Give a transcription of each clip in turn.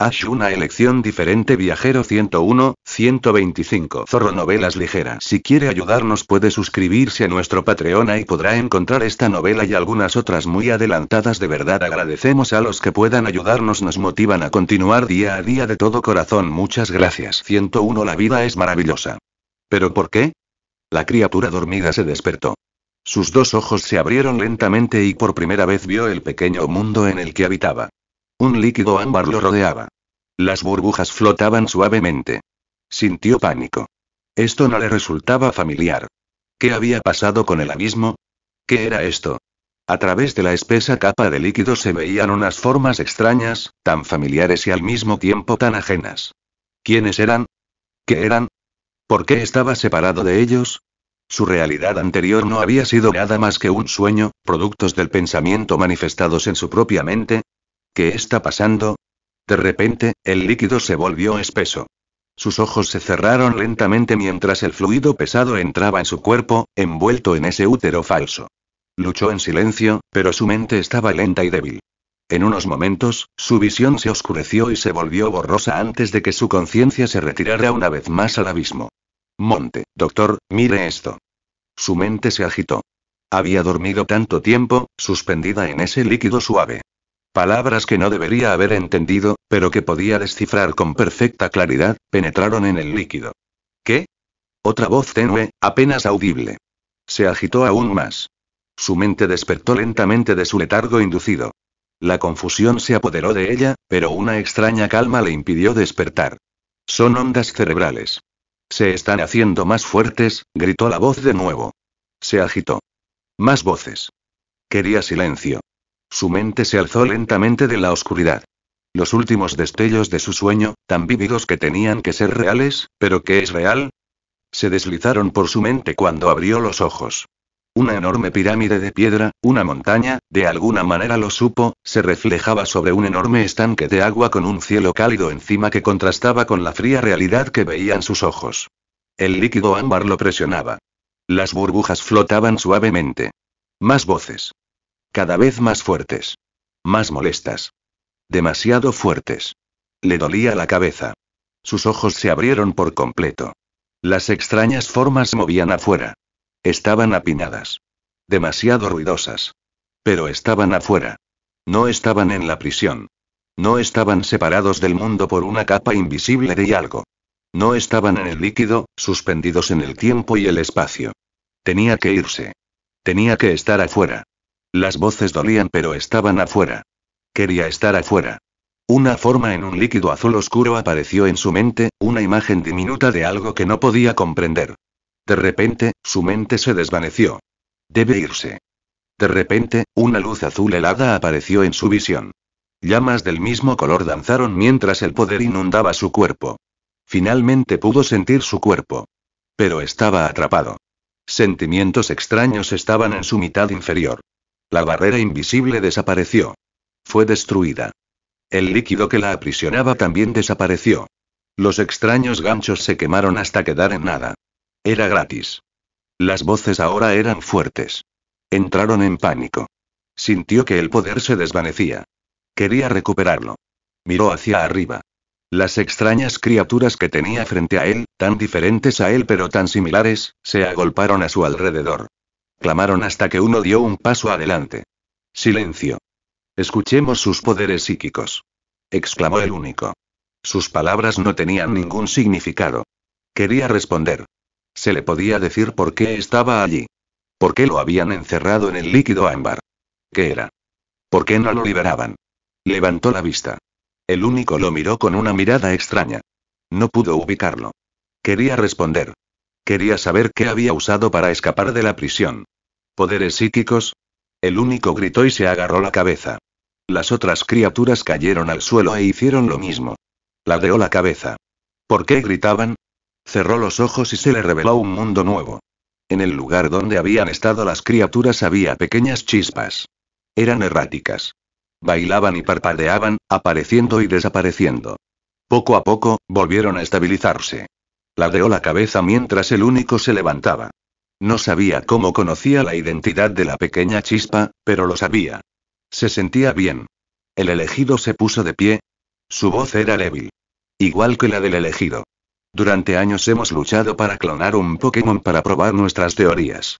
Ash una elección diferente Viajero 101, 125 Zorro Novelas Ligeras Si quiere ayudarnos puede suscribirse a nuestro Patreon y podrá encontrar esta novela y algunas otras muy adelantadas de verdad agradecemos a los que puedan ayudarnos nos motivan a continuar día a día de todo corazón muchas gracias 101 La vida es maravillosa. ¿Pero por qué? La criatura dormida se despertó. Sus dos ojos se abrieron lentamente y por primera vez vio el pequeño mundo en el que habitaba. Un líquido ámbar lo rodeaba. Las burbujas flotaban suavemente. Sintió pánico. Esto no le resultaba familiar. ¿Qué había pasado con el abismo? ¿Qué era esto? A través de la espesa capa de líquido se veían unas formas extrañas, tan familiares y al mismo tiempo tan ajenas. ¿Quiénes eran? ¿Qué eran? ¿Por qué estaba separado de ellos? Su realidad anterior no había sido nada más que un sueño, productos del pensamiento manifestados en su propia mente, ¿Qué está pasando? De repente, el líquido se volvió espeso. Sus ojos se cerraron lentamente mientras el fluido pesado entraba en su cuerpo, envuelto en ese útero falso. Luchó en silencio, pero su mente estaba lenta y débil. En unos momentos, su visión se oscureció y se volvió borrosa antes de que su conciencia se retirara una vez más al abismo. Monte, doctor, mire esto. Su mente se agitó. Había dormido tanto tiempo, suspendida en ese líquido suave. Palabras que no debería haber entendido, pero que podía descifrar con perfecta claridad, penetraron en el líquido. ¿Qué? Otra voz tenue, apenas audible. Se agitó aún más. Su mente despertó lentamente de su letargo inducido. La confusión se apoderó de ella, pero una extraña calma le impidió despertar. Son ondas cerebrales. Se están haciendo más fuertes, gritó la voz de nuevo. Se agitó. Más voces. Quería silencio. Su mente se alzó lentamente de la oscuridad. Los últimos destellos de su sueño, tan vívidos que tenían que ser reales, pero ¿qué es real? Se deslizaron por su mente cuando abrió los ojos. Una enorme pirámide de piedra, una montaña, de alguna manera lo supo, se reflejaba sobre un enorme estanque de agua con un cielo cálido encima que contrastaba con la fría realidad que veían sus ojos. El líquido ámbar lo presionaba. Las burbujas flotaban suavemente. Más voces. Cada vez más fuertes. Más molestas. Demasiado fuertes. Le dolía la cabeza. Sus ojos se abrieron por completo. Las extrañas formas movían afuera. Estaban apinadas. Demasiado ruidosas. Pero estaban afuera. No estaban en la prisión. No estaban separados del mundo por una capa invisible de algo. No estaban en el líquido, suspendidos en el tiempo y el espacio. Tenía que irse. Tenía que estar afuera. Las voces dolían pero estaban afuera. Quería estar afuera. Una forma en un líquido azul oscuro apareció en su mente, una imagen diminuta de algo que no podía comprender. De repente, su mente se desvaneció. Debe irse. De repente, una luz azul helada apareció en su visión. Llamas del mismo color danzaron mientras el poder inundaba su cuerpo. Finalmente pudo sentir su cuerpo. Pero estaba atrapado. Sentimientos extraños estaban en su mitad inferior. La barrera invisible desapareció. Fue destruida. El líquido que la aprisionaba también desapareció. Los extraños ganchos se quemaron hasta quedar en nada. Era gratis. Las voces ahora eran fuertes. Entraron en pánico. Sintió que el poder se desvanecía. Quería recuperarlo. Miró hacia arriba. Las extrañas criaturas que tenía frente a él, tan diferentes a él pero tan similares, se agolparon a su alrededor. Clamaron hasta que uno dio un paso adelante. Silencio. Escuchemos sus poderes psíquicos. Exclamó el único. Sus palabras no tenían ningún significado. Quería responder. Se le podía decir por qué estaba allí. ¿Por qué lo habían encerrado en el líquido ámbar? ¿Qué era? ¿Por qué no lo liberaban? Levantó la vista. El único lo miró con una mirada extraña. No pudo ubicarlo. Quería responder, Quería saber qué había usado para escapar de la prisión. ¿Poderes psíquicos? El único gritó y se agarró la cabeza. Las otras criaturas cayeron al suelo e hicieron lo mismo. Ladeó la cabeza. ¿Por qué gritaban? Cerró los ojos y se le reveló un mundo nuevo. En el lugar donde habían estado las criaturas había pequeñas chispas. Eran erráticas. Bailaban y parpadeaban, apareciendo y desapareciendo. Poco a poco, volvieron a estabilizarse. Ladeó la cabeza mientras el único se levantaba. No sabía cómo conocía la identidad de la pequeña chispa, pero lo sabía. Se sentía bien. El elegido se puso de pie. Su voz era débil. Igual que la del elegido. Durante años hemos luchado para clonar un Pokémon para probar nuestras teorías.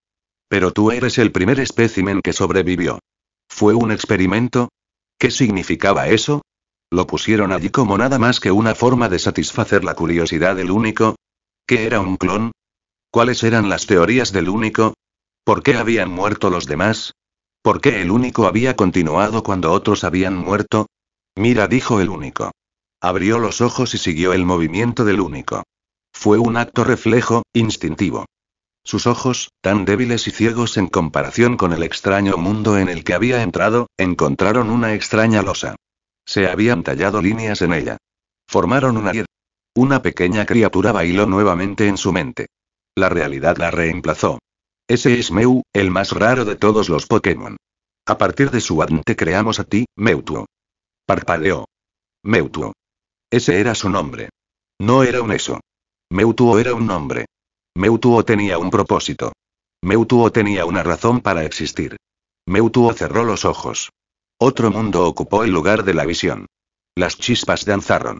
Pero tú eres el primer espécimen que sobrevivió. ¿Fue un experimento? ¿Qué significaba eso? Lo pusieron allí como nada más que una forma de satisfacer la curiosidad del único, ¿Qué era un clon? ¿Cuáles eran las teorías del único? ¿Por qué habían muerto los demás? ¿Por qué el único había continuado cuando otros habían muerto? Mira, dijo el único. Abrió los ojos y siguió el movimiento del único. Fue un acto reflejo, instintivo. Sus ojos, tan débiles y ciegos en comparación con el extraño mundo en el que había entrado, encontraron una extraña losa. Se habían tallado líneas en ella. Formaron una hierba. Una pequeña criatura bailó nuevamente en su mente. La realidad la reemplazó. Ese es Mew, el más raro de todos los Pokémon. A partir de su ADN te creamos a ti, Mewtwo. Parpadeó. Mewtwo. Ese era su nombre. No era un eso. Mewtwo era un nombre. Mewtwo tenía un propósito. Mewtwo tenía una razón para existir. Mewtwo cerró los ojos. Otro mundo ocupó el lugar de la visión. Las chispas danzaron.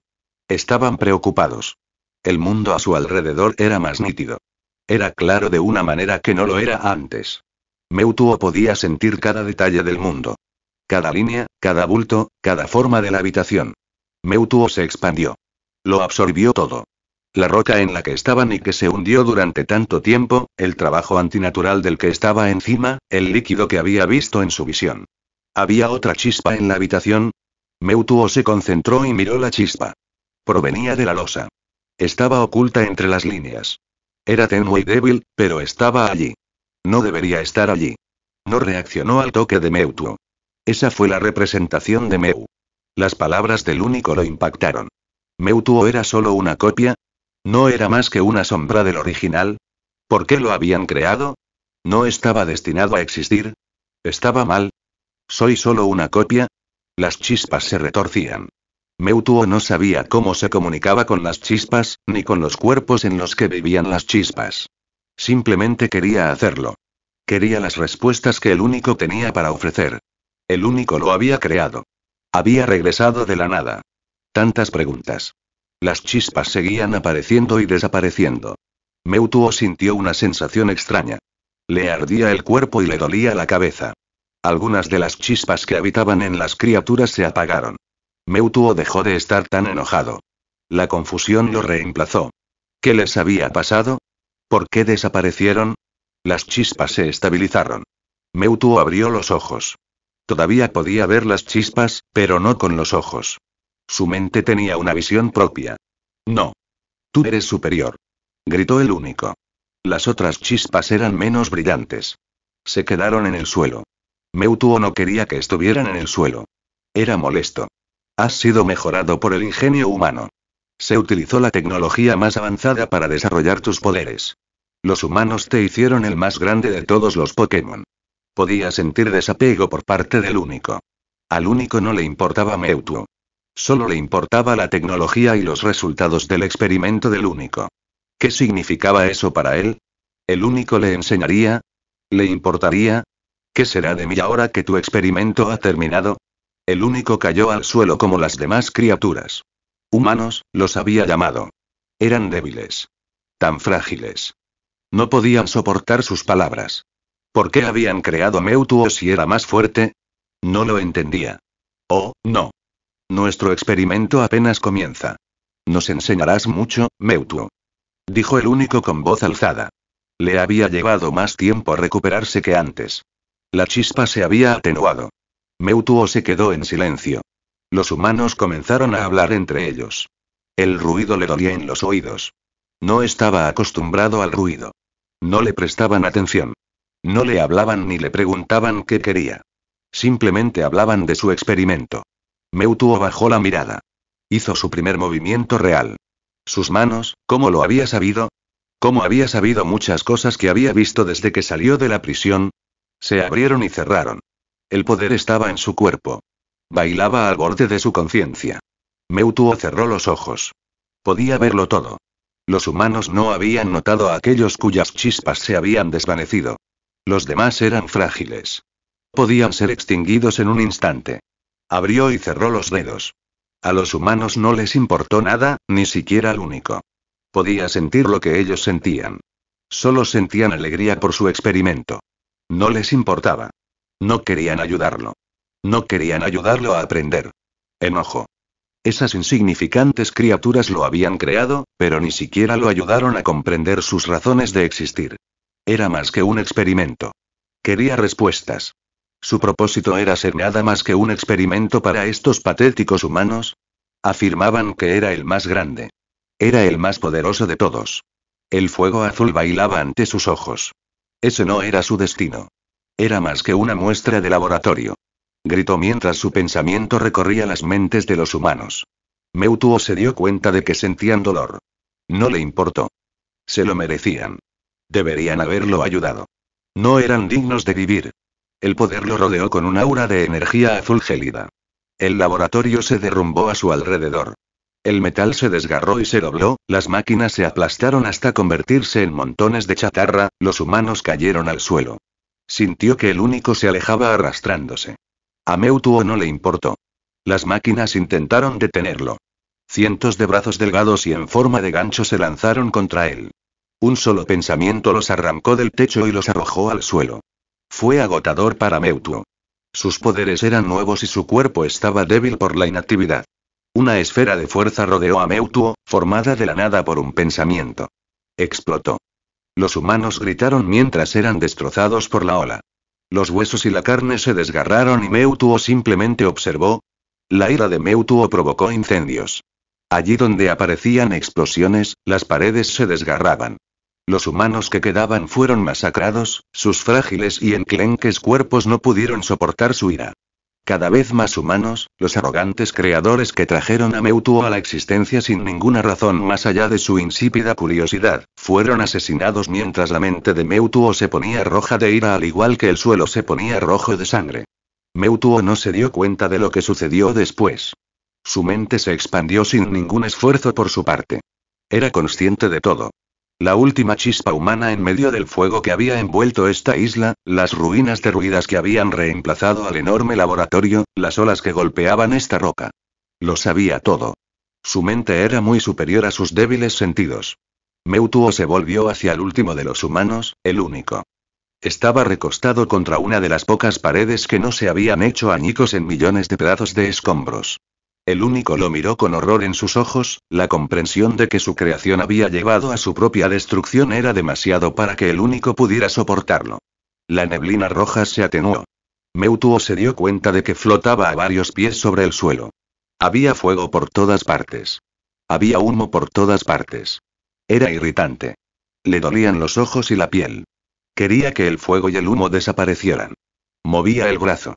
Estaban preocupados. El mundo a su alrededor era más nítido. Era claro de una manera que no lo era antes. Meutuo podía sentir cada detalle del mundo. Cada línea, cada bulto, cada forma de la habitación. Meutuo se expandió. Lo absorbió todo. La roca en la que estaban y que se hundió durante tanto tiempo, el trabajo antinatural del que estaba encima, el líquido que había visto en su visión. ¿Había otra chispa en la habitación? Meutuo se concentró y miró la chispa. Provenía de la losa. Estaba oculta entre las líneas. Era tenue y débil, pero estaba allí. No debería estar allí. No reaccionó al toque de Meutu. Esa fue la representación de Meu. Las palabras del único lo impactaron. ¿Meutuo era solo una copia? ¿No era más que una sombra del original? ¿Por qué lo habían creado? ¿No estaba destinado a existir? ¿Estaba mal? ¿Soy solo una copia? Las chispas se retorcían. Meutuo no sabía cómo se comunicaba con las chispas, ni con los cuerpos en los que vivían las chispas. Simplemente quería hacerlo. Quería las respuestas que el único tenía para ofrecer. El único lo había creado. Había regresado de la nada. Tantas preguntas. Las chispas seguían apareciendo y desapareciendo. Meutuo sintió una sensación extraña. Le ardía el cuerpo y le dolía la cabeza. Algunas de las chispas que habitaban en las criaturas se apagaron. Meutuo dejó de estar tan enojado. La confusión lo reemplazó. ¿Qué les había pasado? ¿Por qué desaparecieron? Las chispas se estabilizaron. Meutuo abrió los ojos. Todavía podía ver las chispas, pero no con los ojos. Su mente tenía una visión propia. No. Tú eres superior. Gritó el único. Las otras chispas eran menos brillantes. Se quedaron en el suelo. Meutuo no quería que estuvieran en el suelo. Era molesto. Has sido mejorado por el ingenio humano. Se utilizó la tecnología más avanzada para desarrollar tus poderes. Los humanos te hicieron el más grande de todos los Pokémon. Podía sentir desapego por parte del único. Al único no le importaba Mewtwo. Solo le importaba la tecnología y los resultados del experimento del único. ¿Qué significaba eso para él? ¿El único le enseñaría? ¿Le importaría? ¿Qué será de mí ahora que tu experimento ha terminado? El único cayó al suelo como las demás criaturas. Humanos, los había llamado. Eran débiles. Tan frágiles. No podían soportar sus palabras. ¿Por qué habían creado Meutuo si era más fuerte? No lo entendía. Oh, no. Nuestro experimento apenas comienza. Nos enseñarás mucho, Meutuo. Dijo el único con voz alzada. Le había llevado más tiempo recuperarse que antes. La chispa se había atenuado. Meutuo se quedó en silencio. Los humanos comenzaron a hablar entre ellos. El ruido le dolía en los oídos. No estaba acostumbrado al ruido. No le prestaban atención. No le hablaban ni le preguntaban qué quería. Simplemente hablaban de su experimento. Meutuo bajó la mirada. Hizo su primer movimiento real. Sus manos, ¿cómo lo había sabido? ¿Cómo había sabido muchas cosas que había visto desde que salió de la prisión? Se abrieron y cerraron. El poder estaba en su cuerpo. Bailaba al borde de su conciencia. Meutuo cerró los ojos. Podía verlo todo. Los humanos no habían notado a aquellos cuyas chispas se habían desvanecido. Los demás eran frágiles. Podían ser extinguidos en un instante. Abrió y cerró los dedos. A los humanos no les importó nada, ni siquiera al único. Podía sentir lo que ellos sentían. Solo sentían alegría por su experimento. No les importaba. No querían ayudarlo. No querían ayudarlo a aprender. Enojo. Esas insignificantes criaturas lo habían creado, pero ni siquiera lo ayudaron a comprender sus razones de existir. Era más que un experimento. Quería respuestas. Su propósito era ser nada más que un experimento para estos patéticos humanos. Afirmaban que era el más grande. Era el más poderoso de todos. El fuego azul bailaba ante sus ojos. Ese no era su destino. Era más que una muestra de laboratorio. Gritó mientras su pensamiento recorría las mentes de los humanos. Meutuo se dio cuenta de que sentían dolor. No le importó. Se lo merecían. Deberían haberlo ayudado. No eran dignos de vivir. El poder lo rodeó con un aura de energía azul gélida. El laboratorio se derrumbó a su alrededor. El metal se desgarró y se dobló, las máquinas se aplastaron hasta convertirse en montones de chatarra, los humanos cayeron al suelo. Sintió que el único se alejaba arrastrándose. A Meutuo no le importó. Las máquinas intentaron detenerlo. Cientos de brazos delgados y en forma de gancho se lanzaron contra él. Un solo pensamiento los arrancó del techo y los arrojó al suelo. Fue agotador para Meutuo. Sus poderes eran nuevos y su cuerpo estaba débil por la inactividad. Una esfera de fuerza rodeó a Meutuo, formada de la nada por un pensamiento. Explotó. Los humanos gritaron mientras eran destrozados por la ola. Los huesos y la carne se desgarraron y Meutuo simplemente observó. La ira de Meutuo provocó incendios. Allí donde aparecían explosiones, las paredes se desgarraban. Los humanos que quedaban fueron masacrados, sus frágiles y enclenques cuerpos no pudieron soportar su ira cada vez más humanos, los arrogantes creadores que trajeron a Meutuo a la existencia sin ninguna razón más allá de su insípida curiosidad, fueron asesinados mientras la mente de Meutuo se ponía roja de ira al igual que el suelo se ponía rojo de sangre. Meutuo no se dio cuenta de lo que sucedió después. Su mente se expandió sin ningún esfuerzo por su parte. Era consciente de todo, la última chispa humana en medio del fuego que había envuelto esta isla, las ruinas derruidas que habían reemplazado al enorme laboratorio, las olas que golpeaban esta roca. Lo sabía todo. Su mente era muy superior a sus débiles sentidos. Meutuo se volvió hacia el último de los humanos, el único. Estaba recostado contra una de las pocas paredes que no se habían hecho añicos en millones de pedazos de escombros. El único lo miró con horror en sus ojos, la comprensión de que su creación había llevado a su propia destrucción era demasiado para que el único pudiera soportarlo. La neblina roja se atenuó. Meutuo se dio cuenta de que flotaba a varios pies sobre el suelo. Había fuego por todas partes. Había humo por todas partes. Era irritante. Le dolían los ojos y la piel. Quería que el fuego y el humo desaparecieran. Movía el brazo.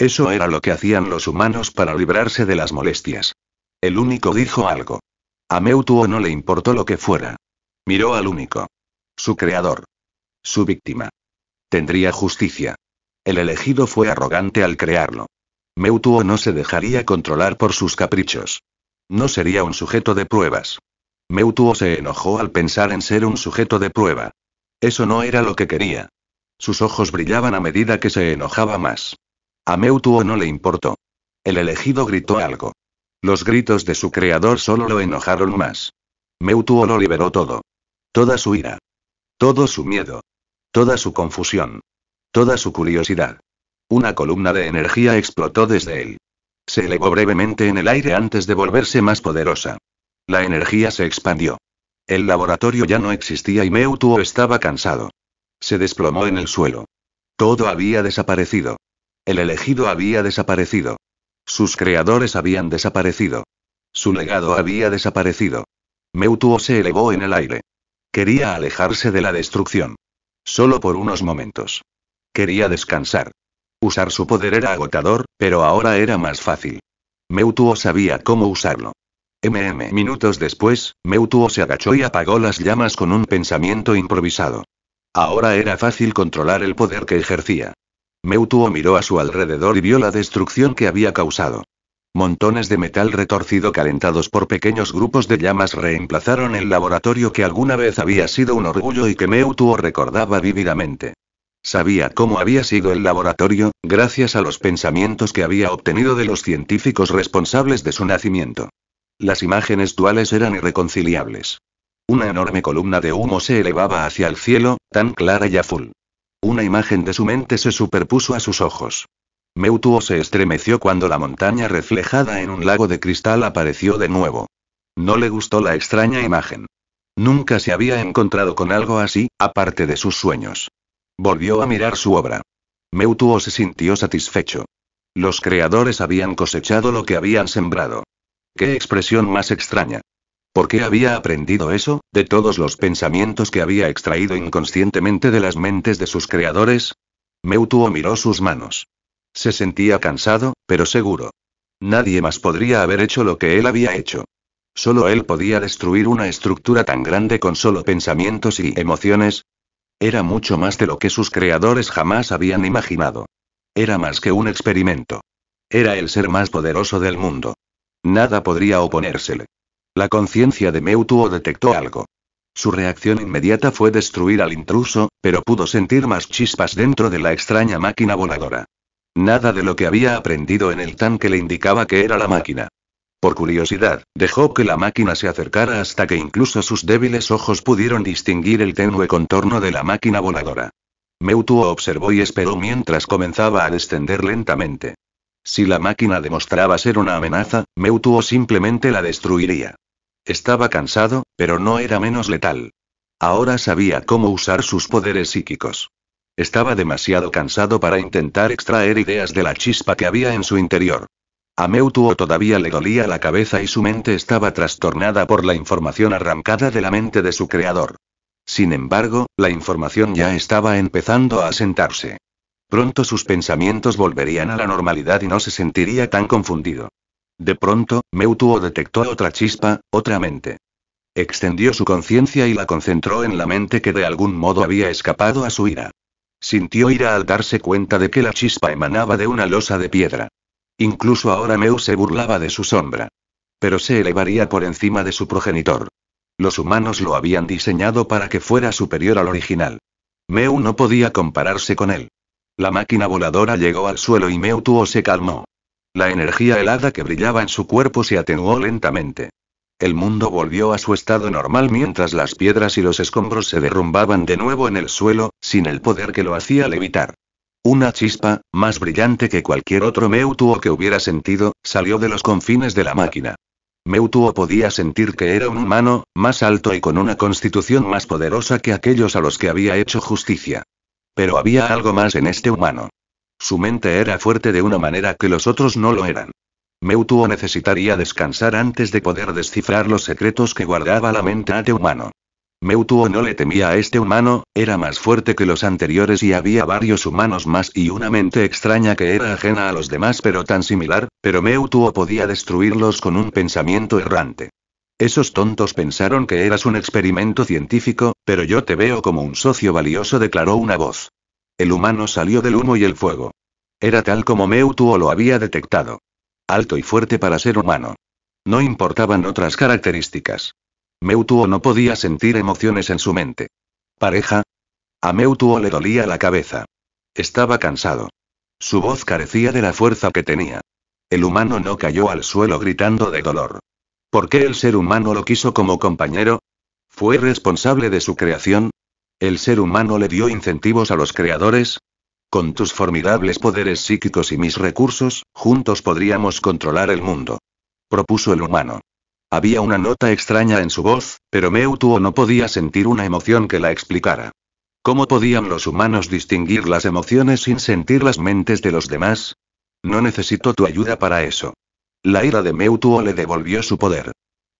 Eso era lo que hacían los humanos para librarse de las molestias. El único dijo algo. A Meutuo no le importó lo que fuera. Miró al único. Su creador. Su víctima. Tendría justicia. El elegido fue arrogante al crearlo. Meutuo no se dejaría controlar por sus caprichos. No sería un sujeto de pruebas. Meutuo se enojó al pensar en ser un sujeto de prueba. Eso no era lo que quería. Sus ojos brillaban a medida que se enojaba más. A no le importó. El elegido gritó algo. Los gritos de su creador solo lo enojaron más. Meutuo lo liberó todo. Toda su ira. Todo su miedo. Toda su confusión. Toda su curiosidad. Una columna de energía explotó desde él. Se elevó brevemente en el aire antes de volverse más poderosa. La energía se expandió. El laboratorio ya no existía y Meutuo estaba cansado. Se desplomó en el suelo. Todo había desaparecido. El elegido había desaparecido. Sus creadores habían desaparecido. Su legado había desaparecido. Meutuo se elevó en el aire. Quería alejarse de la destrucción. Solo por unos momentos. Quería descansar. Usar su poder era agotador, pero ahora era más fácil. Meutuo sabía cómo usarlo. MM minutos después, Meutuo se agachó y apagó las llamas con un pensamiento improvisado. Ahora era fácil controlar el poder que ejercía. Meutuo miró a su alrededor y vio la destrucción que había causado. Montones de metal retorcido calentados por pequeños grupos de llamas reemplazaron el laboratorio que alguna vez había sido un orgullo y que Meutuo recordaba vívidamente. Sabía cómo había sido el laboratorio, gracias a los pensamientos que había obtenido de los científicos responsables de su nacimiento. Las imágenes duales eran irreconciliables. Una enorme columna de humo se elevaba hacia el cielo, tan clara y azul. Una imagen de su mente se superpuso a sus ojos. Meutuo se estremeció cuando la montaña reflejada en un lago de cristal apareció de nuevo. No le gustó la extraña imagen. Nunca se había encontrado con algo así, aparte de sus sueños. Volvió a mirar su obra. Meutuo se sintió satisfecho. Los creadores habían cosechado lo que habían sembrado. ¡Qué expresión más extraña! ¿Por qué había aprendido eso, de todos los pensamientos que había extraído inconscientemente de las mentes de sus creadores? Meutuo miró sus manos. Se sentía cansado, pero seguro. Nadie más podría haber hecho lo que él había hecho. Solo él podía destruir una estructura tan grande con solo pensamientos y emociones. Era mucho más de lo que sus creadores jamás habían imaginado. Era más que un experimento. Era el ser más poderoso del mundo. Nada podría oponérsele. La conciencia de Meutuo detectó algo. Su reacción inmediata fue destruir al intruso, pero pudo sentir más chispas dentro de la extraña máquina voladora. Nada de lo que había aprendido en el tanque le indicaba que era la máquina. Por curiosidad, dejó que la máquina se acercara hasta que incluso sus débiles ojos pudieron distinguir el tenue contorno de la máquina voladora. Meutuo observó y esperó mientras comenzaba a descender lentamente. Si la máquina demostraba ser una amenaza, Meutuo simplemente la destruiría. Estaba cansado, pero no era menos letal. Ahora sabía cómo usar sus poderes psíquicos. Estaba demasiado cansado para intentar extraer ideas de la chispa que había en su interior. A Meutuo todavía le dolía la cabeza y su mente estaba trastornada por la información arrancada de la mente de su creador. Sin embargo, la información ya estaba empezando a asentarse. Pronto sus pensamientos volverían a la normalidad y no se sentiría tan confundido. De pronto, Meutuo detectó otra chispa, otra mente. Extendió su conciencia y la concentró en la mente que de algún modo había escapado a su ira. Sintió ira al darse cuenta de que la chispa emanaba de una losa de piedra. Incluso ahora Meu se burlaba de su sombra. Pero se elevaría por encima de su progenitor. Los humanos lo habían diseñado para que fuera superior al original. Meu no podía compararse con él. La máquina voladora llegó al suelo y Meutuo se calmó. La energía helada que brillaba en su cuerpo se atenuó lentamente. El mundo volvió a su estado normal mientras las piedras y los escombros se derrumbaban de nuevo en el suelo, sin el poder que lo hacía levitar. Una chispa, más brillante que cualquier otro Meutuo que hubiera sentido, salió de los confines de la máquina. Meutuo podía sentir que era un humano, más alto y con una constitución más poderosa que aquellos a los que había hecho justicia. Pero había algo más en este humano. Su mente era fuerte de una manera que los otros no lo eran. Meutuo necesitaría descansar antes de poder descifrar los secretos que guardaba la mente ate humano. Meutuo no le temía a este humano, era más fuerte que los anteriores y había varios humanos más y una mente extraña que era ajena a los demás pero tan similar, pero Meutuo podía destruirlos con un pensamiento errante. Esos tontos pensaron que eras un experimento científico, pero yo te veo como un socio valioso, declaró una voz. El humano salió del humo y el fuego. Era tal como Meutuo lo había detectado. Alto y fuerte para ser humano. No importaban otras características. Meutuo no podía sentir emociones en su mente. ¿Pareja? A Meutuo le dolía la cabeza. Estaba cansado. Su voz carecía de la fuerza que tenía. El humano no cayó al suelo gritando de dolor. ¿Por qué el ser humano lo quiso como compañero? ¿Fue responsable de su creación? El ser humano le dio incentivos a los creadores. Con tus formidables poderes psíquicos y mis recursos, juntos podríamos controlar el mundo. Propuso el humano. Había una nota extraña en su voz, pero Meutuo no podía sentir una emoción que la explicara. ¿Cómo podían los humanos distinguir las emociones sin sentir las mentes de los demás? No necesito tu ayuda para eso. La ira de Meutuo le devolvió su poder.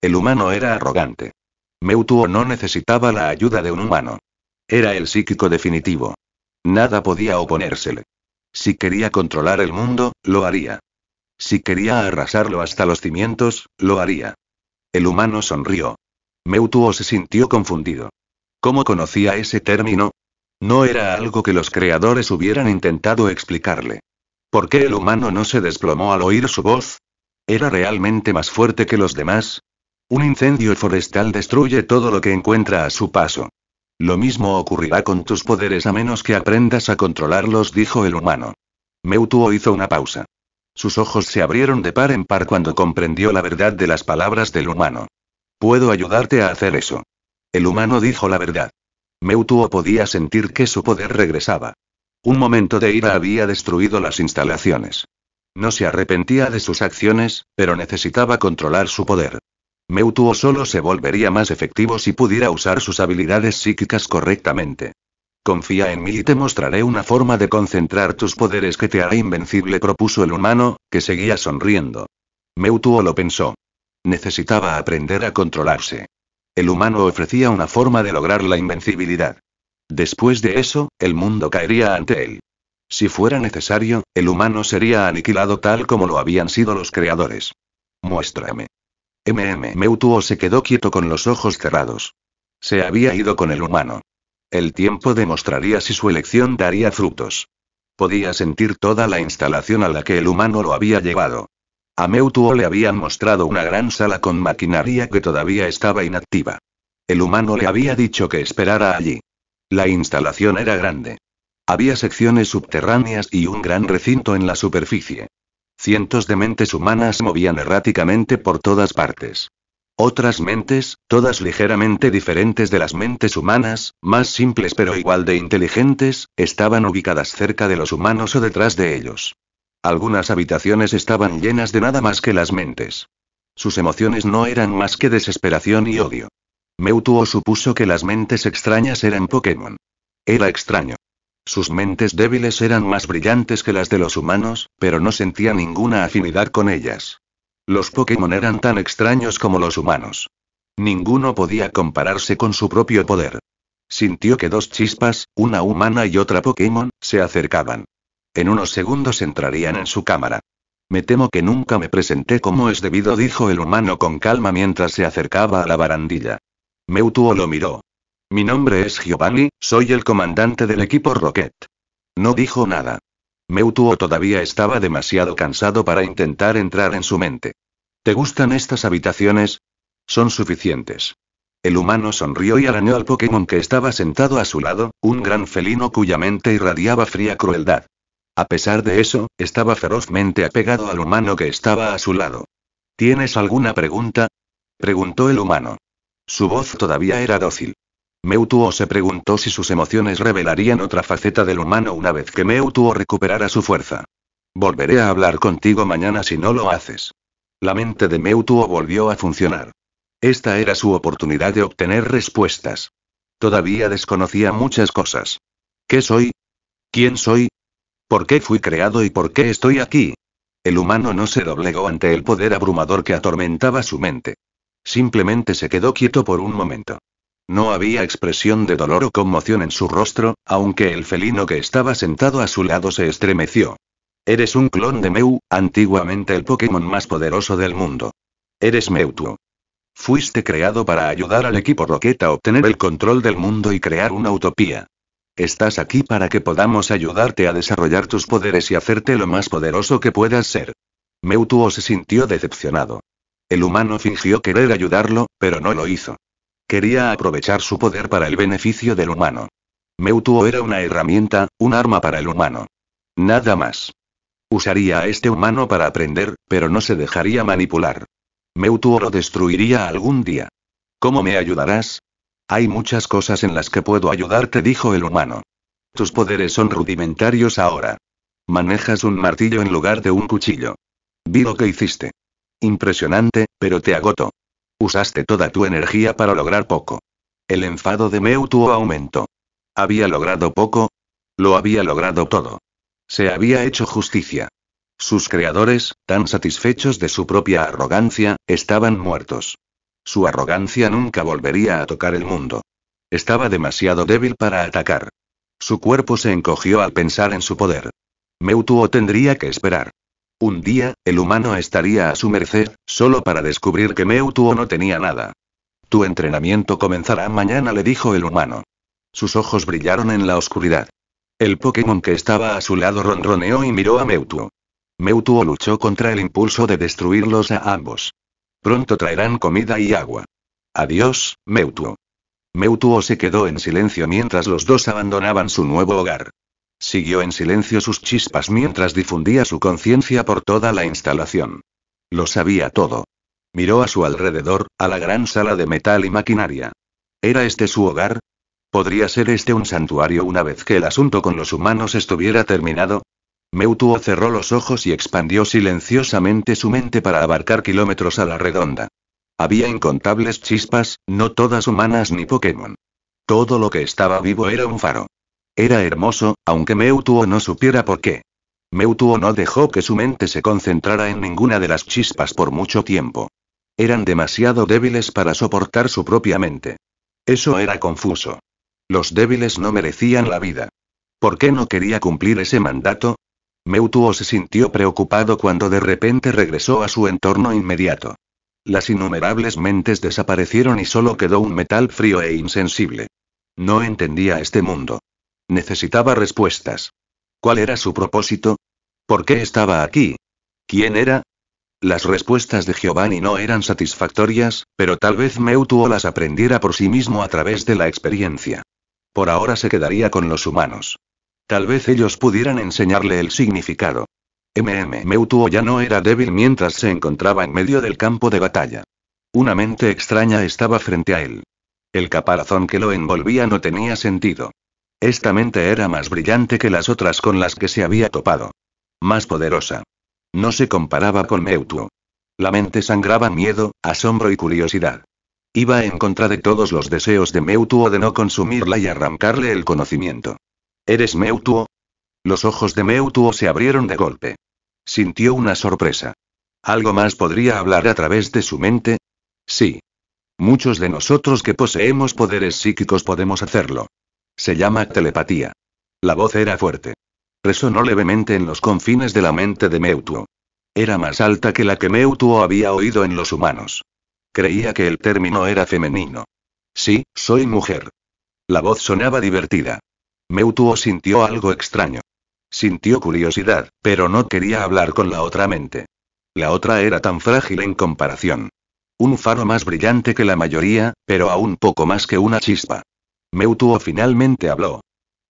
El humano era arrogante. Meutuo no necesitaba la ayuda de un humano. Era el psíquico definitivo. Nada podía oponérsele. Si quería controlar el mundo, lo haría. Si quería arrasarlo hasta los cimientos, lo haría. El humano sonrió. Meutuo se sintió confundido. ¿Cómo conocía ese término? No era algo que los creadores hubieran intentado explicarle. ¿Por qué el humano no se desplomó al oír su voz? ¿Era realmente más fuerte que los demás? Un incendio forestal destruye todo lo que encuentra a su paso. Lo mismo ocurrirá con tus poderes a menos que aprendas a controlarlos, dijo el humano. Meutuo hizo una pausa. Sus ojos se abrieron de par en par cuando comprendió la verdad de las palabras del humano. Puedo ayudarte a hacer eso. El humano dijo la verdad. Meutuo podía sentir que su poder regresaba. Un momento de ira había destruido las instalaciones. No se arrepentía de sus acciones, pero necesitaba controlar su poder. Meutuo solo se volvería más efectivo si pudiera usar sus habilidades psíquicas correctamente. Confía en mí y te mostraré una forma de concentrar tus poderes que te hará invencible, propuso el humano, que seguía sonriendo. Meutuo lo pensó. Necesitaba aprender a controlarse. El humano ofrecía una forma de lograr la invencibilidad. Después de eso, el mundo caería ante él. Si fuera necesario, el humano sería aniquilado tal como lo habían sido los creadores. Muéstrame. MM Meutuo se quedó quieto con los ojos cerrados. Se había ido con el humano. El tiempo demostraría si su elección daría frutos. Podía sentir toda la instalación a la que el humano lo había llevado. A Meutuo le habían mostrado una gran sala con maquinaria que todavía estaba inactiva. El humano le había dicho que esperara allí. La instalación era grande. Había secciones subterráneas y un gran recinto en la superficie. Cientos de mentes humanas movían erráticamente por todas partes. Otras mentes, todas ligeramente diferentes de las mentes humanas, más simples pero igual de inteligentes, estaban ubicadas cerca de los humanos o detrás de ellos. Algunas habitaciones estaban llenas de nada más que las mentes. Sus emociones no eran más que desesperación y odio. Meutuo supuso que las mentes extrañas eran Pokémon. Era extraño. Sus mentes débiles eran más brillantes que las de los humanos, pero no sentía ninguna afinidad con ellas. Los Pokémon eran tan extraños como los humanos. Ninguno podía compararse con su propio poder. Sintió que dos chispas, una humana y otra Pokémon, se acercaban. En unos segundos entrarían en su cámara. Me temo que nunca me presenté como es debido, dijo el humano con calma mientras se acercaba a la barandilla. Meutuo lo miró. Mi nombre es Giovanni, soy el comandante del equipo Rocket. No dijo nada. Meutuo todavía estaba demasiado cansado para intentar entrar en su mente. ¿Te gustan estas habitaciones? Son suficientes. El humano sonrió y arañó al Pokémon que estaba sentado a su lado, un gran felino cuya mente irradiaba fría crueldad. A pesar de eso, estaba ferozmente apegado al humano que estaba a su lado. ¿Tienes alguna pregunta? preguntó el humano. Su voz todavía era dócil. Meutuo se preguntó si sus emociones revelarían otra faceta del humano una vez que Meutuo recuperara su fuerza. Volveré a hablar contigo mañana si no lo haces. La mente de Meutuo volvió a funcionar. Esta era su oportunidad de obtener respuestas. Todavía desconocía muchas cosas. ¿Qué soy? ¿Quién soy? ¿Por qué fui creado y por qué estoy aquí? El humano no se doblegó ante el poder abrumador que atormentaba su mente. Simplemente se quedó quieto por un momento. No había expresión de dolor o conmoción en su rostro, aunque el felino que estaba sentado a su lado se estremeció. Eres un clon de Mew, antiguamente el Pokémon más poderoso del mundo. Eres Mewtwo. Fuiste creado para ayudar al equipo Rocket a obtener el control del mundo y crear una utopía. Estás aquí para que podamos ayudarte a desarrollar tus poderes y hacerte lo más poderoso que puedas ser. Mewtwo se sintió decepcionado. El humano fingió querer ayudarlo, pero no lo hizo. Quería aprovechar su poder para el beneficio del humano. Meutuo era una herramienta, un arma para el humano. Nada más. Usaría a este humano para aprender, pero no se dejaría manipular. Meutuo lo destruiría algún día. ¿Cómo me ayudarás? Hay muchas cosas en las que puedo ayudarte, dijo el humano. Tus poderes son rudimentarios ahora. Manejas un martillo en lugar de un cuchillo. Vi lo que hiciste. Impresionante, pero te agoto. Usaste toda tu energía para lograr poco. El enfado de Meutuo aumentó. ¿Había logrado poco? Lo había logrado todo. Se había hecho justicia. Sus creadores, tan satisfechos de su propia arrogancia, estaban muertos. Su arrogancia nunca volvería a tocar el mundo. Estaba demasiado débil para atacar. Su cuerpo se encogió al pensar en su poder. Meutuo tendría que esperar. Un día, el humano estaría a su merced, solo para descubrir que Meutuo no tenía nada. Tu entrenamiento comenzará mañana, le dijo el humano. Sus ojos brillaron en la oscuridad. El Pokémon que estaba a su lado ronroneó y miró a Meutuo. Meutuo luchó contra el impulso de destruirlos a ambos. Pronto traerán comida y agua. Adiós, Meutuo. Meutuo se quedó en silencio mientras los dos abandonaban su nuevo hogar. Siguió en silencio sus chispas mientras difundía su conciencia por toda la instalación. Lo sabía todo. Miró a su alrededor, a la gran sala de metal y maquinaria. ¿Era este su hogar? ¿Podría ser este un santuario una vez que el asunto con los humanos estuviera terminado? Meutuo cerró los ojos y expandió silenciosamente su mente para abarcar kilómetros a la redonda. Había incontables chispas, no todas humanas ni Pokémon. Todo lo que estaba vivo era un faro. Era hermoso, aunque Meutuo no supiera por qué. Meutuo no dejó que su mente se concentrara en ninguna de las chispas por mucho tiempo. Eran demasiado débiles para soportar su propia mente. Eso era confuso. Los débiles no merecían la vida. ¿Por qué no quería cumplir ese mandato? Meutuo se sintió preocupado cuando de repente regresó a su entorno inmediato. Las innumerables mentes desaparecieron y solo quedó un metal frío e insensible. No entendía este mundo. Necesitaba respuestas. ¿Cuál era su propósito? ¿Por qué estaba aquí? ¿Quién era? Las respuestas de Giovanni no eran satisfactorias, pero tal vez Meutuo las aprendiera por sí mismo a través de la experiencia. Por ahora se quedaría con los humanos. Tal vez ellos pudieran enseñarle el significado. MM Meutuo ya no era débil mientras se encontraba en medio del campo de batalla. Una mente extraña estaba frente a él. El caparazón que lo envolvía no tenía sentido. Esta mente era más brillante que las otras con las que se había topado. Más poderosa. No se comparaba con Meutuo. La mente sangraba miedo, asombro y curiosidad. Iba en contra de todos los deseos de Meutuo de no consumirla y arrancarle el conocimiento. ¿Eres Meutuo? Los ojos de Meutuo se abrieron de golpe. Sintió una sorpresa. ¿Algo más podría hablar a través de su mente? Sí. Muchos de nosotros que poseemos poderes psíquicos podemos hacerlo. Se llama telepatía. La voz era fuerte. Resonó levemente en los confines de la mente de Meutuo. Era más alta que la que Meutuo había oído en los humanos. Creía que el término era femenino. Sí, soy mujer. La voz sonaba divertida. Meutuo sintió algo extraño. Sintió curiosidad, pero no quería hablar con la otra mente. La otra era tan frágil en comparación. Un faro más brillante que la mayoría, pero aún poco más que una chispa. Meutuo finalmente habló.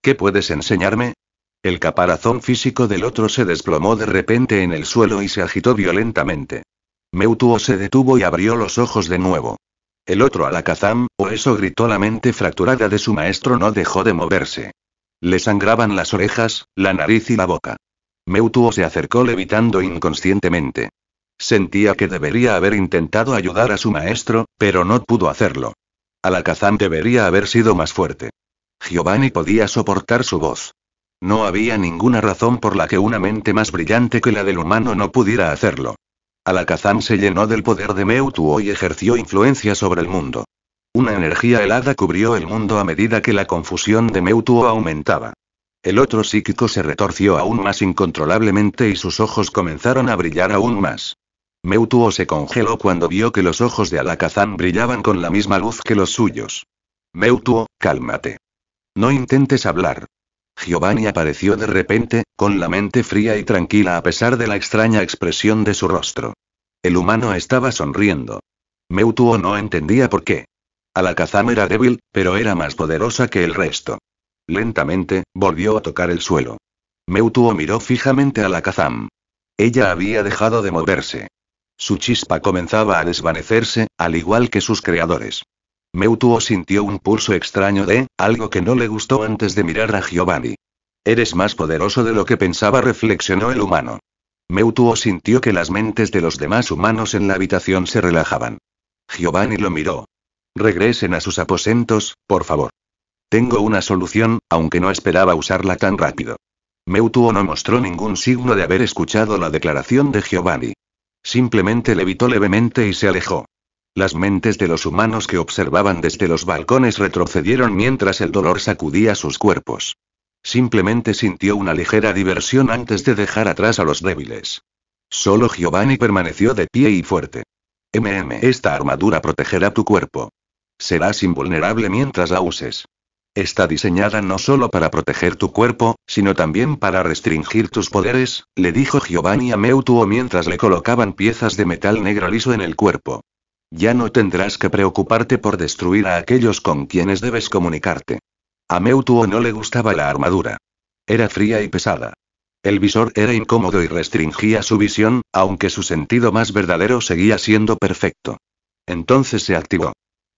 ¿Qué puedes enseñarme? El caparazón físico del otro se desplomó de repente en el suelo y se agitó violentamente. Meutuo se detuvo y abrió los ojos de nuevo. El otro alakazam, o eso gritó la mente fracturada de su maestro, no dejó de moverse. Le sangraban las orejas, la nariz y la boca. Meutuo se acercó levitando inconscientemente. Sentía que debería haber intentado ayudar a su maestro, pero no pudo hacerlo. Alakazam debería haber sido más fuerte. Giovanni podía soportar su voz. No había ninguna razón por la que una mente más brillante que la del humano no pudiera hacerlo. Alakazam se llenó del poder de Meutuo y ejerció influencia sobre el mundo. Una energía helada cubrió el mundo a medida que la confusión de Meutuo aumentaba. El otro psíquico se retorció aún más incontrolablemente y sus ojos comenzaron a brillar aún más. Meutuo se congeló cuando vio que los ojos de Alakazam brillaban con la misma luz que los suyos. Meutuo, cálmate. No intentes hablar. Giovanni apareció de repente, con la mente fría y tranquila a pesar de la extraña expresión de su rostro. El humano estaba sonriendo. Meutuo no entendía por qué. Alakazam era débil, pero era más poderosa que el resto. Lentamente, volvió a tocar el suelo. Meutuo miró fijamente a Alakazam. Ella había dejado de moverse. Su chispa comenzaba a desvanecerse, al igual que sus creadores. Meutuo sintió un pulso extraño de, algo que no le gustó antes de mirar a Giovanni. Eres más poderoso de lo que pensaba, reflexionó el humano. Meutuo sintió que las mentes de los demás humanos en la habitación se relajaban. Giovanni lo miró. Regresen a sus aposentos, por favor. Tengo una solución, aunque no esperaba usarla tan rápido. Meutuo no mostró ningún signo de haber escuchado la declaración de Giovanni. Simplemente levitó levemente y se alejó. Las mentes de los humanos que observaban desde los balcones retrocedieron mientras el dolor sacudía sus cuerpos. Simplemente sintió una ligera diversión antes de dejar atrás a los débiles. Solo Giovanni permaneció de pie y fuerte. MM, esta armadura protegerá tu cuerpo. Serás invulnerable mientras la uses. Está diseñada no solo para proteger tu cuerpo, sino también para restringir tus poderes, le dijo Giovanni a Meutuo mientras le colocaban piezas de metal negro liso en el cuerpo. Ya no tendrás que preocuparte por destruir a aquellos con quienes debes comunicarte. A Meutuo no le gustaba la armadura. Era fría y pesada. El visor era incómodo y restringía su visión, aunque su sentido más verdadero seguía siendo perfecto. Entonces se activó.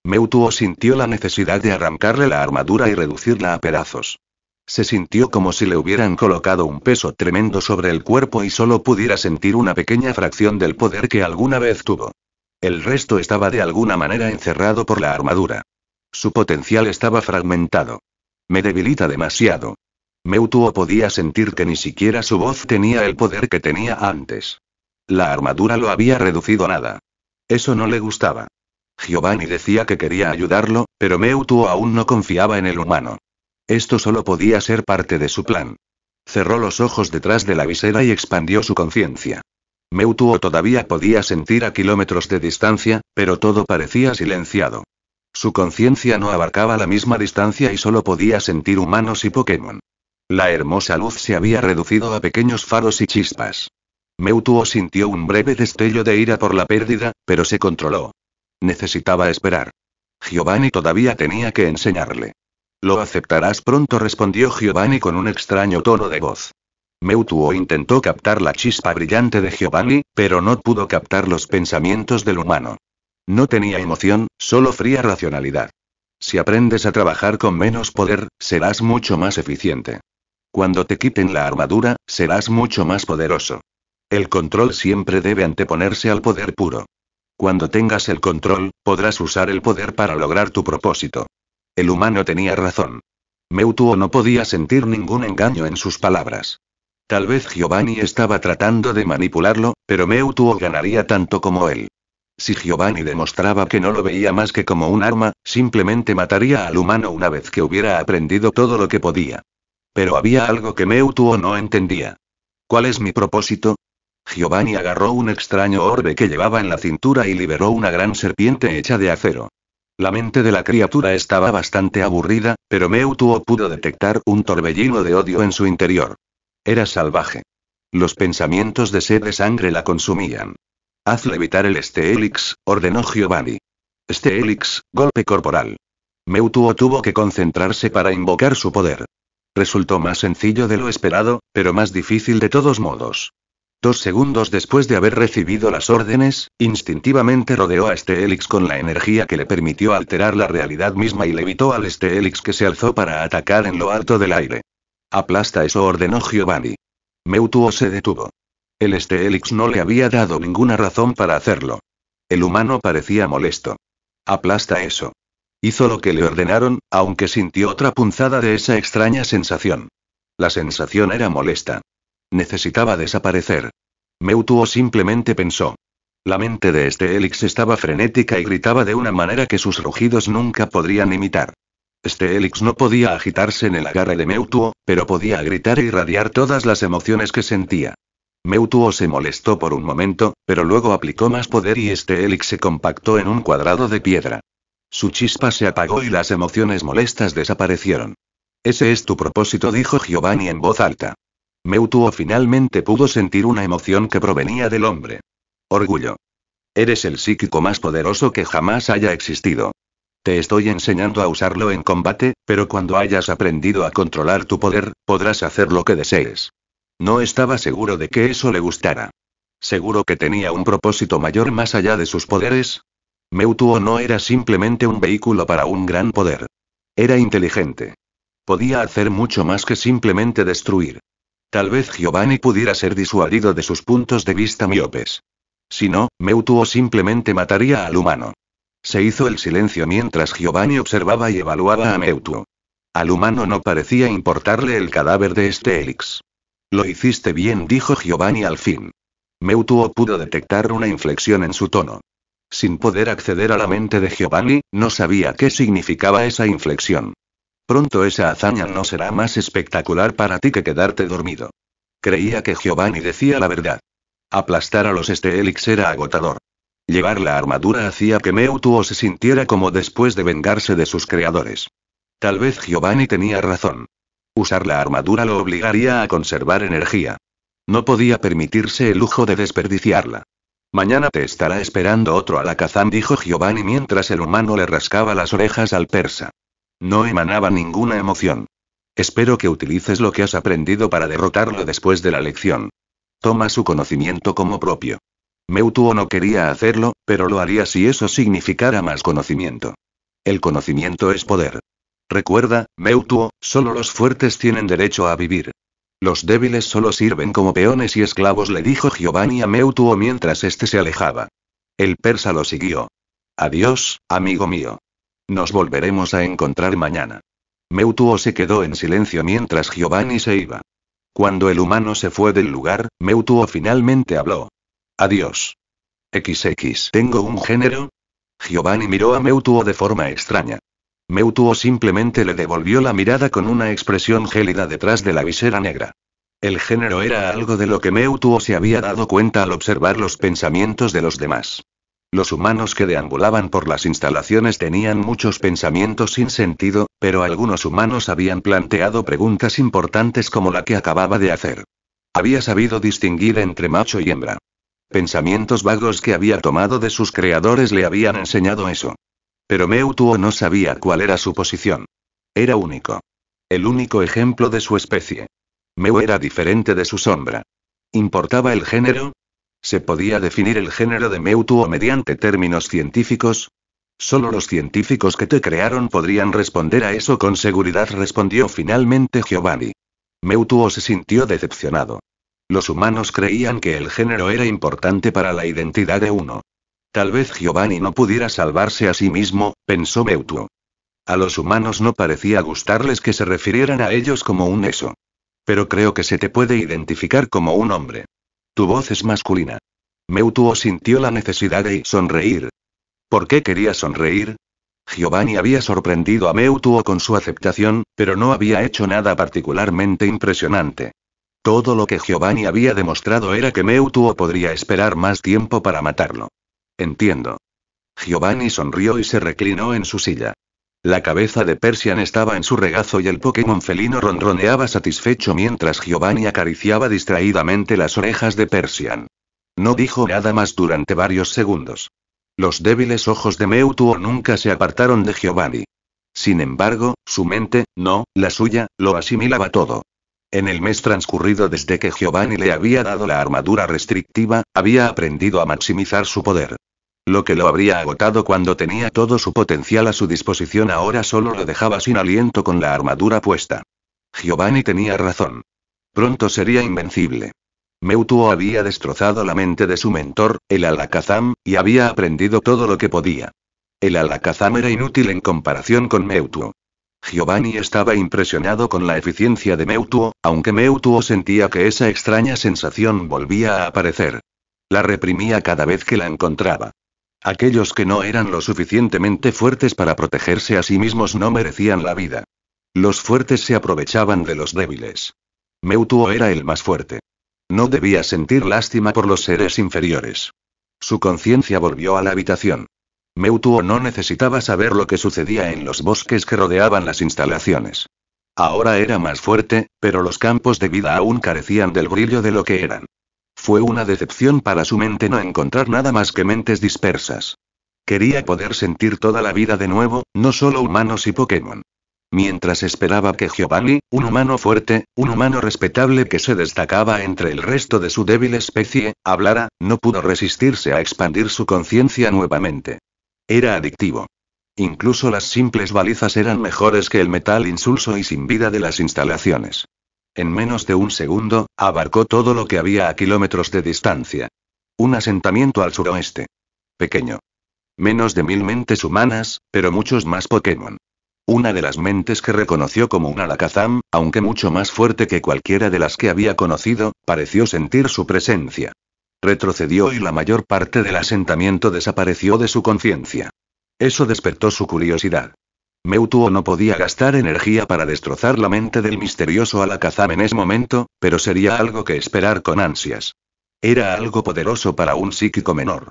Meutuo sintió la necesidad de arrancarle la armadura y reducirla a pedazos. Se sintió como si le hubieran colocado un peso tremendo sobre el cuerpo y solo pudiera sentir una pequeña fracción del poder que alguna vez tuvo. El resto estaba de alguna manera encerrado por la armadura. Su potencial estaba fragmentado. Me debilita demasiado. Meutuo podía sentir que ni siquiera su voz tenía el poder que tenía antes. La armadura lo había reducido a nada. Eso no le gustaba. Giovanni decía que quería ayudarlo, pero Meutuo aún no confiaba en el humano. Esto solo podía ser parte de su plan. Cerró los ojos detrás de la visera y expandió su conciencia. Meutuo todavía podía sentir a kilómetros de distancia, pero todo parecía silenciado. Su conciencia no abarcaba la misma distancia y solo podía sentir humanos y Pokémon. La hermosa luz se había reducido a pequeños faros y chispas. Meutuo sintió un breve destello de ira por la pérdida, pero se controló. Necesitaba esperar. Giovanni todavía tenía que enseñarle. Lo aceptarás pronto, respondió Giovanni con un extraño tono de voz. Meutuo intentó captar la chispa brillante de Giovanni, pero no pudo captar los pensamientos del humano. No tenía emoción, solo fría racionalidad. Si aprendes a trabajar con menos poder, serás mucho más eficiente. Cuando te quiten la armadura, serás mucho más poderoso. El control siempre debe anteponerse al poder puro. Cuando tengas el control, podrás usar el poder para lograr tu propósito. El humano tenía razón. Meutuo no podía sentir ningún engaño en sus palabras. Tal vez Giovanni estaba tratando de manipularlo, pero Meutuo ganaría tanto como él. Si Giovanni demostraba que no lo veía más que como un arma, simplemente mataría al humano una vez que hubiera aprendido todo lo que podía. Pero había algo que Meutuo no entendía. ¿Cuál es mi propósito? Giovanni agarró un extraño orbe que llevaba en la cintura y liberó una gran serpiente hecha de acero. La mente de la criatura estaba bastante aburrida, pero Meutuo pudo detectar un torbellino de odio en su interior. Era salvaje. Los pensamientos de sed de sangre la consumían. Haz evitar el Steelix, ordenó Giovanni. Steelix, golpe corporal. Meutuo tuvo que concentrarse para invocar su poder. Resultó más sencillo de lo esperado, pero más difícil de todos modos. Dos segundos después de haber recibido las órdenes, instintivamente rodeó a este Steelix con la energía que le permitió alterar la realidad misma y levitó al este Steelix que se alzó para atacar en lo alto del aire. Aplasta eso ordenó Giovanni. Meutuo se detuvo. El este Steelix no le había dado ninguna razón para hacerlo. El humano parecía molesto. Aplasta eso. Hizo lo que le ordenaron, aunque sintió otra punzada de esa extraña sensación. La sensación era molesta. Necesitaba desaparecer. Meutuo simplemente pensó. La mente de este Elix estaba frenética y gritaba de una manera que sus rugidos nunca podrían imitar. Este Elix no podía agitarse en el agarre de Meutuo, pero podía gritar e irradiar todas las emociones que sentía. Meutuo se molestó por un momento, pero luego aplicó más poder y este Elix se compactó en un cuadrado de piedra. Su chispa se apagó y las emociones molestas desaparecieron. Ese es tu propósito, dijo Giovanni en voz alta. Meutuo finalmente pudo sentir una emoción que provenía del hombre. Orgullo. Eres el psíquico más poderoso que jamás haya existido. Te estoy enseñando a usarlo en combate, pero cuando hayas aprendido a controlar tu poder, podrás hacer lo que desees. No estaba seguro de que eso le gustara. Seguro que tenía un propósito mayor más allá de sus poderes. Meutuo no era simplemente un vehículo para un gran poder. Era inteligente. Podía hacer mucho más que simplemente destruir. Tal vez Giovanni pudiera ser disuadido de sus puntos de vista miopes. Si no, Meutuo simplemente mataría al humano. Se hizo el silencio mientras Giovanni observaba y evaluaba a Meutuo. Al humano no parecía importarle el cadáver de este Elix. Lo hiciste bien, dijo Giovanni al fin. Meutuo pudo detectar una inflexión en su tono. Sin poder acceder a la mente de Giovanni, no sabía qué significaba esa inflexión. Pronto esa hazaña no será más espectacular para ti que quedarte dormido. Creía que Giovanni decía la verdad. Aplastar a los élix este era agotador. Llevar la armadura hacía que Meutuo se sintiera como después de vengarse de sus creadores. Tal vez Giovanni tenía razón. Usar la armadura lo obligaría a conservar energía. No podía permitirse el lujo de desperdiciarla. Mañana te estará esperando otro alacazán dijo Giovanni mientras el humano le rascaba las orejas al persa. No emanaba ninguna emoción. Espero que utilices lo que has aprendido para derrotarlo después de la lección. Toma su conocimiento como propio. Meutuo no quería hacerlo, pero lo haría si eso significara más conocimiento. El conocimiento es poder. Recuerda, Meutuo, solo los fuertes tienen derecho a vivir. Los débiles solo sirven como peones y esclavos, le dijo Giovanni a Meutuo mientras éste se alejaba. El persa lo siguió. Adiós, amigo mío. Nos volveremos a encontrar mañana. Meutuo se quedó en silencio mientras Giovanni se iba. Cuando el humano se fue del lugar, Meutuo finalmente habló. Adiós. XX. ¿Tengo un género? Giovanni miró a Meutuo de forma extraña. Meutuo simplemente le devolvió la mirada con una expresión gélida detrás de la visera negra. El género era algo de lo que Meutuo se había dado cuenta al observar los pensamientos de los demás. Los humanos que deambulaban por las instalaciones tenían muchos pensamientos sin sentido, pero algunos humanos habían planteado preguntas importantes como la que acababa de hacer. Había sabido distinguir entre macho y hembra. Pensamientos vagos que había tomado de sus creadores le habían enseñado eso. Pero Meutuo no sabía cuál era su posición. Era único. El único ejemplo de su especie. Meu era diferente de su sombra. ¿Importaba el género? ¿Se podía definir el género de Meutuo mediante términos científicos? Solo los científicos que te crearon podrían responder a eso con seguridad, respondió finalmente Giovanni. Meutuo se sintió decepcionado. Los humanos creían que el género era importante para la identidad de uno. Tal vez Giovanni no pudiera salvarse a sí mismo, pensó Meutuo. A los humanos no parecía gustarles que se refirieran a ellos como un eso. Pero creo que se te puede identificar como un hombre. Tu voz es masculina. Meutuo sintió la necesidad de sonreír. ¿Por qué quería sonreír? Giovanni había sorprendido a Meutuo con su aceptación, pero no había hecho nada particularmente impresionante. Todo lo que Giovanni había demostrado era que Meutuo podría esperar más tiempo para matarlo. Entiendo. Giovanni sonrió y se reclinó en su silla. La cabeza de Persian estaba en su regazo y el Pokémon felino ronroneaba satisfecho mientras Giovanni acariciaba distraídamente las orejas de Persian. No dijo nada más durante varios segundos. Los débiles ojos de Mewtwo nunca se apartaron de Giovanni. Sin embargo, su mente, no, la suya, lo asimilaba todo. En el mes transcurrido desde que Giovanni le había dado la armadura restrictiva, había aprendido a maximizar su poder. Lo que lo habría agotado cuando tenía todo su potencial a su disposición ahora solo lo dejaba sin aliento con la armadura puesta. Giovanni tenía razón. Pronto sería invencible. Meutuo había destrozado la mente de su mentor, el Alakazam, y había aprendido todo lo que podía. El Alakazam era inútil en comparación con Meutuo. Giovanni estaba impresionado con la eficiencia de Meutuo, aunque Meutuo sentía que esa extraña sensación volvía a aparecer. La reprimía cada vez que la encontraba. Aquellos que no eran lo suficientemente fuertes para protegerse a sí mismos no merecían la vida. Los fuertes se aprovechaban de los débiles. Meutuo era el más fuerte. No debía sentir lástima por los seres inferiores. Su conciencia volvió a la habitación. Meutuo no necesitaba saber lo que sucedía en los bosques que rodeaban las instalaciones. Ahora era más fuerte, pero los campos de vida aún carecían del brillo de lo que eran. Fue una decepción para su mente no encontrar nada más que mentes dispersas. Quería poder sentir toda la vida de nuevo, no solo humanos y Pokémon. Mientras esperaba que Giovanni, un humano fuerte, un humano respetable que se destacaba entre el resto de su débil especie, hablara, no pudo resistirse a expandir su conciencia nuevamente. Era adictivo. Incluso las simples balizas eran mejores que el metal insulso y sin vida de las instalaciones. En menos de un segundo, abarcó todo lo que había a kilómetros de distancia. Un asentamiento al suroeste. Pequeño. Menos de mil mentes humanas, pero muchos más Pokémon. Una de las mentes que reconoció como un alakazam, aunque mucho más fuerte que cualquiera de las que había conocido, pareció sentir su presencia. Retrocedió y la mayor parte del asentamiento desapareció de su conciencia. Eso despertó su curiosidad. Meutuo no podía gastar energía para destrozar la mente del misterioso Alakazam en ese momento, pero sería algo que esperar con ansias. Era algo poderoso para un psíquico menor.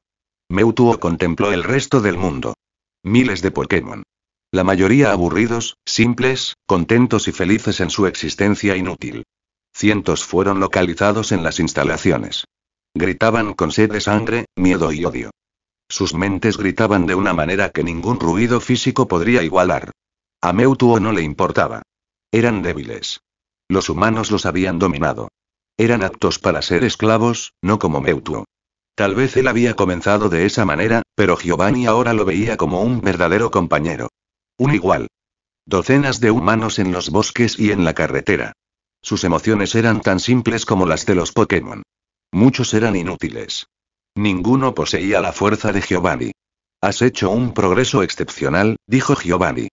Meutuo contempló el resto del mundo. Miles de Pokémon. La mayoría aburridos, simples, contentos y felices en su existencia inútil. Cientos fueron localizados en las instalaciones. Gritaban con sed de sangre, miedo y odio. Sus mentes gritaban de una manera que ningún ruido físico podría igualar. A Meutuo no le importaba. Eran débiles. Los humanos los habían dominado. Eran aptos para ser esclavos, no como Meutuo. Tal vez él había comenzado de esa manera, pero Giovanni ahora lo veía como un verdadero compañero. Un igual. Docenas de humanos en los bosques y en la carretera. Sus emociones eran tan simples como las de los Pokémon. Muchos eran inútiles. Ninguno poseía la fuerza de Giovanni. Has hecho un progreso excepcional, dijo Giovanni.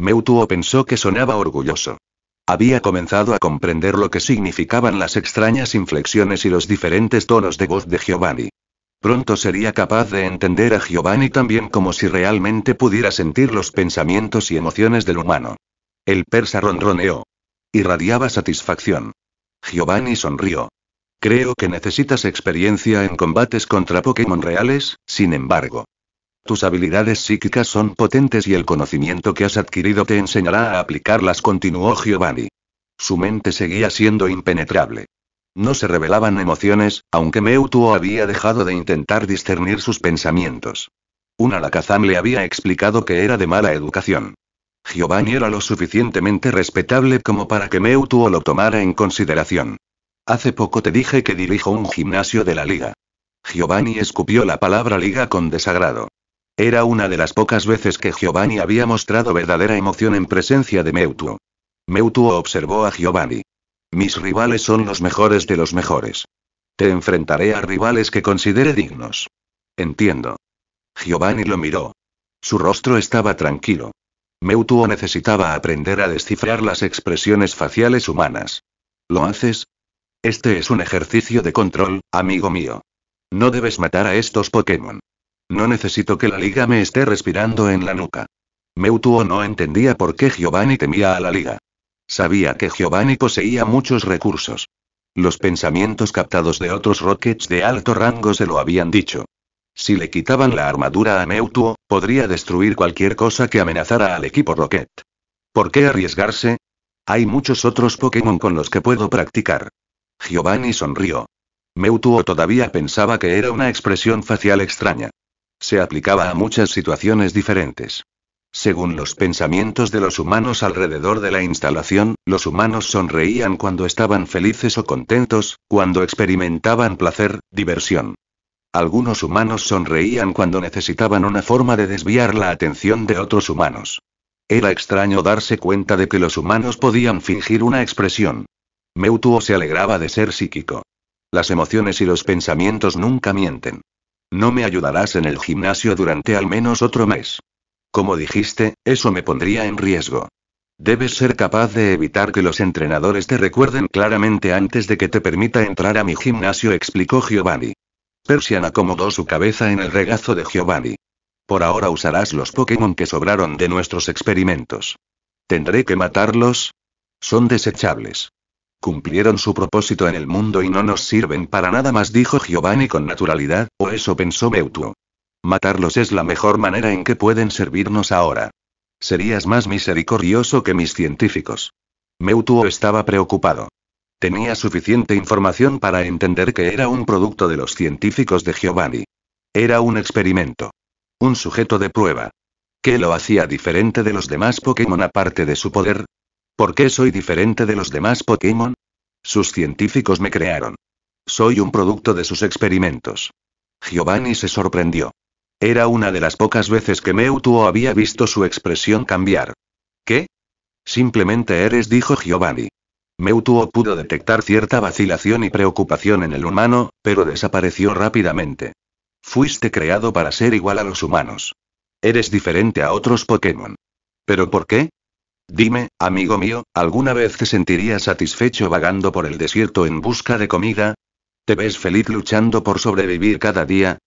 Meutuo pensó que sonaba orgulloso. Había comenzado a comprender lo que significaban las extrañas inflexiones y los diferentes tonos de voz de Giovanni. Pronto sería capaz de entender a Giovanni también como si realmente pudiera sentir los pensamientos y emociones del humano. El persa ronroneó. Irradiaba satisfacción. Giovanni sonrió. Creo que necesitas experiencia en combates contra Pokémon reales, sin embargo. Tus habilidades psíquicas son potentes y el conocimiento que has adquirido te enseñará a aplicarlas, continuó Giovanni. Su mente seguía siendo impenetrable. No se revelaban emociones, aunque Mewtwo había dejado de intentar discernir sus pensamientos. Un alakazam le había explicado que era de mala educación. Giovanni era lo suficientemente respetable como para que Mewtwo lo tomara en consideración. Hace poco te dije que dirijo un gimnasio de la liga. Giovanni escupió la palabra liga con desagrado. Era una de las pocas veces que Giovanni había mostrado verdadera emoción en presencia de Meutuo. Meutuo observó a Giovanni. Mis rivales son los mejores de los mejores. Te enfrentaré a rivales que considere dignos. Entiendo. Giovanni lo miró. Su rostro estaba tranquilo. Meutuo necesitaba aprender a descifrar las expresiones faciales humanas. ¿Lo haces? Este es un ejercicio de control, amigo mío. No debes matar a estos Pokémon. No necesito que la liga me esté respirando en la nuca. Meutuo no entendía por qué Giovanni temía a la liga. Sabía que Giovanni poseía muchos recursos. Los pensamientos captados de otros Rockets de alto rango se lo habían dicho. Si le quitaban la armadura a Meutuo, podría destruir cualquier cosa que amenazara al equipo Rocket. ¿Por qué arriesgarse? Hay muchos otros Pokémon con los que puedo practicar. Giovanni sonrió. Meutuo todavía pensaba que era una expresión facial extraña. Se aplicaba a muchas situaciones diferentes. Según los pensamientos de los humanos alrededor de la instalación, los humanos sonreían cuando estaban felices o contentos, cuando experimentaban placer, diversión. Algunos humanos sonreían cuando necesitaban una forma de desviar la atención de otros humanos. Era extraño darse cuenta de que los humanos podían fingir una expresión. Meutuo se alegraba de ser psíquico. Las emociones y los pensamientos nunca mienten. No me ayudarás en el gimnasio durante al menos otro mes. Como dijiste, eso me pondría en riesgo. Debes ser capaz de evitar que los entrenadores te recuerden claramente antes de que te permita entrar a mi gimnasio, explicó Giovanni. Persian acomodó su cabeza en el regazo de Giovanni. Por ahora usarás los Pokémon que sobraron de nuestros experimentos. ¿Tendré que matarlos? Son desechables. Cumplieron su propósito en el mundo y no nos sirven para nada más, dijo Giovanni con naturalidad, o eso pensó Beutuo. Matarlos es la mejor manera en que pueden servirnos ahora. Serías más misericordioso que mis científicos. Meutuo estaba preocupado. Tenía suficiente información para entender que era un producto de los científicos de Giovanni. Era un experimento. Un sujeto de prueba. ¿Qué lo hacía diferente de los demás Pokémon aparte de su poder? ¿Por qué soy diferente de los demás Pokémon? Sus científicos me crearon. Soy un producto de sus experimentos. Giovanni se sorprendió. Era una de las pocas veces que Mewtwo había visto su expresión cambiar. ¿Qué? Simplemente eres, dijo Giovanni. Mewtwo pudo detectar cierta vacilación y preocupación en el humano, pero desapareció rápidamente. Fuiste creado para ser igual a los humanos. Eres diferente a otros Pokémon. ¿Pero por qué? Dime, amigo mío, ¿alguna vez te sentirías satisfecho vagando por el desierto en busca de comida? ¿Te ves feliz luchando por sobrevivir cada día?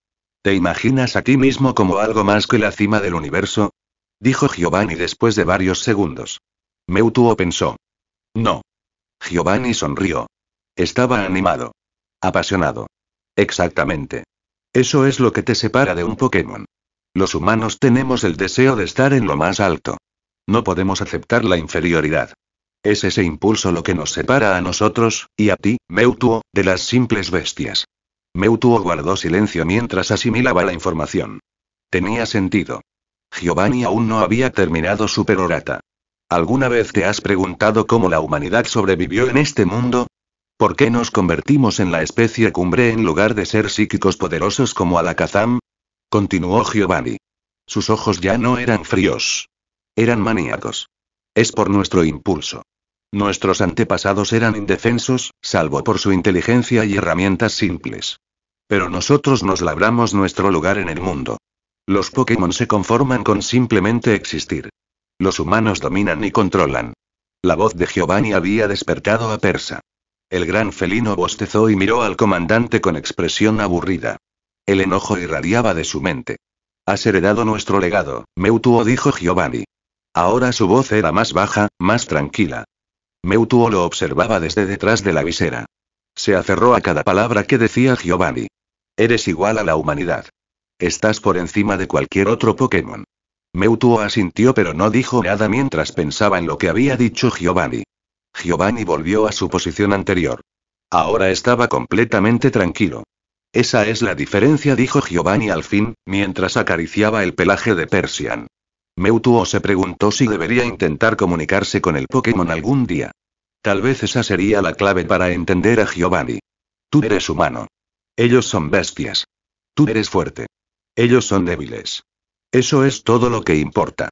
¿Te imaginas a ti mismo como algo más que la cima del universo? Dijo Giovanni después de varios segundos. Meutuo pensó. No. Giovanni sonrió. Estaba animado. Apasionado. Exactamente. Eso es lo que te separa de un Pokémon. Los humanos tenemos el deseo de estar en lo más alto. No podemos aceptar la inferioridad. Es ese impulso lo que nos separa a nosotros, y a ti, Meutuo, de las simples bestias. Meutuo guardó silencio mientras asimilaba la información. Tenía sentido. Giovanni aún no había terminado su perorata. ¿Alguna vez te has preguntado cómo la humanidad sobrevivió en este mundo? ¿Por qué nos convertimos en la especie cumbre en lugar de ser psíquicos poderosos como Alakazam? Continuó Giovanni. Sus ojos ya no eran fríos, eran maníacos. Es por nuestro impulso. Nuestros antepasados eran indefensos, salvo por su inteligencia y herramientas simples. Pero nosotros nos labramos nuestro lugar en el mundo. Los Pokémon se conforman con simplemente existir. Los humanos dominan y controlan. La voz de Giovanni había despertado a Persa. El gran felino bostezó y miró al comandante con expresión aburrida. El enojo irradiaba de su mente. Has heredado nuestro legado, Meutuo dijo Giovanni. Ahora su voz era más baja, más tranquila. Meutuo lo observaba desde detrás de la visera. Se aferró a cada palabra que decía Giovanni. Eres igual a la humanidad. Estás por encima de cualquier otro Pokémon. Meutuo asintió pero no dijo nada mientras pensaba en lo que había dicho Giovanni. Giovanni volvió a su posición anterior. Ahora estaba completamente tranquilo. Esa es la diferencia, dijo Giovanni al fin, mientras acariciaba el pelaje de Persian. Mewtwo se preguntó si debería intentar comunicarse con el Pokémon algún día. Tal vez esa sería la clave para entender a Giovanni. Tú eres humano. Ellos son bestias. Tú eres fuerte. Ellos son débiles. Eso es todo lo que importa.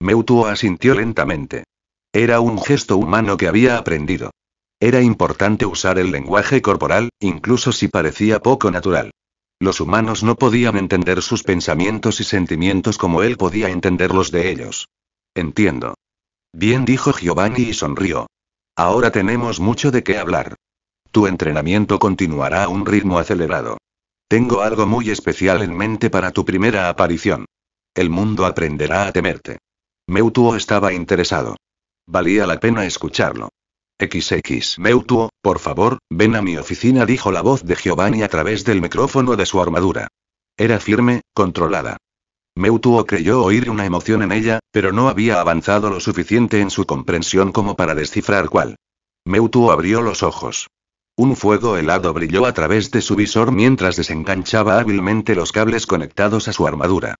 Mewtwo asintió lentamente. Era un gesto humano que había aprendido. Era importante usar el lenguaje corporal, incluso si parecía poco natural. Los humanos no podían entender sus pensamientos y sentimientos como él podía entender los de ellos. Entiendo. Bien dijo Giovanni y sonrió. Ahora tenemos mucho de qué hablar. Tu entrenamiento continuará a un ritmo acelerado. Tengo algo muy especial en mente para tu primera aparición. El mundo aprenderá a temerte. Meutuo estaba interesado. Valía la pena escucharlo. XX Meutuo, por favor, ven a mi oficina, dijo la voz de Giovanni a través del micrófono de su armadura. Era firme, controlada. Meutuo creyó oír una emoción en ella, pero no había avanzado lo suficiente en su comprensión como para descifrar cuál. Meutuo abrió los ojos. Un fuego helado brilló a través de su visor mientras desenganchaba hábilmente los cables conectados a su armadura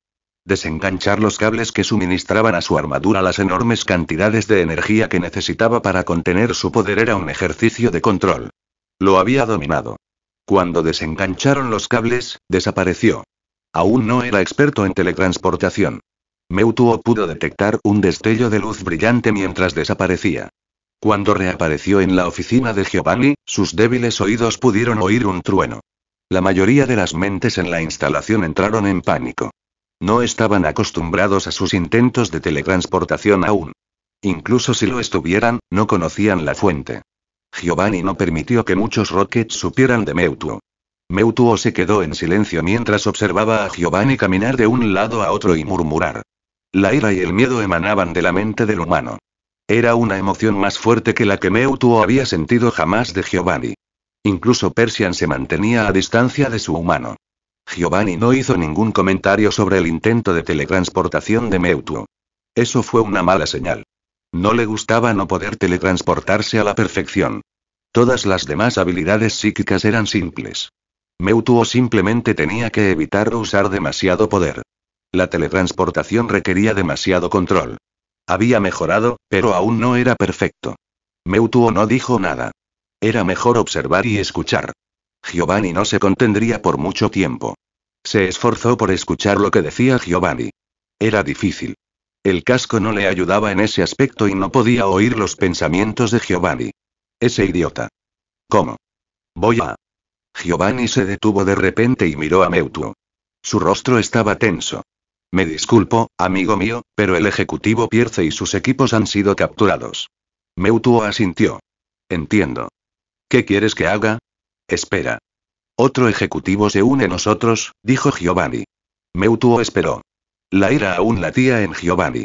desenganchar los cables que suministraban a su armadura las enormes cantidades de energía que necesitaba para contener su poder era un ejercicio de control. Lo había dominado. Cuando desengancharon los cables, desapareció. Aún no era experto en teletransportación. Meutuo pudo detectar un destello de luz brillante mientras desaparecía. Cuando reapareció en la oficina de Giovanni, sus débiles oídos pudieron oír un trueno. La mayoría de las mentes en la instalación entraron en pánico. No estaban acostumbrados a sus intentos de teletransportación aún. Incluso si lo estuvieran, no conocían la fuente. Giovanni no permitió que muchos Rockets supieran de Meutuo. Meutuo se quedó en silencio mientras observaba a Giovanni caminar de un lado a otro y murmurar. La ira y el miedo emanaban de la mente del humano. Era una emoción más fuerte que la que Meutuo había sentido jamás de Giovanni. Incluso Persian se mantenía a distancia de su humano. Giovanni no hizo ningún comentario sobre el intento de teletransportación de Meutuo. Eso fue una mala señal. No le gustaba no poder teletransportarse a la perfección. Todas las demás habilidades psíquicas eran simples. Meutuo simplemente tenía que evitar usar demasiado poder. La teletransportación requería demasiado control. Había mejorado, pero aún no era perfecto. Meutuo no dijo nada. Era mejor observar y escuchar. Giovanni no se contendría por mucho tiempo. Se esforzó por escuchar lo que decía Giovanni. Era difícil. El casco no le ayudaba en ese aspecto y no podía oír los pensamientos de Giovanni. Ese idiota. ¿Cómo? Voy a... Giovanni se detuvo de repente y miró a Meutuo. Su rostro estaba tenso. Me disculpo, amigo mío, pero el ejecutivo Pierce y sus equipos han sido capturados. Meutuo asintió. Entiendo. ¿Qué quieres que haga? Espera. Otro ejecutivo se une a nosotros, dijo Giovanni. Meutuo esperó. La ira aún latía en Giovanni.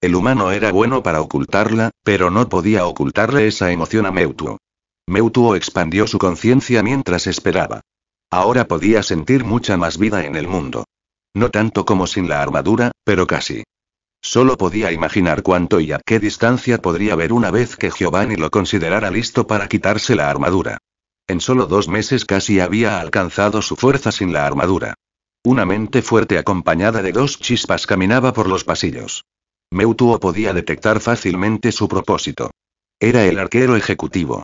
El humano era bueno para ocultarla, pero no podía ocultarle esa emoción a Meutuo. Meutuo expandió su conciencia mientras esperaba. Ahora podía sentir mucha más vida en el mundo. No tanto como sin la armadura, pero casi. Solo podía imaginar cuánto y a qué distancia podría ver una vez que Giovanni lo considerara listo para quitarse la armadura. En solo dos meses casi había alcanzado su fuerza sin la armadura. Una mente fuerte acompañada de dos chispas caminaba por los pasillos. Meutuo podía detectar fácilmente su propósito. Era el arquero ejecutivo.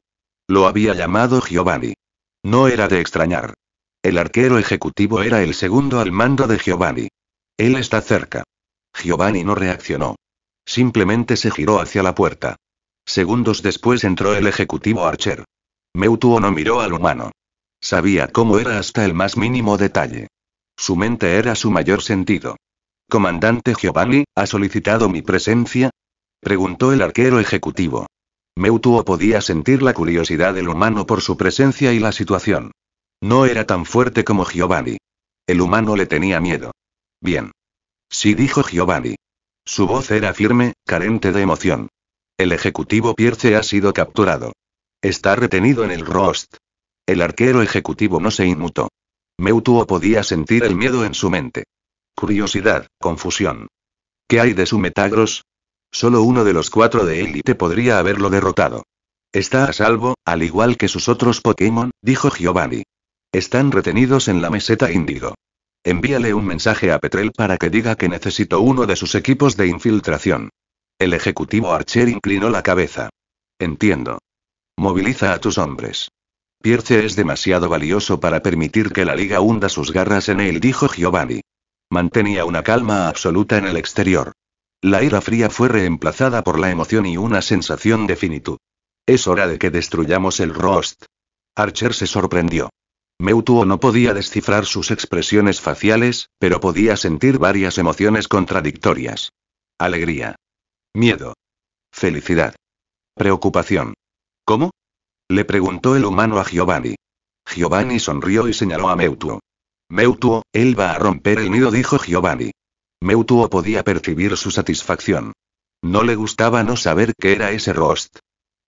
Lo había llamado Giovanni. No era de extrañar. El arquero ejecutivo era el segundo al mando de Giovanni. Él está cerca. Giovanni no reaccionó. Simplemente se giró hacia la puerta. Segundos después entró el ejecutivo Archer. Meutuo no miró al humano. Sabía cómo era hasta el más mínimo detalle. Su mente era su mayor sentido. Comandante Giovanni, ¿ha solicitado mi presencia? preguntó el arquero ejecutivo. Meutuo podía sentir la curiosidad del humano por su presencia y la situación. No era tan fuerte como Giovanni. El humano le tenía miedo. Bien. Sí dijo Giovanni. Su voz era firme, carente de emoción. El ejecutivo Pierce ha sido capturado. Está retenido en el rost. El arquero ejecutivo no se inmutó. Meutuo podía sentir el miedo en su mente. Curiosidad, confusión. ¿Qué hay de su Metagross? Solo uno de los cuatro de élite podría haberlo derrotado. Está a salvo, al igual que sus otros Pokémon, dijo Giovanni. Están retenidos en la meseta índigo. Envíale un mensaje a Petrel para que diga que necesito uno de sus equipos de infiltración. El ejecutivo Archer inclinó la cabeza. Entiendo. Moviliza a tus hombres. Pierce es demasiado valioso para permitir que la Liga hunda sus garras en él, dijo Giovanni. Mantenía una calma absoluta en el exterior. La ira fría fue reemplazada por la emoción y una sensación de finitud. Es hora de que destruyamos el Rost. Archer se sorprendió. Meutuo no podía descifrar sus expresiones faciales, pero podía sentir varias emociones contradictorias. Alegría. Miedo. Felicidad. Preocupación. ¿Cómo? Le preguntó el humano a Giovanni. Giovanni sonrió y señaló a Meutuo. Meutuo, él va a romper el nido, dijo Giovanni. Meutuo podía percibir su satisfacción. No le gustaba no saber qué era ese rost.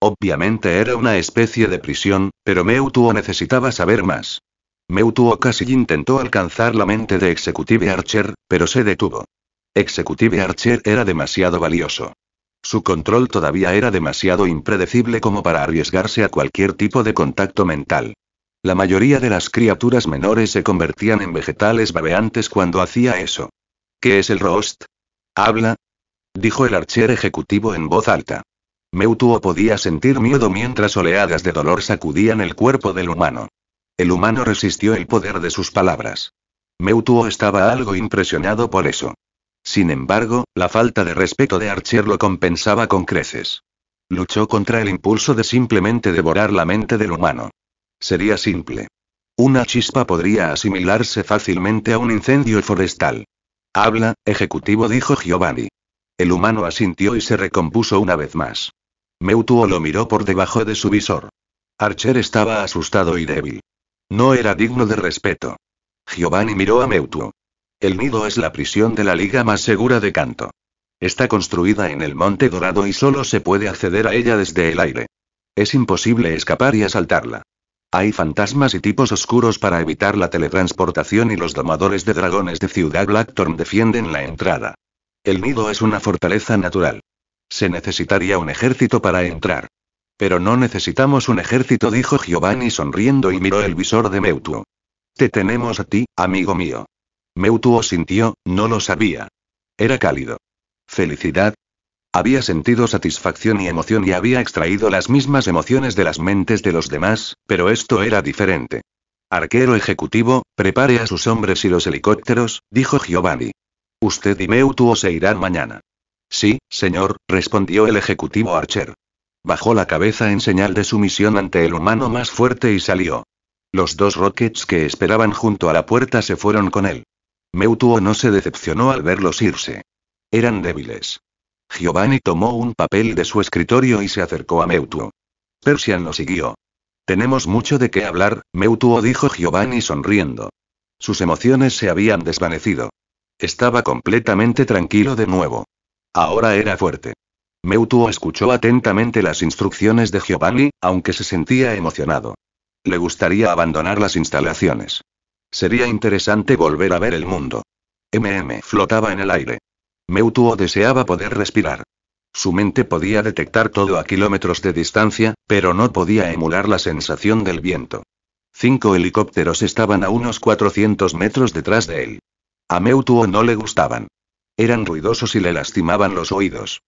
Obviamente era una especie de prisión, pero Meutuo necesitaba saber más. Meutuo casi intentó alcanzar la mente de Executive Archer, pero se detuvo. Executive Archer era demasiado valioso. Su control todavía era demasiado impredecible como para arriesgarse a cualquier tipo de contacto mental. La mayoría de las criaturas menores se convertían en vegetales babeantes cuando hacía eso. ¿Qué es el rost? Habla. Dijo el archer ejecutivo en voz alta. Meutuo podía sentir miedo mientras oleadas de dolor sacudían el cuerpo del humano. El humano resistió el poder de sus palabras. Meutuo estaba algo impresionado por eso. Sin embargo, la falta de respeto de Archer lo compensaba con creces. Luchó contra el impulso de simplemente devorar la mente del humano. Sería simple. Una chispa podría asimilarse fácilmente a un incendio forestal. Habla, ejecutivo, dijo Giovanni. El humano asintió y se recompuso una vez más. Meutuo lo miró por debajo de su visor. Archer estaba asustado y débil. No era digno de respeto. Giovanni miró a Meutuo. El nido es la prisión de la liga más segura de canto. Está construida en el Monte Dorado y solo se puede acceder a ella desde el aire. Es imposible escapar y asaltarla. Hay fantasmas y tipos oscuros para evitar la teletransportación y los domadores de dragones de Ciudad Blackthorn defienden la entrada. El nido es una fortaleza natural. Se necesitaría un ejército para entrar. Pero no necesitamos un ejército, dijo Giovanni sonriendo y miró el visor de Meutu. Te tenemos a ti, amigo mío. Meutuo sintió, no lo sabía. Era cálido. Felicidad. Había sentido satisfacción y emoción y había extraído las mismas emociones de las mentes de los demás, pero esto era diferente. Arquero ejecutivo, prepare a sus hombres y los helicópteros, dijo Giovanni. Usted y Meutuo se irán mañana. Sí, señor, respondió el ejecutivo Archer. Bajó la cabeza en señal de sumisión ante el humano más fuerte y salió. Los dos Rockets que esperaban junto a la puerta se fueron con él. Meutuo no se decepcionó al verlos irse. Eran débiles. Giovanni tomó un papel de su escritorio y se acercó a Meutuo. Persian lo siguió. Tenemos mucho de qué hablar, Meutuo dijo Giovanni sonriendo. Sus emociones se habían desvanecido. Estaba completamente tranquilo de nuevo. Ahora era fuerte. Meutuo escuchó atentamente las instrucciones de Giovanni, aunque se sentía emocionado. Le gustaría abandonar las instalaciones. Sería interesante volver a ver el mundo. MM flotaba en el aire. Meutuo deseaba poder respirar. Su mente podía detectar todo a kilómetros de distancia, pero no podía emular la sensación del viento. Cinco helicópteros estaban a unos 400 metros detrás de él. A Meutuo no le gustaban. Eran ruidosos y le lastimaban los oídos.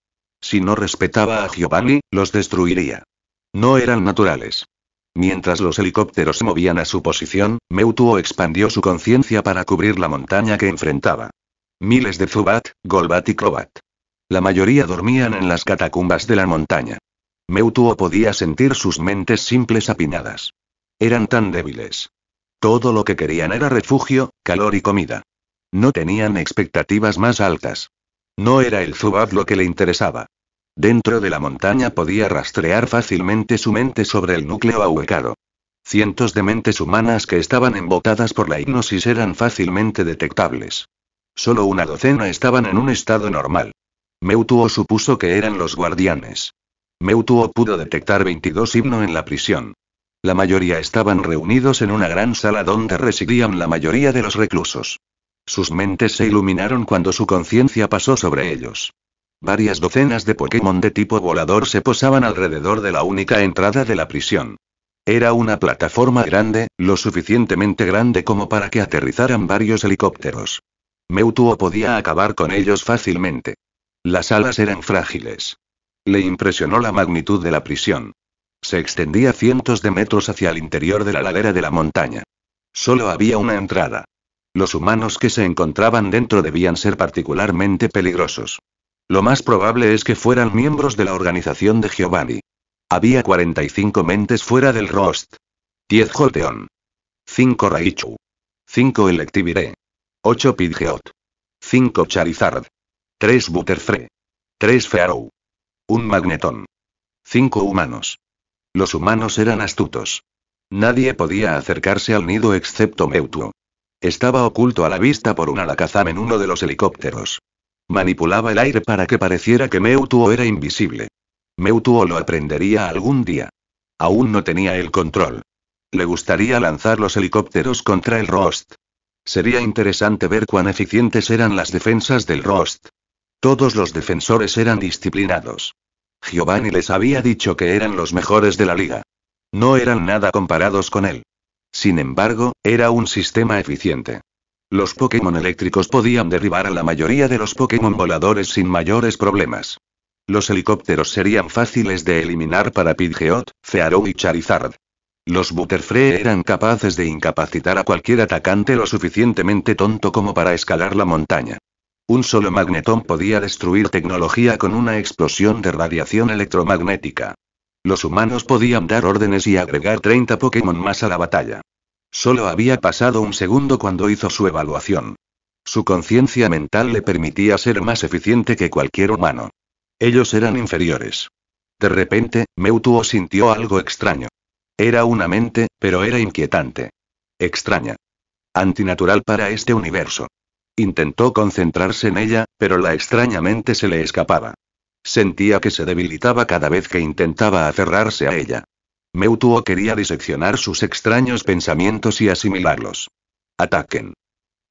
Si no respetaba a Giovanni, los destruiría. No eran naturales. Mientras los helicópteros se movían a su posición, Meutuo expandió su conciencia para cubrir la montaña que enfrentaba. Miles de Zubat, Golbat y Crobat. La mayoría dormían en las catacumbas de la montaña. Meutuo podía sentir sus mentes simples apinadas. Eran tan débiles. Todo lo que querían era refugio, calor y comida. No tenían expectativas más altas. No era el Zubat lo que le interesaba. Dentro de la montaña podía rastrear fácilmente su mente sobre el núcleo ahuecado. Cientos de mentes humanas que estaban embotadas por la hipnosis eran fácilmente detectables. Solo una docena estaban en un estado normal. Meutuo supuso que eran los guardianes. Meutuo pudo detectar 22 himno en la prisión. La mayoría estaban reunidos en una gran sala donde residían la mayoría de los reclusos. Sus mentes se iluminaron cuando su conciencia pasó sobre ellos. Varias docenas de Pokémon de tipo volador se posaban alrededor de la única entrada de la prisión. Era una plataforma grande, lo suficientemente grande como para que aterrizaran varios helicópteros. Mewtwo podía acabar con ellos fácilmente. Las alas eran frágiles. Le impresionó la magnitud de la prisión. Se extendía cientos de metros hacia el interior de la ladera de la montaña. Solo había una entrada. Los humanos que se encontraban dentro debían ser particularmente peligrosos. Lo más probable es que fueran miembros de la organización de Giovanni. Había 45 mentes fuera del Rost. 10 Joteon. 5 Raichu. 5 Electivire. 8 Pidgeot. 5 Charizard. 3 Butterfree. 3 Pharaoh. Un Magneton. 5 humanos. Los humanos eran astutos. Nadie podía acercarse al nido excepto Meutuo. Estaba oculto a la vista por un alakazam en uno de los helicópteros. Manipulaba el aire para que pareciera que Meutuo era invisible. Meutuo lo aprendería algún día. Aún no tenía el control. Le gustaría lanzar los helicópteros contra el Rost. Sería interesante ver cuán eficientes eran las defensas del Rost. Todos los defensores eran disciplinados. Giovanni les había dicho que eran los mejores de la liga. No eran nada comparados con él. Sin embargo, era un sistema eficiente. Los Pokémon eléctricos podían derribar a la mayoría de los Pokémon voladores sin mayores problemas. Los helicópteros serían fáciles de eliminar para Pidgeot, Fearow y Charizard. Los Butterfree eran capaces de incapacitar a cualquier atacante lo suficientemente tonto como para escalar la montaña. Un solo magnetón podía destruir tecnología con una explosión de radiación electromagnética. Los humanos podían dar órdenes y agregar 30 Pokémon más a la batalla. Solo había pasado un segundo cuando hizo su evaluación. Su conciencia mental le permitía ser más eficiente que cualquier humano. Ellos eran inferiores. De repente, Meutuo sintió algo extraño. Era una mente, pero era inquietante. Extraña. Antinatural para este universo. Intentó concentrarse en ella, pero la extraña mente se le escapaba. Sentía que se debilitaba cada vez que intentaba aferrarse a ella. Meutuo quería diseccionar sus extraños pensamientos y asimilarlos. Ataquen.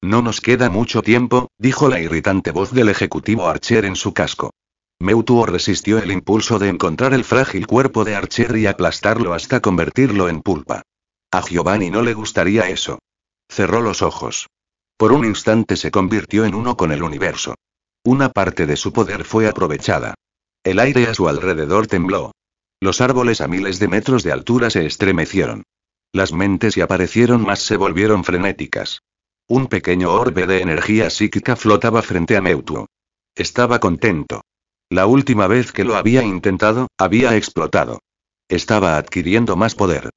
No nos queda mucho tiempo, dijo la irritante voz del ejecutivo Archer en su casco. Meutuo resistió el impulso de encontrar el frágil cuerpo de Archer y aplastarlo hasta convertirlo en pulpa. A Giovanni no le gustaría eso. Cerró los ojos. Por un instante se convirtió en uno con el universo. Una parte de su poder fue aprovechada. El aire a su alrededor tembló. Los árboles a miles de metros de altura se estremecieron. Las mentes y aparecieron más se volvieron frenéticas. Un pequeño orbe de energía psíquica flotaba frente a Meutuo. Estaba contento. La última vez que lo había intentado, había explotado. Estaba adquiriendo más poder.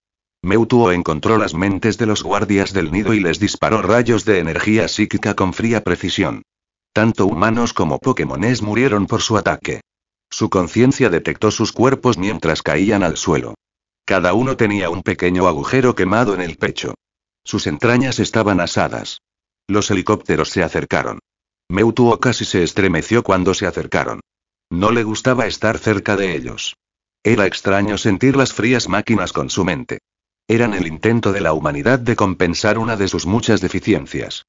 Meutuo encontró las mentes de los guardias del nido y les disparó rayos de energía psíquica con fría precisión. Tanto humanos como pokémones murieron por su ataque. Su conciencia detectó sus cuerpos mientras caían al suelo. Cada uno tenía un pequeño agujero quemado en el pecho. Sus entrañas estaban asadas. Los helicópteros se acercaron. Meutuo casi se estremeció cuando se acercaron. No le gustaba estar cerca de ellos. Era extraño sentir las frías máquinas con su mente. Eran el intento de la humanidad de compensar una de sus muchas deficiencias.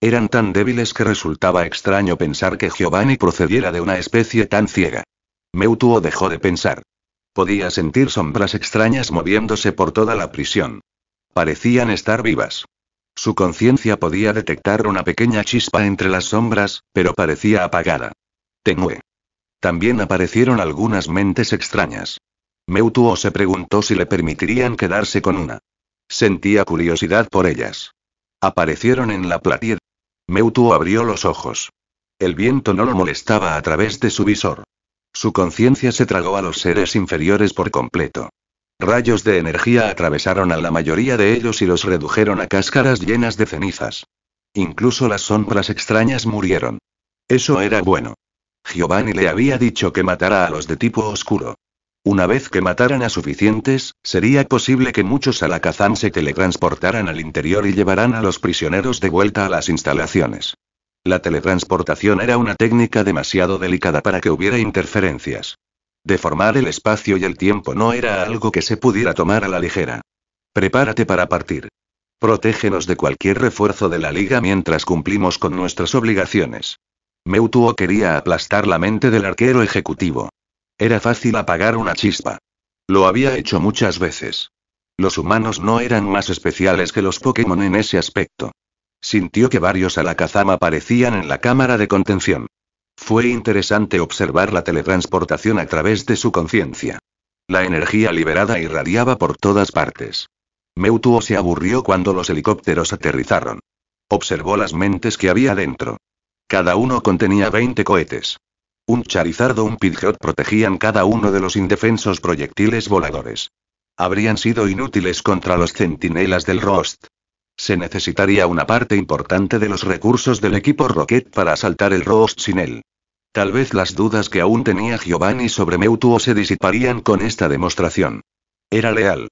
Eran tan débiles que resultaba extraño pensar que Giovanni procediera de una especie tan ciega. Meutuo dejó de pensar. Podía sentir sombras extrañas moviéndose por toda la prisión. Parecían estar vivas. Su conciencia podía detectar una pequeña chispa entre las sombras, pero parecía apagada. Tenue. También aparecieron algunas mentes extrañas. Meutuo se preguntó si le permitirían quedarse con una. Sentía curiosidad por ellas. Aparecieron en la platir. Meutuo abrió los ojos. El viento no lo molestaba a través de su visor. Su conciencia se tragó a los seres inferiores por completo. Rayos de energía atravesaron a la mayoría de ellos y los redujeron a cáscaras llenas de cenizas. Incluso las sombras extrañas murieron. Eso era bueno. Giovanni le había dicho que matara a los de tipo oscuro. Una vez que mataran a suficientes, sería posible que muchos alakazán se teletransportaran al interior y llevaran a los prisioneros de vuelta a las instalaciones. La teletransportación era una técnica demasiado delicada para que hubiera interferencias. Deformar el espacio y el tiempo no era algo que se pudiera tomar a la ligera. Prepárate para partir. Protégenos de cualquier refuerzo de la liga mientras cumplimos con nuestras obligaciones. Meutuo quería aplastar la mente del arquero ejecutivo. Era fácil apagar una chispa. Lo había hecho muchas veces. Los humanos no eran más especiales que los Pokémon en ese aspecto. Sintió que varios alakazam aparecían en la cámara de contención. Fue interesante observar la teletransportación a través de su conciencia. La energía liberada irradiaba por todas partes. Meutuo se aburrió cuando los helicópteros aterrizaron. Observó las mentes que había dentro. Cada uno contenía 20 cohetes. Un Charizard o un Pidgeot protegían cada uno de los indefensos proyectiles voladores. Habrían sido inútiles contra los centinelas del Rost se necesitaría una parte importante de los recursos del equipo Rocket para asaltar el Roost sin él. Tal vez las dudas que aún tenía Giovanni sobre Meutuo se disiparían con esta demostración. Era leal.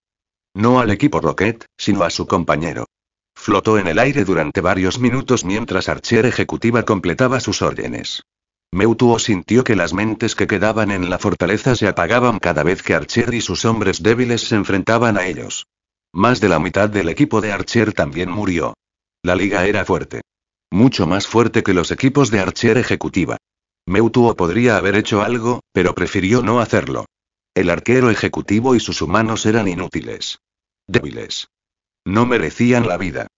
No al equipo Rocket, sino a su compañero. Flotó en el aire durante varios minutos mientras Archer Ejecutiva completaba sus órdenes. Meutuo sintió que las mentes que quedaban en la fortaleza se apagaban cada vez que Archer y sus hombres débiles se enfrentaban a ellos. Más de la mitad del equipo de Archer también murió. La liga era fuerte. Mucho más fuerte que los equipos de Archer ejecutiva. Meutuo podría haber hecho algo, pero prefirió no hacerlo. El arquero ejecutivo y sus humanos eran inútiles. Débiles. No merecían la vida.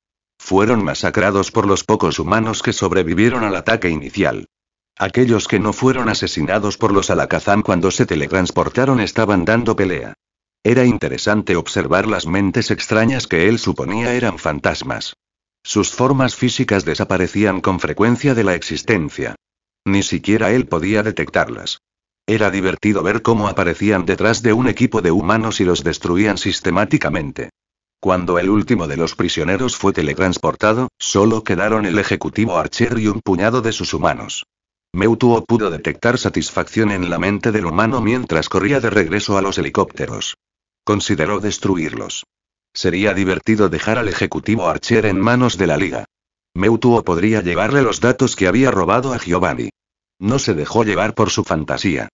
Fueron masacrados por los pocos humanos que sobrevivieron al ataque inicial. Aquellos que no fueron asesinados por los alakazam cuando se teletransportaron estaban dando pelea. Era interesante observar las mentes extrañas que él suponía eran fantasmas. Sus formas físicas desaparecían con frecuencia de la existencia. Ni siquiera él podía detectarlas. Era divertido ver cómo aparecían detrás de un equipo de humanos y los destruían sistemáticamente. Cuando el último de los prisioneros fue teletransportado, solo quedaron el ejecutivo Archer y un puñado de sus humanos. Meutuo pudo detectar satisfacción en la mente del humano mientras corría de regreso a los helicópteros. Consideró destruirlos. Sería divertido dejar al ejecutivo Archer en manos de la Liga. Meutuo podría llevarle los datos que había robado a Giovanni. No se dejó llevar por su fantasía.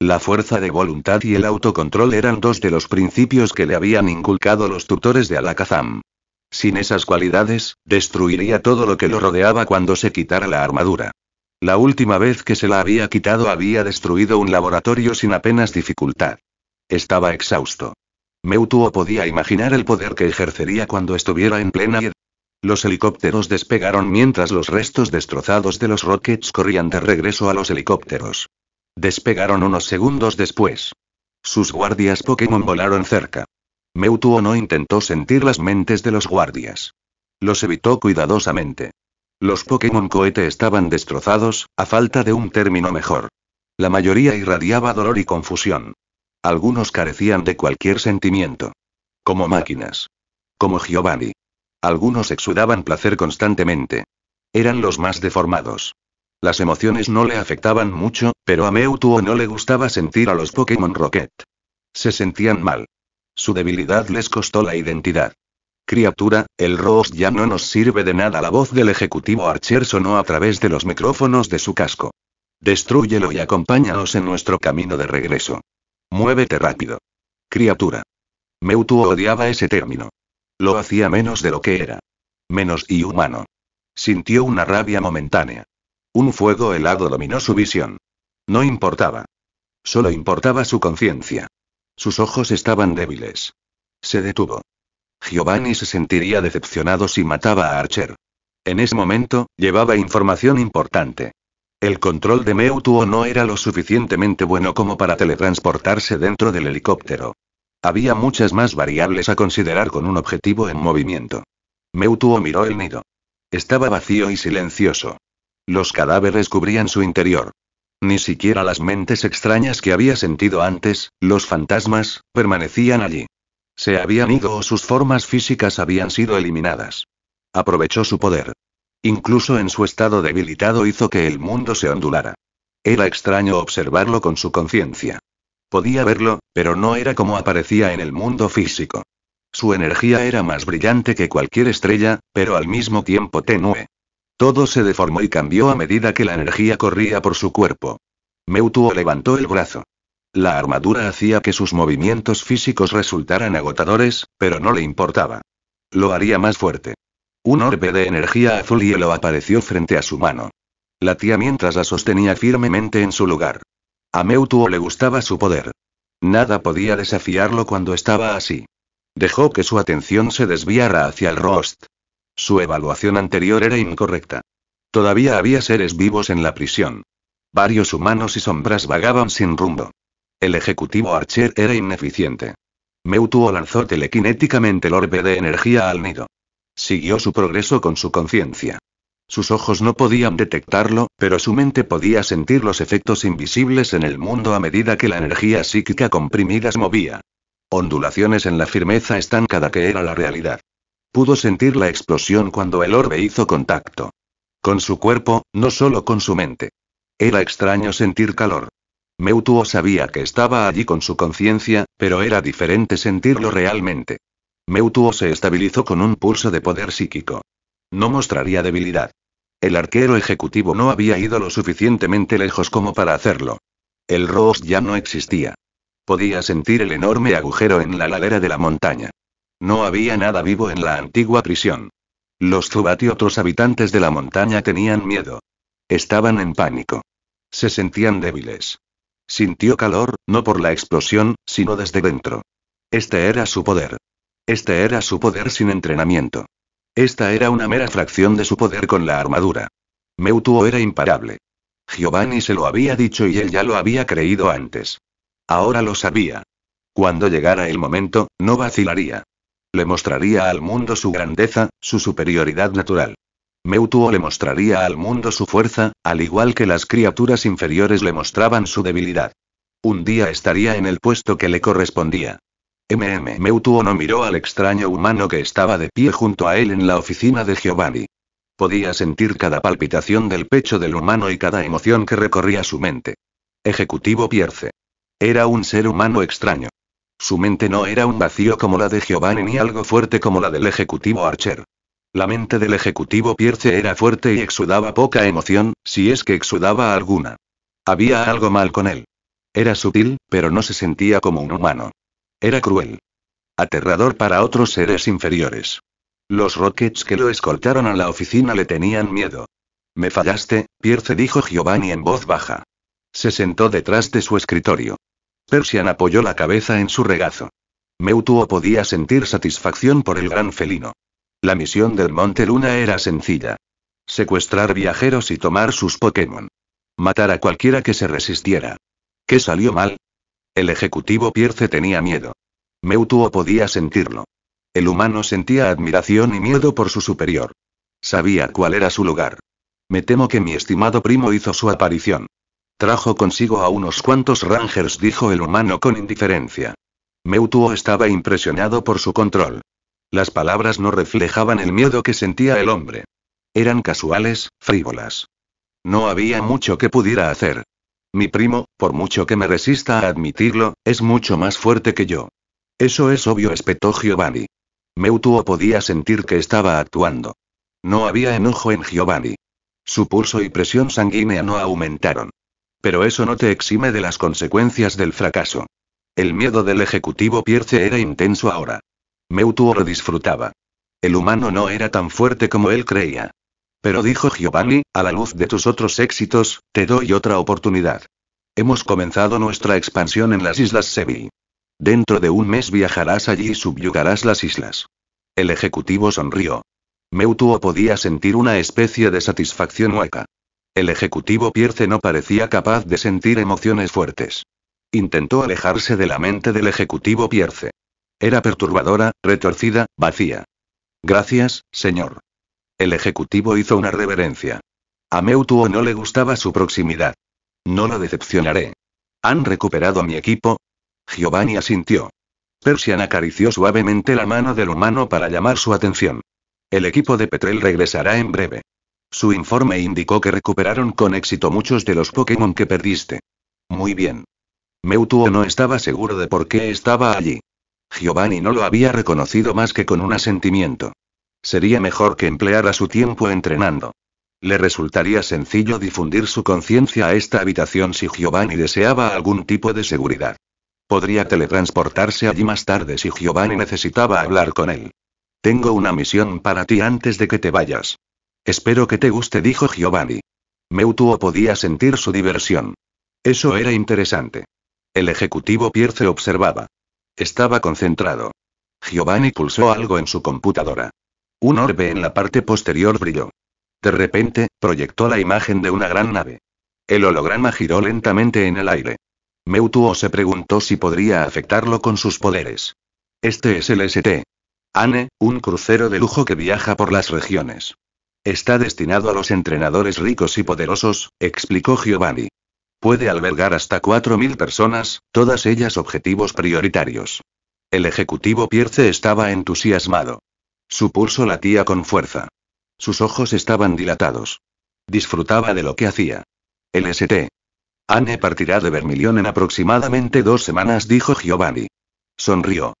La fuerza de voluntad y el autocontrol eran dos de los principios que le habían inculcado los tutores de Alakazam. Sin esas cualidades, destruiría todo lo que lo rodeaba cuando se quitara la armadura. La última vez que se la había quitado había destruido un laboratorio sin apenas dificultad. Estaba exhausto. Meutuo podía imaginar el poder que ejercería cuando estuviera en plena vida Los helicópteros despegaron mientras los restos destrozados de los rockets corrían de regreso a los helicópteros. Despegaron unos segundos después. Sus guardias Pokémon volaron cerca. Meutuo no intentó sentir las mentes de los guardias. Los evitó cuidadosamente. Los Pokémon cohete estaban destrozados, a falta de un término mejor. La mayoría irradiaba dolor y confusión. Algunos carecían de cualquier sentimiento. Como máquinas. Como Giovanni. Algunos exudaban placer constantemente. Eran los más deformados. Las emociones no le afectaban mucho, pero a Mewtwo no le gustaba sentir a los Pokémon Rocket. Se sentían mal. Su debilidad les costó la identidad. Criatura, el Ross ya no nos sirve de nada. La voz del ejecutivo Archer sonó a través de los micrófonos de su casco. Destrúyelo y acompáñanos en nuestro camino de regreso. Muévete rápido. Criatura. Meutu odiaba ese término. Lo hacía menos de lo que era. Menos y humano. Sintió una rabia momentánea. Un fuego helado dominó su visión. No importaba. Solo importaba su conciencia. Sus ojos estaban débiles. Se detuvo. Giovanni se sentiría decepcionado si mataba a Archer. En ese momento, llevaba información importante. El control de Meutuo no era lo suficientemente bueno como para teletransportarse dentro del helicóptero. Había muchas más variables a considerar con un objetivo en movimiento. Meutuo miró el nido. Estaba vacío y silencioso. Los cadáveres cubrían su interior. Ni siquiera las mentes extrañas que había sentido antes, los fantasmas, permanecían allí. Se habían ido o sus formas físicas habían sido eliminadas. Aprovechó su poder. Incluso en su estado debilitado hizo que el mundo se ondulara. Era extraño observarlo con su conciencia. Podía verlo, pero no era como aparecía en el mundo físico. Su energía era más brillante que cualquier estrella, pero al mismo tiempo tenue. Todo se deformó y cambió a medida que la energía corría por su cuerpo. Meutuo levantó el brazo. La armadura hacía que sus movimientos físicos resultaran agotadores, pero no le importaba. Lo haría más fuerte. Un orbe de energía azul hielo apareció frente a su mano. La tía mientras la sostenía firmemente en su lugar. A Meutuo le gustaba su poder. Nada podía desafiarlo cuando estaba así. Dejó que su atención se desviara hacia el Rost. Su evaluación anterior era incorrecta. Todavía había seres vivos en la prisión. Varios humanos y sombras vagaban sin rumbo. El ejecutivo Archer era ineficiente. Meutuo lanzó telequinéticamente el orbe de energía al nido. Siguió su progreso con su conciencia. Sus ojos no podían detectarlo, pero su mente podía sentir los efectos invisibles en el mundo a medida que la energía psíquica comprimida se movía. Ondulaciones en la firmeza estancada que era la realidad. Pudo sentir la explosión cuando el orbe hizo contacto. Con su cuerpo, no solo con su mente. Era extraño sentir calor. Meutuo sabía que estaba allí con su conciencia, pero era diferente sentirlo realmente. Meutuo se estabilizó con un pulso de poder psíquico. No mostraría debilidad. El arquero ejecutivo no había ido lo suficientemente lejos como para hacerlo. El Roos ya no existía. Podía sentir el enorme agujero en la ladera de la montaña. No había nada vivo en la antigua prisión. Los Zubat y otros habitantes de la montaña tenían miedo. Estaban en pánico. Se sentían débiles. Sintió calor, no por la explosión, sino desde dentro. Este era su poder, este era su poder sin entrenamiento. Esta era una mera fracción de su poder con la armadura. Meutuo era imparable. Giovanni se lo había dicho y él ya lo había creído antes. Ahora lo sabía. Cuando llegara el momento, no vacilaría. Le mostraría al mundo su grandeza, su superioridad natural. Meutuo le mostraría al mundo su fuerza, al igual que las criaturas inferiores le mostraban su debilidad. Un día estaría en el puesto que le correspondía. MM Meutuo no miró al extraño humano que estaba de pie junto a él en la oficina de Giovanni. Podía sentir cada palpitación del pecho del humano y cada emoción que recorría su mente. Ejecutivo Pierce. Era un ser humano extraño. Su mente no era un vacío como la de Giovanni ni algo fuerte como la del ejecutivo Archer. La mente del ejecutivo Pierce era fuerte y exudaba poca emoción, si es que exudaba alguna. Había algo mal con él. Era sutil, pero no se sentía como un humano. Era cruel. Aterrador para otros seres inferiores. Los Rockets que lo escoltaron a la oficina le tenían miedo. Me fallaste, Pierce dijo Giovanni en voz baja. Se sentó detrás de su escritorio. Persian apoyó la cabeza en su regazo. Meutuo podía sentir satisfacción por el gran felino. La misión del Monte Luna era sencilla. Secuestrar viajeros y tomar sus Pokémon. Matar a cualquiera que se resistiera. ¿Qué salió mal? El ejecutivo Pierce tenía miedo. Meutuo podía sentirlo. El humano sentía admiración y miedo por su superior. Sabía cuál era su lugar. Me temo que mi estimado primo hizo su aparición. Trajo consigo a unos cuantos rangers, dijo el humano con indiferencia. Meutuo estaba impresionado por su control. Las palabras no reflejaban el miedo que sentía el hombre. Eran casuales, frívolas. No había mucho que pudiera hacer. Mi primo, por mucho que me resista a admitirlo, es mucho más fuerte que yo. Eso es obvio, espetó Giovanni. Meutuo podía sentir que estaba actuando. No había enojo en Giovanni. Su pulso y presión sanguínea no aumentaron. Pero eso no te exime de las consecuencias del fracaso. El miedo del ejecutivo Pierce era intenso ahora. Meutuo lo disfrutaba. El humano no era tan fuerte como él creía. Pero dijo Giovanni, a la luz de tus otros éxitos, te doy otra oportunidad. Hemos comenzado nuestra expansión en las Islas Seville. Dentro de un mes viajarás allí y subyugarás las islas. El ejecutivo sonrió. Meutuo podía sentir una especie de satisfacción hueca. El ejecutivo Pierce no parecía capaz de sentir emociones fuertes. Intentó alejarse de la mente del ejecutivo Pierce. Era perturbadora, retorcida, vacía. Gracias, señor. El ejecutivo hizo una reverencia. A Meutuo no le gustaba su proximidad. No lo decepcionaré. ¿Han recuperado a mi equipo? Giovanni asintió. Persian acarició suavemente la mano del humano para llamar su atención. El equipo de Petrel regresará en breve. Su informe indicó que recuperaron con éxito muchos de los Pokémon que perdiste. Muy bien. Meutuo no estaba seguro de por qué estaba allí. Giovanni no lo había reconocido más que con un asentimiento. Sería mejor que empleara su tiempo entrenando. Le resultaría sencillo difundir su conciencia a esta habitación si Giovanni deseaba algún tipo de seguridad. Podría teletransportarse allí más tarde si Giovanni necesitaba hablar con él. Tengo una misión para ti antes de que te vayas. Espero que te guste, dijo Giovanni. Meutuo podía sentir su diversión. Eso era interesante. El ejecutivo Pierce observaba. Estaba concentrado. Giovanni pulsó algo en su computadora. Un orbe en la parte posterior brilló. De repente, proyectó la imagen de una gran nave. El holograma giró lentamente en el aire. Meutuo se preguntó si podría afectarlo con sus poderes. Este es el ST. Anne, un crucero de lujo que viaja por las regiones. Está destinado a los entrenadores ricos y poderosos, explicó Giovanni. Puede albergar hasta 4.000 personas, todas ellas objetivos prioritarios. El ejecutivo Pierce estaba entusiasmado. Su pulso latía con fuerza. Sus ojos estaban dilatados. Disfrutaba de lo que hacía. El ST. Anne partirá de Vermilion en aproximadamente dos semanas, dijo Giovanni. Sonrió.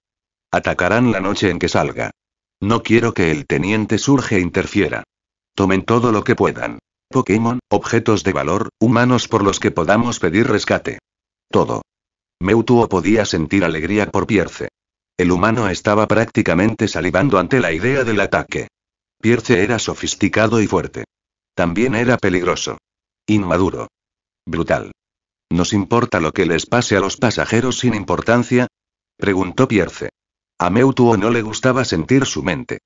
Atacarán la noche en que salga. No quiero que el teniente surge e interfiera. Tomen todo lo que puedan. Pokémon, objetos de valor, humanos por los que podamos pedir rescate. Todo. Meutuo podía sentir alegría por Pierce. El humano estaba prácticamente salivando ante la idea del ataque. Pierce era sofisticado y fuerte. También era peligroso. Inmaduro. Brutal. ¿Nos importa lo que les pase a los pasajeros sin importancia? Preguntó Pierce. A Meutuo no le gustaba sentir su mente.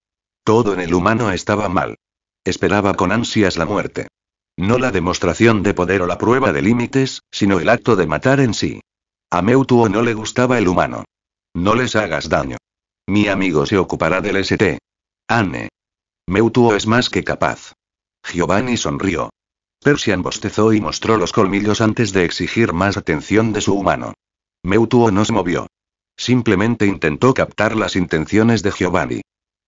Todo en el humano estaba mal. Esperaba con ansias la muerte. No la demostración de poder o la prueba de límites, sino el acto de matar en sí. A Meutuo no le gustaba el humano. No les hagas daño. Mi amigo se ocupará del St. Anne. Meutuo es más que capaz. Giovanni sonrió. Persian bostezó y mostró los colmillos antes de exigir más atención de su humano. Meutuo no se movió. Simplemente intentó captar las intenciones de Giovanni.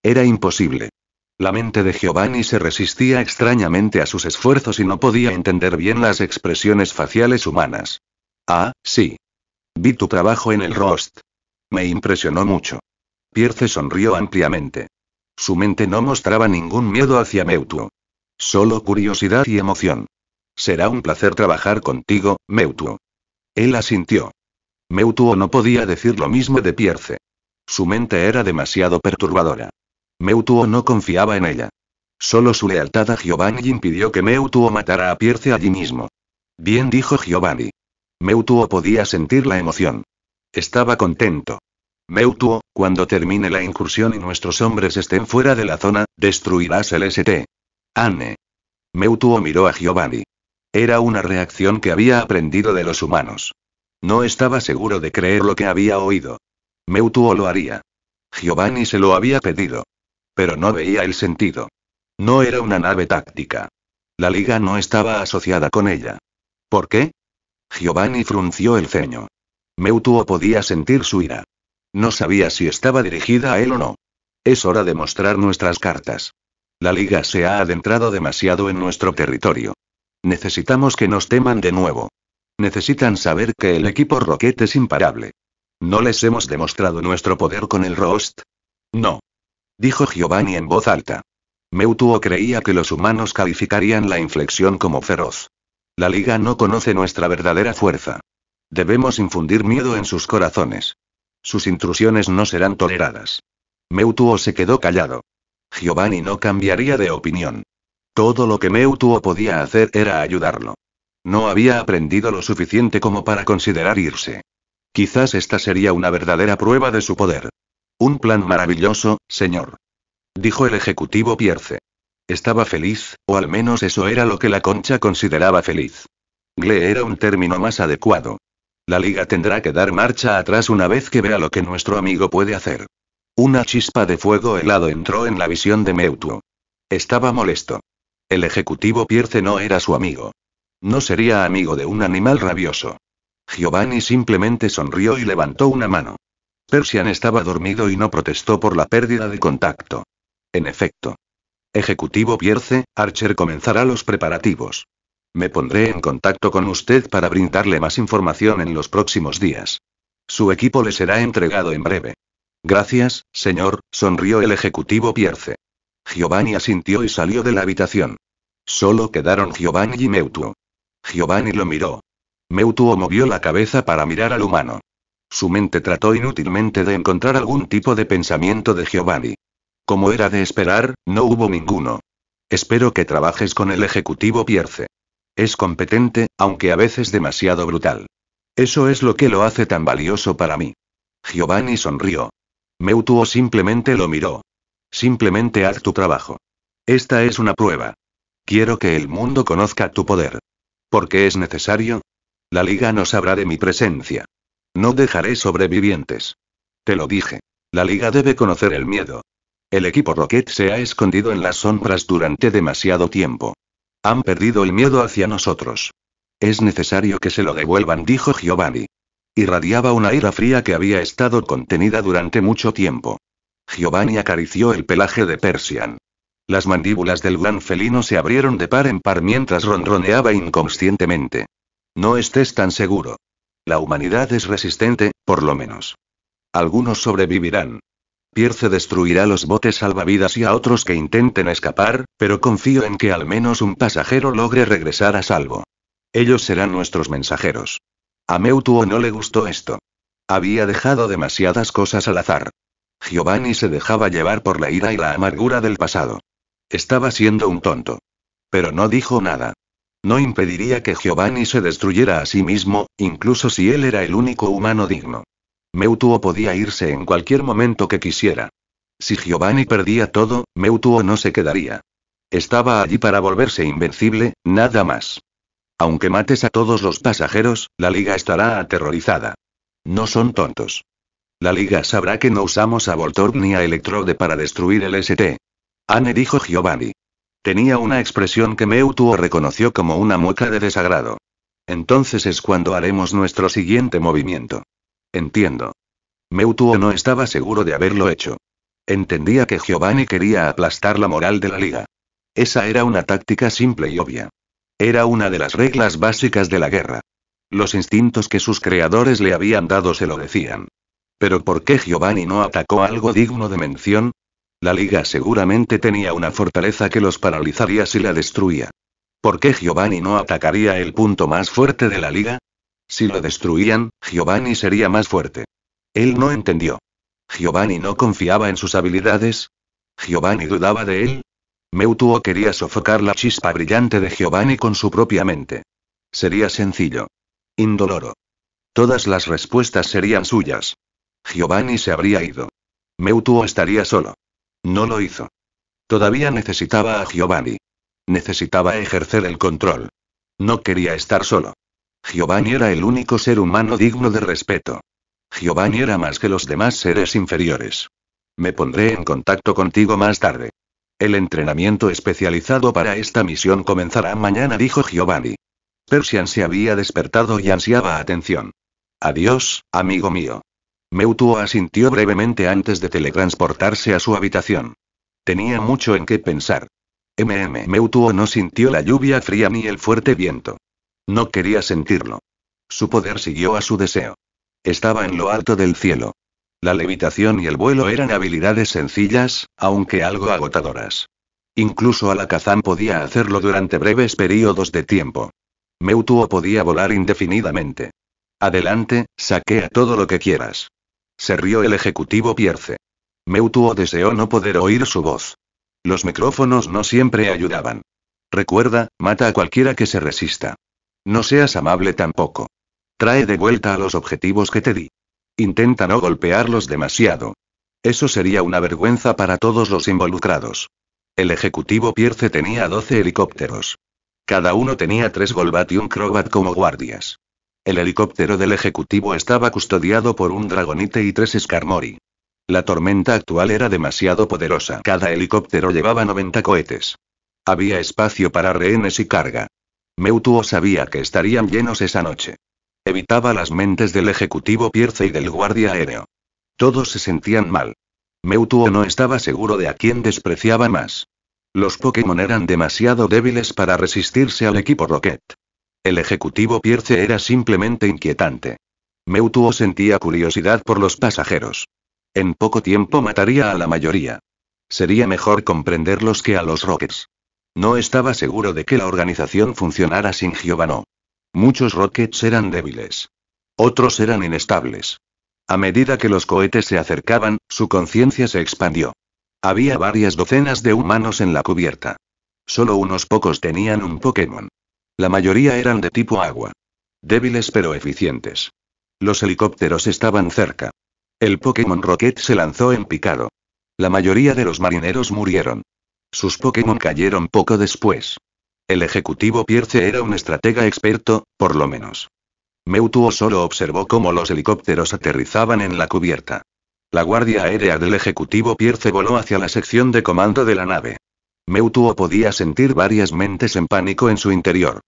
Era imposible. La mente de Giovanni se resistía extrañamente a sus esfuerzos y no podía entender bien las expresiones faciales humanas. Ah, sí. Vi tu trabajo en el ROST. Me impresionó mucho. Pierce sonrió ampliamente. Su mente no mostraba ningún miedo hacia Meutuo. Solo curiosidad y emoción. Será un placer trabajar contigo, Meutuo. Él asintió. Meutuo no podía decir lo mismo de Pierce. Su mente era demasiado perturbadora. Meutuo no confiaba en ella. Solo su lealtad a Giovanni impidió que Meutuo matara a Pierce allí mismo. Bien dijo Giovanni. Meutuo podía sentir la emoción. Estaba contento. Meutuo, cuando termine la incursión y nuestros hombres estén fuera de la zona, destruirás el ST. Anne. Meutuo miró a Giovanni. Era una reacción que había aprendido de los humanos. No estaba seguro de creer lo que había oído. Meutuo lo haría. Giovanni se lo había pedido. Pero no veía el sentido. No era una nave táctica. La liga no estaba asociada con ella. ¿Por qué? Giovanni frunció el ceño. Meutuo podía sentir su ira. No sabía si estaba dirigida a él o no. Es hora de mostrar nuestras cartas. La liga se ha adentrado demasiado en nuestro territorio. Necesitamos que nos teman de nuevo. Necesitan saber que el equipo Rocket es imparable. ¿No les hemos demostrado nuestro poder con el Rost? No. Dijo Giovanni en voz alta. Meutuo creía que los humanos calificarían la inflexión como feroz. La liga no conoce nuestra verdadera fuerza. Debemos infundir miedo en sus corazones. Sus intrusiones no serán toleradas. Meutuo se quedó callado. Giovanni no cambiaría de opinión. Todo lo que Meutuo podía hacer era ayudarlo. No había aprendido lo suficiente como para considerar irse. Quizás esta sería una verdadera prueba de su poder. Un plan maravilloso, señor. Dijo el ejecutivo Pierce. Estaba feliz, o al menos eso era lo que la concha consideraba feliz. Gle era un término más adecuado. La liga tendrá que dar marcha atrás una vez que vea lo que nuestro amigo puede hacer. Una chispa de fuego helado entró en la visión de Meutu. Estaba molesto. El ejecutivo Pierce no era su amigo. No sería amigo de un animal rabioso. Giovanni simplemente sonrió y levantó una mano. Persian estaba dormido y no protestó por la pérdida de contacto. En efecto. Ejecutivo Pierce, Archer comenzará los preparativos. Me pondré en contacto con usted para brindarle más información en los próximos días. Su equipo le será entregado en breve. Gracias, señor, sonrió el ejecutivo Pierce. Giovanni asintió y salió de la habitación. Solo quedaron Giovanni y Meutuo. Giovanni lo miró. Meutuo movió la cabeza para mirar al humano. Su mente trató inútilmente de encontrar algún tipo de pensamiento de Giovanni. Como era de esperar, no hubo ninguno. Espero que trabajes con el ejecutivo Pierce. Es competente, aunque a veces demasiado brutal. Eso es lo que lo hace tan valioso para mí. Giovanni sonrió. Meutuo simplemente lo miró. Simplemente haz tu trabajo. Esta es una prueba. Quiero que el mundo conozca tu poder. ¿Por qué es necesario? La liga no sabrá de mi presencia. No dejaré sobrevivientes. Te lo dije. La liga debe conocer el miedo. El equipo Rocket se ha escondido en las sombras durante demasiado tiempo. Han perdido el miedo hacia nosotros. Es necesario que se lo devuelvan, dijo Giovanni. Irradiaba una ira fría que había estado contenida durante mucho tiempo. Giovanni acarició el pelaje de Persian. Las mandíbulas del gran felino se abrieron de par en par mientras ronroneaba inconscientemente. No estés tan seguro. La humanidad es resistente, por lo menos. Algunos sobrevivirán. Pierce destruirá los botes salvavidas y a otros que intenten escapar, pero confío en que al menos un pasajero logre regresar a salvo. Ellos serán nuestros mensajeros. A Meutuo no le gustó esto. Había dejado demasiadas cosas al azar. Giovanni se dejaba llevar por la ira y la amargura del pasado. Estaba siendo un tonto. Pero no dijo nada. No impediría que Giovanni se destruyera a sí mismo, incluso si él era el único humano digno. Meutuo podía irse en cualquier momento que quisiera. Si Giovanni perdía todo, Meutuo no se quedaría. Estaba allí para volverse invencible, nada más. Aunque mates a todos los pasajeros, la liga estará aterrorizada. No son tontos. La liga sabrá que no usamos a Voltorb ni a Electrode para destruir el ST. Anne dijo Giovanni. Tenía una expresión que Meutuo reconoció como una mueca de desagrado. Entonces es cuando haremos nuestro siguiente movimiento. Entiendo. Meutuo no estaba seguro de haberlo hecho. Entendía que Giovanni quería aplastar la moral de la liga. Esa era una táctica simple y obvia. Era una de las reglas básicas de la guerra. Los instintos que sus creadores le habían dado se lo decían. Pero ¿por qué Giovanni no atacó algo digno de mención? La liga seguramente tenía una fortaleza que los paralizaría si la destruía. ¿Por qué Giovanni no atacaría el punto más fuerte de la liga? Si lo destruían, Giovanni sería más fuerte. Él no entendió. Giovanni no confiaba en sus habilidades. Giovanni dudaba de él. Meutuo quería sofocar la chispa brillante de Giovanni con su propia mente. Sería sencillo. Indoloro. Todas las respuestas serían suyas. Giovanni se habría ido. Meutuo estaría solo. No lo hizo. Todavía necesitaba a Giovanni. Necesitaba ejercer el control. No quería estar solo. Giovanni era el único ser humano digno de respeto. Giovanni era más que los demás seres inferiores. Me pondré en contacto contigo más tarde. El entrenamiento especializado para esta misión comenzará mañana, dijo Giovanni. Persian se había despertado y ansiaba atención. Adiós, amigo mío. Meutuo asintió brevemente antes de teletransportarse a su habitación. Tenía mucho en qué pensar. MM Meutuo no sintió la lluvia fría ni el fuerte viento. No quería sentirlo. Su poder siguió a su deseo. Estaba en lo alto del cielo. La levitación y el vuelo eran habilidades sencillas, aunque algo agotadoras. Incluso Alakazam podía hacerlo durante breves periodos de tiempo. Meutuo podía volar indefinidamente. Adelante, saquea todo lo que quieras. Se rió el ejecutivo Pierce. Meutuo deseó no poder oír su voz. Los micrófonos no siempre ayudaban. Recuerda, mata a cualquiera que se resista. No seas amable tampoco. Trae de vuelta a los objetivos que te di. Intenta no golpearlos demasiado. Eso sería una vergüenza para todos los involucrados. El ejecutivo Pierce tenía 12 helicópteros. Cada uno tenía tres Golbat y un Crobat como guardias. El helicóptero del ejecutivo estaba custodiado por un Dragonite y tres Skarmory. La tormenta actual era demasiado poderosa. Cada helicóptero llevaba 90 cohetes. Había espacio para rehenes y carga. Meutuo sabía que estarían llenos esa noche. Evitaba las mentes del ejecutivo Pierce y del guardia aéreo. Todos se sentían mal. Meutuo no estaba seguro de a quién despreciaba más. Los Pokémon eran demasiado débiles para resistirse al equipo Rocket. El ejecutivo Pierce era simplemente inquietante. Meutuo sentía curiosidad por los pasajeros. En poco tiempo mataría a la mayoría. Sería mejor comprenderlos que a los Rockets. No estaba seguro de que la organización funcionara sin Giovanno. Muchos rockets eran débiles. Otros eran inestables. A medida que los cohetes se acercaban, su conciencia se expandió. Había varias docenas de humanos en la cubierta. Solo unos pocos tenían un Pokémon. La mayoría eran de tipo agua. Débiles pero eficientes. Los helicópteros estaban cerca. El Pokémon Rocket se lanzó en picado. La mayoría de los marineros murieron. Sus Pokémon cayeron poco después. El ejecutivo Pierce era un estratega experto, por lo menos. Meutuo solo observó cómo los helicópteros aterrizaban en la cubierta. La guardia aérea del ejecutivo Pierce voló hacia la sección de comando de la nave. Meutuo podía sentir varias mentes en pánico en su interior.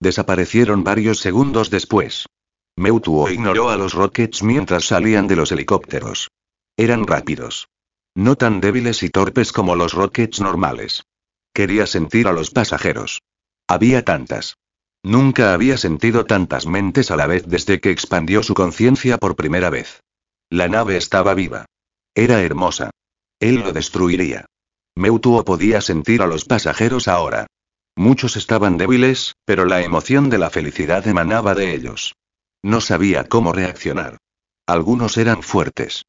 Desaparecieron varios segundos después. Meutuo ignoró a los Rockets mientras salían de los helicópteros. Eran rápidos. No tan débiles y torpes como los Rockets normales. Quería sentir a los pasajeros. Había tantas. Nunca había sentido tantas mentes a la vez desde que expandió su conciencia por primera vez. La nave estaba viva. Era hermosa. Él lo destruiría. Meutuo podía sentir a los pasajeros ahora. Muchos estaban débiles, pero la emoción de la felicidad emanaba de ellos. No sabía cómo reaccionar. Algunos eran fuertes.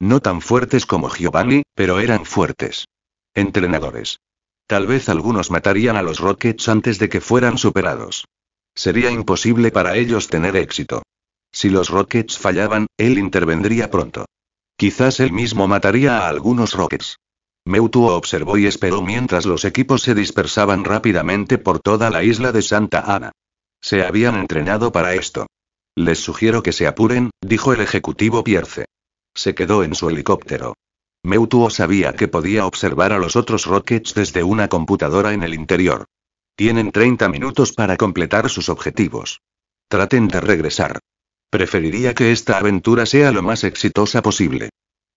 No tan fuertes como Giovanni, pero eran fuertes. Entrenadores. Tal vez algunos matarían a los Rockets antes de que fueran superados. Sería imposible para ellos tener éxito. Si los Rockets fallaban, él intervendría pronto. Quizás él mismo mataría a algunos Rockets. Meutuo observó y esperó mientras los equipos se dispersaban rápidamente por toda la isla de Santa Ana. Se habían entrenado para esto. Les sugiero que se apuren, dijo el ejecutivo Pierce se quedó en su helicóptero. Meutuo sabía que podía observar a los otros Rockets desde una computadora en el interior. Tienen 30 minutos para completar sus objetivos. Traten de regresar. Preferiría que esta aventura sea lo más exitosa posible.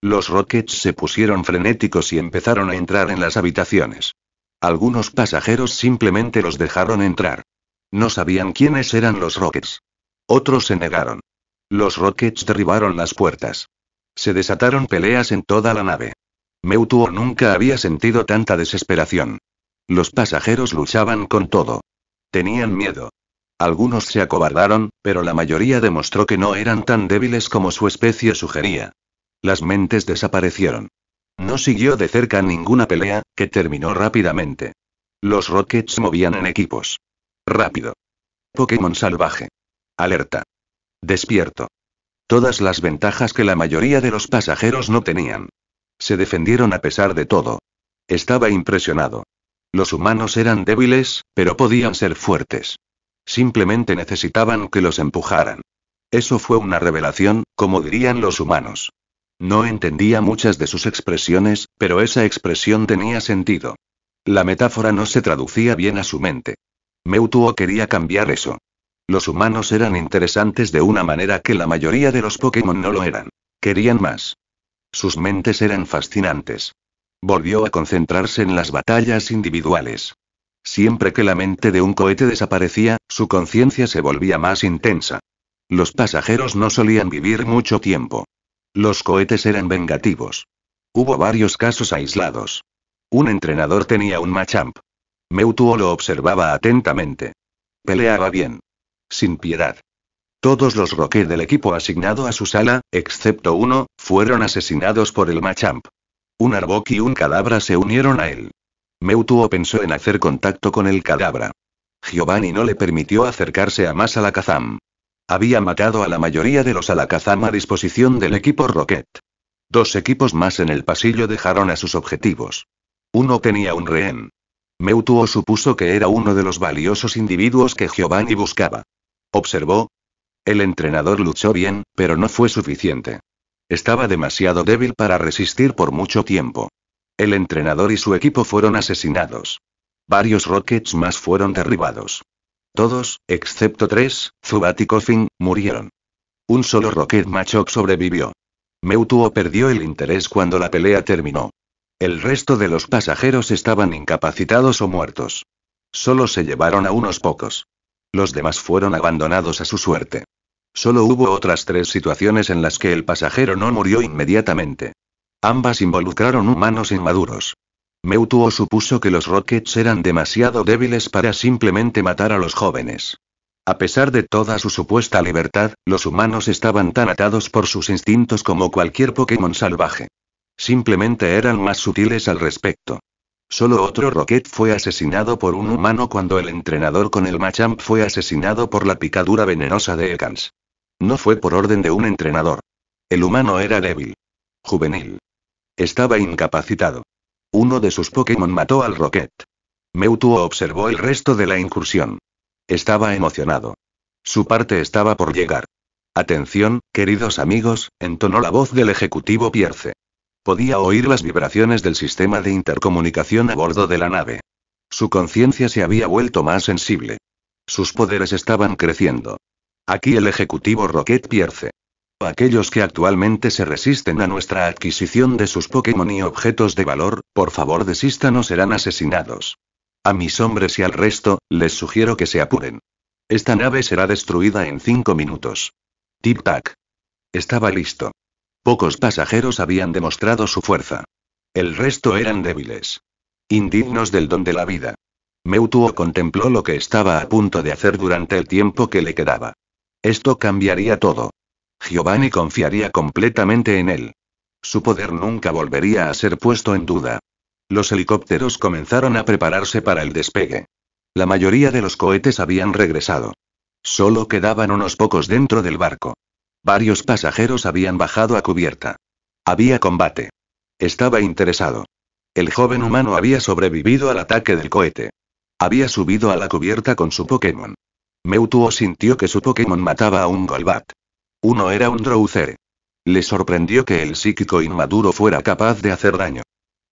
Los Rockets se pusieron frenéticos y empezaron a entrar en las habitaciones. Algunos pasajeros simplemente los dejaron entrar. No sabían quiénes eran los Rockets. Otros se negaron. Los Rockets derribaron las puertas. Se desataron peleas en toda la nave. Meutuo nunca había sentido tanta desesperación. Los pasajeros luchaban con todo. Tenían miedo. Algunos se acobardaron, pero la mayoría demostró que no eran tan débiles como su especie sugería. Las mentes desaparecieron. No siguió de cerca ninguna pelea, que terminó rápidamente. Los Rockets movían en equipos. Rápido. Pokémon salvaje. Alerta. Despierto. Todas las ventajas que la mayoría de los pasajeros no tenían. Se defendieron a pesar de todo. Estaba impresionado. Los humanos eran débiles, pero podían ser fuertes. Simplemente necesitaban que los empujaran. Eso fue una revelación, como dirían los humanos. No entendía muchas de sus expresiones, pero esa expresión tenía sentido. La metáfora no se traducía bien a su mente. Meutuo quería cambiar eso. Los humanos eran interesantes de una manera que la mayoría de los Pokémon no lo eran. Querían más. Sus mentes eran fascinantes. Volvió a concentrarse en las batallas individuales. Siempre que la mente de un cohete desaparecía, su conciencia se volvía más intensa. Los pasajeros no solían vivir mucho tiempo. Los cohetes eran vengativos. Hubo varios casos aislados. Un entrenador tenía un Machamp. Meutuo lo observaba atentamente. Peleaba bien sin piedad. Todos los Roque del equipo asignado a su sala, excepto uno, fueron asesinados por el Machamp. Un Arbok y un Cadabra se unieron a él. Meutuo pensó en hacer contacto con el Cadabra. Giovanni no le permitió acercarse a más Alakazam. Había matado a la mayoría de los Alakazam a disposición del equipo Rocket. Dos equipos más en el pasillo dejaron a sus objetivos. Uno tenía un rehén. Meutuo supuso que era uno de los valiosos individuos que Giovanni buscaba observó. El entrenador luchó bien, pero no fue suficiente. Estaba demasiado débil para resistir por mucho tiempo. El entrenador y su equipo fueron asesinados. Varios Rockets más fueron derribados. Todos, excepto tres, Zubat y murieron. Un solo Rocket Machok sobrevivió. Meutuo perdió el interés cuando la pelea terminó. El resto de los pasajeros estaban incapacitados o muertos. Solo se llevaron a unos pocos. Los demás fueron abandonados a su suerte. Solo hubo otras tres situaciones en las que el pasajero no murió inmediatamente. Ambas involucraron humanos inmaduros. Meutuo supuso que los Rockets eran demasiado débiles para simplemente matar a los jóvenes. A pesar de toda su supuesta libertad, los humanos estaban tan atados por sus instintos como cualquier Pokémon salvaje. Simplemente eran más sutiles al respecto. Solo otro Rocket fue asesinado por un humano cuando el entrenador con el Machamp fue asesinado por la picadura venenosa de Ekans. No fue por orden de un entrenador. El humano era débil. Juvenil. Estaba incapacitado. Uno de sus Pokémon mató al Rocket. Mewtwo observó el resto de la incursión. Estaba emocionado. Su parte estaba por llegar. Atención, queridos amigos, entonó la voz del ejecutivo Pierce. Podía oír las vibraciones del sistema de intercomunicación a bordo de la nave. Su conciencia se había vuelto más sensible. Sus poderes estaban creciendo. Aquí el ejecutivo Rocket Pierce. Aquellos que actualmente se resisten a nuestra adquisición de sus Pokémon y objetos de valor, por favor desistan o serán asesinados. A mis hombres y al resto, les sugiero que se apuren. Esta nave será destruida en cinco minutos. Tic-tac. Estaba listo. Pocos pasajeros habían demostrado su fuerza. El resto eran débiles. Indignos del don de la vida. Meutuo contempló lo que estaba a punto de hacer durante el tiempo que le quedaba. Esto cambiaría todo. Giovanni confiaría completamente en él. Su poder nunca volvería a ser puesto en duda. Los helicópteros comenzaron a prepararse para el despegue. La mayoría de los cohetes habían regresado. Solo quedaban unos pocos dentro del barco. Varios pasajeros habían bajado a cubierta. Había combate. Estaba interesado. El joven humano había sobrevivido al ataque del cohete. Había subido a la cubierta con su Pokémon. Meutuo sintió que su Pokémon mataba a un Golbat. Uno era un Drowzere. Le sorprendió que el psíquico inmaduro fuera capaz de hacer daño.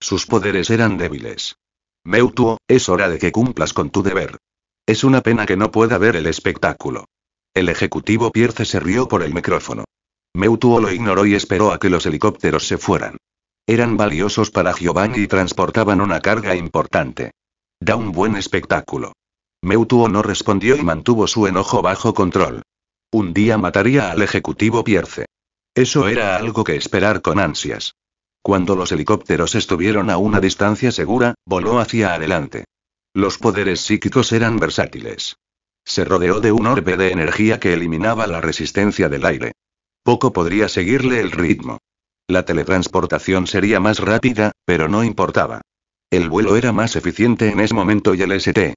Sus poderes eran débiles. Meutuo, es hora de que cumplas con tu deber. Es una pena que no pueda ver el espectáculo. El ejecutivo Pierce se rió por el micrófono. Meutuo lo ignoró y esperó a que los helicópteros se fueran. Eran valiosos para Giovanni y transportaban una carga importante. Da un buen espectáculo. Meutuo no respondió y mantuvo su enojo bajo control. Un día mataría al ejecutivo Pierce. Eso era algo que esperar con ansias. Cuando los helicópteros estuvieron a una distancia segura, voló hacia adelante. Los poderes psíquicos eran versátiles. Se rodeó de un orbe de energía que eliminaba la resistencia del aire. Poco podría seguirle el ritmo. La teletransportación sería más rápida, pero no importaba. El vuelo era más eficiente en ese momento y el ST.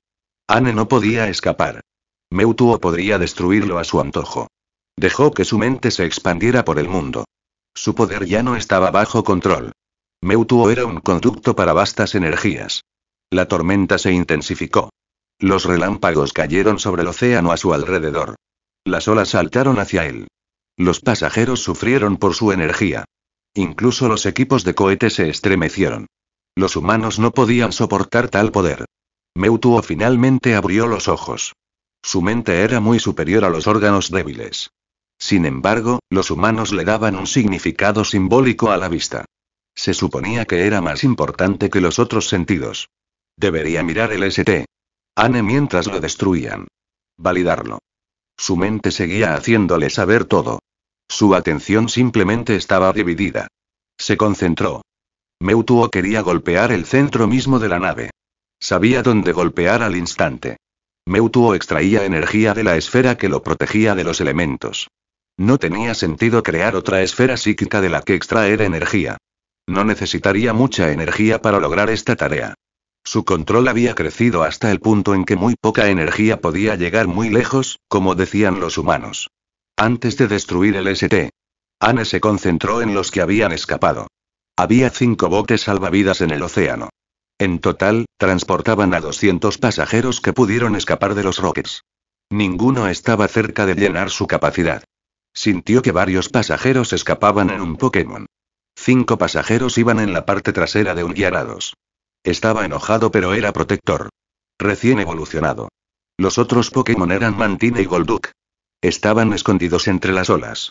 Anne no podía escapar. Meutuo podría destruirlo a su antojo. Dejó que su mente se expandiera por el mundo. Su poder ya no estaba bajo control. Meutuo era un conducto para vastas energías. La tormenta se intensificó. Los relámpagos cayeron sobre el océano a su alrededor. Las olas saltaron hacia él. Los pasajeros sufrieron por su energía. Incluso los equipos de cohete se estremecieron. Los humanos no podían soportar tal poder. Meutuo finalmente abrió los ojos. Su mente era muy superior a los órganos débiles. Sin embargo, los humanos le daban un significado simbólico a la vista. Se suponía que era más importante que los otros sentidos. Debería mirar el ST, Anne mientras lo destruían. Validarlo. Su mente seguía haciéndole saber todo. Su atención simplemente estaba dividida. Se concentró. Meutuo quería golpear el centro mismo de la nave. Sabía dónde golpear al instante. Meutuo extraía energía de la esfera que lo protegía de los elementos. No tenía sentido crear otra esfera psíquica de la que extraer energía. No necesitaría mucha energía para lograr esta tarea. Su control había crecido hasta el punto en que muy poca energía podía llegar muy lejos, como decían los humanos. Antes de destruir el ST, Anne se concentró en los que habían escapado. Había cinco botes salvavidas en el océano. En total, transportaban a 200 pasajeros que pudieron escapar de los Rockets. Ninguno estaba cerca de llenar su capacidad. Sintió que varios pasajeros escapaban en un Pokémon. Cinco pasajeros iban en la parte trasera de un guiarados. Estaba enojado pero era protector. Recién evolucionado. Los otros Pokémon eran Mantine y Golduck. Estaban escondidos entre las olas.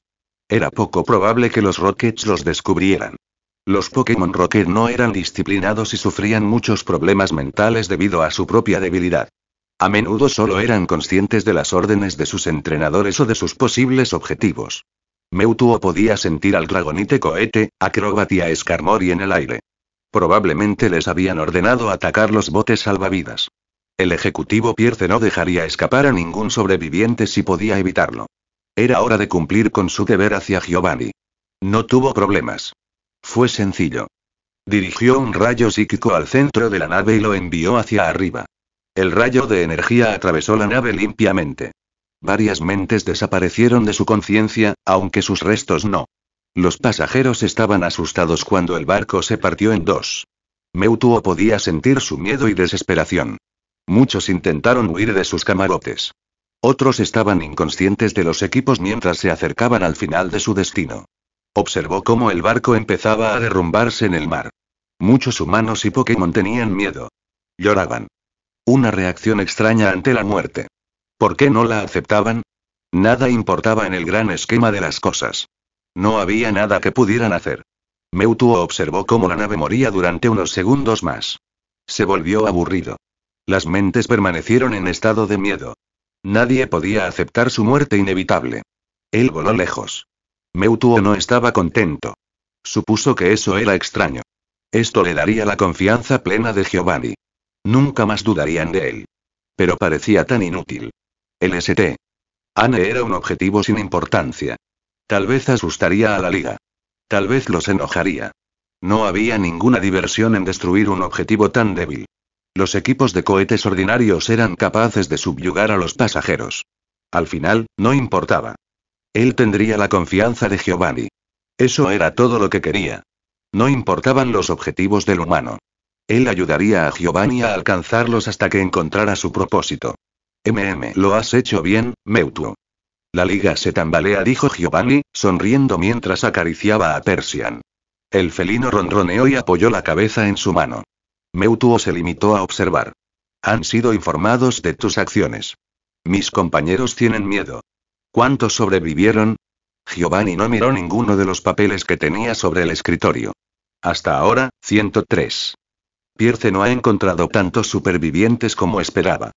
Era poco probable que los Rockets los descubrieran. Los Pokémon Rocket no eran disciplinados y sufrían muchos problemas mentales debido a su propia debilidad. A menudo solo eran conscientes de las órdenes de sus entrenadores o de sus posibles objetivos. Mewtwo podía sentir al dragonite cohete, acrobatía escarmor y en el aire. Probablemente les habían ordenado atacar los botes salvavidas. El ejecutivo Pierce no dejaría escapar a ningún sobreviviente si podía evitarlo. Era hora de cumplir con su deber hacia Giovanni. No tuvo problemas. Fue sencillo. Dirigió un rayo psíquico al centro de la nave y lo envió hacia arriba. El rayo de energía atravesó la nave limpiamente. Varias mentes desaparecieron de su conciencia, aunque sus restos no. Los pasajeros estaban asustados cuando el barco se partió en dos. Meutuo podía sentir su miedo y desesperación. Muchos intentaron huir de sus camarotes. Otros estaban inconscientes de los equipos mientras se acercaban al final de su destino. Observó cómo el barco empezaba a derrumbarse en el mar. Muchos humanos y Pokémon tenían miedo. Lloraban. Una reacción extraña ante la muerte. ¿Por qué no la aceptaban? Nada importaba en el gran esquema de las cosas. No había nada que pudieran hacer. Meutuo observó cómo la nave moría durante unos segundos más. Se volvió aburrido. Las mentes permanecieron en estado de miedo. Nadie podía aceptar su muerte inevitable. Él voló lejos. Meutuo no estaba contento. Supuso que eso era extraño. Esto le daría la confianza plena de Giovanni. Nunca más dudarían de él. Pero parecía tan inútil. El ST. Anne era un objetivo sin importancia. Tal vez asustaría a la liga. Tal vez los enojaría. No había ninguna diversión en destruir un objetivo tan débil. Los equipos de cohetes ordinarios eran capaces de subyugar a los pasajeros. Al final, no importaba. Él tendría la confianza de Giovanni. Eso era todo lo que quería. No importaban los objetivos del humano. Él ayudaría a Giovanni a alcanzarlos hasta que encontrara su propósito. MM, lo has hecho bien, Meutu. La liga se tambalea, dijo Giovanni, sonriendo mientras acariciaba a Persian. El felino ronroneó y apoyó la cabeza en su mano. Meutuo se limitó a observar. Han sido informados de tus acciones. Mis compañeros tienen miedo. ¿Cuántos sobrevivieron? Giovanni no miró ninguno de los papeles que tenía sobre el escritorio. Hasta ahora, 103. Pierce no ha encontrado tantos supervivientes como esperaba.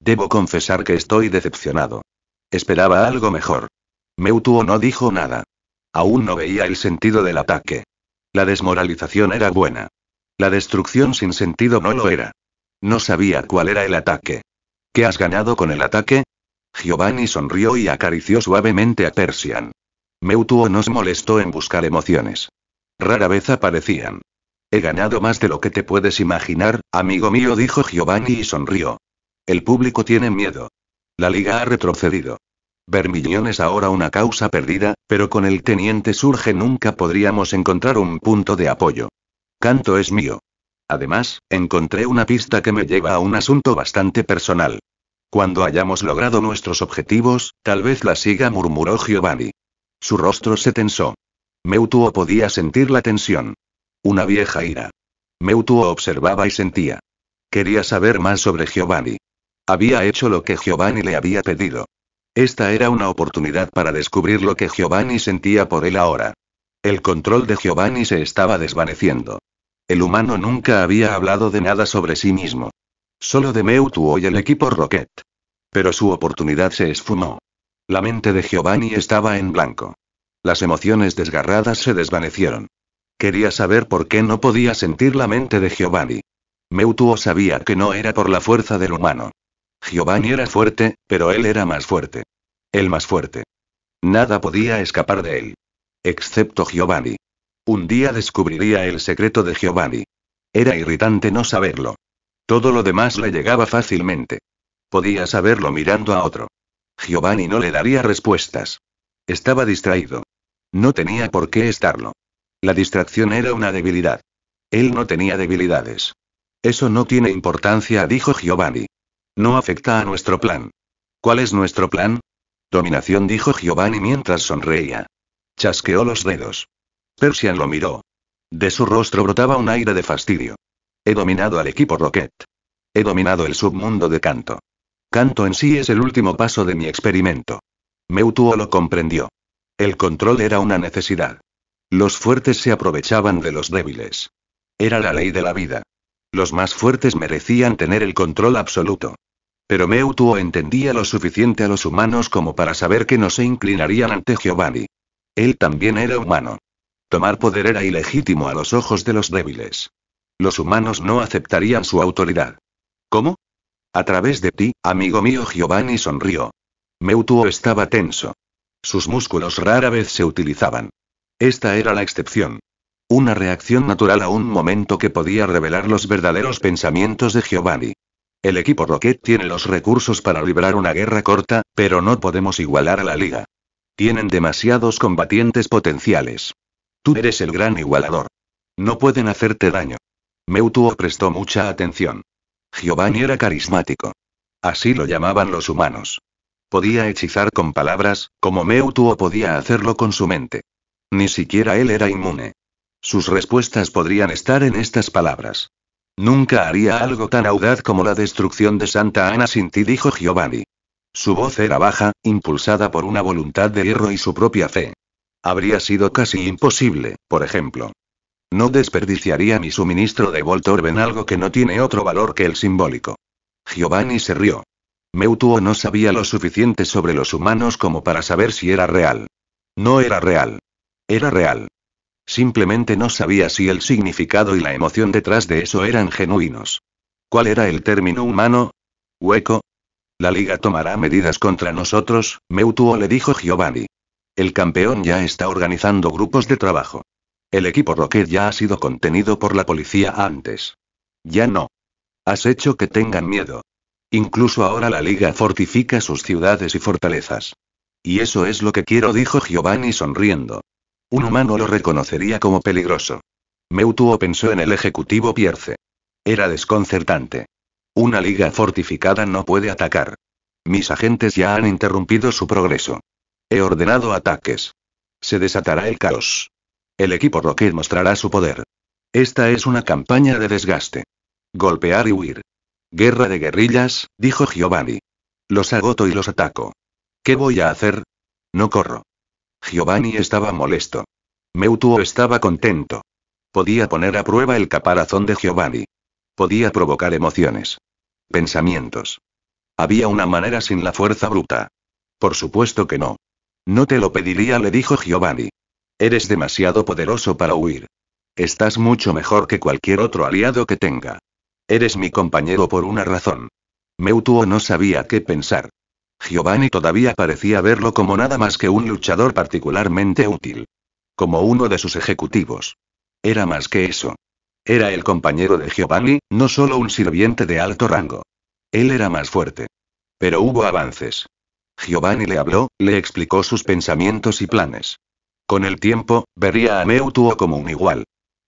Debo confesar que estoy decepcionado. Esperaba algo mejor. Meutuo no dijo nada. Aún no veía el sentido del ataque. La desmoralización era buena. La destrucción sin sentido no lo era. No sabía cuál era el ataque. ¿Qué has ganado con el ataque? Giovanni sonrió y acarició suavemente a Persian. Meutuo nos molestó en buscar emociones. Rara vez aparecían. He ganado más de lo que te puedes imaginar, amigo mío, dijo Giovanni y sonrió. El público tiene miedo. La liga ha retrocedido. Vermillón es ahora una causa perdida, pero con el teniente Surge nunca podríamos encontrar un punto de apoyo. Canto es mío. Además, encontré una pista que me lleva a un asunto bastante personal. Cuando hayamos logrado nuestros objetivos, tal vez la siga, murmuró Giovanni. Su rostro se tensó. Meutuo podía sentir la tensión. Una vieja ira. Meutuo observaba y sentía. Quería saber más sobre Giovanni. Había hecho lo que Giovanni le había pedido. Esta era una oportunidad para descubrir lo que Giovanni sentía por él ahora. El control de Giovanni se estaba desvaneciendo. El humano nunca había hablado de nada sobre sí mismo. Solo de Meutuo y el equipo Rocket. Pero su oportunidad se esfumó. La mente de Giovanni estaba en blanco. Las emociones desgarradas se desvanecieron. Quería saber por qué no podía sentir la mente de Giovanni. Meutuo sabía que no era por la fuerza del humano. Giovanni era fuerte, pero él era más fuerte. El más fuerte. Nada podía escapar de él. Excepto Giovanni. Un día descubriría el secreto de Giovanni. Era irritante no saberlo. Todo lo demás le llegaba fácilmente. Podía saberlo mirando a otro. Giovanni no le daría respuestas. Estaba distraído. No tenía por qué estarlo. La distracción era una debilidad. Él no tenía debilidades. Eso no tiene importancia, dijo Giovanni. No afecta a nuestro plan. ¿Cuál es nuestro plan? Dominación, dijo Giovanni mientras sonreía. Chasqueó los dedos. Persian lo miró. De su rostro brotaba un aire de fastidio. He dominado al equipo Rocket. He dominado el submundo de Canto. Canto en sí es el último paso de mi experimento. Meutuo lo comprendió. El control era una necesidad. Los fuertes se aprovechaban de los débiles. Era la ley de la vida. Los más fuertes merecían tener el control absoluto. Pero Meutuo entendía lo suficiente a los humanos como para saber que no se inclinarían ante Giovanni. Él también era humano. Tomar poder era ilegítimo a los ojos de los débiles. Los humanos no aceptarían su autoridad. ¿Cómo? A través de ti, amigo mío Giovanni sonrió. Meutuo estaba tenso. Sus músculos rara vez se utilizaban. Esta era la excepción. Una reacción natural a un momento que podía revelar los verdaderos pensamientos de Giovanni. El equipo Rocket tiene los recursos para librar una guerra corta, pero no podemos igualar a la liga. Tienen demasiados combatientes potenciales. Tú eres el gran igualador. No pueden hacerte daño. Meutuo prestó mucha atención. Giovanni era carismático. Así lo llamaban los humanos. Podía hechizar con palabras, como Meutuo podía hacerlo con su mente. Ni siquiera él era inmune. Sus respuestas podrían estar en estas palabras. Nunca haría algo tan audaz como la destrucción de Santa Ana sin ti, dijo Giovanni. Su voz era baja, impulsada por una voluntad de hierro y su propia fe. Habría sido casi imposible, por ejemplo. No desperdiciaría mi suministro de Voltorb en algo que no tiene otro valor que el simbólico. Giovanni se rió. Meutuo no sabía lo suficiente sobre los humanos como para saber si era real. No era real. Era real. Simplemente no sabía si el significado y la emoción detrás de eso eran genuinos. ¿Cuál era el término humano? ¿Hueco? La liga tomará medidas contra nosotros, Meutuo le dijo Giovanni. El campeón ya está organizando grupos de trabajo. El equipo Rocket ya ha sido contenido por la policía antes. Ya no. Has hecho que tengan miedo. Incluso ahora la liga fortifica sus ciudades y fortalezas. Y eso es lo que quiero, dijo Giovanni sonriendo. Un humano lo reconocería como peligroso. Meutuo pensó en el ejecutivo Pierce. Era desconcertante. Una liga fortificada no puede atacar. Mis agentes ya han interrumpido su progreso. He ordenado ataques. Se desatará el caos. El equipo Rocket mostrará su poder. Esta es una campaña de desgaste. Golpear y huir. Guerra de guerrillas, dijo Giovanni. Los agoto y los ataco. ¿Qué voy a hacer? No corro. Giovanni estaba molesto. Meutuo estaba contento. Podía poner a prueba el caparazón de Giovanni. Podía provocar emociones. Pensamientos. Había una manera sin la fuerza bruta. Por supuesto que no. No te lo pediría, le dijo Giovanni. Eres demasiado poderoso para huir. Estás mucho mejor que cualquier otro aliado que tenga. Eres mi compañero por una razón. Meutuo no sabía qué pensar. Giovanni todavía parecía verlo como nada más que un luchador particularmente útil. Como uno de sus ejecutivos. Era más que eso. Era el compañero de Giovanni, no solo un sirviente de alto rango. Él era más fuerte. Pero hubo avances. Giovanni le habló, le explicó sus pensamientos y planes. Con el tiempo, vería a Meutuo como un igual.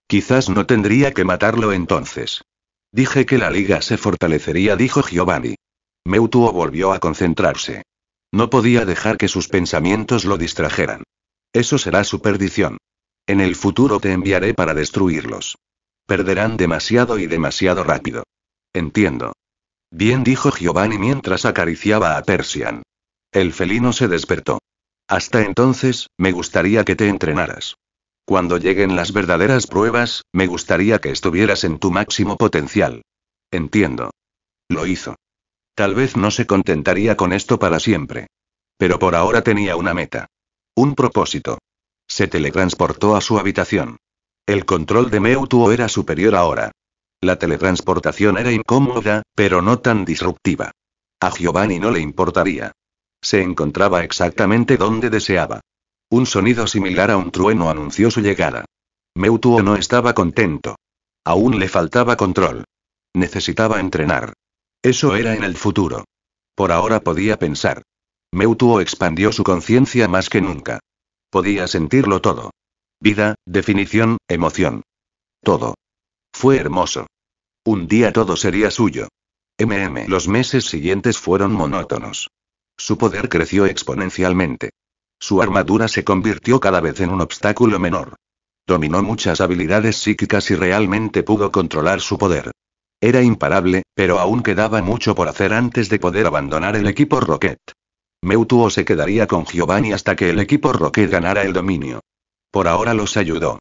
Quizás no tendría que matarlo entonces. Dije que la liga se fortalecería, dijo Giovanni. Meutuo volvió a concentrarse. No podía dejar que sus pensamientos lo distrajeran. Eso será su perdición. En el futuro te enviaré para destruirlos. Perderán demasiado y demasiado rápido. Entiendo. Bien dijo Giovanni mientras acariciaba a Persian. El felino se despertó. Hasta entonces, me gustaría que te entrenaras. Cuando lleguen las verdaderas pruebas, me gustaría que estuvieras en tu máximo potencial. Entiendo. Lo hizo. Tal vez no se contentaría con esto para siempre. Pero por ahora tenía una meta. Un propósito. Se teletransportó a su habitación. El control de Meutuo era superior ahora. La teletransportación era incómoda, pero no tan disruptiva. A Giovanni no le importaría. Se encontraba exactamente donde deseaba. Un sonido similar a un trueno anunció su llegada. Meutuo no estaba contento. Aún le faltaba control. Necesitaba entrenar. Eso era en el futuro. Por ahora podía pensar. Meutuo expandió su conciencia más que nunca. Podía sentirlo todo. Vida, definición, emoción. Todo. Fue hermoso. Un día todo sería suyo. MM. Los meses siguientes fueron monótonos. Su poder creció exponencialmente. Su armadura se convirtió cada vez en un obstáculo menor. Dominó muchas habilidades psíquicas y realmente pudo controlar su poder. Era imparable, pero aún quedaba mucho por hacer antes de poder abandonar el equipo Rocket. Meutuo se quedaría con Giovanni hasta que el equipo Rocket ganara el dominio. Por ahora los ayudó.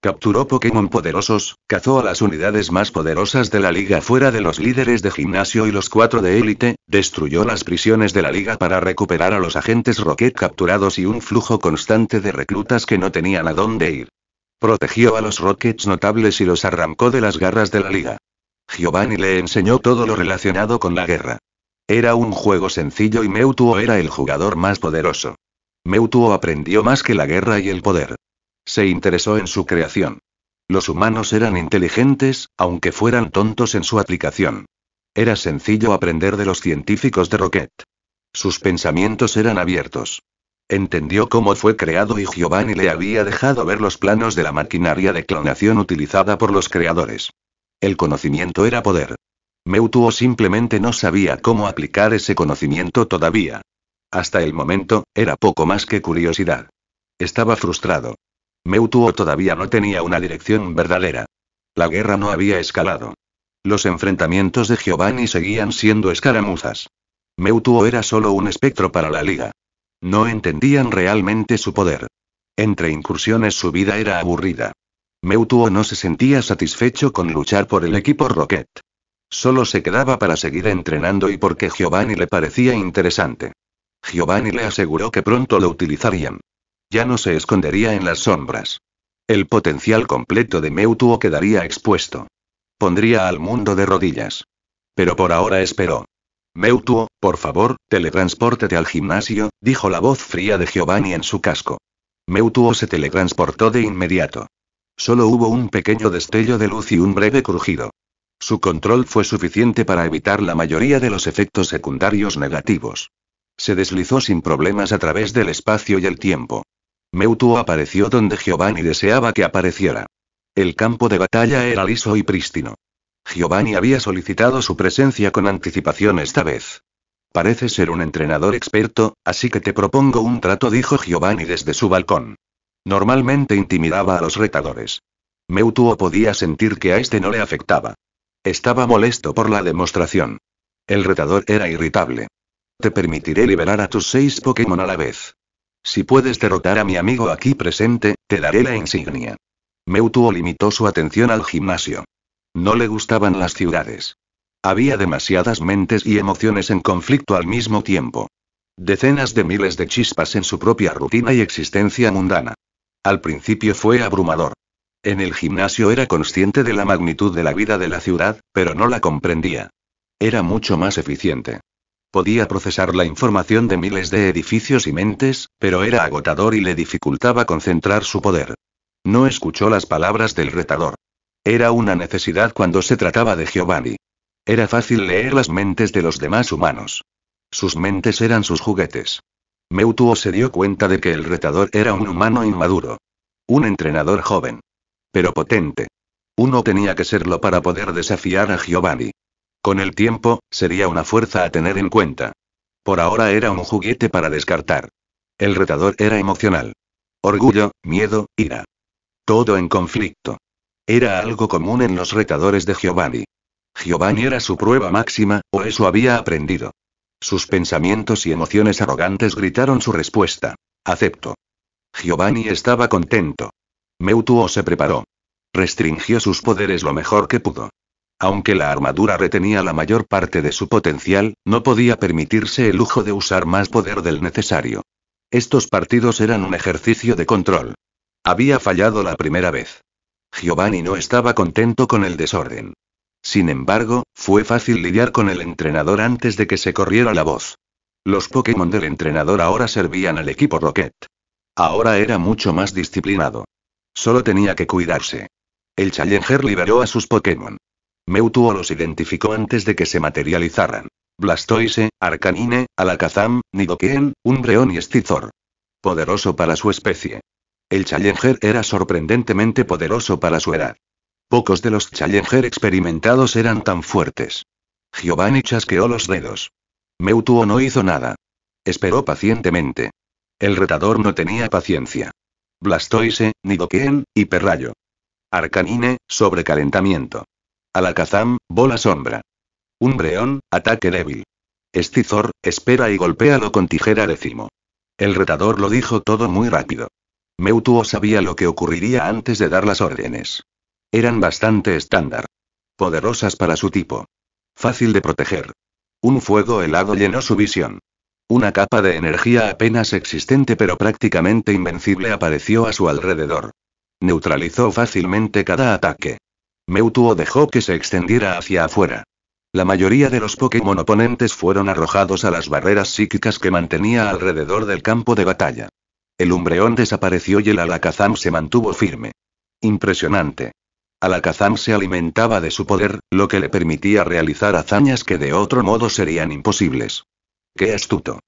Capturó Pokémon poderosos, cazó a las unidades más poderosas de la liga fuera de los líderes de gimnasio y los cuatro de élite, destruyó las prisiones de la liga para recuperar a los agentes Rocket capturados y un flujo constante de reclutas que no tenían a dónde ir. Protegió a los Rockets notables y los arrancó de las garras de la liga. Giovanni le enseñó todo lo relacionado con la guerra. Era un juego sencillo y Meutuo era el jugador más poderoso. Meutuo aprendió más que la guerra y el poder. Se interesó en su creación. Los humanos eran inteligentes, aunque fueran tontos en su aplicación. Era sencillo aprender de los científicos de Rocket. Sus pensamientos eran abiertos. Entendió cómo fue creado y Giovanni le había dejado ver los planos de la maquinaria de clonación utilizada por los creadores. El conocimiento era poder. Meutuo simplemente no sabía cómo aplicar ese conocimiento todavía. Hasta el momento, era poco más que curiosidad. Estaba frustrado. Meutuo todavía no tenía una dirección verdadera. La guerra no había escalado. Los enfrentamientos de Giovanni seguían siendo escaramuzas. Meutuo era solo un espectro para la liga. No entendían realmente su poder. Entre incursiones su vida era aburrida. Meutuo no se sentía satisfecho con luchar por el equipo Rocket. Solo se quedaba para seguir entrenando y porque Giovanni le parecía interesante. Giovanni le aseguró que pronto lo utilizarían. Ya no se escondería en las sombras. El potencial completo de Meutuo quedaría expuesto. Pondría al mundo de rodillas. Pero por ahora esperó. Meutuo, por favor, teletransportate al gimnasio, dijo la voz fría de Giovanni en su casco. Meutuo se teletransportó de inmediato. Solo hubo un pequeño destello de luz y un breve crujido. Su control fue suficiente para evitar la mayoría de los efectos secundarios negativos. Se deslizó sin problemas a través del espacio y el tiempo. Meutu apareció donde Giovanni deseaba que apareciera. El campo de batalla era liso y prístino. Giovanni había solicitado su presencia con anticipación esta vez. Parece ser un entrenador experto, así que te propongo un trato, dijo Giovanni desde su balcón. Normalmente intimidaba a los retadores. Meutuo podía sentir que a este no le afectaba. Estaba molesto por la demostración. El retador era irritable. Te permitiré liberar a tus seis Pokémon a la vez. Si puedes derrotar a mi amigo aquí presente, te daré la insignia. Meutuo limitó su atención al gimnasio. No le gustaban las ciudades. Había demasiadas mentes y emociones en conflicto al mismo tiempo. Decenas de miles de chispas en su propia rutina y existencia mundana. Al principio fue abrumador. En el gimnasio era consciente de la magnitud de la vida de la ciudad, pero no la comprendía. Era mucho más eficiente. Podía procesar la información de miles de edificios y mentes, pero era agotador y le dificultaba concentrar su poder. No escuchó las palabras del retador. Era una necesidad cuando se trataba de Giovanni. Era fácil leer las mentes de los demás humanos. Sus mentes eran sus juguetes. Meutuo se dio cuenta de que el retador era un humano inmaduro. Un entrenador joven. Pero potente. Uno tenía que serlo para poder desafiar a Giovanni. Con el tiempo, sería una fuerza a tener en cuenta. Por ahora era un juguete para descartar. El retador era emocional. Orgullo, miedo, ira. Todo en conflicto. Era algo común en los retadores de Giovanni. Giovanni era su prueba máxima, o eso había aprendido. Sus pensamientos y emociones arrogantes gritaron su respuesta. Acepto. Giovanni estaba contento. Meutuo se preparó. Restringió sus poderes lo mejor que pudo. Aunque la armadura retenía la mayor parte de su potencial, no podía permitirse el lujo de usar más poder del necesario. Estos partidos eran un ejercicio de control. Había fallado la primera vez. Giovanni no estaba contento con el desorden. Sin embargo, fue fácil lidiar con el entrenador antes de que se corriera la voz. Los Pokémon del entrenador ahora servían al equipo Rocket. Ahora era mucho más disciplinado. Solo tenía que cuidarse. El Challenger liberó a sus Pokémon. Mewtwo los identificó antes de que se materializaran. Blastoise, Arcanine, Alakazam, Nidoqueen, Umbreon y Scizor. Poderoso para su especie. El Challenger era sorprendentemente poderoso para su edad. Pocos de los Challenger experimentados eran tan fuertes. Giovanni chasqueó los dedos. Meutuo no hizo nada. Esperó pacientemente. El retador no tenía paciencia. Blastoise, Nidoqueen, y Perrayo. Arcanine, sobrecalentamiento. Alakazam, bola sombra. Umbreón, ataque débil. Estizor, espera y golpéalo con tijera décimo. El retador lo dijo todo muy rápido. Meutuo sabía lo que ocurriría antes de dar las órdenes. Eran bastante estándar. Poderosas para su tipo. Fácil de proteger. Un fuego helado llenó su visión. Una capa de energía apenas existente pero prácticamente invencible apareció a su alrededor. Neutralizó fácilmente cada ataque. Mewtwo dejó que se extendiera hacia afuera. La mayoría de los Pokémon oponentes fueron arrojados a las barreras psíquicas que mantenía alrededor del campo de batalla. El umbreón desapareció y el alakazam se mantuvo firme. Impresionante. Alakazam se alimentaba de su poder, lo que le permitía realizar hazañas que de otro modo serían imposibles. ¡Qué astuto!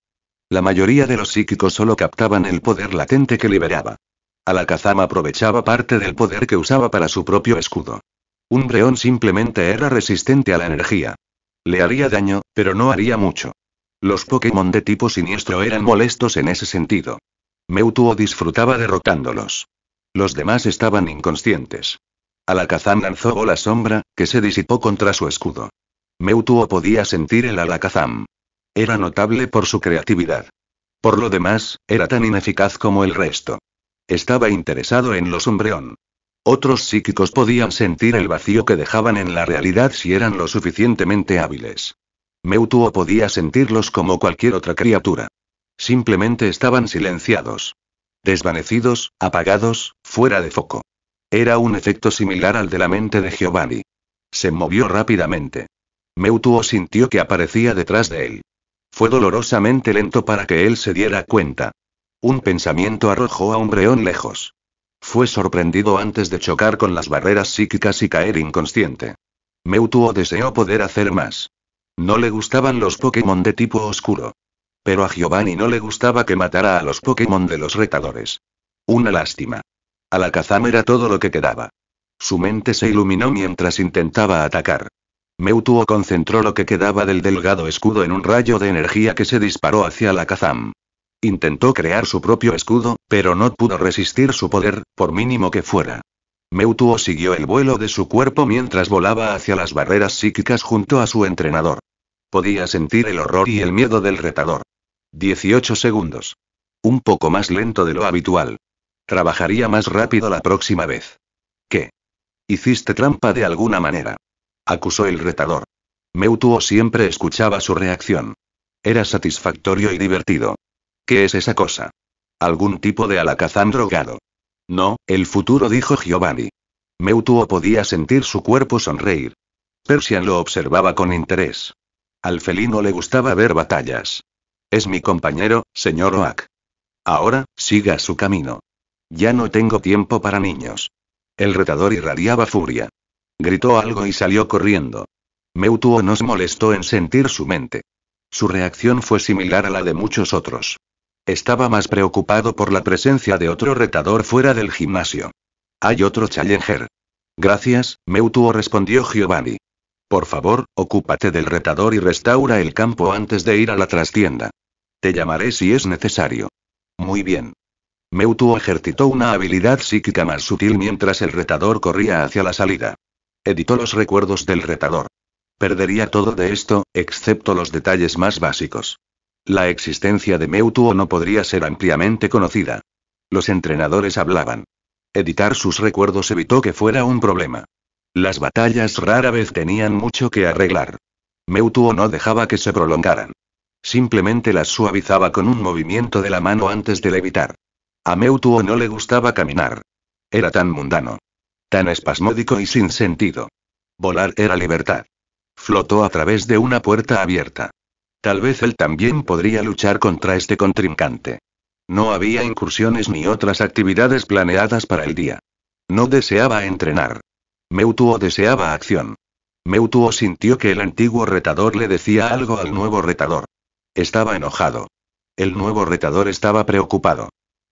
La mayoría de los psíquicos solo captaban el poder latente que liberaba. Alakazam aprovechaba parte del poder que usaba para su propio escudo. Un breón simplemente era resistente a la energía. Le haría daño, pero no haría mucho. Los Pokémon de tipo siniestro eran molestos en ese sentido. Mewtwo disfrutaba derrotándolos. Los demás estaban inconscientes. Alakazam lanzó bola sombra, que se disipó contra su escudo. Meutuo podía sentir el Alakazam. Era notable por su creatividad. Por lo demás, era tan ineficaz como el resto. Estaba interesado en los sombreón. Otros psíquicos podían sentir el vacío que dejaban en la realidad si eran lo suficientemente hábiles. Meutuo podía sentirlos como cualquier otra criatura. Simplemente estaban silenciados. Desvanecidos, apagados, fuera de foco. Era un efecto similar al de la mente de Giovanni. Se movió rápidamente. Meutuo sintió que aparecía detrás de él. Fue dolorosamente lento para que él se diera cuenta. Un pensamiento arrojó a un breón lejos. Fue sorprendido antes de chocar con las barreras psíquicas y caer inconsciente. Meutuo deseó poder hacer más. No le gustaban los Pokémon de tipo oscuro. Pero a Giovanni no le gustaba que matara a los Pokémon de los retadores. Una lástima. Kazam era todo lo que quedaba. Su mente se iluminó mientras intentaba atacar. Meutuo concentró lo que quedaba del delgado escudo en un rayo de energía que se disparó hacia la Kazam. Intentó crear su propio escudo, pero no pudo resistir su poder, por mínimo que fuera. Meutuo siguió el vuelo de su cuerpo mientras volaba hacia las barreras psíquicas junto a su entrenador. Podía sentir el horror y el miedo del retador. 18 segundos. Un poco más lento de lo habitual. Trabajaría más rápido la próxima vez. ¿Qué? Hiciste trampa de alguna manera. Acusó el retador. Meutuo siempre escuchaba su reacción. Era satisfactorio y divertido. ¿Qué es esa cosa? Algún tipo de alacazán drogado. No, el futuro dijo Giovanni. Meutuo podía sentir su cuerpo sonreír. Persian lo observaba con interés. Al felino le gustaba ver batallas. Es mi compañero, señor Oak. Ahora, siga su camino. Ya no tengo tiempo para niños. El retador irradiaba furia. Gritó algo y salió corriendo. Meutuo nos molestó en sentir su mente. Su reacción fue similar a la de muchos otros. Estaba más preocupado por la presencia de otro retador fuera del gimnasio. Hay otro challenger. Gracias, Meutuo respondió Giovanni. Por favor, ocúpate del retador y restaura el campo antes de ir a la trastienda. Te llamaré si es necesario. Muy bien. Mewtwo ejercitó una habilidad psíquica más sutil mientras el retador corría hacia la salida. Editó los recuerdos del retador. Perdería todo de esto, excepto los detalles más básicos. La existencia de Meutuo no podría ser ampliamente conocida. Los entrenadores hablaban. Editar sus recuerdos evitó que fuera un problema. Las batallas rara vez tenían mucho que arreglar. Meutuo no dejaba que se prolongaran. Simplemente las suavizaba con un movimiento de la mano antes de levitar. A Meutuo no le gustaba caminar. Era tan mundano. Tan espasmódico y sin sentido. Volar era libertad. Flotó a través de una puerta abierta. Tal vez él también podría luchar contra este contrincante. No había incursiones ni otras actividades planeadas para el día. No deseaba entrenar. Meutuo deseaba acción. Meutuo sintió que el antiguo retador le decía algo al nuevo retador. Estaba enojado. El nuevo retador estaba preocupado.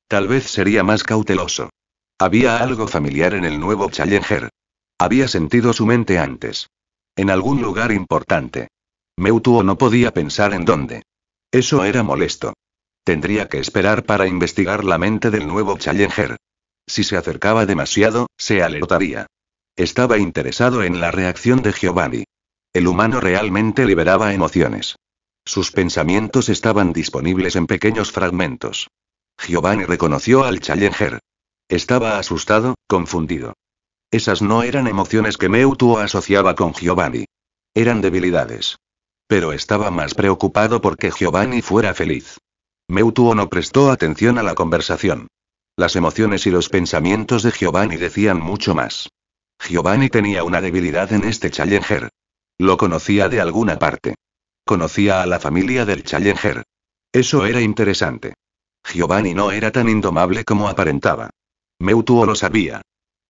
Tal vez sería más cauteloso. Había algo familiar en el nuevo Challenger. Había sentido su mente antes. En algún lugar importante. Meutuo no podía pensar en dónde. Eso era molesto. Tendría que esperar para investigar la mente del nuevo Challenger. Si se acercaba demasiado, se alertaría. Estaba interesado en la reacción de Giovanni. El humano realmente liberaba emociones. Sus pensamientos estaban disponibles en pequeños fragmentos. Giovanni reconoció al Challenger. Estaba asustado, confundido. Esas no eran emociones que Meutuo asociaba con Giovanni. Eran debilidades. Pero estaba más preocupado porque Giovanni fuera feliz. Meutuo no prestó atención a la conversación. Las emociones y los pensamientos de Giovanni decían mucho más. Giovanni tenía una debilidad en este Challenger. Lo conocía de alguna parte. Conocía a la familia del Challenger. Eso era interesante. Giovanni no era tan indomable como aparentaba. Meutuo lo sabía.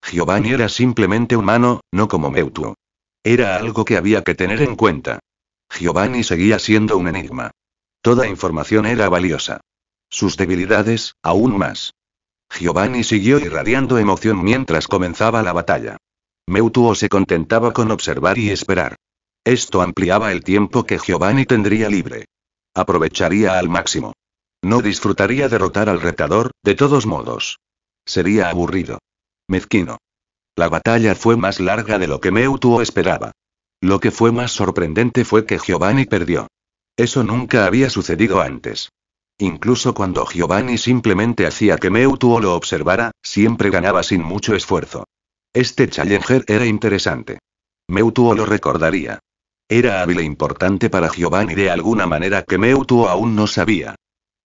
Giovanni era simplemente humano, no como Meutuo. Era algo que había que tener en cuenta. Giovanni seguía siendo un enigma. Toda información era valiosa. Sus debilidades, aún más. Giovanni siguió irradiando emoción mientras comenzaba la batalla. Meutuo se contentaba con observar y esperar. Esto ampliaba el tiempo que Giovanni tendría libre. Aprovecharía al máximo. No disfrutaría derrotar al retador, de todos modos. Sería aburrido. Mezquino. La batalla fue más larga de lo que Meutuo esperaba. Lo que fue más sorprendente fue que Giovanni perdió. Eso nunca había sucedido antes. Incluso cuando Giovanni simplemente hacía que Meutuo lo observara, siempre ganaba sin mucho esfuerzo. Este challenger era interesante. Meutuo lo recordaría. Era hábil e importante para Giovanni de alguna manera que Meutuo aún no sabía.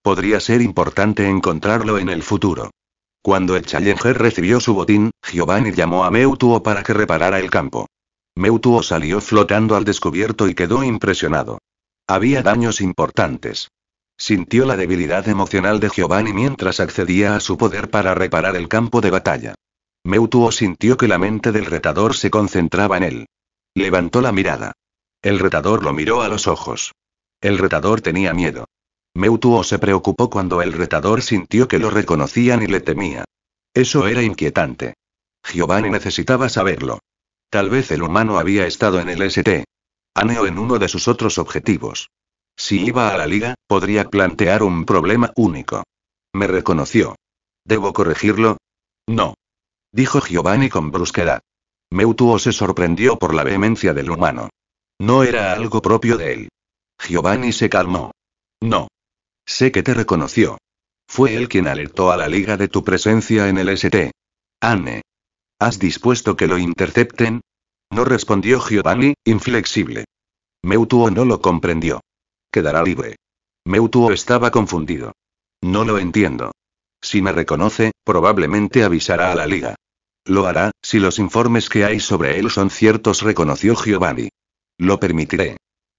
Podría ser importante encontrarlo en el futuro. Cuando el Challenger recibió su botín, Giovanni llamó a Meutuo para que reparara el campo. Meutuo salió flotando al descubierto y quedó impresionado. Había daños importantes. Sintió la debilidad emocional de Giovanni mientras accedía a su poder para reparar el campo de batalla. Meutuo sintió que la mente del retador se concentraba en él. Levantó la mirada. El retador lo miró a los ojos. El retador tenía miedo. Meutuo se preocupó cuando el retador sintió que lo reconocían y le temía. Eso era inquietante. Giovanni necesitaba saberlo. Tal vez el humano había estado en el ST. Aneo en uno de sus otros objetivos. Si iba a la liga, podría plantear un problema único. Me reconoció. ¿Debo corregirlo? No. Dijo Giovanni con brusquedad. Meutuo se sorprendió por la vehemencia del humano. No era algo propio de él. Giovanni se calmó. No. Sé que te reconoció. Fue él quien alertó a la Liga de tu presencia en el ST. Anne. ¿Has dispuesto que lo intercepten? No respondió Giovanni, inflexible. Meutuo no lo comprendió. Quedará libre. Meutuo estaba confundido. No lo entiendo. Si me reconoce, probablemente avisará a la liga. Lo hará, si los informes que hay sobre él son ciertos, reconoció Giovanni. Lo permitiré.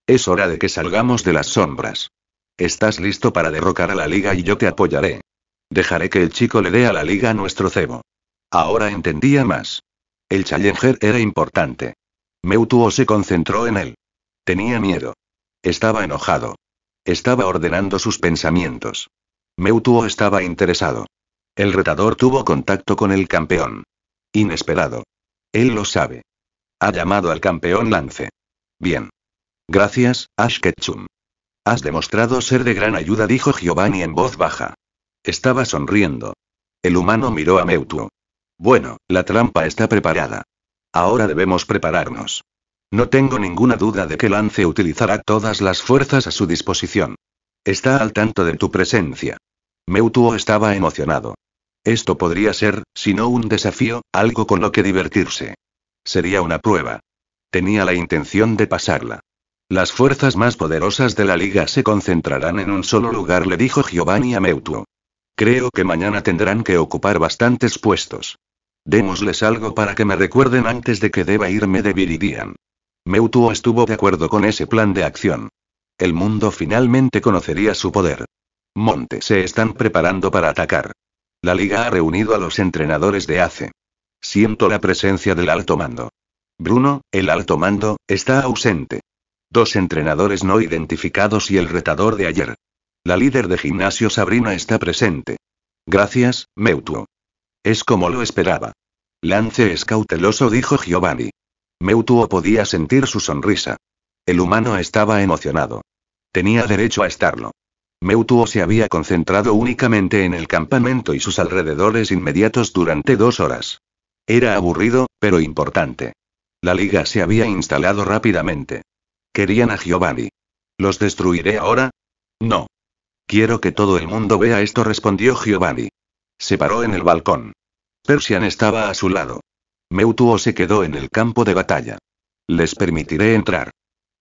Es hora de que salgamos de las sombras. Estás listo para derrocar a la liga y yo te apoyaré. Dejaré que el chico le dé a la liga nuestro cebo. Ahora entendía más. El Challenger era importante. Meutuo se concentró en él. Tenía miedo. Estaba enojado. Estaba ordenando sus pensamientos. Meutuo estaba interesado. El retador tuvo contacto con el campeón. Inesperado. Él lo sabe. Ha llamado al campeón Lance. Bien. Gracias, Ash Has demostrado ser de gran ayuda, dijo Giovanni en voz baja. Estaba sonriendo. El humano miró a Meutuo. Bueno, la trampa está preparada. Ahora debemos prepararnos. No tengo ninguna duda de que Lance utilizará todas las fuerzas a su disposición. Está al tanto de tu presencia. Meutuo estaba emocionado. Esto podría ser, si no un desafío, algo con lo que divertirse. Sería una prueba. Tenía la intención de pasarla. Las fuerzas más poderosas de la liga se concentrarán en un solo lugar, le dijo Giovanni a Meutuo. Creo que mañana tendrán que ocupar bastantes puestos. Démosles algo para que me recuerden antes de que deba irme de Viridian. Meutuo estuvo de acuerdo con ese plan de acción. El mundo finalmente conocería su poder. Monte se están preparando para atacar. La liga ha reunido a los entrenadores de ACE. Siento la presencia del alto mando. Bruno, el alto mando, está ausente. Dos entrenadores no identificados y el retador de ayer. La líder de gimnasio Sabrina está presente. Gracias, Meutuo. Es como lo esperaba. Lance es cauteloso, dijo Giovanni. Meutuo podía sentir su sonrisa. El humano estaba emocionado. Tenía derecho a estarlo. Meutuo se había concentrado únicamente en el campamento y sus alrededores inmediatos durante dos horas. Era aburrido, pero importante. La liga se había instalado rápidamente. Querían a Giovanni. ¿Los destruiré ahora? No. Quiero que todo el mundo vea esto, respondió Giovanni. Se paró en el balcón. Persian estaba a su lado. Meutuo se quedó en el campo de batalla. Les permitiré entrar.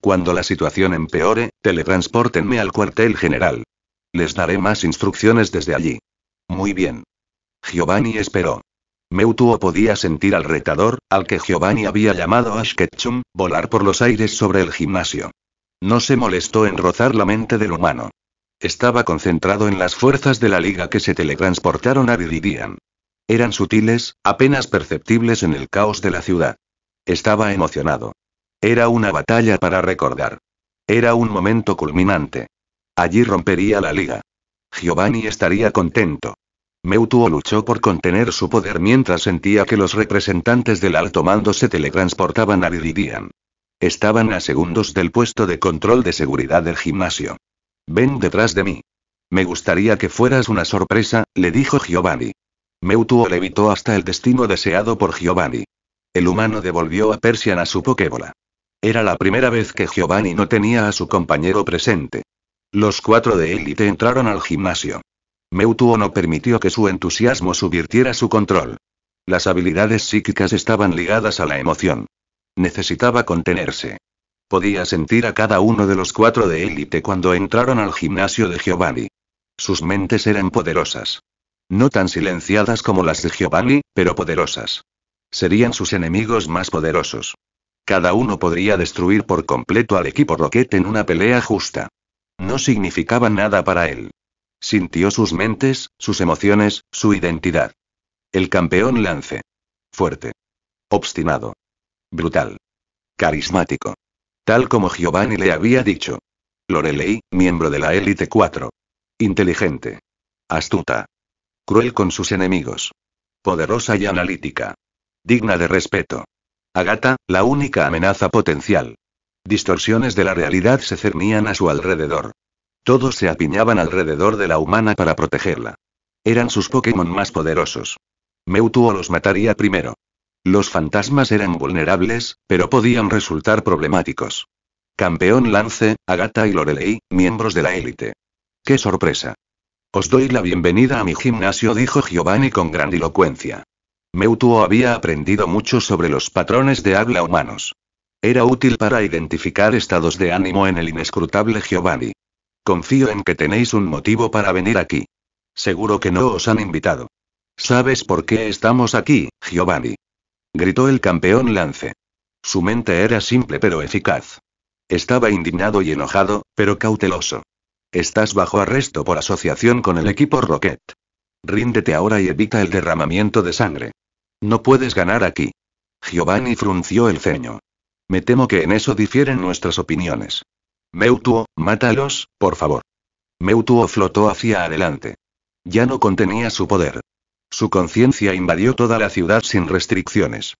Cuando la situación empeore, teletranspórtenme al cuartel general. Les daré más instrucciones desde allí. Muy bien. Giovanni esperó. Meutuo podía sentir al retador, al que Giovanni había llamado Ashketchum, volar por los aires sobre el gimnasio. No se molestó en rozar la mente del humano. Estaba concentrado en las fuerzas de la liga que se teletransportaron a Viridian. Eran sutiles, apenas perceptibles en el caos de la ciudad. Estaba emocionado. Era una batalla para recordar. Era un momento culminante. Allí rompería la liga. Giovanni estaría contento. Meutuo luchó por contener su poder mientras sentía que los representantes del alto mando se teletransportaban a Viridian. Estaban a segundos del puesto de control de seguridad del gimnasio. Ven detrás de mí. Me gustaría que fueras una sorpresa, le dijo Giovanni. Meutuo levitó hasta el destino deseado por Giovanni. El humano devolvió a Persian a su Pokébola. Era la primera vez que Giovanni no tenía a su compañero presente. Los cuatro de élite entraron al gimnasio. Meutuo no permitió que su entusiasmo subvirtiera su control. Las habilidades psíquicas estaban ligadas a la emoción. Necesitaba contenerse. Podía sentir a cada uno de los cuatro de élite cuando entraron al gimnasio de Giovanni. Sus mentes eran poderosas. No tan silenciadas como las de Giovanni, pero poderosas. Serían sus enemigos más poderosos. Cada uno podría destruir por completo al equipo Rocket en una pelea justa. No significaba nada para él. Sintió sus mentes, sus emociones, su identidad. El campeón lance. Fuerte. Obstinado. Brutal. Carismático. Tal como Giovanni le había dicho. Lorelei, miembro de la élite 4. Inteligente. Astuta. Cruel con sus enemigos. Poderosa y analítica. Digna de respeto. Agata, la única amenaza potencial. Distorsiones de la realidad se cernían a su alrededor. Todos se apiñaban alrededor de la humana para protegerla. Eran sus Pokémon más poderosos. Mewtwo los mataría primero. Los fantasmas eran vulnerables, pero podían resultar problemáticos. Campeón Lance, Agata y Lorelei, miembros de la élite. ¡Qué sorpresa! Os doy la bienvenida a mi gimnasio, dijo Giovanni con gran grandilocuencia. Mewtwo había aprendido mucho sobre los patrones de habla humanos. Era útil para identificar estados de ánimo en el inescrutable Giovanni. Confío en que tenéis un motivo para venir aquí. Seguro que no os han invitado. ¿Sabes por qué estamos aquí, Giovanni? Gritó el campeón Lance. Su mente era simple pero eficaz. Estaba indignado y enojado, pero cauteloso. Estás bajo arresto por asociación con el equipo Rocket. Ríndete ahora y evita el derramamiento de sangre. No puedes ganar aquí. Giovanni frunció el ceño. Me temo que en eso difieren nuestras opiniones. Meutuo, mátalos, por favor. Meutuo flotó hacia adelante. Ya no contenía su poder. Su conciencia invadió toda la ciudad sin restricciones.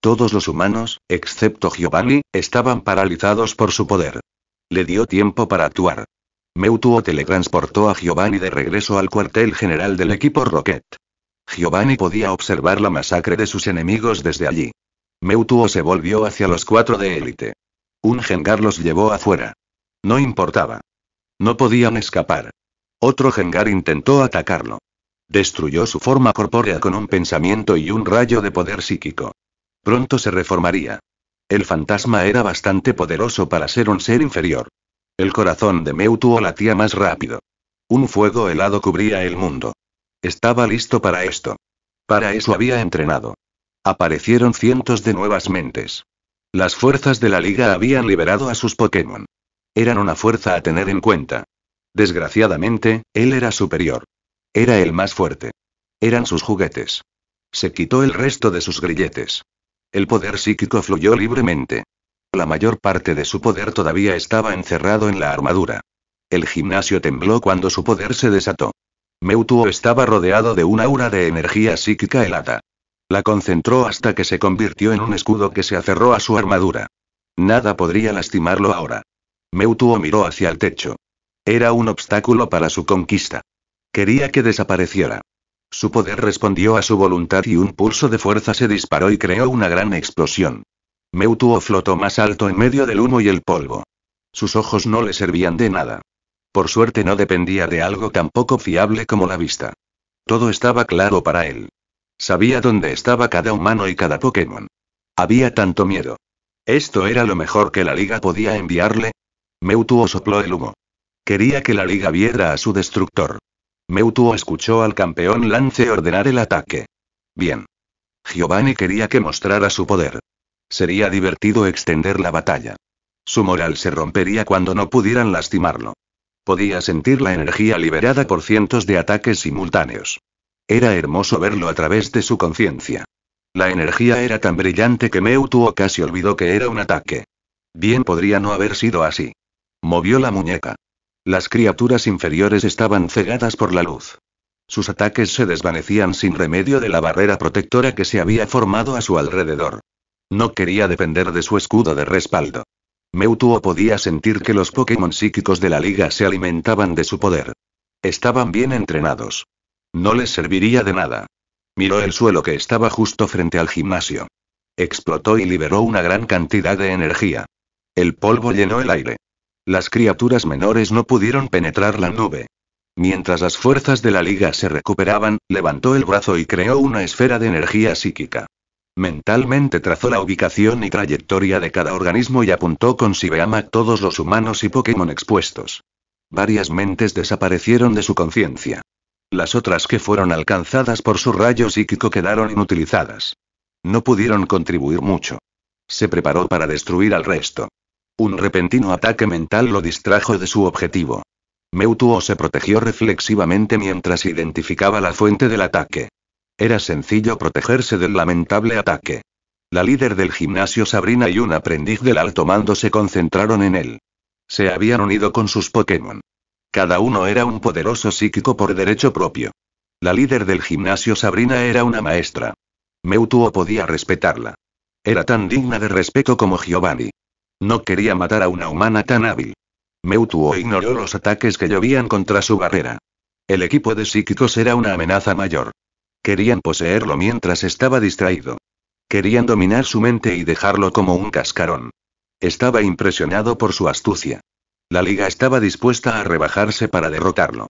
Todos los humanos, excepto Giovanni, estaban paralizados por su poder. Le dio tiempo para actuar. Meutuo teletransportó a Giovanni de regreso al cuartel general del equipo Rocket. Giovanni podía observar la masacre de sus enemigos desde allí. Meutuo se volvió hacia los cuatro de élite. Un gengar los llevó afuera. No importaba. No podían escapar. Otro Gengar intentó atacarlo. Destruyó su forma corpórea con un pensamiento y un rayo de poder psíquico. Pronto se reformaría. El fantasma era bastante poderoso para ser un ser inferior. El corazón de Mewtwo latía más rápido. Un fuego helado cubría el mundo. Estaba listo para esto. Para eso había entrenado. Aparecieron cientos de nuevas mentes. Las fuerzas de la liga habían liberado a sus Pokémon. Eran una fuerza a tener en cuenta. Desgraciadamente, él era superior. Era el más fuerte. Eran sus juguetes. Se quitó el resto de sus grilletes. El poder psíquico fluyó libremente. La mayor parte de su poder todavía estaba encerrado en la armadura. El gimnasio tembló cuando su poder se desató. Meutuo estaba rodeado de un aura de energía psíquica helada. La concentró hasta que se convirtió en un escudo que se aferró a su armadura. Nada podría lastimarlo ahora. Meutuo miró hacia el techo. Era un obstáculo para su conquista. Quería que desapareciera. Su poder respondió a su voluntad y un pulso de fuerza se disparó y creó una gran explosión. Meutuo flotó más alto en medio del humo y el polvo. Sus ojos no le servían de nada. Por suerte no dependía de algo tan poco fiable como la vista. Todo estaba claro para él. Sabía dónde estaba cada humano y cada Pokémon. Había tanto miedo. Esto era lo mejor que la liga podía enviarle, Meutuo sopló el humo. Quería que la liga viera a su destructor. Meutuo escuchó al campeón Lance ordenar el ataque. Bien. Giovanni quería que mostrara su poder. Sería divertido extender la batalla. Su moral se rompería cuando no pudieran lastimarlo. Podía sentir la energía liberada por cientos de ataques simultáneos. Era hermoso verlo a través de su conciencia. La energía era tan brillante que Meutuo casi olvidó que era un ataque. Bien podría no haber sido así. Movió la muñeca. Las criaturas inferiores estaban cegadas por la luz. Sus ataques se desvanecían sin remedio de la barrera protectora que se había formado a su alrededor. No quería depender de su escudo de respaldo. Mewtwo podía sentir que los Pokémon psíquicos de la liga se alimentaban de su poder. Estaban bien entrenados. No les serviría de nada. Miró el suelo que estaba justo frente al gimnasio. Explotó y liberó una gran cantidad de energía. El polvo llenó el aire. Las criaturas menores no pudieron penetrar la nube. Mientras las fuerzas de la Liga se recuperaban, levantó el brazo y creó una esfera de energía psíquica. Mentalmente trazó la ubicación y trayectoria de cada organismo y apuntó con Sibeama todos los humanos y Pokémon expuestos. Varias mentes desaparecieron de su conciencia. Las otras que fueron alcanzadas por su rayo psíquico quedaron inutilizadas. No pudieron contribuir mucho. Se preparó para destruir al resto. Un repentino ataque mental lo distrajo de su objetivo. Meutuo se protegió reflexivamente mientras identificaba la fuente del ataque. Era sencillo protegerse del lamentable ataque. La líder del gimnasio Sabrina y un aprendiz del alto mando se concentraron en él. Se habían unido con sus Pokémon. Cada uno era un poderoso psíquico por derecho propio. La líder del gimnasio Sabrina era una maestra. Meutuo podía respetarla. Era tan digna de respeto como Giovanni. No quería matar a una humana tan hábil. Meutuo ignoró los ataques que llovían contra su barrera. El equipo de psíquicos era una amenaza mayor. Querían poseerlo mientras estaba distraído. Querían dominar su mente y dejarlo como un cascarón. Estaba impresionado por su astucia. La liga estaba dispuesta a rebajarse para derrotarlo.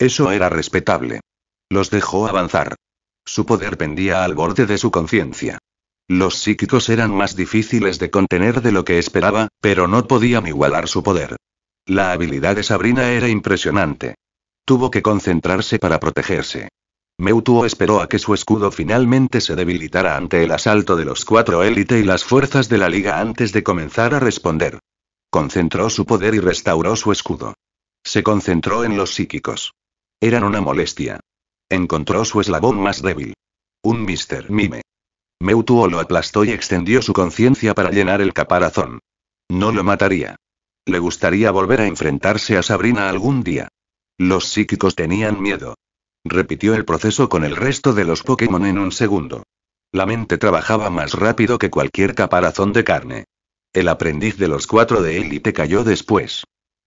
Eso era respetable. Los dejó avanzar. Su poder pendía al borde de su conciencia. Los psíquicos eran más difíciles de contener de lo que esperaba, pero no podían igualar su poder. La habilidad de Sabrina era impresionante. Tuvo que concentrarse para protegerse. Meutuo esperó a que su escudo finalmente se debilitara ante el asalto de los cuatro élite y las fuerzas de la liga antes de comenzar a responder. Concentró su poder y restauró su escudo. Se concentró en los psíquicos. Eran una molestia. Encontró su eslabón más débil. Un Mr. Mime. Meutuo lo aplastó y extendió su conciencia para llenar el caparazón. No lo mataría. Le gustaría volver a enfrentarse a Sabrina algún día. Los psíquicos tenían miedo. Repitió el proceso con el resto de los Pokémon en un segundo. La mente trabajaba más rápido que cualquier caparazón de carne. El aprendiz de los cuatro de élite cayó después.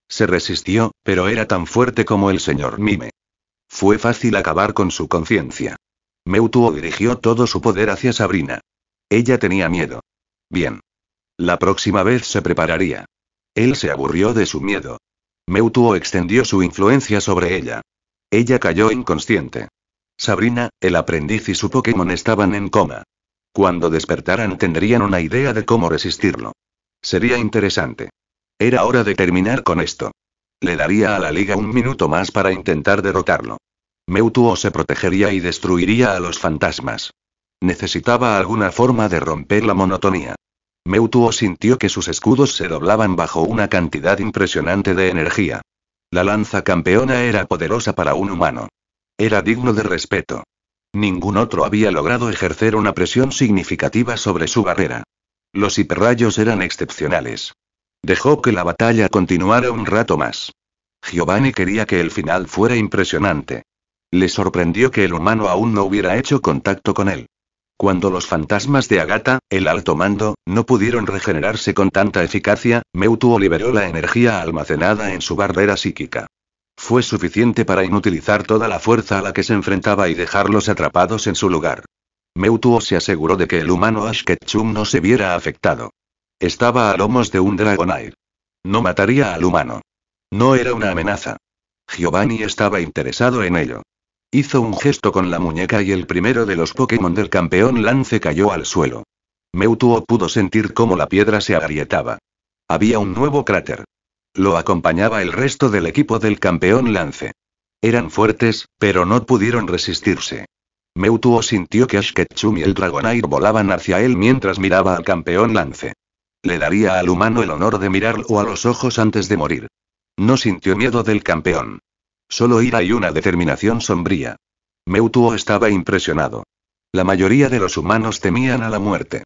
Se resistió, pero era tan fuerte como el señor Mime. Fue fácil acabar con su conciencia. Meutuo dirigió todo su poder hacia Sabrina. Ella tenía miedo. Bien. La próxima vez se prepararía. Él se aburrió de su miedo. Meutuo extendió su influencia sobre ella. Ella cayó inconsciente. Sabrina, el aprendiz y su Pokémon estaban en coma. Cuando despertaran tendrían una idea de cómo resistirlo. Sería interesante. Era hora de terminar con esto. Le daría a la liga un minuto más para intentar derrotarlo. Meutuo se protegería y destruiría a los fantasmas. Necesitaba alguna forma de romper la monotonía. Meutuo sintió que sus escudos se doblaban bajo una cantidad impresionante de energía. La lanza campeona era poderosa para un humano. Era digno de respeto. Ningún otro había logrado ejercer una presión significativa sobre su barrera. Los hiperrayos eran excepcionales. Dejó que la batalla continuara un rato más. Giovanni quería que el final fuera impresionante. Le sorprendió que el humano aún no hubiera hecho contacto con él. Cuando los fantasmas de Agatha, el alto mando, no pudieron regenerarse con tanta eficacia, Meutuo liberó la energía almacenada en su barrera psíquica. Fue suficiente para inutilizar toda la fuerza a la que se enfrentaba y dejarlos atrapados en su lugar. Meutuo se aseguró de que el humano Ashketchum no se viera afectado. Estaba a lomos de un Dragonair. No mataría al humano. No era una amenaza. Giovanni estaba interesado en ello. Hizo un gesto con la muñeca y el primero de los Pokémon del campeón Lance cayó al suelo. Mewtwo pudo sentir cómo la piedra se agrietaba. Había un nuevo cráter. Lo acompañaba el resto del equipo del campeón Lance. Eran fuertes, pero no pudieron resistirse. Mewtwo sintió que Ash Ketchum y el Dragonair volaban hacia él mientras miraba al campeón Lance. Le daría al humano el honor de mirarlo a los ojos antes de morir. No sintió miedo del campeón solo ira y una determinación sombría. Meutuo estaba impresionado. La mayoría de los humanos temían a la muerte.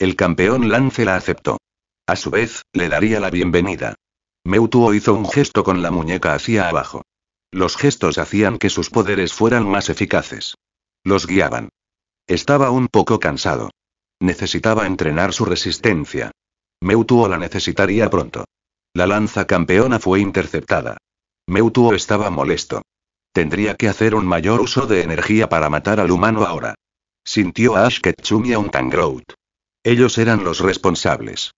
El campeón Lance la aceptó. A su vez, le daría la bienvenida. Meutuo hizo un gesto con la muñeca hacia abajo. Los gestos hacían que sus poderes fueran más eficaces. Los guiaban. Estaba un poco cansado. Necesitaba entrenar su resistencia. Meutuo la necesitaría pronto. La lanza campeona fue interceptada. Meutuo estaba molesto. Tendría que hacer un mayor uso de energía para matar al humano ahora. Sintió a Ash Ketchum y a un Ellos eran los responsables.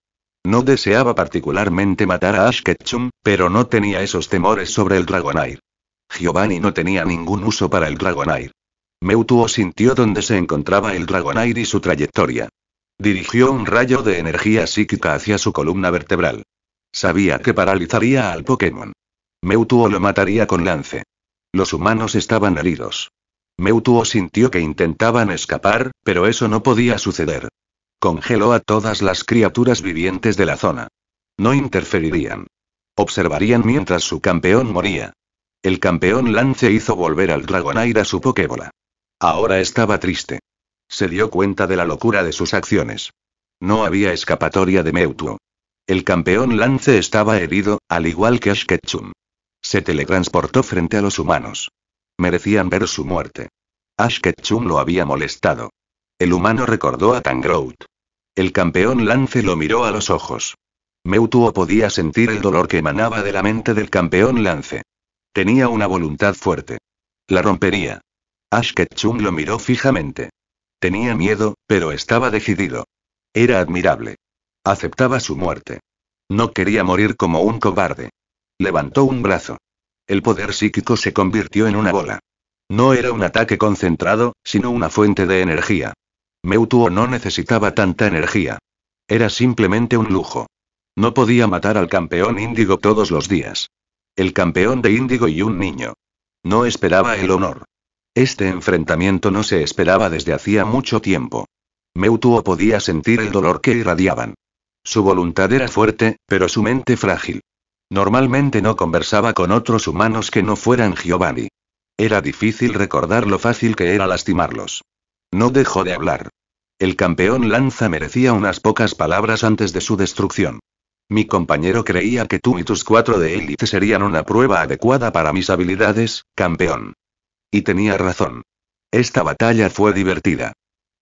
No deseaba particularmente matar a Ash Ketchum, pero no tenía esos temores sobre el Dragonair. Giovanni no tenía ningún uso para el Dragonair. Meutuo sintió dónde se encontraba el Dragonair y su trayectoria. Dirigió un rayo de energía psíquica hacia su columna vertebral. Sabía que paralizaría al Pokémon. Meutuo lo mataría con lance. Los humanos estaban heridos. Meutuo sintió que intentaban escapar, pero eso no podía suceder. Congeló a todas las criaturas vivientes de la zona. No interferirían. Observarían mientras su campeón moría. El campeón Lance hizo volver al Dragonair a su Pokébola. Ahora estaba triste. Se dio cuenta de la locura de sus acciones. No había escapatoria de Meutuo. El campeón Lance estaba herido, al igual que Ash Ketchum. Se teletransportó frente a los humanos. Merecían ver su muerte. Ash Ketchum lo había molestado. El humano recordó a Tangrout. El campeón Lance lo miró a los ojos. Meutuo podía sentir el dolor que emanaba de la mente del campeón Lance. Tenía una voluntad fuerte. La rompería. Ash Ketchum lo miró fijamente. Tenía miedo, pero estaba decidido. Era admirable. Aceptaba su muerte. No quería morir como un cobarde. Levantó un brazo. El poder psíquico se convirtió en una bola. No era un ataque concentrado, sino una fuente de energía. Meutuo no necesitaba tanta energía. Era simplemente un lujo. No podía matar al campeón índigo todos los días. El campeón de índigo y un niño. No esperaba el honor. Este enfrentamiento no se esperaba desde hacía mucho tiempo. Meutuo podía sentir el dolor que irradiaban. Su voluntad era fuerte, pero su mente frágil. Normalmente no conversaba con otros humanos que no fueran Giovanni. Era difícil recordar lo fácil que era lastimarlos. No dejó de hablar. El campeón Lanza merecía unas pocas palabras antes de su destrucción. Mi compañero creía que tú y tus cuatro de élite serían una prueba adecuada para mis habilidades, campeón. Y tenía razón. Esta batalla fue divertida.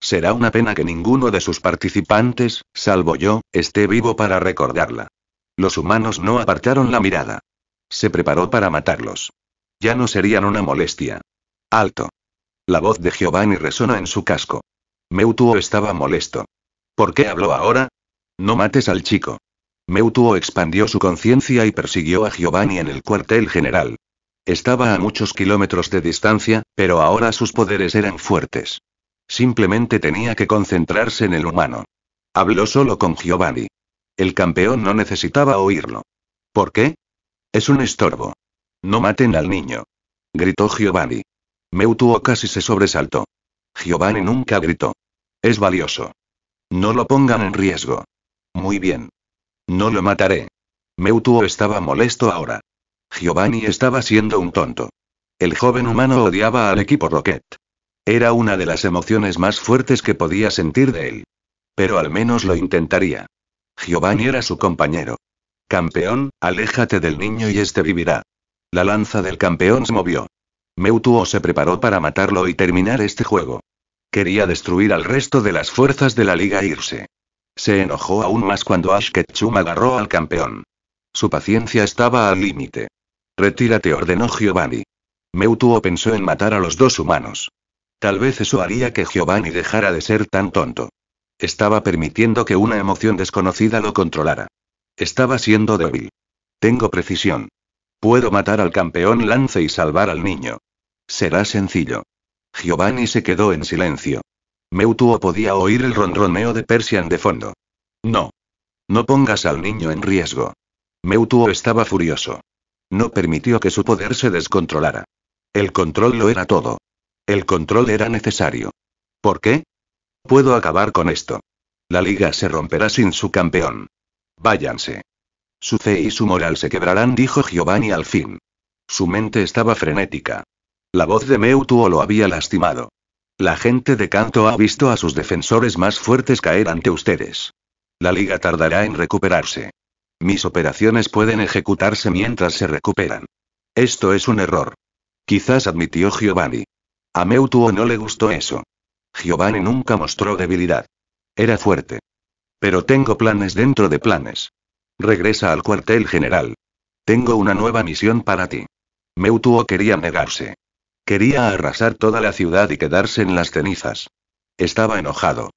Será una pena que ninguno de sus participantes, salvo yo, esté vivo para recordarla. Los humanos no apartaron la mirada. Se preparó para matarlos. Ya no serían una molestia. Alto. La voz de Giovanni resonó en su casco. Meutuo estaba molesto. ¿Por qué habló ahora? No mates al chico. Meutuo expandió su conciencia y persiguió a Giovanni en el cuartel general. Estaba a muchos kilómetros de distancia, pero ahora sus poderes eran fuertes. Simplemente tenía que concentrarse en el humano. Habló solo con Giovanni. El campeón no necesitaba oírlo. ¿Por qué? Es un estorbo. No maten al niño. Gritó Giovanni. Meutuo casi se sobresaltó. Giovanni nunca gritó. Es valioso. No lo pongan en riesgo. Muy bien. No lo mataré. Meutuo estaba molesto ahora. Giovanni estaba siendo un tonto. El joven humano odiaba al equipo Rocket. Era una de las emociones más fuertes que podía sentir de él. Pero al menos lo intentaría. Giovanni era su compañero. Campeón, aléjate del niño y este vivirá. La lanza del campeón se movió. Meutuo se preparó para matarlo y terminar este juego. Quería destruir al resto de las fuerzas de la liga e irse. Se enojó aún más cuando Ash agarró al campeón. Su paciencia estaba al límite. Retírate, ordenó Giovanni. Meutuo pensó en matar a los dos humanos. Tal vez eso haría que Giovanni dejara de ser tan tonto. Estaba permitiendo que una emoción desconocida lo controlara. Estaba siendo débil. Tengo precisión. Puedo matar al campeón Lance y salvar al niño. Será sencillo. Giovanni se quedó en silencio. Meutuo podía oír el ronroneo de Persian de fondo. No. No pongas al niño en riesgo. Meutuo estaba furioso. No permitió que su poder se descontrolara. El control lo era todo. El control era necesario. ¿Por qué? Puedo acabar con esto. La liga se romperá sin su campeón. Váyanse. Su fe y su moral se quebrarán, dijo Giovanni al fin. Su mente estaba frenética. La voz de Meutuo lo había lastimado. La gente de Canto ha visto a sus defensores más fuertes caer ante ustedes. La liga tardará en recuperarse. Mis operaciones pueden ejecutarse mientras se recuperan. Esto es un error. Quizás admitió Giovanni. A Meutuo no le gustó eso. Giovanni nunca mostró debilidad. Era fuerte. Pero tengo planes dentro de planes. Regresa al cuartel general. Tengo una nueva misión para ti. Meutuo quería negarse. Quería arrasar toda la ciudad y quedarse en las cenizas. Estaba enojado.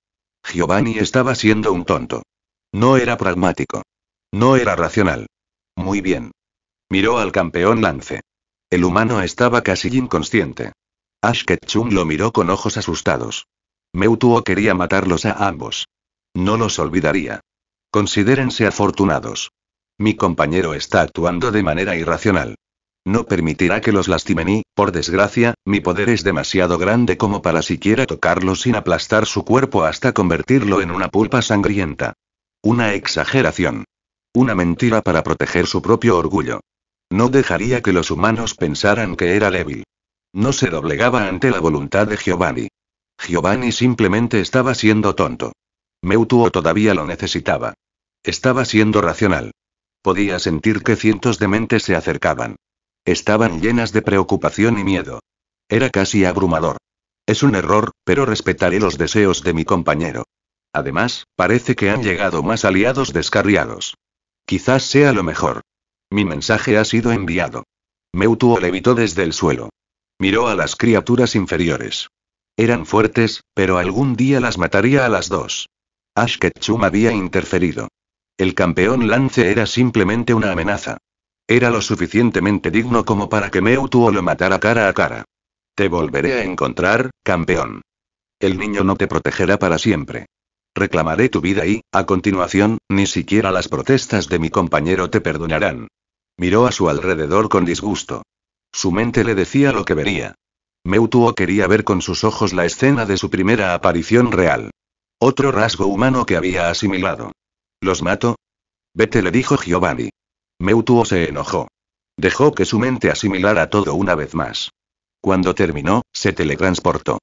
Giovanni estaba siendo un tonto. No era pragmático. No era racional. Muy bien. Miró al campeón Lance. El humano estaba casi inconsciente. Ash lo miró con ojos asustados. Meutuo quería matarlos a ambos. No los olvidaría. Considérense afortunados. Mi compañero está actuando de manera irracional. No permitirá que los lastimen y, por desgracia, mi poder es demasiado grande como para siquiera tocarlo sin aplastar su cuerpo hasta convertirlo en una pulpa sangrienta. Una exageración. Una mentira para proteger su propio orgullo. No dejaría que los humanos pensaran que era débil. No se doblegaba ante la voluntad de Giovanni. Giovanni simplemente estaba siendo tonto. Meutuo todavía lo necesitaba. Estaba siendo racional. Podía sentir que cientos de mentes se acercaban. Estaban llenas de preocupación y miedo. Era casi abrumador. Es un error, pero respetaré los deseos de mi compañero. Además, parece que han llegado más aliados descarriados. Quizás sea lo mejor. Mi mensaje ha sido enviado. Meutuo levitó desde el suelo. Miró a las criaturas inferiores. Eran fuertes, pero algún día las mataría a las dos. Ash había interferido. El campeón Lance era simplemente una amenaza. Era lo suficientemente digno como para que Meutuo lo matara cara a cara. Te volveré a encontrar, campeón. El niño no te protegerá para siempre. Reclamaré tu vida y, a continuación, ni siquiera las protestas de mi compañero te perdonarán. Miró a su alrededor con disgusto. Su mente le decía lo que vería. Meutuo quería ver con sus ojos la escena de su primera aparición real. Otro rasgo humano que había asimilado. ¿Los mato? Vete, le dijo Giovanni. Meutuo se enojó. Dejó que su mente asimilara todo una vez más. Cuando terminó, se teletransportó.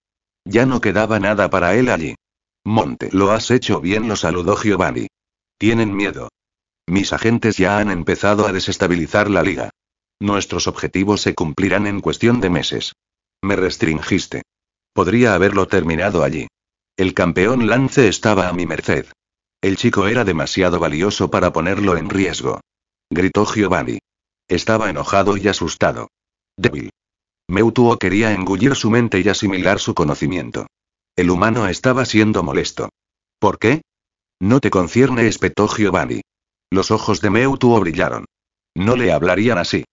Ya no quedaba nada para él allí. Monte, lo has hecho bien, lo saludó Giovanni. Tienen miedo. Mis agentes ya han empezado a desestabilizar la liga. Nuestros objetivos se cumplirán en cuestión de meses. Me restringiste. Podría haberlo terminado allí. El campeón Lance estaba a mi merced. El chico era demasiado valioso para ponerlo en riesgo. Gritó Giovanni. Estaba enojado y asustado. Débil. Meutuo quería engullir su mente y asimilar su conocimiento. El humano estaba siendo molesto. ¿Por qué? No te concierne, espetó Giovanni. Los ojos de Meutuo brillaron. No le hablarían así.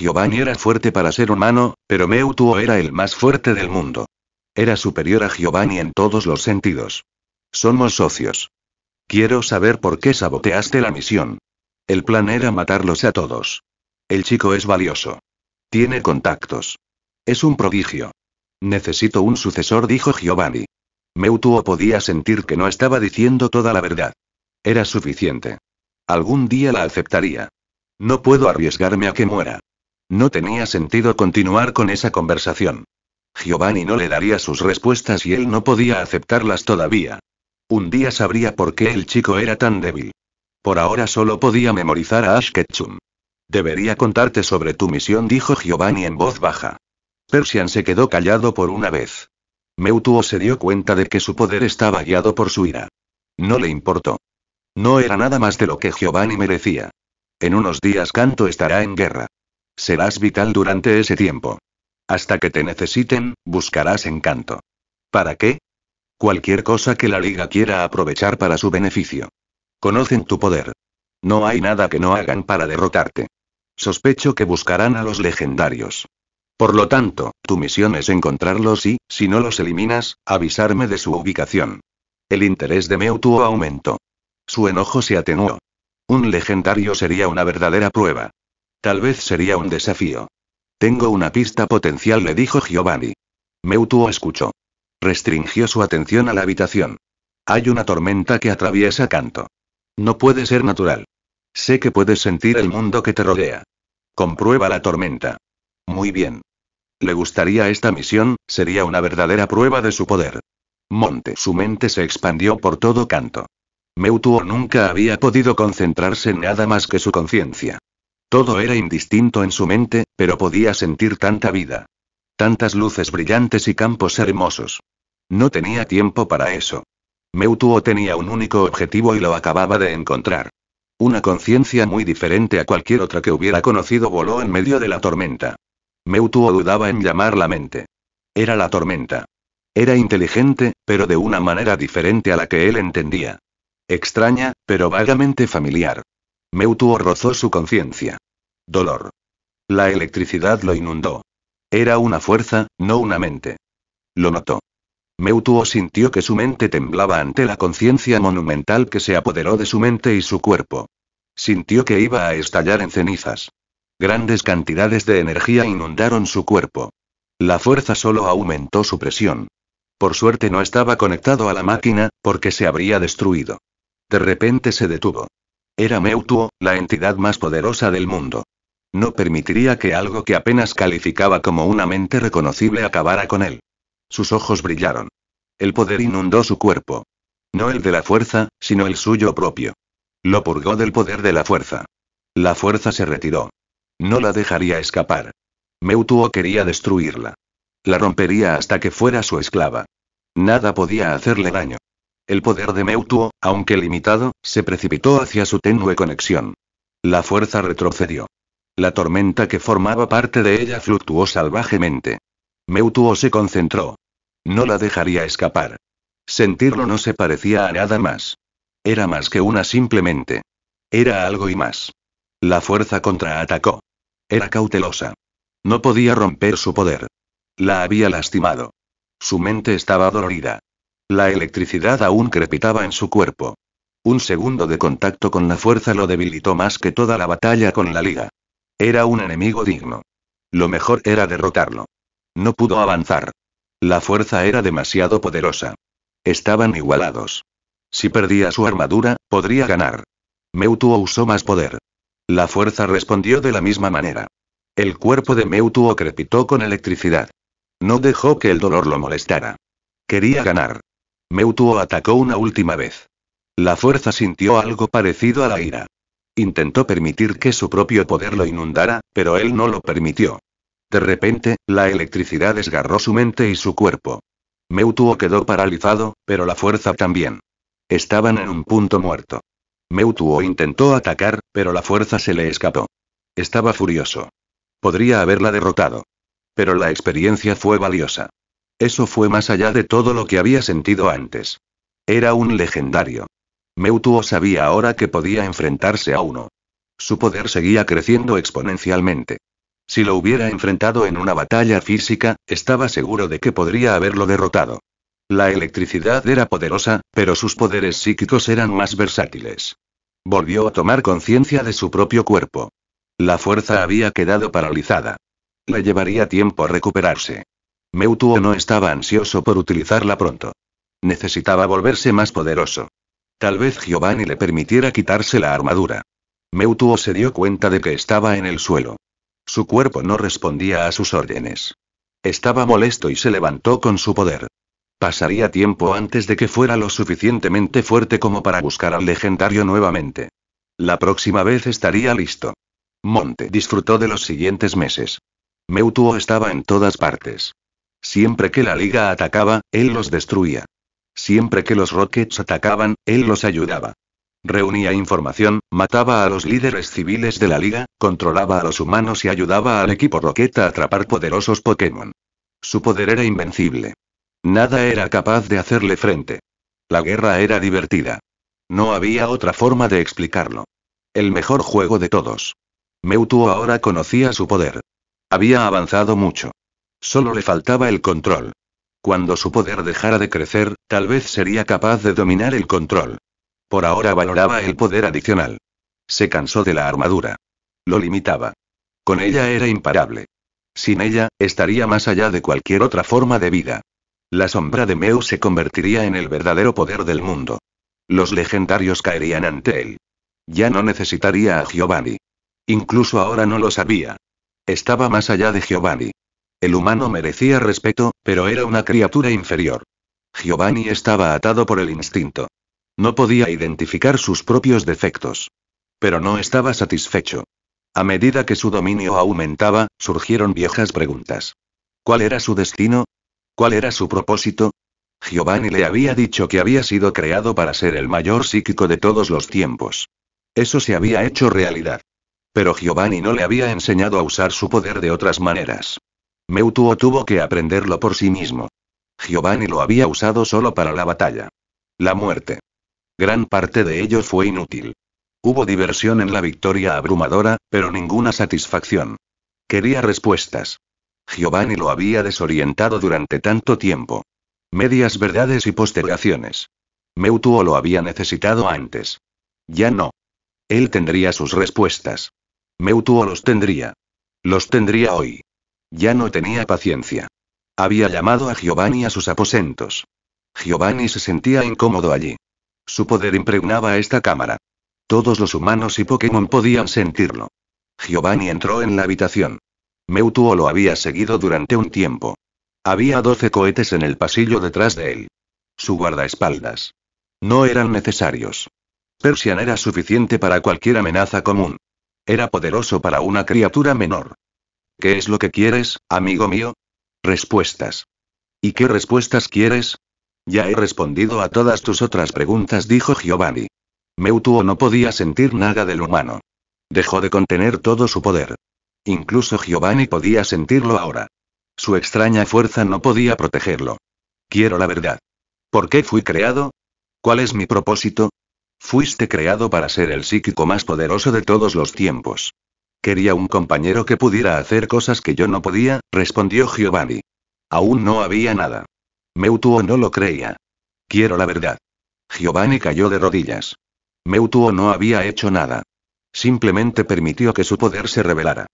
Giovanni era fuerte para ser humano, pero Meutuo era el más fuerte del mundo. Era superior a Giovanni en todos los sentidos. Somos socios. Quiero saber por qué saboteaste la misión. El plan era matarlos a todos. El chico es valioso. Tiene contactos. Es un prodigio. Necesito un sucesor, dijo Giovanni. Meutuo podía sentir que no estaba diciendo toda la verdad. Era suficiente. Algún día la aceptaría. No puedo arriesgarme a que muera. No tenía sentido continuar con esa conversación. Giovanni no le daría sus respuestas y él no podía aceptarlas todavía. Un día sabría por qué el chico era tan débil. Por ahora solo podía memorizar a Ash Debería contarte sobre tu misión, dijo Giovanni en voz baja. Persian se quedó callado por una vez. Meutuo se dio cuenta de que su poder estaba guiado por su ira. No le importó. No era nada más de lo que Giovanni merecía. En unos días Canto estará en guerra. Serás vital durante ese tiempo. Hasta que te necesiten, buscarás encanto. ¿Para qué? Cualquier cosa que la Liga quiera aprovechar para su beneficio. Conocen tu poder. No hay nada que no hagan para derrotarte. Sospecho que buscarán a los legendarios. Por lo tanto, tu misión es encontrarlos y, si no los eliminas, avisarme de su ubicación. El interés de Mewtwo aumentó. Su enojo se atenuó. Un legendario sería una verdadera prueba. Tal vez sería un desafío. Tengo una pista potencial, le dijo Giovanni. Meutuo escuchó. Restringió su atención a la habitación. Hay una tormenta que atraviesa Canto. No puede ser natural. Sé que puedes sentir el mundo que te rodea. Comprueba la tormenta. Muy bien. Le gustaría esta misión, sería una verdadera prueba de su poder. Monte. Su mente se expandió por todo canto. Meutuo nunca había podido concentrarse en nada más que su conciencia. Todo era indistinto en su mente, pero podía sentir tanta vida. Tantas luces brillantes y campos hermosos. No tenía tiempo para eso. Meutuo tenía un único objetivo y lo acababa de encontrar. Una conciencia muy diferente a cualquier otra que hubiera conocido voló en medio de la tormenta. Meutuo dudaba en llamar la mente. Era la tormenta. Era inteligente, pero de una manera diferente a la que él entendía. Extraña, pero vagamente familiar. Meutuo rozó su conciencia. Dolor. La electricidad lo inundó. Era una fuerza, no una mente. Lo notó. Meutuo sintió que su mente temblaba ante la conciencia monumental que se apoderó de su mente y su cuerpo. Sintió que iba a estallar en cenizas. Grandes cantidades de energía inundaron su cuerpo. La fuerza solo aumentó su presión. Por suerte no estaba conectado a la máquina, porque se habría destruido. De repente se detuvo. Era Meutuo, la entidad más poderosa del mundo. No permitiría que algo que apenas calificaba como una mente reconocible acabara con él. Sus ojos brillaron. El poder inundó su cuerpo. No el de la fuerza, sino el suyo propio. Lo purgó del poder de la fuerza. La fuerza se retiró. No la dejaría escapar. Meutuo quería destruirla. La rompería hasta que fuera su esclava. Nada podía hacerle daño. El poder de Meutuo, aunque limitado, se precipitó hacia su tenue conexión. La fuerza retrocedió. La tormenta que formaba parte de ella fluctuó salvajemente. Meutuo se concentró. No la dejaría escapar. Sentirlo no se parecía a nada más. Era más que una simplemente. Era algo y más. La fuerza contraatacó. Era cautelosa. No podía romper su poder. La había lastimado. Su mente estaba dolorida. La electricidad aún crepitaba en su cuerpo. Un segundo de contacto con la fuerza lo debilitó más que toda la batalla con la liga. Era un enemigo digno. Lo mejor era derrotarlo. No pudo avanzar. La fuerza era demasiado poderosa. Estaban igualados. Si perdía su armadura, podría ganar. Meutuo usó más poder. La fuerza respondió de la misma manera. El cuerpo de Meutuo crepitó con electricidad. No dejó que el dolor lo molestara. Quería ganar. Meutuo atacó una última vez. La fuerza sintió algo parecido a la ira. Intentó permitir que su propio poder lo inundara, pero él no lo permitió. De repente, la electricidad desgarró su mente y su cuerpo. Meutuo quedó paralizado, pero la fuerza también. Estaban en un punto muerto. Meutuo intentó atacar, pero la fuerza se le escapó. Estaba furioso. Podría haberla derrotado. Pero la experiencia fue valiosa. Eso fue más allá de todo lo que había sentido antes. Era un legendario. Meutuo sabía ahora que podía enfrentarse a uno. Su poder seguía creciendo exponencialmente. Si lo hubiera enfrentado en una batalla física, estaba seguro de que podría haberlo derrotado. La electricidad era poderosa, pero sus poderes psíquicos eran más versátiles. Volvió a tomar conciencia de su propio cuerpo. La fuerza había quedado paralizada. Le llevaría tiempo recuperarse. Meutuo no estaba ansioso por utilizarla pronto. Necesitaba volverse más poderoso. Tal vez Giovanni le permitiera quitarse la armadura. Meutuo se dio cuenta de que estaba en el suelo. Su cuerpo no respondía a sus órdenes. Estaba molesto y se levantó con su poder. Pasaría tiempo antes de que fuera lo suficientemente fuerte como para buscar al legendario nuevamente. La próxima vez estaría listo. Monte disfrutó de los siguientes meses. Meutuo estaba en todas partes. Siempre que la liga atacaba, él los destruía. Siempre que los Rockets atacaban, él los ayudaba. Reunía información, mataba a los líderes civiles de la liga, controlaba a los humanos y ayudaba al equipo Rocket a atrapar poderosos Pokémon. Su poder era invencible. Nada era capaz de hacerle frente. La guerra era divertida. No había otra forma de explicarlo. El mejor juego de todos. Mewtwo ahora conocía su poder. Había avanzado mucho. Solo le faltaba el control. Cuando su poder dejara de crecer, tal vez sería capaz de dominar el control. Por ahora valoraba el poder adicional. Se cansó de la armadura. Lo limitaba. Con ella era imparable. Sin ella, estaría más allá de cualquier otra forma de vida. La sombra de Mew se convertiría en el verdadero poder del mundo. Los legendarios caerían ante él. Ya no necesitaría a Giovanni. Incluso ahora no lo sabía. Estaba más allá de Giovanni. El humano merecía respeto, pero era una criatura inferior. Giovanni estaba atado por el instinto. No podía identificar sus propios defectos. Pero no estaba satisfecho. A medida que su dominio aumentaba, surgieron viejas preguntas. ¿Cuál era su destino? ¿Cuál era su propósito? Giovanni le había dicho que había sido creado para ser el mayor psíquico de todos los tiempos. Eso se había hecho realidad. Pero Giovanni no le había enseñado a usar su poder de otras maneras. Meutuo tuvo que aprenderlo por sí mismo. Giovanni lo había usado solo para la batalla. La muerte. Gran parte de ello fue inútil. Hubo diversión en la victoria abrumadora, pero ninguna satisfacción. Quería respuestas. Giovanni lo había desorientado durante tanto tiempo. Medias verdades y postergaciones. Meutuo lo había necesitado antes. Ya no. Él tendría sus respuestas. Meutuo los tendría. Los tendría hoy. Ya no tenía paciencia. Había llamado a Giovanni a sus aposentos. Giovanni se sentía incómodo allí. Su poder impregnaba esta cámara. Todos los humanos y Pokémon podían sentirlo. Giovanni entró en la habitación. Mewtwo lo había seguido durante un tiempo. Había doce cohetes en el pasillo detrás de él. Su guardaespaldas. No eran necesarios. Persian era suficiente para cualquier amenaza común. Era poderoso para una criatura menor. ¿Qué es lo que quieres, amigo mío? Respuestas. ¿Y qué respuestas quieres? Ya he respondido a todas tus otras preguntas, dijo Giovanni. Meutuo no podía sentir nada del humano. Dejó de contener todo su poder. Incluso Giovanni podía sentirlo ahora. Su extraña fuerza no podía protegerlo. Quiero la verdad. ¿Por qué fui creado? ¿Cuál es mi propósito? Fuiste creado para ser el psíquico más poderoso de todos los tiempos. Quería un compañero que pudiera hacer cosas que yo no podía, respondió Giovanni. Aún no había nada. Meutuo no lo creía. Quiero la verdad. Giovanni cayó de rodillas. Meutuo no había hecho nada. Simplemente permitió que su poder se revelara.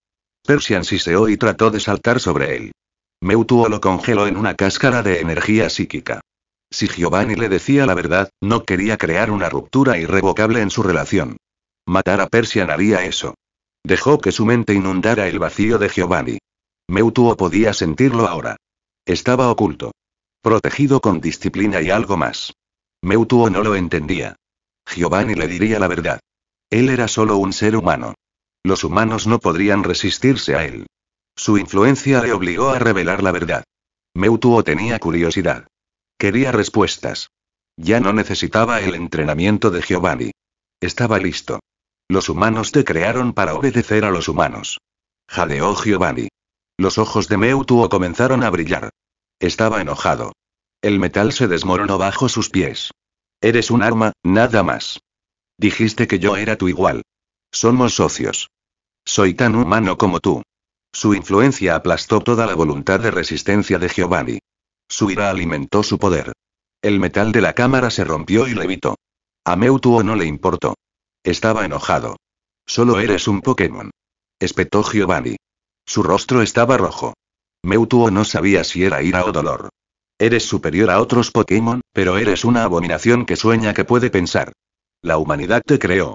Persian siseó y trató de saltar sobre él. Meutuo lo congeló en una cáscara de energía psíquica. Si Giovanni le decía la verdad, no quería crear una ruptura irrevocable en su relación. Matar a Persian haría eso. Dejó que su mente inundara el vacío de Giovanni. Meutuo podía sentirlo ahora. Estaba oculto. Protegido con disciplina y algo más. Meutuo no lo entendía. Giovanni le diría la verdad. Él era solo un ser humano. Los humanos no podrían resistirse a él. Su influencia le obligó a revelar la verdad. Meutuo tenía curiosidad. Quería respuestas. Ya no necesitaba el entrenamiento de Giovanni. Estaba listo. Los humanos te crearon para obedecer a los humanos. Jadeó Giovanni. Los ojos de Meutuo comenzaron a brillar. Estaba enojado. El metal se desmoronó bajo sus pies. Eres un arma, nada más. Dijiste que yo era tu igual. Somos socios. Soy tan humano como tú. Su influencia aplastó toda la voluntad de resistencia de Giovanni. Su ira alimentó su poder. El metal de la cámara se rompió y levitó. A Meutuo no le importó. Estaba enojado. Solo eres un Pokémon. Espetó Giovanni. Su rostro estaba rojo. Mewtwo no sabía si era ira o dolor. Eres superior a otros Pokémon, pero eres una abominación que sueña que puede pensar. La humanidad te creó.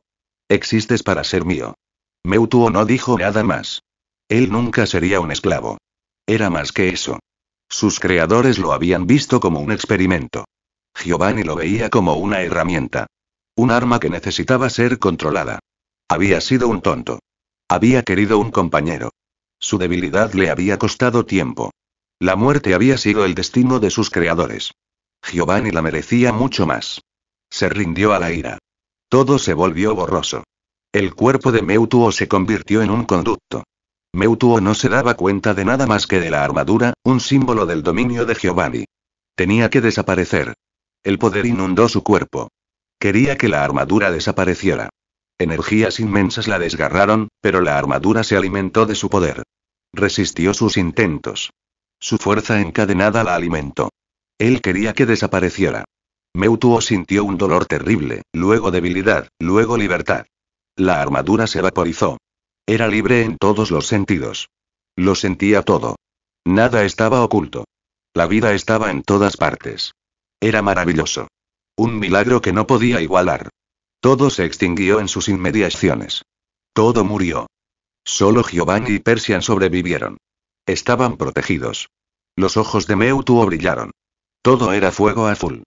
Existes para ser mío. Mewtwo no dijo nada más. Él nunca sería un esclavo. Era más que eso. Sus creadores lo habían visto como un experimento. Giovanni lo veía como una herramienta. Un arma que necesitaba ser controlada. Había sido un tonto. Había querido un compañero. Su debilidad le había costado tiempo. La muerte había sido el destino de sus creadores. Giovanni la merecía mucho más. Se rindió a la ira. Todo se volvió borroso. El cuerpo de Meutuo se convirtió en un conducto. Meutuo no se daba cuenta de nada más que de la armadura, un símbolo del dominio de Giovanni. Tenía que desaparecer. El poder inundó su cuerpo. Quería que la armadura desapareciera. Energías inmensas la desgarraron, pero la armadura se alimentó de su poder. Resistió sus intentos. Su fuerza encadenada la alimentó. Él quería que desapareciera. Meutuo sintió un dolor terrible, luego debilidad, luego libertad. La armadura se vaporizó. Era libre en todos los sentidos. Lo sentía todo. Nada estaba oculto. La vida estaba en todas partes. Era maravilloso. Un milagro que no podía igualar. Todo se extinguió en sus inmediaciones. Todo murió. Solo Giovanni y Persian sobrevivieron. Estaban protegidos. Los ojos de Meutuo brillaron. Todo era fuego azul.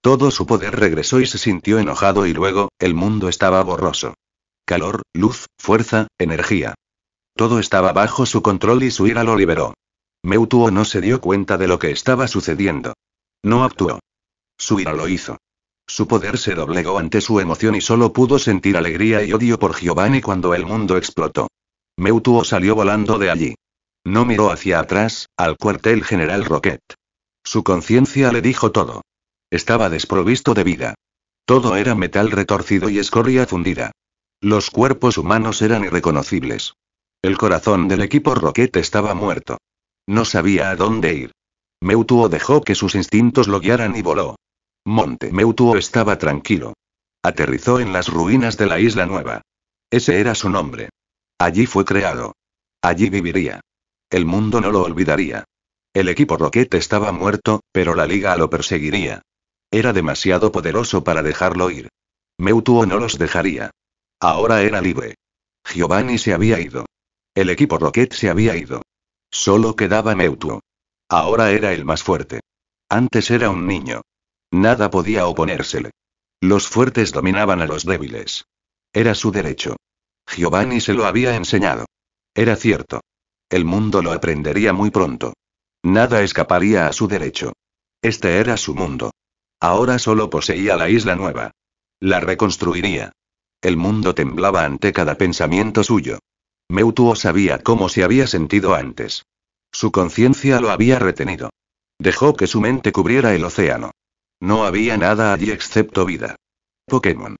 Todo su poder regresó y se sintió enojado y luego, el mundo estaba borroso. Calor, luz, fuerza, energía. Todo estaba bajo su control y su ira lo liberó. Meutuo no se dio cuenta de lo que estaba sucediendo. No actuó. Su ira lo hizo. Su poder se doblegó ante su emoción y solo pudo sentir alegría y odio por Giovanni cuando el mundo explotó. Meutuo salió volando de allí. No miró hacia atrás, al cuartel general Roquet. Su conciencia le dijo todo. Estaba desprovisto de vida. Todo era metal retorcido y escoria fundida. Los cuerpos humanos eran irreconocibles. El corazón del equipo Roquet estaba muerto. No sabía a dónde ir. Meutuo dejó que sus instintos lo guiaran y voló. Monte Meutuo estaba tranquilo. Aterrizó en las ruinas de la Isla Nueva. Ese era su nombre. Allí fue creado. Allí viviría. El mundo no lo olvidaría. El equipo Rocket estaba muerto, pero la liga lo perseguiría. Era demasiado poderoso para dejarlo ir. Meutuo no los dejaría. Ahora era libre. Giovanni se había ido. El equipo Rocket se había ido. Solo quedaba Meutuo. Ahora era el más fuerte. Antes era un niño. Nada podía oponérsele. Los fuertes dominaban a los débiles. Era su derecho. Giovanni se lo había enseñado. Era cierto. El mundo lo aprendería muy pronto. Nada escaparía a su derecho. Este era su mundo. Ahora solo poseía la isla nueva. La reconstruiría. El mundo temblaba ante cada pensamiento suyo. Meutuo sabía cómo se había sentido antes. Su conciencia lo había retenido. Dejó que su mente cubriera el océano. No había nada allí excepto vida. Pokémon.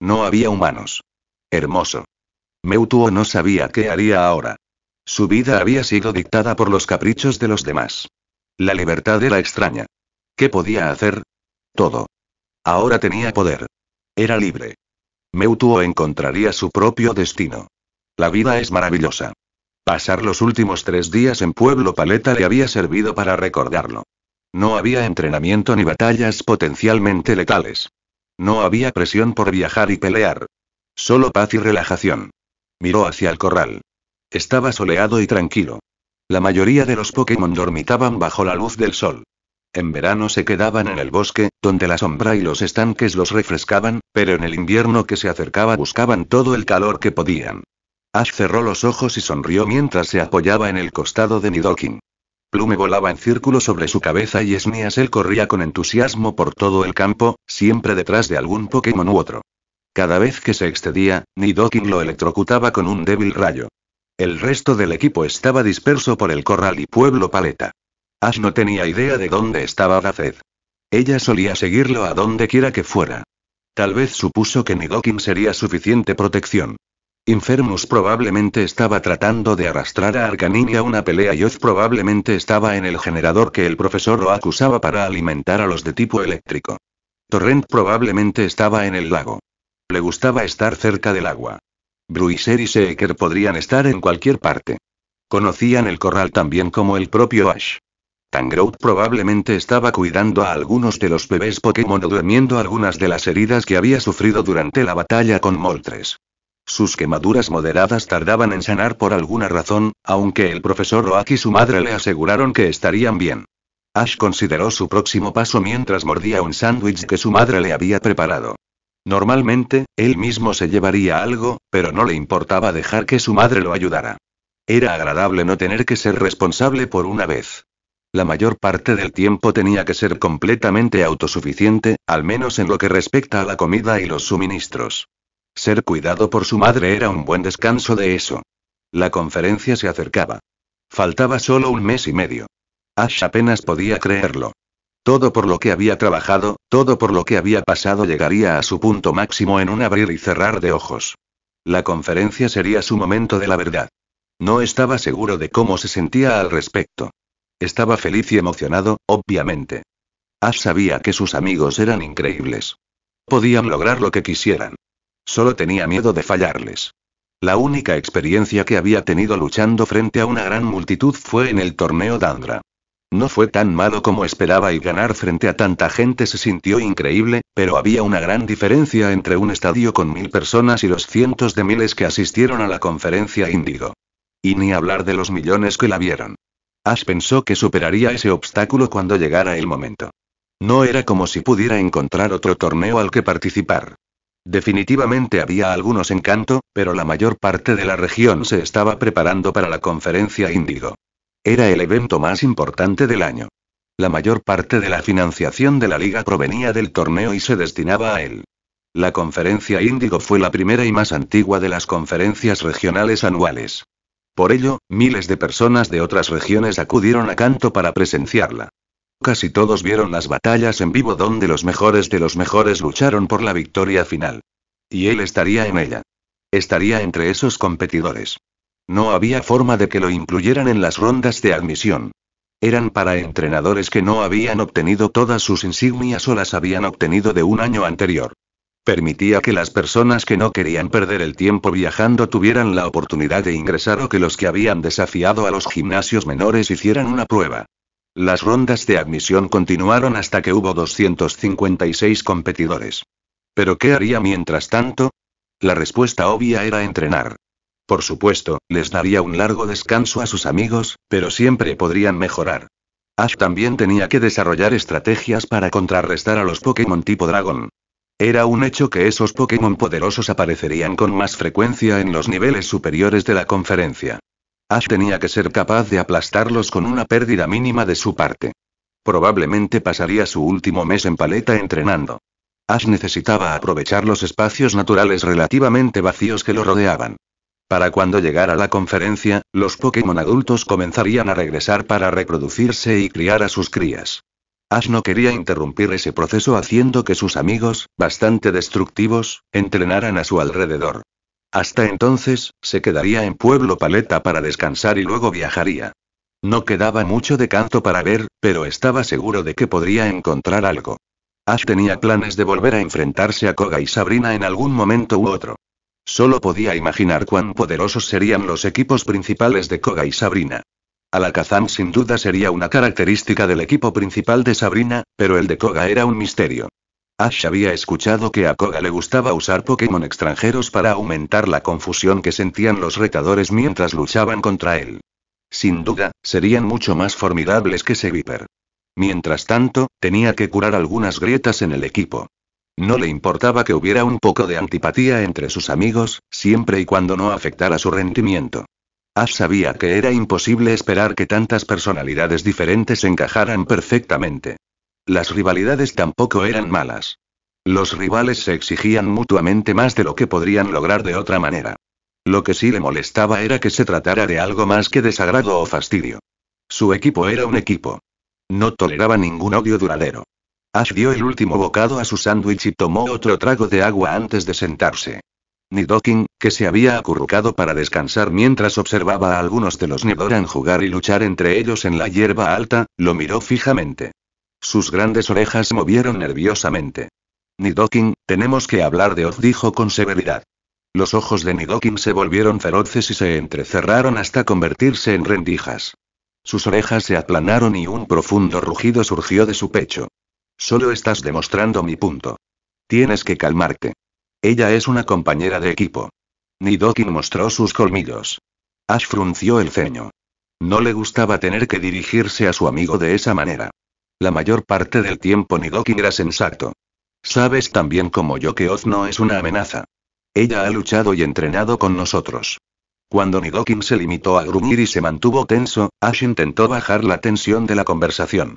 No había humanos. Hermoso. Meutuo no sabía qué haría ahora. Su vida había sido dictada por los caprichos de los demás. La libertad era extraña. ¿Qué podía hacer? Todo. Ahora tenía poder. Era libre. Meutuo encontraría su propio destino. La vida es maravillosa. Pasar los últimos tres días en Pueblo Paleta le había servido para recordarlo. No había entrenamiento ni batallas potencialmente letales. No había presión por viajar y pelear. Solo paz y relajación. Miró hacia el corral. Estaba soleado y tranquilo. La mayoría de los Pokémon dormitaban bajo la luz del sol. En verano se quedaban en el bosque, donde la sombra y los estanques los refrescaban, pero en el invierno que se acercaba buscaban todo el calor que podían. Ash cerró los ojos y sonrió mientras se apoyaba en el costado de Nidoking. Plume volaba en círculo sobre su cabeza y él corría con entusiasmo por todo el campo, siempre detrás de algún Pokémon u otro. Cada vez que se excedía, Nidoking lo electrocutaba con un débil rayo. El resto del equipo estaba disperso por el corral y pueblo paleta. Ash no tenía idea de dónde estaba Gaced. Ella solía seguirlo a donde quiera que fuera. Tal vez supuso que Nidoking sería suficiente protección. Infermus probablemente estaba tratando de arrastrar a Arcanine a una pelea y Oz probablemente estaba en el generador que el profesor Oak usaba para alimentar a los de tipo eléctrico. Torrent probablemente estaba en el lago. Le gustaba estar cerca del agua. Bruiser y Seeker podrían estar en cualquier parte. Conocían el corral también como el propio Ash. Tangrowth probablemente estaba cuidando a algunos de los bebés Pokémon o durmiendo algunas de las heridas que había sufrido durante la batalla con Moltres. Sus quemaduras moderadas tardaban en sanar por alguna razón, aunque el profesor Roach y su madre le aseguraron que estarían bien. Ash consideró su próximo paso mientras mordía un sándwich que su madre le había preparado. Normalmente, él mismo se llevaría algo, pero no le importaba dejar que su madre lo ayudara. Era agradable no tener que ser responsable por una vez. La mayor parte del tiempo tenía que ser completamente autosuficiente, al menos en lo que respecta a la comida y los suministros. Ser cuidado por su madre era un buen descanso de eso. La conferencia se acercaba. Faltaba solo un mes y medio. Ash apenas podía creerlo. Todo por lo que había trabajado, todo por lo que había pasado llegaría a su punto máximo en un abrir y cerrar de ojos. La conferencia sería su momento de la verdad. No estaba seguro de cómo se sentía al respecto. Estaba feliz y emocionado, obviamente. Ash sabía que sus amigos eran increíbles. Podían lograr lo que quisieran. Solo tenía miedo de fallarles. La única experiencia que había tenido luchando frente a una gran multitud fue en el torneo Dandra. No fue tan malo como esperaba y ganar frente a tanta gente se sintió increíble, pero había una gran diferencia entre un estadio con mil personas y los cientos de miles que asistieron a la conferencia índigo. Y ni hablar de los millones que la vieron. Ash pensó que superaría ese obstáculo cuando llegara el momento. No era como si pudiera encontrar otro torneo al que participar. Definitivamente había algunos en Canto, pero la mayor parte de la región se estaba preparando para la conferencia índigo. Era el evento más importante del año. La mayor parte de la financiación de la liga provenía del torneo y se destinaba a él. La conferencia índigo fue la primera y más antigua de las conferencias regionales anuales. Por ello, miles de personas de otras regiones acudieron a Canto para presenciarla. Casi todos vieron las batallas en vivo donde los mejores de los mejores lucharon por la victoria final. Y él estaría en ella. Estaría entre esos competidores. No había forma de que lo incluyeran en las rondas de admisión. Eran para entrenadores que no habían obtenido todas sus insignias o las habían obtenido de un año anterior. Permitía que las personas que no querían perder el tiempo viajando tuvieran la oportunidad de ingresar o que los que habían desafiado a los gimnasios menores hicieran una prueba. Las rondas de admisión continuaron hasta que hubo 256 competidores. ¿Pero qué haría mientras tanto? La respuesta obvia era entrenar. Por supuesto, les daría un largo descanso a sus amigos, pero siempre podrían mejorar. Ash también tenía que desarrollar estrategias para contrarrestar a los Pokémon tipo dragón. Era un hecho que esos Pokémon poderosos aparecerían con más frecuencia en los niveles superiores de la conferencia. Ash tenía que ser capaz de aplastarlos con una pérdida mínima de su parte. Probablemente pasaría su último mes en paleta entrenando. Ash necesitaba aprovechar los espacios naturales relativamente vacíos que lo rodeaban. Para cuando llegara la conferencia, los Pokémon adultos comenzarían a regresar para reproducirse y criar a sus crías. Ash no quería interrumpir ese proceso haciendo que sus amigos, bastante destructivos, entrenaran a su alrededor. Hasta entonces, se quedaría en Pueblo Paleta para descansar y luego viajaría. No quedaba mucho de canto para ver, pero estaba seguro de que podría encontrar algo. Ash tenía planes de volver a enfrentarse a Koga y Sabrina en algún momento u otro. Solo podía imaginar cuán poderosos serían los equipos principales de Koga y Sabrina. Alakazam sin duda sería una característica del equipo principal de Sabrina, pero el de Koga era un misterio. Ash había escuchado que a Koga le gustaba usar Pokémon extranjeros para aumentar la confusión que sentían los retadores mientras luchaban contra él. Sin duda, serían mucho más formidables que Seviper. Mientras tanto, tenía que curar algunas grietas en el equipo. No le importaba que hubiera un poco de antipatía entre sus amigos, siempre y cuando no afectara su rendimiento. Ash sabía que era imposible esperar que tantas personalidades diferentes encajaran perfectamente. Las rivalidades tampoco eran malas. Los rivales se exigían mutuamente más de lo que podrían lograr de otra manera. Lo que sí le molestaba era que se tratara de algo más que desagrado o fastidio. Su equipo era un equipo. No toleraba ningún odio duradero. Ash dio el último bocado a su sándwich y tomó otro trago de agua antes de sentarse. Nidoking, que se había acurrucado para descansar mientras observaba a algunos de los Nidoran jugar y luchar entre ellos en la hierba alta, lo miró fijamente. Sus grandes orejas movieron nerviosamente. Nidoking, tenemos que hablar de Oz, dijo con severidad. Los ojos de Nidoking se volvieron feroces y se entrecerraron hasta convertirse en rendijas. Sus orejas se aplanaron y un profundo rugido surgió de su pecho. Solo estás demostrando mi punto. Tienes que calmarte. Ella es una compañera de equipo. Nidoking mostró sus colmillos. Ash frunció el ceño. No le gustaba tener que dirigirse a su amigo de esa manera. La mayor parte del tiempo Nidoking era sensato. Sabes también como yo que Oz no es una amenaza. Ella ha luchado y entrenado con nosotros. Cuando Nidoking se limitó a gruñir y se mantuvo tenso, Ash intentó bajar la tensión de la conversación.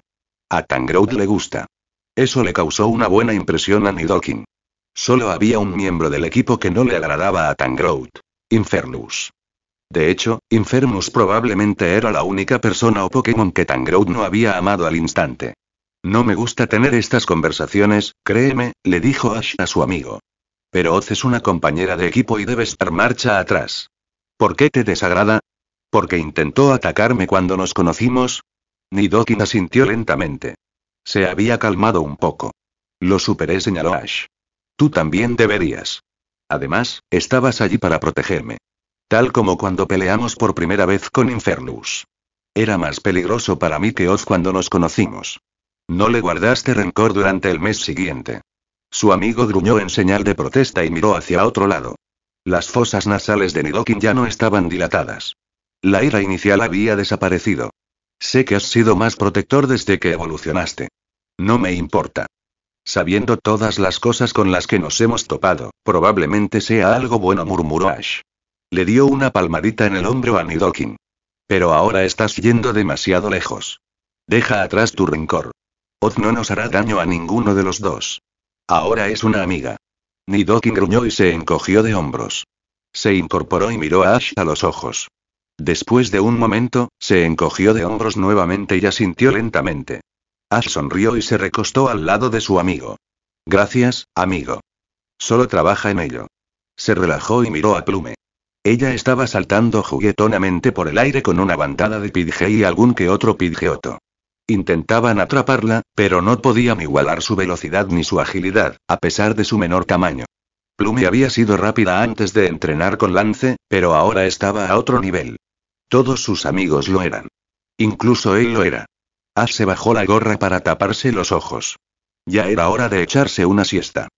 A Tangrowth le gusta. Eso le causó una buena impresión a Nidoking. Solo había un miembro del equipo que no le agradaba a Tangrowth. Infernus. De hecho, Infermus probablemente era la única persona o Pokémon que Tangrowth no había amado al instante. No me gusta tener estas conversaciones, créeme, le dijo Ash a su amigo. Pero Oz es una compañera de equipo y debes estar marcha atrás. ¿Por qué te desagrada? Porque intentó atacarme cuando nos conocimos. Nidoking asintió lentamente. Se había calmado un poco. Lo superé, señaló Ash. Tú también deberías. Además, estabas allí para protegerme. Tal como cuando peleamos por primera vez con Infernus. Era más peligroso para mí que Oz cuando nos conocimos. No le guardaste rencor durante el mes siguiente. Su amigo gruñó en señal de protesta y miró hacia otro lado. Las fosas nasales de Nidokin ya no estaban dilatadas. La ira inicial había desaparecido. Sé que has sido más protector desde que evolucionaste. No me importa. Sabiendo todas las cosas con las que nos hemos topado, probablemente sea algo bueno, murmuró Ash. Le dio una palmadita en el hombro a Nidoking. Pero ahora estás yendo demasiado lejos. Deja atrás tu rencor. Oz no nos hará daño a ninguno de los dos. Ahora es una amiga. Nidoking gruñó y se encogió de hombros. Se incorporó y miró a Ash a los ojos. Después de un momento, se encogió de hombros nuevamente y asintió lentamente. Ash sonrió y se recostó al lado de su amigo. Gracias, amigo. Solo trabaja en ello. Se relajó y miró a Plume. Ella estaba saltando juguetonamente por el aire con una bandada de pidge y algún que otro pidgeoto. Intentaban atraparla, pero no podían igualar su velocidad ni su agilidad, a pesar de su menor tamaño. Plume había sido rápida antes de entrenar con Lance, pero ahora estaba a otro nivel. Todos sus amigos lo eran. Incluso él lo era. Ash se bajó la gorra para taparse los ojos. Ya era hora de echarse una siesta.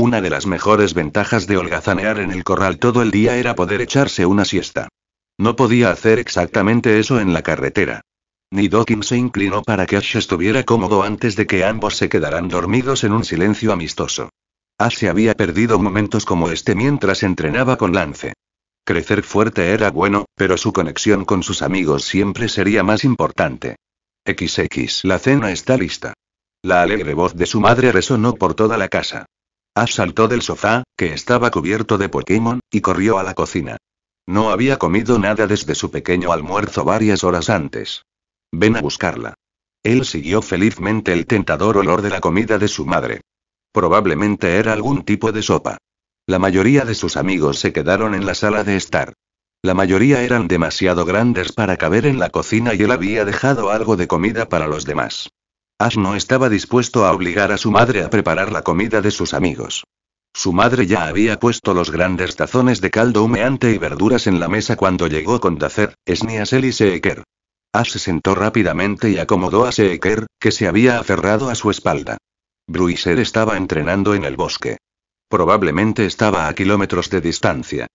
Una de las mejores ventajas de holgazanear en el corral todo el día era poder echarse una siesta. No podía hacer exactamente eso en la carretera. Ni Dawkins se inclinó para que Ash estuviera cómodo antes de que ambos se quedaran dormidos en un silencio amistoso. Ash se había perdido momentos como este mientras entrenaba con Lance. Crecer fuerte era bueno, pero su conexión con sus amigos siempre sería más importante. XX, la cena está lista. La alegre voz de su madre resonó por toda la casa saltó del sofá, que estaba cubierto de Pokémon, y corrió a la cocina. No había comido nada desde su pequeño almuerzo varias horas antes. Ven a buscarla. Él siguió felizmente el tentador olor de la comida de su madre. Probablemente era algún tipo de sopa. La mayoría de sus amigos se quedaron en la sala de estar. La mayoría eran demasiado grandes para caber en la cocina y él había dejado algo de comida para los demás. Ash no estaba dispuesto a obligar a su madre a preparar la comida de sus amigos. Su madre ya había puesto los grandes tazones de caldo humeante y verduras en la mesa cuando llegó con Dacer, Sniasel y Seeker. Ash se sentó rápidamente y acomodó a Seeker, que se había aferrado a su espalda. Bruiser estaba entrenando en el bosque. Probablemente estaba a kilómetros de distancia.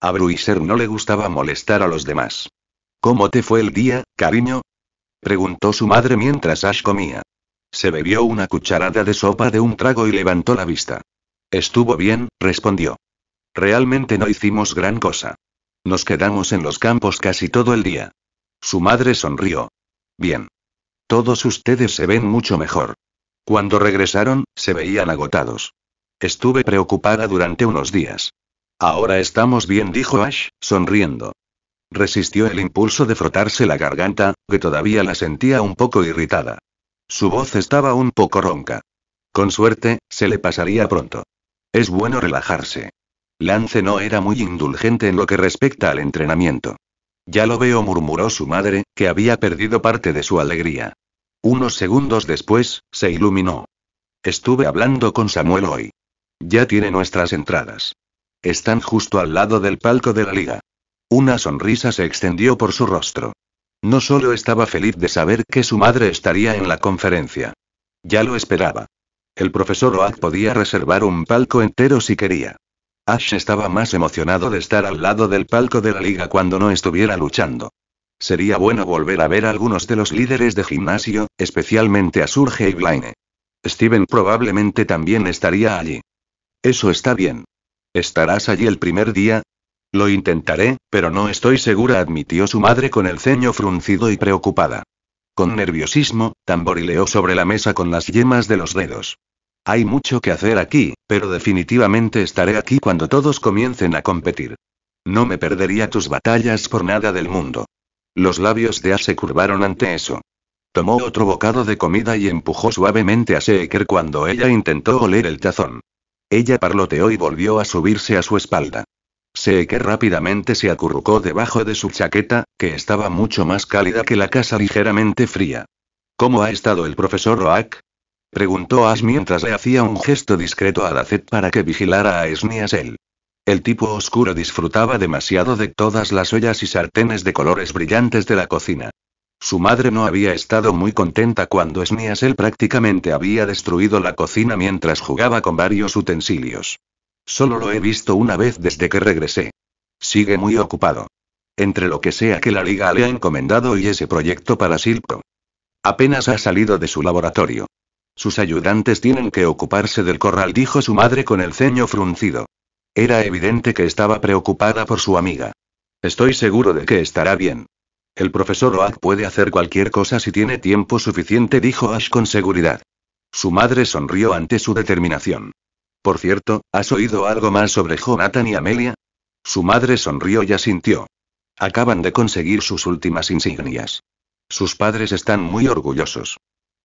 A Bruiser no le gustaba molestar a los demás. ¿Cómo te fue el día, cariño? Preguntó su madre mientras Ash comía. Se bebió una cucharada de sopa de un trago y levantó la vista. Estuvo bien, respondió. Realmente no hicimos gran cosa. Nos quedamos en los campos casi todo el día. Su madre sonrió. Bien. Todos ustedes se ven mucho mejor. Cuando regresaron, se veían agotados. Estuve preocupada durante unos días. Ahora estamos bien, dijo Ash, sonriendo. Resistió el impulso de frotarse la garganta, que todavía la sentía un poco irritada. Su voz estaba un poco ronca. Con suerte, se le pasaría pronto. Es bueno relajarse. Lance no era muy indulgente en lo que respecta al entrenamiento. Ya lo veo, murmuró su madre, que había perdido parte de su alegría. Unos segundos después, se iluminó. Estuve hablando con Samuel hoy. Ya tiene nuestras entradas. Están justo al lado del palco de la liga. Una sonrisa se extendió por su rostro. No solo estaba feliz de saber que su madre estaría en la conferencia. Ya lo esperaba. El profesor Oak podía reservar un palco entero si quería. Ash estaba más emocionado de estar al lado del palco de la liga cuando no estuviera luchando. Sería bueno volver a ver a algunos de los líderes de gimnasio, especialmente a Surge y Blaine. Steven probablemente también estaría allí. Eso está bien. ¿Estarás allí el primer día? Lo intentaré, pero no estoy segura, admitió su madre con el ceño fruncido y preocupada. Con nerviosismo, tamborileó sobre la mesa con las yemas de los dedos. Hay mucho que hacer aquí, pero definitivamente estaré aquí cuando todos comiencen a competir. No me perdería tus batallas por nada del mundo. Los labios de A se curvaron ante eso. Tomó otro bocado de comida y empujó suavemente a Seeker cuando ella intentó oler el tazón. Ella parloteó y volvió a subirse a su espalda que rápidamente se acurrucó debajo de su chaqueta, que estaba mucho más cálida que la casa ligeramente fría. ¿Cómo ha estado el profesor Roak? Preguntó Ash mientras le hacía un gesto discreto a Zed para que vigilara a Esniasel. El tipo oscuro disfrutaba demasiado de todas las ollas y sartenes de colores brillantes de la cocina. Su madre no había estado muy contenta cuando Esniasel prácticamente había destruido la cocina mientras jugaba con varios utensilios. Solo lo he visto una vez desde que regresé. Sigue muy ocupado. Entre lo que sea que la liga le ha encomendado y ese proyecto para Silco. Apenas ha salido de su laboratorio. Sus ayudantes tienen que ocuparse del corral, dijo su madre con el ceño fruncido. Era evidente que estaba preocupada por su amiga. Estoy seguro de que estará bien. El profesor Oak puede hacer cualquier cosa si tiene tiempo suficiente, dijo Ash con seguridad. Su madre sonrió ante su determinación. Por cierto, ¿has oído algo más sobre Jonathan y Amelia? Su madre sonrió y asintió. Acaban de conseguir sus últimas insignias. Sus padres están muy orgullosos.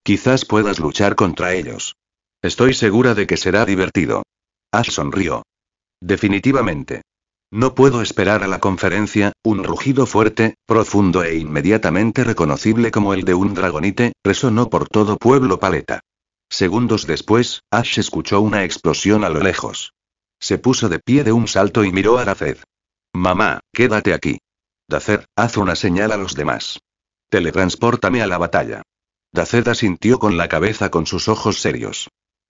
Quizás puedas luchar contra ellos. Estoy segura de que será divertido. Ash sonrió. Definitivamente. No puedo esperar a la conferencia, un rugido fuerte, profundo e inmediatamente reconocible como el de un dragonite, resonó por todo Pueblo Paleta. Segundos después, Ash escuchó una explosión a lo lejos. Se puso de pie de un salto y miró a Daced. Mamá, quédate aquí. Daced, haz una señal a los demás. Teletranspórtame a la batalla. Daced asintió con la cabeza con sus ojos serios.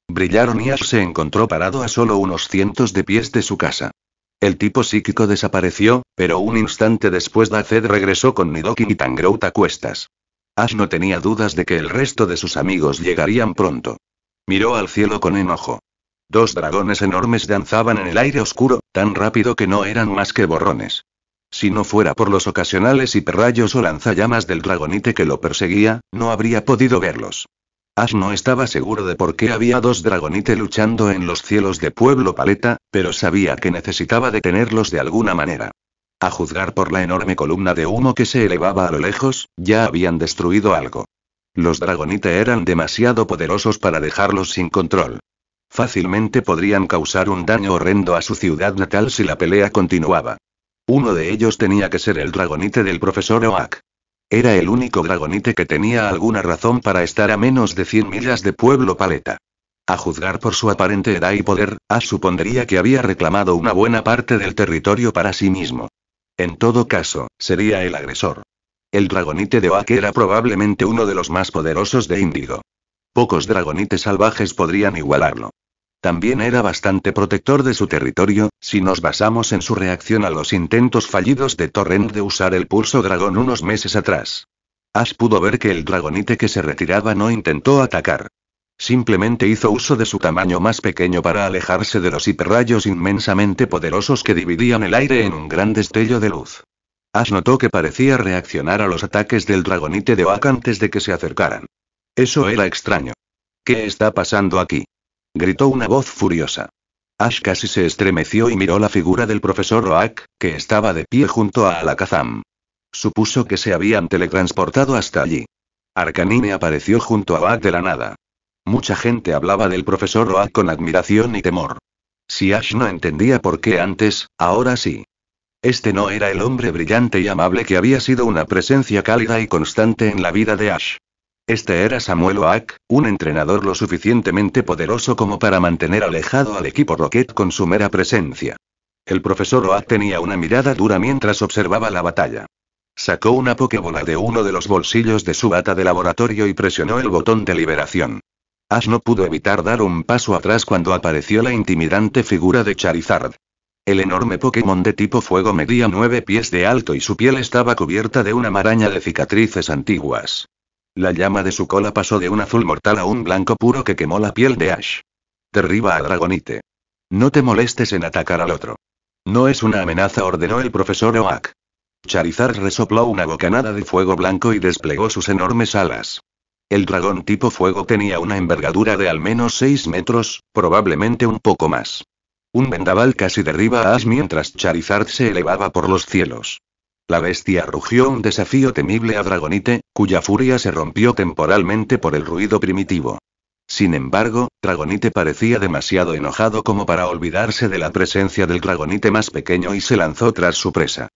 Brillaron y Ash se encontró parado a solo unos cientos de pies de su casa. El tipo psíquico desapareció, pero un instante después Daced regresó con Nidoking y Tangrout a cuestas. Ash no tenía dudas de que el resto de sus amigos llegarían pronto. Miró al cielo con enojo. Dos dragones enormes danzaban en el aire oscuro, tan rápido que no eran más que borrones. Si no fuera por los ocasionales hiperrayos o lanzallamas del dragonite que lo perseguía, no habría podido verlos. Ash no estaba seguro de por qué había dos dragonite luchando en los cielos de Pueblo Paleta, pero sabía que necesitaba detenerlos de alguna manera. A juzgar por la enorme columna de humo que se elevaba a lo lejos, ya habían destruido algo. Los dragonite eran demasiado poderosos para dejarlos sin control. Fácilmente podrían causar un daño horrendo a su ciudad natal si la pelea continuaba. Uno de ellos tenía que ser el dragonite del profesor Oak. Era el único dragonite que tenía alguna razón para estar a menos de 100 millas de Pueblo Paleta. A juzgar por su aparente edad y poder, a supondría que había reclamado una buena parte del territorio para sí mismo. En todo caso, sería el agresor. El dragonite de Oak era probablemente uno de los más poderosos de Indigo. Pocos dragonites salvajes podrían igualarlo. También era bastante protector de su territorio, si nos basamos en su reacción a los intentos fallidos de Torrent de usar el pulso dragón unos meses atrás. Ash pudo ver que el dragonite que se retiraba no intentó atacar. Simplemente hizo uso de su tamaño más pequeño para alejarse de los hiperrayos inmensamente poderosos que dividían el aire en un gran destello de luz. Ash notó que parecía reaccionar a los ataques del dragonite de Oak antes de que se acercaran. Eso era extraño. ¿Qué está pasando aquí? gritó una voz furiosa. Ash casi se estremeció y miró la figura del profesor Oak, que estaba de pie junto a Alakazam. Supuso que se habían teletransportado hasta allí. Arcanine apareció junto a Oak de la nada. Mucha gente hablaba del profesor Oak con admiración y temor. Si Ash no entendía por qué antes, ahora sí. Este no era el hombre brillante y amable que había sido una presencia cálida y constante en la vida de Ash. Este era Samuel Oak, un entrenador lo suficientemente poderoso como para mantener alejado al equipo Rocket con su mera presencia. El profesor Oak tenía una mirada dura mientras observaba la batalla. Sacó una pokebola de uno de los bolsillos de su bata de laboratorio y presionó el botón de liberación. Ash no pudo evitar dar un paso atrás cuando apareció la intimidante figura de Charizard. El enorme Pokémon de tipo fuego medía nueve pies de alto y su piel estaba cubierta de una maraña de cicatrices antiguas. La llama de su cola pasó de un azul mortal a un blanco puro que quemó la piel de Ash. Derriba a Dragonite. No te molestes en atacar al otro. No es una amenaza, ordenó el profesor Oak. Charizard resopló una bocanada de fuego blanco y desplegó sus enormes alas. El dragón tipo fuego tenía una envergadura de al menos 6 metros, probablemente un poco más. Un vendaval casi derriba a Ash mientras Charizard se elevaba por los cielos. La bestia rugió un desafío temible a Dragonite, cuya furia se rompió temporalmente por el ruido primitivo. Sin embargo, Dragonite parecía demasiado enojado como para olvidarse de la presencia del Dragonite más pequeño y se lanzó tras su presa.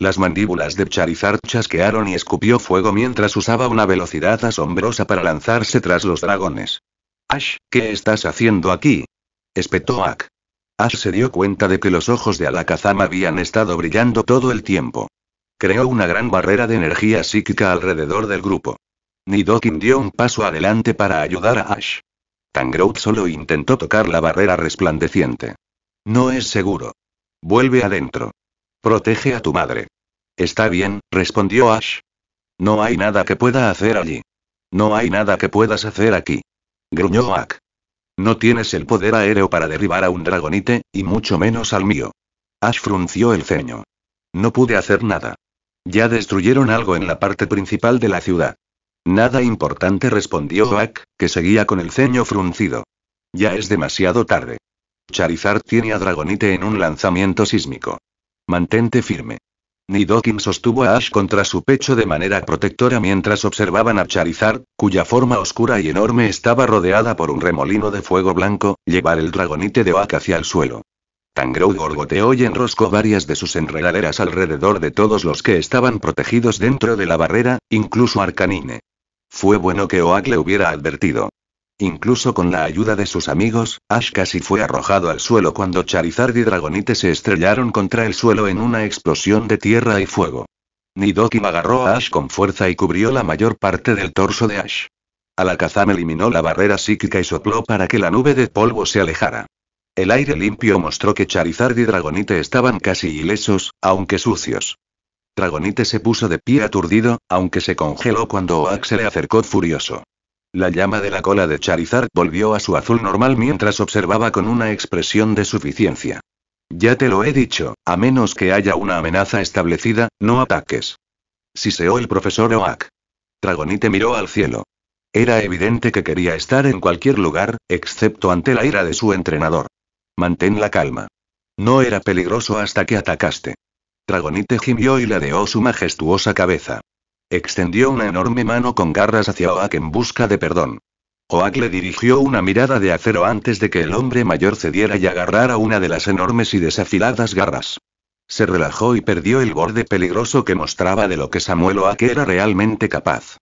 Las mandíbulas de Charizard chasquearon y escupió fuego mientras usaba una velocidad asombrosa para lanzarse tras los dragones. Ash, ¿qué estás haciendo aquí? espetó Ak. Ash se dio cuenta de que los ojos de Alakazam habían estado brillando todo el tiempo. Creó una gran barrera de energía psíquica alrededor del grupo. Nidokin dio un paso adelante para ayudar a Ash. Tangrout solo intentó tocar la barrera resplandeciente. No es seguro. Vuelve adentro. Protege a tu madre. Está bien, respondió Ash. No hay nada que pueda hacer allí. No hay nada que puedas hacer aquí. Gruñó Ak. No tienes el poder aéreo para derribar a un dragonite, y mucho menos al mío. Ash frunció el ceño. No pude hacer nada. Ya destruyeron algo en la parte principal de la ciudad. Nada importante respondió Ak, que seguía con el ceño fruncido. Ya es demasiado tarde. Charizard tiene a Dragonite en un lanzamiento sísmico. Mantente firme. Nidoking sostuvo a Ash contra su pecho de manera protectora mientras observaban a Charizard, cuya forma oscura y enorme estaba rodeada por un remolino de fuego blanco, llevar el dragonite de Oak hacia el suelo. Tangrow gorgoteó y enroscó varias de sus enredaderas alrededor de todos los que estaban protegidos dentro de la barrera, incluso Arcanine. Fue bueno que Oak le hubiera advertido. Incluso con la ayuda de sus amigos, Ash casi fue arrojado al suelo cuando Charizard y Dragonite se estrellaron contra el suelo en una explosión de tierra y fuego. Nidoking agarró a Ash con fuerza y cubrió la mayor parte del torso de Ash. Alakazam eliminó la barrera psíquica y sopló para que la nube de polvo se alejara. El aire limpio mostró que Charizard y Dragonite estaban casi ilesos, aunque sucios. Dragonite se puso de pie aturdido, aunque se congeló cuando Oax se le acercó furioso. La llama de la cola de Charizard volvió a su azul normal mientras observaba con una expresión de suficiencia. Ya te lo he dicho, a menos que haya una amenaza establecida, no ataques. Siseó el profesor Oak. Dragonite miró al cielo. Era evidente que quería estar en cualquier lugar, excepto ante la ira de su entrenador. Mantén la calma. No era peligroso hasta que atacaste. Dragonite gimió y ladeó su majestuosa cabeza. Extendió una enorme mano con garras hacia Oak en busca de perdón. Oak le dirigió una mirada de acero antes de que el hombre mayor cediera y agarrara una de las enormes y desafiladas garras. Se relajó y perdió el borde peligroso que mostraba de lo que Samuel Oak era realmente capaz.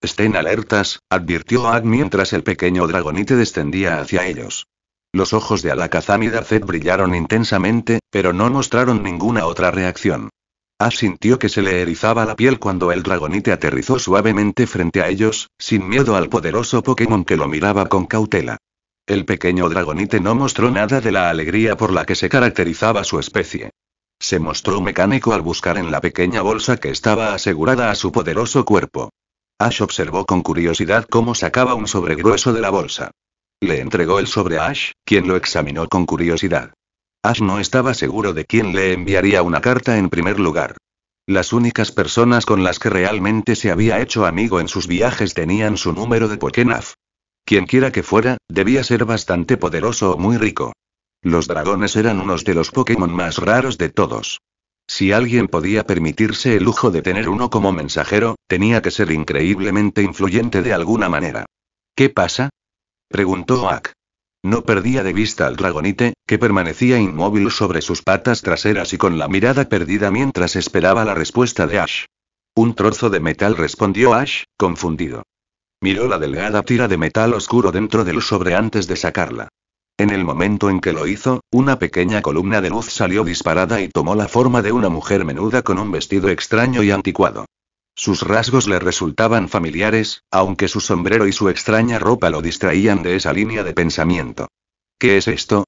Estén alertas, advirtió Oak mientras el pequeño dragonite descendía hacia ellos. Los ojos de Alakazam y brillaron intensamente, pero no mostraron ninguna otra reacción. Ash sintió que se le erizaba la piel cuando el dragonite aterrizó suavemente frente a ellos, sin miedo al poderoso Pokémon que lo miraba con cautela. El pequeño dragonite no mostró nada de la alegría por la que se caracterizaba su especie. Se mostró mecánico al buscar en la pequeña bolsa que estaba asegurada a su poderoso cuerpo. Ash observó con curiosidad cómo sacaba un sobre grueso de la bolsa. Le entregó el sobre a Ash, quien lo examinó con curiosidad. Ash no estaba seguro de quién le enviaría una carta en primer lugar. Las únicas personas con las que realmente se había hecho amigo en sus viajes tenían su número de Pokénaf. Quienquiera que fuera, debía ser bastante poderoso o muy rico. Los dragones eran unos de los Pokémon más raros de todos. Si alguien podía permitirse el lujo de tener uno como mensajero, tenía que ser increíblemente influyente de alguna manera. ¿Qué pasa? preguntó Ak. No perdía de vista al dragonite, que permanecía inmóvil sobre sus patas traseras y con la mirada perdida mientras esperaba la respuesta de Ash. Un trozo de metal respondió Ash, confundido. Miró la delgada tira de metal oscuro dentro del sobre antes de sacarla. En el momento en que lo hizo, una pequeña columna de luz salió disparada y tomó la forma de una mujer menuda con un vestido extraño y anticuado. Sus rasgos le resultaban familiares, aunque su sombrero y su extraña ropa lo distraían de esa línea de pensamiento. ¿Qué es esto?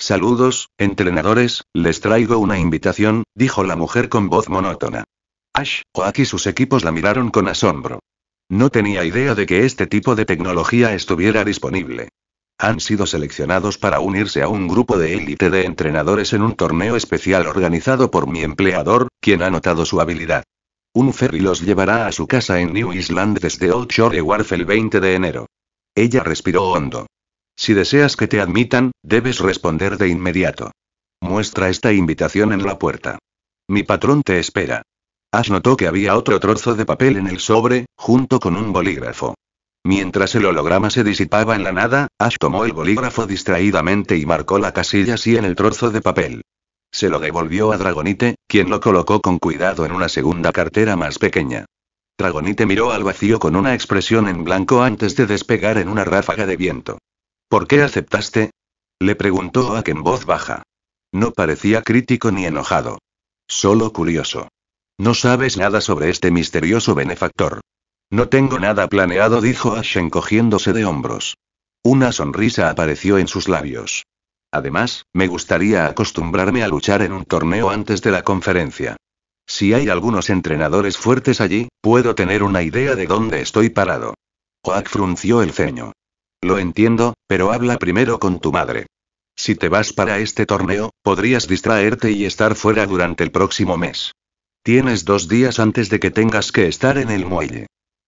Saludos, entrenadores, les traigo una invitación, dijo la mujer con voz monótona. Ash, Oak y sus equipos la miraron con asombro. No tenía idea de que este tipo de tecnología estuviera disponible. Han sido seleccionados para unirse a un grupo de élite de entrenadores en un torneo especial organizado por mi empleador, quien ha notado su habilidad. Un ferry los llevará a su casa en New Island desde Old Shore Wharf el 20 de enero. Ella respiró hondo. Si deseas que te admitan, debes responder de inmediato. Muestra esta invitación en la puerta. Mi patrón te espera. Ash notó que había otro trozo de papel en el sobre, junto con un bolígrafo. Mientras el holograma se disipaba en la nada, Ash tomó el bolígrafo distraídamente y marcó la casilla así en el trozo de papel. Se lo devolvió a Dragonite, quien lo colocó con cuidado en una segunda cartera más pequeña. Dragonite miró al vacío con una expresión en blanco antes de despegar en una ráfaga de viento. ¿Por qué aceptaste? Le preguntó a en voz baja. No parecía crítico ni enojado. Solo curioso. No sabes nada sobre este misterioso benefactor. No tengo nada planeado, dijo Ash encogiéndose de hombros. Una sonrisa apareció en sus labios. Además, me gustaría acostumbrarme a luchar en un torneo antes de la conferencia. Si hay algunos entrenadores fuertes allí, puedo tener una idea de dónde estoy parado. Oak frunció el ceño. Lo entiendo, pero habla primero con tu madre. Si te vas para este torneo, podrías distraerte y estar fuera durante el próximo mes. Tienes dos días antes de que tengas que estar en el muelle.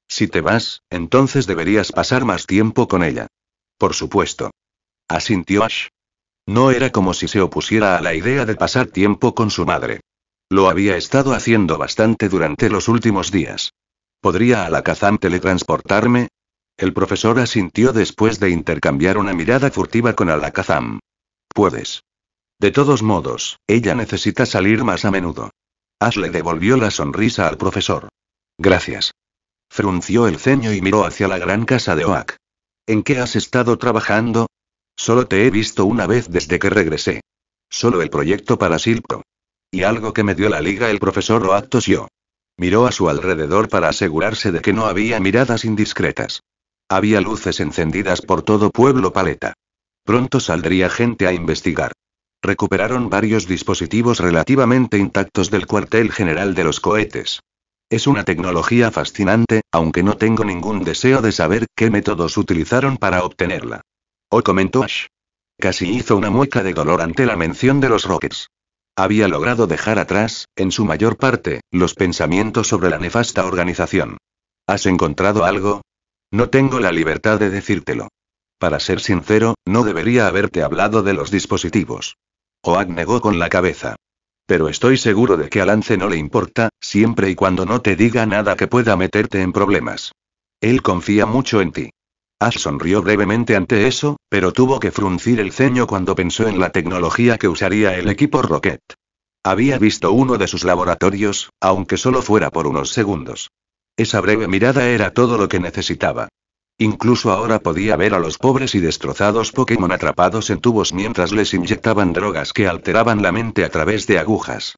Si te vas, entonces deberías pasar más tiempo con ella. Por supuesto. Asintió Ash, no era como si se opusiera a la idea de pasar tiempo con su madre. Lo había estado haciendo bastante durante los últimos días. ¿Podría Alakazam teletransportarme? El profesor asintió después de intercambiar una mirada furtiva con Alakazam. Puedes. De todos modos, ella necesita salir más a menudo. le devolvió la sonrisa al profesor. Gracias. Frunció el ceño y miró hacia la gran casa de Oak. ¿En qué has estado trabajando? Solo te he visto una vez desde que regresé. Solo el proyecto para Silpro. Y algo que me dio la liga el profesor Oactos yo. Miró a su alrededor para asegurarse de que no había miradas indiscretas. Había luces encendidas por todo Pueblo Paleta. Pronto saldría gente a investigar. Recuperaron varios dispositivos relativamente intactos del cuartel general de los cohetes. Es una tecnología fascinante, aunque no tengo ningún deseo de saber qué métodos utilizaron para obtenerla. O comentó Ash. Casi hizo una mueca de dolor ante la mención de los Rockets. Había logrado dejar atrás, en su mayor parte, los pensamientos sobre la nefasta organización. ¿Has encontrado algo? No tengo la libertad de decírtelo. Para ser sincero, no debería haberte hablado de los dispositivos. Oak negó con la cabeza. Pero estoy seguro de que a Lance no le importa, siempre y cuando no te diga nada que pueda meterte en problemas. Él confía mucho en ti. Ash sonrió brevemente ante eso, pero tuvo que fruncir el ceño cuando pensó en la tecnología que usaría el equipo Rocket. Había visto uno de sus laboratorios, aunque solo fuera por unos segundos. Esa breve mirada era todo lo que necesitaba. Incluso ahora podía ver a los pobres y destrozados Pokémon atrapados en tubos mientras les inyectaban drogas que alteraban la mente a través de agujas.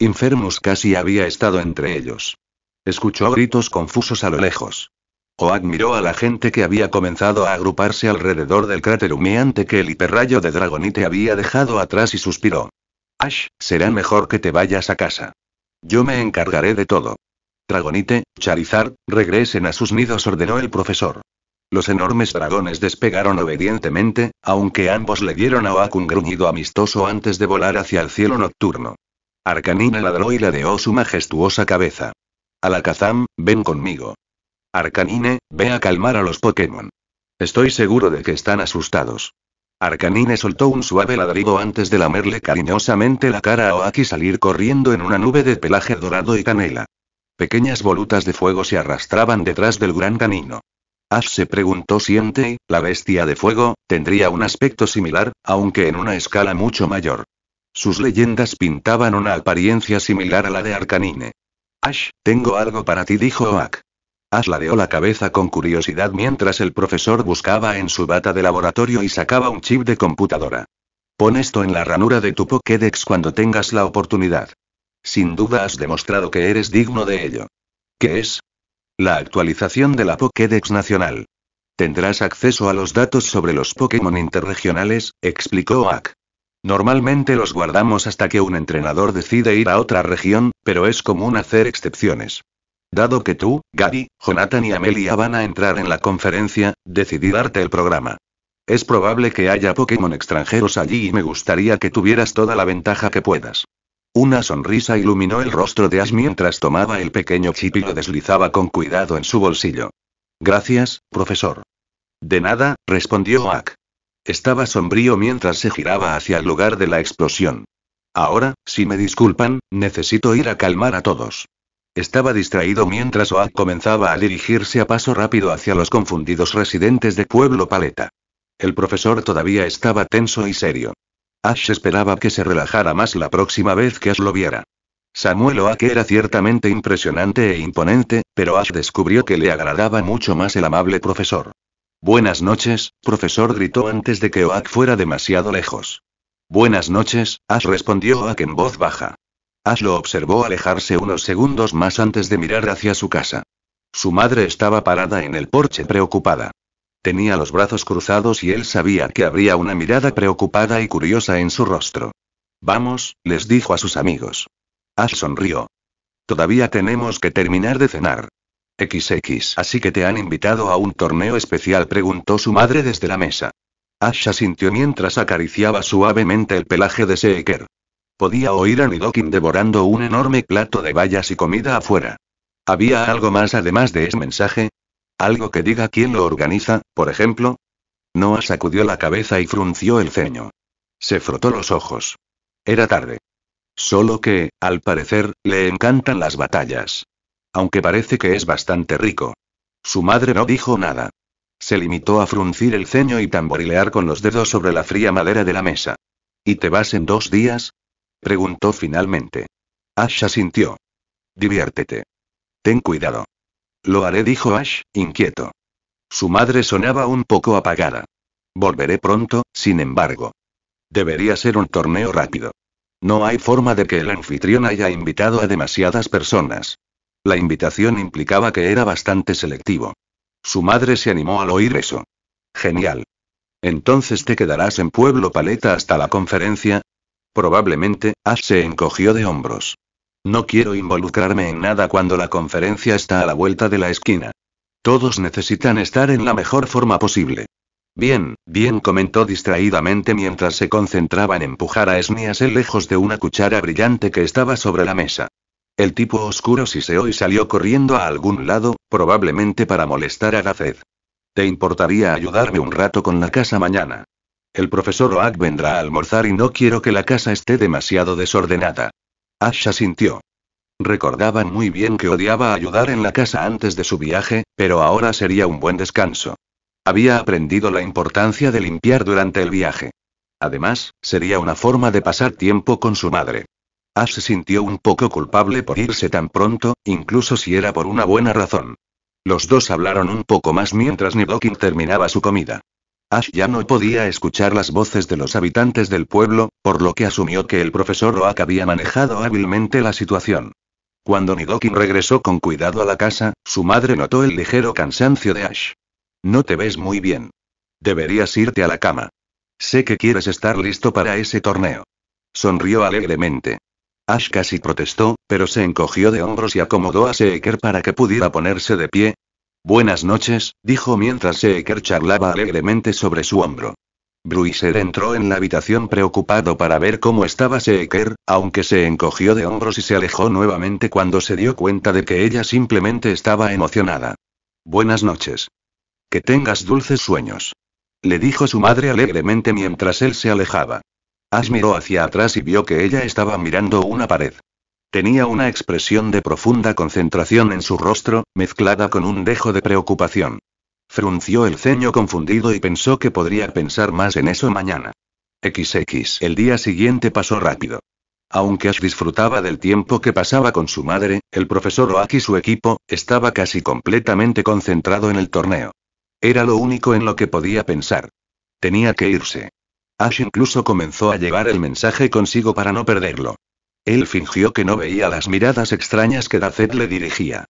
Infermus casi había estado entre ellos. Escuchó gritos confusos a lo lejos. Oak miró a la gente que había comenzado a agruparse alrededor del cráter humeante que el hiperrayo de Dragonite había dejado atrás y suspiró. Ash, será mejor que te vayas a casa. Yo me encargaré de todo. Dragonite, Charizard, regresen a sus nidos, ordenó el profesor. Los enormes dragones despegaron obedientemente, aunque ambos le dieron a Oak un gruñido amistoso antes de volar hacia el cielo nocturno. Arcanina ladró y ladeó su majestuosa cabeza. Alakazam, ven conmigo. Arcanine, ve a calmar a los Pokémon. Estoy seguro de que están asustados. Arcanine soltó un suave ladrido antes de lamerle cariñosamente la cara a Oak y salir corriendo en una nube de pelaje dorado y canela. Pequeñas volutas de fuego se arrastraban detrás del gran canino. Ash se preguntó si Entei, la bestia de fuego, tendría un aspecto similar, aunque en una escala mucho mayor. Sus leyendas pintaban una apariencia similar a la de Arcanine. Ash, tengo algo para ti, dijo Oak. Ash ladeó la cabeza con curiosidad mientras el profesor buscaba en su bata de laboratorio y sacaba un chip de computadora. Pon esto en la ranura de tu Pokédex cuando tengas la oportunidad. Sin duda has demostrado que eres digno de ello. ¿Qué es? La actualización de la Pokédex nacional. Tendrás acceso a los datos sobre los Pokémon interregionales, explicó Ak. Normalmente los guardamos hasta que un entrenador decide ir a otra región, pero es común hacer excepciones. Dado que tú, Gary, Jonathan y Amelia van a entrar en la conferencia, decidí darte el programa. Es probable que haya Pokémon extranjeros allí y me gustaría que tuvieras toda la ventaja que puedas. Una sonrisa iluminó el rostro de Ash mientras tomaba el pequeño chip y lo deslizaba con cuidado en su bolsillo. Gracias, profesor. De nada, respondió Ak. Estaba sombrío mientras se giraba hacia el lugar de la explosión. Ahora, si me disculpan, necesito ir a calmar a todos. Estaba distraído mientras Oak comenzaba a dirigirse a paso rápido hacia los confundidos residentes de Pueblo Paleta. El profesor todavía estaba tenso y serio. Ash esperaba que se relajara más la próxima vez que Ash lo viera. Samuel Oak era ciertamente impresionante e imponente, pero Ash descubrió que le agradaba mucho más el amable profesor. Buenas noches, profesor gritó antes de que Oak fuera demasiado lejos. Buenas noches, Ash respondió Oak en voz baja. Ash lo observó alejarse unos segundos más antes de mirar hacia su casa. Su madre estaba parada en el porche preocupada. Tenía los brazos cruzados y él sabía que habría una mirada preocupada y curiosa en su rostro. Vamos, les dijo a sus amigos. Ash sonrió. Todavía tenemos que terminar de cenar. XX. Así que te han invitado a un torneo especial, preguntó su madre desde la mesa. Ash asintió mientras acariciaba suavemente el pelaje de Seeker. Podía oír a Nidokin devorando un enorme plato de bayas y comida afuera. ¿Había algo más además de ese mensaje? ¿Algo que diga quién lo organiza, por ejemplo? Noah sacudió la cabeza y frunció el ceño. Se frotó los ojos. Era tarde. Solo que, al parecer, le encantan las batallas. Aunque parece que es bastante rico. Su madre no dijo nada. Se limitó a fruncir el ceño y tamborilear con los dedos sobre la fría madera de la mesa. ¿Y te vas en dos días? Preguntó finalmente. Ash asintió. Diviértete. Ten cuidado. Lo haré, dijo Ash, inquieto. Su madre sonaba un poco apagada. Volveré pronto, sin embargo. Debería ser un torneo rápido. No hay forma de que el anfitrión haya invitado a demasiadas personas. La invitación implicaba que era bastante selectivo. Su madre se animó al oír eso. Genial. Entonces te quedarás en Pueblo Paleta hasta la conferencia, Probablemente, Ash se encogió de hombros. No quiero involucrarme en nada cuando la conferencia está a la vuelta de la esquina. Todos necesitan estar en la mejor forma posible. Bien, bien, comentó distraídamente mientras se concentraba en empujar a Esmias lejos de una cuchara brillante que estaba sobre la mesa. El tipo oscuro siseó y salió corriendo a algún lado, probablemente para molestar a Gafed. ¿Te importaría ayudarme un rato con la casa mañana? El profesor Oak vendrá a almorzar y no quiero que la casa esté demasiado desordenada. Asha sintió. Recordaban muy bien que odiaba ayudar en la casa antes de su viaje, pero ahora sería un buen descanso. Había aprendido la importancia de limpiar durante el viaje. Además, sería una forma de pasar tiempo con su madre. Ash se sintió un poco culpable por irse tan pronto, incluso si era por una buena razón. Los dos hablaron un poco más mientras Nidoking terminaba su comida. Ash ya no podía escuchar las voces de los habitantes del pueblo, por lo que asumió que el profesor Oak había manejado hábilmente la situación. Cuando Nidokin regresó con cuidado a la casa, su madre notó el ligero cansancio de Ash. No te ves muy bien. Deberías irte a la cama. Sé que quieres estar listo para ese torneo. Sonrió alegremente. Ash casi protestó, pero se encogió de hombros y acomodó a Seeker para que pudiera ponerse de pie, Buenas noches, dijo mientras Seeker charlaba alegremente sobre su hombro. Bruiser entró en la habitación preocupado para ver cómo estaba Seeker, aunque se encogió de hombros y se alejó nuevamente cuando se dio cuenta de que ella simplemente estaba emocionada. Buenas noches. Que tengas dulces sueños. Le dijo su madre alegremente mientras él se alejaba. Ash miró hacia atrás y vio que ella estaba mirando una pared. Tenía una expresión de profunda concentración en su rostro, mezclada con un dejo de preocupación. Frunció el ceño confundido y pensó que podría pensar más en eso mañana. XX. El día siguiente pasó rápido. Aunque Ash disfrutaba del tiempo que pasaba con su madre, el profesor Oak y su equipo, estaba casi completamente concentrado en el torneo. Era lo único en lo que podía pensar. Tenía que irse. Ash incluso comenzó a llevar el mensaje consigo para no perderlo. Él fingió que no veía las miradas extrañas que Dacet le dirigía.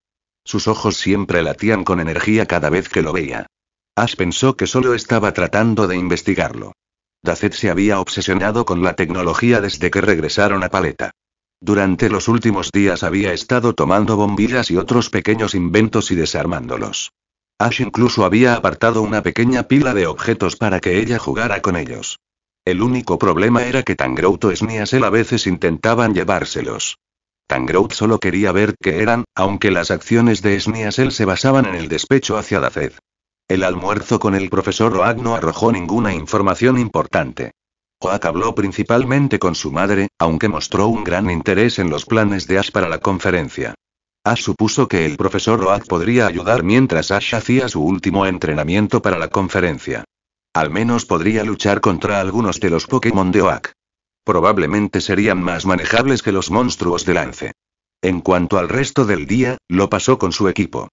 Sus ojos siempre latían con energía cada vez que lo veía. Ash pensó que solo estaba tratando de investigarlo. Dacet se había obsesionado con la tecnología desde que regresaron a Paleta. Durante los últimos días había estado tomando bombillas y otros pequeños inventos y desarmándolos. Ash incluso había apartado una pequeña pila de objetos para que ella jugara con ellos. El único problema era que Tangrout o Sniasel a veces intentaban llevárselos. Tangrout solo quería ver qué eran, aunque las acciones de Sniasel se basaban en el despecho hacia la El almuerzo con el profesor Roag no arrojó ninguna información importante. Oak habló principalmente con su madre, aunque mostró un gran interés en los planes de Ash para la conferencia. Ash supuso que el profesor Roag podría ayudar mientras Ash hacía su último entrenamiento para la conferencia. Al menos podría luchar contra algunos de los Pokémon de Oak. Probablemente serían más manejables que los monstruos de lance. En cuanto al resto del día, lo pasó con su equipo.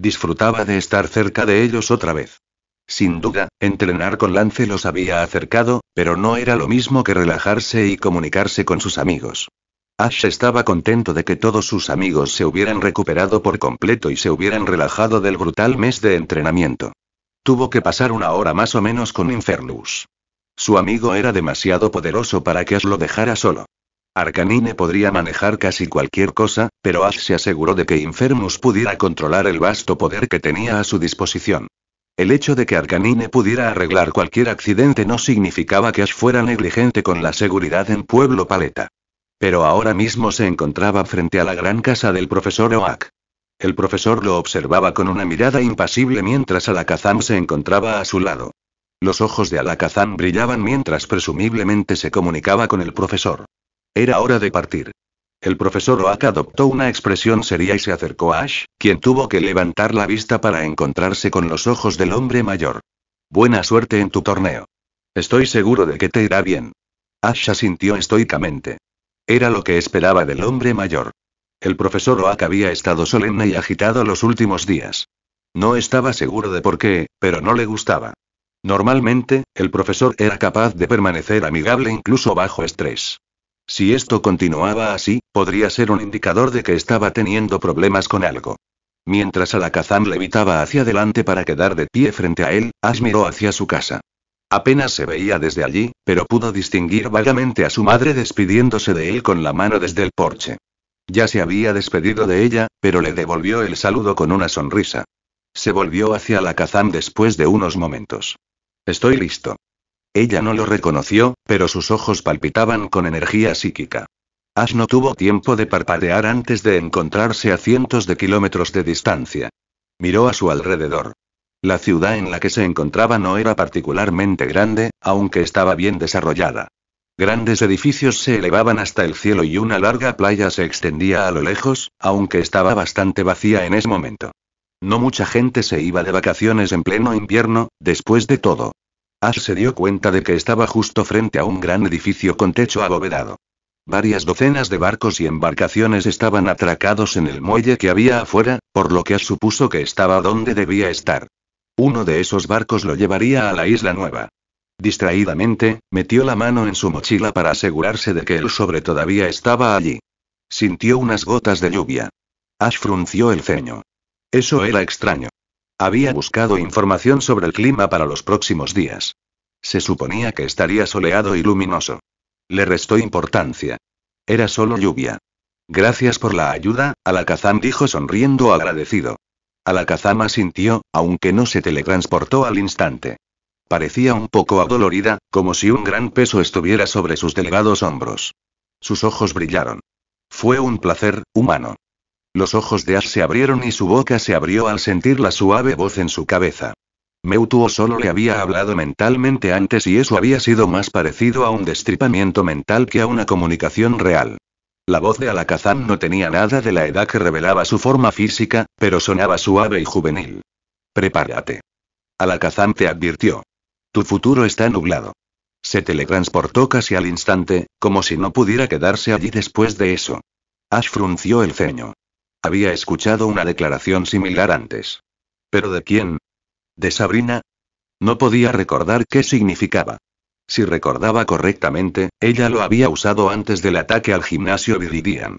Disfrutaba de estar cerca de ellos otra vez. Sin duda, entrenar con Lance los había acercado, pero no era lo mismo que relajarse y comunicarse con sus amigos. Ash estaba contento de que todos sus amigos se hubieran recuperado por completo y se hubieran relajado del brutal mes de entrenamiento. Tuvo que pasar una hora más o menos con Infernus. Su amigo era demasiado poderoso para que Ash lo dejara solo. Arcanine podría manejar casi cualquier cosa, pero Ash se aseguró de que Infernus pudiera controlar el vasto poder que tenía a su disposición. El hecho de que Arcanine pudiera arreglar cualquier accidente no significaba que Ash fuera negligente con la seguridad en Pueblo Paleta. Pero ahora mismo se encontraba frente a la gran casa del profesor Oak. El profesor lo observaba con una mirada impasible mientras Alakazam se encontraba a su lado. Los ojos de Alakazam brillaban mientras presumiblemente se comunicaba con el profesor. Era hora de partir. El profesor Oak adoptó una expresión seria y se acercó a Ash, quien tuvo que levantar la vista para encontrarse con los ojos del hombre mayor. Buena suerte en tu torneo. Estoy seguro de que te irá bien. Ash asintió estoicamente. Era lo que esperaba del hombre mayor. El profesor Oak había estado solemne y agitado los últimos días. No estaba seguro de por qué, pero no le gustaba. Normalmente, el profesor era capaz de permanecer amigable incluso bajo estrés. Si esto continuaba así, podría ser un indicador de que estaba teniendo problemas con algo. Mientras Alakazam levitaba hacia adelante para quedar de pie frente a él, Ash miró hacia su casa. Apenas se veía desde allí, pero pudo distinguir vagamente a su madre despidiéndose de él con la mano desde el porche. Ya se había despedido de ella, pero le devolvió el saludo con una sonrisa. Se volvió hacia la Kazán después de unos momentos. Estoy listo. Ella no lo reconoció, pero sus ojos palpitaban con energía psíquica. Ash no tuvo tiempo de parpadear antes de encontrarse a cientos de kilómetros de distancia. Miró a su alrededor. La ciudad en la que se encontraba no era particularmente grande, aunque estaba bien desarrollada. Grandes edificios se elevaban hasta el cielo y una larga playa se extendía a lo lejos, aunque estaba bastante vacía en ese momento. No mucha gente se iba de vacaciones en pleno invierno, después de todo. Ash se dio cuenta de que estaba justo frente a un gran edificio con techo abovedado. Varias docenas de barcos y embarcaciones estaban atracados en el muelle que había afuera, por lo que Ash supuso que estaba donde debía estar. Uno de esos barcos lo llevaría a la isla nueva. Distraídamente, metió la mano en su mochila para asegurarse de que el sobre todavía estaba allí. Sintió unas gotas de lluvia. Ash frunció el ceño. Eso era extraño. Había buscado información sobre el clima para los próximos días. Se suponía que estaría soleado y luminoso. Le restó importancia. Era solo lluvia. Gracias por la ayuda, Alakazam dijo sonriendo agradecido. Alakazam asintió, aunque no se teletransportó al instante. Parecía un poco adolorida, como si un gran peso estuviera sobre sus delgados hombros. Sus ojos brillaron. Fue un placer, humano. Los ojos de Ash se abrieron y su boca se abrió al sentir la suave voz en su cabeza. Meutuo solo le había hablado mentalmente antes y eso había sido más parecido a un destripamiento mental que a una comunicación real. La voz de Alakazam no tenía nada de la edad que revelaba su forma física, pero sonaba suave y juvenil. Prepárate. Alakazam te advirtió. Tu futuro está nublado. Se teletransportó casi al instante, como si no pudiera quedarse allí después de eso. Ash frunció el ceño. Había escuchado una declaración similar antes. ¿Pero de quién? ¿De Sabrina? No podía recordar qué significaba. Si recordaba correctamente, ella lo había usado antes del ataque al gimnasio Viridian.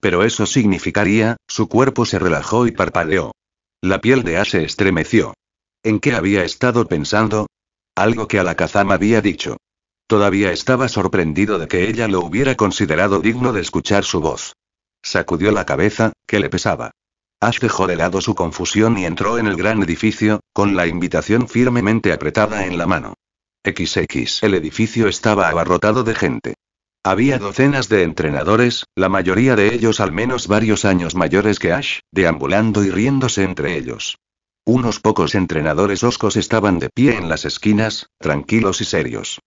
Pero eso significaría, su cuerpo se relajó y parpadeó. La piel de Ash se estremeció. ¿En qué había estado pensando? Algo que Alakazam había dicho. Todavía estaba sorprendido de que ella lo hubiera considerado digno de escuchar su voz. Sacudió la cabeza, que le pesaba. Ash dejó de lado su confusión y entró en el gran edificio, con la invitación firmemente apretada en la mano. XX. El edificio estaba abarrotado de gente. Había docenas de entrenadores, la mayoría de ellos al menos varios años mayores que Ash, deambulando y riéndose entre ellos. Unos pocos entrenadores oscos estaban de pie en las esquinas, tranquilos y serios.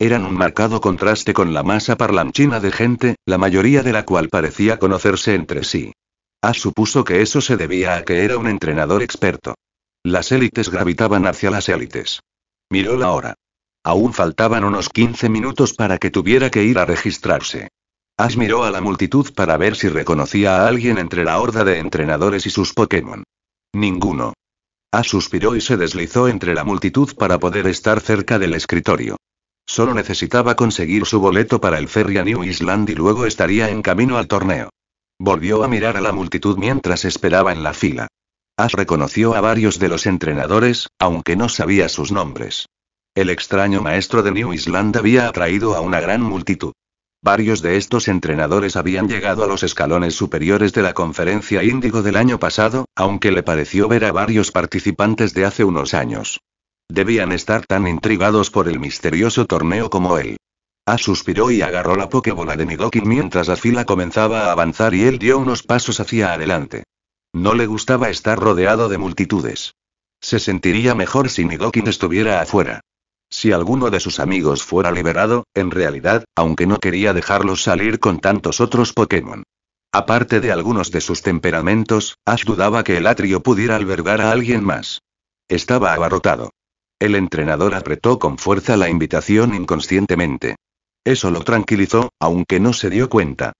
Eran un marcado contraste con la masa parlanchina de gente, la mayoría de la cual parecía conocerse entre sí. Ash supuso que eso se debía a que era un entrenador experto. Las élites gravitaban hacia las élites. Miró la hora. Aún faltaban unos 15 minutos para que tuviera que ir a registrarse. Ash miró a la multitud para ver si reconocía a alguien entre la horda de entrenadores y sus Pokémon. Ninguno. Ash suspiró y se deslizó entre la multitud para poder estar cerca del escritorio. Solo necesitaba conseguir su boleto para el ferry a New Island y luego estaría en camino al torneo. Volvió a mirar a la multitud mientras esperaba en la fila. Ash reconoció a varios de los entrenadores, aunque no sabía sus nombres. El extraño maestro de New Island había atraído a una gran multitud. Varios de estos entrenadores habían llegado a los escalones superiores de la conferencia índigo del año pasado, aunque le pareció ver a varios participantes de hace unos años. Debían estar tan intrigados por el misterioso torneo como él. A suspiró y agarró la pokebola de nigoki mientras la fila comenzaba a avanzar y él dio unos pasos hacia adelante. No le gustaba estar rodeado de multitudes. Se sentiría mejor si Nidoki estuviera afuera. Si alguno de sus amigos fuera liberado, en realidad, aunque no quería dejarlos salir con tantos otros Pokémon. Aparte de algunos de sus temperamentos, Ash dudaba que el atrio pudiera albergar a alguien más. Estaba abarrotado. El entrenador apretó con fuerza la invitación inconscientemente. Eso lo tranquilizó, aunque no se dio cuenta.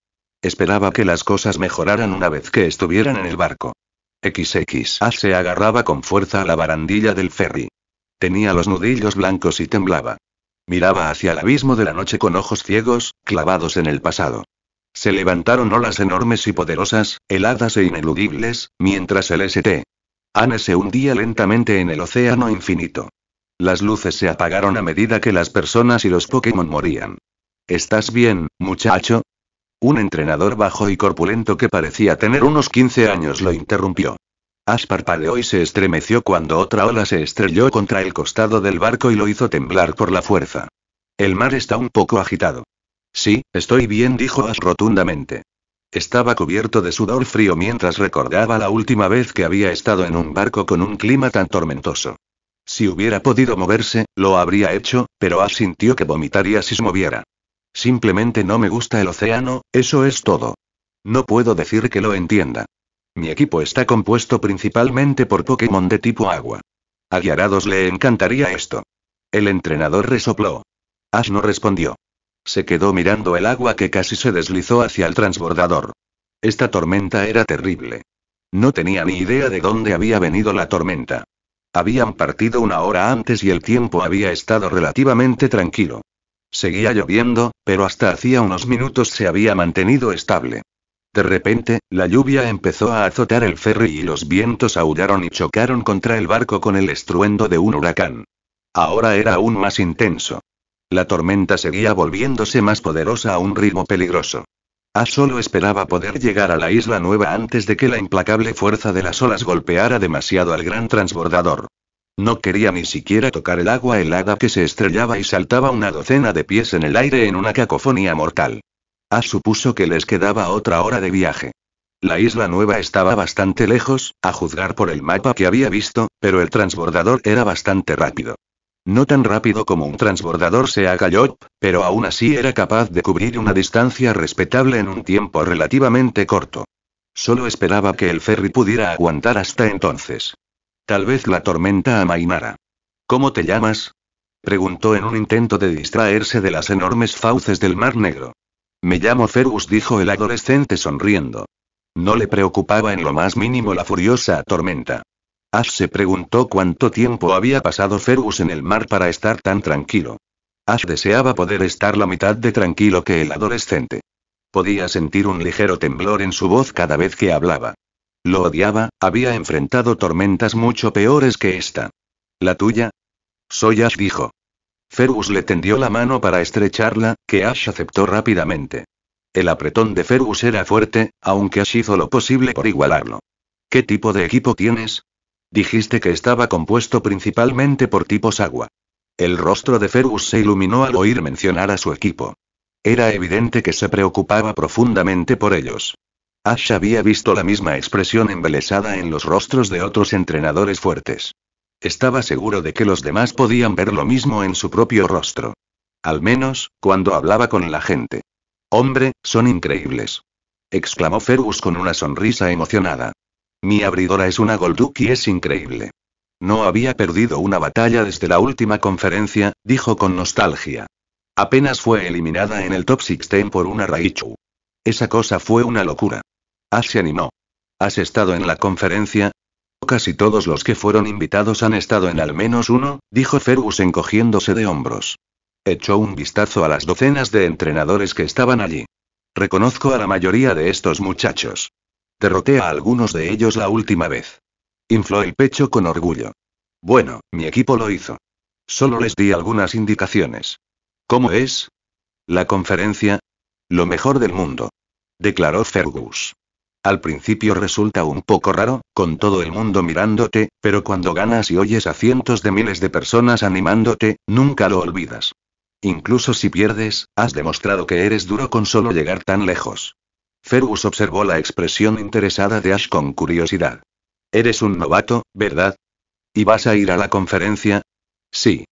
Esperaba que las cosas mejoraran una vez que estuvieran en el barco. XX Ash se agarraba con fuerza a la barandilla del ferry. Tenía los nudillos blancos y temblaba. Miraba hacia el abismo de la noche con ojos ciegos, clavados en el pasado. Se levantaron olas enormes y poderosas, heladas e ineludibles, mientras el St. Anne se hundía lentamente en el océano infinito. Las luces se apagaron a medida que las personas y los Pokémon morían. ¿Estás bien, muchacho? Un entrenador bajo y corpulento que parecía tener unos 15 años lo interrumpió. Ash parpadeó y se estremeció cuando otra ola se estrelló contra el costado del barco y lo hizo temblar por la fuerza. El mar está un poco agitado. Sí, estoy bien, dijo As rotundamente. Estaba cubierto de sudor frío mientras recordaba la última vez que había estado en un barco con un clima tan tormentoso. Si hubiera podido moverse, lo habría hecho, pero Ash sintió que vomitaría si se moviera. Simplemente no me gusta el océano, eso es todo. No puedo decir que lo entienda. Mi equipo está compuesto principalmente por Pokémon de tipo agua. A le encantaría esto. El entrenador resopló. Ash no respondió. Se quedó mirando el agua que casi se deslizó hacia el transbordador. Esta tormenta era terrible. No tenía ni idea de dónde había venido la tormenta. Habían partido una hora antes y el tiempo había estado relativamente tranquilo. Seguía lloviendo, pero hasta hacía unos minutos se había mantenido estable. De repente, la lluvia empezó a azotar el ferry y los vientos aullaron y chocaron contra el barco con el estruendo de un huracán. Ahora era aún más intenso. La tormenta seguía volviéndose más poderosa a un ritmo peligroso. A solo esperaba poder llegar a la isla nueva antes de que la implacable fuerza de las olas golpeara demasiado al gran transbordador. No quería ni siquiera tocar el agua helada que se estrellaba y saltaba una docena de pies en el aire en una cacofonía mortal. Ah, supuso que les quedaba otra hora de viaje. La isla nueva estaba bastante lejos, a juzgar por el mapa que había visto, pero el transbordador era bastante rápido. No tan rápido como un transbordador sea Gallop, pero aún así era capaz de cubrir una distancia respetable en un tiempo relativamente corto. Solo esperaba que el ferry pudiera aguantar hasta entonces. Tal vez la tormenta amainara. ¿Cómo te llamas? preguntó en un intento de distraerse de las enormes fauces del Mar Negro. Me llamo Fergus, dijo el adolescente sonriendo. No le preocupaba en lo más mínimo la furiosa tormenta. Ash se preguntó cuánto tiempo había pasado Fergus en el mar para estar tan tranquilo. Ash deseaba poder estar la mitad de tranquilo que el adolescente. Podía sentir un ligero temblor en su voz cada vez que hablaba. Lo odiaba, había enfrentado tormentas mucho peores que esta. ¿La tuya? Soy Ash, dijo. Fergus le tendió la mano para estrecharla, que Ash aceptó rápidamente. El apretón de Fergus era fuerte, aunque Ash hizo lo posible por igualarlo. ¿Qué tipo de equipo tienes? Dijiste que estaba compuesto principalmente por tipos agua. El rostro de Fergus se iluminó al oír mencionar a su equipo. Era evidente que se preocupaba profundamente por ellos. Ash había visto la misma expresión embelesada en los rostros de otros entrenadores fuertes. Estaba seguro de que los demás podían ver lo mismo en su propio rostro. Al menos, cuando hablaba con la gente. Hombre, son increíbles. exclamó Fergus con una sonrisa emocionada. Mi abridora es una Golduki y es increíble. No había perdido una batalla desde la última conferencia, dijo con nostalgia. Apenas fue eliminada en el top 16 por una Raichu. Esa cosa fue una locura. Ash se animó. ¿Has estado en la conferencia? Casi todos los que fueron invitados han estado en al menos uno, dijo Fergus encogiéndose de hombros. Echó un vistazo a las docenas de entrenadores que estaban allí. Reconozco a la mayoría de estos muchachos. Derroté a algunos de ellos la última vez. Infló el pecho con orgullo. Bueno, mi equipo lo hizo. Solo les di algunas indicaciones. ¿Cómo es? La conferencia. Lo mejor del mundo. Declaró Fergus. Al principio resulta un poco raro, con todo el mundo mirándote, pero cuando ganas y oyes a cientos de miles de personas animándote, nunca lo olvidas. Incluso si pierdes, has demostrado que eres duro con solo llegar tan lejos. Fergus observó la expresión interesada de Ash con curiosidad. Eres un novato, ¿verdad? ¿Y vas a ir a la conferencia? Sí.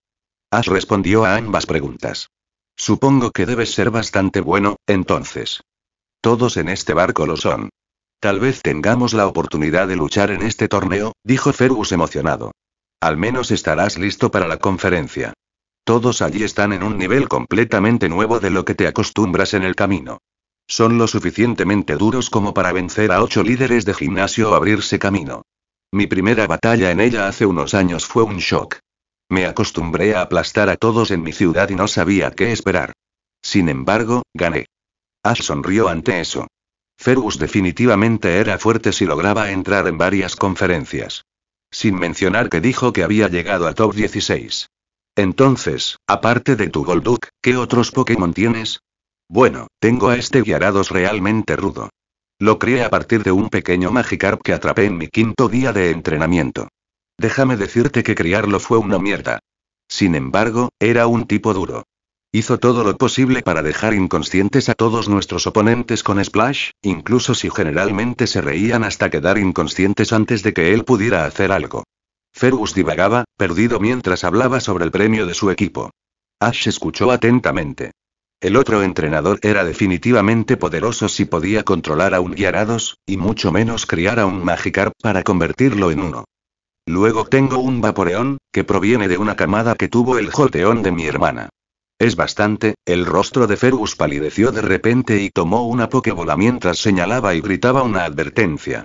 Ash respondió a ambas preguntas. Supongo que debes ser bastante bueno, entonces. Todos en este barco lo son. Tal vez tengamos la oportunidad de luchar en este torneo, dijo Fergus emocionado. Al menos estarás listo para la conferencia. Todos allí están en un nivel completamente nuevo de lo que te acostumbras en el camino. Son lo suficientemente duros como para vencer a ocho líderes de gimnasio o abrirse camino. Mi primera batalla en ella hace unos años fue un shock. Me acostumbré a aplastar a todos en mi ciudad y no sabía qué esperar. Sin embargo, gané. Ash sonrió ante eso. Fergus definitivamente era fuerte si lograba entrar en varias conferencias. Sin mencionar que dijo que había llegado a top 16. Entonces, aparte de tu Golduck, ¿qué otros Pokémon tienes? Bueno, tengo a este Gyarados realmente rudo. Lo crié a partir de un pequeño Magikarp que atrapé en mi quinto día de entrenamiento. Déjame decirte que criarlo fue una mierda. Sin embargo, era un tipo duro. Hizo todo lo posible para dejar inconscientes a todos nuestros oponentes con Splash, incluso si generalmente se reían hasta quedar inconscientes antes de que él pudiera hacer algo. Fergus divagaba, perdido mientras hablaba sobre el premio de su equipo. Ash escuchó atentamente. El otro entrenador era definitivamente poderoso si podía controlar a un guiarados, y mucho menos criar a un Magikarp para convertirlo en uno. Luego tengo un Vaporeón, que proviene de una camada que tuvo el joteón de mi hermana. Es bastante, el rostro de Fergus palideció de repente y tomó una pokebola mientras señalaba y gritaba una advertencia.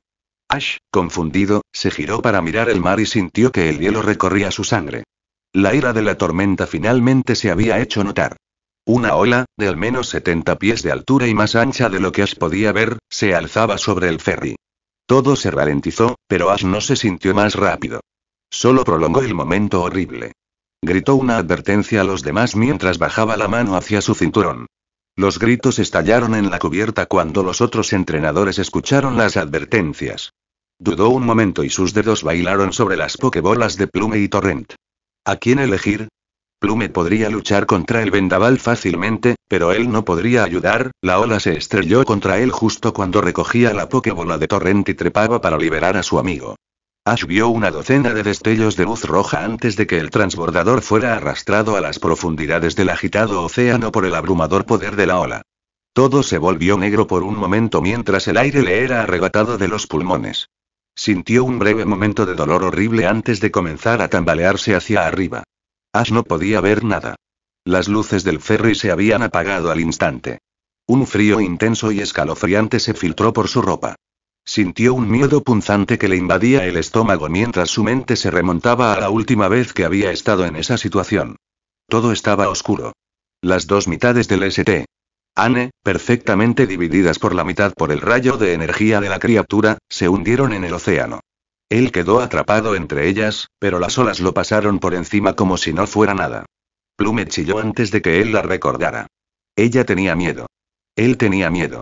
Ash, confundido, se giró para mirar el mar y sintió que el hielo recorría su sangre. La ira de la tormenta finalmente se había hecho notar. Una ola, de al menos 70 pies de altura y más ancha de lo que Ash podía ver, se alzaba sobre el ferry. Todo se ralentizó, pero Ash no se sintió más rápido. Solo prolongó el momento horrible. Gritó una advertencia a los demás mientras bajaba la mano hacia su cinturón. Los gritos estallaron en la cubierta cuando los otros entrenadores escucharon las advertencias. Dudó un momento y sus dedos bailaron sobre las pokebolas de Plume y Torrent. ¿A quién elegir? Plume podría luchar contra el vendaval fácilmente, pero él no podría ayudar, la ola se estrelló contra él justo cuando recogía la pokebola de Torrent y trepaba para liberar a su amigo. Ash vio una docena de destellos de luz roja antes de que el transbordador fuera arrastrado a las profundidades del agitado océano por el abrumador poder de la ola. Todo se volvió negro por un momento mientras el aire le era arrebatado de los pulmones. Sintió un breve momento de dolor horrible antes de comenzar a tambalearse hacia arriba. Ash no podía ver nada. Las luces del ferry se habían apagado al instante. Un frío intenso y escalofriante se filtró por su ropa. Sintió un miedo punzante que le invadía el estómago mientras su mente se remontaba a la última vez que había estado en esa situación. Todo estaba oscuro. Las dos mitades del ST. Anne, perfectamente divididas por la mitad por el rayo de energía de la criatura, se hundieron en el océano. Él quedó atrapado entre ellas, pero las olas lo pasaron por encima como si no fuera nada. Plume chilló antes de que él la recordara. Ella tenía miedo. Él tenía miedo.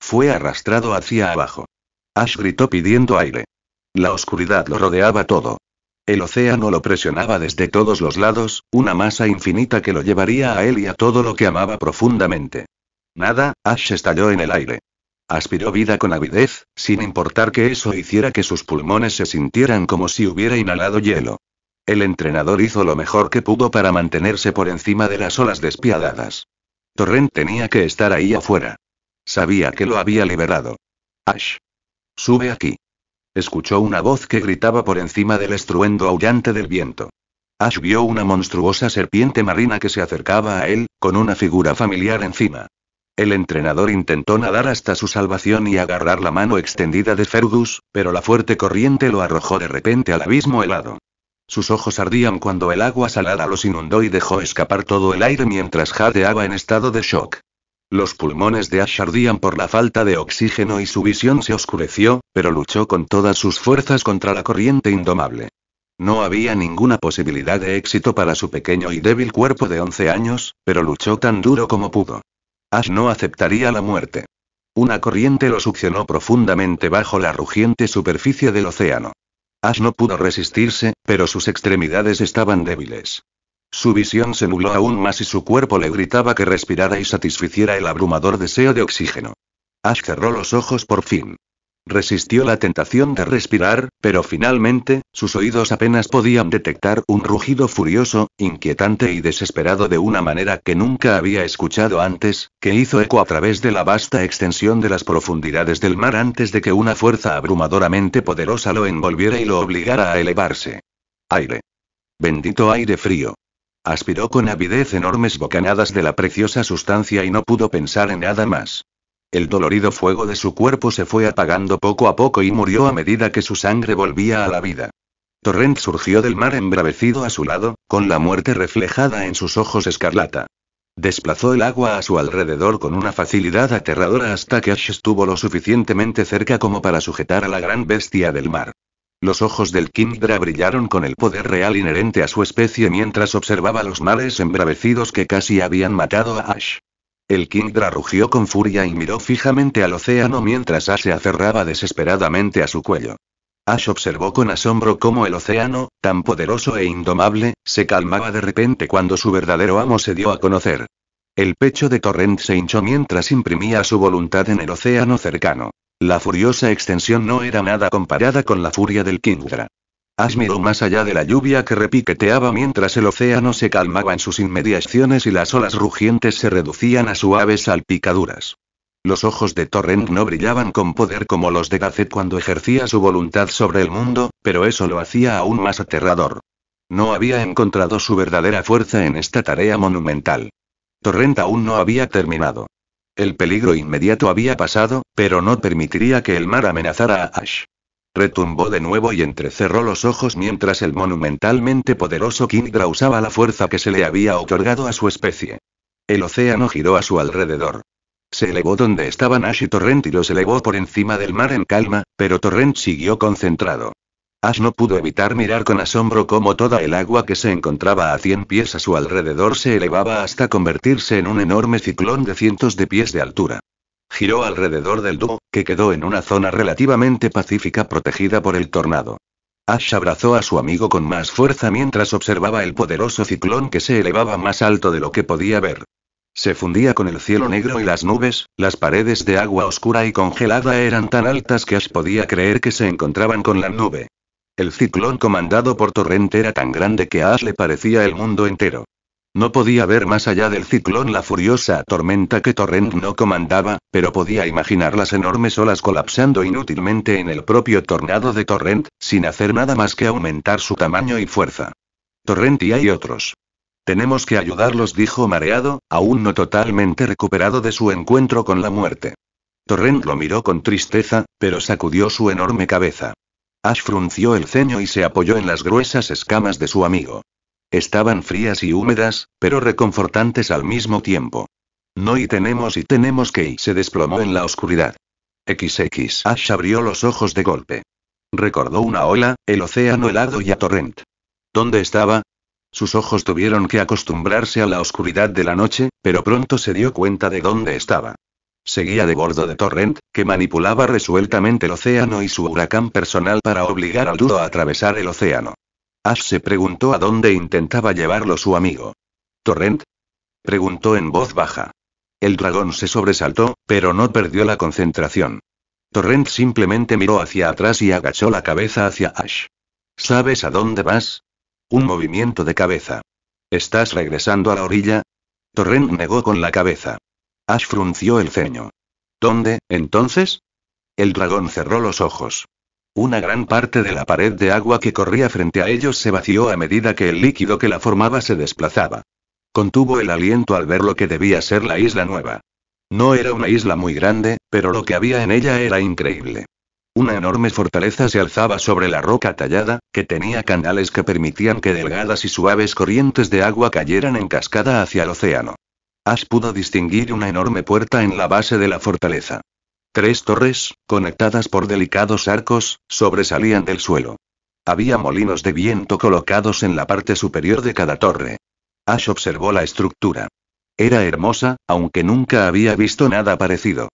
Fue arrastrado hacia abajo. Ash gritó pidiendo aire. La oscuridad lo rodeaba todo. El océano lo presionaba desde todos los lados, una masa infinita que lo llevaría a él y a todo lo que amaba profundamente. Nada, Ash estalló en el aire. Aspiró vida con avidez, sin importar que eso hiciera que sus pulmones se sintieran como si hubiera inhalado hielo. El entrenador hizo lo mejor que pudo para mantenerse por encima de las olas despiadadas. Torrent tenía que estar ahí afuera. Sabía que lo había liberado. Ash. Sube aquí. Escuchó una voz que gritaba por encima del estruendo aullante del viento. Ash vio una monstruosa serpiente marina que se acercaba a él, con una figura familiar encima. El entrenador intentó nadar hasta su salvación y agarrar la mano extendida de Fergus, pero la fuerte corriente lo arrojó de repente al abismo helado. Sus ojos ardían cuando el agua salada los inundó y dejó escapar todo el aire mientras jadeaba en estado de shock. Los pulmones de Ash ardían por la falta de oxígeno y su visión se oscureció, pero luchó con todas sus fuerzas contra la corriente indomable. No había ninguna posibilidad de éxito para su pequeño y débil cuerpo de 11 años, pero luchó tan duro como pudo. Ash no aceptaría la muerte. Una corriente lo succionó profundamente bajo la rugiente superficie del océano. Ash no pudo resistirse, pero sus extremidades estaban débiles. Su visión se nubló aún más y su cuerpo le gritaba que respirara y satisficiera el abrumador deseo de oxígeno. Ash cerró los ojos por fin. Resistió la tentación de respirar, pero finalmente, sus oídos apenas podían detectar un rugido furioso, inquietante y desesperado de una manera que nunca había escuchado antes, que hizo eco a través de la vasta extensión de las profundidades del mar antes de que una fuerza abrumadoramente poderosa lo envolviera y lo obligara a elevarse. Aire. Bendito aire frío. Aspiró con avidez enormes bocanadas de la preciosa sustancia y no pudo pensar en nada más. El dolorido fuego de su cuerpo se fue apagando poco a poco y murió a medida que su sangre volvía a la vida. Torrent surgió del mar embravecido a su lado, con la muerte reflejada en sus ojos escarlata. Desplazó el agua a su alrededor con una facilidad aterradora hasta que Ash estuvo lo suficientemente cerca como para sujetar a la gran bestia del mar. Los ojos del Kindra brillaron con el poder real inherente a su especie mientras observaba los males embravecidos que casi habían matado a Ash. El Kindra rugió con furia y miró fijamente al océano mientras Ash se aferraba desesperadamente a su cuello. Ash observó con asombro cómo el océano, tan poderoso e indomable, se calmaba de repente cuando su verdadero amo se dio a conocer. El pecho de Torrent se hinchó mientras imprimía su voluntad en el océano cercano. La furiosa extensión no era nada comparada con la furia del Kindra. asmiró más allá de la lluvia que repiqueteaba mientras el océano se calmaba en sus inmediaciones y las olas rugientes se reducían a suaves salpicaduras. Los ojos de Torrent no brillaban con poder como los de Gazet cuando ejercía su voluntad sobre el mundo, pero eso lo hacía aún más aterrador. No había encontrado su verdadera fuerza en esta tarea monumental. Torrent aún no había terminado. El peligro inmediato había pasado, pero no permitiría que el mar amenazara a Ash. Retumbó de nuevo y entrecerró los ojos mientras el monumentalmente poderoso Kingdra usaba la fuerza que se le había otorgado a su especie. El océano giró a su alrededor. Se elevó donde estaban Ash y Torrent y los elevó por encima del mar en calma, pero Torrent siguió concentrado. Ash no pudo evitar mirar con asombro cómo toda el agua que se encontraba a 100 pies a su alrededor se elevaba hasta convertirse en un enorme ciclón de cientos de pies de altura. Giró alrededor del dúo, que quedó en una zona relativamente pacífica protegida por el tornado. Ash abrazó a su amigo con más fuerza mientras observaba el poderoso ciclón que se elevaba más alto de lo que podía ver. Se fundía con el cielo negro y las nubes, las paredes de agua oscura y congelada eran tan altas que Ash podía creer que se encontraban con la nube. El ciclón comandado por Torrent era tan grande que a Ash le parecía el mundo entero. No podía ver más allá del ciclón la furiosa tormenta que Torrent no comandaba, pero podía imaginar las enormes olas colapsando inútilmente en el propio tornado de Torrent, sin hacer nada más que aumentar su tamaño y fuerza. Torrent y hay otros. Tenemos que ayudarlos, dijo mareado, aún no totalmente recuperado de su encuentro con la muerte. Torrent lo miró con tristeza, pero sacudió su enorme cabeza. Ash frunció el ceño y se apoyó en las gruesas escamas de su amigo. Estaban frías y húmedas, pero reconfortantes al mismo tiempo. No y tenemos y tenemos que y se desplomó en la oscuridad. XX Ash abrió los ojos de golpe. Recordó una ola, el océano helado y a torrent. ¿Dónde estaba? Sus ojos tuvieron que acostumbrarse a la oscuridad de la noche, pero pronto se dio cuenta de dónde estaba. Seguía de bordo de Torrent, que manipulaba resueltamente el océano y su huracán personal para obligar al dudo a atravesar el océano. Ash se preguntó a dónde intentaba llevarlo su amigo. ¿Torrent? preguntó en voz baja. El dragón se sobresaltó, pero no perdió la concentración. Torrent simplemente miró hacia atrás y agachó la cabeza hacia Ash. ¿Sabes a dónde vas? Un movimiento de cabeza. ¿Estás regresando a la orilla? Torrent negó con la cabeza. Ash frunció el ceño. ¿Dónde, entonces? El dragón cerró los ojos. Una gran parte de la pared de agua que corría frente a ellos se vació a medida que el líquido que la formaba se desplazaba. Contuvo el aliento al ver lo que debía ser la isla nueva. No era una isla muy grande, pero lo que había en ella era increíble. Una enorme fortaleza se alzaba sobre la roca tallada, que tenía canales que permitían que delgadas y suaves corrientes de agua cayeran en cascada hacia el océano. Ash pudo distinguir una enorme puerta en la base de la fortaleza. Tres torres, conectadas por delicados arcos, sobresalían del suelo. Había molinos de viento colocados en la parte superior de cada torre. Ash observó la estructura. Era hermosa, aunque nunca había visto nada parecido.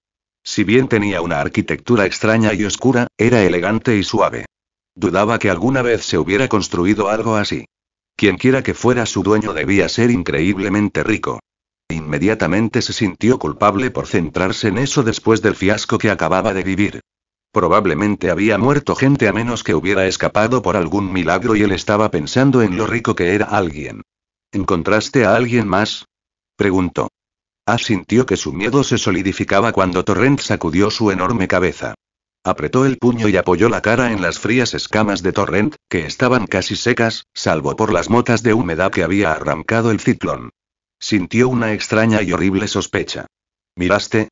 Si bien tenía una arquitectura extraña y oscura, era elegante y suave. Dudaba que alguna vez se hubiera construido algo así. Quienquiera que fuera su dueño debía ser increíblemente rico. Inmediatamente se sintió culpable por centrarse en eso después del fiasco que acababa de vivir. Probablemente había muerto gente a menos que hubiera escapado por algún milagro y él estaba pensando en lo rico que era alguien. ¿Encontraste a alguien más? preguntó. Ah sintió que su miedo se solidificaba cuando Torrent sacudió su enorme cabeza. Apretó el puño y apoyó la cara en las frías escamas de Torrent, que estaban casi secas, salvo por las motas de humedad que había arrancado el ciclón. Sintió una extraña y horrible sospecha. ¿Miraste?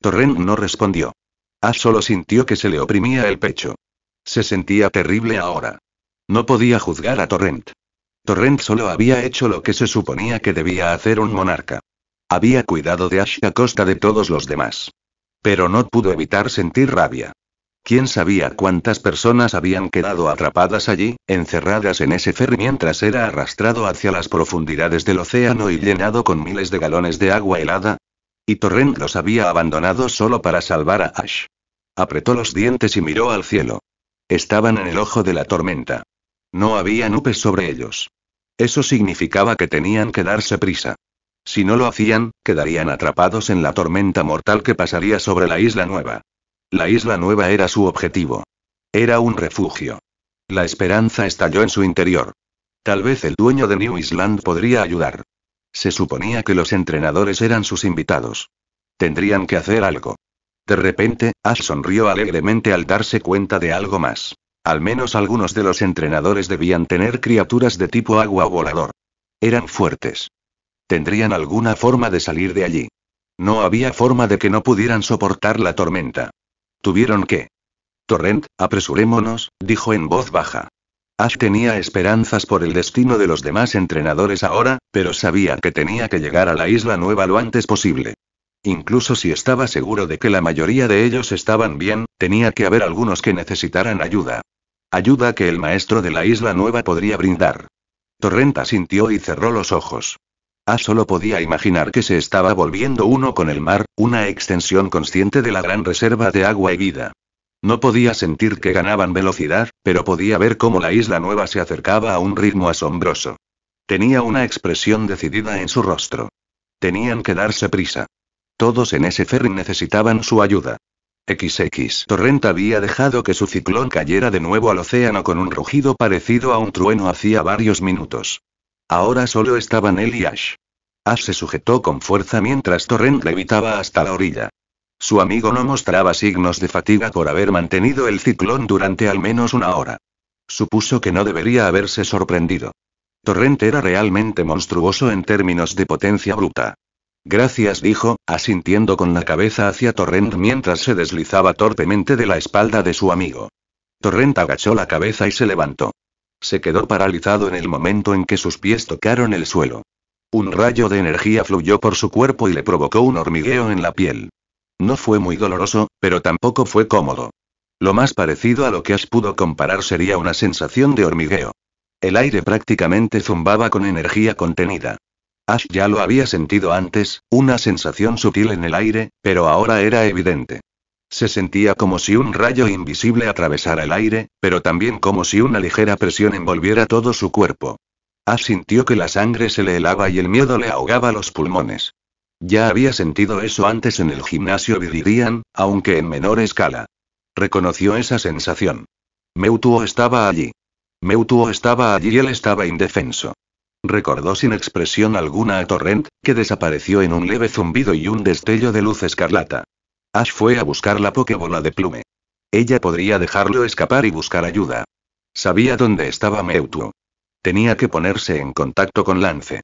Torrent no respondió. Ash solo sintió que se le oprimía el pecho. Se sentía terrible ahora. No podía juzgar a Torrent. Torrent solo había hecho lo que se suponía que debía hacer un monarca. Había cuidado de Ash a costa de todos los demás. Pero no pudo evitar sentir rabia. Quién sabía cuántas personas habían quedado atrapadas allí, encerradas en ese ferry mientras era arrastrado hacia las profundidades del océano y llenado con miles de galones de agua helada. Y Torrent los había abandonado solo para salvar a Ash. Apretó los dientes y miró al cielo. Estaban en el ojo de la tormenta. No había nubes sobre ellos. Eso significaba que tenían que darse prisa. Si no lo hacían, quedarían atrapados en la tormenta mortal que pasaría sobre la isla nueva. La isla nueva era su objetivo. Era un refugio. La esperanza estalló en su interior. Tal vez el dueño de New Island podría ayudar. Se suponía que los entrenadores eran sus invitados. Tendrían que hacer algo. De repente, Ash sonrió alegremente al darse cuenta de algo más. Al menos algunos de los entrenadores debían tener criaturas de tipo agua volador. Eran fuertes. Tendrían alguna forma de salir de allí. No había forma de que no pudieran soportar la tormenta. Tuvieron que. Torrent, apresurémonos, dijo en voz baja. Ash tenía esperanzas por el destino de los demás entrenadores ahora, pero sabía que tenía que llegar a la isla nueva lo antes posible. Incluso si estaba seguro de que la mayoría de ellos estaban bien, tenía que haber algunos que necesitaran ayuda. Ayuda que el maestro de la isla nueva podría brindar. Torrent asintió y cerró los ojos. A ah, solo podía imaginar que se estaba volviendo uno con el mar, una extensión consciente de la gran reserva de agua y vida. No podía sentir que ganaban velocidad, pero podía ver cómo la isla nueva se acercaba a un ritmo asombroso. Tenía una expresión decidida en su rostro. Tenían que darse prisa. Todos en ese ferry necesitaban su ayuda. XX Torrent había dejado que su ciclón cayera de nuevo al océano con un rugido parecido a un trueno hacía varios minutos. Ahora solo estaban él y Ash. Ash se sujetó con fuerza mientras Torrent levitaba hasta la orilla. Su amigo no mostraba signos de fatiga por haber mantenido el ciclón durante al menos una hora. Supuso que no debería haberse sorprendido. Torrent era realmente monstruoso en términos de potencia bruta. Gracias, dijo, asintiendo con la cabeza hacia Torrent mientras se deslizaba torpemente de la espalda de su amigo. Torrent agachó la cabeza y se levantó se quedó paralizado en el momento en que sus pies tocaron el suelo. Un rayo de energía fluyó por su cuerpo y le provocó un hormigueo en la piel. No fue muy doloroso, pero tampoco fue cómodo. Lo más parecido a lo que Ash pudo comparar sería una sensación de hormigueo. El aire prácticamente zumbaba con energía contenida. Ash ya lo había sentido antes, una sensación sutil en el aire, pero ahora era evidente. Se sentía como si un rayo invisible atravesara el aire, pero también como si una ligera presión envolviera todo su cuerpo. Ah sintió que la sangre se le helaba y el miedo le ahogaba los pulmones. Ya había sentido eso antes en el gimnasio Viridian, aunque en menor escala. Reconoció esa sensación. Meutuo estaba allí. Meutuo estaba allí y él estaba indefenso. Recordó sin expresión alguna a Torrent, que desapareció en un leve zumbido y un destello de luz escarlata. Ash fue a buscar la Pokébola de Plume. Ella podría dejarlo escapar y buscar ayuda. Sabía dónde estaba Mewtwo. Tenía que ponerse en contacto con Lance.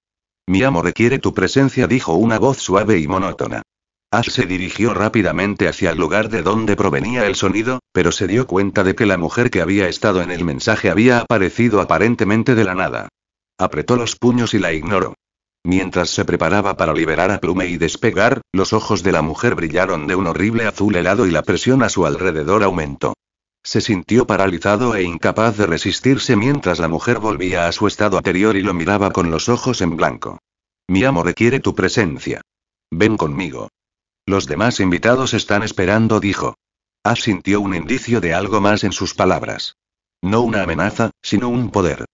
Mi amo requiere tu presencia, dijo una voz suave y monótona. Ash se dirigió rápidamente hacia el lugar de donde provenía el sonido, pero se dio cuenta de que la mujer que había estado en el mensaje había aparecido aparentemente de la nada. Apretó los puños y la ignoró. Mientras se preparaba para liberar a Plume y despegar, los ojos de la mujer brillaron de un horrible azul helado y la presión a su alrededor aumentó. Se sintió paralizado e incapaz de resistirse mientras la mujer volvía a su estado anterior y lo miraba con los ojos en blanco. Mi amo requiere tu presencia. Ven conmigo. Los demás invitados están esperando, dijo. Asintió sintió un indicio de algo más en sus palabras. No una amenaza, sino un poder.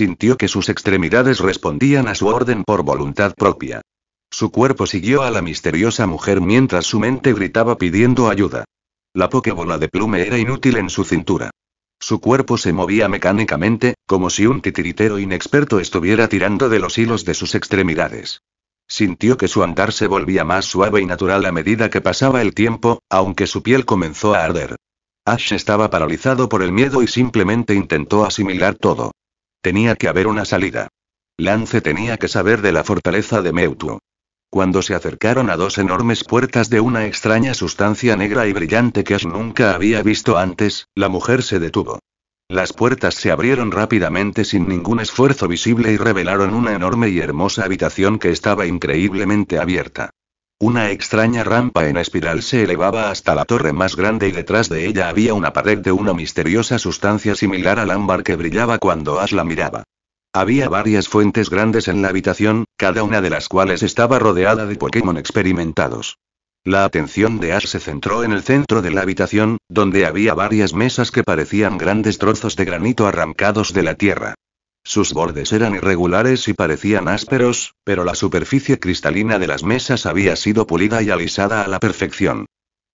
Sintió que sus extremidades respondían a su orden por voluntad propia. Su cuerpo siguió a la misteriosa mujer mientras su mente gritaba pidiendo ayuda. La pokebola de plume era inútil en su cintura. Su cuerpo se movía mecánicamente, como si un titiritero inexperto estuviera tirando de los hilos de sus extremidades. Sintió que su andar se volvía más suave y natural a medida que pasaba el tiempo, aunque su piel comenzó a arder. Ash estaba paralizado por el miedo y simplemente intentó asimilar todo. Tenía que haber una salida. Lance tenía que saber de la fortaleza de Meutu. Cuando se acercaron a dos enormes puertas de una extraña sustancia negra y brillante que Ash nunca había visto antes, la mujer se detuvo. Las puertas se abrieron rápidamente sin ningún esfuerzo visible y revelaron una enorme y hermosa habitación que estaba increíblemente abierta. Una extraña rampa en espiral se elevaba hasta la torre más grande y detrás de ella había una pared de una misteriosa sustancia similar al ámbar que brillaba cuando Ash la miraba. Había varias fuentes grandes en la habitación, cada una de las cuales estaba rodeada de Pokémon experimentados. La atención de Ash se centró en el centro de la habitación, donde había varias mesas que parecían grandes trozos de granito arrancados de la tierra. Sus bordes eran irregulares y parecían ásperos, pero la superficie cristalina de las mesas había sido pulida y alisada a la perfección.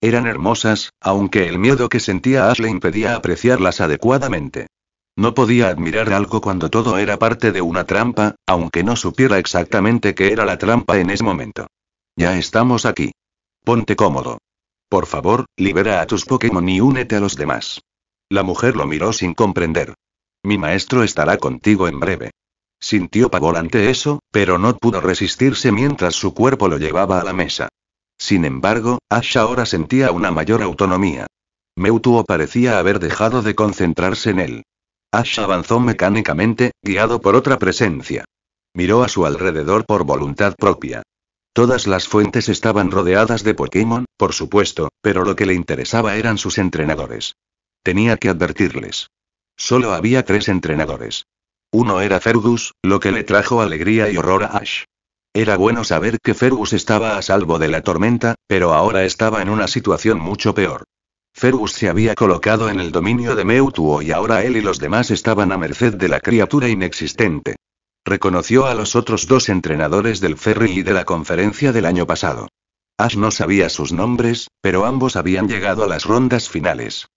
Eran hermosas, aunque el miedo que sentía Ash le impedía apreciarlas adecuadamente. No podía admirar algo cuando todo era parte de una trampa, aunque no supiera exactamente qué era la trampa en ese momento. Ya estamos aquí. Ponte cómodo. Por favor, libera a tus Pokémon y únete a los demás. La mujer lo miró sin comprender. Mi maestro estará contigo en breve. Sintió pavor ante eso, pero no pudo resistirse mientras su cuerpo lo llevaba a la mesa. Sin embargo, Ash ahora sentía una mayor autonomía. Meutuo parecía haber dejado de concentrarse en él. Ash avanzó mecánicamente, guiado por otra presencia. Miró a su alrededor por voluntad propia. Todas las fuentes estaban rodeadas de Pokémon, por supuesto, pero lo que le interesaba eran sus entrenadores. Tenía que advertirles. Solo había tres entrenadores. Uno era Fergus, lo que le trajo alegría y horror a Ash. Era bueno saber que Fergus estaba a salvo de la tormenta, pero ahora estaba en una situación mucho peor. Fergus se había colocado en el dominio de Meutuo y ahora él y los demás estaban a merced de la criatura inexistente. Reconoció a los otros dos entrenadores del ferry y de la conferencia del año pasado. Ash no sabía sus nombres, pero ambos habían llegado a las rondas finales.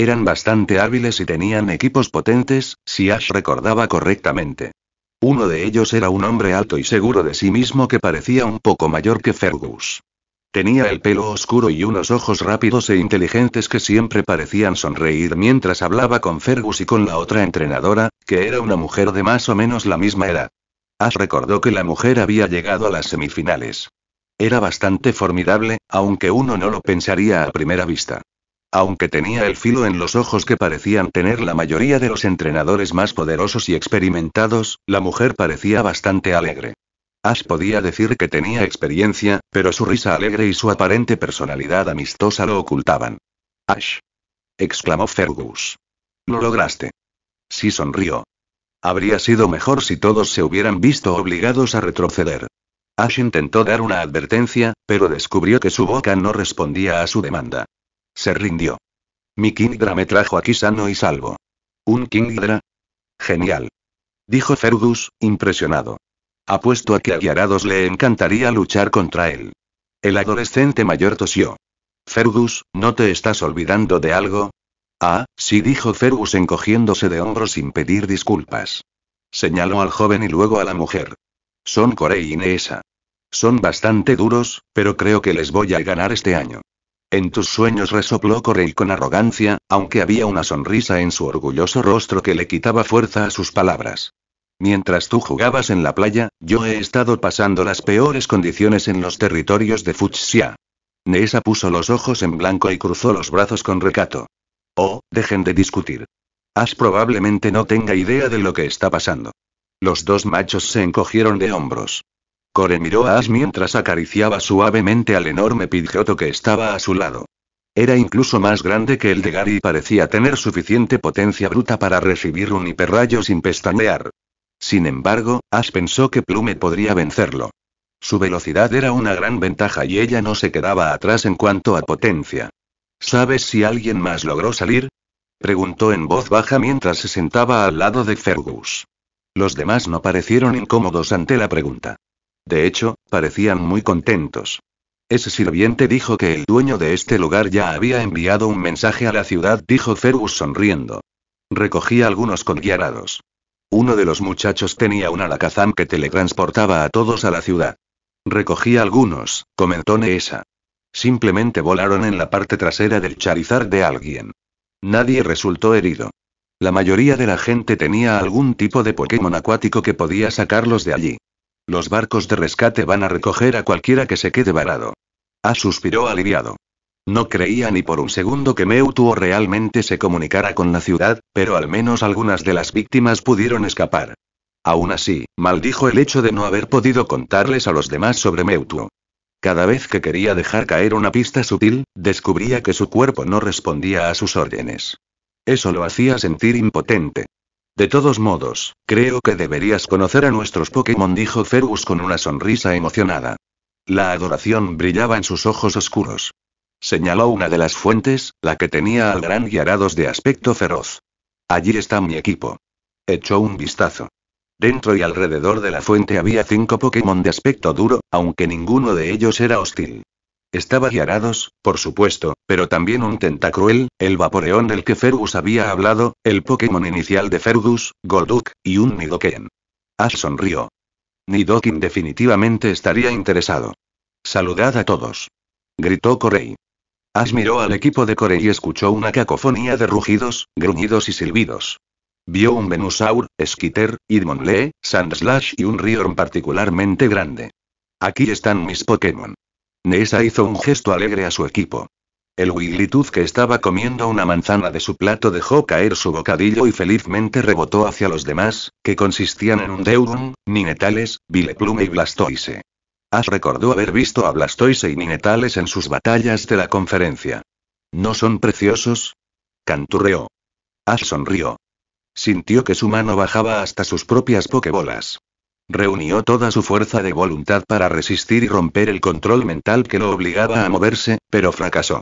Eran bastante hábiles y tenían equipos potentes, si Ash recordaba correctamente. Uno de ellos era un hombre alto y seguro de sí mismo que parecía un poco mayor que Fergus. Tenía el pelo oscuro y unos ojos rápidos e inteligentes que siempre parecían sonreír mientras hablaba con Fergus y con la otra entrenadora, que era una mujer de más o menos la misma edad. Ash recordó que la mujer había llegado a las semifinales. Era bastante formidable, aunque uno no lo pensaría a primera vista aunque tenía el filo en los ojos que parecían tener la mayoría de los entrenadores más poderosos y experimentados, la mujer parecía bastante alegre. Ash podía decir que tenía experiencia, pero su risa alegre y su aparente personalidad amistosa lo ocultaban. Ash. exclamó Fergus. Lo lograste. Sí sonrió. Habría sido mejor si todos se hubieran visto obligados a retroceder. Ash intentó dar una advertencia, pero descubrió que su boca no respondía a su demanda. Se rindió. Mi Kingdra me trajo aquí sano y salvo. ¿Un Kingdra? Genial. Dijo Ferdus, impresionado. Apuesto a que a Guiarados le encantaría luchar contra él. El adolescente mayor tosió. Ferdus, ¿no te estás olvidando de algo? Ah, sí, dijo Fergus encogiéndose de hombros sin pedir disculpas. Señaló al joven y luego a la mujer. Son Corey y Neesa. Son bastante duros, pero creo que les voy a ganar este año. En tus sueños resopló Corey con arrogancia, aunque había una sonrisa en su orgulloso rostro que le quitaba fuerza a sus palabras. Mientras tú jugabas en la playa, yo he estado pasando las peores condiciones en los territorios de Fuchsia. Neesa puso los ojos en blanco y cruzó los brazos con recato. Oh, dejen de discutir. As probablemente no tenga idea de lo que está pasando. Los dos machos se encogieron de hombros. Core miró a As mientras acariciaba suavemente al enorme pidgeotto que estaba a su lado. Era incluso más grande que el de Gary y parecía tener suficiente potencia bruta para recibir un hiperrayo sin pestanear. Sin embargo, Ash pensó que Plume podría vencerlo. Su velocidad era una gran ventaja y ella no se quedaba atrás en cuanto a potencia. ¿Sabes si alguien más logró salir? Preguntó en voz baja mientras se sentaba al lado de Fergus. Los demás no parecieron incómodos ante la pregunta. De hecho, parecían muy contentos. Ese sirviente dijo que el dueño de este lugar ya había enviado un mensaje a la ciudad, dijo Fergus sonriendo. Recogí algunos conguiarados. Uno de los muchachos tenía un alacazán que teletransportaba a todos a la ciudad. Recogí algunos, comentó Neesa. Simplemente volaron en la parte trasera del charizar de alguien. Nadie resultó herido. La mayoría de la gente tenía algún tipo de Pokémon acuático que podía sacarlos de allí. Los barcos de rescate van a recoger a cualquiera que se quede varado. –Asuspiró suspiró aliviado. No creía ni por un segundo que Meutuo realmente se comunicara con la ciudad, pero al menos algunas de las víctimas pudieron escapar. Aún así, maldijo el hecho de no haber podido contarles a los demás sobre Meutuo. Cada vez que quería dejar caer una pista sutil, descubría que su cuerpo no respondía a sus órdenes. Eso lo hacía sentir impotente. De todos modos, creo que deberías conocer a nuestros Pokémon, dijo Fergus con una sonrisa emocionada. La adoración brillaba en sus ojos oscuros. Señaló una de las fuentes, la que tenía al gran Gyarados de aspecto feroz. Allí está mi equipo. Echó un vistazo. Dentro y alrededor de la fuente había cinco Pokémon de aspecto duro, aunque ninguno de ellos era hostil. Estaba Gyarados, por supuesto, pero también un Tentacruel, el Vaporeón del que Fergus había hablado, el Pokémon inicial de Fergus, Golduck, y un Nidoken. Ash sonrió. Nidoken definitivamente estaría interesado. Saludad a todos. Gritó Corey. Ash miró al equipo de Corey y escuchó una cacofonía de rugidos, gruñidos y silbidos. Vio un Venusaur, Skitter, Idmonlee, Sandslash y un Riorn particularmente grande. Aquí están mis Pokémon. Neesa hizo un gesto alegre a su equipo. El Wigglytuff que estaba comiendo una manzana de su plato dejó caer su bocadillo y felizmente rebotó hacia los demás, que consistían en un deurum, Ninetales, Vileplume y Blastoise. Ash recordó haber visto a Blastoise y Ninetales en sus batallas de la conferencia. ¿No son preciosos? Canturreó. Ash sonrió. Sintió que su mano bajaba hasta sus propias pokebolas. Reunió toda su fuerza de voluntad para resistir y romper el control mental que lo obligaba a moverse, pero fracasó.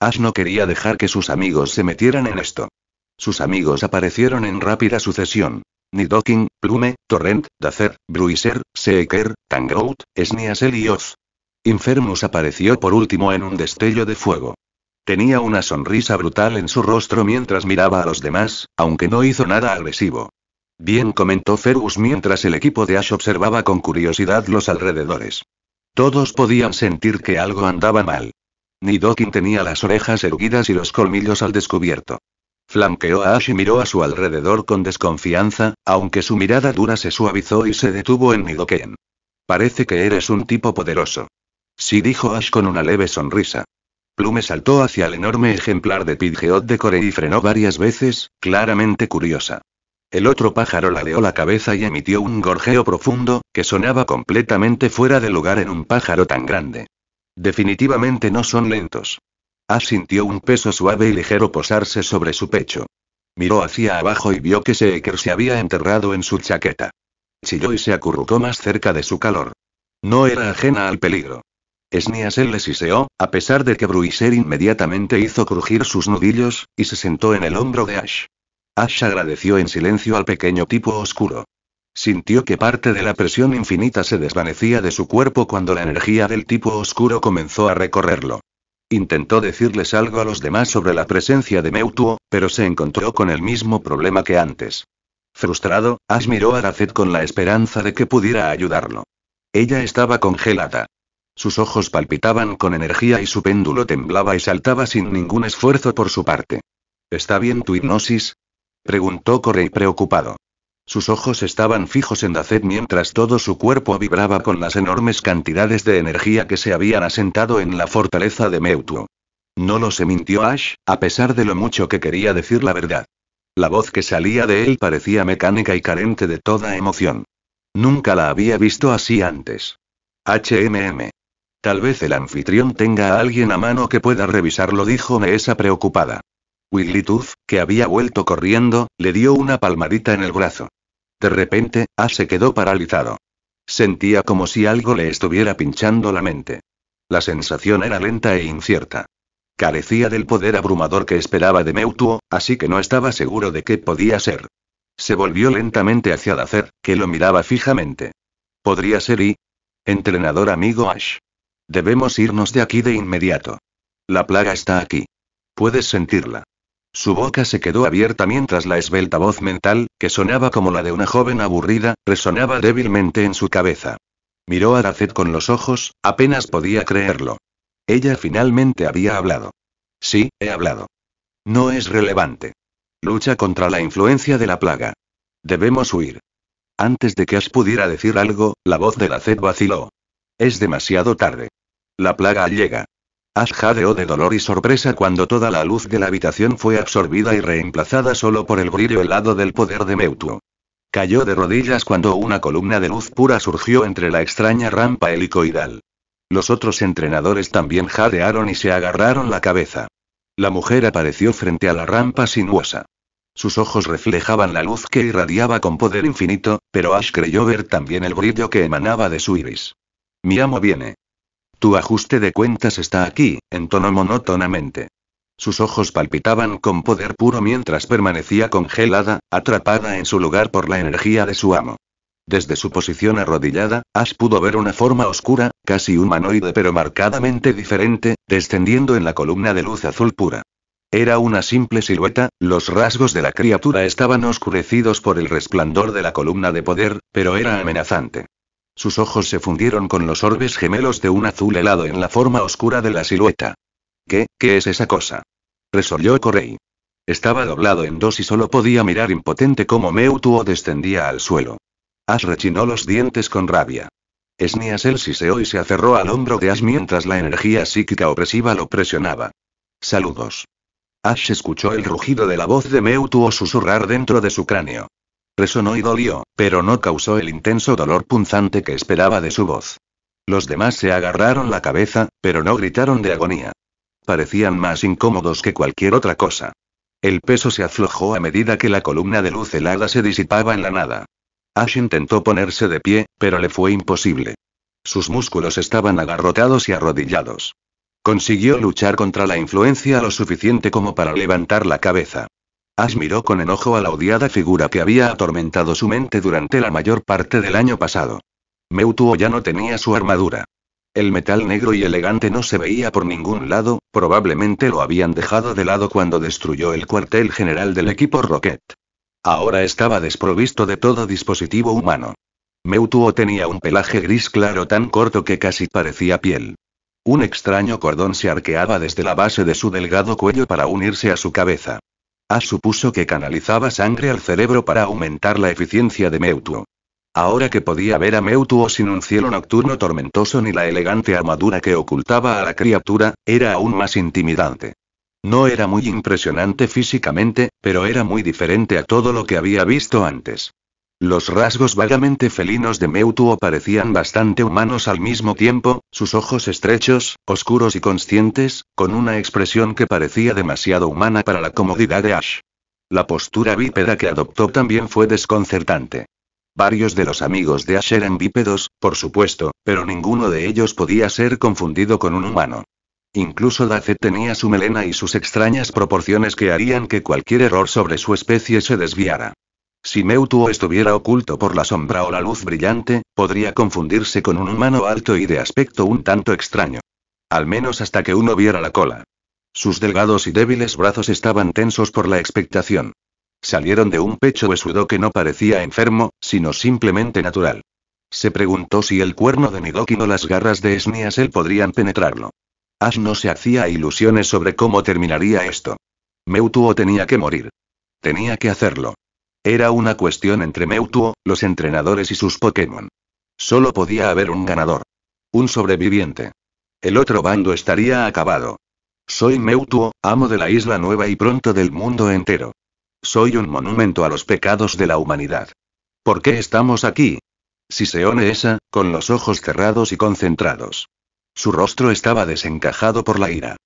Ash no quería dejar que sus amigos se metieran en esto. Sus amigos aparecieron en rápida sucesión. Nidoking, Plume, Torrent, Dacer, Bruiser, Seeker, Tangrout, Sniasel y Oz. Infernus apareció por último en un destello de fuego. Tenía una sonrisa brutal en su rostro mientras miraba a los demás, aunque no hizo nada agresivo. Bien comentó Fergus mientras el equipo de Ash observaba con curiosidad los alrededores. Todos podían sentir que algo andaba mal. Nidoking tenía las orejas erguidas y los colmillos al descubierto. Flanqueó a Ash y miró a su alrededor con desconfianza, aunque su mirada dura se suavizó y se detuvo en Nidoken. Parece que eres un tipo poderoso. Sí dijo Ash con una leve sonrisa. Plume saltó hacia el enorme ejemplar de Pidgeot de Corey y frenó varias veces, claramente curiosa. El otro pájaro ladeó la cabeza y emitió un gorjeo profundo, que sonaba completamente fuera de lugar en un pájaro tan grande. Definitivamente no son lentos. Ash sintió un peso suave y ligero posarse sobre su pecho. Miró hacia abajo y vio que Seeker se había enterrado en su chaqueta. Chilló y se acurrucó más cerca de su calor. No era ajena al peligro. Sniasel le siseó, a pesar de que Bruiser inmediatamente hizo crujir sus nudillos, y se sentó en el hombro de Ash. Ash agradeció en silencio al pequeño tipo oscuro. Sintió que parte de la presión infinita se desvanecía de su cuerpo cuando la energía del tipo oscuro comenzó a recorrerlo. Intentó decirles algo a los demás sobre la presencia de Meutuo, pero se encontró con el mismo problema que antes. Frustrado, Ash miró a Aracet con la esperanza de que pudiera ayudarlo. Ella estaba congelada. Sus ojos palpitaban con energía y su péndulo temblaba y saltaba sin ningún esfuerzo por su parte. ¿Está bien tu hipnosis, Preguntó Corey preocupado. Sus ojos estaban fijos en Dacet mientras todo su cuerpo vibraba con las enormes cantidades de energía que se habían asentado en la fortaleza de Meutuo. No lo se mintió Ash, a pesar de lo mucho que quería decir la verdad. La voz que salía de él parecía mecánica y carente de toda emoción. Nunca la había visto así antes. HMM. Tal vez el anfitrión tenga a alguien a mano que pueda revisarlo, dijo Neesa preocupada. Willy que había vuelto corriendo, le dio una palmadita en el brazo. De repente, Ash se quedó paralizado. Sentía como si algo le estuviera pinchando la mente. La sensación era lenta e incierta. Carecía del poder abrumador que esperaba de Meutuo, así que no estaba seguro de qué podía ser. Se volvió lentamente hacia Dacer, que lo miraba fijamente. Podría ser y. Entrenador amigo Ash. Debemos irnos de aquí de inmediato. La plaga está aquí. Puedes sentirla. Su boca se quedó abierta mientras la esbelta voz mental, que sonaba como la de una joven aburrida, resonaba débilmente en su cabeza. Miró a la sed con los ojos, apenas podía creerlo. Ella finalmente había hablado. Sí, he hablado. No es relevante. Lucha contra la influencia de la plaga. Debemos huir. Antes de que Ash pudiera decir algo, la voz de Zed vaciló. Es demasiado tarde. La plaga llega. Ash jadeó de dolor y sorpresa cuando toda la luz de la habitación fue absorbida y reemplazada solo por el brillo helado del poder de Meutu. Cayó de rodillas cuando una columna de luz pura surgió entre la extraña rampa helicoidal. Los otros entrenadores también jadearon y se agarraron la cabeza. La mujer apareció frente a la rampa sinuosa. Sus ojos reflejaban la luz que irradiaba con poder infinito, pero Ash creyó ver también el brillo que emanaba de su iris. Mi amo viene. Tu ajuste de cuentas está aquí, entonó monótonamente. Sus ojos palpitaban con poder puro mientras permanecía congelada, atrapada en su lugar por la energía de su amo. Desde su posición arrodillada, Ash pudo ver una forma oscura, casi humanoide pero marcadamente diferente, descendiendo en la columna de luz azul pura. Era una simple silueta, los rasgos de la criatura estaban oscurecidos por el resplandor de la columna de poder, pero era amenazante. Sus ojos se fundieron con los orbes gemelos de un azul helado en la forma oscura de la silueta. ¿Qué, qué es esa cosa? Resolvió Correy. Estaba doblado en dos y solo podía mirar impotente cómo Meutuo descendía al suelo. Ash rechinó los dientes con rabia. se siseó y se aferró al hombro de Ash mientras la energía psíquica opresiva lo presionaba. Saludos. Ash escuchó el rugido de la voz de Meutuo susurrar dentro de su cráneo. Resonó y dolió, pero no causó el intenso dolor punzante que esperaba de su voz. Los demás se agarraron la cabeza, pero no gritaron de agonía. Parecían más incómodos que cualquier otra cosa. El peso se aflojó a medida que la columna de luz helada se disipaba en la nada. Ash intentó ponerse de pie, pero le fue imposible. Sus músculos estaban agarrotados y arrodillados. Consiguió luchar contra la influencia lo suficiente como para levantar la cabeza. Ash miró con enojo a la odiada figura que había atormentado su mente durante la mayor parte del año pasado. Meutuo ya no tenía su armadura. El metal negro y elegante no se veía por ningún lado, probablemente lo habían dejado de lado cuando destruyó el cuartel general del equipo Rocket. Ahora estaba desprovisto de todo dispositivo humano. Meutuo tenía un pelaje gris claro tan corto que casi parecía piel. Un extraño cordón se arqueaba desde la base de su delgado cuello para unirse a su cabeza. A supuso que canalizaba sangre al cerebro para aumentar la eficiencia de Meutuo. Ahora que podía ver a Meutuo sin un cielo nocturno tormentoso ni la elegante armadura que ocultaba a la criatura, era aún más intimidante. No era muy impresionante físicamente, pero era muy diferente a todo lo que había visto antes. Los rasgos vagamente felinos de Meutuo parecían bastante humanos al mismo tiempo, sus ojos estrechos, oscuros y conscientes, con una expresión que parecía demasiado humana para la comodidad de Ash. La postura bípeda que adoptó también fue desconcertante. Varios de los amigos de Ash eran bípedos, por supuesto, pero ninguno de ellos podía ser confundido con un humano. Incluso Dace tenía su melena y sus extrañas proporciones que harían que cualquier error sobre su especie se desviara. Si Meutuo estuviera oculto por la sombra o la luz brillante, podría confundirse con un humano alto y de aspecto un tanto extraño. Al menos hasta que uno viera la cola. Sus delgados y débiles brazos estaban tensos por la expectación. Salieron de un pecho huesudo que no parecía enfermo, sino simplemente natural. Se preguntó si el cuerno de Nidoki o las garras de Esniasel podrían penetrarlo. Ash no se hacía ilusiones sobre cómo terminaría esto. Meutuo tenía que morir. Tenía que hacerlo. Era una cuestión entre Meutuo, los entrenadores y sus Pokémon. Solo podía haber un ganador. Un sobreviviente. El otro bando estaría acabado. Soy Meutuo, amo de la isla nueva y pronto del mundo entero. Soy un monumento a los pecados de la humanidad. ¿Por qué estamos aquí? Siseone esa, con los ojos cerrados y concentrados. Su rostro estaba desencajado por la ira.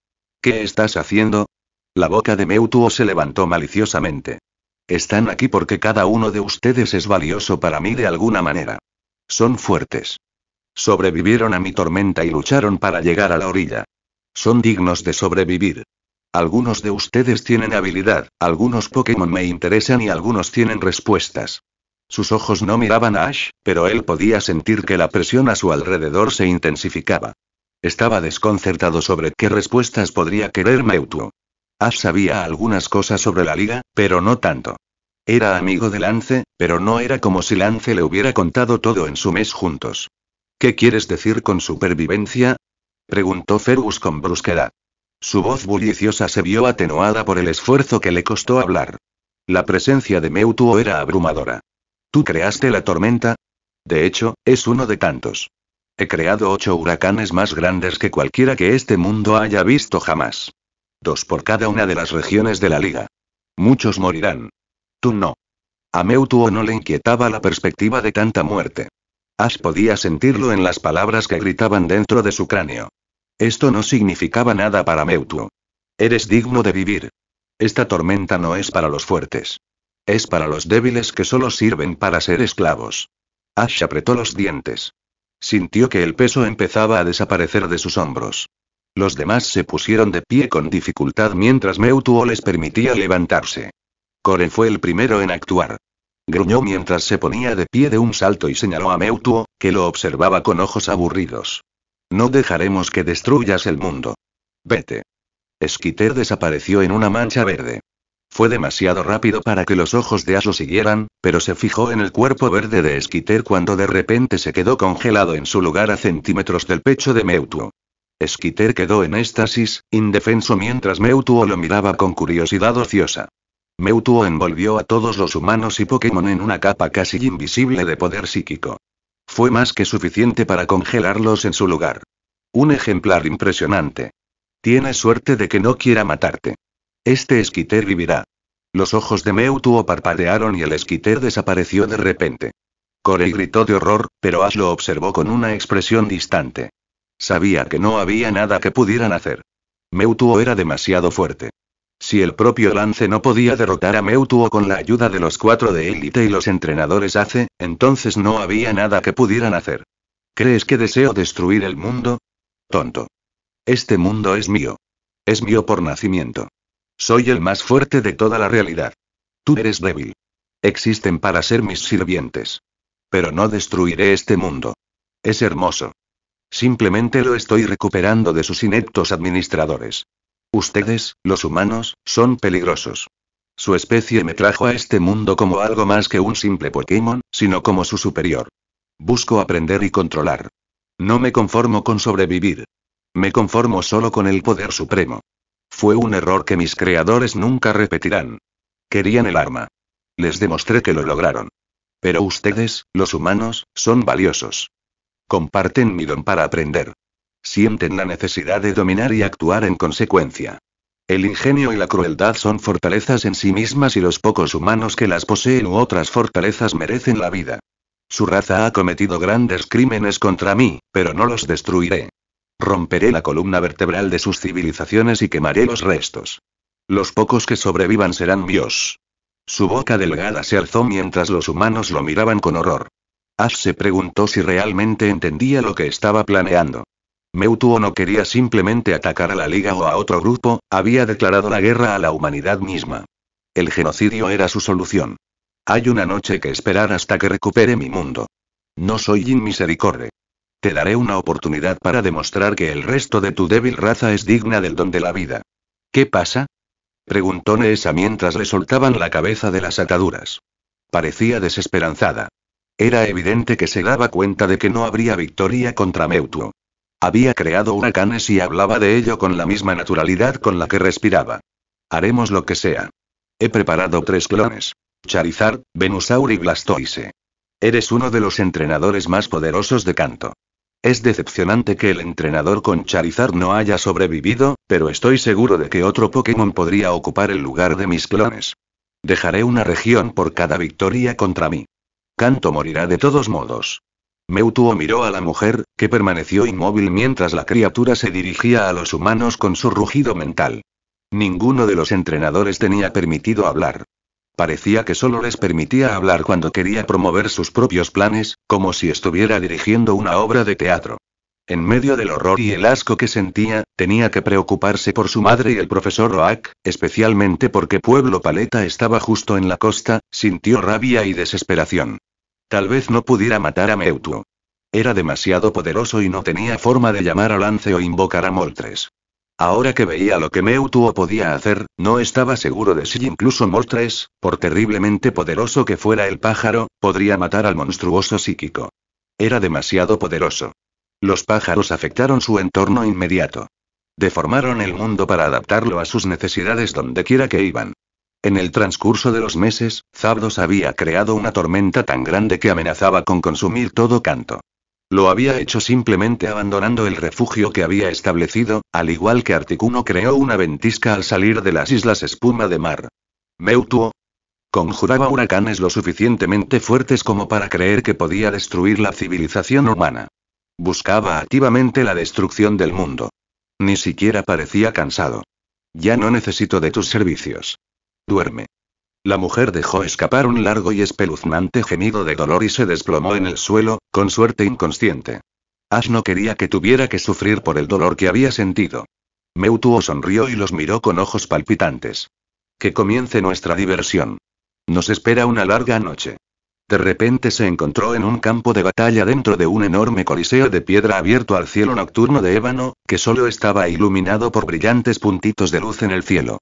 ¿Qué estás haciendo? La boca de Meutuo se levantó maliciosamente. Están aquí porque cada uno de ustedes es valioso para mí de alguna manera. Son fuertes. Sobrevivieron a mi tormenta y lucharon para llegar a la orilla. Son dignos de sobrevivir. Algunos de ustedes tienen habilidad, algunos Pokémon me interesan y algunos tienen respuestas. Sus ojos no miraban a Ash, pero él podía sentir que la presión a su alrededor se intensificaba. Estaba desconcertado sobre qué respuestas podría querer Mewtwo. Ash sabía algunas cosas sobre la liga, pero no tanto. Era amigo de Lance, pero no era como si Lance le hubiera contado todo en su mes juntos. ¿Qué quieres decir con supervivencia? preguntó Fergus con brusquedad. Su voz bulliciosa se vio atenuada por el esfuerzo que le costó hablar. La presencia de Meutuo era abrumadora. Tú creaste la tormenta, de hecho, es uno de tantos. He creado ocho huracanes más grandes que cualquiera que este mundo haya visto jamás por cada una de las regiones de la liga. Muchos morirán. Tú no. A Meutuo no le inquietaba la perspectiva de tanta muerte. Ash podía sentirlo en las palabras que gritaban dentro de su cráneo. Esto no significaba nada para Meutuo. Eres digno de vivir. Esta tormenta no es para los fuertes. Es para los débiles que solo sirven para ser esclavos. Ash apretó los dientes. Sintió que el peso empezaba a desaparecer de sus hombros. Los demás se pusieron de pie con dificultad mientras Meutuo les permitía levantarse. Core fue el primero en actuar. Gruñó mientras se ponía de pie de un salto y señaló a Meutuo, que lo observaba con ojos aburridos. No dejaremos que destruyas el mundo. Vete. Esquiter desapareció en una mancha verde. Fue demasiado rápido para que los ojos de As lo siguieran, pero se fijó en el cuerpo verde de Esquiter cuando de repente se quedó congelado en su lugar a centímetros del pecho de Meutuo. Esquiter quedó en éxtasis, indefenso mientras Mewtwo lo miraba con curiosidad ociosa. Mewtwo envolvió a todos los humanos y Pokémon en una capa casi invisible de poder psíquico. Fue más que suficiente para congelarlos en su lugar. Un ejemplar impresionante. Tienes suerte de que no quiera matarte. Este esquiter vivirá. Los ojos de Mewtwo parpadearon y el esquiter desapareció de repente. Corey gritó de horror, pero Ash lo observó con una expresión distante. Sabía que no había nada que pudieran hacer. Meutuo era demasiado fuerte. Si el propio Lance no podía derrotar a Meutuo con la ayuda de los cuatro de élite y los entrenadores ACE, entonces no había nada que pudieran hacer. ¿Crees que deseo destruir el mundo? Tonto. Este mundo es mío. Es mío por nacimiento. Soy el más fuerte de toda la realidad. Tú eres débil. Existen para ser mis sirvientes. Pero no destruiré este mundo. Es hermoso. Simplemente lo estoy recuperando de sus ineptos administradores. Ustedes, los humanos, son peligrosos. Su especie me trajo a este mundo como algo más que un simple Pokémon, sino como su superior. Busco aprender y controlar. No me conformo con sobrevivir. Me conformo solo con el poder supremo. Fue un error que mis creadores nunca repetirán. Querían el arma. Les demostré que lo lograron. Pero ustedes, los humanos, son valiosos. Comparten mi don para aprender. Sienten la necesidad de dominar y actuar en consecuencia. El ingenio y la crueldad son fortalezas en sí mismas y los pocos humanos que las poseen u otras fortalezas merecen la vida. Su raza ha cometido grandes crímenes contra mí, pero no los destruiré. Romperé la columna vertebral de sus civilizaciones y quemaré los restos. Los pocos que sobrevivan serán míos. Su boca delgada se alzó mientras los humanos lo miraban con horror. Ash se preguntó si realmente entendía lo que estaba planeando. Meutuo no quería simplemente atacar a la Liga o a otro grupo, había declarado la guerra a la humanidad misma. El genocidio era su solución. Hay una noche que esperar hasta que recupere mi mundo. No soy inmisericorde. Te daré una oportunidad para demostrar que el resto de tu débil raza es digna del don de la vida. ¿Qué pasa? Preguntó Neesa mientras le soltaban la cabeza de las ataduras. Parecía desesperanzada. Era evidente que se daba cuenta de que no habría victoria contra Meutuo. Había creado huracanes y hablaba de ello con la misma naturalidad con la que respiraba. Haremos lo que sea. He preparado tres clones. Charizard, Venusaur y Blastoise. Eres uno de los entrenadores más poderosos de Canto. Es decepcionante que el entrenador con Charizard no haya sobrevivido, pero estoy seguro de que otro Pokémon podría ocupar el lugar de mis clones. Dejaré una región por cada victoria contra mí. Canto morirá de todos modos. Meutuo miró a la mujer, que permaneció inmóvil mientras la criatura se dirigía a los humanos con su rugido mental. Ninguno de los entrenadores tenía permitido hablar. Parecía que solo les permitía hablar cuando quería promover sus propios planes, como si estuviera dirigiendo una obra de teatro. En medio del horror y el asco que sentía, tenía que preocuparse por su madre y el profesor Roac, especialmente porque Pueblo Paleta estaba justo en la costa, sintió rabia y desesperación. Tal vez no pudiera matar a Meutuo. Era demasiado poderoso y no tenía forma de llamar a Lance o invocar a Moltres. Ahora que veía lo que Meutuo podía hacer, no estaba seguro de si incluso Moltres, por terriblemente poderoso que fuera el pájaro, podría matar al monstruoso psíquico. Era demasiado poderoso. Los pájaros afectaron su entorno inmediato. Deformaron el mundo para adaptarlo a sus necesidades dondequiera que iban. En el transcurso de los meses, Zabdos había creado una tormenta tan grande que amenazaba con consumir todo canto. Lo había hecho simplemente abandonando el refugio que había establecido, al igual que Articuno creó una ventisca al salir de las islas espuma de mar. Meutuo conjuraba huracanes lo suficientemente fuertes como para creer que podía destruir la civilización humana. Buscaba activamente la destrucción del mundo. Ni siquiera parecía cansado. Ya no necesito de tus servicios. Duerme. La mujer dejó escapar un largo y espeluznante gemido de dolor y se desplomó en el suelo, con suerte inconsciente. Ash no quería que tuviera que sufrir por el dolor que había sentido. Meutuo sonrió y los miró con ojos palpitantes. Que comience nuestra diversión. Nos espera una larga noche. De repente se encontró en un campo de batalla dentro de un enorme coliseo de piedra abierto al cielo nocturno de ébano, que solo estaba iluminado por brillantes puntitos de luz en el cielo.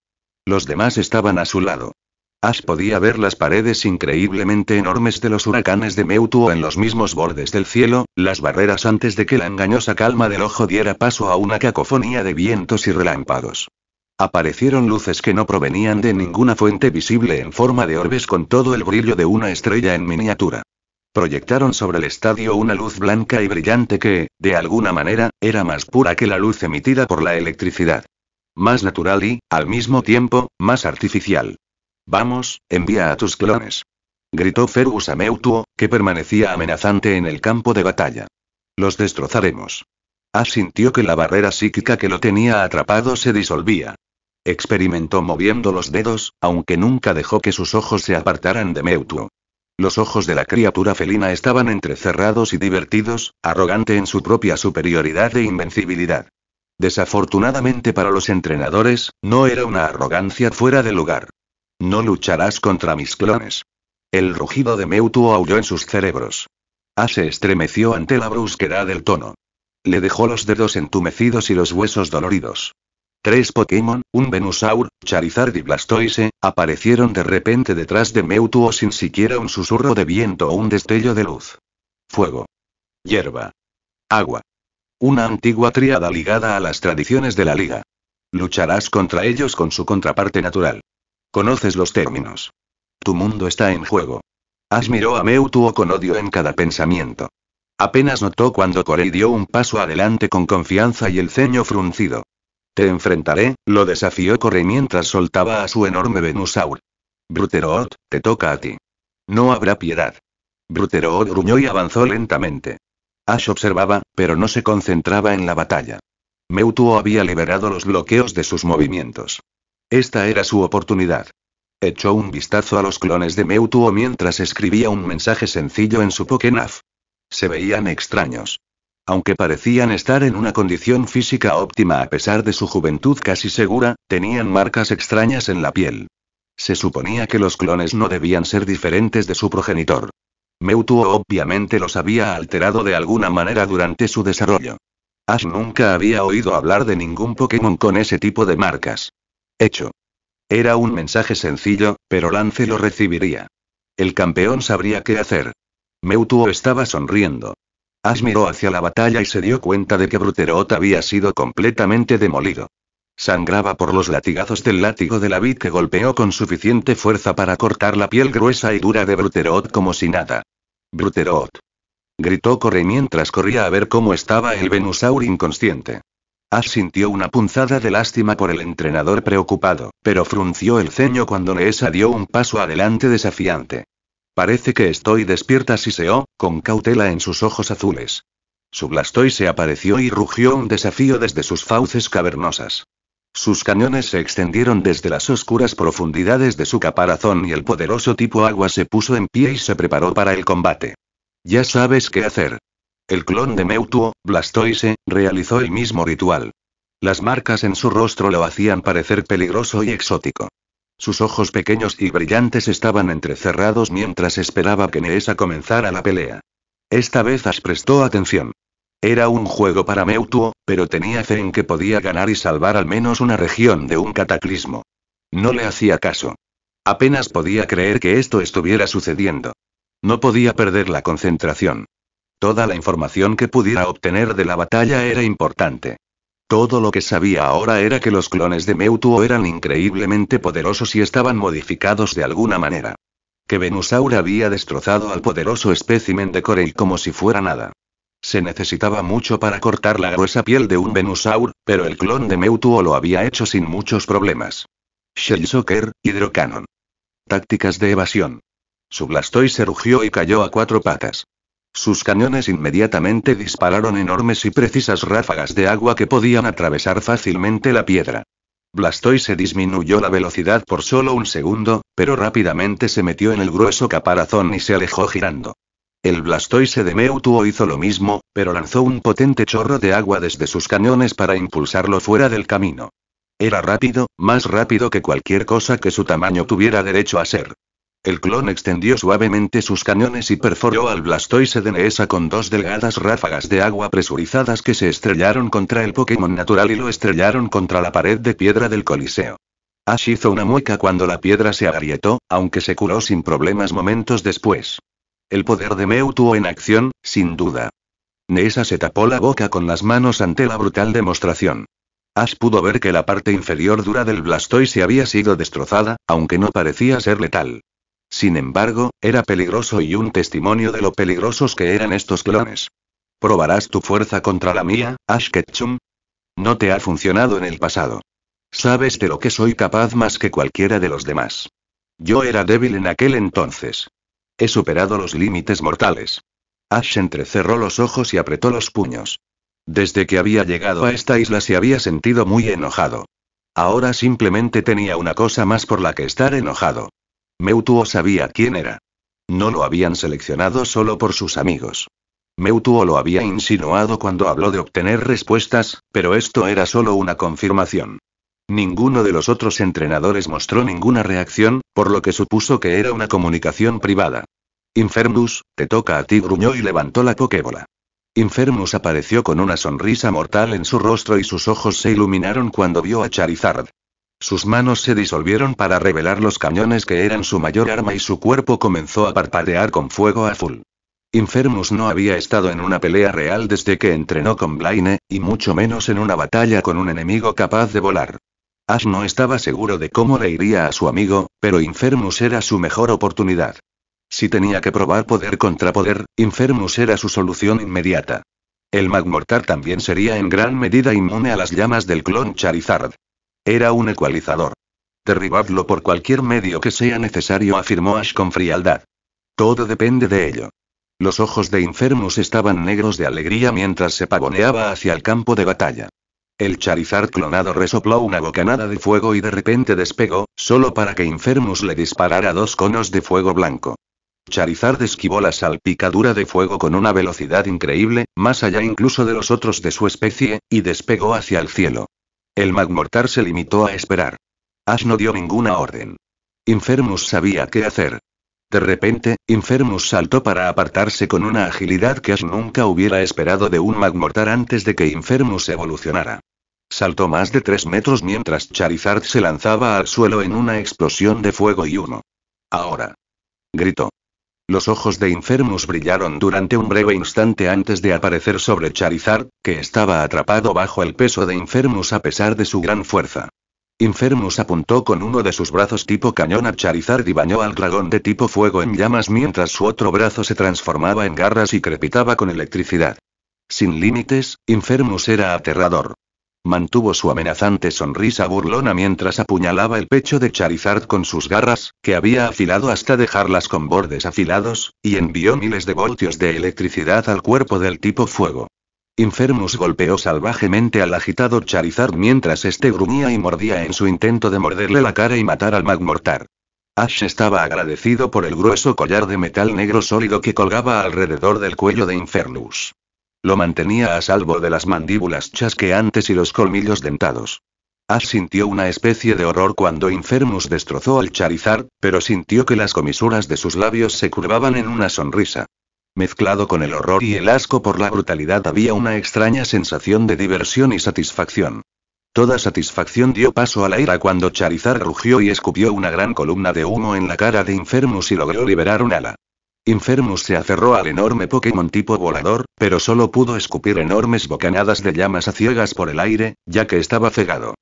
Los demás estaban a su lado. Ash podía ver las paredes increíblemente enormes de los huracanes de Meutuo en los mismos bordes del cielo, las barreras antes de que la engañosa calma del ojo diera paso a una cacofonía de vientos y relámpagos. Aparecieron luces que no provenían de ninguna fuente visible en forma de orbes con todo el brillo de una estrella en miniatura. Proyectaron sobre el estadio una luz blanca y brillante que, de alguna manera, era más pura que la luz emitida por la electricidad. Más natural y, al mismo tiempo, más artificial. Vamos, envía a tus clones. Gritó Fergus a Meutuo, que permanecía amenazante en el campo de batalla. Los destrozaremos. Asintió que la barrera psíquica que lo tenía atrapado se disolvía experimentó moviendo los dedos, aunque nunca dejó que sus ojos se apartaran de Meutu. Los ojos de la criatura felina estaban entrecerrados y divertidos, arrogante en su propia superioridad e invencibilidad. Desafortunadamente para los entrenadores, no era una arrogancia fuera de lugar. No lucharás contra mis clones. El rugido de Meutu aulló en sus cerebros. A ah, se estremeció ante la brusquedad del tono. Le dejó los dedos entumecidos y los huesos doloridos. Tres Pokémon, un Venusaur, Charizard y Blastoise, aparecieron de repente detrás de Mewtwo sin siquiera un susurro de viento o un destello de luz. Fuego. Hierba. Agua. Una antigua tríada ligada a las tradiciones de la liga. Lucharás contra ellos con su contraparte natural. Conoces los términos. Tu mundo está en juego. Ash miró a Mewtwo con odio en cada pensamiento. Apenas notó cuando Corey dio un paso adelante con confianza y el ceño fruncido. Te enfrentaré, lo desafió Corre mientras soltaba a su enorme Venusaur. Bruteroot, te toca a ti. No habrá piedad. Bruteroot gruñó y avanzó lentamente. Ash observaba, pero no se concentraba en la batalla. Mewtwo había liberado los bloqueos de sus movimientos. Esta era su oportunidad. Echó un vistazo a los clones de Mewtwo mientras escribía un mensaje sencillo en su Pokénaf. Se veían extraños. Aunque parecían estar en una condición física óptima a pesar de su juventud casi segura, tenían marcas extrañas en la piel. Se suponía que los clones no debían ser diferentes de su progenitor. Meutuo obviamente los había alterado de alguna manera durante su desarrollo. Ash nunca había oído hablar de ningún Pokémon con ese tipo de marcas. Hecho. Era un mensaje sencillo, pero Lance lo recibiría. El campeón sabría qué hacer. Meutuo estaba sonriendo. Ash miró hacia la batalla y se dio cuenta de que Bruterot había sido completamente demolido. Sangraba por los latigazos del látigo de la vid que golpeó con suficiente fuerza para cortar la piel gruesa y dura de Bruterot como si nada. Bruterot. Gritó Corre mientras corría a ver cómo estaba el Venusaur inconsciente. Ash sintió una punzada de lástima por el entrenador preocupado, pero frunció el ceño cuando Neesa dio un paso adelante desafiante. Parece que estoy despierta, siseó, con cautela en sus ojos azules. Su blastoise apareció y rugió un desafío desde sus fauces cavernosas. Sus cañones se extendieron desde las oscuras profundidades de su caparazón y el poderoso tipo agua se puso en pie y se preparó para el combate. Ya sabes qué hacer. El clon de Meutuo, Blastoise, realizó el mismo ritual. Las marcas en su rostro lo hacían parecer peligroso y exótico. Sus ojos pequeños y brillantes estaban entrecerrados mientras esperaba que Neesa comenzara la pelea. Esta vez Ash prestó atención. Era un juego para Meutuo, pero tenía fe en que podía ganar y salvar al menos una región de un cataclismo. No le hacía caso. Apenas podía creer que esto estuviera sucediendo. No podía perder la concentración. Toda la información que pudiera obtener de la batalla era importante. Todo lo que sabía ahora era que los clones de Mewtwo eran increíblemente poderosos y estaban modificados de alguna manera. Que Venusaur había destrozado al poderoso espécimen de Corel como si fuera nada. Se necesitaba mucho para cortar la gruesa piel de un Venusaur, pero el clon de Mewtwo lo había hecho sin muchos problemas. Shell Soccer, Tácticas de evasión. Su Blastoise rugió y cayó a cuatro patas. Sus cañones inmediatamente dispararon enormes y precisas ráfagas de agua que podían atravesar fácilmente la piedra. Blastoise disminuyó la velocidad por solo un segundo, pero rápidamente se metió en el grueso caparazón y se alejó girando. El Blastoise de Meutuo hizo lo mismo, pero lanzó un potente chorro de agua desde sus cañones para impulsarlo fuera del camino. Era rápido, más rápido que cualquier cosa que su tamaño tuviera derecho a ser. El clon extendió suavemente sus cañones y perforó al Blastoise de Neesa con dos delgadas ráfagas de agua presurizadas que se estrellaron contra el Pokémon natural y lo estrellaron contra la pared de piedra del Coliseo. Ash hizo una mueca cuando la piedra se agrietó, aunque se curó sin problemas momentos después. El poder de Mewtwo en acción, sin duda. Neesa se tapó la boca con las manos ante la brutal demostración. Ash pudo ver que la parte inferior dura del Blastoise había sido destrozada, aunque no parecía ser letal. Sin embargo, era peligroso y un testimonio de lo peligrosos que eran estos clones. ¿Probarás tu fuerza contra la mía, Ash Ketchum? No te ha funcionado en el pasado. Sabes de lo que soy capaz más que cualquiera de los demás. Yo era débil en aquel entonces. He superado los límites mortales. Ash entrecerró los ojos y apretó los puños. Desde que había llegado a esta isla se había sentido muy enojado. Ahora simplemente tenía una cosa más por la que estar enojado. Meutuo sabía quién era. No lo habían seleccionado solo por sus amigos. Meutuo lo había insinuado cuando habló de obtener respuestas, pero esto era solo una confirmación. Ninguno de los otros entrenadores mostró ninguna reacción, por lo que supuso que era una comunicación privada. «Infermus, te toca a ti, gruñó y levantó la pokebola. Infernus apareció con una sonrisa mortal en su rostro y sus ojos se iluminaron cuando vio a Charizard. Sus manos se disolvieron para revelar los cañones que eran su mayor arma y su cuerpo comenzó a parpadear con fuego azul. Infermus no había estado en una pelea real desde que entrenó con Blaine, y mucho menos en una batalla con un enemigo capaz de volar. Ash no estaba seguro de cómo le iría a su amigo, pero Infermus era su mejor oportunidad. Si tenía que probar poder contra poder, Infermus era su solución inmediata. El Magmortar también sería en gran medida inmune a las llamas del clon Charizard. Era un ecualizador. Derribadlo por cualquier medio que sea necesario, afirmó Ash con frialdad. Todo depende de ello. Los ojos de Infermus estaban negros de alegría mientras se pavoneaba hacia el campo de batalla. El Charizard clonado resopló una bocanada de fuego y de repente despegó, solo para que Infermus le disparara dos conos de fuego blanco. Charizard esquivó la salpicadura de fuego con una velocidad increíble, más allá incluso de los otros de su especie, y despegó hacia el cielo. El Magmortar se limitó a esperar. Ash no dio ninguna orden. Infermus sabía qué hacer. De repente, Infermus saltó para apartarse con una agilidad que Ash nunca hubiera esperado de un Magmortar antes de que Infermus evolucionara. Saltó más de tres metros mientras Charizard se lanzaba al suelo en una explosión de fuego y humo. Ahora. Gritó. Los ojos de Infermus brillaron durante un breve instante antes de aparecer sobre Charizard, que estaba atrapado bajo el peso de Infermus a pesar de su gran fuerza. Infermus apuntó con uno de sus brazos tipo cañón a Charizard y bañó al dragón de tipo fuego en llamas mientras su otro brazo se transformaba en garras y crepitaba con electricidad. Sin límites, Infermus era aterrador. Mantuvo su amenazante sonrisa burlona mientras apuñalaba el pecho de Charizard con sus garras, que había afilado hasta dejarlas con bordes afilados, y envió miles de voltios de electricidad al cuerpo del tipo fuego. Infernus golpeó salvajemente al agitado Charizard mientras este gruñía y mordía en su intento de morderle la cara y matar al Magmortar. Ash estaba agradecido por el grueso collar de metal negro sólido que colgaba alrededor del cuello de Infernus. Lo mantenía a salvo de las mandíbulas chasqueantes y los colmillos dentados. Ash sintió una especie de horror cuando Infermus destrozó al Charizar, pero sintió que las comisuras de sus labios se curvaban en una sonrisa. Mezclado con el horror y el asco por la brutalidad había una extraña sensación de diversión y satisfacción. Toda satisfacción dio paso a la ira cuando Charizar rugió y escupió una gran columna de humo en la cara de Infermus y logró liberar un ala. Infermus se aferró al enorme Pokémon tipo volador, pero solo pudo escupir enormes bocanadas de llamas a ciegas por el aire, ya que estaba cegado.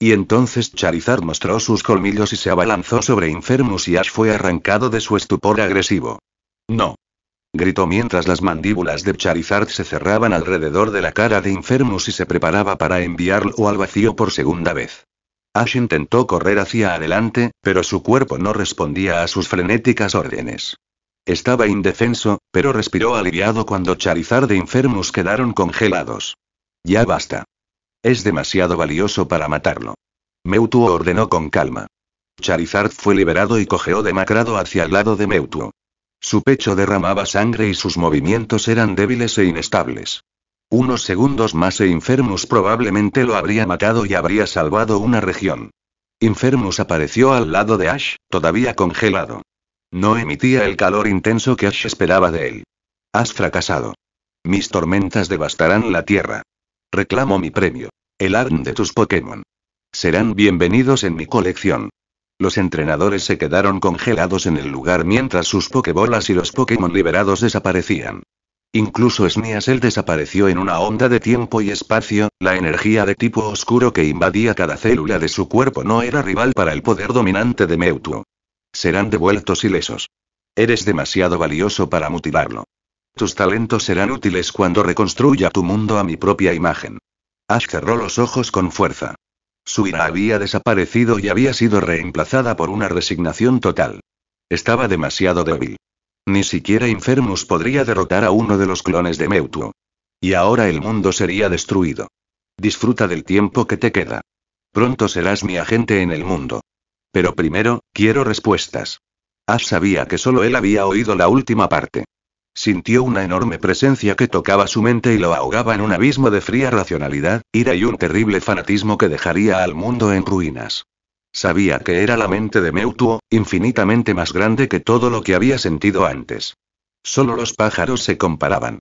Y entonces Charizard mostró sus colmillos y se abalanzó sobre Infermus y Ash fue arrancado de su estupor agresivo. No. Gritó mientras las mandíbulas de Charizard se cerraban alrededor de la cara de Infermus y se preparaba para enviarlo al vacío por segunda vez. Ash intentó correr hacia adelante, pero su cuerpo no respondía a sus frenéticas órdenes. Estaba indefenso, pero respiró aliviado cuando Charizard e Infermus quedaron congelados. Ya basta. Es demasiado valioso para matarlo. Meutuo ordenó con calma. Charizard fue liberado y cojeó demacrado hacia el lado de Meutuo. Su pecho derramaba sangre y sus movimientos eran débiles e inestables. Unos segundos más e Infermus probablemente lo habría matado y habría salvado una región. Infermus apareció al lado de Ash, todavía congelado. No emitía el calor intenso que Ash esperaba de él. Has fracasado. Mis tormentas devastarán la Tierra. Reclamo mi premio. El ARN de tus Pokémon. Serán bienvenidos en mi colección. Los entrenadores se quedaron congelados en el lugar mientras sus Pokébolas y los Pokémon liberados desaparecían. Incluso Sneasel desapareció en una onda de tiempo y espacio, la energía de tipo oscuro que invadía cada célula de su cuerpo no era rival para el poder dominante de Mewtwo serán devueltos ilesos. Eres demasiado valioso para mutilarlo. Tus talentos serán útiles cuando reconstruya tu mundo a mi propia imagen. Ash cerró los ojos con fuerza. Su ira había desaparecido y había sido reemplazada por una resignación total. Estaba demasiado débil. Ni siquiera Infermus podría derrotar a uno de los clones de Meutuo. Y ahora el mundo sería destruido. Disfruta del tiempo que te queda. Pronto serás mi agente en el mundo. Pero primero, quiero respuestas. Ash sabía que solo él había oído la última parte. Sintió una enorme presencia que tocaba su mente y lo ahogaba en un abismo de fría racionalidad, ira y un terrible fanatismo que dejaría al mundo en ruinas. Sabía que era la mente de Meutuo, infinitamente más grande que todo lo que había sentido antes. Solo los pájaros se comparaban.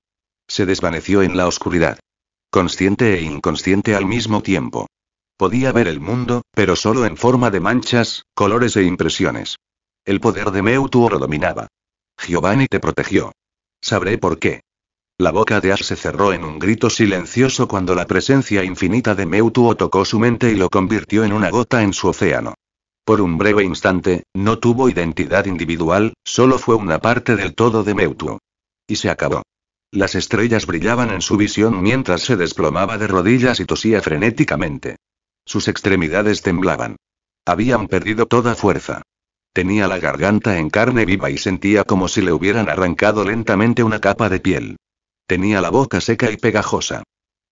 Se desvaneció en la oscuridad. Consciente e inconsciente al mismo tiempo. Podía ver el mundo, pero solo en forma de manchas, colores e impresiones. El poder de Meutuo lo dominaba. Giovanni te protegió. Sabré por qué. La boca de Ash se cerró en un grito silencioso cuando la presencia infinita de Meutuo tocó su mente y lo convirtió en una gota en su océano. Por un breve instante, no tuvo identidad individual, solo fue una parte del todo de Meutuo. Y se acabó. Las estrellas brillaban en su visión mientras se desplomaba de rodillas y tosía frenéticamente. Sus extremidades temblaban. Habían perdido toda fuerza. Tenía la garganta en carne viva y sentía como si le hubieran arrancado lentamente una capa de piel. Tenía la boca seca y pegajosa.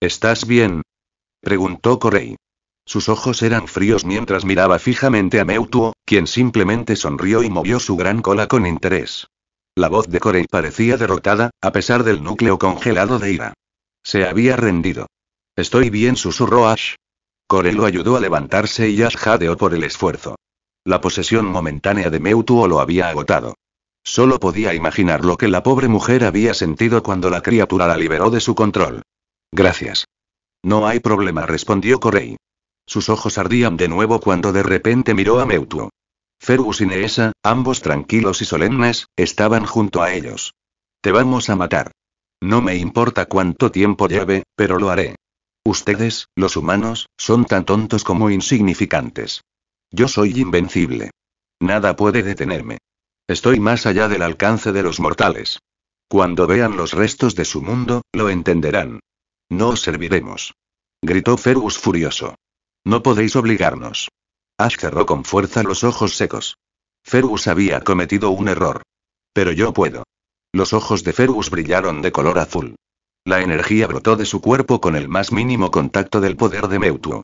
¿Estás bien? preguntó Corey. Sus ojos eran fríos mientras miraba fijamente a Meutuo, quien simplemente sonrió y movió su gran cola con interés. La voz de Corey parecía derrotada, a pesar del núcleo congelado de ira. Se había rendido. Estoy bien, susurró Ash, Core lo ayudó a levantarse y Ash jadeó por el esfuerzo. La posesión momentánea de Meutuo lo había agotado. Solo podía imaginar lo que la pobre mujer había sentido cuando la criatura la liberó de su control. Gracias. No hay problema, respondió Corey. Sus ojos ardían de nuevo cuando de repente miró a Meutuo. Fergus y Neesa, ambos tranquilos y solemnes, estaban junto a ellos. Te vamos a matar. No me importa cuánto tiempo lleve, pero lo haré. Ustedes, los humanos, son tan tontos como insignificantes. Yo soy invencible. Nada puede detenerme. Estoy más allá del alcance de los mortales. Cuando vean los restos de su mundo, lo entenderán. No os serviremos. Gritó Fergus furioso. No podéis obligarnos. Ash cerró con fuerza los ojos secos. Fergus había cometido un error. Pero yo puedo. Los ojos de Fergus brillaron de color azul. La energía brotó de su cuerpo con el más mínimo contacto del poder de Meutuo.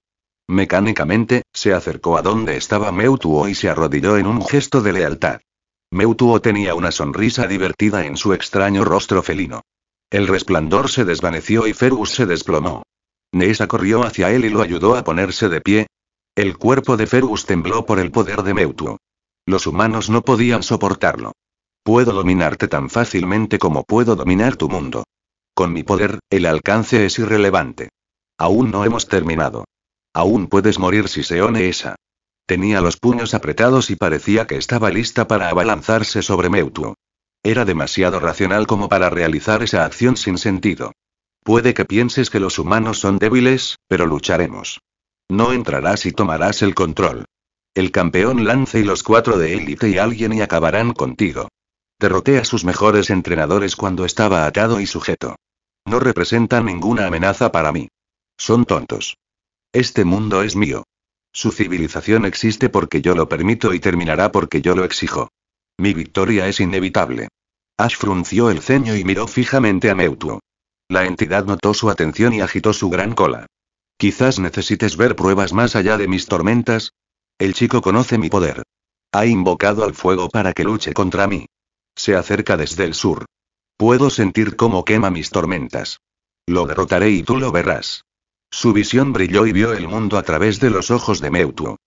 Mecánicamente, se acercó a donde estaba Meutuo y se arrodilló en un gesto de lealtad. Meutuo tenía una sonrisa divertida en su extraño rostro felino. El resplandor se desvaneció y Ferus se desplomó. Neisa corrió hacia él y lo ayudó a ponerse de pie. El cuerpo de Ferus tembló por el poder de Meutuo. Los humanos no podían soportarlo. Puedo dominarte tan fácilmente como puedo dominar tu mundo. Con mi poder, el alcance es irrelevante. Aún no hemos terminado. Aún puedes morir si Seone esa. Tenía los puños apretados y parecía que estaba lista para abalanzarse sobre meutu. Era demasiado racional como para realizar esa acción sin sentido. Puede que pienses que los humanos son débiles, pero lucharemos. No entrarás y tomarás el control. El campeón Lance y los cuatro de élite y alguien y acabarán contigo. Derroté a sus mejores entrenadores cuando estaba atado y sujeto. No representan ninguna amenaza para mí. Son tontos. Este mundo es mío. Su civilización existe porque yo lo permito y terminará porque yo lo exijo. Mi victoria es inevitable. Ash frunció el ceño y miró fijamente a Meutuo. La entidad notó su atención y agitó su gran cola. Quizás necesites ver pruebas más allá de mis tormentas. El chico conoce mi poder. Ha invocado al fuego para que luche contra mí. Se acerca desde el sur. Puedo sentir cómo quema mis tormentas. Lo derrotaré y tú lo verás. Su visión brilló y vio el mundo a través de los ojos de Meutuo.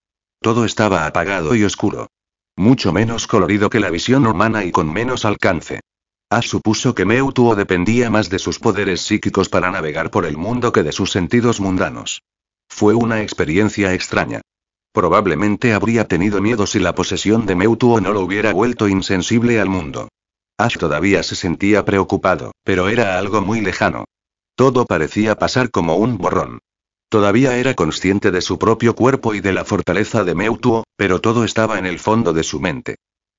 Todo estaba apagado y oscuro. Mucho menos colorido que la visión humana y con menos alcance. As supuso que Meutuo dependía más de sus poderes psíquicos para navegar por el mundo que de sus sentidos mundanos. Fue una experiencia extraña. Probablemente habría tenido miedo si la posesión de Meutuo no lo hubiera vuelto insensible al mundo. Ash todavía se sentía preocupado, pero era algo muy lejano. Todo parecía pasar como un borrón. Todavía era consciente de su propio cuerpo y de la fortaleza de Meutuo, pero todo estaba en el fondo de su mente.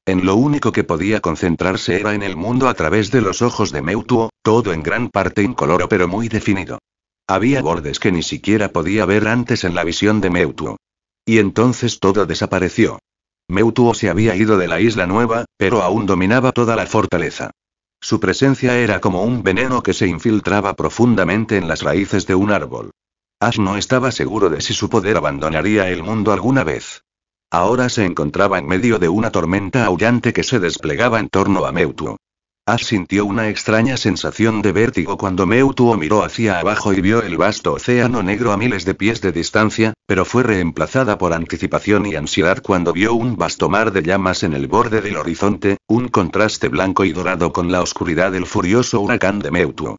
En lo único que podía concentrarse era en el mundo a través de los ojos de Meutuo, todo en gran parte incoloro pero muy definido. Había bordes que ni siquiera podía ver antes en la visión de Meutuo. Y entonces todo desapareció. Meutuo se había ido de la isla nueva, pero aún dominaba toda la fortaleza. Su presencia era como un veneno que se infiltraba profundamente en las raíces de un árbol. Ash no estaba seguro de si su poder abandonaría el mundo alguna vez. Ahora se encontraba en medio de una tormenta aullante que se desplegaba en torno a Meutuo. Ash sintió una extraña sensación de vértigo cuando Meutuo miró hacia abajo y vio el vasto océano negro a miles de pies de distancia, pero fue reemplazada por anticipación y ansiedad cuando vio un vasto mar de llamas en el borde del horizonte, un contraste blanco y dorado con la oscuridad del furioso huracán de Meutuo.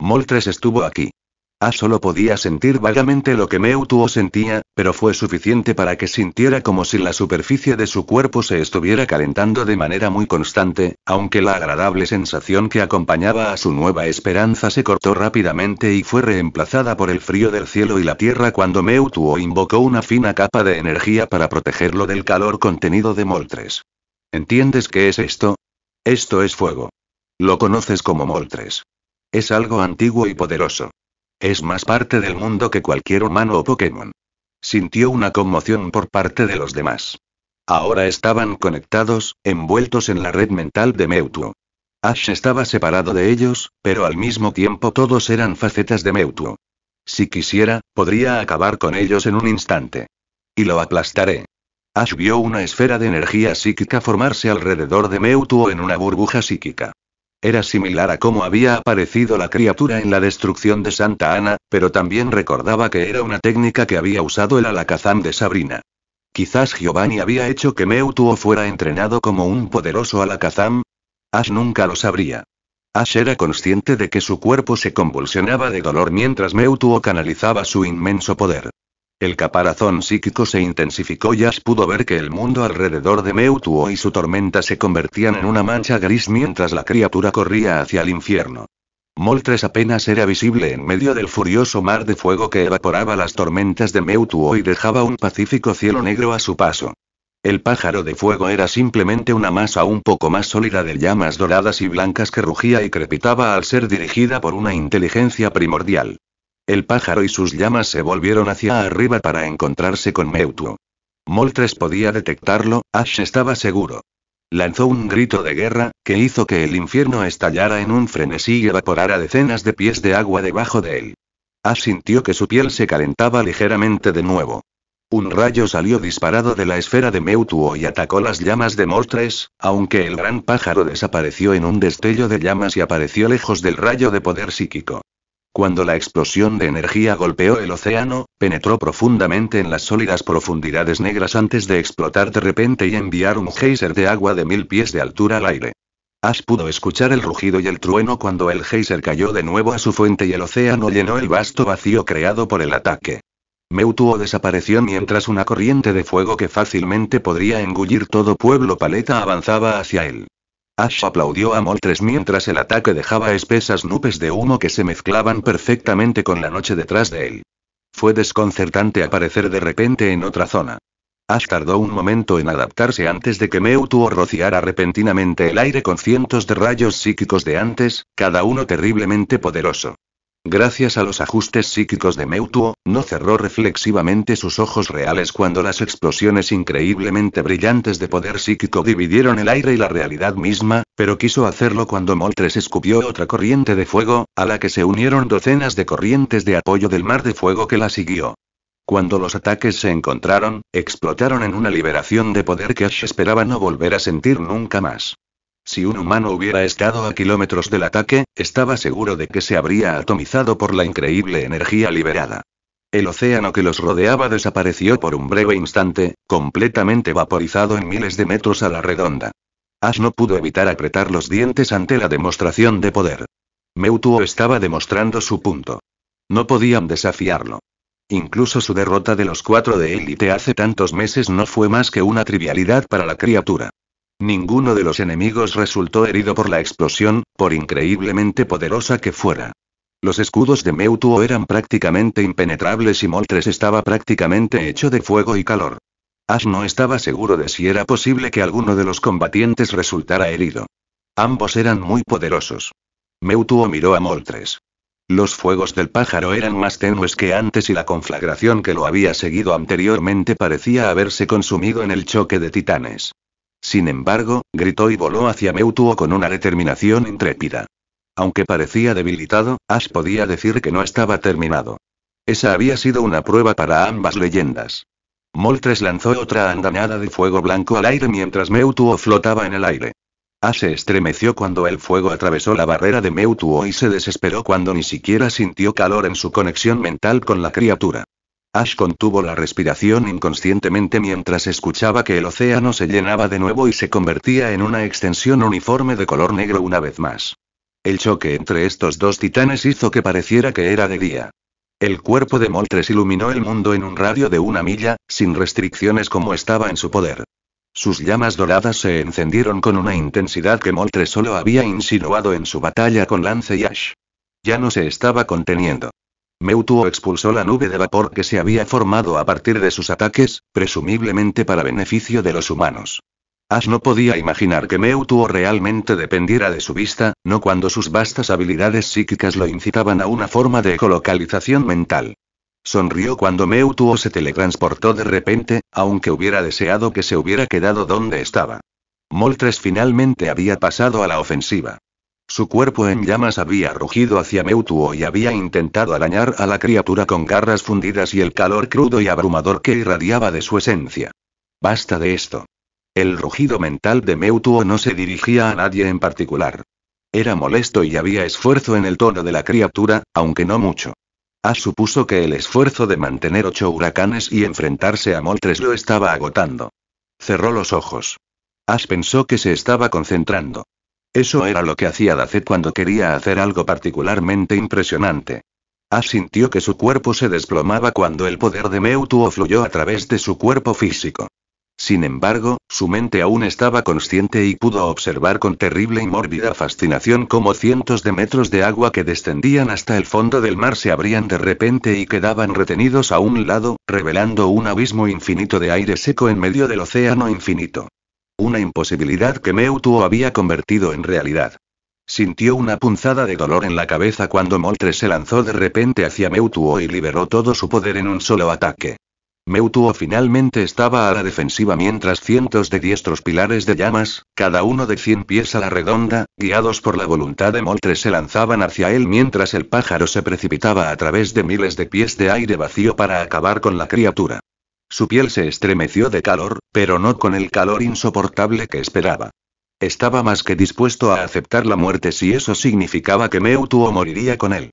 Moltres estuvo aquí. A ah, solo podía sentir vagamente lo que Meutuo sentía, pero fue suficiente para que sintiera como si la superficie de su cuerpo se estuviera calentando de manera muy constante, aunque la agradable sensación que acompañaba a su nueva esperanza se cortó rápidamente y fue reemplazada por el frío del cielo y la tierra cuando Meutuo invocó una fina capa de energía para protegerlo del calor contenido de Moltres. ¿Entiendes qué es esto? Esto es fuego. Lo conoces como Moltres. Es algo antiguo y poderoso. Es más parte del mundo que cualquier humano o Pokémon. Sintió una conmoción por parte de los demás. Ahora estaban conectados, envueltos en la red mental de Mewtwo. Ash estaba separado de ellos, pero al mismo tiempo todos eran facetas de Mewtwo. Si quisiera, podría acabar con ellos en un instante. Y lo aplastaré. Ash vio una esfera de energía psíquica formarse alrededor de Mewtwo en una burbuja psíquica. Era similar a cómo había aparecido la criatura en la destrucción de Santa Ana, pero también recordaba que era una técnica que había usado el alakazam de Sabrina. Quizás Giovanni había hecho que Meutuo fuera entrenado como un poderoso alakazam. Ash nunca lo sabría. Ash era consciente de que su cuerpo se convulsionaba de dolor mientras Meutuo canalizaba su inmenso poder. El caparazón psíquico se intensificó y As pudo ver que el mundo alrededor de Meutuo y su tormenta se convertían en una mancha gris mientras la criatura corría hacia el infierno. Moltres apenas era visible en medio del furioso mar de fuego que evaporaba las tormentas de Meutuo y dejaba un pacífico cielo negro a su paso. El pájaro de fuego era simplemente una masa un poco más sólida de llamas doradas y blancas que rugía y crepitaba al ser dirigida por una inteligencia primordial. El pájaro y sus llamas se volvieron hacia arriba para encontrarse con Meutuo. Moltres podía detectarlo, Ash estaba seguro. Lanzó un grito de guerra, que hizo que el infierno estallara en un frenesí y evaporara decenas de pies de agua debajo de él. Ash sintió que su piel se calentaba ligeramente de nuevo. Un rayo salió disparado de la esfera de Meutuo y atacó las llamas de Moltres, aunque el gran pájaro desapareció en un destello de llamas y apareció lejos del rayo de poder psíquico. Cuando la explosión de energía golpeó el océano, penetró profundamente en las sólidas profundidades negras antes de explotar de repente y enviar un geyser de agua de mil pies de altura al aire. Ash pudo escuchar el rugido y el trueno cuando el geyser cayó de nuevo a su fuente y el océano llenó el vasto vacío creado por el ataque. Meutuo desapareció mientras una corriente de fuego que fácilmente podría engullir todo pueblo paleta avanzaba hacia él. Ash aplaudió a Moltres mientras el ataque dejaba espesas nubes de humo que se mezclaban perfectamente con la noche detrás de él. Fue desconcertante aparecer de repente en otra zona. Ash tardó un momento en adaptarse antes de que Mewtwo rociara repentinamente el aire con cientos de rayos psíquicos de antes, cada uno terriblemente poderoso. Gracias a los ajustes psíquicos de Meutuo, no cerró reflexivamente sus ojos reales cuando las explosiones increíblemente brillantes de poder psíquico dividieron el aire y la realidad misma, pero quiso hacerlo cuando Moltres escupió otra corriente de fuego, a la que se unieron docenas de corrientes de apoyo del mar de fuego que la siguió. Cuando los ataques se encontraron, explotaron en una liberación de poder que Ash esperaba no volver a sentir nunca más. Si un humano hubiera estado a kilómetros del ataque, estaba seguro de que se habría atomizado por la increíble energía liberada. El océano que los rodeaba desapareció por un breve instante, completamente vaporizado en miles de metros a la redonda. Ash no pudo evitar apretar los dientes ante la demostración de poder. Meutuo estaba demostrando su punto. No podían desafiarlo. Incluso su derrota de los cuatro de élite hace tantos meses no fue más que una trivialidad para la criatura. Ninguno de los enemigos resultó herido por la explosión, por increíblemente poderosa que fuera. Los escudos de Meutuo eran prácticamente impenetrables y Moltres estaba prácticamente hecho de fuego y calor. Ash no estaba seguro de si era posible que alguno de los combatientes resultara herido. Ambos eran muy poderosos. Meutuo miró a Moltres. Los fuegos del pájaro eran más tenues que antes y la conflagración que lo había seguido anteriormente parecía haberse consumido en el choque de titanes. Sin embargo, gritó y voló hacia Meutuo con una determinación intrépida. Aunque parecía debilitado, Ash podía decir que no estaba terminado. Esa había sido una prueba para ambas leyendas. Moltres lanzó otra andanada de fuego blanco al aire mientras Meutuo flotaba en el aire. Ash se estremeció cuando el fuego atravesó la barrera de Meutuo y se desesperó cuando ni siquiera sintió calor en su conexión mental con la criatura. Ash contuvo la respiración inconscientemente mientras escuchaba que el océano se llenaba de nuevo y se convertía en una extensión uniforme de color negro una vez más. El choque entre estos dos titanes hizo que pareciera que era de día. El cuerpo de Moltres iluminó el mundo en un radio de una milla, sin restricciones como estaba en su poder. Sus llamas doradas se encendieron con una intensidad que Moltres solo había insinuado en su batalla con Lance y Ash. Ya no se estaba conteniendo. Meutuo expulsó la nube de vapor que se había formado a partir de sus ataques, presumiblemente para beneficio de los humanos. Ash no podía imaginar que Meutuo realmente dependiera de su vista, no cuando sus vastas habilidades psíquicas lo incitaban a una forma de ecolocalización mental. Sonrió cuando Meutuo se teletransportó de repente, aunque hubiera deseado que se hubiera quedado donde estaba. Moltres finalmente había pasado a la ofensiva. Su cuerpo en llamas había rugido hacia Meutuo y había intentado arañar a la criatura con garras fundidas y el calor crudo y abrumador que irradiaba de su esencia. Basta de esto. El rugido mental de Meutuo no se dirigía a nadie en particular. Era molesto y había esfuerzo en el tono de la criatura, aunque no mucho. Ash supuso que el esfuerzo de mantener ocho huracanes y enfrentarse a Moltres lo estaba agotando. Cerró los ojos. As pensó que se estaba concentrando. Eso era lo que hacía Dacet cuando quería hacer algo particularmente impresionante. Asintió que su cuerpo se desplomaba cuando el poder de Meutuo fluyó a través de su cuerpo físico. Sin embargo, su mente aún estaba consciente y pudo observar con terrible y mórbida fascinación cómo cientos de metros de agua que descendían hasta el fondo del mar se abrían de repente y quedaban retenidos a un lado, revelando un abismo infinito de aire seco en medio del océano infinito. Una imposibilidad que Meutuo había convertido en realidad. Sintió una punzada de dolor en la cabeza cuando Moltres se lanzó de repente hacia Meutuo y liberó todo su poder en un solo ataque. Meutuo finalmente estaba a la defensiva mientras cientos de diestros pilares de llamas, cada uno de 100 pies a la redonda, guiados por la voluntad de Moltres se lanzaban hacia él mientras el pájaro se precipitaba a través de miles de pies de aire vacío para acabar con la criatura. Su piel se estremeció de calor, pero no con el calor insoportable que esperaba. Estaba más que dispuesto a aceptar la muerte si eso significaba que Meutuo moriría con él.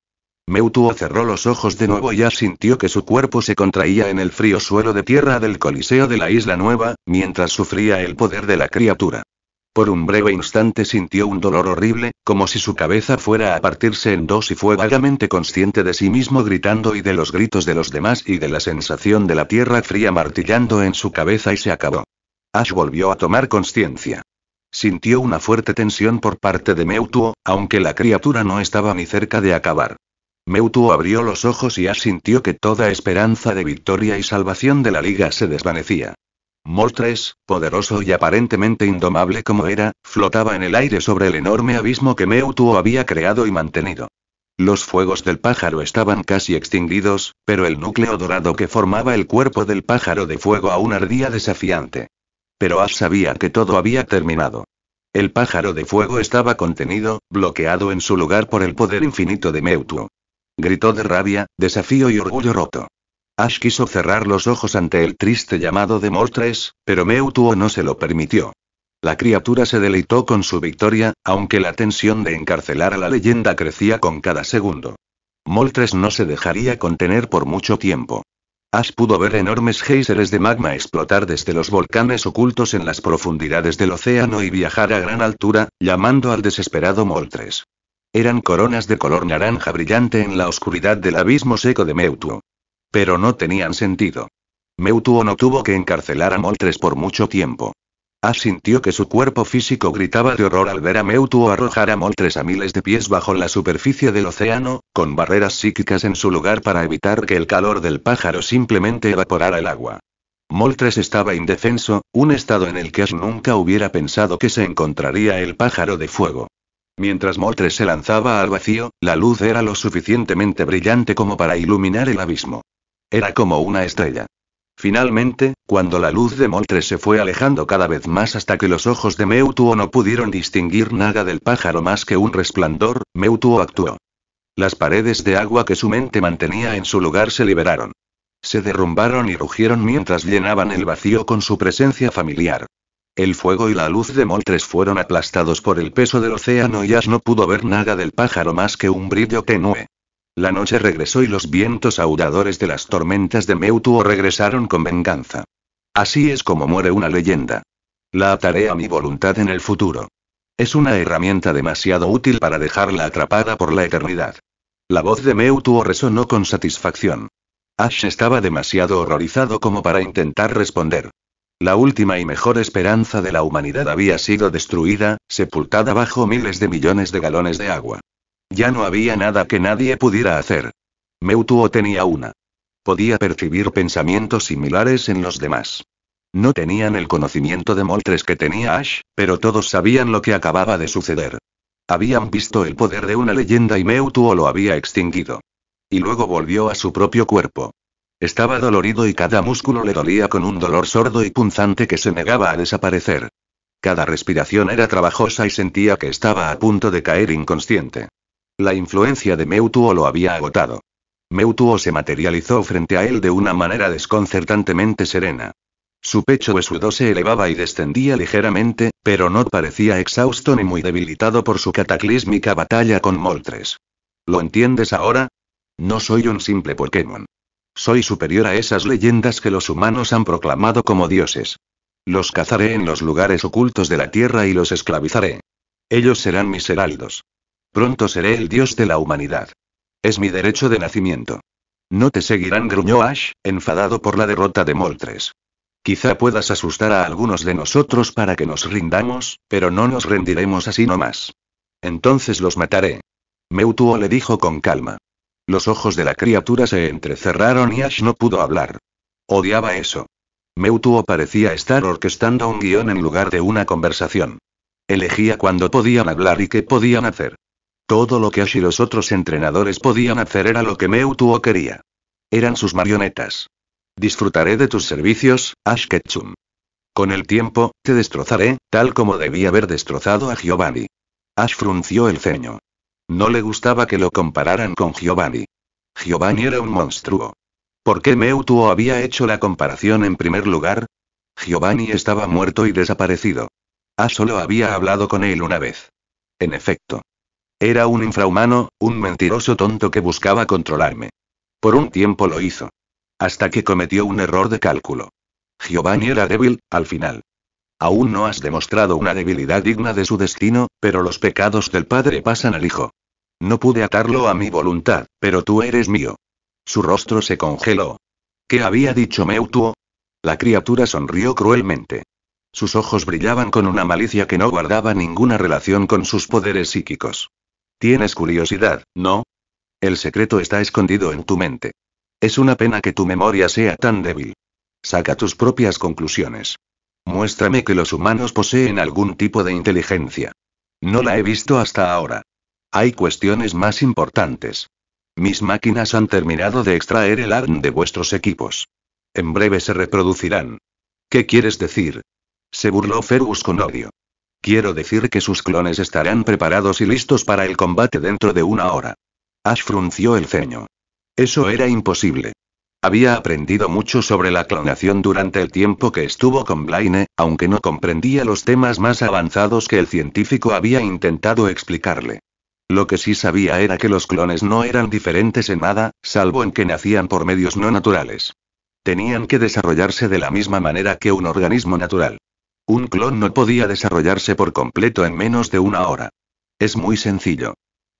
Meutuo cerró los ojos de nuevo y ya sintió que su cuerpo se contraía en el frío suelo de tierra del Coliseo de la Isla Nueva, mientras sufría el poder de la criatura. Por un breve instante sintió un dolor horrible, como si su cabeza fuera a partirse en dos y fue vagamente consciente de sí mismo gritando y de los gritos de los demás y de la sensación de la tierra fría martillando en su cabeza y se acabó. Ash volvió a tomar conciencia. Sintió una fuerte tensión por parte de Meutuo, aunque la criatura no estaba ni cerca de acabar. Meutuo abrió los ojos y Ash sintió que toda esperanza de victoria y salvación de la liga se desvanecía. Mostres, poderoso y aparentemente indomable como era, flotaba en el aire sobre el enorme abismo que Meutuo había creado y mantenido. Los fuegos del pájaro estaban casi extinguidos, pero el núcleo dorado que formaba el cuerpo del pájaro de fuego aún ardía desafiante. Pero Ash sabía que todo había terminado. El pájaro de fuego estaba contenido, bloqueado en su lugar por el poder infinito de Meutuo. Gritó de rabia, desafío y orgullo roto. Ash quiso cerrar los ojos ante el triste llamado de Moltres, pero Meutuo no se lo permitió. La criatura se deleitó con su victoria, aunque la tensión de encarcelar a la leyenda crecía con cada segundo. Moltres no se dejaría contener por mucho tiempo. Ash pudo ver enormes géiseres de magma explotar desde los volcanes ocultos en las profundidades del océano y viajar a gran altura, llamando al desesperado Moltres. Eran coronas de color naranja brillante en la oscuridad del abismo seco de Meutuo. Pero no tenían sentido. Meutuo no tuvo que encarcelar a Moltres por mucho tiempo. Ash sintió que su cuerpo físico gritaba de horror al ver a Meutuo arrojar a Moltres a miles de pies bajo la superficie del océano, con barreras psíquicas en su lugar para evitar que el calor del pájaro simplemente evaporara el agua. Moltres estaba indefenso, un estado en el que Ash nunca hubiera pensado que se encontraría el pájaro de fuego. Mientras Moltres se lanzaba al vacío, la luz era lo suficientemente brillante como para iluminar el abismo. Era como una estrella. Finalmente, cuando la luz de Moltres se fue alejando cada vez más hasta que los ojos de Meutuo no pudieron distinguir nada del pájaro más que un resplandor, Meutuo actuó. Las paredes de agua que su mente mantenía en su lugar se liberaron. Se derrumbaron y rugieron mientras llenaban el vacío con su presencia familiar. El fuego y la luz de Moltres fueron aplastados por el peso del océano y Ash no pudo ver nada del pájaro más que un brillo tenue. La noche regresó y los vientos audadores de las tormentas de Meutuo regresaron con venganza. Así es como muere una leyenda. La ataré a mi voluntad en el futuro. Es una herramienta demasiado útil para dejarla atrapada por la eternidad. La voz de Meutuo resonó con satisfacción. Ash estaba demasiado horrorizado como para intentar responder. La última y mejor esperanza de la humanidad había sido destruida, sepultada bajo miles de millones de galones de agua. Ya no había nada que nadie pudiera hacer. Meutuo tenía una. Podía percibir pensamientos similares en los demás. No tenían el conocimiento de Moltres que tenía Ash, pero todos sabían lo que acababa de suceder. Habían visto el poder de una leyenda y Meutuo lo había extinguido. Y luego volvió a su propio cuerpo. Estaba dolorido y cada músculo le dolía con un dolor sordo y punzante que se negaba a desaparecer. Cada respiración era trabajosa y sentía que estaba a punto de caer inconsciente. La influencia de Meutuo lo había agotado. Meutuo se materializó frente a él de una manera desconcertantemente serena. Su pecho huesudo se elevaba y descendía ligeramente, pero no parecía exhausto ni muy debilitado por su cataclísmica batalla con Moltres. ¿Lo entiendes ahora? No soy un simple Pokémon. Soy superior a esas leyendas que los humanos han proclamado como dioses. Los cazaré en los lugares ocultos de la tierra y los esclavizaré. Ellos serán mis heraldos. Pronto seré el dios de la humanidad. Es mi derecho de nacimiento. No te seguirán, gruñó Ash, enfadado por la derrota de Moltres. Quizá puedas asustar a algunos de nosotros para que nos rindamos, pero no nos rendiremos así nomás. Entonces los mataré. Meutuo le dijo con calma. Los ojos de la criatura se entrecerraron y Ash no pudo hablar. Odiaba eso. Meutuo parecía estar orquestando un guión en lugar de una conversación. Elegía cuándo podían hablar y qué podían hacer. Todo lo que Ash y los otros entrenadores podían hacer era lo que Meutuo quería. Eran sus marionetas. Disfrutaré de tus servicios, Ash Ketchum. Con el tiempo, te destrozaré, tal como debí haber destrozado a Giovanni. Ash frunció el ceño. No le gustaba que lo compararan con Giovanni. Giovanni era un monstruo. ¿Por qué Meutuo había hecho la comparación en primer lugar? Giovanni estaba muerto y desaparecido. Ash solo había hablado con él una vez. En efecto, era un infrahumano, un mentiroso tonto que buscaba controlarme. Por un tiempo lo hizo. Hasta que cometió un error de cálculo. Giovanni era débil, al final. Aún no has demostrado una debilidad digna de su destino, pero los pecados del padre pasan al hijo. No pude atarlo a mi voluntad, pero tú eres mío. Su rostro se congeló. ¿Qué había dicho Meutuo? La criatura sonrió cruelmente. Sus ojos brillaban con una malicia que no guardaba ninguna relación con sus poderes psíquicos. Tienes curiosidad, ¿no? El secreto está escondido en tu mente. Es una pena que tu memoria sea tan débil. Saca tus propias conclusiones. Muéstrame que los humanos poseen algún tipo de inteligencia. No la he visto hasta ahora. Hay cuestiones más importantes. Mis máquinas han terminado de extraer el ARN de vuestros equipos. En breve se reproducirán. ¿Qué quieres decir? Se burló Ferus con odio. Quiero decir que sus clones estarán preparados y listos para el combate dentro de una hora. Ash frunció el ceño. Eso era imposible. Había aprendido mucho sobre la clonación durante el tiempo que estuvo con Blaine, aunque no comprendía los temas más avanzados que el científico había intentado explicarle. Lo que sí sabía era que los clones no eran diferentes en nada, salvo en que nacían por medios no naturales. Tenían que desarrollarse de la misma manera que un organismo natural. Un clon no podía desarrollarse por completo en menos de una hora. Es muy sencillo.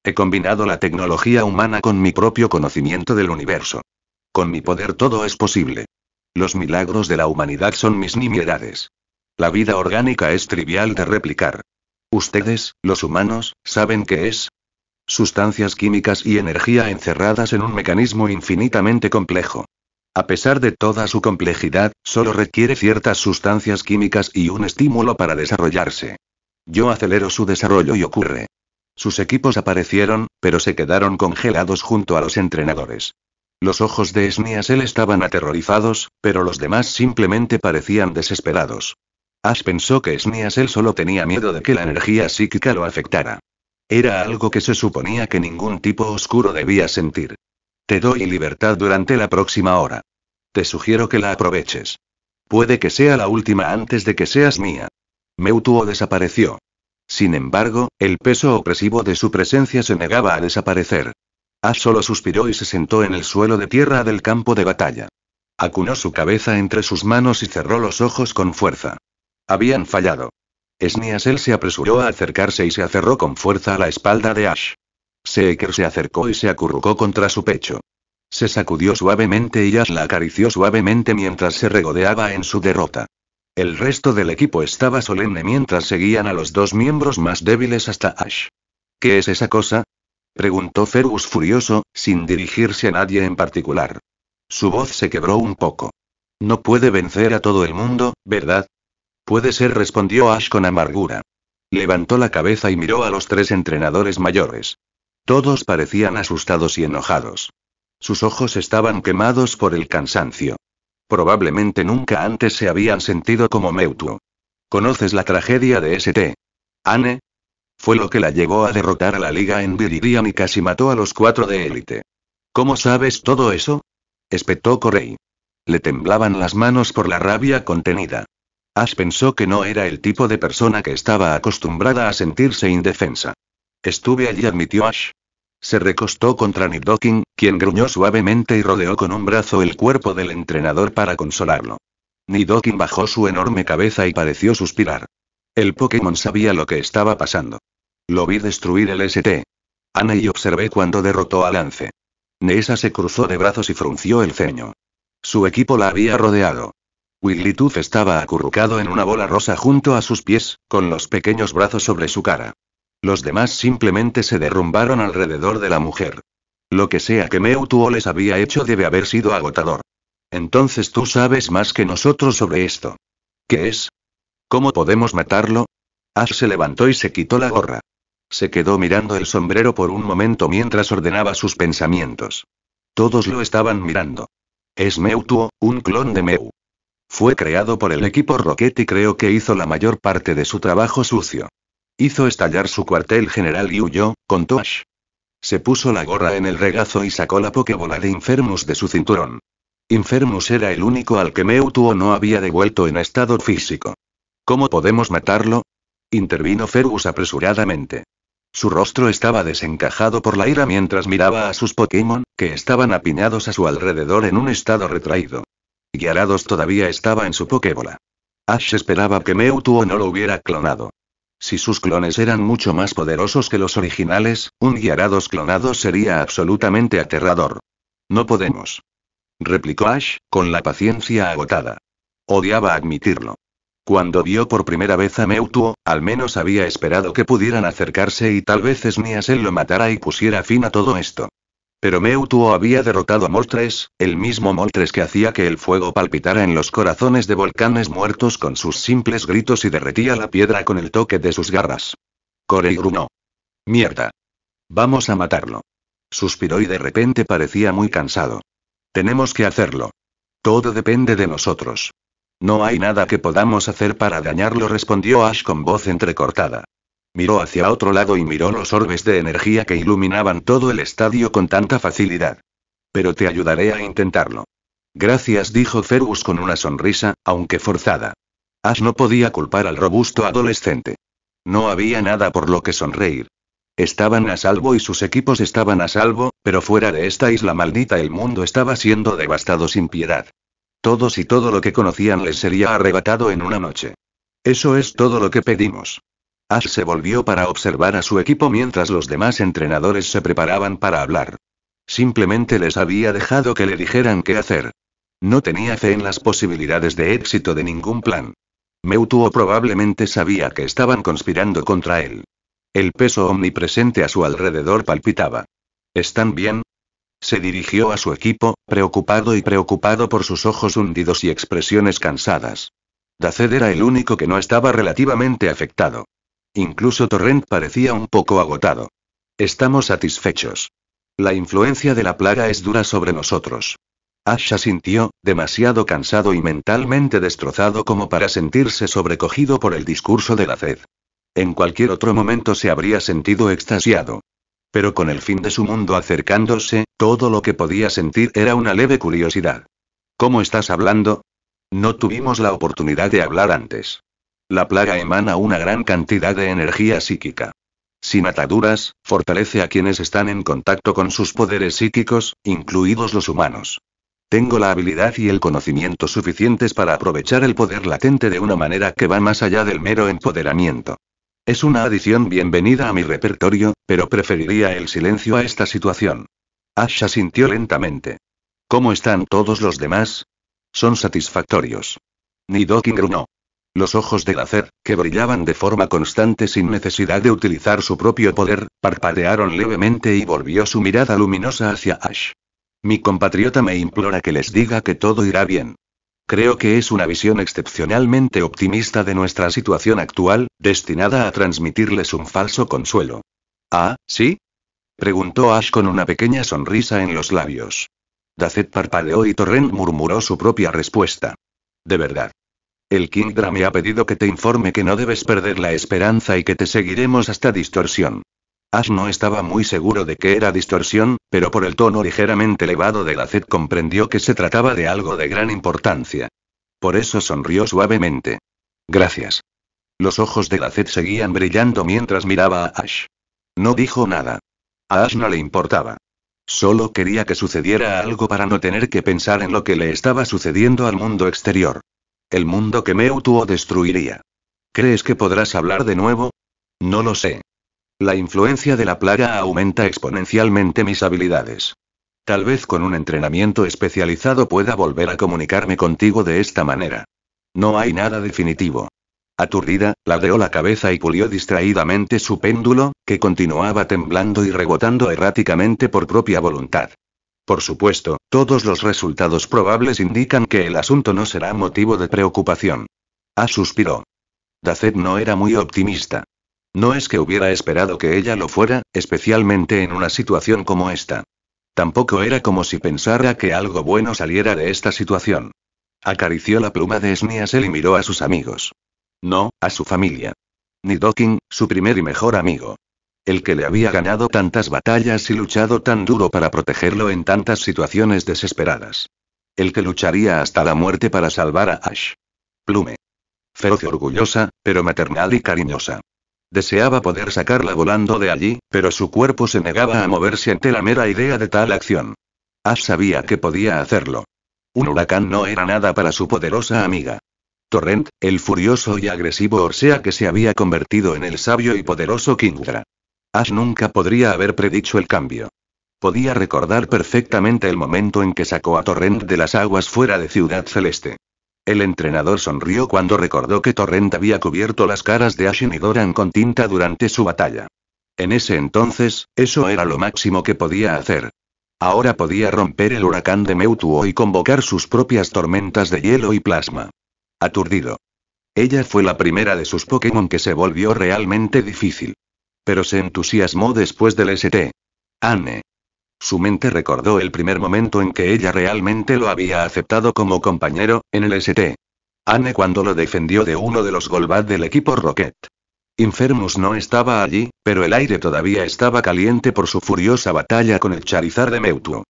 He combinado la tecnología humana con mi propio conocimiento del universo. Con mi poder todo es posible. Los milagros de la humanidad son mis nimiedades. La vida orgánica es trivial de replicar. Ustedes, los humanos, saben qué es. Sustancias químicas y energía encerradas en un mecanismo infinitamente complejo. A pesar de toda su complejidad, solo requiere ciertas sustancias químicas y un estímulo para desarrollarse. Yo acelero su desarrollo y ocurre. Sus equipos aparecieron, pero se quedaron congelados junto a los entrenadores. Los ojos de Sniasel estaban aterrorizados, pero los demás simplemente parecían desesperados. Ash pensó que Sniasel solo tenía miedo de que la energía psíquica lo afectara. Era algo que se suponía que ningún tipo oscuro debía sentir. Te doy libertad durante la próxima hora. Te sugiero que la aproveches. Puede que sea la última antes de que seas mía. Meutuo desapareció. Sin embargo, el peso opresivo de su presencia se negaba a desaparecer. Ash solo suspiró y se sentó en el suelo de tierra del campo de batalla. Acunó su cabeza entre sus manos y cerró los ojos con fuerza. Habían fallado. Esniasel se apresuró a acercarse y se acerró con fuerza a la espalda de Ash. Seeker se acercó y se acurrucó contra su pecho. Se sacudió suavemente y Ash la acarició suavemente mientras se regodeaba en su derrota. El resto del equipo estaba solemne mientras seguían a los dos miembros más débiles hasta Ash. ¿Qué es esa cosa? preguntó Fergus furioso, sin dirigirse a nadie en particular. Su voz se quebró un poco. No puede vencer a todo el mundo, ¿verdad? Puede ser, respondió Ash con amargura. Levantó la cabeza y miró a los tres entrenadores mayores. Todos parecían asustados y enojados. Sus ojos estaban quemados por el cansancio. Probablemente nunca antes se habían sentido como Meutu. ¿Conoces la tragedia de St. Anne? Fue lo que la llevó a derrotar a la Liga en Viridian y casi mató a los cuatro de élite. ¿Cómo sabes todo eso? espetó Corey. Le temblaban las manos por la rabia contenida. Ash pensó que no era el tipo de persona que estaba acostumbrada a sentirse indefensa. Estuve allí, admitió Ash. Se recostó contra Nidoking, quien gruñó suavemente y rodeó con un brazo el cuerpo del entrenador para consolarlo. Nidoking bajó su enorme cabeza y pareció suspirar. El Pokémon sabía lo que estaba pasando. Lo vi destruir el ST. Ana y observé cuando derrotó a Lance. Neesa se cruzó de brazos y frunció el ceño. Su equipo la había rodeado. Wigglytuff estaba acurrucado en una bola rosa junto a sus pies, con los pequeños brazos sobre su cara. Los demás simplemente se derrumbaron alrededor de la mujer. Lo que sea que Meutuo les había hecho debe haber sido agotador. Entonces tú sabes más que nosotros sobre esto. ¿Qué es? ¿Cómo podemos matarlo? Ash se levantó y se quitó la gorra. Se quedó mirando el sombrero por un momento mientras ordenaba sus pensamientos. Todos lo estaban mirando. Es Meutuo, un clon de Meu. Fue creado por el equipo Rocket y creo que hizo la mayor parte de su trabajo sucio. Hizo estallar su cuartel general y huyó, contó Ash. Se puso la gorra en el regazo y sacó la Pokébola de Infermus de su cinturón. Infermus era el único al que Meutuo no había devuelto en estado físico. ¿Cómo podemos matarlo? intervino Fergus apresuradamente. Su rostro estaba desencajado por la ira mientras miraba a sus Pokémon, que estaban apiñados a su alrededor en un estado retraído. Arados todavía estaba en su Pokébola. Ash esperaba que Meutuo no lo hubiera clonado. Si sus clones eran mucho más poderosos que los originales, un guiarados clonado sería absolutamente aterrador. No podemos. Replicó Ash, con la paciencia agotada. Odiaba admitirlo. Cuando vio por primera vez a Meutuo, al menos había esperado que pudieran acercarse y tal vez él lo matara y pusiera fin a todo esto. Pero Meutuo había derrotado a Moltres, el mismo Moltres que hacía que el fuego palpitara en los corazones de volcanes muertos con sus simples gritos y derretía la piedra con el toque de sus garras. Corey grunó. Mierda. Vamos a matarlo. Suspiró y de repente parecía muy cansado. Tenemos que hacerlo. Todo depende de nosotros. No hay nada que podamos hacer para dañarlo, respondió Ash con voz entrecortada. Miró hacia otro lado y miró los orbes de energía que iluminaban todo el estadio con tanta facilidad. Pero te ayudaré a intentarlo. Gracias, dijo Fergus con una sonrisa, aunque forzada. Ash no podía culpar al robusto adolescente. No había nada por lo que sonreír. Estaban a salvo y sus equipos estaban a salvo, pero fuera de esta isla maldita el mundo estaba siendo devastado sin piedad. Todos y todo lo que conocían les sería arrebatado en una noche. Eso es todo lo que pedimos se volvió para observar a su equipo mientras los demás entrenadores se preparaban para hablar. Simplemente les había dejado que le dijeran qué hacer. No tenía fe en las posibilidades de éxito de ningún plan. Meutuo probablemente sabía que estaban conspirando contra él. El peso omnipresente a su alrededor palpitaba. ¿Están bien? Se dirigió a su equipo, preocupado y preocupado por sus ojos hundidos y expresiones cansadas. Daced era el único que no estaba relativamente afectado. Incluso Torrent parecía un poco agotado. Estamos satisfechos. La influencia de la plaga es dura sobre nosotros. Asha sintió, demasiado cansado y mentalmente destrozado como para sentirse sobrecogido por el discurso de la sed. En cualquier otro momento se habría sentido extasiado. Pero con el fin de su mundo acercándose, todo lo que podía sentir era una leve curiosidad. ¿Cómo estás hablando? No tuvimos la oportunidad de hablar antes. La plaga emana una gran cantidad de energía psíquica. Sin ataduras, fortalece a quienes están en contacto con sus poderes psíquicos, incluidos los humanos. Tengo la habilidad y el conocimiento suficientes para aprovechar el poder latente de una manera que va más allá del mero empoderamiento. Es una adición bienvenida a mi repertorio, pero preferiría el silencio a esta situación. Asha sintió lentamente. ¿Cómo están todos los demás? Son satisfactorios. Nidoking grunó. Los ojos de Dacer, que brillaban de forma constante sin necesidad de utilizar su propio poder, parpadearon levemente y volvió su mirada luminosa hacia Ash. Mi compatriota me implora que les diga que todo irá bien. Creo que es una visión excepcionalmente optimista de nuestra situación actual, destinada a transmitirles un falso consuelo. ¿Ah, sí? preguntó Ash con una pequeña sonrisa en los labios. Dacet parpadeó y Torrent murmuró su propia respuesta. De verdad. El Kingdra me ha pedido que te informe que no debes perder la esperanza y que te seguiremos hasta distorsión. Ash no estaba muy seguro de que era distorsión, pero por el tono ligeramente elevado de la comprendió que se trataba de algo de gran importancia. Por eso sonrió suavemente. Gracias. Los ojos de la Zed seguían brillando mientras miraba a Ash. No dijo nada. A Ash no le importaba. Solo quería que sucediera algo para no tener que pensar en lo que le estaba sucediendo al mundo exterior. El mundo que me Meutuo destruiría. ¿Crees que podrás hablar de nuevo? No lo sé. La influencia de la plaga aumenta exponencialmente mis habilidades. Tal vez con un entrenamiento especializado pueda volver a comunicarme contigo de esta manera. No hay nada definitivo. Aturdida, ladeó la cabeza y pulió distraídamente su péndulo, que continuaba temblando y rebotando erráticamente por propia voluntad. Por supuesto, todos los resultados probables indican que el asunto no será motivo de preocupación. Ah, suspiró. Dacet no era muy optimista. No es que hubiera esperado que ella lo fuera, especialmente en una situación como esta. Tampoco era como si pensara que algo bueno saliera de esta situación. Acarició la pluma de Sniasel y miró a sus amigos. No, a su familia. Ni Docking, su primer y mejor amigo el que le había ganado tantas batallas y luchado tan duro para protegerlo en tantas situaciones desesperadas. El que lucharía hasta la muerte para salvar a Ash. Plume. Feroz y orgullosa, pero maternal y cariñosa. Deseaba poder sacarla volando de allí, pero su cuerpo se negaba a moverse ante la mera idea de tal acción. Ash sabía que podía hacerlo. Un huracán no era nada para su poderosa amiga. Torrent, el furioso y agresivo Orsea que se había convertido en el sabio y poderoso Kingdra. Ash nunca podría haber predicho el cambio. Podía recordar perfectamente el momento en que sacó a Torrent de las aguas fuera de Ciudad Celeste. El entrenador sonrió cuando recordó que Torrent había cubierto las caras de Ash y Doran con tinta durante su batalla. En ese entonces, eso era lo máximo que podía hacer. Ahora podía romper el huracán de Meutuo y convocar sus propias tormentas de hielo y plasma. Aturdido. Ella fue la primera de sus Pokémon que se volvió realmente difícil pero se entusiasmó después del ST. Anne. Su mente recordó el primer momento en que ella realmente lo había aceptado como compañero, en el ST. Anne cuando lo defendió de uno de los golbat del equipo Rocket. Infermus no estaba allí, pero el aire todavía estaba caliente por su furiosa batalla con el Charizard de Meutu.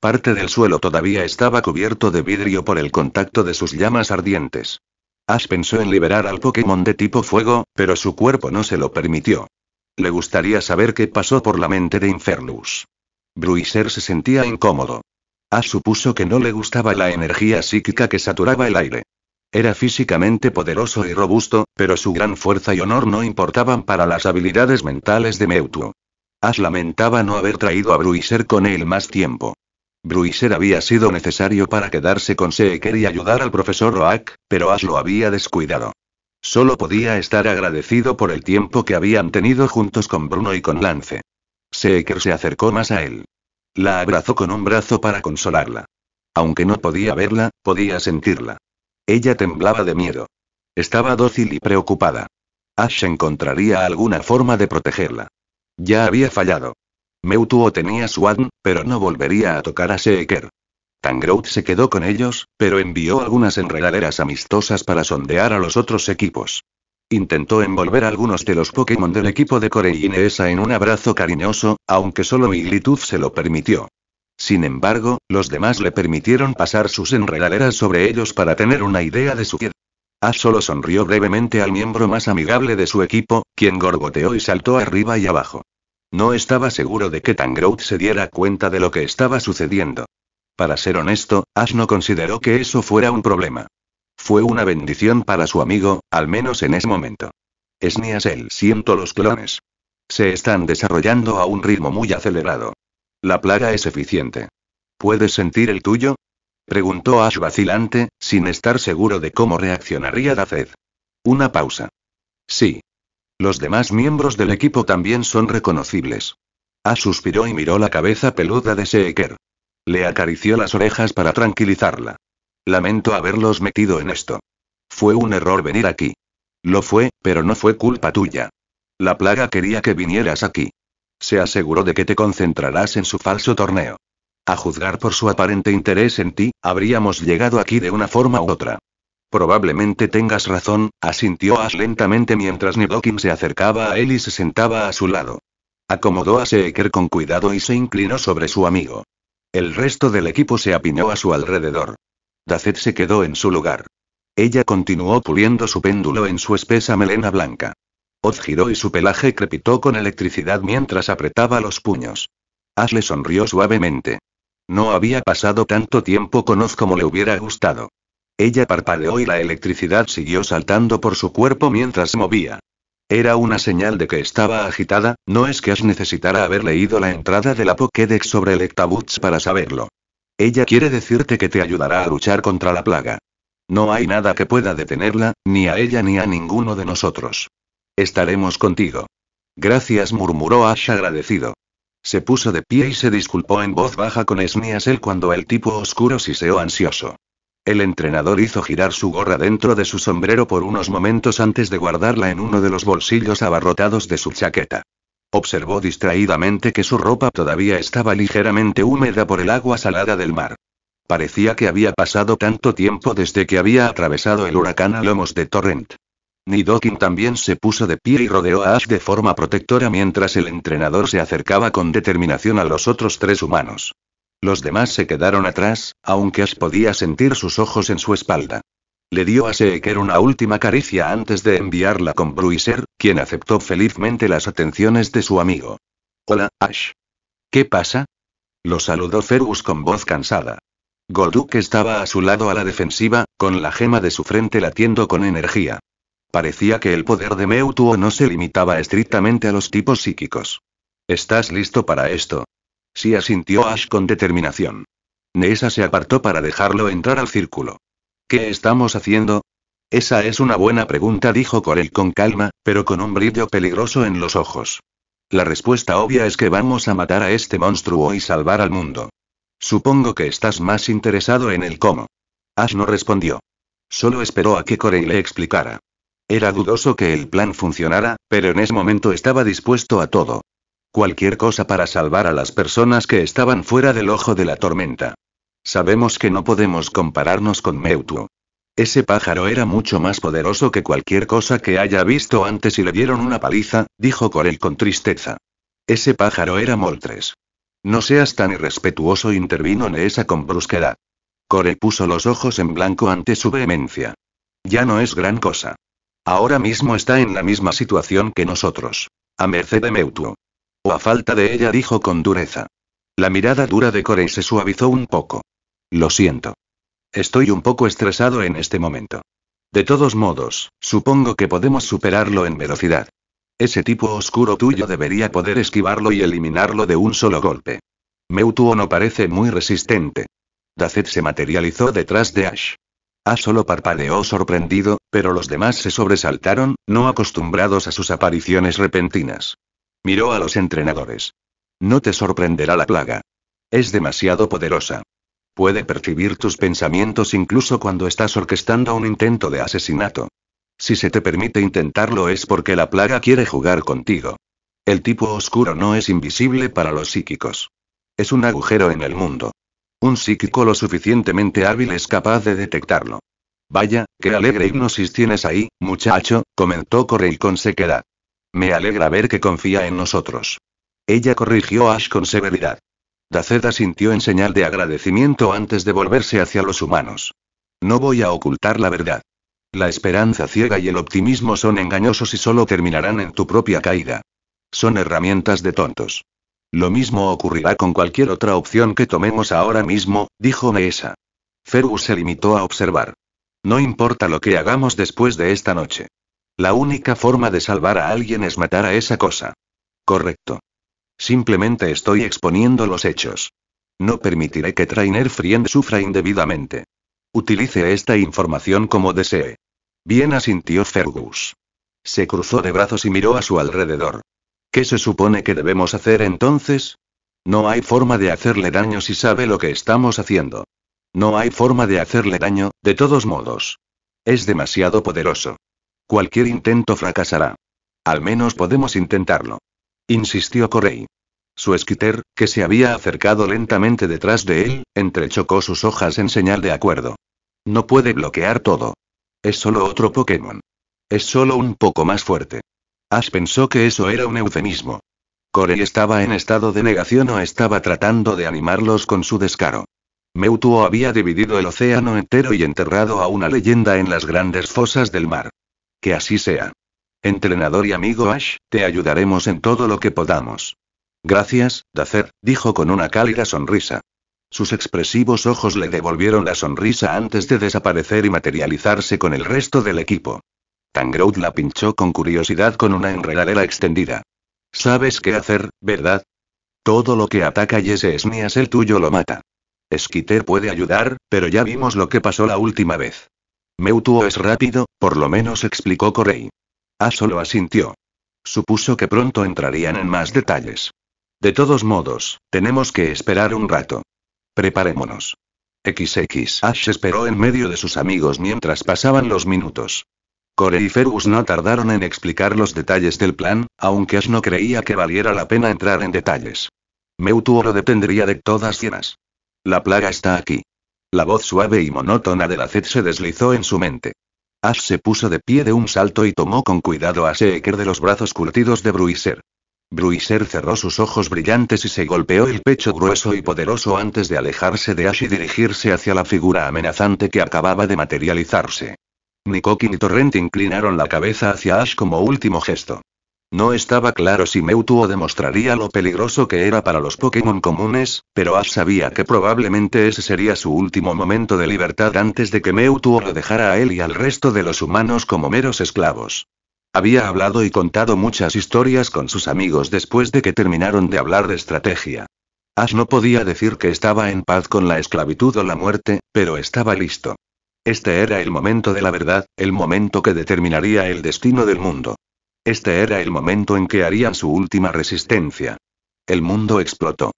Parte del suelo todavía estaba cubierto de vidrio por el contacto de sus llamas ardientes. Ash pensó en liberar al Pokémon de tipo fuego, pero su cuerpo no se lo permitió. Le gustaría saber qué pasó por la mente de Infernus. Bruiser se sentía incómodo. Ash supuso que no le gustaba la energía psíquica que saturaba el aire. Era físicamente poderoso y robusto, pero su gran fuerza y honor no importaban para las habilidades mentales de Meutu. Ash lamentaba no haber traído a Bruiser con él más tiempo. Bruiser había sido necesario para quedarse con Seeker y ayudar al profesor Roak, pero Ash lo había descuidado. Solo podía estar agradecido por el tiempo que habían tenido juntos con Bruno y con Lance. Seeker se acercó más a él. La abrazó con un brazo para consolarla. Aunque no podía verla, podía sentirla. Ella temblaba de miedo. Estaba dócil y preocupada. Ash encontraría alguna forma de protegerla. Ya había fallado. Meutuo tenía su pero no volvería a tocar a Seeker. Tangrout se quedó con ellos, pero envió algunas enredaderas amistosas para sondear a los otros equipos. Intentó envolver algunos de los Pokémon del equipo de Corey en un abrazo cariñoso, aunque solo Iglituf se lo permitió. Sin embargo, los demás le permitieron pasar sus enredaderas sobre ellos para tener una idea de su piel. A ah, solo sonrió brevemente al miembro más amigable de su equipo, quien gorgoteó y saltó arriba y abajo. No estaba seguro de que Tangrowth se diera cuenta de lo que estaba sucediendo. Para ser honesto, Ash no consideró que eso fuera un problema. Fue una bendición para su amigo, al menos en ese momento. Es él, siento los clones. Se están desarrollando a un ritmo muy acelerado. La plaga es eficiente. ¿Puedes sentir el tuyo? Preguntó Ash vacilante, sin estar seguro de cómo reaccionaría Daced. Una pausa. Sí. Los demás miembros del equipo también son reconocibles. Ash suspiró y miró la cabeza peluda de Seeker. Le acarició las orejas para tranquilizarla. Lamento haberlos metido en esto. Fue un error venir aquí. Lo fue, pero no fue culpa tuya. La plaga quería que vinieras aquí. Se aseguró de que te concentrarás en su falso torneo. A juzgar por su aparente interés en ti, habríamos llegado aquí de una forma u otra. Probablemente tengas razón, asintió Ash lentamente mientras Nidoking se acercaba a él y se sentaba a su lado. Acomodó a Seeker con cuidado y se inclinó sobre su amigo. El resto del equipo se apiñó a su alrededor. Dacet se quedó en su lugar. Ella continuó puliendo su péndulo en su espesa melena blanca. Oz giró y su pelaje crepitó con electricidad mientras apretaba los puños. Asle sonrió suavemente. No había pasado tanto tiempo con Oz como le hubiera gustado. Ella parpadeó y la electricidad siguió saltando por su cuerpo mientras movía. Era una señal de que estaba agitada, no es que Ash necesitara haber leído la entrada de la Pokédex sobre el para saberlo. Ella quiere decirte que te ayudará a luchar contra la plaga. No hay nada que pueda detenerla, ni a ella ni a ninguno de nosotros. Estaremos contigo. Gracias, murmuró Ash agradecido. Se puso de pie y se disculpó en voz baja con Esniasel cuando el tipo oscuro siseó ansioso. El entrenador hizo girar su gorra dentro de su sombrero por unos momentos antes de guardarla en uno de los bolsillos abarrotados de su chaqueta. Observó distraídamente que su ropa todavía estaba ligeramente húmeda por el agua salada del mar. Parecía que había pasado tanto tiempo desde que había atravesado el huracán a lomos de Torrent. Nidoking también se puso de pie y rodeó a Ash de forma protectora mientras el entrenador se acercaba con determinación a los otros tres humanos. Los demás se quedaron atrás, aunque Ash podía sentir sus ojos en su espalda. Le dio a Seeker una última caricia antes de enviarla con Bruiser, quien aceptó felizmente las atenciones de su amigo. Hola, Ash. ¿Qué pasa? Lo saludó Ferus con voz cansada. Golduk estaba a su lado a la defensiva, con la gema de su frente latiendo con energía. Parecía que el poder de Meutuo no se limitaba estrictamente a los tipos psíquicos. ¿Estás listo para esto? Sí asintió Ash con determinación. Neesa se apartó para dejarlo entrar al círculo. ¿Qué estamos haciendo? Esa es una buena pregunta, dijo Corel con calma, pero con un brillo peligroso en los ojos. La respuesta obvia es que vamos a matar a este monstruo y salvar al mundo. Supongo que estás más interesado en el cómo. Ash no respondió. Solo esperó a que Corey le explicara. Era dudoso que el plan funcionara, pero en ese momento estaba dispuesto a todo. Cualquier cosa para salvar a las personas que estaban fuera del ojo de la tormenta. Sabemos que no podemos compararnos con Meutu. Ese pájaro era mucho más poderoso que cualquier cosa que haya visto antes y le dieron una paliza, dijo Corel con tristeza. Ese pájaro era Moltres. No seas tan irrespetuoso, intervino Neesa con brusquedad. Corel puso los ojos en blanco ante su vehemencia. Ya no es gran cosa. Ahora mismo está en la misma situación que nosotros. A merced de Meutu. O a falta de ella dijo con dureza. La mirada dura de Corey se suavizó un poco. Lo siento. Estoy un poco estresado en este momento. De todos modos, supongo que podemos superarlo en velocidad. Ese tipo oscuro tuyo debería poder esquivarlo y eliminarlo de un solo golpe. Meutuo no parece muy resistente. Dacet se materializó detrás de Ash. Ash solo parpadeó sorprendido, pero los demás se sobresaltaron, no acostumbrados a sus apariciones repentinas. Miró a los entrenadores. No te sorprenderá la plaga. Es demasiado poderosa. Puede percibir tus pensamientos incluso cuando estás orquestando un intento de asesinato. Si se te permite intentarlo es porque la plaga quiere jugar contigo. El tipo oscuro no es invisible para los psíquicos. Es un agujero en el mundo. Un psíquico lo suficientemente hábil es capaz de detectarlo. Vaya, qué alegre hipnosis tienes ahí, muchacho, comentó Correy con sequedad. Me alegra ver que confía en nosotros. Ella corrigió a Ash con severidad. Daceda sintió en señal de agradecimiento antes de volverse hacia los humanos. No voy a ocultar la verdad. La esperanza ciega y el optimismo son engañosos y solo terminarán en tu propia caída. Son herramientas de tontos. Lo mismo ocurrirá con cualquier otra opción que tomemos ahora mismo, dijo Meesa. Fergus se limitó a observar. No importa lo que hagamos después de esta noche. La única forma de salvar a alguien es matar a esa cosa. Correcto. Simplemente estoy exponiendo los hechos. No permitiré que Trainer Friend sufra indebidamente. Utilice esta información como desee. Bien asintió Fergus. Se cruzó de brazos y miró a su alrededor. ¿Qué se supone que debemos hacer entonces? No hay forma de hacerle daño si sabe lo que estamos haciendo. No hay forma de hacerle daño, de todos modos. Es demasiado poderoso. Cualquier intento fracasará. Al menos podemos intentarlo. Insistió Corey. Su esquiter, que se había acercado lentamente detrás de él, entrechocó sus hojas en señal de acuerdo. No puede bloquear todo. Es solo otro Pokémon. Es solo un poco más fuerte. Ash pensó que eso era un eufemismo. Corey estaba en estado de negación o estaba tratando de animarlos con su descaro. Mewtwo había dividido el océano entero y enterrado a una leyenda en las grandes fosas del mar. Que así sea. Entrenador y amigo Ash, te ayudaremos en todo lo que podamos. Gracias, Dacer, dijo con una cálida sonrisa. Sus expresivos ojos le devolvieron la sonrisa antes de desaparecer y materializarse con el resto del equipo. Tangrout la pinchó con curiosidad con una enredadera extendida. Sabes qué hacer, ¿verdad? Todo lo que ataca y ese mías, el tuyo lo mata. Esquiter puede ayudar, pero ya vimos lo que pasó la última vez. Meutuo es rápido, por lo menos explicó Corey. Ash solo asintió. Supuso que pronto entrarían en más detalles. De todos modos, tenemos que esperar un rato. Preparémonos. XX Ash esperó en medio de sus amigos mientras pasaban los minutos. Corey y Ferus no tardaron en explicar los detalles del plan, aunque Ash no creía que valiera la pena entrar en detalles. Meutuo lo detendría de todas llenas. La plaga está aquí. La voz suave y monótona de la Zed se deslizó en su mente. Ash se puso de pie de un salto y tomó con cuidado a Seeker de los brazos curtidos de Bruiser. Bruiser cerró sus ojos brillantes y se golpeó el pecho grueso y poderoso antes de alejarse de Ash y dirigirse hacia la figura amenazante que acababa de materializarse. nikoki y Torrent inclinaron la cabeza hacia Ash como último gesto. No estaba claro si Mewtwo demostraría lo peligroso que era para los Pokémon comunes, pero Ash sabía que probablemente ese sería su último momento de libertad antes de que Mewtwo lo dejara a él y al resto de los humanos como meros esclavos. Había hablado y contado muchas historias con sus amigos después de que terminaron de hablar de estrategia. Ash no podía decir que estaba en paz con la esclavitud o la muerte, pero estaba listo. Este era el momento de la verdad, el momento que determinaría el destino del mundo. Este era el momento en que harían su última resistencia. El mundo explotó.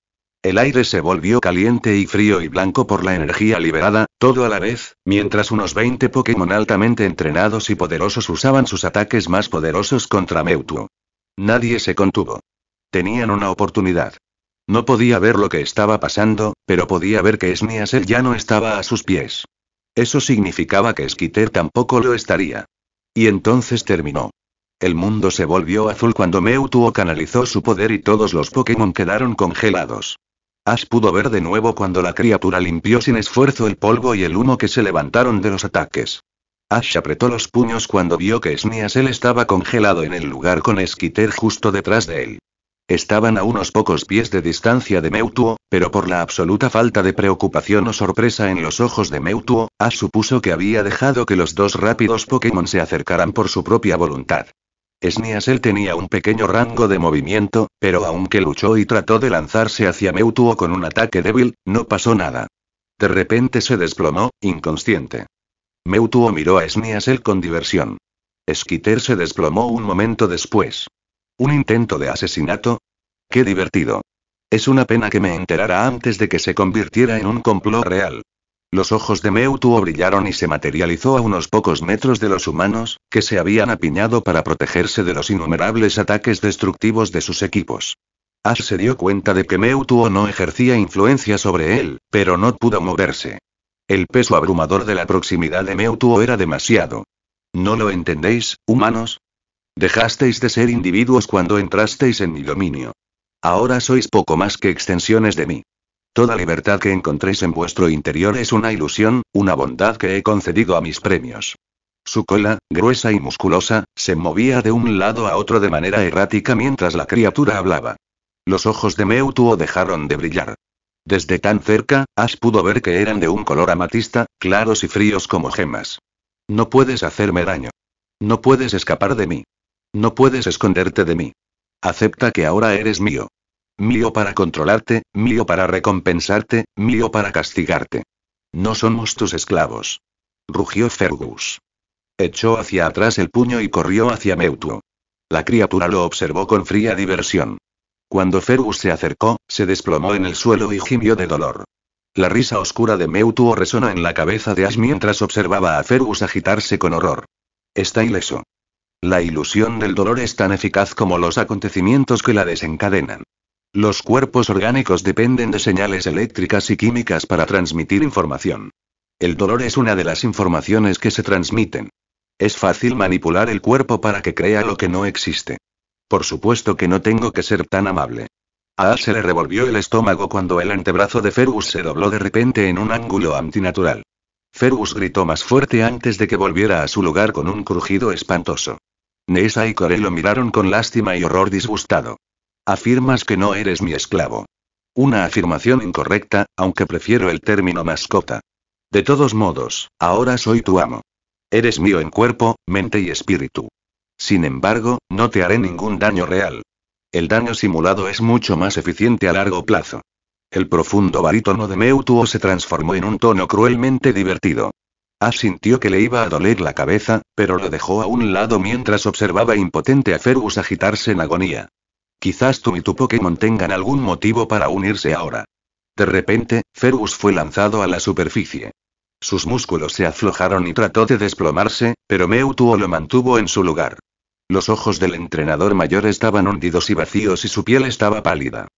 El aire se volvió caliente y frío y blanco por la energía liberada, todo a la vez, mientras unos 20 Pokémon altamente entrenados y poderosos usaban sus ataques más poderosos contra Mewtwo. Nadie se contuvo. Tenían una oportunidad. No podía ver lo que estaba pasando, pero podía ver que Sniasel ya no estaba a sus pies. Eso significaba que Skitter tampoco lo estaría. Y entonces terminó. El mundo se volvió azul cuando Mewtwo canalizó su poder y todos los Pokémon quedaron congelados. Ash pudo ver de nuevo cuando la criatura limpió sin esfuerzo el polvo y el humo que se levantaron de los ataques. Ash apretó los puños cuando vio que Sneasel estaba congelado en el lugar con Esquiter justo detrás de él. Estaban a unos pocos pies de distancia de Mewtwo, pero por la absoluta falta de preocupación o sorpresa en los ojos de Mewtwo, Ash supuso que había dejado que los dos rápidos Pokémon se acercaran por su propia voluntad. Sniasel tenía un pequeño rango de movimiento, pero aunque luchó y trató de lanzarse hacia Meutuo con un ataque débil, no pasó nada. De repente se desplomó, inconsciente. Meutuo miró a Sniasel con diversión. Esquiter se desplomó un momento después. ¿Un intento de asesinato? ¡Qué divertido! Es una pena que me enterara antes de que se convirtiera en un complot real. Los ojos de Meutuo brillaron y se materializó a unos pocos metros de los humanos, que se habían apiñado para protegerse de los innumerables ataques destructivos de sus equipos. Ash se dio cuenta de que Meutuo no ejercía influencia sobre él, pero no pudo moverse. El peso abrumador de la proximidad de Meutuo era demasiado. ¿No lo entendéis, humanos? Dejasteis de ser individuos cuando entrasteis en mi dominio. Ahora sois poco más que extensiones de mí. Toda libertad que encontréis en vuestro interior es una ilusión, una bondad que he concedido a mis premios. Su cola, gruesa y musculosa, se movía de un lado a otro de manera errática mientras la criatura hablaba. Los ojos de Meutuo dejaron de brillar. Desde tan cerca, has pudo ver que eran de un color amatista, claros y fríos como gemas. No puedes hacerme daño. No puedes escapar de mí. No puedes esconderte de mí. Acepta que ahora eres mío mío para controlarte, mío para recompensarte, mío para castigarte. No somos tus esclavos. Rugió Fergus. Echó hacia atrás el puño y corrió hacia Meutu. La criatura lo observó con fría diversión. Cuando Fergus se acercó, se desplomó en el suelo y gimió de dolor. La risa oscura de Meutuo resonó en la cabeza de Ash mientras observaba a Fergus agitarse con horror. Está ileso. La ilusión del dolor es tan eficaz como los acontecimientos que la desencadenan. Los cuerpos orgánicos dependen de señales eléctricas y químicas para transmitir información. El dolor es una de las informaciones que se transmiten. Es fácil manipular el cuerpo para que crea lo que no existe. Por supuesto que no tengo que ser tan amable. A se le revolvió el estómago cuando el antebrazo de Fergus se dobló de repente en un ángulo antinatural. Fergus gritó más fuerte antes de que volviera a su lugar con un crujido espantoso. Nessa y Corel lo miraron con lástima y horror disgustado. Afirmas que no eres mi esclavo. Una afirmación incorrecta, aunque prefiero el término mascota. De todos modos, ahora soy tu amo. Eres mío en cuerpo, mente y espíritu. Sin embargo, no te haré ningún daño real. El daño simulado es mucho más eficiente a largo plazo. El profundo barítono de Meutuo se transformó en un tono cruelmente divertido. asintió sintió que le iba a doler la cabeza, pero lo dejó a un lado mientras observaba impotente a Fergus agitarse en agonía. Quizás tú y tu Pokémon tengan algún motivo para unirse ahora. De repente, Fergus fue lanzado a la superficie. Sus músculos se aflojaron y trató de desplomarse, pero Mewtwo lo mantuvo en su lugar. Los ojos del entrenador mayor estaban hundidos y vacíos y su piel estaba pálida.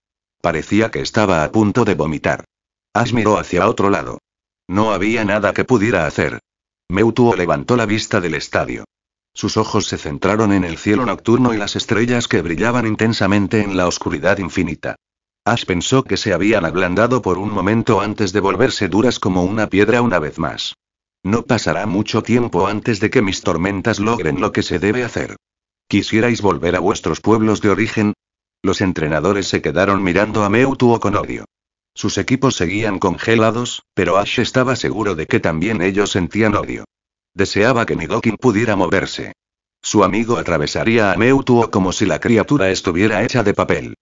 Parecía que estaba a punto de vomitar. Ash miró hacia otro lado. No había nada que pudiera hacer. Mewtwo levantó la vista del estadio. Sus ojos se centraron en el cielo nocturno y las estrellas que brillaban intensamente en la oscuridad infinita. Ash pensó que se habían ablandado por un momento antes de volverse duras como una piedra una vez más. No pasará mucho tiempo antes de que mis tormentas logren lo que se debe hacer. ¿Quisierais volver a vuestros pueblos de origen? Los entrenadores se quedaron mirando a Meutuo con odio. Sus equipos seguían congelados, pero Ash estaba seguro de que también ellos sentían odio. Deseaba que Nidokin pudiera moverse. Su amigo atravesaría a Meutuo como si la criatura estuviera hecha de papel.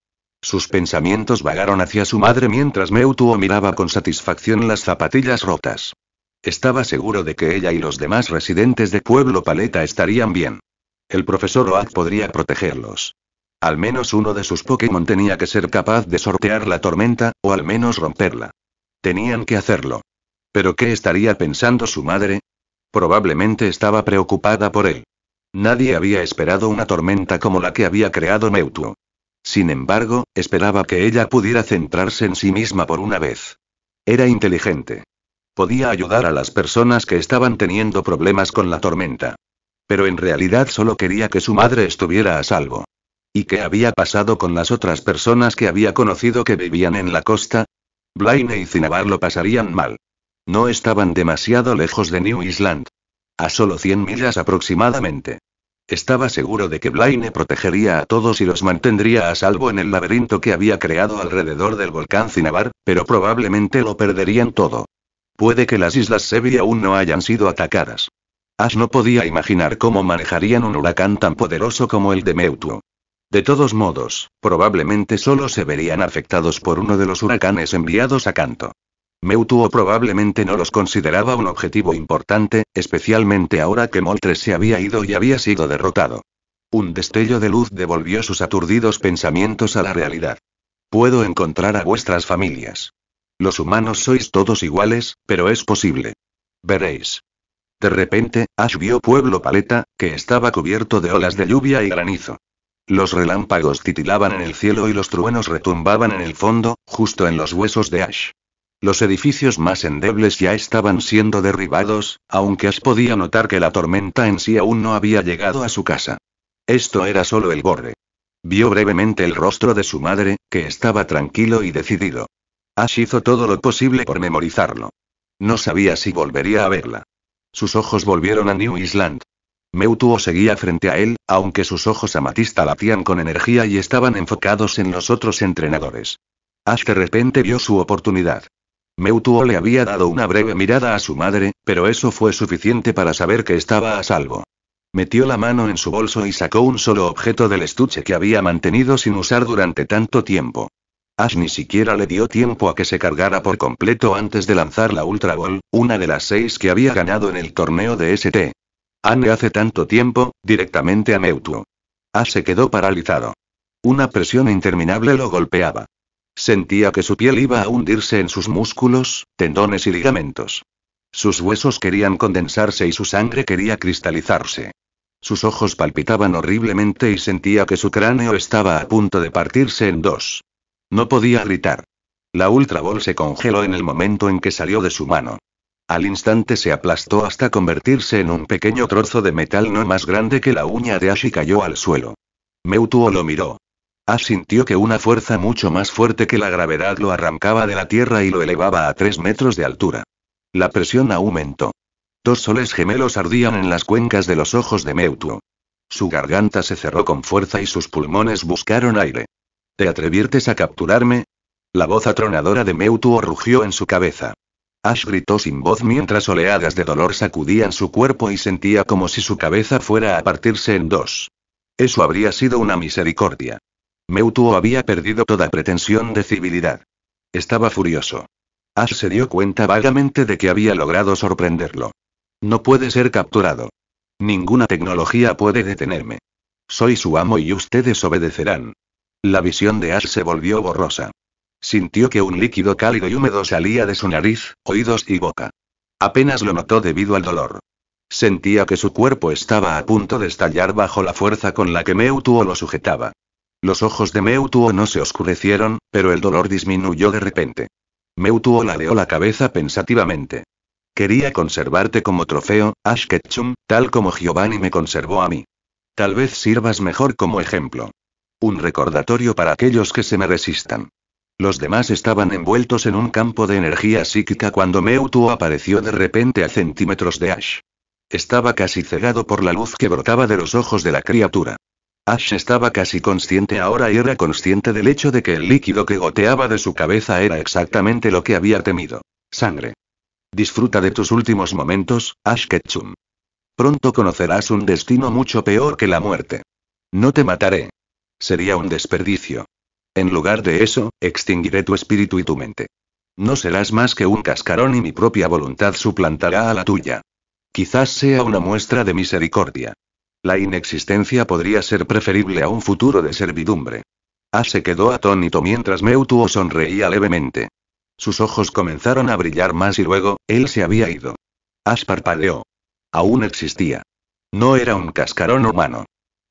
Sus pensamientos vagaron hacia su madre mientras Meutuo miraba con satisfacción las zapatillas rotas. Estaba seguro de que ella y los demás residentes de Pueblo Paleta estarían bien. El profesor Oak podría protegerlos. Al menos uno de sus Pokémon tenía que ser capaz de sortear la tormenta, o al menos romperla. Tenían que hacerlo. ¿Pero qué estaría pensando su madre? Probablemente estaba preocupada por él. Nadie había esperado una tormenta como la que había creado Meutu. Sin embargo, esperaba que ella pudiera centrarse en sí misma por una vez. Era inteligente. Podía ayudar a las personas que estaban teniendo problemas con la tormenta. Pero en realidad solo quería que su madre estuviera a salvo. ¿Y qué había pasado con las otras personas que había conocido que vivían en la costa? Blaine y Cinabar lo pasarían mal. No estaban demasiado lejos de New Island. A solo 100 millas aproximadamente. Estaba seguro de que Blaine protegería a todos y los mantendría a salvo en el laberinto que había creado alrededor del volcán Cinabar, pero probablemente lo perderían todo. Puede que las islas Sevi aún no hayan sido atacadas. Ash no podía imaginar cómo manejarían un huracán tan poderoso como el de Meutu. De todos modos, probablemente solo se verían afectados por uno de los huracanes enviados a canto. Meutuo probablemente no los consideraba un objetivo importante, especialmente ahora que Moltres se había ido y había sido derrotado. Un destello de luz devolvió sus aturdidos pensamientos a la realidad. Puedo encontrar a vuestras familias. Los humanos sois todos iguales, pero es posible. Veréis. De repente, Ash vio Pueblo Paleta, que estaba cubierto de olas de lluvia y granizo. Los relámpagos titilaban en el cielo y los truenos retumbaban en el fondo, justo en los huesos de Ash. Los edificios más endebles ya estaban siendo derribados, aunque Ash podía notar que la tormenta en sí aún no había llegado a su casa. Esto era solo el borde. Vio brevemente el rostro de su madre, que estaba tranquilo y decidido. Ash hizo todo lo posible por memorizarlo. No sabía si volvería a verla. Sus ojos volvieron a New Island. Meutuo seguía frente a él, aunque sus ojos amatista latían con energía y estaban enfocados en los otros entrenadores. Ash de repente vio su oportunidad. Meutuo le había dado una breve mirada a su madre, pero eso fue suficiente para saber que estaba a salvo. Metió la mano en su bolso y sacó un solo objeto del estuche que había mantenido sin usar durante tanto tiempo. Ash ni siquiera le dio tiempo a que se cargara por completo antes de lanzar la Ultra Ball, una de las seis que había ganado en el torneo de ST. Anne hace tanto tiempo, directamente a Meutuo. Ash se quedó paralizado. Una presión interminable lo golpeaba. Sentía que su piel iba a hundirse en sus músculos, tendones y ligamentos. Sus huesos querían condensarse y su sangre quería cristalizarse. Sus ojos palpitaban horriblemente y sentía que su cráneo estaba a punto de partirse en dos. No podía gritar. La Ball se congeló en el momento en que salió de su mano. Al instante se aplastó hasta convertirse en un pequeño trozo de metal no más grande que la uña de Ash y cayó al suelo. Meutuo lo miró. Ash sintió que una fuerza mucho más fuerte que la gravedad lo arrancaba de la tierra y lo elevaba a tres metros de altura. La presión aumentó. Dos soles gemelos ardían en las cuencas de los ojos de Meutu. Su garganta se cerró con fuerza y sus pulmones buscaron aire. ¿Te atreviertes a capturarme? La voz atronadora de Meutu rugió en su cabeza. Ash gritó sin voz mientras oleadas de dolor sacudían su cuerpo y sentía como si su cabeza fuera a partirse en dos. Eso habría sido una misericordia. Meutuo había perdido toda pretensión de civilidad. Estaba furioso. Ash se dio cuenta vagamente de que había logrado sorprenderlo. No puede ser capturado. Ninguna tecnología puede detenerme. Soy su amo y ustedes obedecerán. La visión de Ash se volvió borrosa. Sintió que un líquido cálido y húmedo salía de su nariz, oídos y boca. Apenas lo notó debido al dolor. Sentía que su cuerpo estaba a punto de estallar bajo la fuerza con la que Meutuo lo sujetaba. Los ojos de Meutuo no se oscurecieron, pero el dolor disminuyó de repente. Meutuo ladeó la cabeza pensativamente. Quería conservarte como trofeo, Ash Ketchum, tal como Giovanni me conservó a mí. Tal vez sirvas mejor como ejemplo. Un recordatorio para aquellos que se me resistan. Los demás estaban envueltos en un campo de energía psíquica cuando Meutuo apareció de repente a centímetros de Ash. Estaba casi cegado por la luz que brotaba de los ojos de la criatura. Ash estaba casi consciente ahora y era consciente del hecho de que el líquido que goteaba de su cabeza era exactamente lo que había temido. Sangre. Disfruta de tus últimos momentos, Ash Ketchum. Pronto conocerás un destino mucho peor que la muerte. No te mataré. Sería un desperdicio. En lugar de eso, extinguiré tu espíritu y tu mente. No serás más que un cascarón y mi propia voluntad suplantará a la tuya. Quizás sea una muestra de misericordia. La inexistencia podría ser preferible a un futuro de servidumbre. A ah, se quedó atónito mientras Meutuo sonreía levemente. Sus ojos comenzaron a brillar más y luego, él se había ido. As parpadeó. Aún existía. No era un cascarón humano.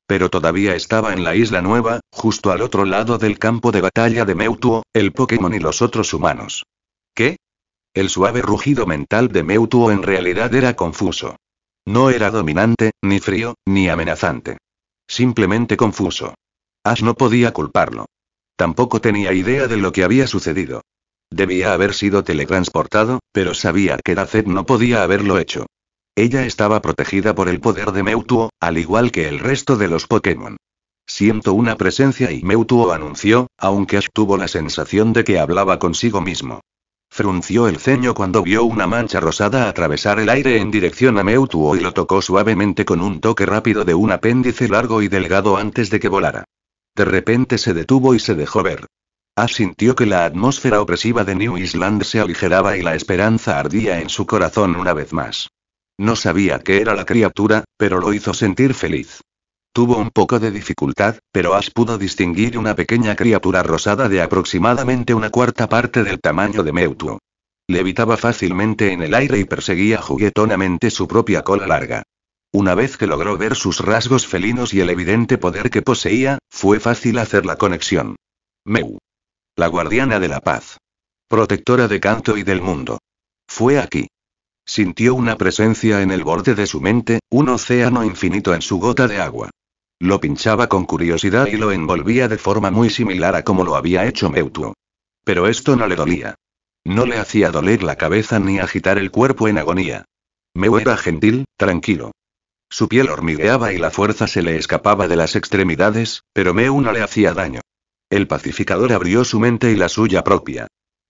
Pero todavía estaba en la isla nueva, justo al otro lado del campo de batalla de Meutuo, el Pokémon y los otros humanos. ¿Qué? El suave rugido mental de Meutuo en realidad era confuso. No era dominante, ni frío, ni amenazante. Simplemente confuso. Ash no podía culparlo. Tampoco tenía idea de lo que había sucedido. Debía haber sido teletransportado, pero sabía que Dacet no podía haberlo hecho. Ella estaba protegida por el poder de Mewtwo, al igual que el resto de los Pokémon. Siento una presencia y Mewtwo anunció, aunque Ash tuvo la sensación de que hablaba consigo mismo. Frunció el ceño cuando vio una mancha rosada atravesar el aire en dirección a Meutuo y lo tocó suavemente con un toque rápido de un apéndice largo y delgado antes de que volara. De repente se detuvo y se dejó ver. Asintió ah, sintió que la atmósfera opresiva de New Island se aligeraba y la esperanza ardía en su corazón una vez más. No sabía qué era la criatura, pero lo hizo sentir feliz. Tuvo un poco de dificultad, pero Ash pudo distinguir una pequeña criatura rosada de aproximadamente una cuarta parte del tamaño de Mewtwo. Levitaba fácilmente en el aire y perseguía juguetonamente su propia cola larga. Una vez que logró ver sus rasgos felinos y el evidente poder que poseía, fue fácil hacer la conexión. Meu, La guardiana de la paz. Protectora de canto y del mundo. Fue aquí. Sintió una presencia en el borde de su mente, un océano infinito en su gota de agua. Lo pinchaba con curiosidad y lo envolvía de forma muy similar a como lo había hecho Mewtwo. Pero esto no le dolía. No le hacía doler la cabeza ni agitar el cuerpo en agonía. Meu era gentil, tranquilo. Su piel hormigueaba y la fuerza se le escapaba de las extremidades, pero Meu no le hacía daño. El pacificador abrió su mente y la suya propia.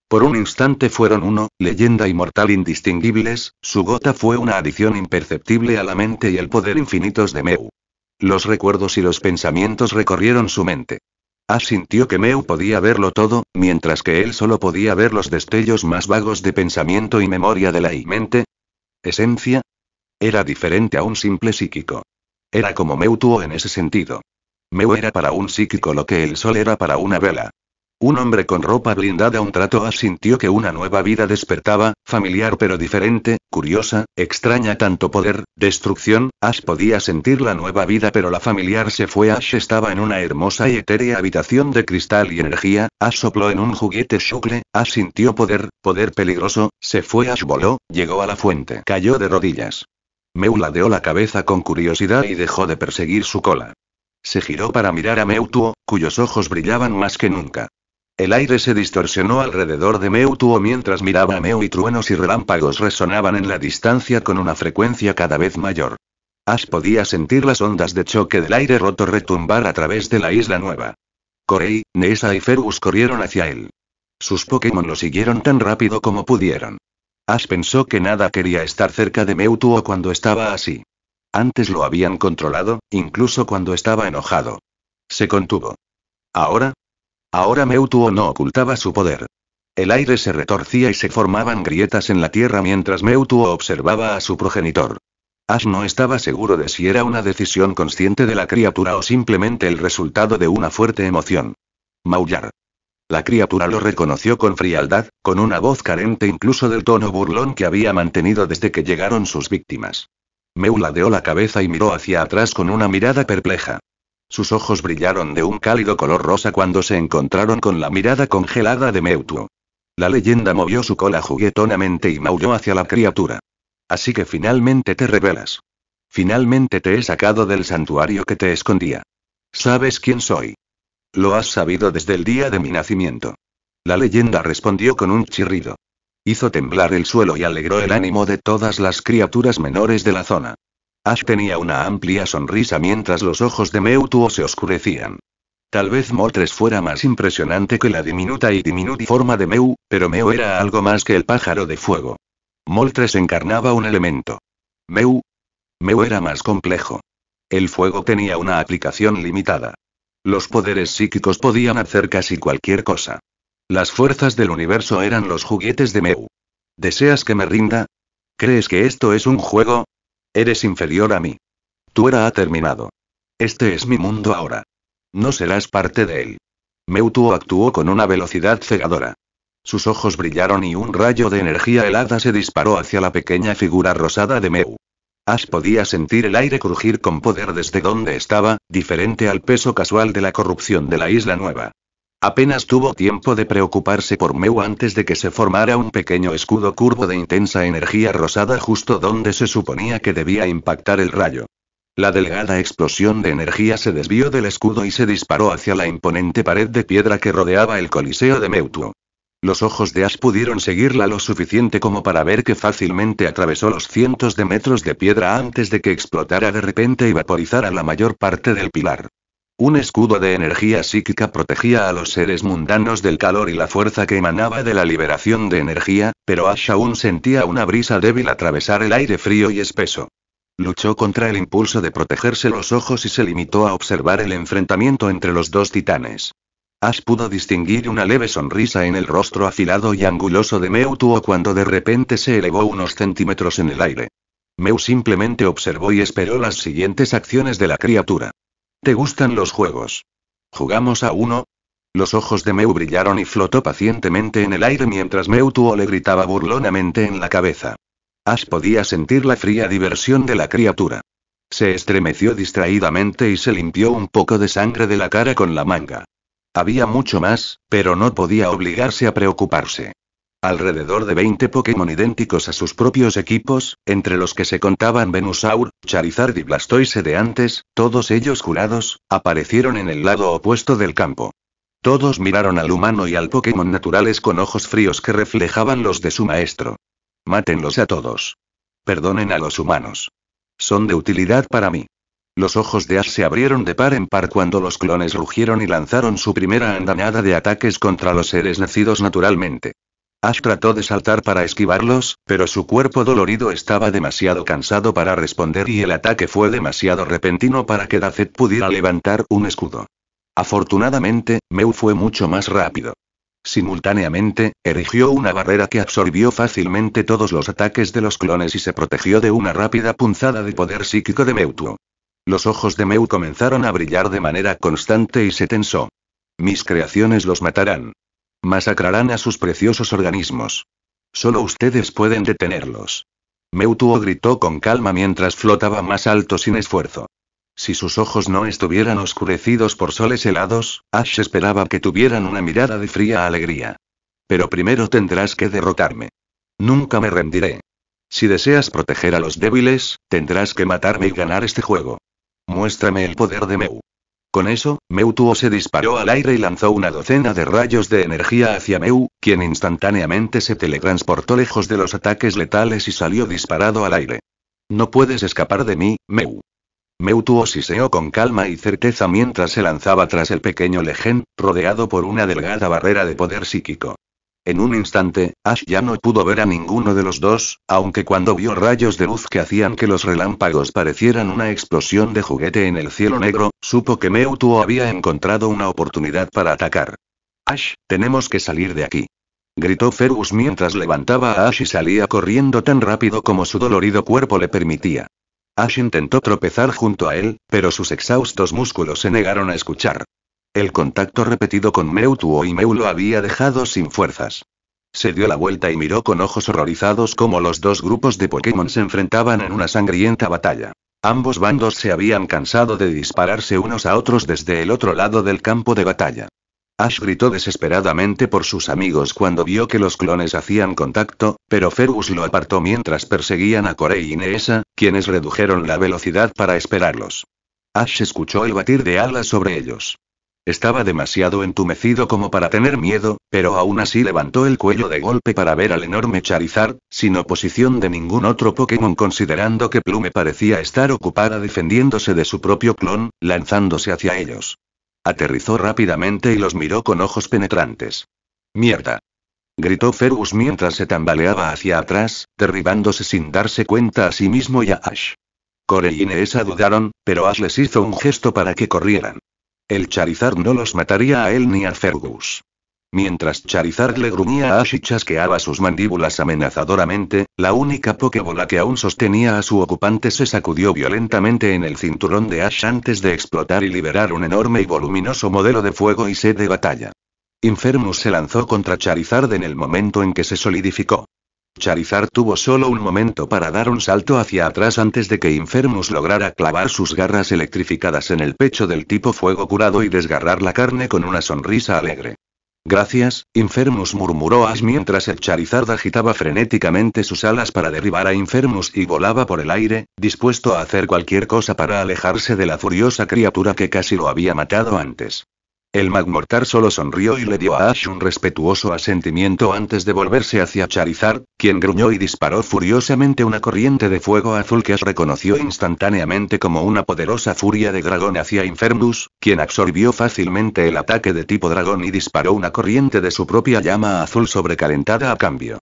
Por un instante fueron uno, leyenda inmortal indistinguibles, su gota fue una adición imperceptible a la mente y el poder infinitos de Meu. Los recuerdos y los pensamientos recorrieron su mente. Asintió que Meu podía verlo todo, mientras que él solo podía ver los destellos más vagos de pensamiento y memoria de la y mente. ¿Esencia? Era diferente a un simple psíquico. Era como tuvo en ese sentido. Meu era para un psíquico lo que el sol era para una vela. Un hombre con ropa blindada un trato asintió que una nueva vida despertaba, familiar pero diferente, curiosa, extraña tanto poder, destrucción, Ash podía sentir la nueva vida pero la familiar se fue Ash estaba en una hermosa y etérea habitación de cristal y energía, Ash sopló en un juguete sucre, Ash sintió poder, poder peligroso, se fue Ash voló, llegó a la fuente, cayó de rodillas. Meu ladeó la cabeza con curiosidad y dejó de perseguir su cola. Se giró para mirar a Meutuo, cuyos ojos brillaban más que nunca. El aire se distorsionó alrededor de Mewtwo mientras miraba a Meu y truenos y relámpagos resonaban en la distancia con una frecuencia cada vez mayor. Ash podía sentir las ondas de choque del aire roto retumbar a través de la isla nueva. Corey, Neesa y Fergus corrieron hacia él. Sus Pokémon lo siguieron tan rápido como pudieron. Ash pensó que nada quería estar cerca de Meutuo cuando estaba así. Antes lo habían controlado, incluso cuando estaba enojado. Se contuvo. Ahora, Ahora Meutuo no ocultaba su poder. El aire se retorcía y se formaban grietas en la tierra mientras Meutuo observaba a su progenitor. Ash no estaba seguro de si era una decisión consciente de la criatura o simplemente el resultado de una fuerte emoción. Maullar. La criatura lo reconoció con frialdad, con una voz carente incluso del tono burlón que había mantenido desde que llegaron sus víctimas. Meu ladeó la cabeza y miró hacia atrás con una mirada perpleja. Sus ojos brillaron de un cálido color rosa cuando se encontraron con la mirada congelada de Meutu. La leyenda movió su cola juguetonamente y maulló hacia la criatura. Así que finalmente te revelas. Finalmente te he sacado del santuario que te escondía. ¿Sabes quién soy? Lo has sabido desde el día de mi nacimiento. La leyenda respondió con un chirrido. Hizo temblar el suelo y alegró el ánimo de todas las criaturas menores de la zona. Ash tenía una amplia sonrisa mientras los ojos de Meutuo se oscurecían. Tal vez Moltres fuera más impresionante que la diminuta y forma de Meu, pero Meu era algo más que el pájaro de fuego. Moltres encarnaba un elemento. Meu. Meu era más complejo. El fuego tenía una aplicación limitada. Los poderes psíquicos podían hacer casi cualquier cosa. Las fuerzas del universo eran los juguetes de Meu. ¿Deseas que me rinda? ¿Crees que esto es un juego? Eres inferior a mí. Tu era ha terminado. Este es mi mundo ahora. No serás parte de él. Meutuo actuó con una velocidad cegadora. Sus ojos brillaron y un rayo de energía helada se disparó hacia la pequeña figura rosada de Meu. Ash podía sentir el aire crujir con poder desde donde estaba, diferente al peso casual de la corrupción de la isla nueva. Apenas tuvo tiempo de preocuparse por Meu antes de que se formara un pequeño escudo curvo de intensa energía rosada justo donde se suponía que debía impactar el rayo. La delgada explosión de energía se desvió del escudo y se disparó hacia la imponente pared de piedra que rodeaba el coliseo de Meutuo. Los ojos de Ash pudieron seguirla lo suficiente como para ver que fácilmente atravesó los cientos de metros de piedra antes de que explotara de repente y vaporizara la mayor parte del pilar. Un escudo de energía psíquica protegía a los seres mundanos del calor y la fuerza que emanaba de la liberación de energía, pero Ash aún sentía una brisa débil atravesar el aire frío y espeso. Luchó contra el impulso de protegerse los ojos y se limitó a observar el enfrentamiento entre los dos titanes. Ash pudo distinguir una leve sonrisa en el rostro afilado y anguloso de Tuo cuando de repente se elevó unos centímetros en el aire. Meu simplemente observó y esperó las siguientes acciones de la criatura. ¿Te gustan los juegos? ¿Jugamos a uno? Los ojos de Meu brillaron y flotó pacientemente en el aire mientras Meutuo le gritaba burlonamente en la cabeza. Ash podía sentir la fría diversión de la criatura. Se estremeció distraídamente y se limpió un poco de sangre de la cara con la manga. Había mucho más, pero no podía obligarse a preocuparse. Alrededor de 20 Pokémon idénticos a sus propios equipos, entre los que se contaban Venusaur, Charizard y Blastoise de antes, todos ellos curados, aparecieron en el lado opuesto del campo. Todos miraron al humano y al Pokémon naturales con ojos fríos que reflejaban los de su maestro. Mátenlos a todos. Perdonen a los humanos. Son de utilidad para mí. Los ojos de Ash se abrieron de par en par cuando los clones rugieron y lanzaron su primera andanada de ataques contra los seres nacidos naturalmente. Ash trató de saltar para esquivarlos, pero su cuerpo dolorido estaba demasiado cansado para responder y el ataque fue demasiado repentino para que Dacet pudiera levantar un escudo. Afortunadamente, Meu fue mucho más rápido. Simultáneamente, erigió una barrera que absorbió fácilmente todos los ataques de los clones y se protegió de una rápida punzada de poder psíquico de Meutu. Los ojos de Meu comenzaron a brillar de manera constante y se tensó. Mis creaciones los matarán. Masacrarán a sus preciosos organismos. Solo ustedes pueden detenerlos. Meutuo gritó con calma mientras flotaba más alto sin esfuerzo. Si sus ojos no estuvieran oscurecidos por soles helados, Ash esperaba que tuvieran una mirada de fría alegría. Pero primero tendrás que derrotarme. Nunca me rendiré. Si deseas proteger a los débiles, tendrás que matarme y ganar este juego. Muéstrame el poder de Meu. Con eso, Meutuo se disparó al aire y lanzó una docena de rayos de energía hacia Meu, quien instantáneamente se teletransportó lejos de los ataques letales y salió disparado al aire. No puedes escapar de mí, Meu. Meutuo siseó con calma y certeza mientras se lanzaba tras el pequeño legend, rodeado por una delgada barrera de poder psíquico. En un instante, Ash ya no pudo ver a ninguno de los dos, aunque cuando vio rayos de luz que hacían que los relámpagos parecieran una explosión de juguete en el cielo negro, supo que Mewtwo había encontrado una oportunidad para atacar. Ash, tenemos que salir de aquí. Gritó Fergus mientras levantaba a Ash y salía corriendo tan rápido como su dolorido cuerpo le permitía. Ash intentó tropezar junto a él, pero sus exhaustos músculos se negaron a escuchar. El contacto repetido con Meutuo y Meu lo había dejado sin fuerzas. Se dio la vuelta y miró con ojos horrorizados cómo los dos grupos de Pokémon se enfrentaban en una sangrienta batalla. Ambos bandos se habían cansado de dispararse unos a otros desde el otro lado del campo de batalla. Ash gritó desesperadamente por sus amigos cuando vio que los clones hacían contacto, pero Fergus lo apartó mientras perseguían a Corey y Neesa, quienes redujeron la velocidad para esperarlos. Ash escuchó el batir de alas sobre ellos. Estaba demasiado entumecido como para tener miedo, pero aún así levantó el cuello de golpe para ver al enorme Charizard, sin oposición de ningún otro Pokémon considerando que Plume parecía estar ocupada defendiéndose de su propio clon, lanzándose hacia ellos. Aterrizó rápidamente y los miró con ojos penetrantes. ¡Mierda! gritó Ferus mientras se tambaleaba hacia atrás, derribándose sin darse cuenta a sí mismo y a Ash. Corey y Neesa dudaron, pero Ash les hizo un gesto para que corrieran. El Charizard no los mataría a él ni a Fergus. Mientras Charizard le gruñía a Ash y chasqueaba sus mandíbulas amenazadoramente, la única pokebola que aún sostenía a su ocupante se sacudió violentamente en el cinturón de Ash antes de explotar y liberar un enorme y voluminoso modelo de fuego y sed de batalla. Infernus se lanzó contra Charizard en el momento en que se solidificó. Charizard tuvo solo un momento para dar un salto hacia atrás antes de que Infernus lograra clavar sus garras electrificadas en el pecho del tipo fuego curado y desgarrar la carne con una sonrisa alegre. Gracias, Infernus murmuró Ash mientras el Charizard agitaba frenéticamente sus alas para derribar a Infernus y volaba por el aire, dispuesto a hacer cualquier cosa para alejarse de la furiosa criatura que casi lo había matado antes. El Magmortar solo sonrió y le dio a Ash un respetuoso asentimiento antes de volverse hacia Charizard, quien gruñó y disparó furiosamente una corriente de fuego azul que Ash reconoció instantáneamente como una poderosa furia de dragón hacia Infernus, quien absorbió fácilmente el ataque de tipo dragón y disparó una corriente de su propia llama azul sobrecalentada a cambio.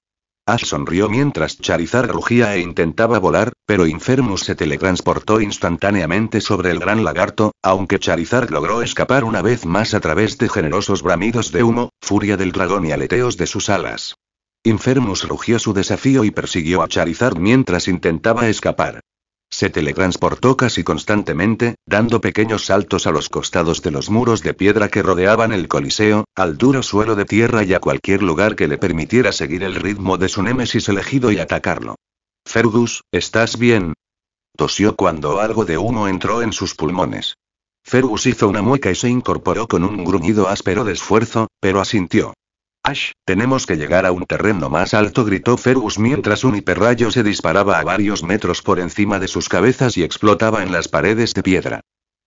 Ash sonrió mientras Charizard rugía e intentaba volar, pero Infermus se teletransportó instantáneamente sobre el gran lagarto, aunque Charizard logró escapar una vez más a través de generosos bramidos de humo, furia del dragón y aleteos de sus alas. Infermus rugió su desafío y persiguió a Charizard mientras intentaba escapar. Se teletransportó casi constantemente, dando pequeños saltos a los costados de los muros de piedra que rodeaban el coliseo, al duro suelo de tierra y a cualquier lugar que le permitiera seguir el ritmo de su némesis elegido y atacarlo. Fergus, ¿estás bien? Tosió cuando algo de humo entró en sus pulmones. Fergus hizo una mueca y se incorporó con un gruñido áspero de esfuerzo, pero asintió. Ash, tenemos que llegar a un terreno más alto, gritó Fergus mientras un hiperrayo se disparaba a varios metros por encima de sus cabezas y explotaba en las paredes de piedra.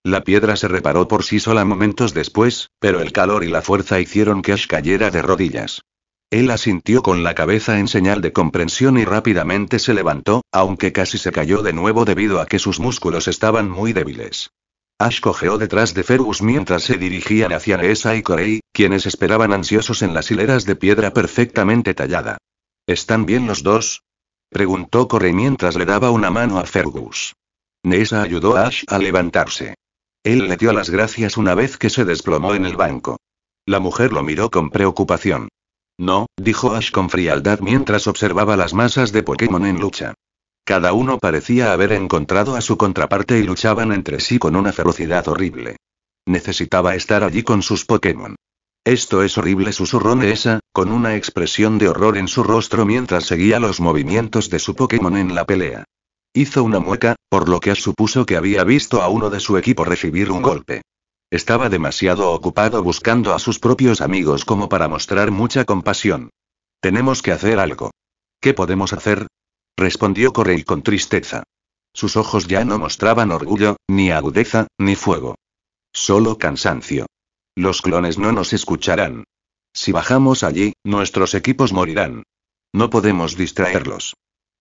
La piedra se reparó por sí sola momentos después, pero el calor y la fuerza hicieron que Ash cayera de rodillas. Él asintió con la cabeza en señal de comprensión y rápidamente se levantó, aunque casi se cayó de nuevo debido a que sus músculos estaban muy débiles. Ash cojeó detrás de Fergus mientras se dirigían hacia Neesa y Corey, quienes esperaban ansiosos en las hileras de piedra perfectamente tallada. ¿Están bien los dos? preguntó Corey mientras le daba una mano a Fergus. Neesa ayudó a Ash a levantarse. Él le dio las gracias una vez que se desplomó en el banco. La mujer lo miró con preocupación. No, dijo Ash con frialdad mientras observaba las masas de Pokémon en lucha. Cada uno parecía haber encontrado a su contraparte y luchaban entre sí con una ferocidad horrible. Necesitaba estar allí con sus Pokémon. Esto es horrible, susurró Neesa, con una expresión de horror en su rostro mientras seguía los movimientos de su Pokémon en la pelea. Hizo una mueca, por lo que supuso que había visto a uno de su equipo recibir un golpe. Estaba demasiado ocupado buscando a sus propios amigos como para mostrar mucha compasión. Tenemos que hacer algo. ¿Qué podemos hacer? respondió Correy con tristeza. Sus ojos ya no mostraban orgullo, ni agudeza, ni fuego. Solo cansancio. Los clones no nos escucharán. Si bajamos allí, nuestros equipos morirán. No podemos distraerlos.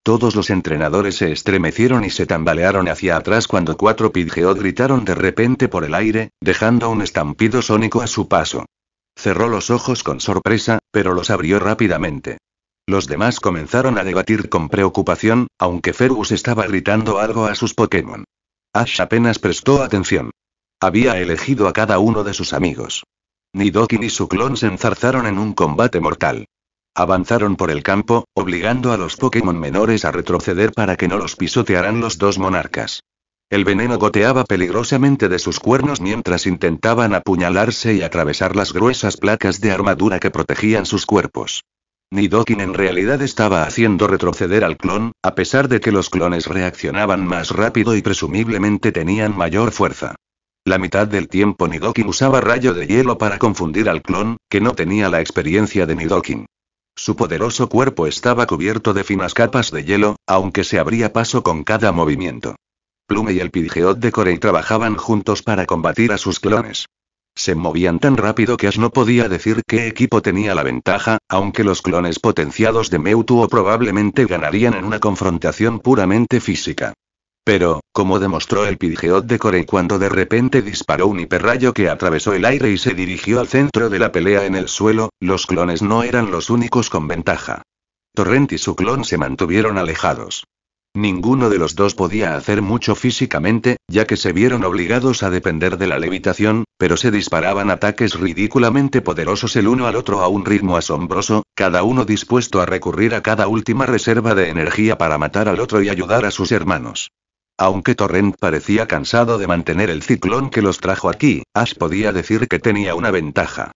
Todos los entrenadores se estremecieron y se tambalearon hacia atrás cuando cuatro Pidgeot gritaron de repente por el aire, dejando un estampido sónico a su paso. Cerró los ojos con sorpresa, pero los abrió rápidamente. Los demás comenzaron a debatir con preocupación, aunque Fergus estaba gritando algo a sus Pokémon. Ash apenas prestó atención. Había elegido a cada uno de sus amigos. Ni Doki ni su clon se enzarzaron en un combate mortal. Avanzaron por el campo, obligando a los Pokémon menores a retroceder para que no los pisotearan los dos monarcas. El veneno goteaba peligrosamente de sus cuernos mientras intentaban apuñalarse y atravesar las gruesas placas de armadura que protegían sus cuerpos. Nidoking en realidad estaba haciendo retroceder al clon, a pesar de que los clones reaccionaban más rápido y presumiblemente tenían mayor fuerza. La mitad del tiempo Nidoking usaba rayo de hielo para confundir al clon, que no tenía la experiencia de Nidoking. Su poderoso cuerpo estaba cubierto de finas capas de hielo, aunque se abría paso con cada movimiento. Plume y el Pidgeot de Corey trabajaban juntos para combatir a sus clones. Se movían tan rápido que Ash no podía decir qué equipo tenía la ventaja, aunque los clones potenciados de Mewtwo probablemente ganarían en una confrontación puramente física. Pero, como demostró el Pidgeot de Corey cuando de repente disparó un hiperrayo que atravesó el aire y se dirigió al centro de la pelea en el suelo, los clones no eran los únicos con ventaja. Torrent y su clon se mantuvieron alejados. Ninguno de los dos podía hacer mucho físicamente, ya que se vieron obligados a depender de la levitación, pero se disparaban ataques ridículamente poderosos el uno al otro a un ritmo asombroso, cada uno dispuesto a recurrir a cada última reserva de energía para matar al otro y ayudar a sus hermanos. Aunque Torrent parecía cansado de mantener el ciclón que los trajo aquí, Ash podía decir que tenía una ventaja.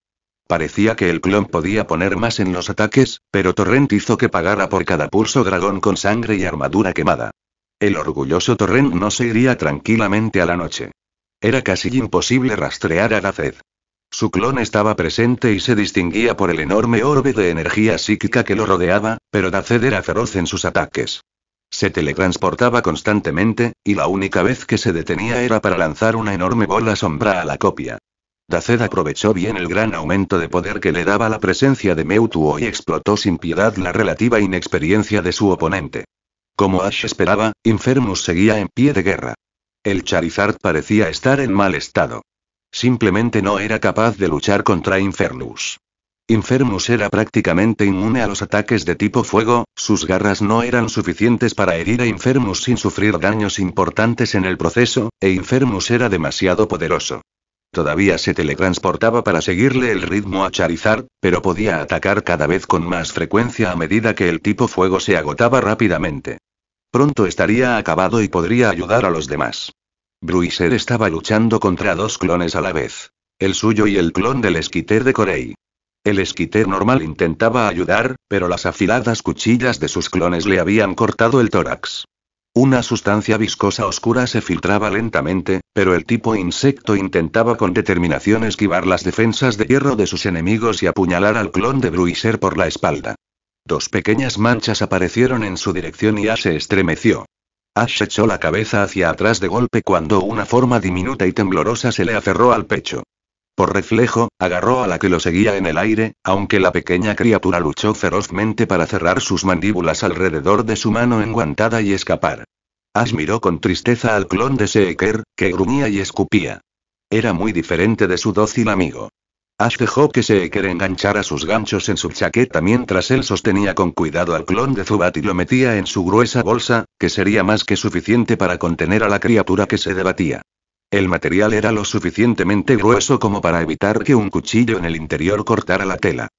Parecía que el clon podía poner más en los ataques, pero Torrent hizo que pagara por cada pulso dragón con sangre y armadura quemada. El orgulloso Torrent no se iría tranquilamente a la noche. Era casi imposible rastrear a Daced. Su clon estaba presente y se distinguía por el enorme orbe de energía psíquica que lo rodeaba, pero Daced era feroz en sus ataques. Se teletransportaba constantemente, y la única vez que se detenía era para lanzar una enorme bola sombra a la copia. Daced aprovechó bien el gran aumento de poder que le daba la presencia de Meutuo y explotó sin piedad la relativa inexperiencia de su oponente. Como Ash esperaba, Infermus seguía en pie de guerra. El Charizard parecía estar en mal estado. Simplemente no era capaz de luchar contra Infernus. Infernus era prácticamente inmune a los ataques de tipo fuego, sus garras no eran suficientes para herir a Infernus sin sufrir daños importantes en el proceso, e Infernus era demasiado poderoso. Todavía se teletransportaba para seguirle el ritmo a Charizard, pero podía atacar cada vez con más frecuencia a medida que el tipo fuego se agotaba rápidamente. Pronto estaría acabado y podría ayudar a los demás. Bruiser estaba luchando contra dos clones a la vez. El suyo y el clon del esquiter de Corey. El esquiter normal intentaba ayudar, pero las afiladas cuchillas de sus clones le habían cortado el tórax. Una sustancia viscosa oscura se filtraba lentamente, pero el tipo insecto intentaba con determinación esquivar las defensas de hierro de sus enemigos y apuñalar al clon de Bruiser por la espalda. Dos pequeñas manchas aparecieron en su dirección y Ash se estremeció. Ash echó la cabeza hacia atrás de golpe cuando una forma diminuta y temblorosa se le aferró al pecho. Por reflejo, agarró a la que lo seguía en el aire, aunque la pequeña criatura luchó ferozmente para cerrar sus mandíbulas alrededor de su mano enguantada y escapar. Ash miró con tristeza al clon de Seeker, que gruñía y escupía. Era muy diferente de su dócil amigo. Ash dejó que Seeker enganchara sus ganchos en su chaqueta mientras él sostenía con cuidado al clon de Zubat y lo metía en su gruesa bolsa, que sería más que suficiente para contener a la criatura que se debatía. El material era lo suficientemente grueso como para evitar que un cuchillo en el interior cortara la tela.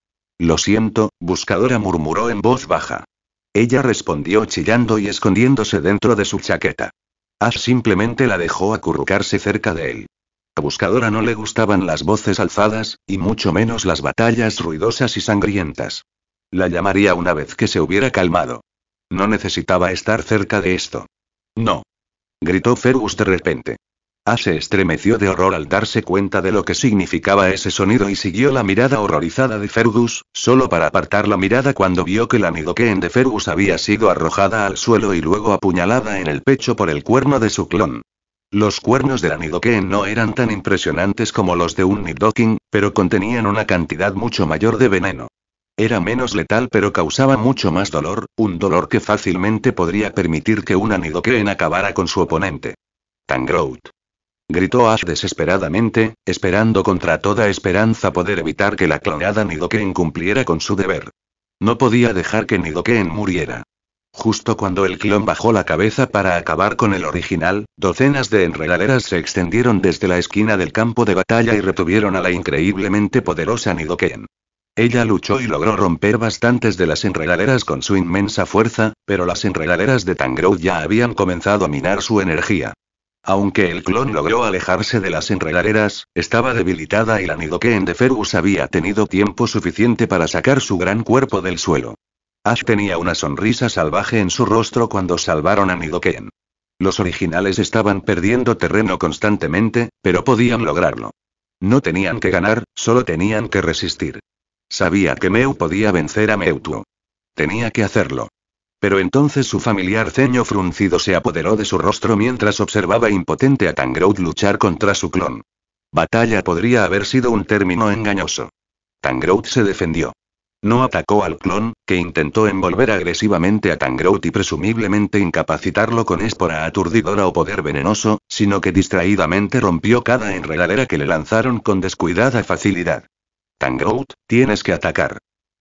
Lo siento, buscadora murmuró en voz baja. Ella respondió chillando y escondiéndose dentro de su chaqueta. Ash simplemente la dejó acurrucarse cerca de él. A Buscadora no le gustaban las voces alzadas, y mucho menos las batallas ruidosas y sangrientas. La llamaría una vez que se hubiera calmado. No necesitaba estar cerca de esto. No. Gritó Fergus de repente. A ah, se estremeció de horror al darse cuenta de lo que significaba ese sonido y siguió la mirada horrorizada de Fergus, solo para apartar la mirada cuando vio que la Nidoqueen de Fergus había sido arrojada al suelo y luego apuñalada en el pecho por el cuerno de su clon. Los cuernos de la Nidoqueen no eran tan impresionantes como los de un Nidoking, pero contenían una cantidad mucho mayor de veneno. Era menos letal pero causaba mucho más dolor, un dolor que fácilmente podría permitir que una Nidoqueen acabara con su oponente. Tangrout gritó Ash desesperadamente, esperando contra toda esperanza poder evitar que la clonada Nidoken cumpliera con su deber. No podía dejar que Nidoken muriera. Justo cuando el clon bajó la cabeza para acabar con el original, docenas de enredaderas se extendieron desde la esquina del campo de batalla y retuvieron a la increíblemente poderosa Nidoken. Ella luchó y logró romper bastantes de las enredaderas con su inmensa fuerza, pero las enredaderas de Tangrowth ya habían comenzado a minar su energía. Aunque el clon logró alejarse de las enredaderas, estaba debilitada y la Nidoqueen de Fergus había tenido tiempo suficiente para sacar su gran cuerpo del suelo. Ash tenía una sonrisa salvaje en su rostro cuando salvaron a Nidoken. Los originales estaban perdiendo terreno constantemente, pero podían lograrlo. No tenían que ganar, solo tenían que resistir. Sabía que Meu podía vencer a Mewtwo. Tenía que hacerlo. Pero entonces su familiar ceño fruncido se apoderó de su rostro mientras observaba impotente a Tangrout luchar contra su clon. Batalla podría haber sido un término engañoso. Tangrout se defendió. No atacó al clon, que intentó envolver agresivamente a Tangrout y presumiblemente incapacitarlo con espora aturdidora o poder venenoso, sino que distraídamente rompió cada enredadera que le lanzaron con descuidada facilidad. Tangrout, tienes que atacar.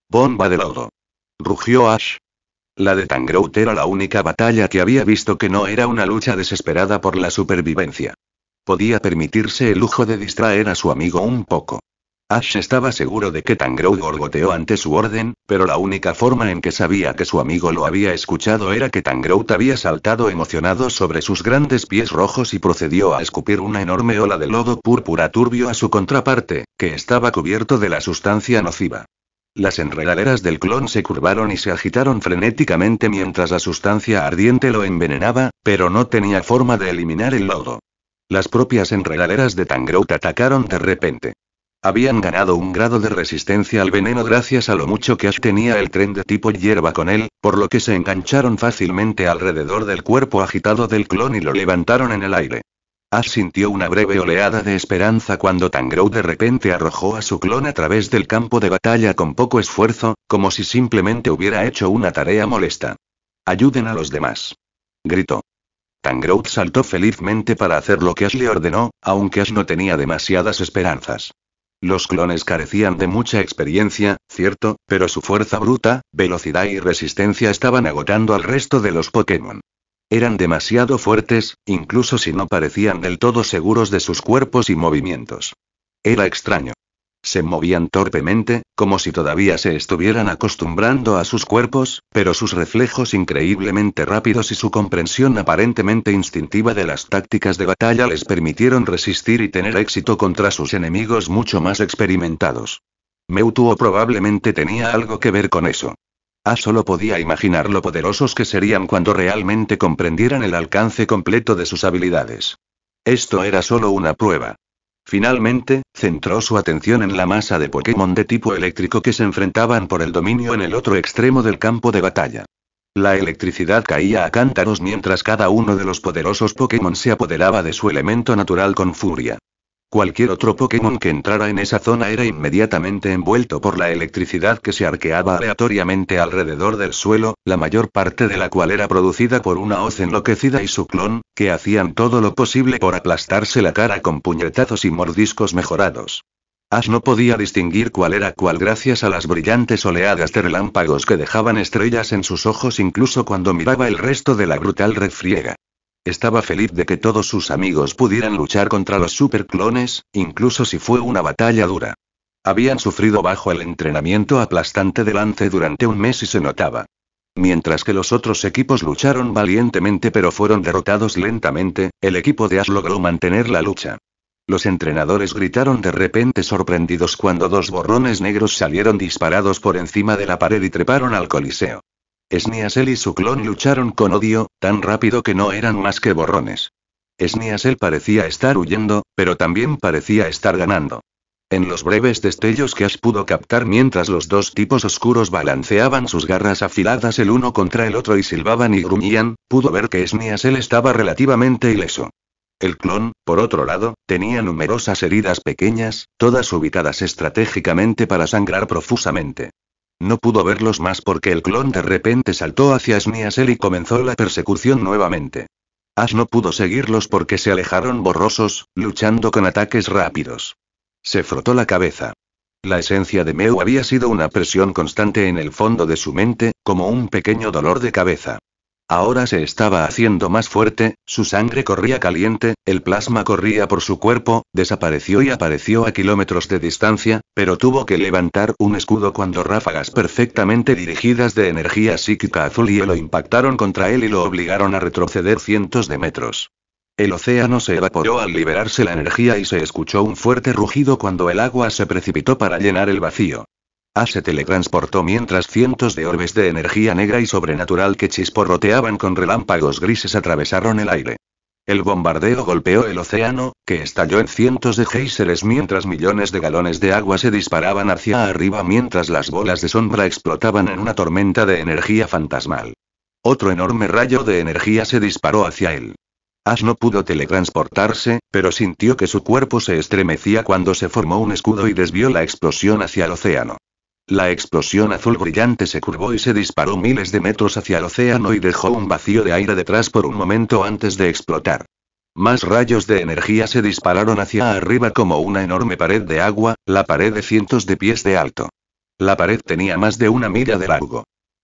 Bomba de lodo. Rugió Ash, la de Tangrout era la única batalla que había visto que no era una lucha desesperada por la supervivencia. Podía permitirse el lujo de distraer a su amigo un poco. Ash estaba seguro de que Tangrout gorgoteó ante su orden, pero la única forma en que sabía que su amigo lo había escuchado era que Tangrout había saltado emocionado sobre sus grandes pies rojos y procedió a escupir una enorme ola de lodo púrpura turbio a su contraparte, que estaba cubierto de la sustancia nociva. Las enredaderas del clon se curvaron y se agitaron frenéticamente mientras la sustancia ardiente lo envenenaba, pero no tenía forma de eliminar el lodo. Las propias enredaderas de Tangrout atacaron de repente. Habían ganado un grado de resistencia al veneno gracias a lo mucho que Ash tenía el tren de tipo hierba con él, por lo que se engancharon fácilmente alrededor del cuerpo agitado del clon y lo levantaron en el aire. Ash sintió una breve oleada de esperanza cuando Tangrow de repente arrojó a su clon a través del campo de batalla con poco esfuerzo, como si simplemente hubiera hecho una tarea molesta. Ayuden a los demás. Gritó. Tangrow saltó felizmente para hacer lo que Ash le ordenó, aunque Ash no tenía demasiadas esperanzas. Los clones carecían de mucha experiencia, cierto, pero su fuerza bruta, velocidad y resistencia estaban agotando al resto de los Pokémon. Eran demasiado fuertes, incluso si no parecían del todo seguros de sus cuerpos y movimientos. Era extraño. Se movían torpemente, como si todavía se estuvieran acostumbrando a sus cuerpos, pero sus reflejos increíblemente rápidos y su comprensión aparentemente instintiva de las tácticas de batalla les permitieron resistir y tener éxito contra sus enemigos mucho más experimentados. Meutuo probablemente tenía algo que ver con eso. A ah, solo podía imaginar lo poderosos que serían cuando realmente comprendieran el alcance completo de sus habilidades. Esto era solo una prueba. Finalmente, centró su atención en la masa de Pokémon de tipo eléctrico que se enfrentaban por el dominio en el otro extremo del campo de batalla. La electricidad caía a cántaros mientras cada uno de los poderosos Pokémon se apoderaba de su elemento natural con furia. Cualquier otro Pokémon que entrara en esa zona era inmediatamente envuelto por la electricidad que se arqueaba aleatoriamente alrededor del suelo, la mayor parte de la cual era producida por una hoz enloquecida y su clon, que hacían todo lo posible por aplastarse la cara con puñetazos y mordiscos mejorados. Ash no podía distinguir cuál era cuál gracias a las brillantes oleadas de relámpagos que dejaban estrellas en sus ojos incluso cuando miraba el resto de la brutal refriega. Estaba feliz de que todos sus amigos pudieran luchar contra los superclones, incluso si fue una batalla dura. Habían sufrido bajo el entrenamiento aplastante de Lance durante un mes y se notaba. Mientras que los otros equipos lucharon valientemente pero fueron derrotados lentamente, el equipo de Ash logró mantener la lucha. Los entrenadores gritaron de repente sorprendidos cuando dos borrones negros salieron disparados por encima de la pared y treparon al coliseo. Sniasel y su clon lucharon con odio, tan rápido que no eran más que borrones. Sniasel parecía estar huyendo, pero también parecía estar ganando. En los breves destellos que Ash pudo captar mientras los dos tipos oscuros balanceaban sus garras afiladas el uno contra el otro y silbaban y gruñían, pudo ver que Sniasel estaba relativamente ileso. El clon, por otro lado, tenía numerosas heridas pequeñas, todas ubicadas estratégicamente para sangrar profusamente. No pudo verlos más porque el clon de repente saltó hacia Sniasel y comenzó la persecución nuevamente. Ash no pudo seguirlos porque se alejaron borrosos, luchando con ataques rápidos. Se frotó la cabeza. La esencia de Meu había sido una presión constante en el fondo de su mente, como un pequeño dolor de cabeza. Ahora se estaba haciendo más fuerte, su sangre corría caliente, el plasma corría por su cuerpo, desapareció y apareció a kilómetros de distancia, pero tuvo que levantar un escudo cuando ráfagas perfectamente dirigidas de energía psíquica azul y hielo impactaron contra él y lo obligaron a retroceder cientos de metros. El océano se evaporó al liberarse la energía y se escuchó un fuerte rugido cuando el agua se precipitó para llenar el vacío. Ash se teletransportó mientras cientos de orbes de energía negra y sobrenatural que chisporroteaban con relámpagos grises atravesaron el aire. El bombardeo golpeó el océano, que estalló en cientos de géiseres mientras millones de galones de agua se disparaban hacia arriba mientras las bolas de sombra explotaban en una tormenta de energía fantasmal. Otro enorme rayo de energía se disparó hacia él. Ash no pudo teletransportarse, pero sintió que su cuerpo se estremecía cuando se formó un escudo y desvió la explosión hacia el océano. La explosión azul brillante se curvó y se disparó miles de metros hacia el océano y dejó un vacío de aire detrás por un momento antes de explotar. Más rayos de energía se dispararon hacia arriba como una enorme pared de agua, la pared de cientos de pies de alto. La pared tenía más de una milla de largo.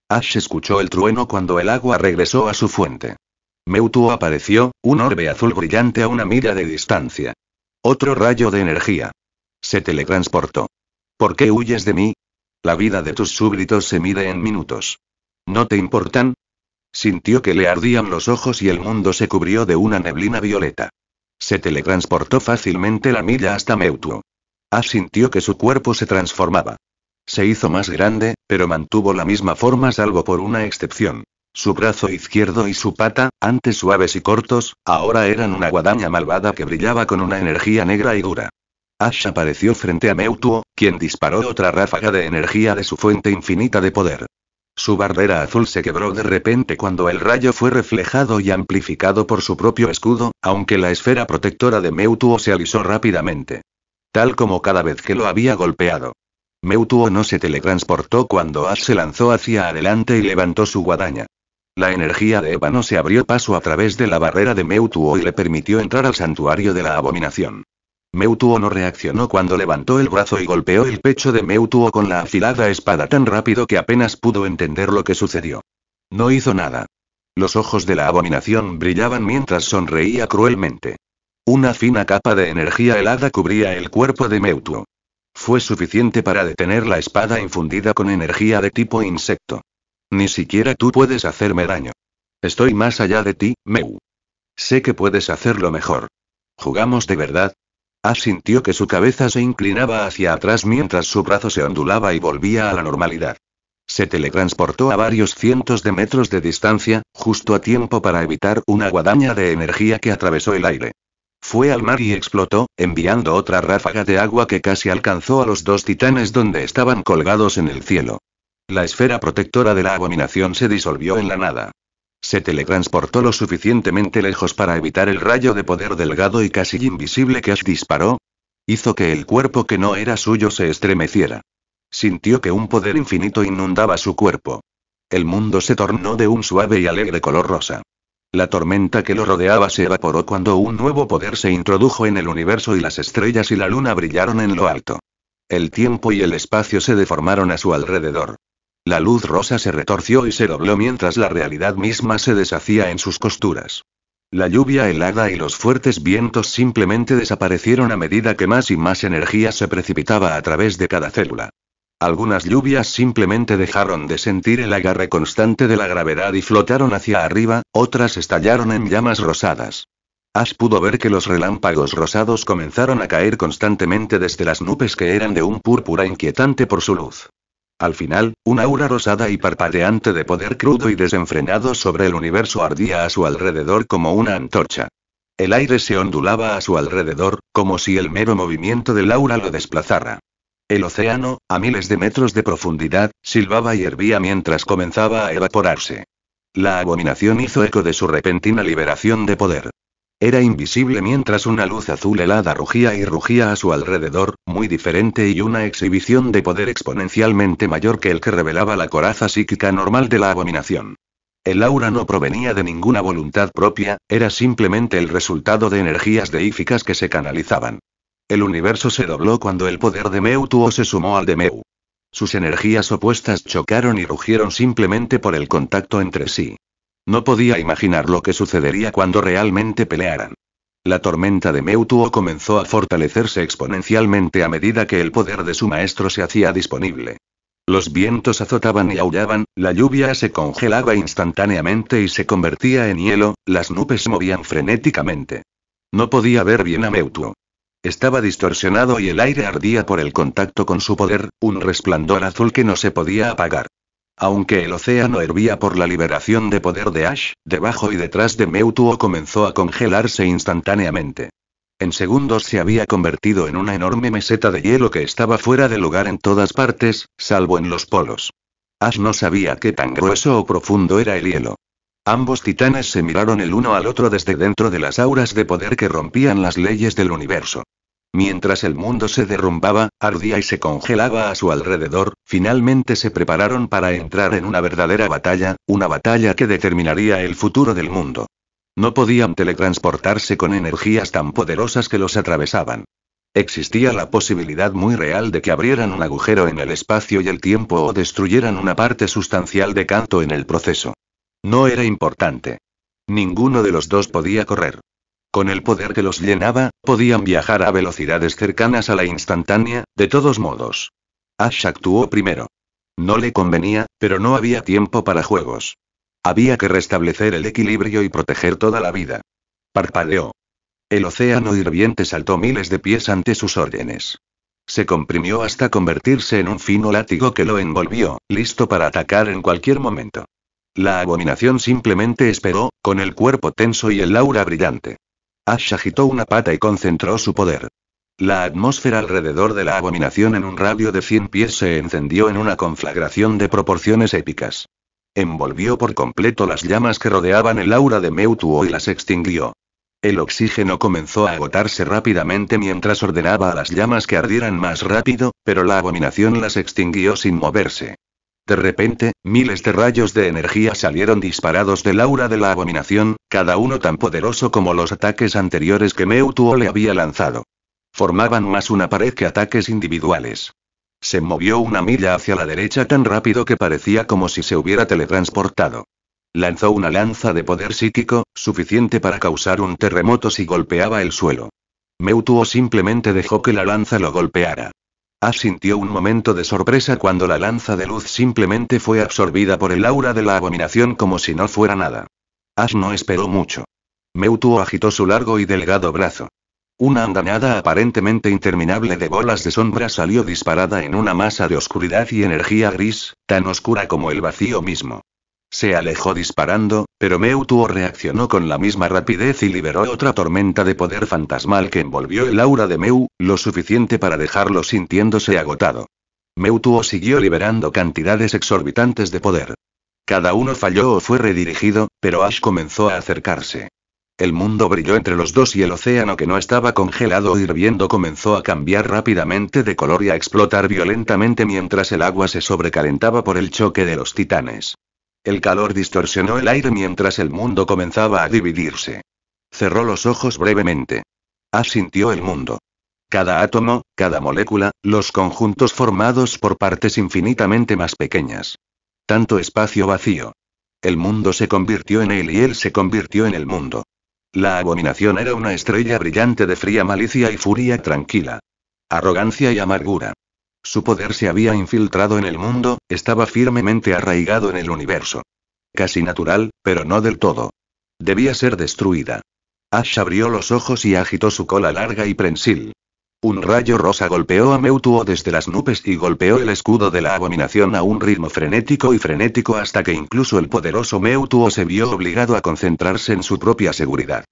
Ash escuchó el trueno cuando el agua regresó a su fuente. Mewtwo apareció, un orbe azul brillante a una milla de distancia. Otro rayo de energía. Se teletransportó. ¿Por qué huyes de mí? La vida de tus súbditos se mide en minutos. ¿No te importan? Sintió que le ardían los ojos y el mundo se cubrió de una neblina violeta. Se teletransportó fácilmente la milla hasta Meutuo. Asintió ah, sintió que su cuerpo se transformaba. Se hizo más grande, pero mantuvo la misma forma salvo por una excepción. Su brazo izquierdo y su pata, antes suaves y cortos, ahora eran una guadaña malvada que brillaba con una energía negra y dura. Ash apareció frente a Meutuo, quien disparó otra ráfaga de energía de su fuente infinita de poder. Su barrera azul se quebró de repente cuando el rayo fue reflejado y amplificado por su propio escudo, aunque la esfera protectora de Meutuo se alisó rápidamente. Tal como cada vez que lo había golpeado. Meutuo no se teletransportó cuando Ash se lanzó hacia adelante y levantó su guadaña. La energía de ébano se abrió paso a través de la barrera de Meutuo y le permitió entrar al santuario de la abominación. Meutuo no reaccionó cuando levantó el brazo y golpeó el pecho de Meutuo con la afilada espada tan rápido que apenas pudo entender lo que sucedió. No hizo nada. Los ojos de la abominación brillaban mientras sonreía cruelmente. Una fina capa de energía helada cubría el cuerpo de Meutuo. Fue suficiente para detener la espada infundida con energía de tipo insecto. Ni siquiera tú puedes hacerme daño. Estoy más allá de ti, Meu. Sé que puedes hacerlo mejor. Jugamos de verdad, Asintió sintió que su cabeza se inclinaba hacia atrás mientras su brazo se ondulaba y volvía a la normalidad. Se teletransportó a varios cientos de metros de distancia, justo a tiempo para evitar una guadaña de energía que atravesó el aire. Fue al mar y explotó, enviando otra ráfaga de agua que casi alcanzó a los dos titanes donde estaban colgados en el cielo. La esfera protectora de la abominación se disolvió en la nada. Se teletransportó lo suficientemente lejos para evitar el rayo de poder delgado y casi invisible que Ash disparó. Hizo que el cuerpo que no era suyo se estremeciera. Sintió que un poder infinito inundaba su cuerpo. El mundo se tornó de un suave y alegre color rosa. La tormenta que lo rodeaba se evaporó cuando un nuevo poder se introdujo en el universo y las estrellas y la luna brillaron en lo alto. El tiempo y el espacio se deformaron a su alrededor. La luz rosa se retorció y se dobló mientras la realidad misma se deshacía en sus costuras. La lluvia helada y los fuertes vientos simplemente desaparecieron a medida que más y más energía se precipitaba a través de cada célula. Algunas lluvias simplemente dejaron de sentir el agarre constante de la gravedad y flotaron hacia arriba, otras estallaron en llamas rosadas. Ash pudo ver que los relámpagos rosados comenzaron a caer constantemente desde las nubes que eran de un púrpura inquietante por su luz. Al final, un aura rosada y parpadeante de poder crudo y desenfrenado sobre el universo ardía a su alrededor como una antorcha. El aire se ondulaba a su alrededor, como si el mero movimiento del aura lo desplazara. El océano, a miles de metros de profundidad, silbaba y hervía mientras comenzaba a evaporarse. La abominación hizo eco de su repentina liberación de poder. Era invisible mientras una luz azul helada rugía y rugía a su alrededor, muy diferente y una exhibición de poder exponencialmente mayor que el que revelaba la coraza psíquica normal de la abominación. El aura no provenía de ninguna voluntad propia, era simplemente el resultado de energías deíficas que se canalizaban. El universo se dobló cuando el poder de Meutuo se sumó al de Meu. Sus energías opuestas chocaron y rugieron simplemente por el contacto entre sí. No podía imaginar lo que sucedería cuando realmente pelearan. La tormenta de Meutuo comenzó a fortalecerse exponencialmente a medida que el poder de su maestro se hacía disponible. Los vientos azotaban y aullaban, la lluvia se congelaba instantáneamente y se convertía en hielo, las nubes movían frenéticamente. No podía ver bien a Meutuo. Estaba distorsionado y el aire ardía por el contacto con su poder, un resplandor azul que no se podía apagar. Aunque el océano hervía por la liberación de poder de Ash, debajo y detrás de Meutuo comenzó a congelarse instantáneamente. En segundos se había convertido en una enorme meseta de hielo que estaba fuera de lugar en todas partes, salvo en los polos. Ash no sabía qué tan grueso o profundo era el hielo. Ambos titanes se miraron el uno al otro desde dentro de las auras de poder que rompían las leyes del universo. Mientras el mundo se derrumbaba, ardía y se congelaba a su alrededor, finalmente se prepararon para entrar en una verdadera batalla, una batalla que determinaría el futuro del mundo. No podían teletransportarse con energías tan poderosas que los atravesaban. Existía la posibilidad muy real de que abrieran un agujero en el espacio y el tiempo o destruyeran una parte sustancial de Canto en el proceso. No era importante. Ninguno de los dos podía correr. Con el poder que los llenaba, podían viajar a velocidades cercanas a la instantánea, de todos modos. Ash actuó primero. No le convenía, pero no había tiempo para juegos. Había que restablecer el equilibrio y proteger toda la vida. Parpadeó. El océano hirviente saltó miles de pies ante sus órdenes. Se comprimió hasta convertirse en un fino látigo que lo envolvió, listo para atacar en cualquier momento. La abominación simplemente esperó, con el cuerpo tenso y el aura brillante. Ash agitó una pata y concentró su poder. La atmósfera alrededor de la abominación en un radio de 100 pies se encendió en una conflagración de proporciones épicas. Envolvió por completo las llamas que rodeaban el aura de Meutuo y las extinguió. El oxígeno comenzó a agotarse rápidamente mientras ordenaba a las llamas que ardieran más rápido, pero la abominación las extinguió sin moverse. De repente, miles de rayos de energía salieron disparados del aura de la abominación, cada uno tan poderoso como los ataques anteriores que Meutuo le había lanzado. Formaban más una pared que ataques individuales. Se movió una milla hacia la derecha tan rápido que parecía como si se hubiera teletransportado. Lanzó una lanza de poder psíquico, suficiente para causar un terremoto si golpeaba el suelo. Meutuo simplemente dejó que la lanza lo golpeara. Ash sintió un momento de sorpresa cuando la lanza de luz simplemente fue absorbida por el aura de la abominación como si no fuera nada. Ash no esperó mucho. Meutu agitó su largo y delgado brazo. Una andanada aparentemente interminable de bolas de sombra salió disparada en una masa de oscuridad y energía gris, tan oscura como el vacío mismo. Se alejó disparando, pero Meutuo reaccionó con la misma rapidez y liberó otra tormenta de poder fantasmal que envolvió el aura de Meu, lo suficiente para dejarlo sintiéndose agotado. Meutuo siguió liberando cantidades exorbitantes de poder. Cada uno falló o fue redirigido, pero Ash comenzó a acercarse. El mundo brilló entre los dos y el océano que no estaba congelado o hirviendo comenzó a cambiar rápidamente de color y a explotar violentamente mientras el agua se sobrecalentaba por el choque de los titanes. El calor distorsionó el aire mientras el mundo comenzaba a dividirse. Cerró los ojos brevemente. Asintió el mundo. Cada átomo, cada molécula, los conjuntos formados por partes infinitamente más pequeñas. Tanto espacio vacío. El mundo se convirtió en él y él se convirtió en el mundo. La abominación era una estrella brillante de fría malicia y furia tranquila. Arrogancia y amargura. Su poder se había infiltrado en el mundo, estaba firmemente arraigado en el universo. Casi natural, pero no del todo. Debía ser destruida. Ash abrió los ojos y agitó su cola larga y prensil. Un rayo rosa golpeó a Meutuo desde las nubes y golpeó el escudo de la abominación a un ritmo frenético y frenético hasta que incluso el poderoso Meutuo se vio obligado a concentrarse en su propia seguridad.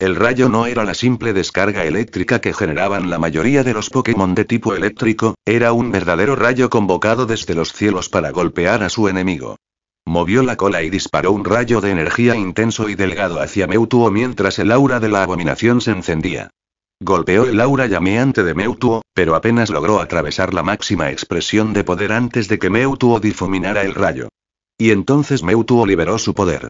El rayo no era la simple descarga eléctrica que generaban la mayoría de los Pokémon de tipo eléctrico, era un verdadero rayo convocado desde los cielos para golpear a su enemigo. Movió la cola y disparó un rayo de energía intenso y delgado hacia Mewtwo mientras el aura de la abominación se encendía. Golpeó el aura llameante de Mewtwo, pero apenas logró atravesar la máxima expresión de poder antes de que Mewtwo difuminara el rayo. Y entonces Mewtwo liberó su poder.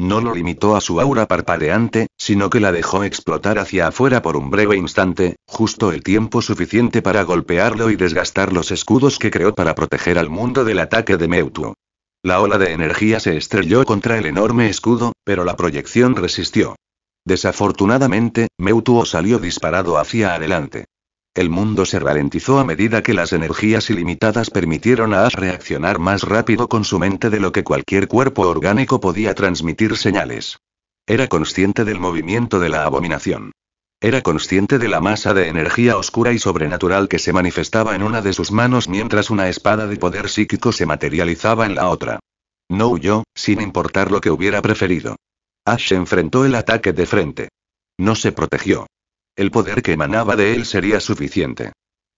No lo limitó a su aura parpadeante, sino que la dejó explotar hacia afuera por un breve instante, justo el tiempo suficiente para golpearlo y desgastar los escudos que creó para proteger al mundo del ataque de Mewtwo. La ola de energía se estrelló contra el enorme escudo, pero la proyección resistió. Desafortunadamente, Meutuo salió disparado hacia adelante. El mundo se ralentizó a medida que las energías ilimitadas permitieron a Ash reaccionar más rápido con su mente de lo que cualquier cuerpo orgánico podía transmitir señales. Era consciente del movimiento de la abominación. Era consciente de la masa de energía oscura y sobrenatural que se manifestaba en una de sus manos mientras una espada de poder psíquico se materializaba en la otra. No huyó, sin importar lo que hubiera preferido. Ash enfrentó el ataque de frente. No se protegió el poder que emanaba de él sería suficiente.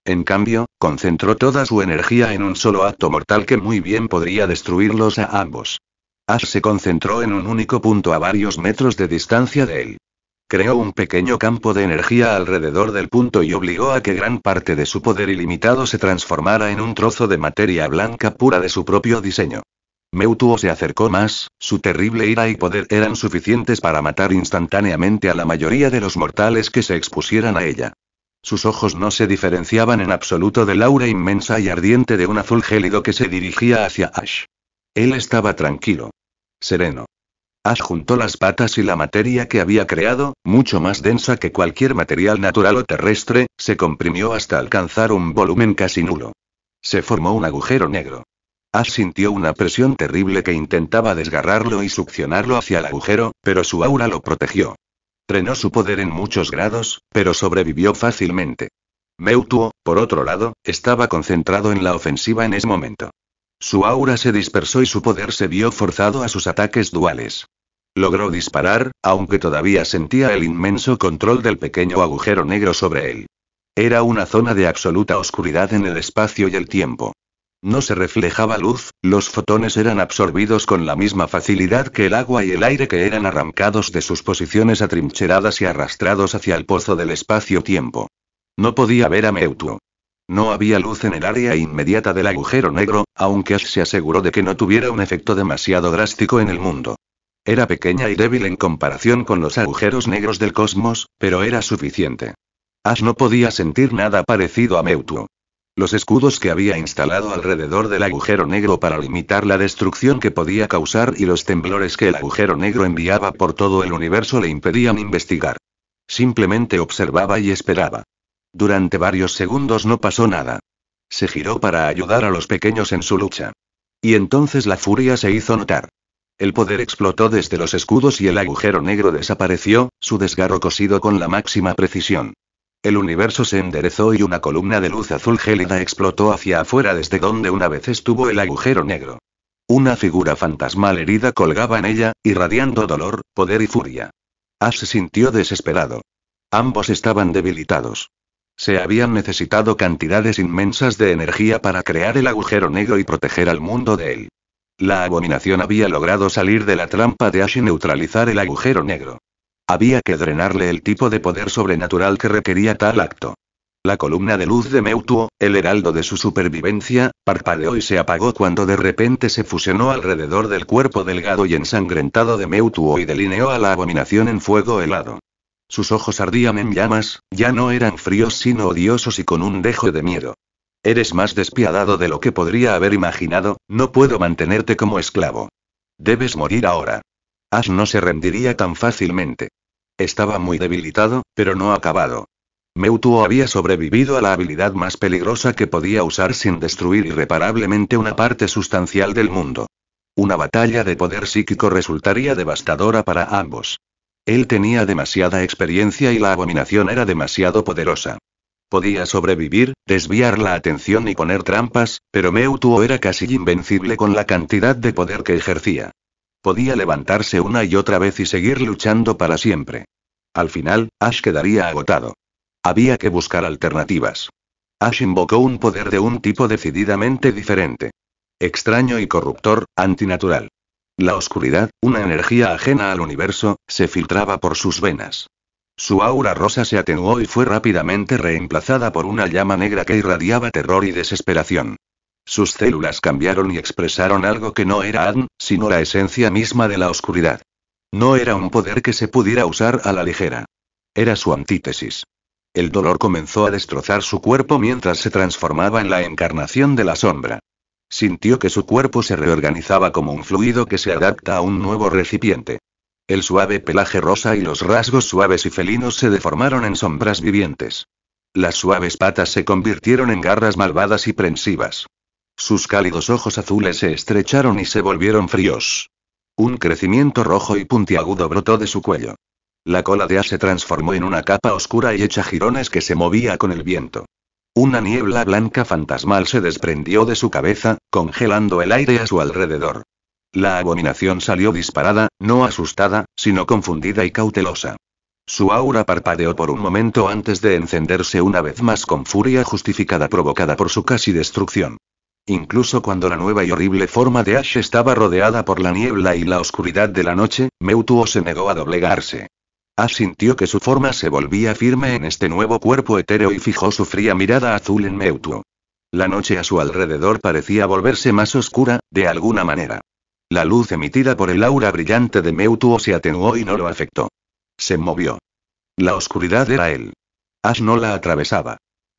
En cambio, concentró toda su energía en un solo acto mortal que muy bien podría destruirlos a ambos. Ash se concentró en un único punto a varios metros de distancia de él. Creó un pequeño campo de energía alrededor del punto y obligó a que gran parte de su poder ilimitado se transformara en un trozo de materia blanca pura de su propio diseño. Meutuo se acercó más, su terrible ira y poder eran suficientes para matar instantáneamente a la mayoría de los mortales que se expusieran a ella. Sus ojos no se diferenciaban en absoluto del aura inmensa y ardiente de un azul gélido que se dirigía hacia Ash. Él estaba tranquilo. Sereno. Ash juntó las patas y la materia que había creado, mucho más densa que cualquier material natural o terrestre, se comprimió hasta alcanzar un volumen casi nulo. Se formó un agujero negro. Ash sintió una presión terrible que intentaba desgarrarlo y succionarlo hacia el agujero, pero su aura lo protegió. Trenó su poder en muchos grados, pero sobrevivió fácilmente. Meutuo, por otro lado, estaba concentrado en la ofensiva en ese momento. Su aura se dispersó y su poder se vio forzado a sus ataques duales. Logró disparar, aunque todavía sentía el inmenso control del pequeño agujero negro sobre él. Era una zona de absoluta oscuridad en el espacio y el tiempo. No se reflejaba luz, los fotones eran absorbidos con la misma facilidad que el agua y el aire que eran arrancados de sus posiciones atrincheradas y arrastrados hacia el pozo del espacio-tiempo. No podía ver a Meutuo. No había luz en el área inmediata del agujero negro, aunque Ash se aseguró de que no tuviera un efecto demasiado drástico en el mundo. Era pequeña y débil en comparación con los agujeros negros del cosmos, pero era suficiente. Ash no podía sentir nada parecido a Meutuo. Los escudos que había instalado alrededor del agujero negro para limitar la destrucción que podía causar y los temblores que el agujero negro enviaba por todo el universo le impedían investigar. Simplemente observaba y esperaba. Durante varios segundos no pasó nada. Se giró para ayudar a los pequeños en su lucha. Y entonces la furia se hizo notar. El poder explotó desde los escudos y el agujero negro desapareció, su desgarro cosido con la máxima precisión. El universo se enderezó y una columna de luz azul gélida explotó hacia afuera desde donde una vez estuvo el agujero negro. Una figura fantasmal herida colgaba en ella, irradiando dolor, poder y furia. Ash se sintió desesperado. Ambos estaban debilitados. Se habían necesitado cantidades inmensas de energía para crear el agujero negro y proteger al mundo de él. La abominación había logrado salir de la trampa de Ash y neutralizar el agujero negro. Había que drenarle el tipo de poder sobrenatural que requería tal acto. La columna de luz de Meutuo, el heraldo de su supervivencia, parpadeó y se apagó cuando de repente se fusionó alrededor del cuerpo delgado y ensangrentado de Meutuo y delineó a la abominación en fuego helado. Sus ojos ardían en llamas, ya no eran fríos sino odiosos y con un dejo de miedo. Eres más despiadado de lo que podría haber imaginado, no puedo mantenerte como esclavo. Debes morir ahora. Ash no se rendiría tan fácilmente. Estaba muy debilitado, pero no acabado. Mewtwo había sobrevivido a la habilidad más peligrosa que podía usar sin destruir irreparablemente una parte sustancial del mundo. Una batalla de poder psíquico resultaría devastadora para ambos. Él tenía demasiada experiencia y la abominación era demasiado poderosa. Podía sobrevivir, desviar la atención y poner trampas, pero Mewtwo era casi invencible con la cantidad de poder que ejercía. Podía levantarse una y otra vez y seguir luchando para siempre. Al final, Ash quedaría agotado. Había que buscar alternativas. Ash invocó un poder de un tipo decididamente diferente. Extraño y corruptor, antinatural. La oscuridad, una energía ajena al universo, se filtraba por sus venas. Su aura rosa se atenuó y fue rápidamente reemplazada por una llama negra que irradiaba terror y desesperación. Sus células cambiaron y expresaron algo que no era Adn, sino la esencia misma de la oscuridad. No era un poder que se pudiera usar a la ligera. Era su antítesis. El dolor comenzó a destrozar su cuerpo mientras se transformaba en la encarnación de la sombra. Sintió que su cuerpo se reorganizaba como un fluido que se adapta a un nuevo recipiente. El suave pelaje rosa y los rasgos suaves y felinos se deformaron en sombras vivientes. Las suaves patas se convirtieron en garras malvadas y prensivas. Sus cálidos ojos azules se estrecharon y se volvieron fríos. Un crecimiento rojo y puntiagudo brotó de su cuello. La cola de A se transformó en una capa oscura y hecha jirones que se movía con el viento. Una niebla blanca fantasmal se desprendió de su cabeza, congelando el aire a su alrededor. La abominación salió disparada, no asustada, sino confundida y cautelosa. Su aura parpadeó por un momento antes de encenderse una vez más con furia justificada provocada por su casi destrucción. Incluso cuando la nueva y horrible forma de Ash estaba rodeada por la niebla y la oscuridad de la noche, Meutuo se negó a doblegarse. Ash sintió que su forma se volvía firme en este nuevo cuerpo etéreo y fijó su fría mirada azul en Meutuo. La noche a su alrededor parecía volverse más oscura, de alguna manera. La luz emitida por el aura brillante de Meutuo se atenuó y no lo afectó. Se movió. La oscuridad era él. Ash no la atravesaba.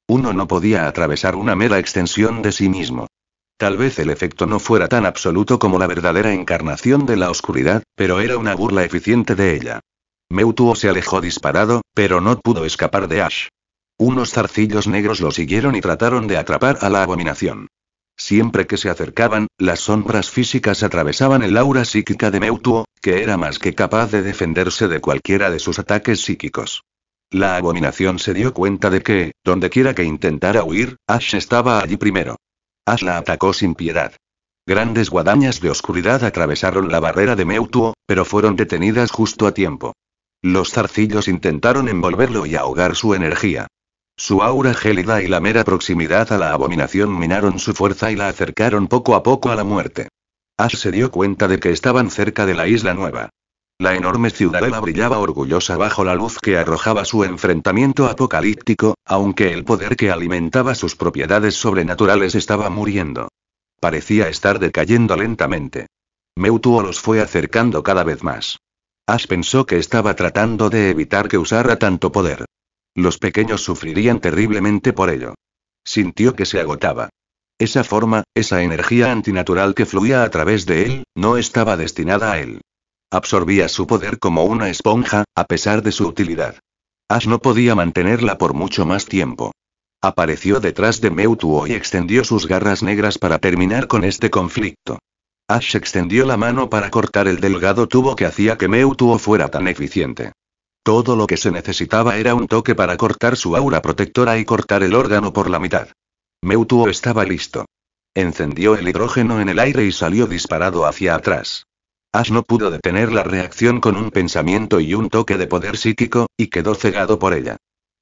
Uno no podía atravesar una mera extensión de sí mismo. Tal vez el efecto no fuera tan absoluto como la verdadera encarnación de la oscuridad, pero era una burla eficiente de ella. Meutuo se alejó disparado, pero no pudo escapar de Ash. Unos zarcillos negros lo siguieron y trataron de atrapar a la abominación. Siempre que se acercaban, las sombras físicas atravesaban el aura psíquica de Meutuo, que era más que capaz de defenderse de cualquiera de sus ataques psíquicos. La abominación se dio cuenta de que, dondequiera que intentara huir, Ash estaba allí primero. Ash la atacó sin piedad. Grandes guadañas de oscuridad atravesaron la barrera de Meutuo, pero fueron detenidas justo a tiempo. Los zarcillos intentaron envolverlo y ahogar su energía. Su aura gélida y la mera proximidad a la abominación minaron su fuerza y la acercaron poco a poco a la muerte. Ash se dio cuenta de que estaban cerca de la isla nueva. La enorme ciudadela brillaba orgullosa bajo la luz que arrojaba su enfrentamiento apocalíptico, aunque el poder que alimentaba sus propiedades sobrenaturales estaba muriendo. Parecía estar decayendo lentamente. Meutuo los fue acercando cada vez más. Ash pensó que estaba tratando de evitar que usara tanto poder. Los pequeños sufrirían terriblemente por ello. Sintió que se agotaba. Esa forma, esa energía antinatural que fluía a través de él, no estaba destinada a él. Absorbía su poder como una esponja, a pesar de su utilidad. Ash no podía mantenerla por mucho más tiempo. Apareció detrás de Meutuo y extendió sus garras negras para terminar con este conflicto. Ash extendió la mano para cortar el delgado tubo que hacía que Meutuo fuera tan eficiente. Todo lo que se necesitaba era un toque para cortar su aura protectora y cortar el órgano por la mitad. Meutuo estaba listo. Encendió el hidrógeno en el aire y salió disparado hacia atrás. Ash no pudo detener la reacción con un pensamiento y un toque de poder psíquico, y quedó cegado por ella.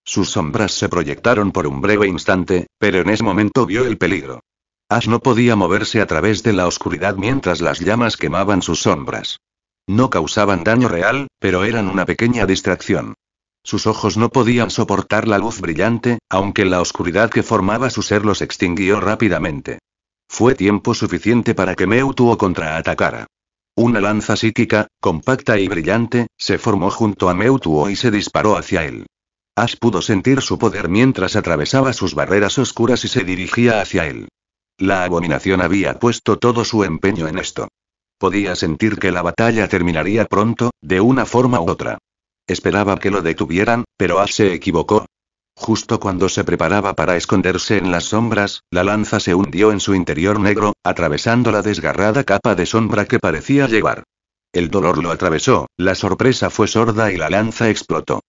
Sus sombras se proyectaron por un breve instante, pero en ese momento vio el peligro. Ash no podía moverse a través de la oscuridad mientras las llamas quemaban sus sombras. No causaban daño real, pero eran una pequeña distracción. Sus ojos no podían soportar la luz brillante, aunque la oscuridad que formaba su ser los extinguió rápidamente. Fue tiempo suficiente para que Mewtwo contraatacara. Una lanza psíquica, compacta y brillante, se formó junto a Meutuo y se disparó hacia él. Ash pudo sentir su poder mientras atravesaba sus barreras oscuras y se dirigía hacia él. La abominación había puesto todo su empeño en esto. Podía sentir que la batalla terminaría pronto, de una forma u otra. Esperaba que lo detuvieran, pero Ash se equivocó, Justo cuando se preparaba para esconderse en las sombras, la lanza se hundió en su interior negro, atravesando la desgarrada capa de sombra que parecía llevar. El dolor lo atravesó, la sorpresa fue sorda y la lanza explotó.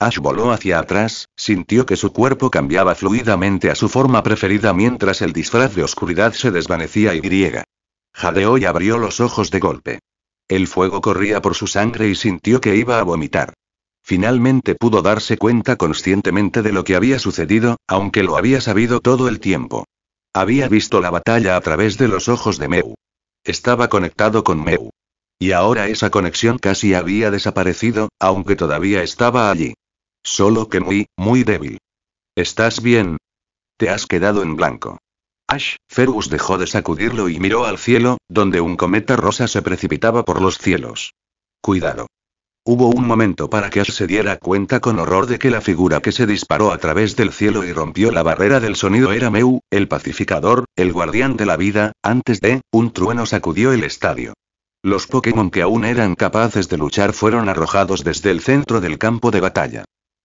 Ash voló hacia atrás, sintió que su cuerpo cambiaba fluidamente a su forma preferida mientras el disfraz de oscuridad se desvanecía y griega. Jadeó y abrió los ojos de golpe. El fuego corría por su sangre y sintió que iba a vomitar. Finalmente pudo darse cuenta conscientemente de lo que había sucedido, aunque lo había sabido todo el tiempo. Había visto la batalla a través de los ojos de Meu. Estaba conectado con Meu. Y ahora esa conexión casi había desaparecido, aunque todavía estaba allí. Solo que muy, muy débil. ¿Estás bien? Te has quedado en blanco. Ash, Ferus dejó de sacudirlo y miró al cielo, donde un cometa rosa se precipitaba por los cielos. Cuidado. Hubo un momento para que Ash se diera cuenta con horror de que la figura que se disparó a través del cielo y rompió la barrera del sonido era Meu, el pacificador, el guardián de la vida, antes de, un trueno sacudió el estadio. Los Pokémon que aún eran capaces de luchar fueron arrojados desde el centro del campo de batalla.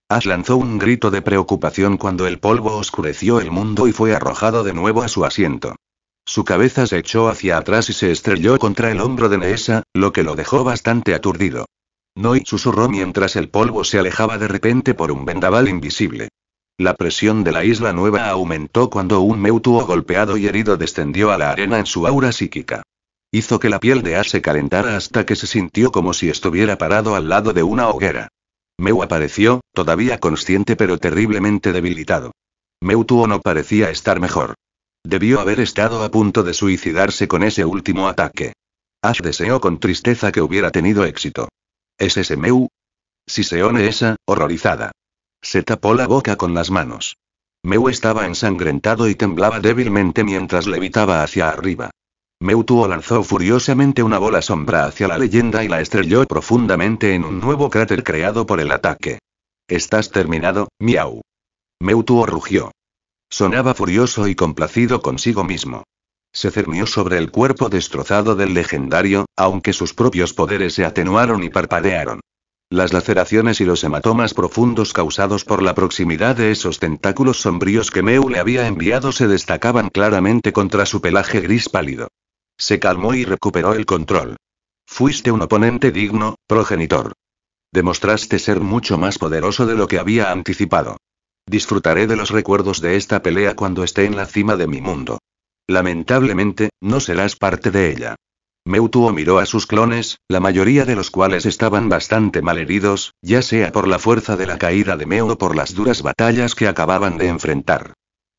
Ash lanzó un grito de preocupación cuando el polvo oscureció el mundo y fue arrojado de nuevo a su asiento. Su cabeza se echó hacia atrás y se estrelló contra el hombro de Neesa, lo que lo dejó bastante aturdido. Noi susurró mientras el polvo se alejaba de repente por un vendaval invisible. La presión de la isla nueva aumentó cuando un Meutuo golpeado y herido descendió a la arena en su aura psíquica. Hizo que la piel de Ash se calentara hasta que se sintió como si estuviera parado al lado de una hoguera. Meu apareció, todavía consciente pero terriblemente debilitado. Meutuo no parecía estar mejor. Debió haber estado a punto de suicidarse con ese último ataque. Ash deseó con tristeza que hubiera tenido éxito. ¿Es ese Meu? Siseone esa, horrorizada. Se tapó la boca con las manos. Meu estaba ensangrentado y temblaba débilmente mientras levitaba hacia arriba. Meutuo lanzó furiosamente una bola sombra hacia la leyenda y la estrelló profundamente en un nuevo cráter creado por el ataque. Estás terminado, miau. Meutuo rugió. Sonaba furioso y complacido consigo mismo se cernió sobre el cuerpo destrozado del legendario, aunque sus propios poderes se atenuaron y parpadearon. Las laceraciones y los hematomas profundos causados por la proximidad de esos tentáculos sombríos que Meu le había enviado se destacaban claramente contra su pelaje gris pálido. Se calmó y recuperó el control. Fuiste un oponente digno, progenitor. Demostraste ser mucho más poderoso de lo que había anticipado. Disfrutaré de los recuerdos de esta pelea cuando esté en la cima de mi mundo. Lamentablemente, no serás parte de ella. Mewtwo miró a sus clones, la mayoría de los cuales estaban bastante malheridos, ya sea por la fuerza de la caída de Meo o por las duras batallas que acababan de enfrentar.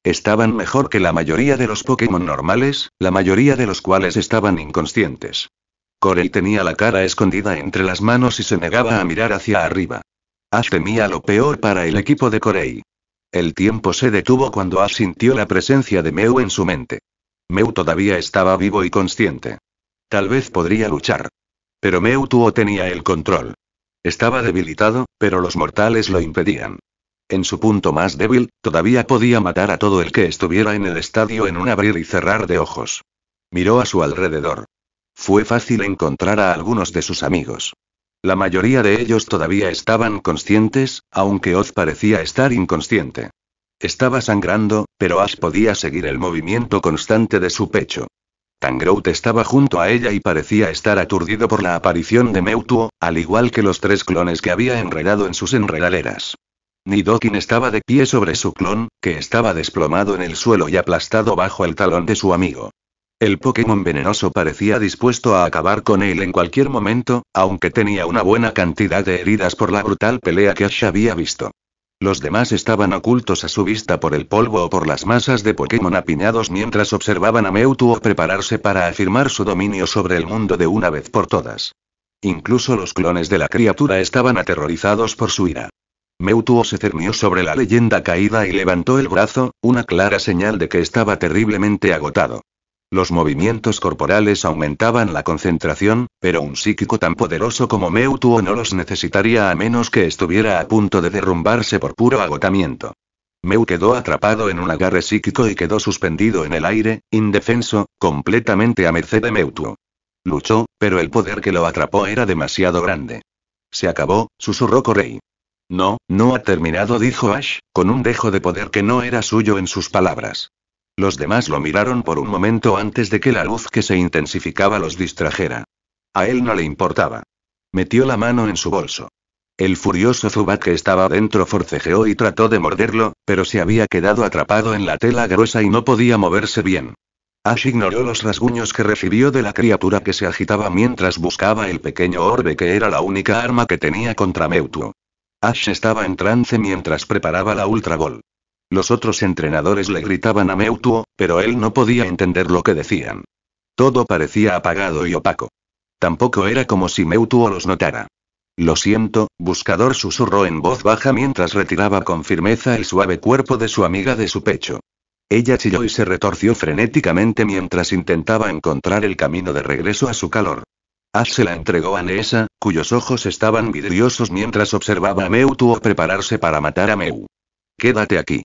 Estaban mejor que la mayoría de los Pokémon normales, la mayoría de los cuales estaban inconscientes. Corey tenía la cara escondida entre las manos y se negaba a mirar hacia arriba. Ash temía lo peor para el equipo de Corey. El tiempo se detuvo cuando Ash sintió la presencia de Mew en su mente. Meu todavía estaba vivo y consciente. Tal vez podría luchar. Pero Meu tenía el control. Estaba debilitado, pero los mortales lo impedían. En su punto más débil, todavía podía matar a todo el que estuviera en el estadio en un abrir y cerrar de ojos. Miró a su alrededor. Fue fácil encontrar a algunos de sus amigos. La mayoría de ellos todavía estaban conscientes, aunque Oz parecía estar inconsciente. Estaba sangrando, pero Ash podía seguir el movimiento constante de su pecho. Tangrout estaba junto a ella y parecía estar aturdido por la aparición de Meutuo, al igual que los tres clones que había enredado en sus enredaderas. Nidokin estaba de pie sobre su clon, que estaba desplomado en el suelo y aplastado bajo el talón de su amigo. El Pokémon venenoso parecía dispuesto a acabar con él en cualquier momento, aunque tenía una buena cantidad de heridas por la brutal pelea que Ash había visto. Los demás estaban ocultos a su vista por el polvo o por las masas de Pokémon apiñados mientras observaban a Mewtwo prepararse para afirmar su dominio sobre el mundo de una vez por todas. Incluso los clones de la criatura estaban aterrorizados por su ira. Mewtwo se cernió sobre la leyenda caída y levantó el brazo, una clara señal de que estaba terriblemente agotado. Los movimientos corporales aumentaban la concentración, pero un psíquico tan poderoso como Meutuo no los necesitaría a menos que estuviera a punto de derrumbarse por puro agotamiento. Meu quedó atrapado en un agarre psíquico y quedó suspendido en el aire, indefenso, completamente a merced de Meutuo. Luchó, pero el poder que lo atrapó era demasiado grande. Se acabó, susurró Correy. No, no ha terminado, dijo Ash, con un dejo de poder que no era suyo en sus palabras. Los demás lo miraron por un momento antes de que la luz que se intensificaba los distrajera. A él no le importaba. Metió la mano en su bolso. El furioso Zubat que estaba dentro forcejeó y trató de morderlo, pero se había quedado atrapado en la tela gruesa y no podía moverse bien. Ash ignoró los rasguños que recibió de la criatura que se agitaba mientras buscaba el pequeño orbe que era la única arma que tenía contra Mewtwo. Ash estaba en trance mientras preparaba la Ultra Ball. Los otros entrenadores le gritaban a Meutuo, pero él no podía entender lo que decían. Todo parecía apagado y opaco. Tampoco era como si Meutuo los notara. Lo siento, buscador susurró en voz baja mientras retiraba con firmeza el suave cuerpo de su amiga de su pecho. Ella chilló y se retorció frenéticamente mientras intentaba encontrar el camino de regreso a su calor. Ash se la entregó a Neesa, cuyos ojos estaban vidriosos mientras observaba a Meutuo prepararse para matar a Meu. Quédate aquí.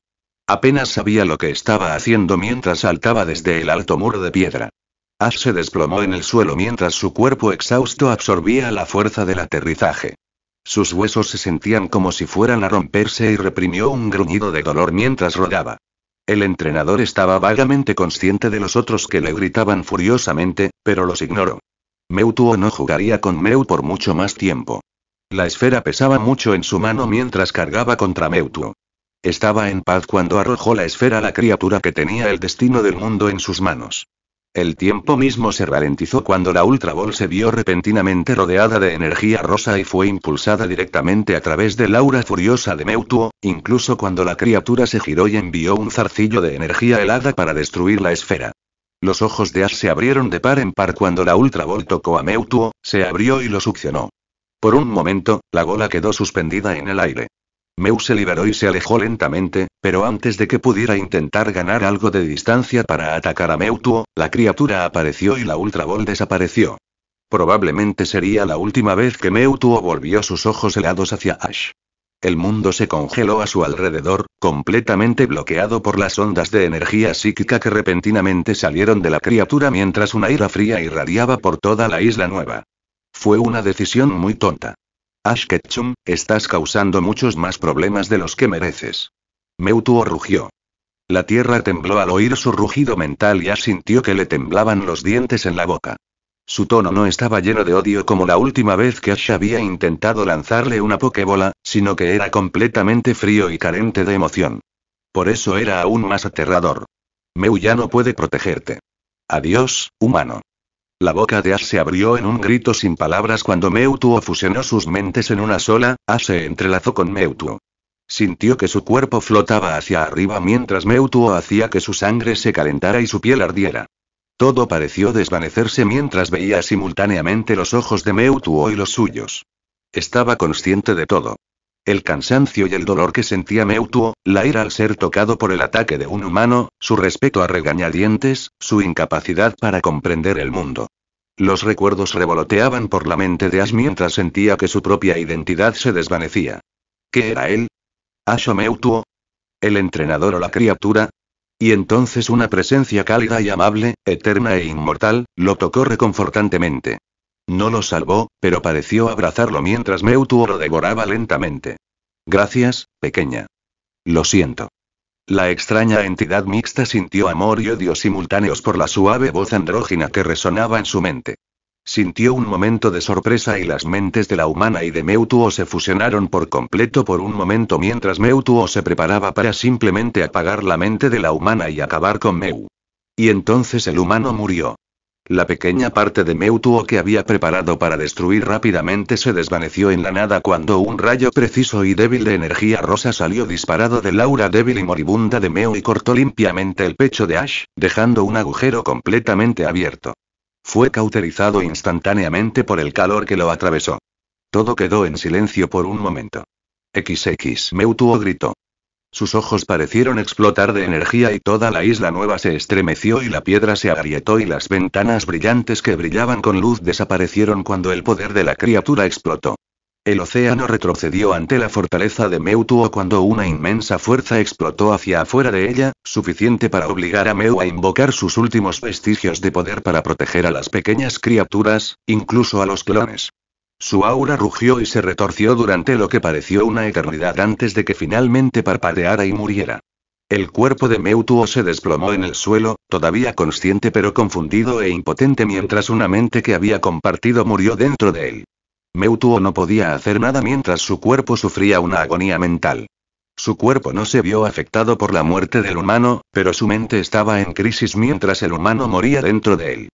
Apenas sabía lo que estaba haciendo mientras saltaba desde el alto muro de piedra. Ash se desplomó en el suelo mientras su cuerpo exhausto absorbía la fuerza del aterrizaje. Sus huesos se sentían como si fueran a romperse y reprimió un gruñido de dolor mientras rodaba. El entrenador estaba vagamente consciente de los otros que le gritaban furiosamente, pero los ignoró. Meutuo no jugaría con Meu por mucho más tiempo. La esfera pesaba mucho en su mano mientras cargaba contra Meutuo. Estaba en paz cuando arrojó la esfera a la criatura que tenía el destino del mundo en sus manos. El tiempo mismo se ralentizó cuando la Ultra Ball se vio repentinamente rodeada de energía rosa y fue impulsada directamente a través del aura furiosa de Meutuo, incluso cuando la criatura se giró y envió un zarcillo de energía helada para destruir la esfera. Los ojos de Ash se abrieron de par en par cuando la Ultra Ball tocó a Meutuo, se abrió y lo succionó. Por un momento, la bola quedó suspendida en el aire. Mew se liberó y se alejó lentamente, pero antes de que pudiera intentar ganar algo de distancia para atacar a Mewtwo, la criatura apareció y la Ultra Ball desapareció. Probablemente sería la última vez que Mewtwo volvió sus ojos helados hacia Ash. El mundo se congeló a su alrededor, completamente bloqueado por las ondas de energía psíquica que repentinamente salieron de la criatura mientras una ira fría irradiaba por toda la isla nueva. Fue una decisión muy tonta. Ash Ketchum, estás causando muchos más problemas de los que mereces. Meutuo rugió. La tierra tembló al oír su rugido mental y Ash sintió que le temblaban los dientes en la boca. Su tono no estaba lleno de odio como la última vez que Ash había intentado lanzarle una pokebola, sino que era completamente frío y carente de emoción. Por eso era aún más aterrador. Meu ya no puede protegerte. Adiós, humano. La boca de Ash se abrió en un grito sin palabras cuando Meutuo fusionó sus mentes en una sola, Ash se entrelazó con Meutuo. Sintió que su cuerpo flotaba hacia arriba mientras Meutuo hacía que su sangre se calentara y su piel ardiera. Todo pareció desvanecerse mientras veía simultáneamente los ojos de Meutuo y los suyos. Estaba consciente de todo. El cansancio y el dolor que sentía Meutuo, la ira al ser tocado por el ataque de un humano, su respeto a regañadientes, su incapacidad para comprender el mundo. Los recuerdos revoloteaban por la mente de Ash mientras sentía que su propia identidad se desvanecía. ¿Qué era él? ¿Ash o Meutuo? ¿El entrenador o la criatura? Y entonces una presencia cálida y amable, eterna e inmortal, lo tocó reconfortantemente. No lo salvó, pero pareció abrazarlo mientras Meutuo lo devoraba lentamente. Gracias, pequeña. Lo siento. La extraña entidad mixta sintió amor y odio simultáneos por la suave voz andrógina que resonaba en su mente. Sintió un momento de sorpresa y las mentes de la humana y de Meutuo se fusionaron por completo por un momento mientras Meutuo se preparaba para simplemente apagar la mente de la humana y acabar con Meu. Y entonces el humano murió. La pequeña parte de Meutuo que había preparado para destruir rápidamente se desvaneció en la nada cuando un rayo preciso y débil de energía rosa salió disparado de aura débil y moribunda de Meu y cortó limpiamente el pecho de Ash, dejando un agujero completamente abierto. Fue cauterizado instantáneamente por el calor que lo atravesó. Todo quedó en silencio por un momento. XX Meutuo gritó. Sus ojos parecieron explotar de energía y toda la isla nueva se estremeció y la piedra se agrietó y las ventanas brillantes que brillaban con luz desaparecieron cuando el poder de la criatura explotó. El océano retrocedió ante la fortaleza de Meutuo cuando una inmensa fuerza explotó hacia afuera de ella, suficiente para obligar a Meu a invocar sus últimos vestigios de poder para proteger a las pequeñas criaturas, incluso a los clones. Su aura rugió y se retorció durante lo que pareció una eternidad antes de que finalmente parpadeara y muriera. El cuerpo de Meutuo se desplomó en el suelo, todavía consciente pero confundido e impotente mientras una mente que había compartido murió dentro de él. Meutuo no podía hacer nada mientras su cuerpo sufría una agonía mental. Su cuerpo no se vio afectado por la muerte del humano, pero su mente estaba en crisis mientras el humano moría dentro de él.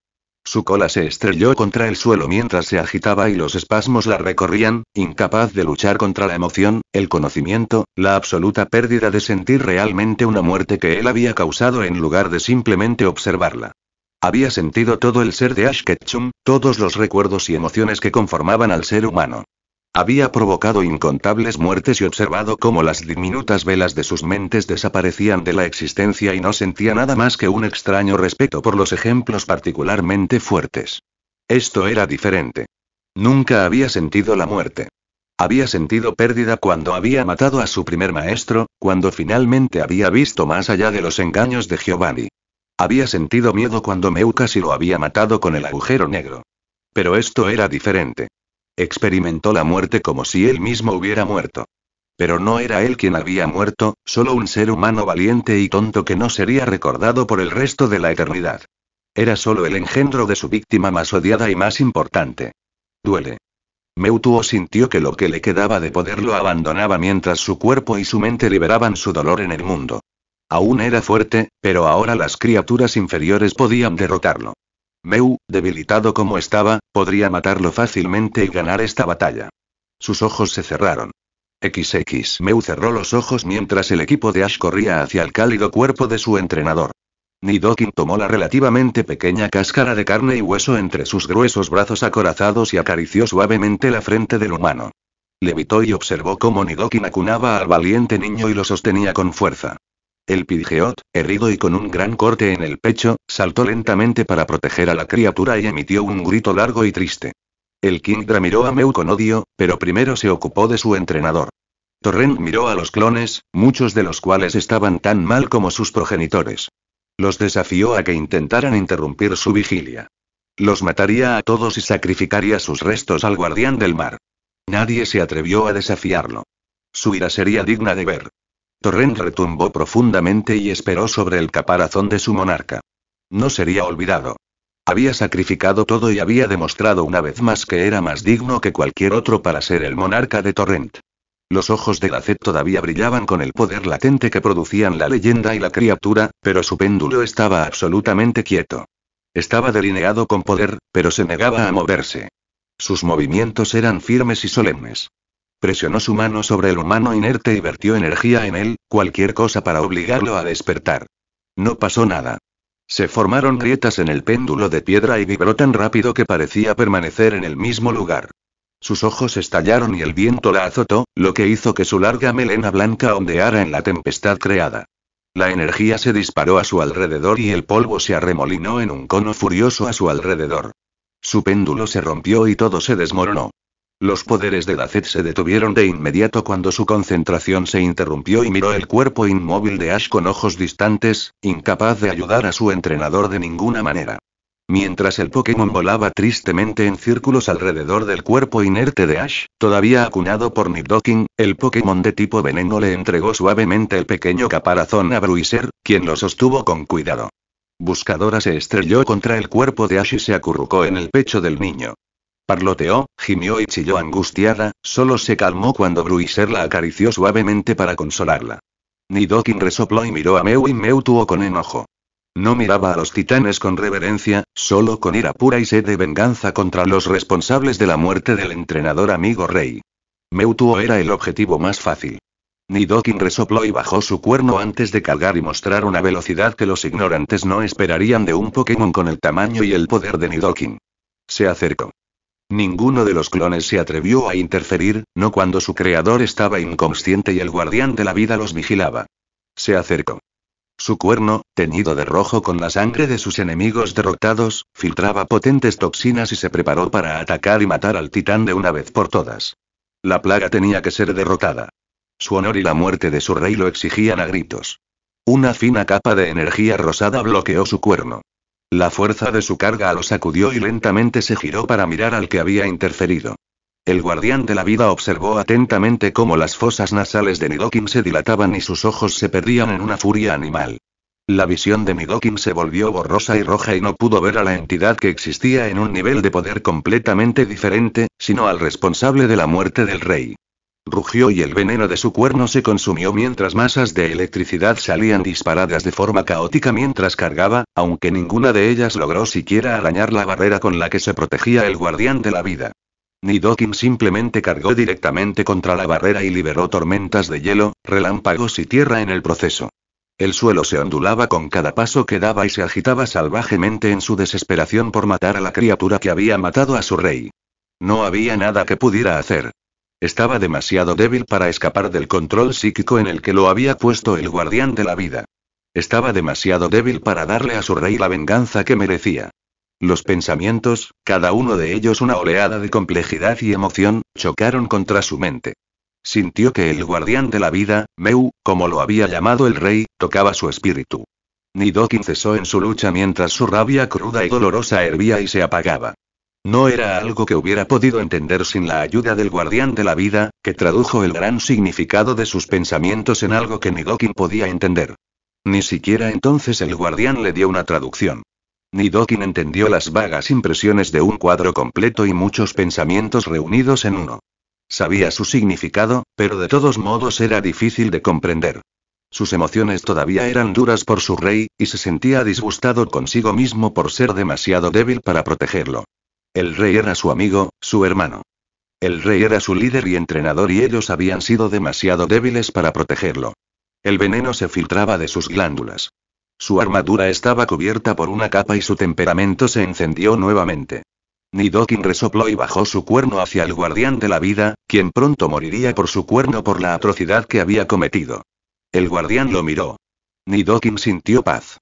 Su cola se estrelló contra el suelo mientras se agitaba y los espasmos la recorrían, incapaz de luchar contra la emoción, el conocimiento, la absoluta pérdida de sentir realmente una muerte que él había causado en lugar de simplemente observarla. Había sentido todo el ser de Ashketchum, todos los recuerdos y emociones que conformaban al ser humano. Había provocado incontables muertes y observado cómo las diminutas velas de sus mentes desaparecían de la existencia y no sentía nada más que un extraño respeto por los ejemplos particularmente fuertes. Esto era diferente. Nunca había sentido la muerte. Había sentido pérdida cuando había matado a su primer maestro, cuando finalmente había visto más allá de los engaños de Giovanni. Había sentido miedo cuando Meu casi lo había matado con el agujero negro. Pero esto era diferente. Experimentó la muerte como si él mismo hubiera muerto. Pero no era él quien había muerto, solo un ser humano valiente y tonto que no sería recordado por el resto de la eternidad. Era solo el engendro de su víctima más odiada y más importante. Duele. Meutuo sintió que lo que le quedaba de poder lo abandonaba mientras su cuerpo y su mente liberaban su dolor en el mundo. Aún era fuerte, pero ahora las criaturas inferiores podían derrotarlo. Meu, debilitado como estaba, podría matarlo fácilmente y ganar esta batalla. Sus ojos se cerraron. XX Meu cerró los ojos mientras el equipo de Ash corría hacia el cálido cuerpo de su entrenador. Nidokin tomó la relativamente pequeña cáscara de carne y hueso entre sus gruesos brazos acorazados y acarició suavemente la frente del humano. Levitó y observó cómo Nidokin acunaba al valiente niño y lo sostenía con fuerza. El pidgeot, herido y con un gran corte en el pecho, saltó lentamente para proteger a la criatura y emitió un grito largo y triste. El Kingdra miró a Meu con odio, pero primero se ocupó de su entrenador. Torrent miró a los clones, muchos de los cuales estaban tan mal como sus progenitores. Los desafió a que intentaran interrumpir su vigilia. Los mataría a todos y sacrificaría sus restos al guardián del mar. Nadie se atrevió a desafiarlo. Su ira sería digna de ver. Torrent retumbó profundamente y esperó sobre el caparazón de su monarca. No sería olvidado. Había sacrificado todo y había demostrado una vez más que era más digno que cualquier otro para ser el monarca de Torrent. Los ojos de Gacet todavía brillaban con el poder latente que producían la leyenda y la criatura, pero su péndulo estaba absolutamente quieto. Estaba delineado con poder, pero se negaba a moverse. Sus movimientos eran firmes y solemnes. Presionó su mano sobre el humano inerte y vertió energía en él, cualquier cosa para obligarlo a despertar. No pasó nada. Se formaron grietas en el péndulo de piedra y vibró tan rápido que parecía permanecer en el mismo lugar. Sus ojos estallaron y el viento la azotó, lo que hizo que su larga melena blanca ondeara en la tempestad creada. La energía se disparó a su alrededor y el polvo se arremolinó en un cono furioso a su alrededor. Su péndulo se rompió y todo se desmoronó. Los poderes de Dacet se detuvieron de inmediato cuando su concentración se interrumpió y miró el cuerpo inmóvil de Ash con ojos distantes, incapaz de ayudar a su entrenador de ninguna manera. Mientras el Pokémon volaba tristemente en círculos alrededor del cuerpo inerte de Ash, todavía acunado por Nidoking, el Pokémon de tipo veneno le entregó suavemente el pequeño caparazón a Bruiser, quien lo sostuvo con cuidado. Buscadora se estrelló contra el cuerpo de Ash y se acurrucó en el pecho del niño. Parloteó, gimió y chilló angustiada, solo se calmó cuando Bruiser la acarició suavemente para consolarla. Nidoking resopló y miró a Mew y con enojo. No miraba a los titanes con reverencia, solo con ira pura y sed de venganza contra los responsables de la muerte del entrenador amigo rey. Meutuo era el objetivo más fácil. Nidoking resopló y bajó su cuerno antes de cargar y mostrar una velocidad que los ignorantes no esperarían de un Pokémon con el tamaño y el poder de Nidoking. Se acercó. Ninguno de los clones se atrevió a interferir, no cuando su creador estaba inconsciente y el guardián de la vida los vigilaba. Se acercó. Su cuerno, teñido de rojo con la sangre de sus enemigos derrotados, filtraba potentes toxinas y se preparó para atacar y matar al titán de una vez por todas. La plaga tenía que ser derrotada. Su honor y la muerte de su rey lo exigían a gritos. Una fina capa de energía rosada bloqueó su cuerno. La fuerza de su carga lo sacudió y lentamente se giró para mirar al que había interferido. El guardián de la vida observó atentamente cómo las fosas nasales de Nidokin se dilataban y sus ojos se perdían en una furia animal. La visión de Nidokin se volvió borrosa y roja y no pudo ver a la entidad que existía en un nivel de poder completamente diferente, sino al responsable de la muerte del rey rugió y el veneno de su cuerno se consumió mientras masas de electricidad salían disparadas de forma caótica mientras cargaba, aunque ninguna de ellas logró siquiera arañar la barrera con la que se protegía el guardián de la vida. Nidoking simplemente cargó directamente contra la barrera y liberó tormentas de hielo, relámpagos y tierra en el proceso. El suelo se ondulaba con cada paso que daba y se agitaba salvajemente en su desesperación por matar a la criatura que había matado a su rey. No había nada que pudiera hacer. Estaba demasiado débil para escapar del control psíquico en el que lo había puesto el guardián de la vida. Estaba demasiado débil para darle a su rey la venganza que merecía. Los pensamientos, cada uno de ellos una oleada de complejidad y emoción, chocaron contra su mente. Sintió que el guardián de la vida, Meu, como lo había llamado el rey, tocaba su espíritu. Nidoking cesó en su lucha mientras su rabia cruda y dolorosa hervía y se apagaba. No era algo que hubiera podido entender sin la ayuda del guardián de la vida, que tradujo el gran significado de sus pensamientos en algo que Nidoking podía entender. Ni siquiera entonces el guardián le dio una traducción. Nidokin entendió las vagas impresiones de un cuadro completo y muchos pensamientos reunidos en uno. Sabía su significado, pero de todos modos era difícil de comprender. Sus emociones todavía eran duras por su rey, y se sentía disgustado consigo mismo por ser demasiado débil para protegerlo. El rey era su amigo, su hermano. El rey era su líder y entrenador y ellos habían sido demasiado débiles para protegerlo. El veneno se filtraba de sus glándulas. Su armadura estaba cubierta por una capa y su temperamento se encendió nuevamente. Nidokin resopló y bajó su cuerno hacia el guardián de la vida, quien pronto moriría por su cuerno por la atrocidad que había cometido. El guardián lo miró. Nidokin sintió paz.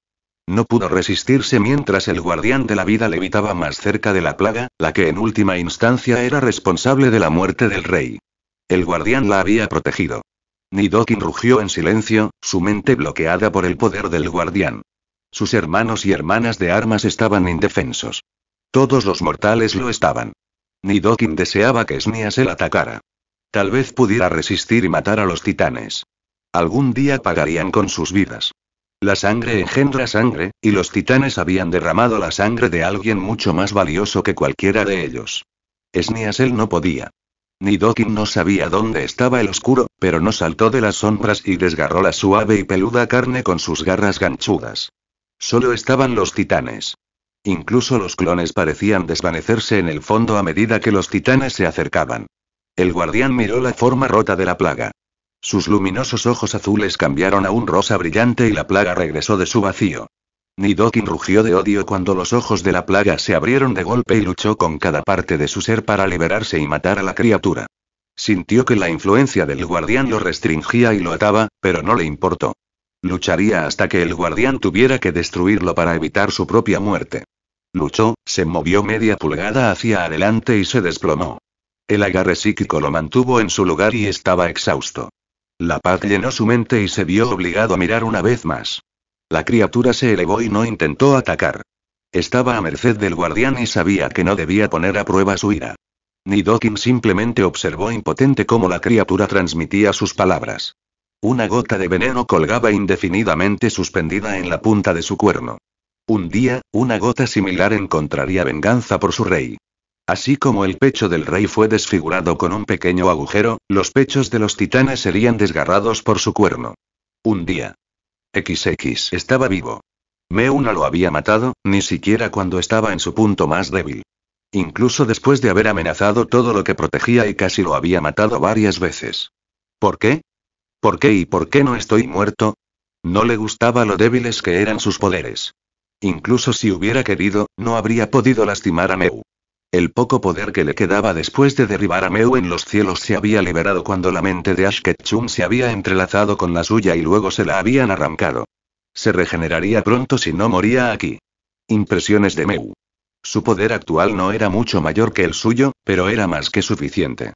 No pudo resistirse mientras el guardián de la vida levitaba más cerca de la plaga, la que en última instancia era responsable de la muerte del rey. El guardián la había protegido. Nidokin rugió en silencio, su mente bloqueada por el poder del guardián. Sus hermanos y hermanas de armas estaban indefensos. Todos los mortales lo estaban. Nidokin deseaba que se la atacara. Tal vez pudiera resistir y matar a los titanes. Algún día pagarían con sus vidas. La sangre engendra sangre, y los titanes habían derramado la sangre de alguien mucho más valioso que cualquiera de ellos. Esniasel no podía. Ni no sabía dónde estaba el oscuro, pero no saltó de las sombras y desgarró la suave y peluda carne con sus garras ganchudas. Solo estaban los titanes. Incluso los clones parecían desvanecerse en el fondo a medida que los titanes se acercaban. El guardián miró la forma rota de la plaga. Sus luminosos ojos azules cambiaron a un rosa brillante y la plaga regresó de su vacío. Nidokin rugió de odio cuando los ojos de la plaga se abrieron de golpe y luchó con cada parte de su ser para liberarse y matar a la criatura. Sintió que la influencia del guardián lo restringía y lo ataba, pero no le importó. Lucharía hasta que el guardián tuviera que destruirlo para evitar su propia muerte. Luchó, se movió media pulgada hacia adelante y se desplomó. El agarre psíquico lo mantuvo en su lugar y estaba exhausto. La paz llenó su mente y se vio obligado a mirar una vez más. La criatura se elevó y no intentó atacar. Estaba a merced del guardián y sabía que no debía poner a prueba su ira. Nidoking simplemente observó impotente cómo la criatura transmitía sus palabras. Una gota de veneno colgaba indefinidamente suspendida en la punta de su cuerno. Un día, una gota similar encontraría venganza por su rey. Así como el pecho del rey fue desfigurado con un pequeño agujero, los pechos de los titanes serían desgarrados por su cuerno. Un día. XX estaba vivo. Meu no lo había matado, ni siquiera cuando estaba en su punto más débil. Incluso después de haber amenazado todo lo que protegía y casi lo había matado varias veces. ¿Por qué? ¿Por qué y por qué no estoy muerto? No le gustaba lo débiles que eran sus poderes. Incluso si hubiera querido, no habría podido lastimar a Meu. El poco poder que le quedaba después de derribar a Meu en los cielos se había liberado cuando la mente de Ash se había entrelazado con la suya y luego se la habían arrancado. Se regeneraría pronto si no moría aquí. Impresiones de Meu. Su poder actual no era mucho mayor que el suyo, pero era más que suficiente.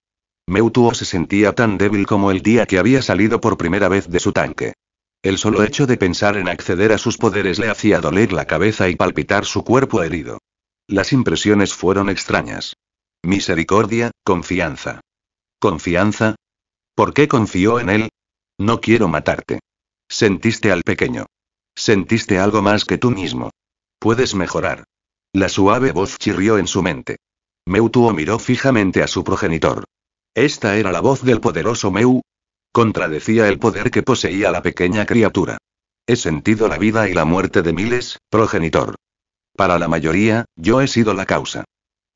Tuo se sentía tan débil como el día que había salido por primera vez de su tanque. El solo hecho de pensar en acceder a sus poderes le hacía doler la cabeza y palpitar su cuerpo herido. Las impresiones fueron extrañas. Misericordia, confianza. ¿Confianza? ¿Por qué confió en él? No quiero matarte. Sentiste al pequeño. Sentiste algo más que tú mismo. Puedes mejorar. La suave voz chirrió en su mente. Meutuo miró fijamente a su progenitor. ¿Esta era la voz del poderoso Meu? Contradecía el poder que poseía la pequeña criatura. He sentido la vida y la muerte de miles, progenitor. Para la mayoría, yo he sido la causa.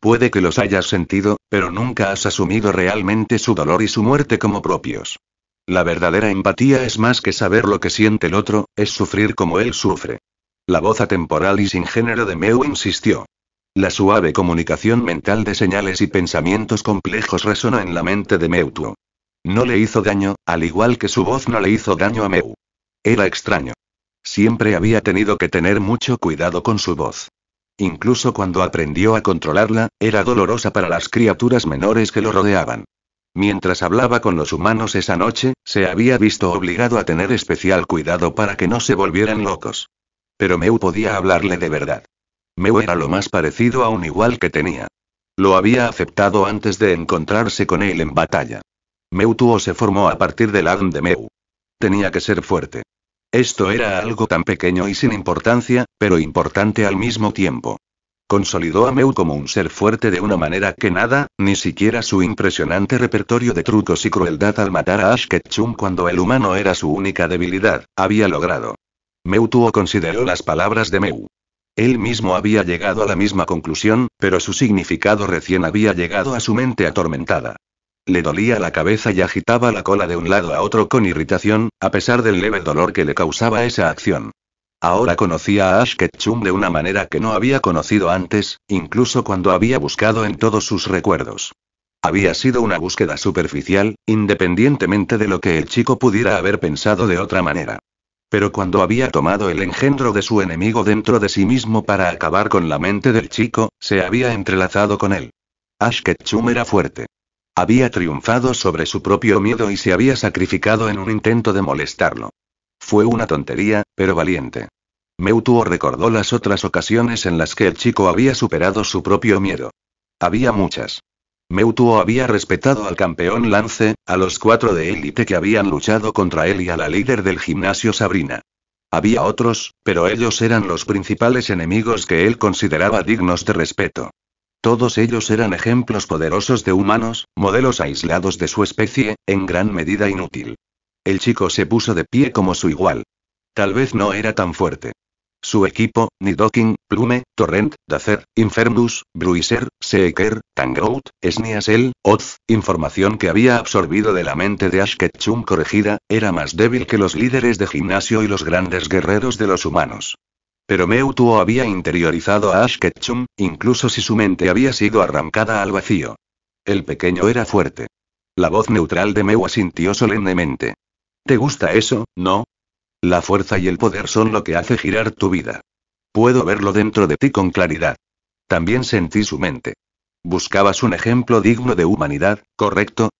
Puede que los hayas sentido, pero nunca has asumido realmente su dolor y su muerte como propios. La verdadera empatía es más que saber lo que siente el otro, es sufrir como él sufre. La voz atemporal y sin género de Meu insistió. La suave comunicación mental de señales y pensamientos complejos resonó en la mente de Meutuo. No le hizo daño, al igual que su voz no le hizo daño a Meu. Era extraño. Siempre había tenido que tener mucho cuidado con su voz. Incluso cuando aprendió a controlarla, era dolorosa para las criaturas menores que lo rodeaban. Mientras hablaba con los humanos esa noche, se había visto obligado a tener especial cuidado para que no se volvieran locos. Pero Meu podía hablarle de verdad. Meu era lo más parecido a un igual que tenía. Lo había aceptado antes de encontrarse con él en batalla. Tuo se formó a partir del ADN de Meu. Tenía que ser fuerte. Esto era algo tan pequeño y sin importancia, pero importante al mismo tiempo. Consolidó a Meu como un ser fuerte de una manera que nada, ni siquiera su impresionante repertorio de trucos y crueldad al matar a Ash cuando el humano era su única debilidad, había logrado. Meu tuvo consideró las palabras de Meu. Él mismo había llegado a la misma conclusión, pero su significado recién había llegado a su mente atormentada. Le dolía la cabeza y agitaba la cola de un lado a otro con irritación, a pesar del leve dolor que le causaba esa acción. Ahora conocía a Ash Ketchum de una manera que no había conocido antes, incluso cuando había buscado en todos sus recuerdos. Había sido una búsqueda superficial, independientemente de lo que el chico pudiera haber pensado de otra manera. Pero cuando había tomado el engendro de su enemigo dentro de sí mismo para acabar con la mente del chico, se había entrelazado con él. Ash Ketchum era fuerte. Había triunfado sobre su propio miedo y se había sacrificado en un intento de molestarlo. Fue una tontería, pero valiente. Meutuo recordó las otras ocasiones en las que el chico había superado su propio miedo. Había muchas. Meutuo había respetado al campeón Lance, a los cuatro de élite que habían luchado contra él y a la líder del gimnasio Sabrina. Había otros, pero ellos eran los principales enemigos que él consideraba dignos de respeto. Todos ellos eran ejemplos poderosos de humanos, modelos aislados de su especie, en gran medida inútil. El chico se puso de pie como su igual. Tal vez no era tan fuerte. Su equipo, Nidoking, Plume, Torrent, Dacer, Infernus, Bruiser, Seeker, Tangrout, Sniasel, Oz, información que había absorbido de la mente de Ash Ketchum corregida, era más débil que los líderes de gimnasio y los grandes guerreros de los humanos. Pero Meutuo había interiorizado a Ash incluso si su mente había sido arrancada al vacío. El pequeño era fuerte. La voz neutral de Meu asintió solemnemente. ¿Te gusta eso, no? La fuerza y el poder son lo que hace girar tu vida. Puedo verlo dentro de ti con claridad. También sentí su mente. ¿Buscabas un ejemplo digno de humanidad, correcto?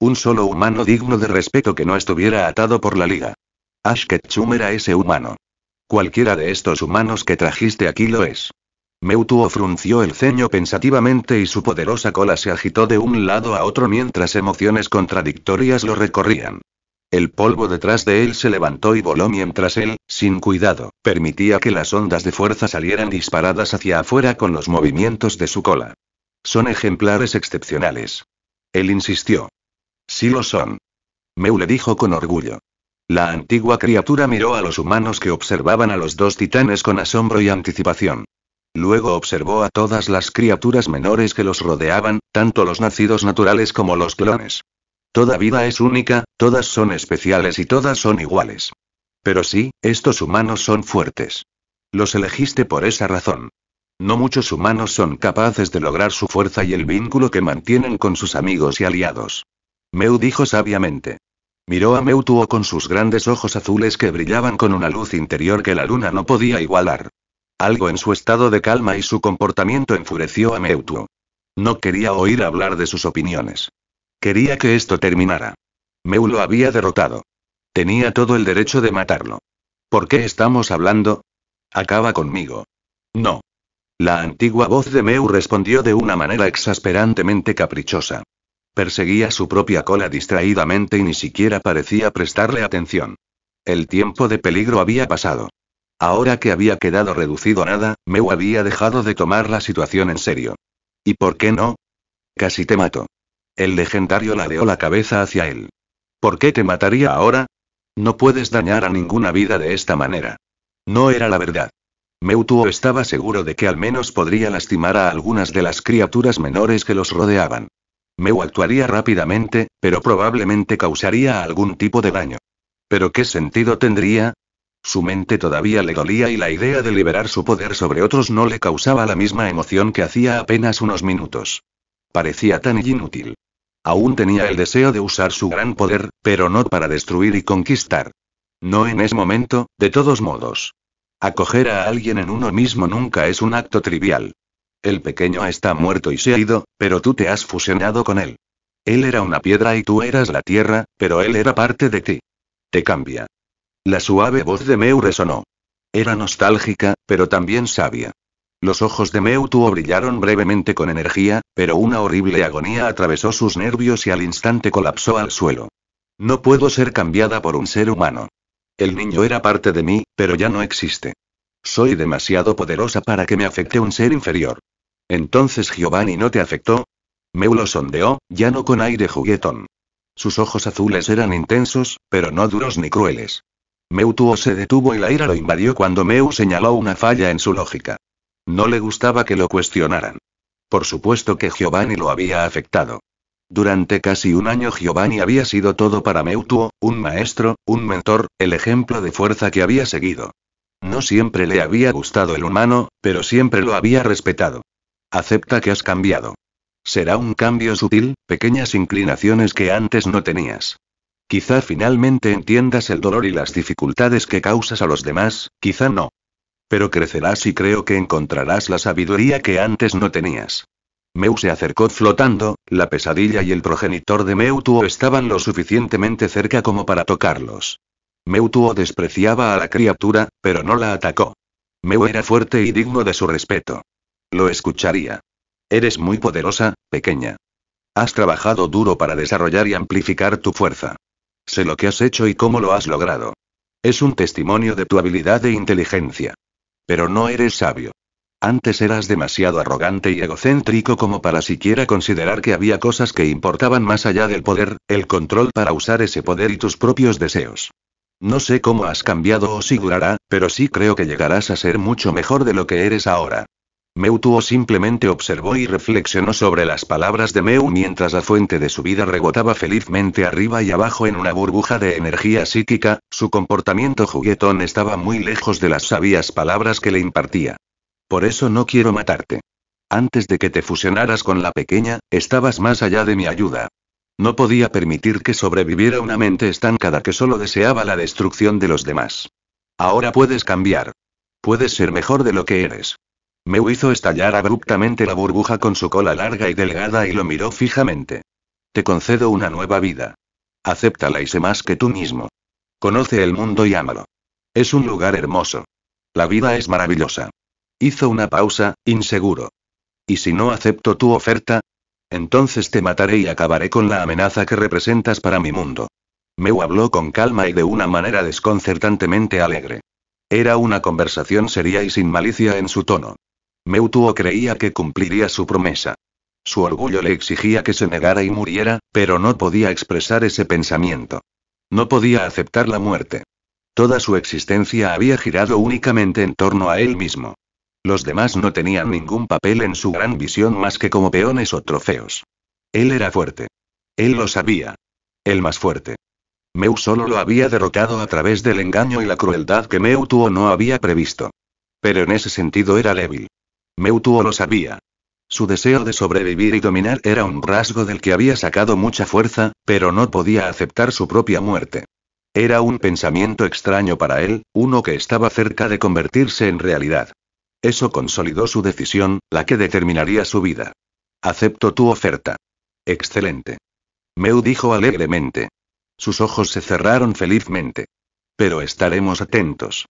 Un solo humano digno de respeto que no estuviera atado por la liga. Ash era ese humano. Cualquiera de estos humanos que trajiste aquí lo es. Meutuo frunció el ceño pensativamente y su poderosa cola se agitó de un lado a otro mientras emociones contradictorias lo recorrían. El polvo detrás de él se levantó y voló mientras él, sin cuidado, permitía que las ondas de fuerza salieran disparadas hacia afuera con los movimientos de su cola. Son ejemplares excepcionales. Él insistió. Sí lo son. Meu le dijo con orgullo. La antigua criatura miró a los humanos que observaban a los dos titanes con asombro y anticipación. Luego observó a todas las criaturas menores que los rodeaban, tanto los nacidos naturales como los clones. Toda vida es única, todas son especiales y todas son iguales. Pero sí, estos humanos son fuertes. Los elegiste por esa razón. No muchos humanos son capaces de lograr su fuerza y el vínculo que mantienen con sus amigos y aliados. Meu dijo sabiamente. Miró a Meutuo con sus grandes ojos azules que brillaban con una luz interior que la luna no podía igualar. Algo en su estado de calma y su comportamiento enfureció a Meutuo. No quería oír hablar de sus opiniones. Quería que esto terminara. Meu lo había derrotado. Tenía todo el derecho de matarlo. ¿Por qué estamos hablando? Acaba conmigo. No. La antigua voz de Meu respondió de una manera exasperantemente caprichosa. Perseguía su propia cola distraídamente y ni siquiera parecía prestarle atención. El tiempo de peligro había pasado. Ahora que había quedado reducido a nada, Meu había dejado de tomar la situación en serio. ¿Y por qué no? Casi te mato. El legendario ladeó la cabeza hacia él. ¿Por qué te mataría ahora? No puedes dañar a ninguna vida de esta manera. No era la verdad. Meutuo estaba seguro de que al menos podría lastimar a algunas de las criaturas menores que los rodeaban. Meu actuaría rápidamente, pero probablemente causaría algún tipo de daño. ¿Pero qué sentido tendría? Su mente todavía le dolía y la idea de liberar su poder sobre otros no le causaba la misma emoción que hacía apenas unos minutos. Parecía tan inútil. Aún tenía el deseo de usar su gran poder, pero no para destruir y conquistar. No en ese momento, de todos modos. Acoger a alguien en uno mismo nunca es un acto trivial. El pequeño está muerto y se ha ido, pero tú te has fusionado con él. Él era una piedra y tú eras la tierra, pero él era parte de ti. Te cambia. La suave voz de Meu resonó. Era nostálgica, pero también sabia. Los ojos de tuvo brillaron brevemente con energía, pero una horrible agonía atravesó sus nervios y al instante colapsó al suelo. No puedo ser cambiada por un ser humano. El niño era parte de mí, pero ya no existe. Soy demasiado poderosa para que me afecte un ser inferior. Entonces Giovanni no te afectó. Meu lo sondeó, ya no con aire juguetón. Sus ojos azules eran intensos, pero no duros ni crueles. Meutuo se detuvo y la ira lo invadió cuando Meu señaló una falla en su lógica. No le gustaba que lo cuestionaran. Por supuesto que Giovanni lo había afectado. Durante casi un año Giovanni había sido todo para Meutuo, un maestro, un mentor, el ejemplo de fuerza que había seguido. No siempre le había gustado el humano, pero siempre lo había respetado. Acepta que has cambiado. Será un cambio sutil, pequeñas inclinaciones que antes no tenías. Quizá finalmente entiendas el dolor y las dificultades que causas a los demás, quizá no. Pero crecerás y creo que encontrarás la sabiduría que antes no tenías. Meu se acercó flotando, la pesadilla y el progenitor de Meutuo estaban lo suficientemente cerca como para tocarlos. Meutuo despreciaba a la criatura, pero no la atacó. Meu era fuerte y digno de su respeto. Lo escucharía. Eres muy poderosa, pequeña. Has trabajado duro para desarrollar y amplificar tu fuerza. Sé lo que has hecho y cómo lo has logrado. Es un testimonio de tu habilidad e inteligencia. Pero no eres sabio. Antes eras demasiado arrogante y egocéntrico como para siquiera considerar que había cosas que importaban más allá del poder, el control para usar ese poder y tus propios deseos. No sé cómo has cambiado o si durará, pero sí creo que llegarás a ser mucho mejor de lo que eres ahora. Meutuo simplemente observó y reflexionó sobre las palabras de Meu mientras la fuente de su vida rebotaba felizmente arriba y abajo en una burbuja de energía psíquica, su comportamiento juguetón estaba muy lejos de las sabias palabras que le impartía. Por eso no quiero matarte. Antes de que te fusionaras con la pequeña, estabas más allá de mi ayuda. No podía permitir que sobreviviera una mente estancada que solo deseaba la destrucción de los demás. Ahora puedes cambiar. Puedes ser mejor de lo que eres. Meu hizo estallar abruptamente la burbuja con su cola larga y delgada y lo miró fijamente. Te concedo una nueva vida. Acéptala y sé más que tú mismo. Conoce el mundo y ámalo. Es un lugar hermoso. La vida es maravillosa. Hizo una pausa, inseguro. ¿Y si no acepto tu oferta? Entonces te mataré y acabaré con la amenaza que representas para mi mundo. Meu habló con calma y de una manera desconcertantemente alegre. Era una conversación seria y sin malicia en su tono. Meutuo creía que cumpliría su promesa. Su orgullo le exigía que se negara y muriera, pero no podía expresar ese pensamiento. No podía aceptar la muerte. Toda su existencia había girado únicamente en torno a él mismo. Los demás no tenían ningún papel en su gran visión más que como peones o trofeos. Él era fuerte. Él lo sabía. El más fuerte. Meu solo lo había derrotado a través del engaño y la crueldad que Meutuo no había previsto. Pero en ese sentido era débil. Meutuo lo sabía. Su deseo de sobrevivir y dominar era un rasgo del que había sacado mucha fuerza, pero no podía aceptar su propia muerte. Era un pensamiento extraño para él, uno que estaba cerca de convertirse en realidad. Eso consolidó su decisión, la que determinaría su vida. Acepto tu oferta. Excelente. Meu dijo alegremente. Sus ojos se cerraron felizmente. Pero estaremos atentos.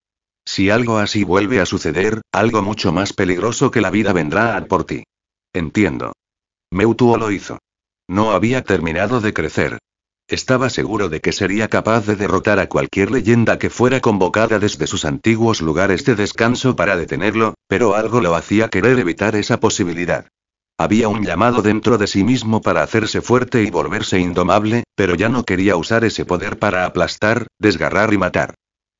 Si algo así vuelve a suceder, algo mucho más peligroso que la vida vendrá a por ti. Entiendo. Meutuo lo hizo. No había terminado de crecer. Estaba seguro de que sería capaz de derrotar a cualquier leyenda que fuera convocada desde sus antiguos lugares de descanso para detenerlo, pero algo lo hacía querer evitar esa posibilidad. Había un llamado dentro de sí mismo para hacerse fuerte y volverse indomable, pero ya no quería usar ese poder para aplastar, desgarrar y matar.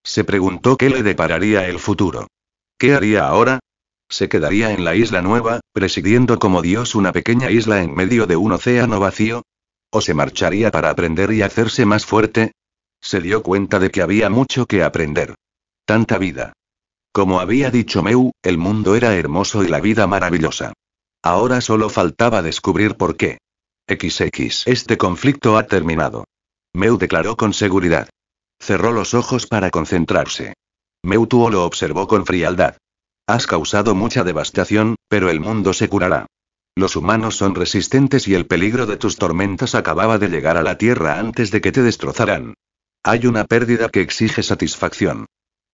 Se preguntó qué le depararía el futuro. ¿Qué haría ahora? Se quedaría en la isla nueva, presidiendo como Dios una pequeña isla en medio de un océano vacío. ¿O se marcharía para aprender y hacerse más fuerte? Se dio cuenta de que había mucho que aprender. Tanta vida. Como había dicho Meu, el mundo era hermoso y la vida maravillosa. Ahora solo faltaba descubrir por qué. XX. Este conflicto ha terminado. Meu declaró con seguridad. Cerró los ojos para concentrarse. Meutuo lo observó con frialdad. Has causado mucha devastación, pero el mundo se curará. Los humanos son resistentes y el peligro de tus tormentas acababa de llegar a la Tierra antes de que te destrozaran. Hay una pérdida que exige satisfacción.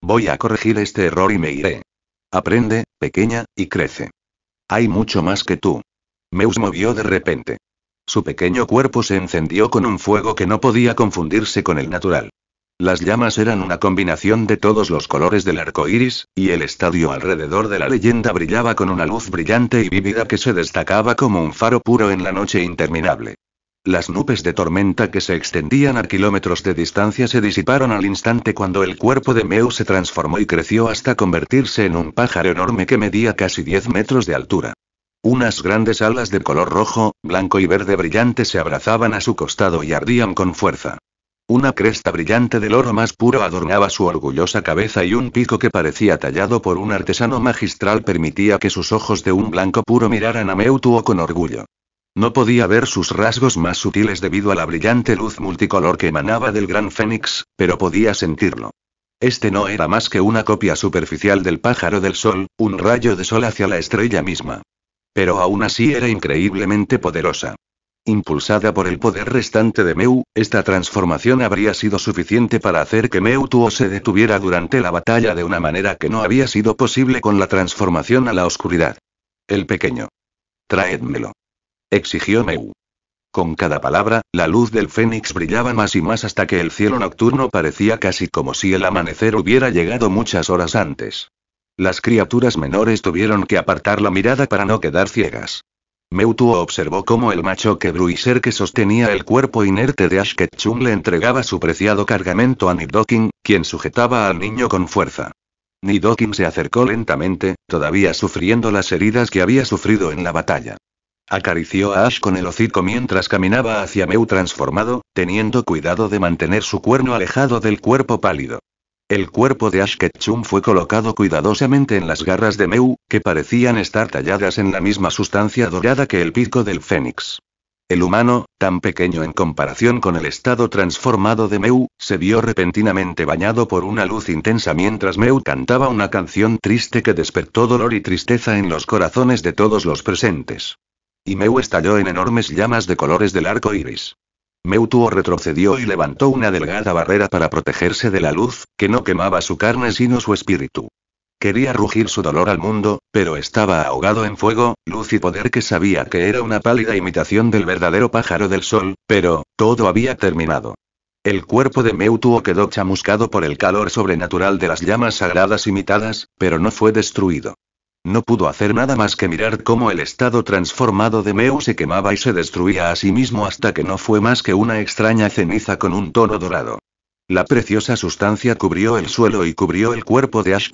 Voy a corregir este error y me iré. Aprende, pequeña, y crece. Hay mucho más que tú. Meus movió de repente. Su pequeño cuerpo se encendió con un fuego que no podía confundirse con el natural. Las llamas eran una combinación de todos los colores del arco iris, y el estadio alrededor de la leyenda brillaba con una luz brillante y vívida que se destacaba como un faro puro en la noche interminable. Las nubes de tormenta que se extendían a kilómetros de distancia se disiparon al instante cuando el cuerpo de Meu se transformó y creció hasta convertirse en un pájaro enorme que medía casi 10 metros de altura. Unas grandes alas de color rojo, blanco y verde brillante se abrazaban a su costado y ardían con fuerza. Una cresta brillante del oro más puro adornaba su orgullosa cabeza y un pico que parecía tallado por un artesano magistral permitía que sus ojos de un blanco puro miraran a Meutuo con orgullo. No podía ver sus rasgos más sutiles debido a la brillante luz multicolor que emanaba del gran fénix, pero podía sentirlo. Este no era más que una copia superficial del pájaro del sol, un rayo de sol hacia la estrella misma. Pero aún así era increíblemente poderosa. Impulsada por el poder restante de Meu, esta transformación habría sido suficiente para hacer que Meu Tuo se detuviera durante la batalla de una manera que no había sido posible con la transformación a la oscuridad. El pequeño. Traédmelo. Exigió Meu. Con cada palabra, la luz del fénix brillaba más y más hasta que el cielo nocturno parecía casi como si el amanecer hubiera llegado muchas horas antes. Las criaturas menores tuvieron que apartar la mirada para no quedar ciegas. Mewtwo observó cómo el macho que Bruiser que sostenía el cuerpo inerte de Ash Ketchum le entregaba su preciado cargamento a Nidoking, quien sujetaba al niño con fuerza. Nidoking se acercó lentamente, todavía sufriendo las heridas que había sufrido en la batalla. Acarició a Ash con el hocico mientras caminaba hacia Meu transformado, teniendo cuidado de mantener su cuerno alejado del cuerpo pálido. El cuerpo de Ash fue colocado cuidadosamente en las garras de Meu, que parecían estar talladas en la misma sustancia dorada que el pico del fénix. El humano, tan pequeño en comparación con el estado transformado de Meu, se vio repentinamente bañado por una luz intensa mientras Meu cantaba una canción triste que despertó dolor y tristeza en los corazones de todos los presentes. Y Meu estalló en enormes llamas de colores del arco iris. Meutuo retrocedió y levantó una delgada barrera para protegerse de la luz, que no quemaba su carne sino su espíritu. Quería rugir su dolor al mundo, pero estaba ahogado en fuego, luz y poder que sabía que era una pálida imitación del verdadero pájaro del sol, pero, todo había terminado. El cuerpo de Meutuo quedó chamuscado por el calor sobrenatural de las llamas sagradas imitadas, pero no fue destruido. No pudo hacer nada más que mirar cómo el estado transformado de Meu se quemaba y se destruía a sí mismo hasta que no fue más que una extraña ceniza con un tono dorado. La preciosa sustancia cubrió el suelo y cubrió el cuerpo de Ash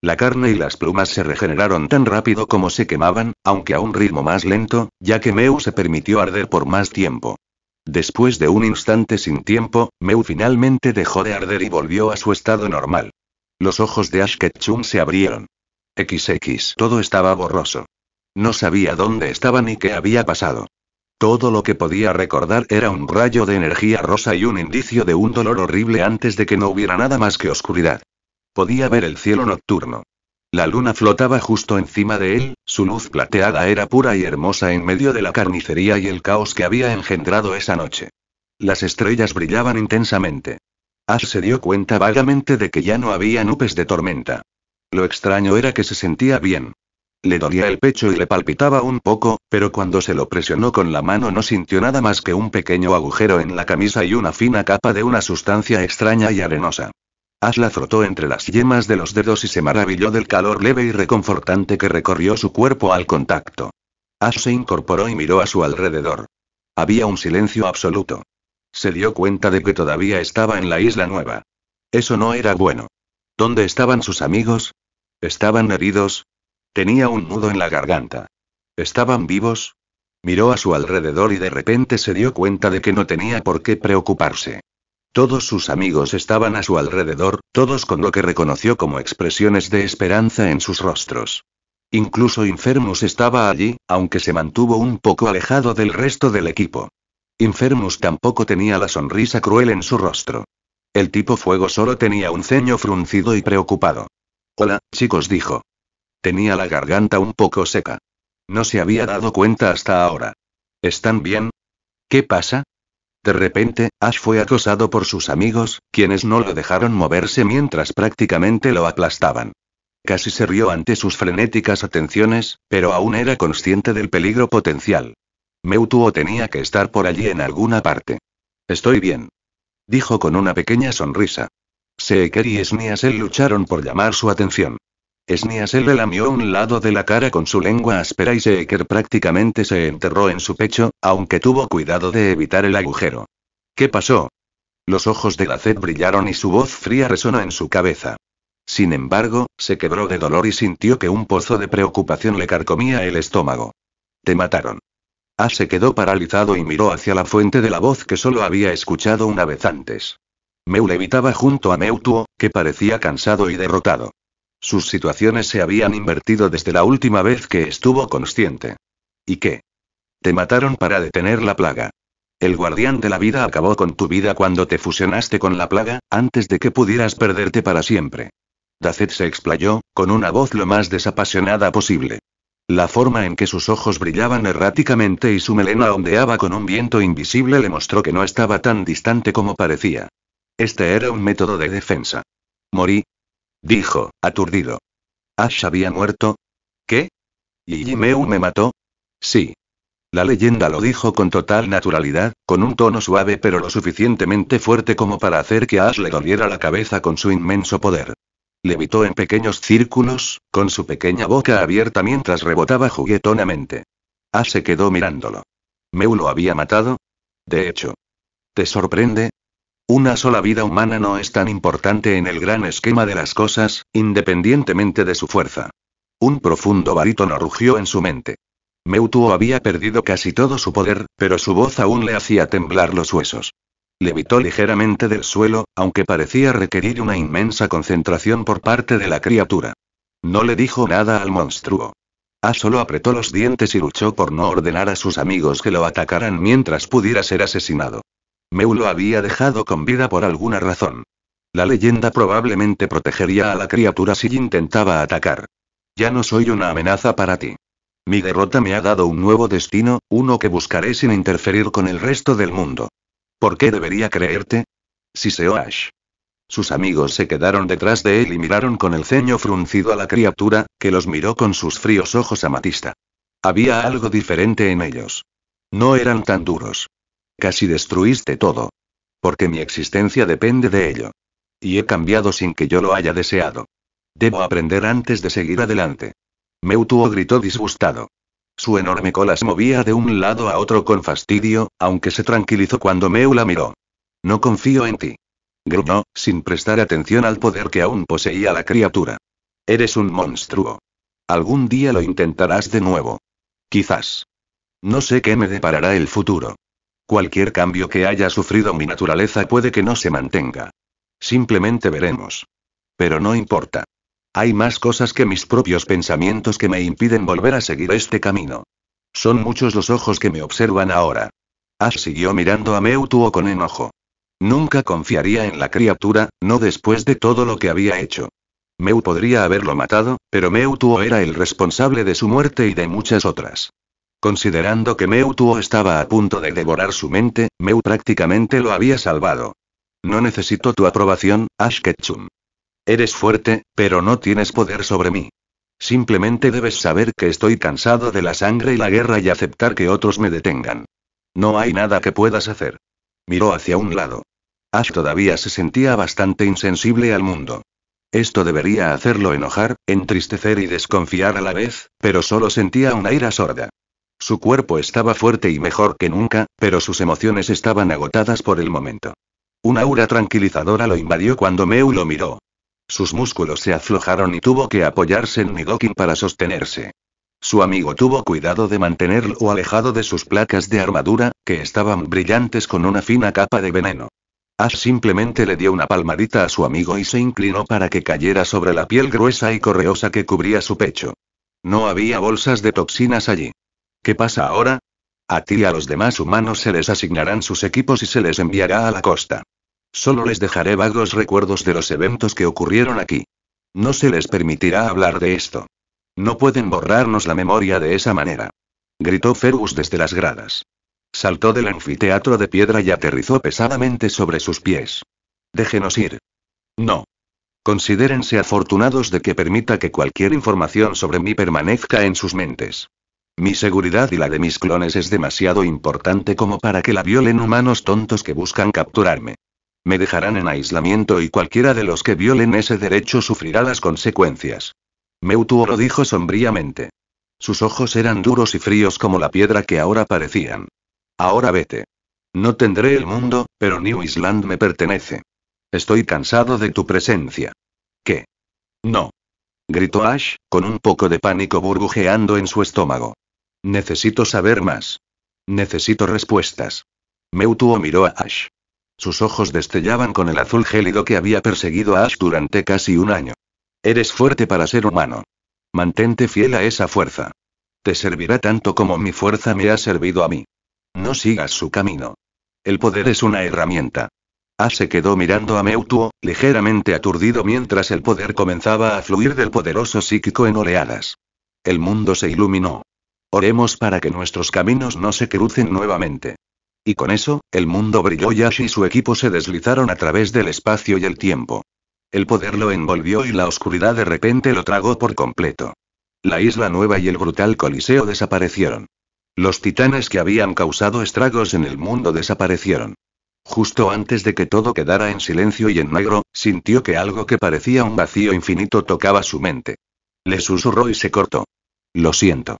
La carne y las plumas se regeneraron tan rápido como se quemaban, aunque a un ritmo más lento, ya que Meu se permitió arder por más tiempo. Después de un instante sin tiempo, Meu finalmente dejó de arder y volvió a su estado normal. Los ojos de Ash se abrieron. XX. Todo estaba borroso. No sabía dónde estaba ni qué había pasado. Todo lo que podía recordar era un rayo de energía rosa y un indicio de un dolor horrible antes de que no hubiera nada más que oscuridad. Podía ver el cielo nocturno. La luna flotaba justo encima de él, su luz plateada era pura y hermosa en medio de la carnicería y el caos que había engendrado esa noche. Las estrellas brillaban intensamente. Ash se dio cuenta vagamente de que ya no había nubes de tormenta. Lo extraño era que se sentía bien. Le dolía el pecho y le palpitaba un poco, pero cuando se lo presionó con la mano no sintió nada más que un pequeño agujero en la camisa y una fina capa de una sustancia extraña y arenosa. Asla frotó entre las yemas de los dedos y se maravilló del calor leve y reconfortante que recorrió su cuerpo al contacto. Ash se incorporó y miró a su alrededor. Había un silencio absoluto. Se dio cuenta de que todavía estaba en la isla nueva. Eso no era bueno. ¿Dónde estaban sus amigos? ¿Estaban heridos? Tenía un nudo en la garganta. ¿Estaban vivos? Miró a su alrededor y de repente se dio cuenta de que no tenía por qué preocuparse. Todos sus amigos estaban a su alrededor, todos con lo que reconoció como expresiones de esperanza en sus rostros. Incluso Infermus estaba allí, aunque se mantuvo un poco alejado del resto del equipo. Infermus tampoco tenía la sonrisa cruel en su rostro. El tipo fuego solo tenía un ceño fruncido y preocupado. Hola, chicos, dijo. Tenía la garganta un poco seca. No se había dado cuenta hasta ahora. ¿Están bien? ¿Qué pasa? De repente, Ash fue acosado por sus amigos, quienes no lo dejaron moverse mientras prácticamente lo aplastaban. Casi se rió ante sus frenéticas atenciones, pero aún era consciente del peligro potencial. Meutuo tenía que estar por allí en alguna parte. Estoy bien dijo con una pequeña sonrisa. Seeker y Esniasel lucharon por llamar su atención. Esniasel le lamió un lado de la cara con su lengua áspera y Seeker prácticamente se enterró en su pecho, aunque tuvo cuidado de evitar el agujero. ¿Qué pasó? Los ojos de Gacet brillaron y su voz fría resonó en su cabeza. Sin embargo, se quebró de dolor y sintió que un pozo de preocupación le carcomía el estómago. Te mataron. A ah, se quedó paralizado y miró hacia la fuente de la voz que solo había escuchado una vez antes. Meu levitaba junto a Meutuo, que parecía cansado y derrotado. Sus situaciones se habían invertido desde la última vez que estuvo consciente. ¿Y qué? Te mataron para detener la plaga. El guardián de la vida acabó con tu vida cuando te fusionaste con la plaga, antes de que pudieras perderte para siempre. Dacet se explayó, con una voz lo más desapasionada posible. La forma en que sus ojos brillaban erráticamente y su melena ondeaba con un viento invisible le mostró que no estaba tan distante como parecía. Este era un método de defensa. Morí. Dijo, aturdido. Ash había muerto. ¿Qué? Jimeu me mató? Sí. La leyenda lo dijo con total naturalidad, con un tono suave pero lo suficientemente fuerte como para hacer que Ash le doliera la cabeza con su inmenso poder levitó en pequeños círculos, con su pequeña boca abierta mientras rebotaba juguetonamente. A ah, se quedó mirándolo. ¿Meu lo había matado? De hecho. ¿Te sorprende? Una sola vida humana no es tan importante en el gran esquema de las cosas, independientemente de su fuerza. Un profundo barítono rugió en su mente. Meutuo había perdido casi todo su poder, pero su voz aún le hacía temblar los huesos levitó ligeramente del suelo, aunque parecía requerir una inmensa concentración por parte de la criatura. No le dijo nada al monstruo. A ah, solo apretó los dientes y luchó por no ordenar a sus amigos que lo atacaran mientras pudiera ser asesinado. Meu lo había dejado con vida por alguna razón. La leyenda probablemente protegería a la criatura si intentaba atacar. Ya no soy una amenaza para ti. Mi derrota me ha dado un nuevo destino, uno que buscaré sin interferir con el resto del mundo. ¿Por qué debería creerte? Siseo Ash. Sus amigos se quedaron detrás de él y miraron con el ceño fruncido a la criatura, que los miró con sus fríos ojos amatista. Había algo diferente en ellos. No eran tan duros. Casi destruiste todo. Porque mi existencia depende de ello. Y he cambiado sin que yo lo haya deseado. Debo aprender antes de seguir adelante. Meutuo gritó disgustado. Su enorme cola se movía de un lado a otro con fastidio, aunque se tranquilizó cuando Meu la miró. No confío en ti. Gruñó, sin prestar atención al poder que aún poseía la criatura. Eres un monstruo. Algún día lo intentarás de nuevo. Quizás. No sé qué me deparará el futuro. Cualquier cambio que haya sufrido mi naturaleza puede que no se mantenga. Simplemente veremos. Pero no importa. Hay más cosas que mis propios pensamientos que me impiden volver a seguir este camino. Son muchos los ojos que me observan ahora. Ash siguió mirando a Meutuo con enojo. Nunca confiaría en la criatura, no después de todo lo que había hecho. Meu podría haberlo matado, pero Meutuo era el responsable de su muerte y de muchas otras. Considerando que Meutuo estaba a punto de devorar su mente, Meu prácticamente lo había salvado. No necesito tu aprobación, Ash Ketchum. Eres fuerte, pero no tienes poder sobre mí. Simplemente debes saber que estoy cansado de la sangre y la guerra y aceptar que otros me detengan. No hay nada que puedas hacer. Miró hacia un lado. Ash todavía se sentía bastante insensible al mundo. Esto debería hacerlo enojar, entristecer y desconfiar a la vez, pero solo sentía una ira sorda. Su cuerpo estaba fuerte y mejor que nunca, pero sus emociones estaban agotadas por el momento. Un aura tranquilizadora lo invadió cuando Meu lo miró. Sus músculos se aflojaron y tuvo que apoyarse en Midokin para sostenerse. Su amigo tuvo cuidado de mantenerlo alejado de sus placas de armadura, que estaban brillantes con una fina capa de veneno. Ash simplemente le dio una palmadita a su amigo y se inclinó para que cayera sobre la piel gruesa y correosa que cubría su pecho. No había bolsas de toxinas allí. ¿Qué pasa ahora? A ti y a los demás humanos se les asignarán sus equipos y se les enviará a la costa. Solo les dejaré vagos recuerdos de los eventos que ocurrieron aquí. No se les permitirá hablar de esto. No pueden borrarnos la memoria de esa manera. Gritó Fergus desde las gradas. Saltó del anfiteatro de piedra y aterrizó pesadamente sobre sus pies. Déjenos ir. No. Considérense afortunados de que permita que cualquier información sobre mí permanezca en sus mentes. Mi seguridad y la de mis clones es demasiado importante como para que la violen humanos tontos que buscan capturarme me dejarán en aislamiento y cualquiera de los que violen ese derecho sufrirá las consecuencias. Meutuo lo dijo sombríamente. Sus ojos eran duros y fríos como la piedra que ahora parecían. Ahora vete. No tendré el mundo, pero New Island me pertenece. Estoy cansado de tu presencia. ¿Qué? No. Gritó Ash, con un poco de pánico burbujeando en su estómago. Necesito saber más. Necesito respuestas. Meutuo miró a Ash. Sus ojos destellaban con el azul gélido que había perseguido a Ash durante casi un año. Eres fuerte para ser humano. Mantente fiel a esa fuerza. Te servirá tanto como mi fuerza me ha servido a mí. No sigas su camino. El poder es una herramienta. Ash se quedó mirando a Meutuo, ligeramente aturdido mientras el poder comenzaba a fluir del poderoso psíquico en oleadas. El mundo se iluminó. Oremos para que nuestros caminos no se crucen nuevamente. Y con eso, el mundo brilló y Ash y su equipo se deslizaron a través del espacio y el tiempo. El poder lo envolvió y la oscuridad de repente lo tragó por completo. La isla nueva y el brutal coliseo desaparecieron. Los titanes que habían causado estragos en el mundo desaparecieron. Justo antes de que todo quedara en silencio y en negro, sintió que algo que parecía un vacío infinito tocaba su mente. Le susurró y se cortó. Lo siento.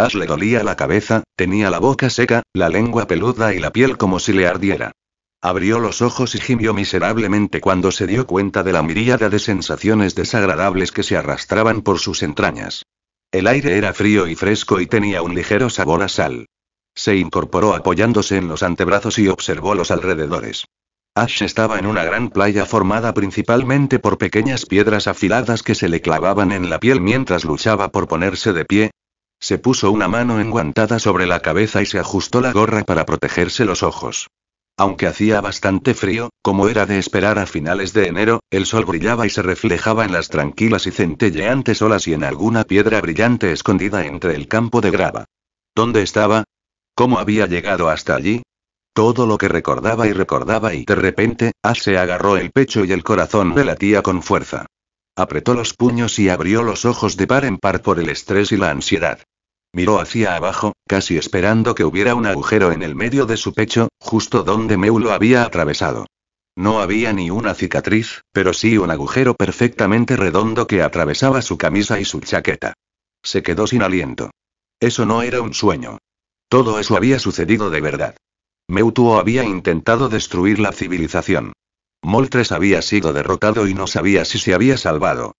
Ash le dolía la cabeza, tenía la boca seca, la lengua peluda y la piel como si le ardiera. Abrió los ojos y gimió miserablemente cuando se dio cuenta de la miríada de sensaciones desagradables que se arrastraban por sus entrañas. El aire era frío y fresco y tenía un ligero sabor a sal. Se incorporó apoyándose en los antebrazos y observó los alrededores. Ash estaba en una gran playa formada principalmente por pequeñas piedras afiladas que se le clavaban en la piel mientras luchaba por ponerse de pie, se puso una mano enguantada sobre la cabeza y se ajustó la gorra para protegerse los ojos. Aunque hacía bastante frío, como era de esperar a finales de enero, el sol brillaba y se reflejaba en las tranquilas y centelleantes olas y en alguna piedra brillante escondida entre el campo de grava. ¿Dónde estaba? ¿Cómo había llegado hasta allí? Todo lo que recordaba y recordaba y de repente, Ash se agarró el pecho y el corazón de la tía con fuerza. Apretó los puños y abrió los ojos de par en par por el estrés y la ansiedad. Miró hacia abajo, casi esperando que hubiera un agujero en el medio de su pecho, justo donde Meu lo había atravesado. No había ni una cicatriz, pero sí un agujero perfectamente redondo que atravesaba su camisa y su chaqueta. Se quedó sin aliento. Eso no era un sueño. Todo eso había sucedido de verdad. Meutuo había intentado destruir la civilización. Moltres había sido derrotado y no sabía si se había salvado.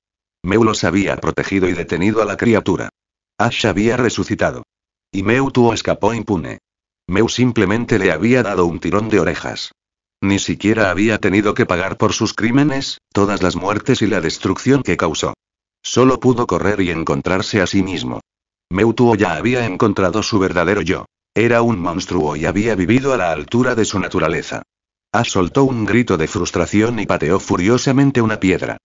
Meulo había protegido y detenido a la criatura. Ash había resucitado. Y Mewtwo escapó impune. Meu simplemente le había dado un tirón de orejas. Ni siquiera había tenido que pagar por sus crímenes, todas las muertes y la destrucción que causó. Solo pudo correr y encontrarse a sí mismo. Mewtwo ya había encontrado su verdadero yo. Era un monstruo y había vivido a la altura de su naturaleza. Ash soltó un grito de frustración y pateó furiosamente una piedra.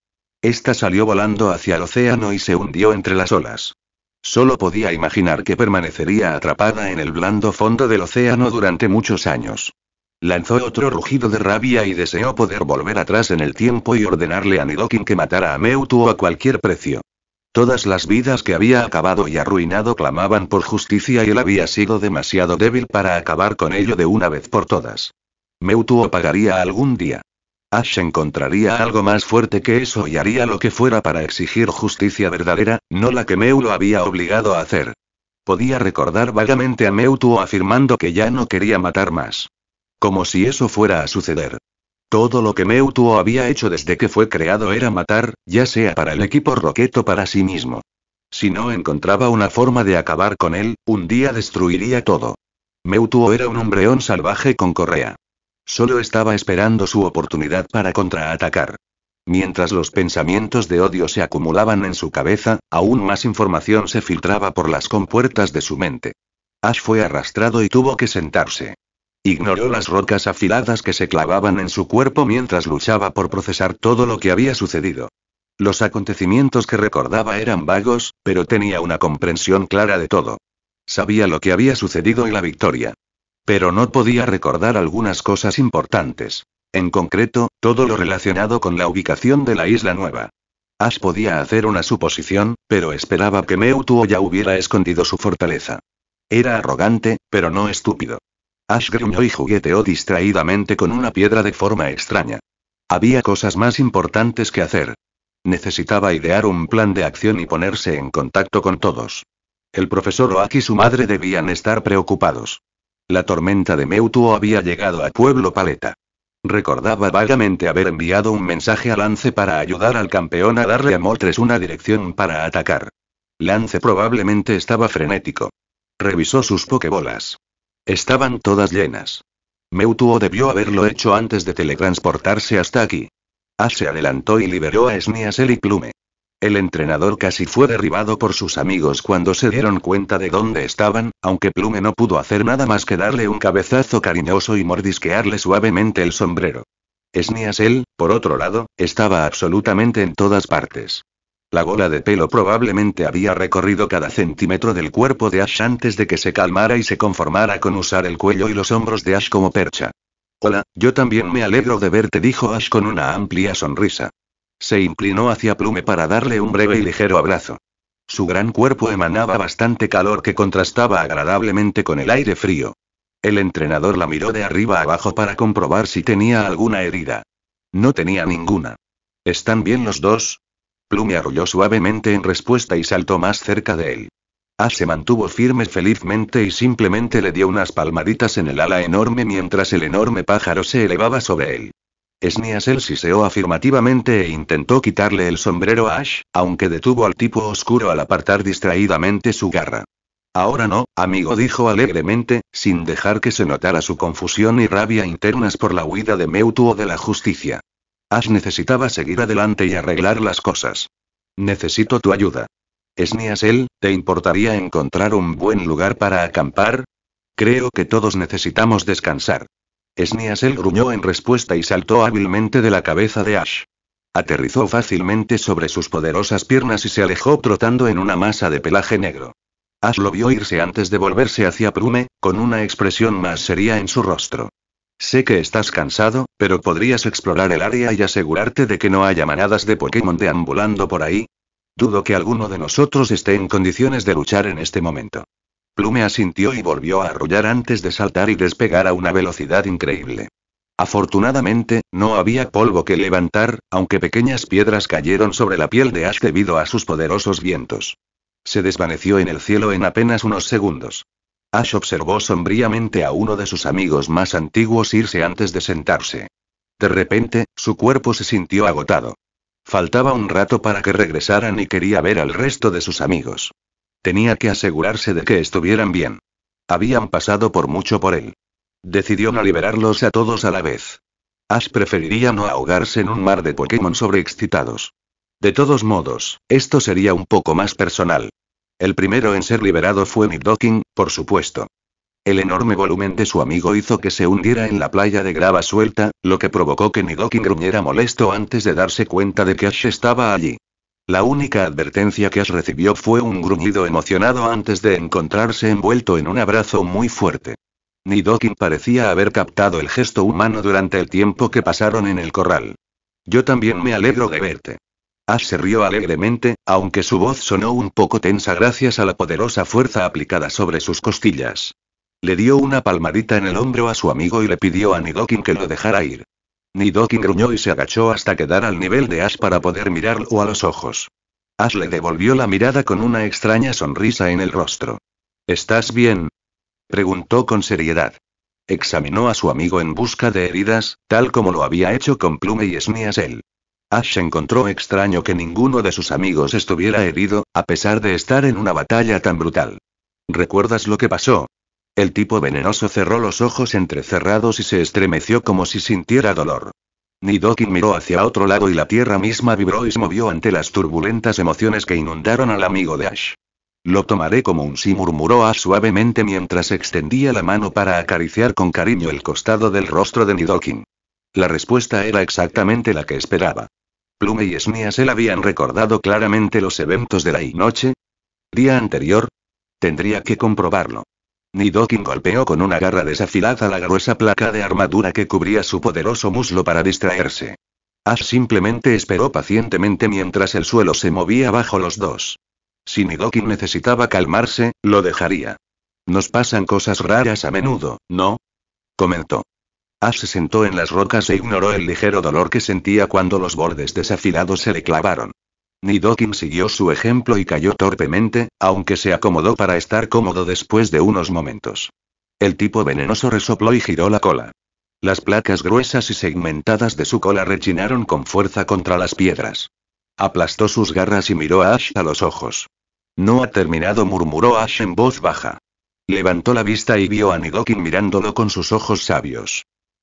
Esta salió volando hacia el océano y se hundió entre las olas. Solo podía imaginar que permanecería atrapada en el blando fondo del océano durante muchos años. Lanzó otro rugido de rabia y deseó poder volver atrás en el tiempo y ordenarle a Nidoking que matara a Meutu a cualquier precio. Todas las vidas que había acabado y arruinado clamaban por justicia y él había sido demasiado débil para acabar con ello de una vez por todas. Mewtwo pagaría algún día. Ash encontraría algo más fuerte que eso y haría lo que fuera para exigir justicia verdadera, no la que Meu lo había obligado a hacer. Podía recordar vagamente a Meutuo afirmando que ya no quería matar más. Como si eso fuera a suceder. Todo lo que Meutuo había hecho desde que fue creado era matar, ya sea para el equipo Rocket o para sí mismo. Si no encontraba una forma de acabar con él, un día destruiría todo. Meutuo era un hombreón salvaje con correa. Solo estaba esperando su oportunidad para contraatacar. Mientras los pensamientos de odio se acumulaban en su cabeza, aún más información se filtraba por las compuertas de su mente. Ash fue arrastrado y tuvo que sentarse. Ignoró las rocas afiladas que se clavaban en su cuerpo mientras luchaba por procesar todo lo que había sucedido. Los acontecimientos que recordaba eran vagos, pero tenía una comprensión clara de todo. Sabía lo que había sucedido y la victoria. Pero no podía recordar algunas cosas importantes. En concreto, todo lo relacionado con la ubicación de la isla nueva. Ash podía hacer una suposición, pero esperaba que Meutuo ya hubiera escondido su fortaleza. Era arrogante, pero no estúpido. Ash gruñó y jugueteó distraídamente con una piedra de forma extraña. Había cosas más importantes que hacer. Necesitaba idear un plan de acción y ponerse en contacto con todos. El profesor Oak y su madre debían estar preocupados. La tormenta de Meutuo había llegado a Pueblo Paleta. Recordaba vagamente haber enviado un mensaje a Lance para ayudar al campeón a darle a Moltres una dirección para atacar. Lance probablemente estaba frenético. Revisó sus pokebolas. Estaban todas llenas. Meutuo debió haberlo hecho antes de teletransportarse hasta aquí. Ash se adelantó y liberó a Sneasel y Plume. El entrenador casi fue derribado por sus amigos cuando se dieron cuenta de dónde estaban, aunque Plume no pudo hacer nada más que darle un cabezazo cariñoso y mordisquearle suavemente el sombrero. él, por otro lado, estaba absolutamente en todas partes. La bola de pelo probablemente había recorrido cada centímetro del cuerpo de Ash antes de que se calmara y se conformara con usar el cuello y los hombros de Ash como percha. Hola, yo también me alegro de verte, dijo Ash con una amplia sonrisa. Se inclinó hacia Plume para darle un breve y ligero abrazo. Su gran cuerpo emanaba bastante calor que contrastaba agradablemente con el aire frío. El entrenador la miró de arriba abajo para comprobar si tenía alguna herida. No tenía ninguna. ¿Están bien los dos? Plume arrolló suavemente en respuesta y saltó más cerca de él. A ah, se mantuvo firme felizmente y simplemente le dio unas palmaditas en el ala enorme mientras el enorme pájaro se elevaba sobre él. Sniasel siseó afirmativamente e intentó quitarle el sombrero a Ash, aunque detuvo al tipo oscuro al apartar distraídamente su garra. Ahora no, amigo, dijo alegremente, sin dejar que se notara su confusión y rabia internas por la huida de o de la justicia. Ash necesitaba seguir adelante y arreglar las cosas. Necesito tu ayuda. Sniasel, ¿te importaría encontrar un buen lugar para acampar? Creo que todos necesitamos descansar. Sniasel gruñó en respuesta y saltó hábilmente de la cabeza de Ash. Aterrizó fácilmente sobre sus poderosas piernas y se alejó trotando en una masa de pelaje negro. Ash lo vio irse antes de volverse hacia Prume, con una expresión más seria en su rostro. Sé que estás cansado, pero podrías explorar el área y asegurarte de que no haya manadas de Pokémon deambulando por ahí. Dudo que alguno de nosotros esté en condiciones de luchar en este momento. Plume asintió y volvió a arrollar antes de saltar y despegar a una velocidad increíble. Afortunadamente, no había polvo que levantar, aunque pequeñas piedras cayeron sobre la piel de Ash debido a sus poderosos vientos. Se desvaneció en el cielo en apenas unos segundos. Ash observó sombríamente a uno de sus amigos más antiguos irse antes de sentarse. De repente, su cuerpo se sintió agotado. Faltaba un rato para que regresaran y quería ver al resto de sus amigos. Tenía que asegurarse de que estuvieran bien. Habían pasado por mucho por él. Decidió no liberarlos a todos a la vez. Ash preferiría no ahogarse en un mar de Pokémon sobreexcitados. De todos modos, esto sería un poco más personal. El primero en ser liberado fue Nidoking, por supuesto. El enorme volumen de su amigo hizo que se hundiera en la playa de grava suelta, lo que provocó que Nidoking gruñera molesto antes de darse cuenta de que Ash estaba allí. La única advertencia que Ash recibió fue un gruñido emocionado antes de encontrarse envuelto en un abrazo muy fuerte. Ni parecía haber captado el gesto humano durante el tiempo que pasaron en el corral. Yo también me alegro de verte. Ash se rió alegremente, aunque su voz sonó un poco tensa gracias a la poderosa fuerza aplicada sobre sus costillas. Le dio una palmadita en el hombro a su amigo y le pidió a Nidokin que lo dejara ir. Nidoking gruñó y se agachó hasta quedar al nivel de Ash para poder mirarlo a los ojos. Ash le devolvió la mirada con una extraña sonrisa en el rostro. ¿Estás bien? preguntó con seriedad. Examinó a su amigo en busca de heridas, tal como lo había hecho con Plume y él. Ash encontró extraño que ninguno de sus amigos estuviera herido, a pesar de estar en una batalla tan brutal. ¿Recuerdas lo que pasó? El tipo venenoso cerró los ojos entrecerrados y se estremeció como si sintiera dolor. Nidoking miró hacia otro lado y la tierra misma vibró y se movió ante las turbulentas emociones que inundaron al amigo de Ash. Lo tomaré como un sí murmuró Ash suavemente mientras extendía la mano para acariciar con cariño el costado del rostro de Nidokin. La respuesta era exactamente la que esperaba. Plume y Sneasel habían recordado claramente los eventos de la noche. Día anterior. Tendría que comprobarlo. Nidoking golpeó con una garra desafilada la gruesa placa de armadura que cubría su poderoso muslo para distraerse. Ash simplemente esperó pacientemente mientras el suelo se movía bajo los dos. Si Nidoking necesitaba calmarse, lo dejaría. Nos pasan cosas raras a menudo, ¿no? comentó. Ash se sentó en las rocas e ignoró el ligero dolor que sentía cuando los bordes desafilados se le clavaron. Nidokin siguió su ejemplo y cayó torpemente, aunque se acomodó para estar cómodo después de unos momentos. El tipo venenoso resopló y giró la cola. Las placas gruesas y segmentadas de su cola rechinaron con fuerza contra las piedras. Aplastó sus garras y miró a Ash a los ojos. No ha terminado, murmuró Ash en voz baja. Levantó la vista y vio a Nidokin mirándolo con sus ojos sabios.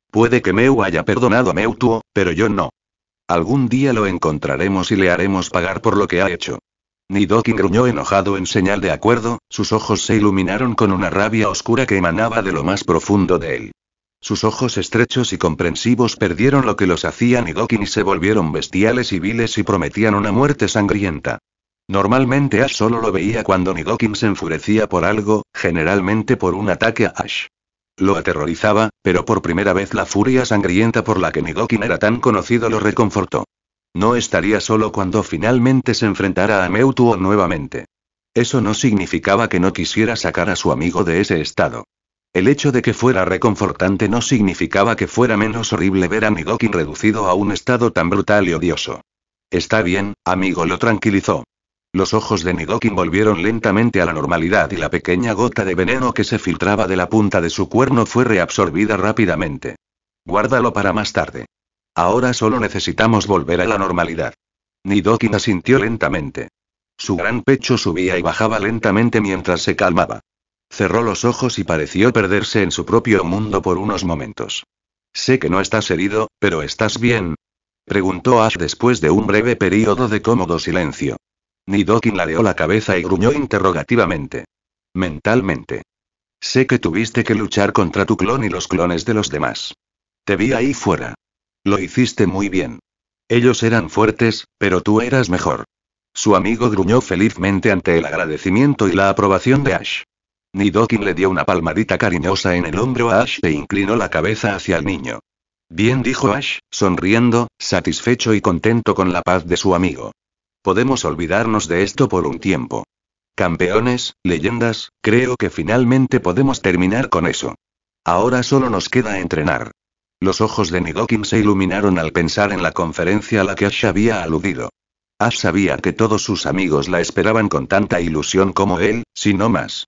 Puede que Meu haya perdonado a Meutuo, pero yo no. Algún día lo encontraremos y le haremos pagar por lo que ha hecho. Nidoking gruñó enojado en señal de acuerdo, sus ojos se iluminaron con una rabia oscura que emanaba de lo más profundo de él. Sus ojos estrechos y comprensivos perdieron lo que los hacía Nidoking y se volvieron bestiales y viles y prometían una muerte sangrienta. Normalmente Ash solo lo veía cuando Nidoking se enfurecía por algo, generalmente por un ataque a Ash. Lo aterrorizaba, pero por primera vez la furia sangrienta por la que Nidokin era tan conocido lo reconfortó. No estaría solo cuando finalmente se enfrentara a Meutuo nuevamente. Eso no significaba que no quisiera sacar a su amigo de ese estado. El hecho de que fuera reconfortante no significaba que fuera menos horrible ver a Nidokin reducido a un estado tan brutal y odioso. Está bien, amigo, lo tranquilizó. Los ojos de Nidokin volvieron lentamente a la normalidad y la pequeña gota de veneno que se filtraba de la punta de su cuerno fue reabsorbida rápidamente. Guárdalo para más tarde. Ahora solo necesitamos volver a la normalidad. Nidokin asintió lentamente. Su gran pecho subía y bajaba lentamente mientras se calmaba. Cerró los ojos y pareció perderse en su propio mundo por unos momentos. Sé que no estás herido, pero ¿estás bien? Preguntó Ash después de un breve periodo de cómodo silencio. Nidoking ladeó la cabeza y gruñó interrogativamente. Mentalmente. Sé que tuviste que luchar contra tu clon y los clones de los demás. Te vi ahí fuera. Lo hiciste muy bien. Ellos eran fuertes, pero tú eras mejor. Su amigo gruñó felizmente ante el agradecimiento y la aprobación de Ash. Nidokin le dio una palmadita cariñosa en el hombro a Ash e inclinó la cabeza hacia el niño. Bien dijo Ash, sonriendo, satisfecho y contento con la paz de su amigo. Podemos olvidarnos de esto por un tiempo. Campeones, leyendas, creo que finalmente podemos terminar con eso. Ahora solo nos queda entrenar. Los ojos de Nidokin se iluminaron al pensar en la conferencia a la que Ash había aludido. Ash sabía que todos sus amigos la esperaban con tanta ilusión como él, si no más.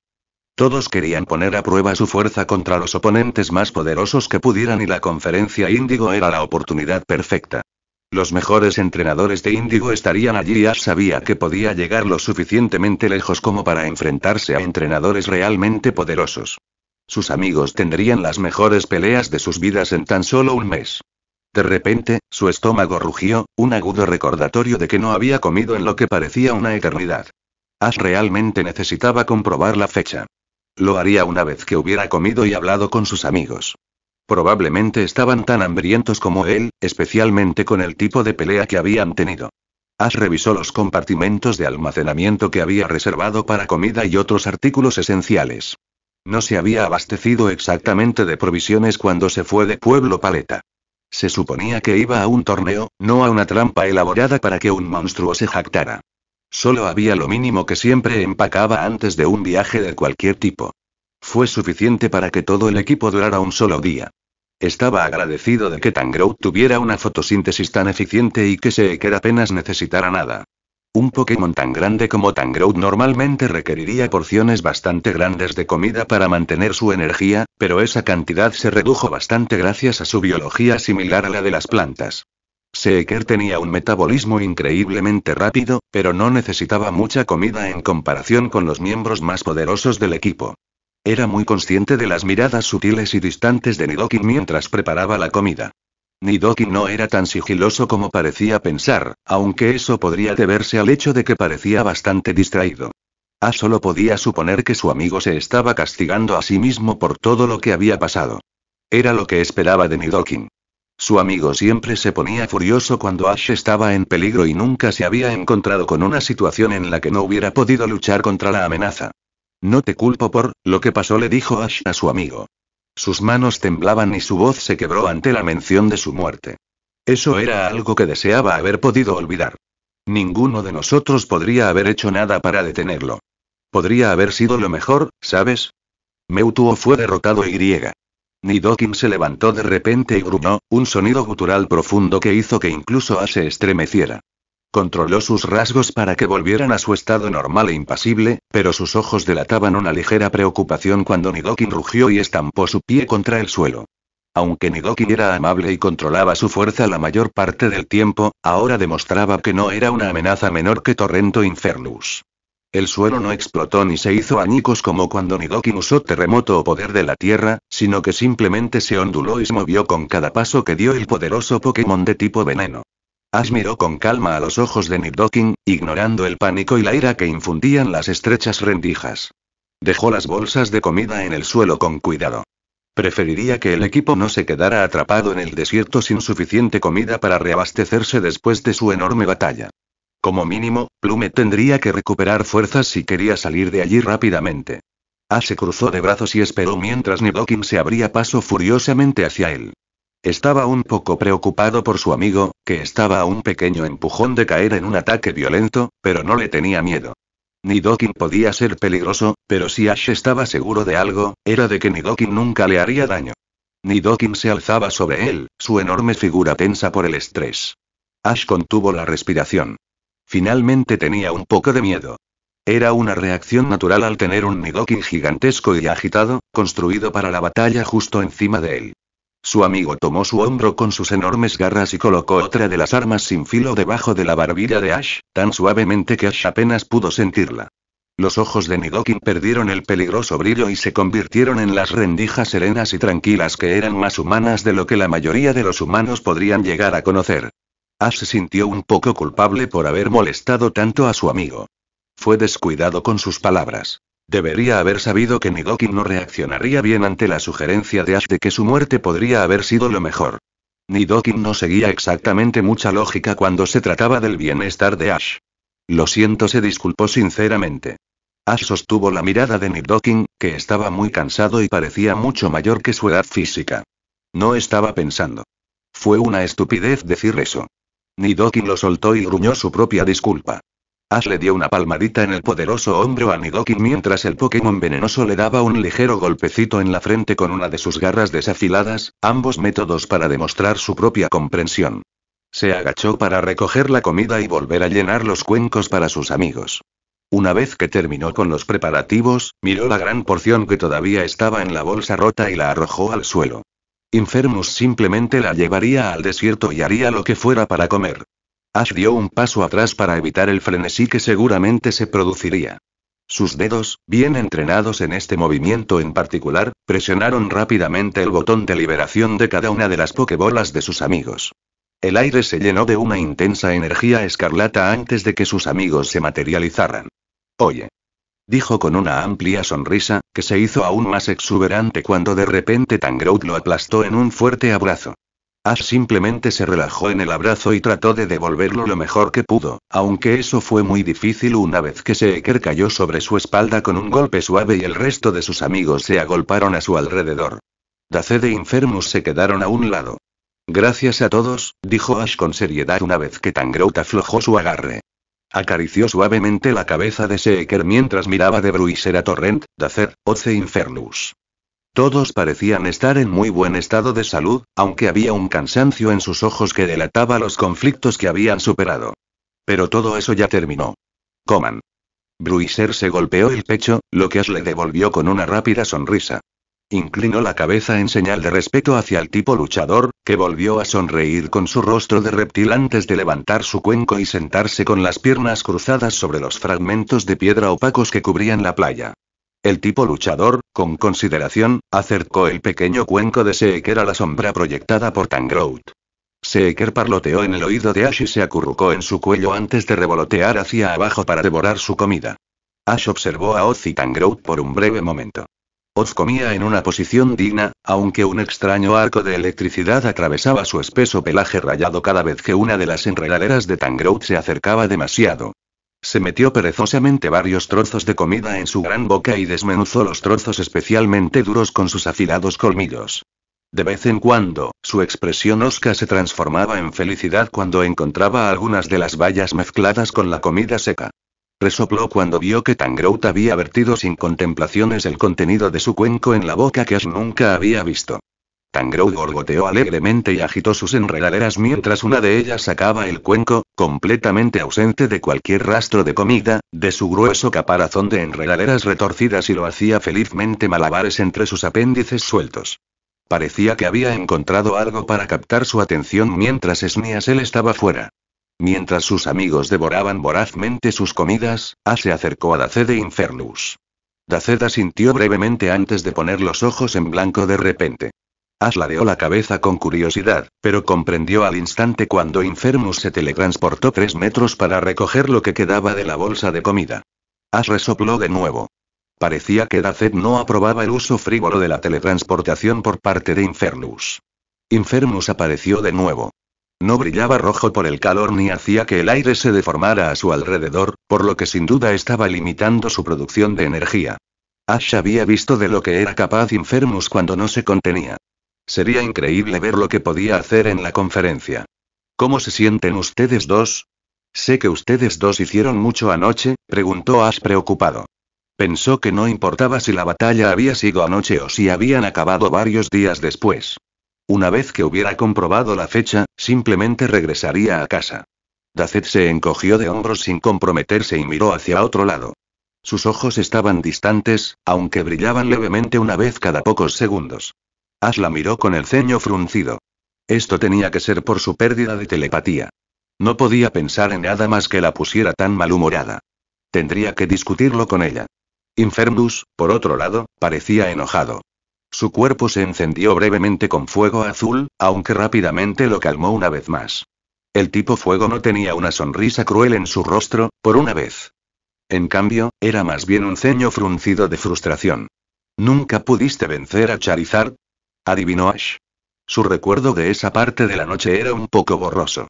Todos querían poner a prueba su fuerza contra los oponentes más poderosos que pudieran y la conferencia índigo era la oportunidad perfecta. Los mejores entrenadores de Índigo estarían allí y Ash sabía que podía llegar lo suficientemente lejos como para enfrentarse a entrenadores realmente poderosos. Sus amigos tendrían las mejores peleas de sus vidas en tan solo un mes. De repente, su estómago rugió, un agudo recordatorio de que no había comido en lo que parecía una eternidad. Ash realmente necesitaba comprobar la fecha. Lo haría una vez que hubiera comido y hablado con sus amigos. Probablemente estaban tan hambrientos como él, especialmente con el tipo de pelea que habían tenido. Ash revisó los compartimentos de almacenamiento que había reservado para comida y otros artículos esenciales. No se había abastecido exactamente de provisiones cuando se fue de Pueblo Paleta. Se suponía que iba a un torneo, no a una trampa elaborada para que un monstruo se jactara. Solo había lo mínimo que siempre empacaba antes de un viaje de cualquier tipo fue suficiente para que todo el equipo durara un solo día. Estaba agradecido de que Tangrow tuviera una fotosíntesis tan eficiente y que Seeker apenas necesitara nada. Un Pokémon tan grande como Tangrowth normalmente requeriría porciones bastante grandes de comida para mantener su energía, pero esa cantidad se redujo bastante gracias a su biología similar a la de las plantas. Seeker tenía un metabolismo increíblemente rápido, pero no necesitaba mucha comida en comparación con los miembros más poderosos del equipo. Era muy consciente de las miradas sutiles y distantes de Nidoki mientras preparaba la comida. Nidoking no era tan sigiloso como parecía pensar, aunque eso podría deberse al hecho de que parecía bastante distraído. Ash solo podía suponer que su amigo se estaba castigando a sí mismo por todo lo que había pasado. Era lo que esperaba de Nidokin. Su amigo siempre se ponía furioso cuando Ash estaba en peligro y nunca se había encontrado con una situación en la que no hubiera podido luchar contra la amenaza. No te culpo por lo que pasó, le dijo Ash a su amigo. Sus manos temblaban y su voz se quebró ante la mención de su muerte. Eso era algo que deseaba haber podido olvidar. Ninguno de nosotros podría haber hecho nada para detenerlo. Podría haber sido lo mejor, ¿sabes? Meutuo fue derrotado y griega. Nidoking se levantó de repente y gruñó, un sonido gutural profundo que hizo que incluso Ash se estremeciera. Controló sus rasgos para que volvieran a su estado normal e impasible, pero sus ojos delataban una ligera preocupación cuando Nidoking rugió y estampó su pie contra el suelo. Aunque Nidoking era amable y controlaba su fuerza la mayor parte del tiempo, ahora demostraba que no era una amenaza menor que Torrento Infernus. El suelo no explotó ni se hizo añicos como cuando Nidoking usó terremoto o poder de la tierra, sino que simplemente se onduló y se movió con cada paso que dio el poderoso Pokémon de tipo veneno. Ash miró con calma a los ojos de Nidoking, ignorando el pánico y la ira que infundían las estrechas rendijas. Dejó las bolsas de comida en el suelo con cuidado. Preferiría que el equipo no se quedara atrapado en el desierto sin suficiente comida para reabastecerse después de su enorme batalla. Como mínimo, Plume tendría que recuperar fuerzas si quería salir de allí rápidamente. Ash se cruzó de brazos y esperó mientras Nidoking se abría paso furiosamente hacia él. Estaba un poco preocupado por su amigo, que estaba a un pequeño empujón de caer en un ataque violento, pero no le tenía miedo. Nidoking podía ser peligroso, pero si Ash estaba seguro de algo, era de que Nidoking nunca le haría daño. Nidoking se alzaba sobre él, su enorme figura tensa por el estrés. Ash contuvo la respiración. Finalmente tenía un poco de miedo. Era una reacción natural al tener un Nidoking gigantesco y agitado, construido para la batalla justo encima de él. Su amigo tomó su hombro con sus enormes garras y colocó otra de las armas sin filo debajo de la barbilla de Ash, tan suavemente que Ash apenas pudo sentirla. Los ojos de Nidoking perdieron el peligroso brillo y se convirtieron en las rendijas serenas y tranquilas que eran más humanas de lo que la mayoría de los humanos podrían llegar a conocer. Ash se sintió un poco culpable por haber molestado tanto a su amigo. Fue descuidado con sus palabras. Debería haber sabido que Nidoking no reaccionaría bien ante la sugerencia de Ash de que su muerte podría haber sido lo mejor. Nidoking no seguía exactamente mucha lógica cuando se trataba del bienestar de Ash. Lo siento, se disculpó sinceramente. Ash sostuvo la mirada de Nidoking, que estaba muy cansado y parecía mucho mayor que su edad física. No estaba pensando. Fue una estupidez decir eso. Nidoking lo soltó y gruñó su propia disculpa. Ash le dio una palmadita en el poderoso hombro a Nidoki mientras el Pokémon venenoso le daba un ligero golpecito en la frente con una de sus garras desafiladas, ambos métodos para demostrar su propia comprensión. Se agachó para recoger la comida y volver a llenar los cuencos para sus amigos. Una vez que terminó con los preparativos, miró la gran porción que todavía estaba en la bolsa rota y la arrojó al suelo. Infermus simplemente la llevaría al desierto y haría lo que fuera para comer. Ash dio un paso atrás para evitar el frenesí que seguramente se produciría. Sus dedos, bien entrenados en este movimiento en particular, presionaron rápidamente el botón de liberación de cada una de las pokebolas de sus amigos. El aire se llenó de una intensa energía escarlata antes de que sus amigos se materializaran. Oye. Dijo con una amplia sonrisa, que se hizo aún más exuberante cuando de repente Tangrowth lo aplastó en un fuerte abrazo. Ash simplemente se relajó en el abrazo y trató de devolverlo lo mejor que pudo, aunque eso fue muy difícil una vez que Seeker cayó sobre su espalda con un golpe suave y el resto de sus amigos se agolparon a su alrededor. Daced e Infermus se quedaron a un lado. Gracias a todos, dijo Ash con seriedad una vez que Tangrout aflojó su agarre. Acarició suavemente la cabeza de Seeker mientras miraba de Bruiser a Torrent, Dacer, Oce Infernus, todos parecían estar en muy buen estado de salud, aunque había un cansancio en sus ojos que delataba los conflictos que habían superado. Pero todo eso ya terminó. Coman. Bruiser se golpeó el pecho, lo que Ash le devolvió con una rápida sonrisa. Inclinó la cabeza en señal de respeto hacia el tipo luchador, que volvió a sonreír con su rostro de reptil antes de levantar su cuenco y sentarse con las piernas cruzadas sobre los fragmentos de piedra opacos que cubrían la playa. El tipo luchador, con consideración, acercó el pequeño cuenco de Seeker a la sombra proyectada por Tangrout. Seeker parloteó en el oído de Ash y se acurrucó en su cuello antes de revolotear hacia abajo para devorar su comida. Ash observó a Oz y Tangrout por un breve momento. Oz comía en una posición digna, aunque un extraño arco de electricidad atravesaba su espeso pelaje rayado cada vez que una de las enredaderas de Tangrout se acercaba demasiado. Se metió perezosamente varios trozos de comida en su gran boca y desmenuzó los trozos especialmente duros con sus afilados colmillos. De vez en cuando, su expresión osca se transformaba en felicidad cuando encontraba algunas de las bayas mezcladas con la comida seca. Resopló cuando vio que Tangrout había vertido sin contemplaciones el contenido de su cuenco en la boca que Ash nunca había visto. Tangrou gorgoteó alegremente y agitó sus enredaderas mientras una de ellas sacaba el cuenco, completamente ausente de cualquier rastro de comida, de su grueso caparazón de enredaderas retorcidas y lo hacía felizmente malabares entre sus apéndices sueltos. Parecía que había encontrado algo para captar su atención mientras él estaba fuera. Mientras sus amigos devoraban vorazmente sus comidas, A ah se acercó a Dacede Infernus. Daceda sintió brevemente antes de poner los ojos en blanco de repente. Ash ladeó la cabeza con curiosidad, pero comprendió al instante cuando Infermus se teletransportó tres metros para recoger lo que quedaba de la bolsa de comida. Ash resopló de nuevo. Parecía que Dacet no aprobaba el uso frívolo de la teletransportación por parte de Infernus. Infermus apareció de nuevo. No brillaba rojo por el calor ni hacía que el aire se deformara a su alrededor, por lo que sin duda estaba limitando su producción de energía. Ash había visto de lo que era capaz Infermus cuando no se contenía. Sería increíble ver lo que podía hacer en la conferencia. ¿Cómo se sienten ustedes dos? Sé que ustedes dos hicieron mucho anoche, preguntó Ash preocupado. Pensó que no importaba si la batalla había sido anoche o si habían acabado varios días después. Una vez que hubiera comprobado la fecha, simplemente regresaría a casa. Dacet se encogió de hombros sin comprometerse y miró hacia otro lado. Sus ojos estaban distantes, aunque brillaban levemente una vez cada pocos segundos. Ash la miró con el ceño fruncido. Esto tenía que ser por su pérdida de telepatía. No podía pensar en nada más que la pusiera tan malhumorada. Tendría que discutirlo con ella. Infernus, por otro lado, parecía enojado. Su cuerpo se encendió brevemente con fuego azul, aunque rápidamente lo calmó una vez más. El tipo fuego no tenía una sonrisa cruel en su rostro, por una vez. En cambio, era más bien un ceño fruncido de frustración. Nunca pudiste vencer a Charizard, adivinó Ash. Su recuerdo de esa parte de la noche era un poco borroso.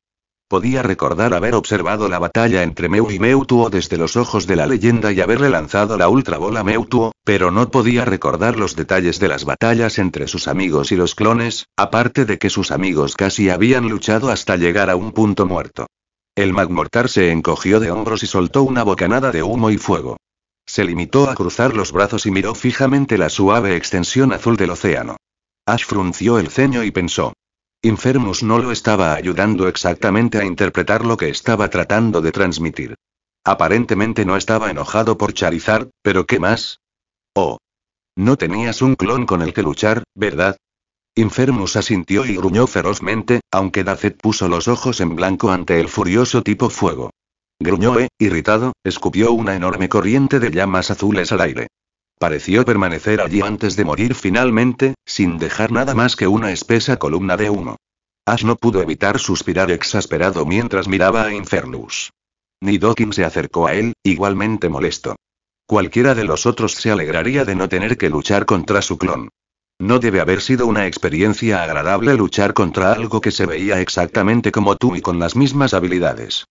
Podía recordar haber observado la batalla entre Meu y Mewtwo desde los ojos de la leyenda y haberle lanzado la Ultra Bola Mewtwo, pero no podía recordar los detalles de las batallas entre sus amigos y los clones, aparte de que sus amigos casi habían luchado hasta llegar a un punto muerto. El Magmortar se encogió de hombros y soltó una bocanada de humo y fuego. Se limitó a cruzar los brazos y miró fijamente la suave extensión azul del océano. Ash frunció el ceño y pensó. Infermus no lo estaba ayudando exactamente a interpretar lo que estaba tratando de transmitir. Aparentemente no estaba enojado por Charizard, pero ¿qué más? Oh. No tenías un clon con el que luchar, ¿verdad? Infermus asintió y gruñó ferozmente, aunque Dacet puso los ojos en blanco ante el furioso tipo fuego. Gruñó e, irritado, escupió una enorme corriente de llamas azules al aire. Pareció permanecer allí antes de morir finalmente, sin dejar nada más que una espesa columna de humo. Ash no pudo evitar suspirar exasperado mientras miraba a Infernus. Ni se acercó a él, igualmente molesto. Cualquiera de los otros se alegraría de no tener que luchar contra su clon. No debe haber sido una experiencia agradable luchar contra algo que se veía exactamente como tú y con las mismas habilidades.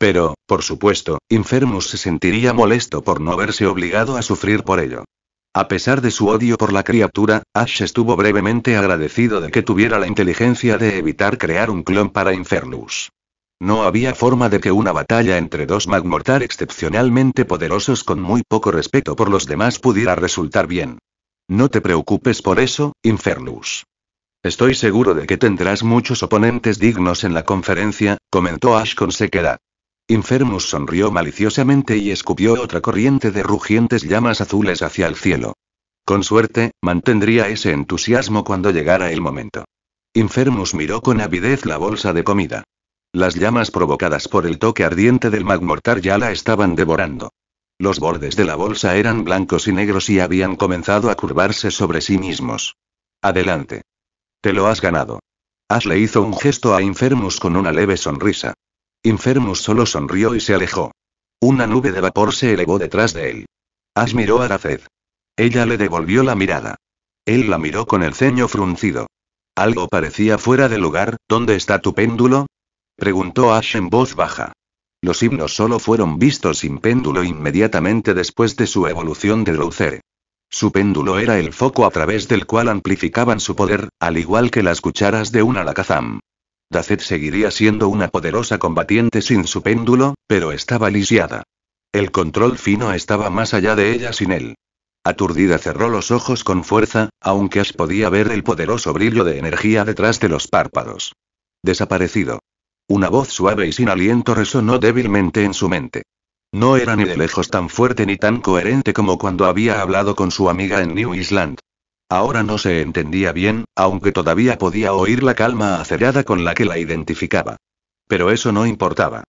Pero, por supuesto, Infernus se sentiría molesto por no verse obligado a sufrir por ello. A pesar de su odio por la criatura, Ash estuvo brevemente agradecido de que tuviera la inteligencia de evitar crear un clon para Infernus. No había forma de que una batalla entre dos Magmortar excepcionalmente poderosos con muy poco respeto por los demás pudiera resultar bien. No te preocupes por eso, Infernus. Estoy seguro de que tendrás muchos oponentes dignos en la conferencia, comentó Ash con sequedad. Infermus sonrió maliciosamente y escupió otra corriente de rugientes llamas azules hacia el cielo. Con suerte, mantendría ese entusiasmo cuando llegara el momento. Infermus miró con avidez la bolsa de comida. Las llamas provocadas por el toque ardiente del magmortar ya la estaban devorando. Los bordes de la bolsa eran blancos y negros y habían comenzado a curvarse sobre sí mismos. Adelante. Te lo has ganado. le hizo un gesto a Infermus con una leve sonrisa. Infermus solo sonrió y se alejó. Una nube de vapor se elevó detrás de él. Ash miró a Araced. Ella le devolvió la mirada. Él la miró con el ceño fruncido. Algo parecía fuera de lugar, ¿dónde está tu péndulo? preguntó Ash en voz baja. Los himnos solo fueron vistos sin péndulo inmediatamente después de su evolución de Lucere. Su péndulo era el foco a través del cual amplificaban su poder, al igual que las cucharas de un alakazam. Dacet seguiría siendo una poderosa combatiente sin su péndulo, pero estaba lisiada. El control fino estaba más allá de ella sin él. Aturdida cerró los ojos con fuerza, aunque Ash podía ver el poderoso brillo de energía detrás de los párpados. Desaparecido. Una voz suave y sin aliento resonó débilmente en su mente. No era ni de lejos tan fuerte ni tan coherente como cuando había hablado con su amiga en New Island. Ahora no se entendía bien, aunque todavía podía oír la calma acerada con la que la identificaba. Pero eso no importaba.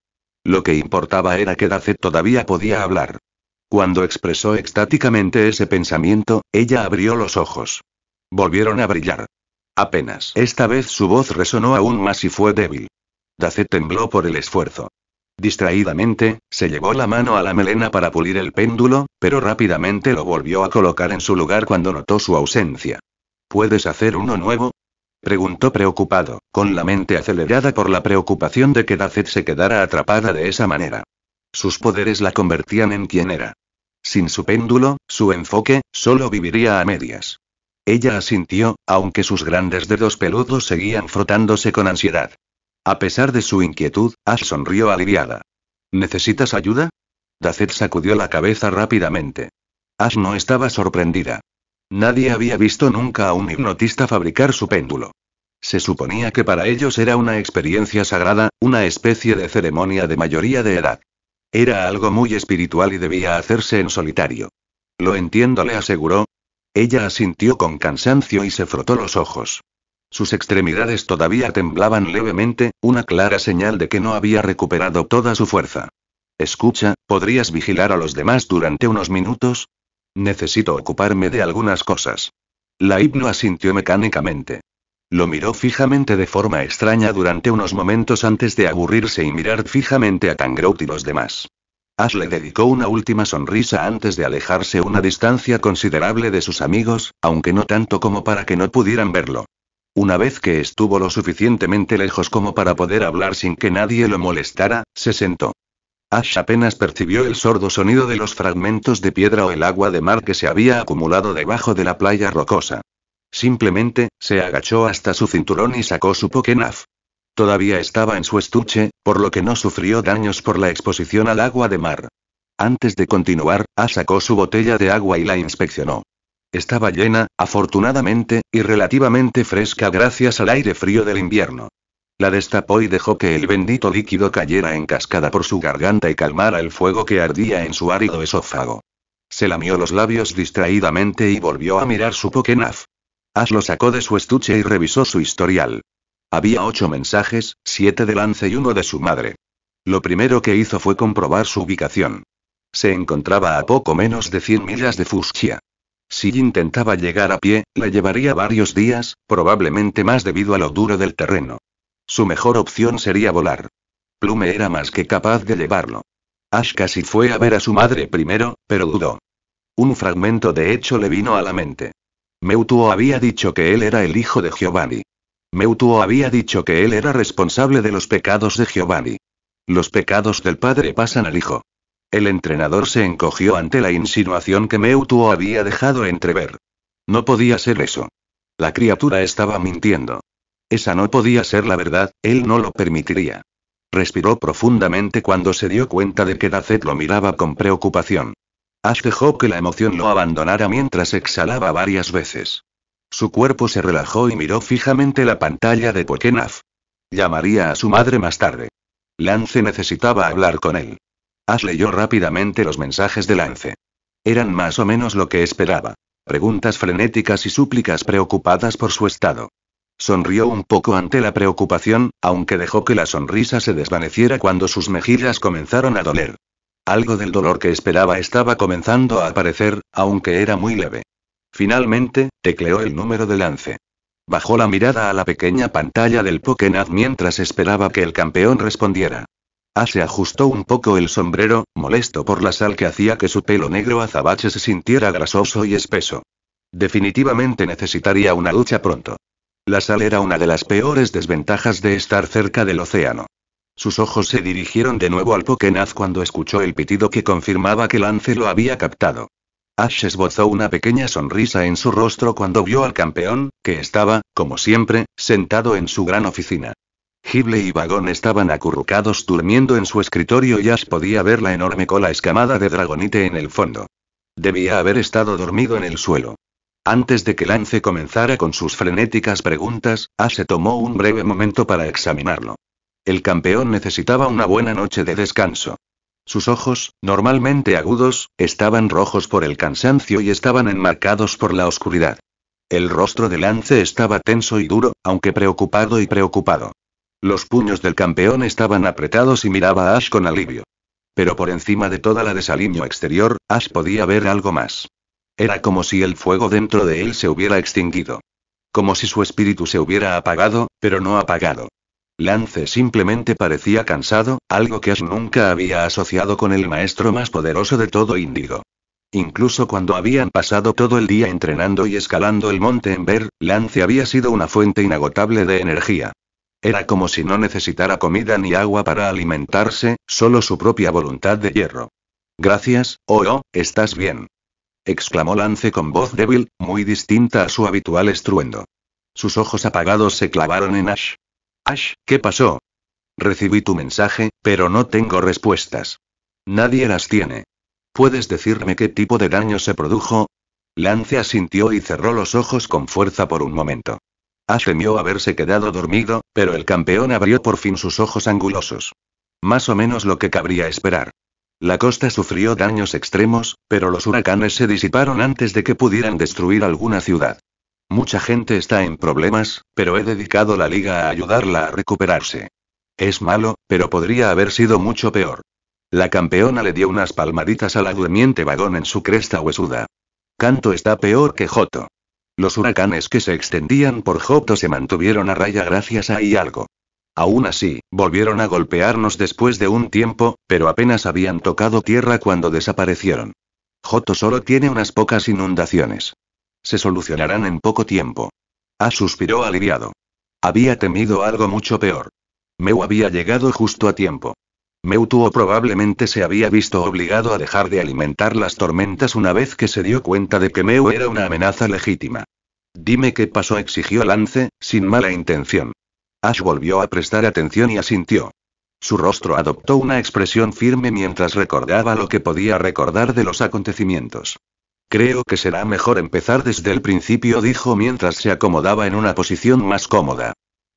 Lo que importaba era que Dacet todavía podía hablar. Cuando expresó extáticamente ese pensamiento, ella abrió los ojos. Volvieron a brillar. Apenas. Esta vez su voz resonó aún más y fue débil. Dacet tembló por el esfuerzo. Distraídamente, se llevó la mano a la melena para pulir el péndulo, pero rápidamente lo volvió a colocar en su lugar cuando notó su ausencia. ¿Puedes hacer uno nuevo? Preguntó preocupado, con la mente acelerada por la preocupación de que Dacet se quedara atrapada de esa manera. Sus poderes la convertían en quien era. Sin su péndulo, su enfoque, solo viviría a medias. Ella asintió, aunque sus grandes dedos peludos seguían frotándose con ansiedad. A pesar de su inquietud, Ash sonrió aliviada. ¿Necesitas ayuda? Dacet sacudió la cabeza rápidamente. Ash no estaba sorprendida. Nadie había visto nunca a un hipnotista fabricar su péndulo. Se suponía que para ellos era una experiencia sagrada, una especie de ceremonia de mayoría de edad. Era algo muy espiritual y debía hacerse en solitario. Lo entiendo, le aseguró. Ella asintió con cansancio y se frotó los ojos. Sus extremidades todavía temblaban levemente, una clara señal de que no había recuperado toda su fuerza. Escucha, ¿podrías vigilar a los demás durante unos minutos? Necesito ocuparme de algunas cosas. La hipno asintió mecánicamente. Lo miró fijamente de forma extraña durante unos momentos antes de aburrirse y mirar fijamente a Tangrout y los demás. Ash le dedicó una última sonrisa antes de alejarse una distancia considerable de sus amigos, aunque no tanto como para que no pudieran verlo. Una vez que estuvo lo suficientemente lejos como para poder hablar sin que nadie lo molestara, se sentó. Ash apenas percibió el sordo sonido de los fragmentos de piedra o el agua de mar que se había acumulado debajo de la playa rocosa. Simplemente, se agachó hasta su cinturón y sacó su Pokénaf. Todavía estaba en su estuche, por lo que no sufrió daños por la exposición al agua de mar. Antes de continuar, Ash sacó su botella de agua y la inspeccionó. Estaba llena, afortunadamente, y relativamente fresca gracias al aire frío del invierno. La destapó y dejó que el bendito líquido cayera en cascada por su garganta y calmara el fuego que ardía en su árido esófago. Se lamió los labios distraídamente y volvió a mirar su Pokénaf. Ash lo sacó de su estuche y revisó su historial. Había ocho mensajes, siete de Lance y uno de su madre. Lo primero que hizo fue comprobar su ubicación. Se encontraba a poco menos de 100 millas de Fuschia. Si intentaba llegar a pie, la llevaría varios días, probablemente más debido a lo duro del terreno. Su mejor opción sería volar. Plume era más que capaz de llevarlo. Ash casi fue a ver a su madre primero, pero dudó. Un fragmento de hecho le vino a la mente. Meutuo había dicho que él era el hijo de Giovanni. Meutuo había dicho que él era responsable de los pecados de Giovanni. Los pecados del padre pasan al hijo. El entrenador se encogió ante la insinuación que Meutuo había dejado entrever. No podía ser eso. La criatura estaba mintiendo. Esa no podía ser la verdad, él no lo permitiría. Respiró profundamente cuando se dio cuenta de que Dacet lo miraba con preocupación. Ash dejó que la emoción lo abandonara mientras exhalaba varias veces. Su cuerpo se relajó y miró fijamente la pantalla de Pokenaf. Llamaría a su madre más tarde. Lance necesitaba hablar con él leyó rápidamente los mensajes de Lance. Eran más o menos lo que esperaba. Preguntas frenéticas y súplicas preocupadas por su estado. Sonrió un poco ante la preocupación, aunque dejó que la sonrisa se desvaneciera cuando sus mejillas comenzaron a doler. Algo del dolor que esperaba estaba comenzando a aparecer, aunque era muy leve. Finalmente, tecleó el número de lance. Bajó la mirada a la pequeña pantalla del Pokénat mientras esperaba que el campeón respondiera. Ash se ajustó un poco el sombrero, molesto por la sal que hacía que su pelo negro azabache se sintiera grasoso y espeso. Definitivamente necesitaría una ducha pronto. La sal era una de las peores desventajas de estar cerca del océano. Sus ojos se dirigieron de nuevo al Pokénaz cuando escuchó el pitido que confirmaba que Lance lo había captado. Ash esbozó una pequeña sonrisa en su rostro cuando vio al campeón, que estaba, como siempre, sentado en su gran oficina. Gible y Vagón estaban acurrucados durmiendo en su escritorio y Ash podía ver la enorme cola escamada de Dragonite en el fondo. Debía haber estado dormido en el suelo. Antes de que Lance comenzara con sus frenéticas preguntas, Ash se tomó un breve momento para examinarlo. El campeón necesitaba una buena noche de descanso. Sus ojos, normalmente agudos, estaban rojos por el cansancio y estaban enmarcados por la oscuridad. El rostro de Lance estaba tenso y duro, aunque preocupado y preocupado. Los puños del campeón estaban apretados y miraba a Ash con alivio. Pero por encima de toda la desaliño exterior, Ash podía ver algo más. Era como si el fuego dentro de él se hubiera extinguido. Como si su espíritu se hubiera apagado, pero no apagado. Lance simplemente parecía cansado, algo que Ash nunca había asociado con el maestro más poderoso de todo Índigo. Incluso cuando habían pasado todo el día entrenando y escalando el monte en Ver, Lance había sido una fuente inagotable de energía. Era como si no necesitara comida ni agua para alimentarse, solo su propia voluntad de hierro. Gracias, oh, oh estás bien. exclamó Lance con voz débil, muy distinta a su habitual estruendo. Sus ojos apagados se clavaron en Ash. Ash, ¿qué pasó? Recibí tu mensaje, pero no tengo respuestas. Nadie las tiene. ¿Puedes decirme qué tipo de daño se produjo? Lance asintió y cerró los ojos con fuerza por un momento temió haberse quedado dormido, pero el campeón abrió por fin sus ojos angulosos. Más o menos lo que cabría esperar. La costa sufrió daños extremos, pero los huracanes se disiparon antes de que pudieran destruir alguna ciudad. Mucha gente está en problemas, pero he dedicado la liga a ayudarla a recuperarse. Es malo, pero podría haber sido mucho peor. La campeona le dio unas palmaditas al la durmiente vagón en su cresta huesuda. Canto está peor que Joto. Los huracanes que se extendían por Joto se mantuvieron a raya gracias a y algo. Aún así, volvieron a golpearnos después de un tiempo, pero apenas habían tocado tierra cuando desaparecieron. Joto solo tiene unas pocas inundaciones. Se solucionarán en poco tiempo. A suspiró aliviado. Había temido algo mucho peor. Meu había llegado justo a tiempo. Meutuo probablemente se había visto obligado a dejar de alimentar las tormentas una vez que se dio cuenta de que Meu era una amenaza legítima. Dime qué pasó, exigió Lance, sin mala intención. Ash volvió a prestar atención y asintió. Su rostro adoptó una expresión firme mientras recordaba lo que podía recordar de los acontecimientos. Creo que será mejor empezar desde el principio, dijo mientras se acomodaba en una posición más cómoda.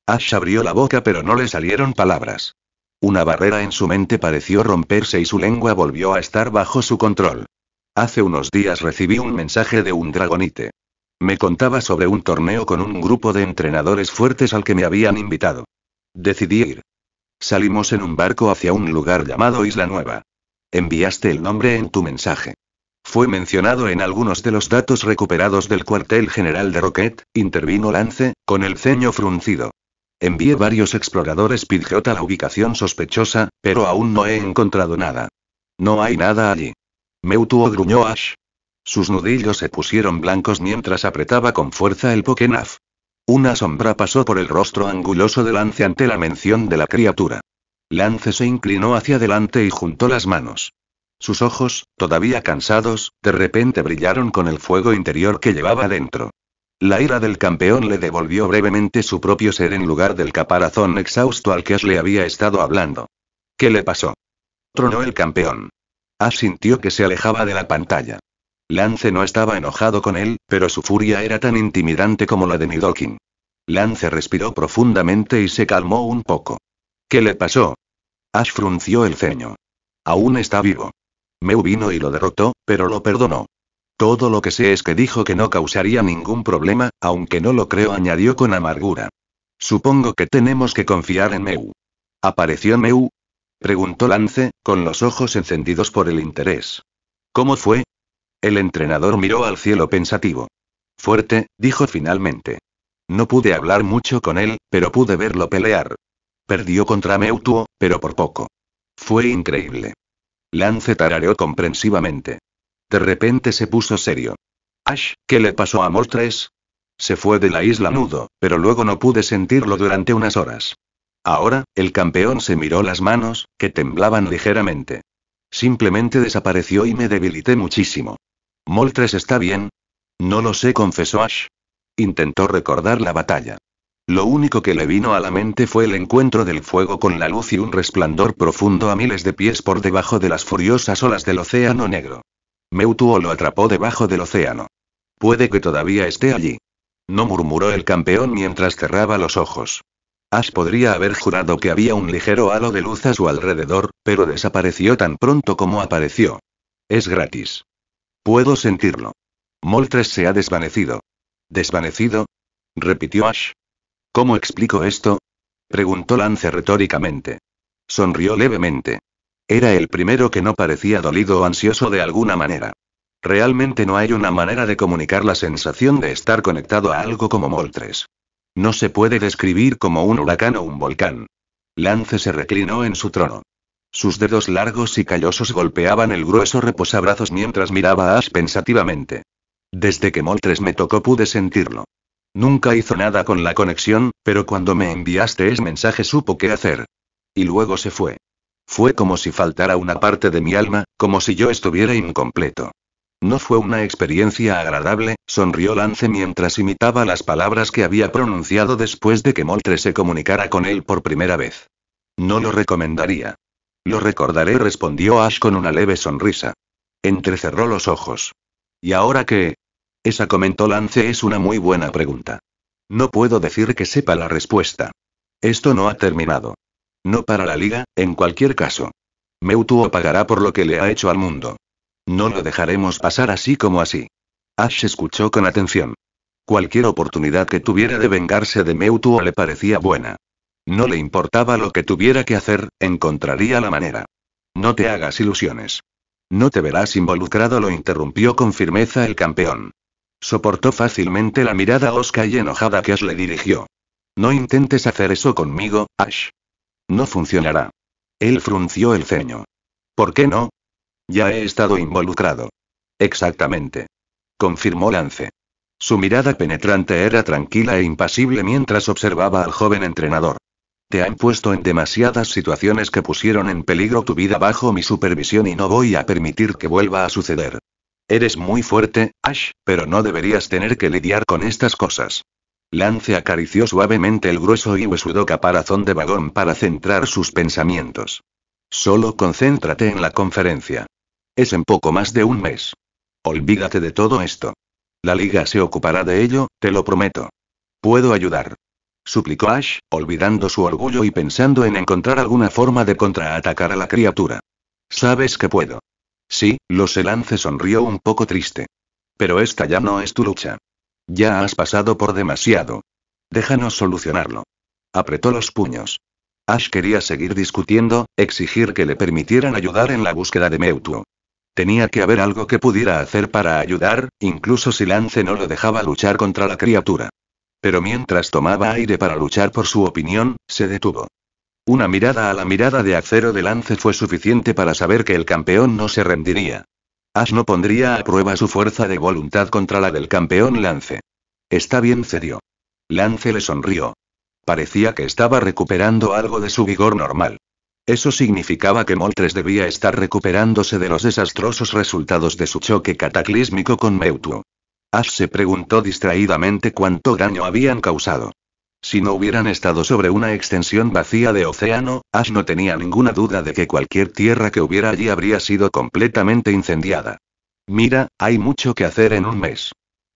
Ash abrió la boca pero no le salieron palabras. Una barrera en su mente pareció romperse y su lengua volvió a estar bajo su control. Hace unos días recibí un mensaje de un dragonite. Me contaba sobre un torneo con un grupo de entrenadores fuertes al que me habían invitado. Decidí ir. Salimos en un barco hacia un lugar llamado Isla Nueva. Enviaste el nombre en tu mensaje. Fue mencionado en algunos de los datos recuperados del cuartel general de Roquette, intervino Lance, con el ceño fruncido. Envié varios exploradores Pidgeot a la ubicación sospechosa, pero aún no he encontrado nada. No hay nada allí. Meutuo gruñó Ash. Sus nudillos se pusieron blancos mientras apretaba con fuerza el Pokénaf. Una sombra pasó por el rostro anguloso de Lance ante la mención de la criatura. Lance se inclinó hacia adelante y juntó las manos. Sus ojos, todavía cansados, de repente brillaron con el fuego interior que llevaba dentro. La ira del campeón le devolvió brevemente su propio ser en lugar del caparazón exhausto al que Ash le había estado hablando. ¿Qué le pasó? Tronó el campeón. Ash sintió que se alejaba de la pantalla. Lance no estaba enojado con él, pero su furia era tan intimidante como la de Nidoking. Lance respiró profundamente y se calmó un poco. ¿Qué le pasó? Ash frunció el ceño. Aún está vivo. Meu vino y lo derrotó, pero lo perdonó. Todo lo que sé es que dijo que no causaría ningún problema, aunque no lo creo, añadió con amargura. Supongo que tenemos que confiar en Meu. ¿Apareció Meu? preguntó Lance, con los ojos encendidos por el interés. ¿Cómo fue? El entrenador miró al cielo pensativo. Fuerte, dijo finalmente. No pude hablar mucho con él, pero pude verlo pelear. Perdió contra Meutuo, pero por poco. Fue increíble. Lance tarareó comprensivamente. De repente se puso serio. Ash, ¿qué le pasó a Moltres? Se fue de la isla nudo, pero luego no pude sentirlo durante unas horas. Ahora, el campeón se miró las manos, que temblaban ligeramente. Simplemente desapareció y me debilité muchísimo. ¿Moltres está bien? No lo sé, confesó Ash. Intentó recordar la batalla. Lo único que le vino a la mente fue el encuentro del fuego con la luz y un resplandor profundo a miles de pies por debajo de las furiosas olas del Océano Negro. Meutuo lo atrapó debajo del océano. Puede que todavía esté allí. No murmuró el campeón mientras cerraba los ojos. Ash podría haber jurado que había un ligero halo de luz a su alrededor, pero desapareció tan pronto como apareció. Es gratis. Puedo sentirlo. Moltres se ha desvanecido. ¿Desvanecido? repitió Ash. ¿Cómo explico esto? preguntó Lance retóricamente. Sonrió levemente. Era el primero que no parecía dolido o ansioso de alguna manera. Realmente no hay una manera de comunicar la sensación de estar conectado a algo como Moltres. No se puede describir como un huracán o un volcán. Lance se reclinó en su trono. Sus dedos largos y callosos golpeaban el grueso reposabrazos mientras miraba a Ash pensativamente. Desde que Moltres me tocó pude sentirlo. Nunca hizo nada con la conexión, pero cuando me enviaste ese mensaje supo qué hacer. Y luego se fue. Fue como si faltara una parte de mi alma, como si yo estuviera incompleto. No fue una experiencia agradable, sonrió Lance mientras imitaba las palabras que había pronunciado después de que Moltre se comunicara con él por primera vez. No lo recomendaría. Lo recordaré, respondió Ash con una leve sonrisa. Entrecerró los ojos. ¿Y ahora qué? Esa comentó Lance es una muy buena pregunta. No puedo decir que sepa la respuesta. Esto no ha terminado. No para la liga, en cualquier caso. Meutuo pagará por lo que le ha hecho al mundo. No lo dejaremos pasar así como así. Ash escuchó con atención. Cualquier oportunidad que tuviera de vengarse de Meutuo le parecía buena. No le importaba lo que tuviera que hacer, encontraría la manera. No te hagas ilusiones. No te verás involucrado, lo interrumpió con firmeza el campeón. Soportó fácilmente la mirada osca y enojada que Ash le dirigió. No intentes hacer eso conmigo, Ash. No funcionará. Él frunció el ceño. ¿Por qué no? Ya he estado involucrado. Exactamente. Confirmó Lance. Su mirada penetrante era tranquila e impasible mientras observaba al joven entrenador. Te han puesto en demasiadas situaciones que pusieron en peligro tu vida bajo mi supervisión y no voy a permitir que vuelva a suceder. Eres muy fuerte, Ash, pero no deberías tener que lidiar con estas cosas. Lance acarició suavemente el grueso y huesudo caparazón de vagón para centrar sus pensamientos. Solo concéntrate en la conferencia. Es en poco más de un mes. Olvídate de todo esto. La liga se ocupará de ello, te lo prometo. Puedo ayudar. Suplicó Ash, olvidando su orgullo y pensando en encontrar alguna forma de contraatacar a la criatura. Sabes que puedo. Sí, lo lance sonrió un poco triste. Pero esta ya no es tu lucha. Ya has pasado por demasiado. Déjanos solucionarlo. Apretó los puños. Ash quería seguir discutiendo, exigir que le permitieran ayudar en la búsqueda de Meutuo. Tenía que haber algo que pudiera hacer para ayudar, incluso si Lance no lo dejaba luchar contra la criatura. Pero mientras tomaba aire para luchar por su opinión, se detuvo. Una mirada a la mirada de acero de Lance fue suficiente para saber que el campeón no se rendiría. Ash no pondría a prueba su fuerza de voluntad contra la del campeón Lance. Está bien, cedió. Lance le sonrió. Parecía que estaba recuperando algo de su vigor normal. Eso significaba que Moltres debía estar recuperándose de los desastrosos resultados de su choque cataclísmico con Mewtwo. Ash se preguntó distraídamente cuánto daño habían causado. Si no hubieran estado sobre una extensión vacía de océano, Ash no tenía ninguna duda de que cualquier tierra que hubiera allí habría sido completamente incendiada. Mira, hay mucho que hacer en un mes.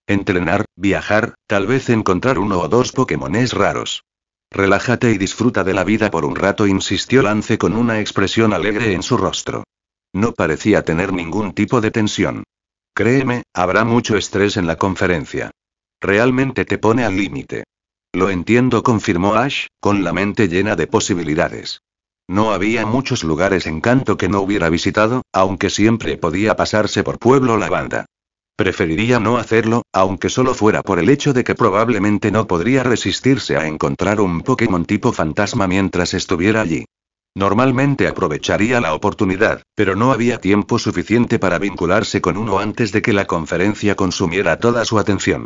Entrenar, viajar, tal vez encontrar uno o dos Pokémones raros. Relájate y disfruta de la vida por un rato, insistió Lance con una expresión alegre en su rostro. No parecía tener ningún tipo de tensión. Créeme, habrá mucho estrés en la conferencia. Realmente te pone al límite. Lo entiendo, confirmó Ash, con la mente llena de posibilidades. No había muchos lugares en Canto que no hubiera visitado, aunque siempre podía pasarse por Pueblo la banda. Preferiría no hacerlo, aunque solo fuera por el hecho de que probablemente no podría resistirse a encontrar un Pokémon tipo fantasma mientras estuviera allí. Normalmente aprovecharía la oportunidad, pero no había tiempo suficiente para vincularse con uno antes de que la conferencia consumiera toda su atención.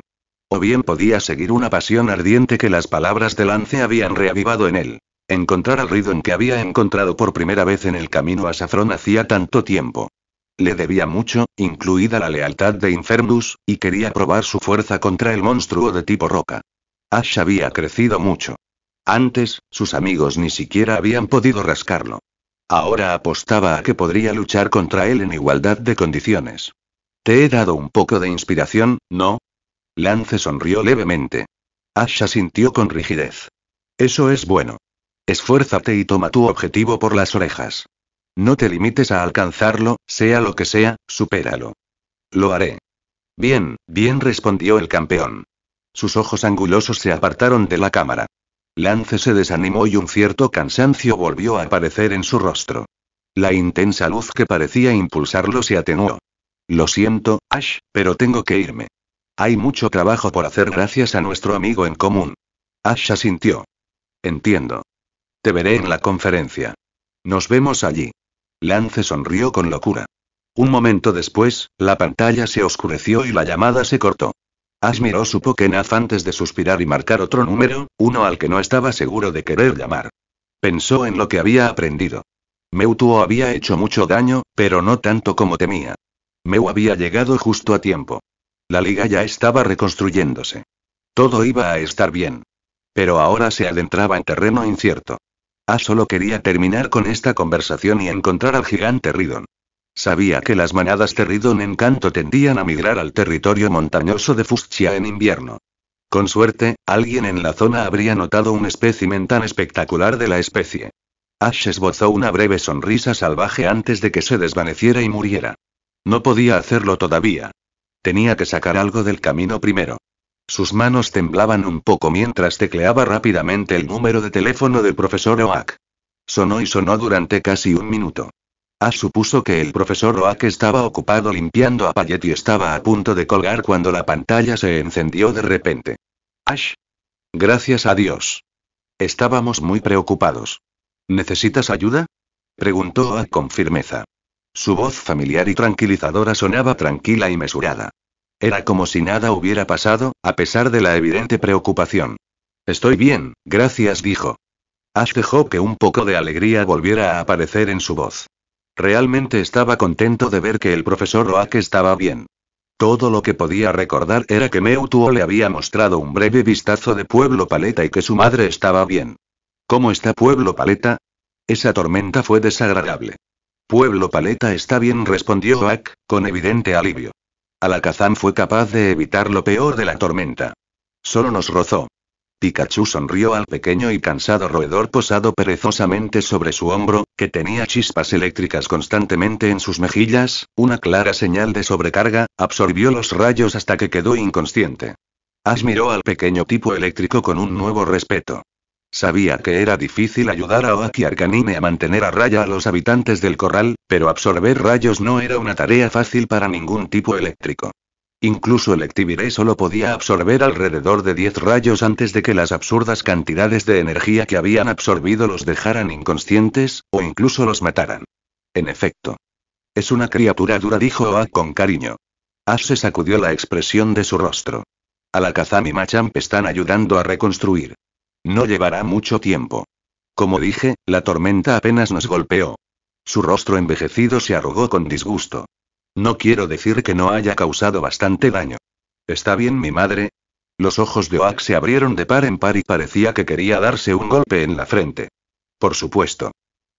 O bien podía seguir una pasión ardiente que las palabras de Lance habían reavivado en él. Encontrar al Ridon que había encontrado por primera vez en el camino a Safrón hacía tanto tiempo. Le debía mucho, incluida la lealtad de Infernus, y quería probar su fuerza contra el monstruo de tipo roca. Ash había crecido mucho. Antes, sus amigos ni siquiera habían podido rascarlo. Ahora apostaba a que podría luchar contra él en igualdad de condiciones. Te he dado un poco de inspiración, ¿no? Lance sonrió levemente. Ash sintió con rigidez. Eso es bueno. Esfuérzate y toma tu objetivo por las orejas. No te limites a alcanzarlo, sea lo que sea, supéralo. Lo haré. Bien, bien respondió el campeón. Sus ojos angulosos se apartaron de la cámara. Lance se desanimó y un cierto cansancio volvió a aparecer en su rostro. La intensa luz que parecía impulsarlo se atenuó. Lo siento, Ash, pero tengo que irme. Hay mucho trabajo por hacer gracias a nuestro amigo en común. Asha sintió. Entiendo. Te veré en la conferencia. Nos vemos allí. Lance sonrió con locura. Un momento después, la pantalla se oscureció y la llamada se cortó. Ash miró su pokénaf antes de suspirar y marcar otro número, uno al que no estaba seguro de querer llamar. Pensó en lo que había aprendido. Mewtwo había hecho mucho daño, pero no tanto como temía. Mew había llegado justo a tiempo. La liga ya estaba reconstruyéndose. Todo iba a estar bien. Pero ahora se adentraba en terreno incierto. Ash solo quería terminar con esta conversación y encontrar al gigante Ridon. Sabía que las manadas de Ridon en canto tendían a migrar al territorio montañoso de Fuschia en invierno. Con suerte, alguien en la zona habría notado un espécimen tan espectacular de la especie. Ash esbozó una breve sonrisa salvaje antes de que se desvaneciera y muriera. No podía hacerlo todavía, Tenía que sacar algo del camino primero. Sus manos temblaban un poco mientras tecleaba rápidamente el número de teléfono del profesor Oak. Sonó y sonó durante casi un minuto. Ash supuso que el profesor Oak estaba ocupado limpiando a Payet y estaba a punto de colgar cuando la pantalla se encendió de repente. Ash. Gracias a Dios. Estábamos muy preocupados. ¿Necesitas ayuda? Preguntó Oak con firmeza. Su voz familiar y tranquilizadora sonaba tranquila y mesurada. Era como si nada hubiera pasado, a pesar de la evidente preocupación. Estoy bien, gracias, dijo. Ash dejó que un poco de alegría volviera a aparecer en su voz. Realmente estaba contento de ver que el profesor Oak estaba bien. Todo lo que podía recordar era que Meutuo le había mostrado un breve vistazo de Pueblo Paleta y que su madre estaba bien. ¿Cómo está Pueblo Paleta? Esa tormenta fue desagradable. Pueblo Paleta está bien, respondió Ak, con evidente alivio. Alakazam fue capaz de evitar lo peor de la tormenta. Solo nos rozó. Pikachu sonrió al pequeño y cansado roedor posado perezosamente sobre su hombro, que tenía chispas eléctricas constantemente en sus mejillas, una clara señal de sobrecarga, absorbió los rayos hasta que quedó inconsciente. Ash miró al pequeño tipo eléctrico con un nuevo respeto. Sabía que era difícil ayudar a Oaki Arcanine a mantener a raya a los habitantes del corral, pero absorber rayos no era una tarea fácil para ningún tipo eléctrico. Incluso el solo podía absorber alrededor de 10 rayos antes de que las absurdas cantidades de energía que habían absorbido los dejaran inconscientes, o incluso los mataran. En efecto. Es una criatura dura, dijo Oak con cariño. Ash se sacudió la expresión de su rostro. A la Machamp están ayudando a reconstruir. No llevará mucho tiempo. Como dije, la tormenta apenas nos golpeó. Su rostro envejecido se arrugó con disgusto. No quiero decir que no haya causado bastante daño. ¿Está bien mi madre? Los ojos de Oak se abrieron de par en par y parecía que quería darse un golpe en la frente. Por supuesto.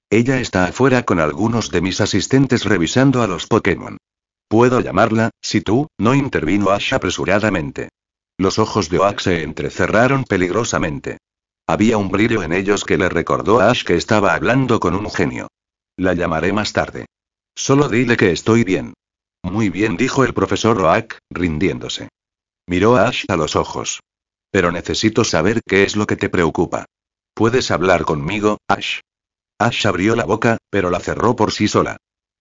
Ella está afuera con algunos de mis asistentes revisando a los Pokémon. Puedo llamarla, si tú, no intervino Ash apresuradamente. Los ojos de Oak se entrecerraron peligrosamente. Había un brillo en ellos que le recordó a Ash que estaba hablando con un genio. La llamaré más tarde. Solo dile que estoy bien. Muy bien, dijo el profesor Roach, rindiéndose. Miró a Ash a los ojos. Pero necesito saber qué es lo que te preocupa. ¿Puedes hablar conmigo, Ash? Ash abrió la boca, pero la cerró por sí sola.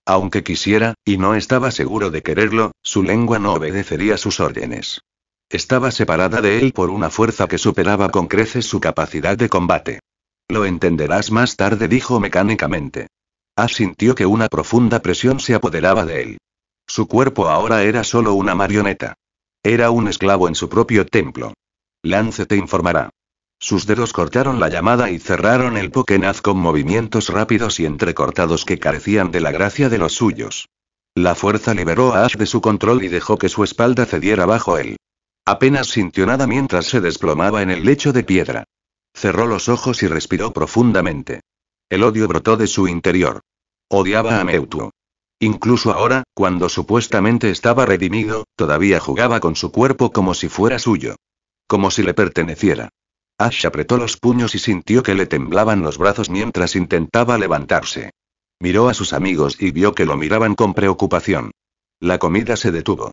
Aunque quisiera, y no estaba seguro de quererlo, su lengua no obedecería sus órdenes. Estaba separada de él por una fuerza que superaba con creces su capacidad de combate. Lo entenderás más tarde, dijo mecánicamente. Ash sintió que una profunda presión se apoderaba de él. Su cuerpo ahora era solo una marioneta. Era un esclavo en su propio templo. Lance te informará. Sus dedos cortaron la llamada y cerraron el Pokénaz con movimientos rápidos y entrecortados que carecían de la gracia de los suyos. La fuerza liberó a Ash de su control y dejó que su espalda cediera bajo él. Apenas sintió nada mientras se desplomaba en el lecho de piedra. Cerró los ojos y respiró profundamente. El odio brotó de su interior. Odiaba a Meutu. Incluso ahora, cuando supuestamente estaba redimido, todavía jugaba con su cuerpo como si fuera suyo. Como si le perteneciera. Ash apretó los puños y sintió que le temblaban los brazos mientras intentaba levantarse. Miró a sus amigos y vio que lo miraban con preocupación. La comida se detuvo.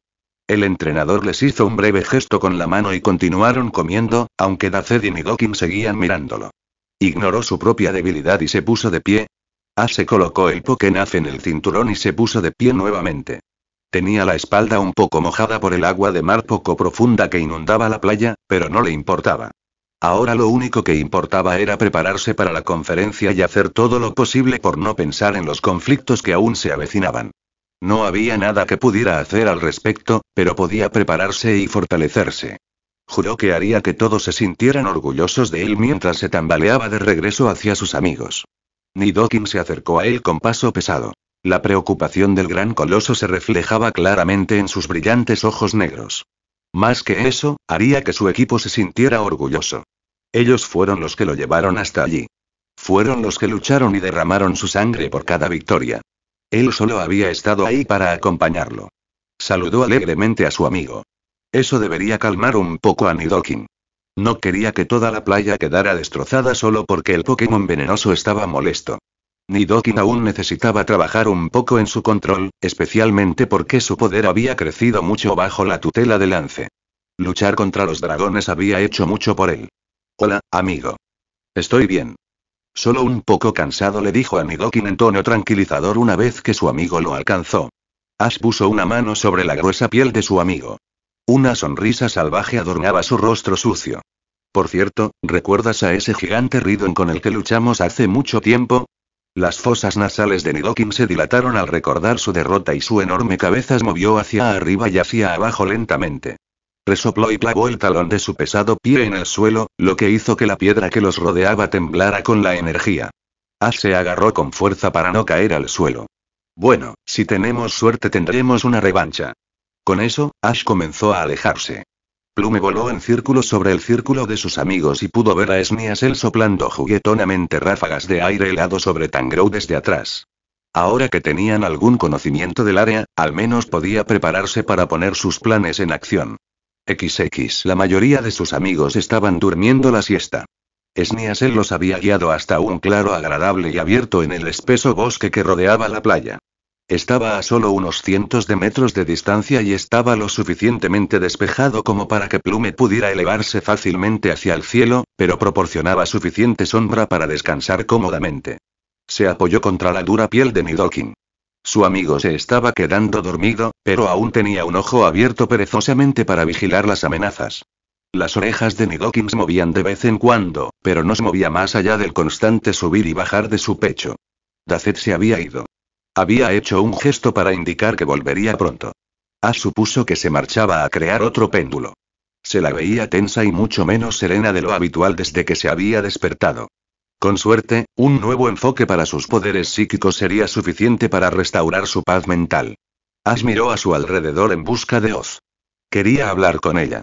El entrenador les hizo un breve gesto con la mano y continuaron comiendo, aunque Dacedin y Dokin seguían mirándolo. Ignoró su propia debilidad y se puso de pie. A ah, se colocó el Pokénaf en el cinturón y se puso de pie nuevamente. Tenía la espalda un poco mojada por el agua de mar poco profunda que inundaba la playa, pero no le importaba. Ahora lo único que importaba era prepararse para la conferencia y hacer todo lo posible por no pensar en los conflictos que aún se avecinaban. No había nada que pudiera hacer al respecto, pero podía prepararse y fortalecerse. Juró que haría que todos se sintieran orgullosos de él mientras se tambaleaba de regreso hacia sus amigos. Nidoking se acercó a él con paso pesado. La preocupación del gran coloso se reflejaba claramente en sus brillantes ojos negros. Más que eso, haría que su equipo se sintiera orgulloso. Ellos fueron los que lo llevaron hasta allí. Fueron los que lucharon y derramaron su sangre por cada victoria. Él solo había estado ahí para acompañarlo. Saludó alegremente a su amigo. Eso debería calmar un poco a Nidoking. No quería que toda la playa quedara destrozada solo porque el Pokémon venenoso estaba molesto. Nidoking aún necesitaba trabajar un poco en su control, especialmente porque su poder había crecido mucho bajo la tutela de Lance. Luchar contra los dragones había hecho mucho por él. Hola, amigo. Estoy bien. Solo un poco cansado le dijo a Nidokin en tono tranquilizador una vez que su amigo lo alcanzó. Ash puso una mano sobre la gruesa piel de su amigo. Una sonrisa salvaje adornaba su rostro sucio. Por cierto, ¿recuerdas a ese gigante Ridon con el que luchamos hace mucho tiempo? Las fosas nasales de Nidokin se dilataron al recordar su derrota y su enorme cabeza se movió hacia arriba y hacia abajo lentamente resopló y clavó el talón de su pesado pie en el suelo, lo que hizo que la piedra que los rodeaba temblara con la energía. Ash se agarró con fuerza para no caer al suelo. Bueno, si tenemos suerte tendremos una revancha. Con eso, Ash comenzó a alejarse. Plume voló en círculo sobre el círculo de sus amigos y pudo ver a él soplando juguetonamente ráfagas de aire helado sobre Tangrow desde atrás. Ahora que tenían algún conocimiento del área, al menos podía prepararse para poner sus planes en acción. XX. La mayoría de sus amigos estaban durmiendo la siesta. Sniasel los había guiado hasta un claro agradable y abierto en el espeso bosque que rodeaba la playa. Estaba a solo unos cientos de metros de distancia y estaba lo suficientemente despejado como para que Plume pudiera elevarse fácilmente hacia el cielo, pero proporcionaba suficiente sombra para descansar cómodamente. Se apoyó contra la dura piel de Nidoking. Su amigo se estaba quedando dormido, pero aún tenía un ojo abierto perezosamente para vigilar las amenazas. Las orejas de Nidokins movían de vez en cuando, pero no se movía más allá del constante subir y bajar de su pecho. Dacet se había ido. Había hecho un gesto para indicar que volvería pronto. A ah, supuso que se marchaba a crear otro péndulo. Se la veía tensa y mucho menos serena de lo habitual desde que se había despertado. Con suerte, un nuevo enfoque para sus poderes psíquicos sería suficiente para restaurar su paz mental. Ash miró a su alrededor en busca de Oz. Quería hablar con ella.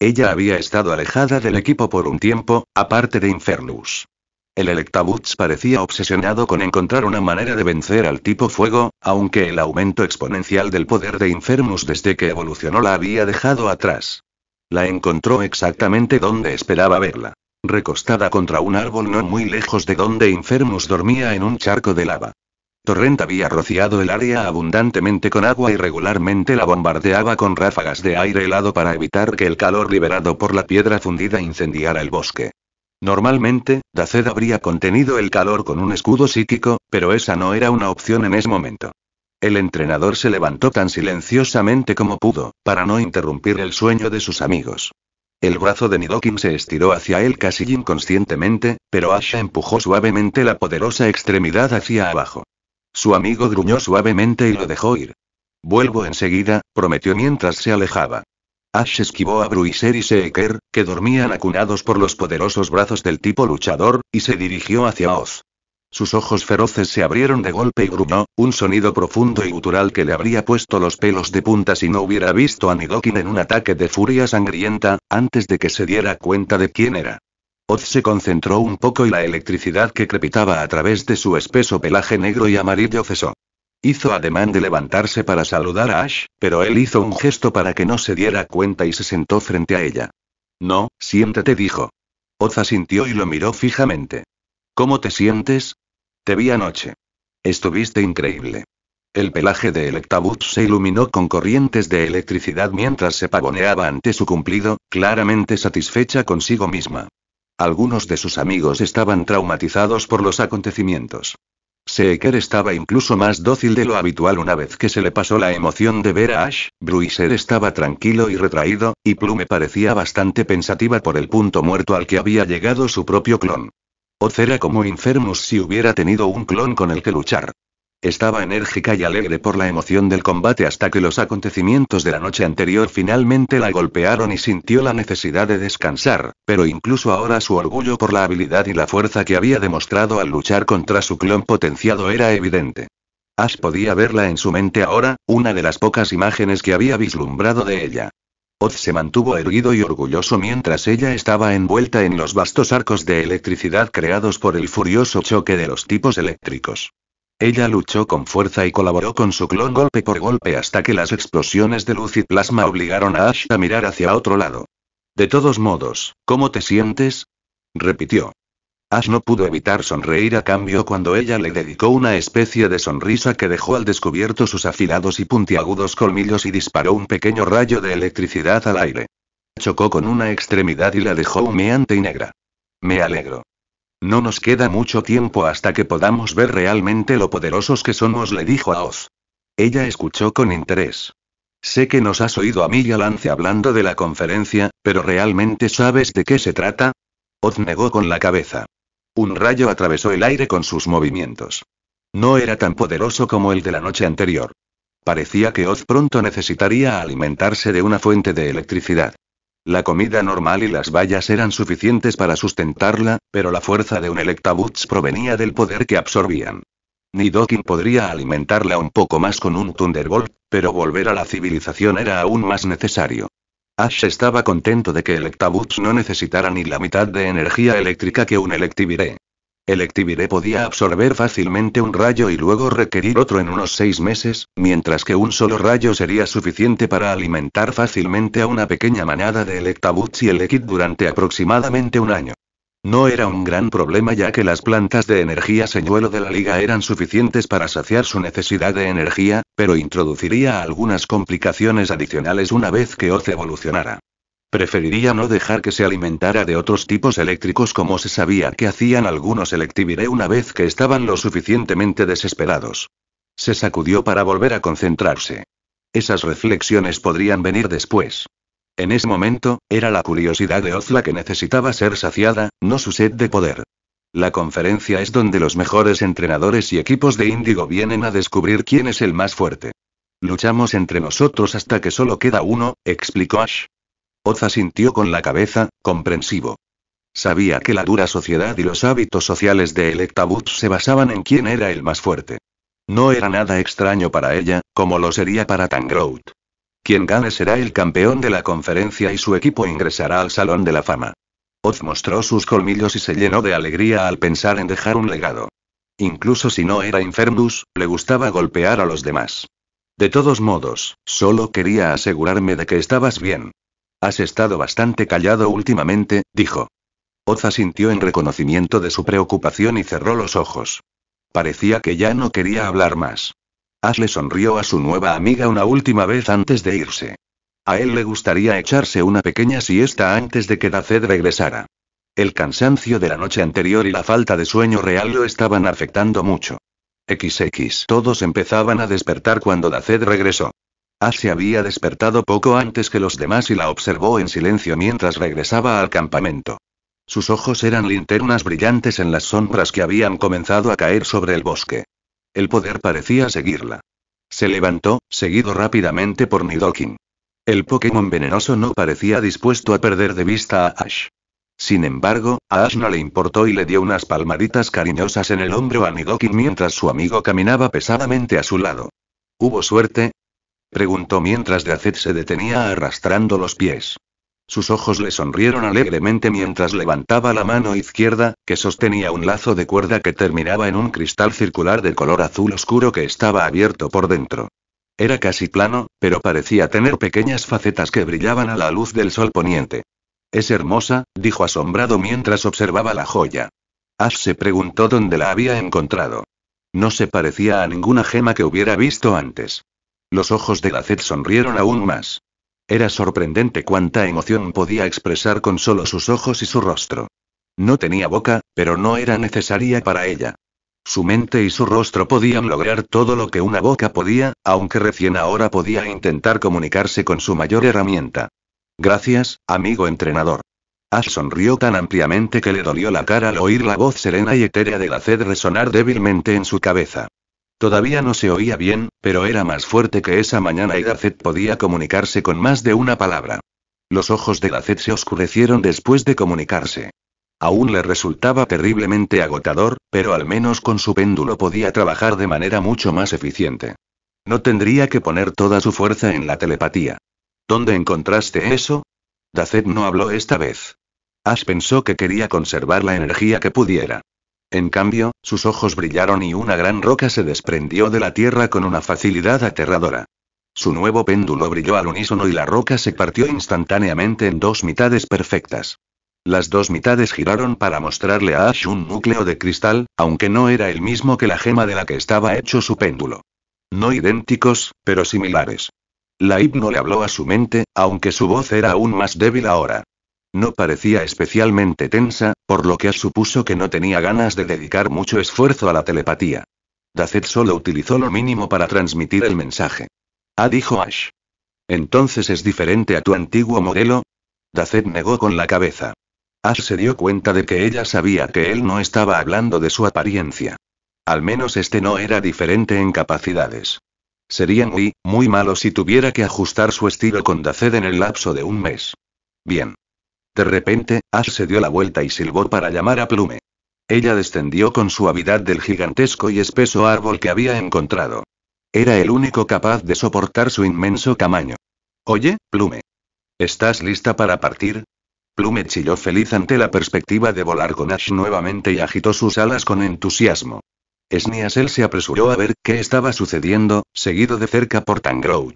Ella había estado alejada del equipo por un tiempo, aparte de Infernus. El Electabuzz parecía obsesionado con encontrar una manera de vencer al tipo fuego, aunque el aumento exponencial del poder de Infernus desde que evolucionó la había dejado atrás. La encontró exactamente donde esperaba verla recostada contra un árbol no muy lejos de donde Infermus dormía en un charco de lava. Torrent había rociado el área abundantemente con agua y regularmente la bombardeaba con ráfagas de aire helado para evitar que el calor liberado por la piedra fundida incendiara el bosque. Normalmente, Daced habría contenido el calor con un escudo psíquico, pero esa no era una opción en ese momento. El entrenador se levantó tan silenciosamente como pudo, para no interrumpir el sueño de sus amigos. El brazo de Nidoking se estiró hacia él casi inconscientemente, pero Asha empujó suavemente la poderosa extremidad hacia abajo. Su amigo gruñó suavemente y lo dejó ir. Vuelvo enseguida, prometió mientras se alejaba. Ash esquivó a Bruiser y Seeker, que dormían acunados por los poderosos brazos del tipo luchador, y se dirigió hacia Oz. Sus ojos feroces se abrieron de golpe y gruñó, un sonido profundo y gutural que le habría puesto los pelos de punta si no hubiera visto a Nidokin en un ataque de furia sangrienta, antes de que se diera cuenta de quién era. Oz se concentró un poco y la electricidad que crepitaba a través de su espeso pelaje negro y amarillo cesó. Hizo ademán de levantarse para saludar a Ash, pero él hizo un gesto para que no se diera cuenta y se sentó frente a ella. No, siéntate, dijo. Oz asintió y lo miró fijamente. ¿Cómo te sientes? Te vi anoche. Estuviste increíble. El pelaje de Electabuzz se iluminó con corrientes de electricidad mientras se pavoneaba ante su cumplido, claramente satisfecha consigo misma. Algunos de sus amigos estaban traumatizados por los acontecimientos. Seeker estaba incluso más dócil de lo habitual una vez que se le pasó la emoción de ver a Ash, Bruiser estaba tranquilo y retraído, y Plume parecía bastante pensativa por el punto muerto al que había llegado su propio clon. Oz era como Infermus si hubiera tenido un clon con el que luchar. Estaba enérgica y alegre por la emoción del combate hasta que los acontecimientos de la noche anterior finalmente la golpearon y sintió la necesidad de descansar, pero incluso ahora su orgullo por la habilidad y la fuerza que había demostrado al luchar contra su clon potenciado era evidente. Ash podía verla en su mente ahora, una de las pocas imágenes que había vislumbrado de ella. Oz se mantuvo erguido y orgulloso mientras ella estaba envuelta en los vastos arcos de electricidad creados por el furioso choque de los tipos eléctricos. Ella luchó con fuerza y colaboró con su clon golpe por golpe hasta que las explosiones de luz y plasma obligaron a Ash a mirar hacia otro lado. De todos modos, ¿cómo te sientes? repitió. Ash no pudo evitar sonreír a cambio cuando ella le dedicó una especie de sonrisa que dejó al descubierto sus afilados y puntiagudos colmillos y disparó un pequeño rayo de electricidad al aire. Chocó con una extremidad y la dejó humeante y negra. Me alegro. No nos queda mucho tiempo hasta que podamos ver realmente lo poderosos que somos, le dijo a Oz. Ella escuchó con interés. Sé que nos has oído a mí y a Lance hablando de la conferencia, pero ¿realmente sabes de qué se trata? Oz negó con la cabeza. Un rayo atravesó el aire con sus movimientos. No era tan poderoso como el de la noche anterior. Parecía que Oz pronto necesitaría alimentarse de una fuente de electricidad. La comida normal y las vallas eran suficientes para sustentarla, pero la fuerza de un Electabuzz provenía del poder que absorbían. Ni podría alimentarla un poco más con un Thunderbolt, pero volver a la civilización era aún más necesario. Ash estaba contento de que Electabuzz no necesitara ni la mitad de energía eléctrica que un Electivire. Electivire podía absorber fácilmente un rayo y luego requerir otro en unos seis meses, mientras que un solo rayo sería suficiente para alimentar fácilmente a una pequeña manada de Electabuzz y Elekid durante aproximadamente un año. No era un gran problema ya que las plantas de energía señuelo de la liga eran suficientes para saciar su necesidad de energía, pero introduciría algunas complicaciones adicionales una vez que Oz evolucionara. Preferiría no dejar que se alimentara de otros tipos eléctricos como se sabía que hacían algunos electiviré una vez que estaban lo suficientemente desesperados. Se sacudió para volver a concentrarse. Esas reflexiones podrían venir después. En ese momento, era la curiosidad de Ozla que necesitaba ser saciada, no su sed de poder. La conferencia es donde los mejores entrenadores y equipos de Índigo vienen a descubrir quién es el más fuerte. Luchamos entre nosotros hasta que solo queda uno, explicó Ash. Oz sintió con la cabeza, comprensivo. Sabía que la dura sociedad y los hábitos sociales de electabut se basaban en quién era el más fuerte. No era nada extraño para ella, como lo sería para Tangrowth. Quien gane será el campeón de la conferencia y su equipo ingresará al Salón de la Fama. Oz mostró sus colmillos y se llenó de alegría al pensar en dejar un legado. Incluso si no era Infernus, le gustaba golpear a los demás. De todos modos, solo quería asegurarme de que estabas bien. Has estado bastante callado últimamente, dijo. Oz asintió en reconocimiento de su preocupación y cerró los ojos. Parecía que ya no quería hablar más le sonrió a su nueva amiga una última vez antes de irse. A él le gustaría echarse una pequeña siesta antes de que Daced regresara. El cansancio de la noche anterior y la falta de sueño real lo estaban afectando mucho. XX. Todos empezaban a despertar cuando Daced regresó. Ash se había despertado poco antes que los demás y la observó en silencio mientras regresaba al campamento. Sus ojos eran linternas brillantes en las sombras que habían comenzado a caer sobre el bosque. El poder parecía seguirla. Se levantó, seguido rápidamente por Nidoking. El Pokémon venenoso no parecía dispuesto a perder de vista a Ash. Sin embargo, a Ash no le importó y le dio unas palmaditas cariñosas en el hombro a Nidoking mientras su amigo caminaba pesadamente a su lado. ¿Hubo suerte? preguntó mientras Gazet se detenía arrastrando los pies. Sus ojos le sonrieron alegremente mientras levantaba la mano izquierda, que sostenía un lazo de cuerda que terminaba en un cristal circular de color azul oscuro que estaba abierto por dentro. Era casi plano, pero parecía tener pequeñas facetas que brillaban a la luz del sol poniente. Es hermosa, dijo asombrado mientras observaba la joya. Ash se preguntó dónde la había encontrado. No se parecía a ninguna gema que hubiera visto antes. Los ojos de Lacet sonrieron aún más. Era sorprendente cuánta emoción podía expresar con solo sus ojos y su rostro. No tenía boca, pero no era necesaria para ella. Su mente y su rostro podían lograr todo lo que una boca podía, aunque recién ahora podía intentar comunicarse con su mayor herramienta. Gracias, amigo entrenador. Ash sonrió tan ampliamente que le dolió la cara al oír la voz serena y etérea de la sed resonar débilmente en su cabeza. Todavía no se oía bien, pero era más fuerte que esa mañana y Dacet podía comunicarse con más de una palabra. Los ojos de Dacet se oscurecieron después de comunicarse. Aún le resultaba terriblemente agotador, pero al menos con su péndulo podía trabajar de manera mucho más eficiente. No tendría que poner toda su fuerza en la telepatía. ¿Dónde encontraste eso? Dacet no habló esta vez. Ash pensó que quería conservar la energía que pudiera. En cambio, sus ojos brillaron y una gran roca se desprendió de la tierra con una facilidad aterradora. Su nuevo péndulo brilló al unísono y la roca se partió instantáneamente en dos mitades perfectas. Las dos mitades giraron para mostrarle a Ash un núcleo de cristal, aunque no era el mismo que la gema de la que estaba hecho su péndulo. No idénticos, pero similares. La hipno le habló a su mente, aunque su voz era aún más débil ahora. No parecía especialmente tensa, por lo que supuso que no tenía ganas de dedicar mucho esfuerzo a la telepatía. Dacet solo utilizó lo mínimo para transmitir el mensaje. Ah, dijo Ash. Entonces es diferente a tu antiguo modelo. Dacet negó con la cabeza. Ash se dio cuenta de que ella sabía que él no estaba hablando de su apariencia. Al menos este no era diferente en capacidades. Sería muy, muy malo si tuviera que ajustar su estilo con Daced en el lapso de un mes. Bien. De repente, Ash se dio la vuelta y silbó para llamar a Plume. Ella descendió con suavidad del gigantesco y espeso árbol que había encontrado. Era el único capaz de soportar su inmenso tamaño. Oye, Plume. ¿Estás lista para partir? Plume chilló feliz ante la perspectiva de volar con Ash nuevamente y agitó sus alas con entusiasmo. Sniasel se apresuró a ver qué estaba sucediendo, seguido de cerca por Tangrowth.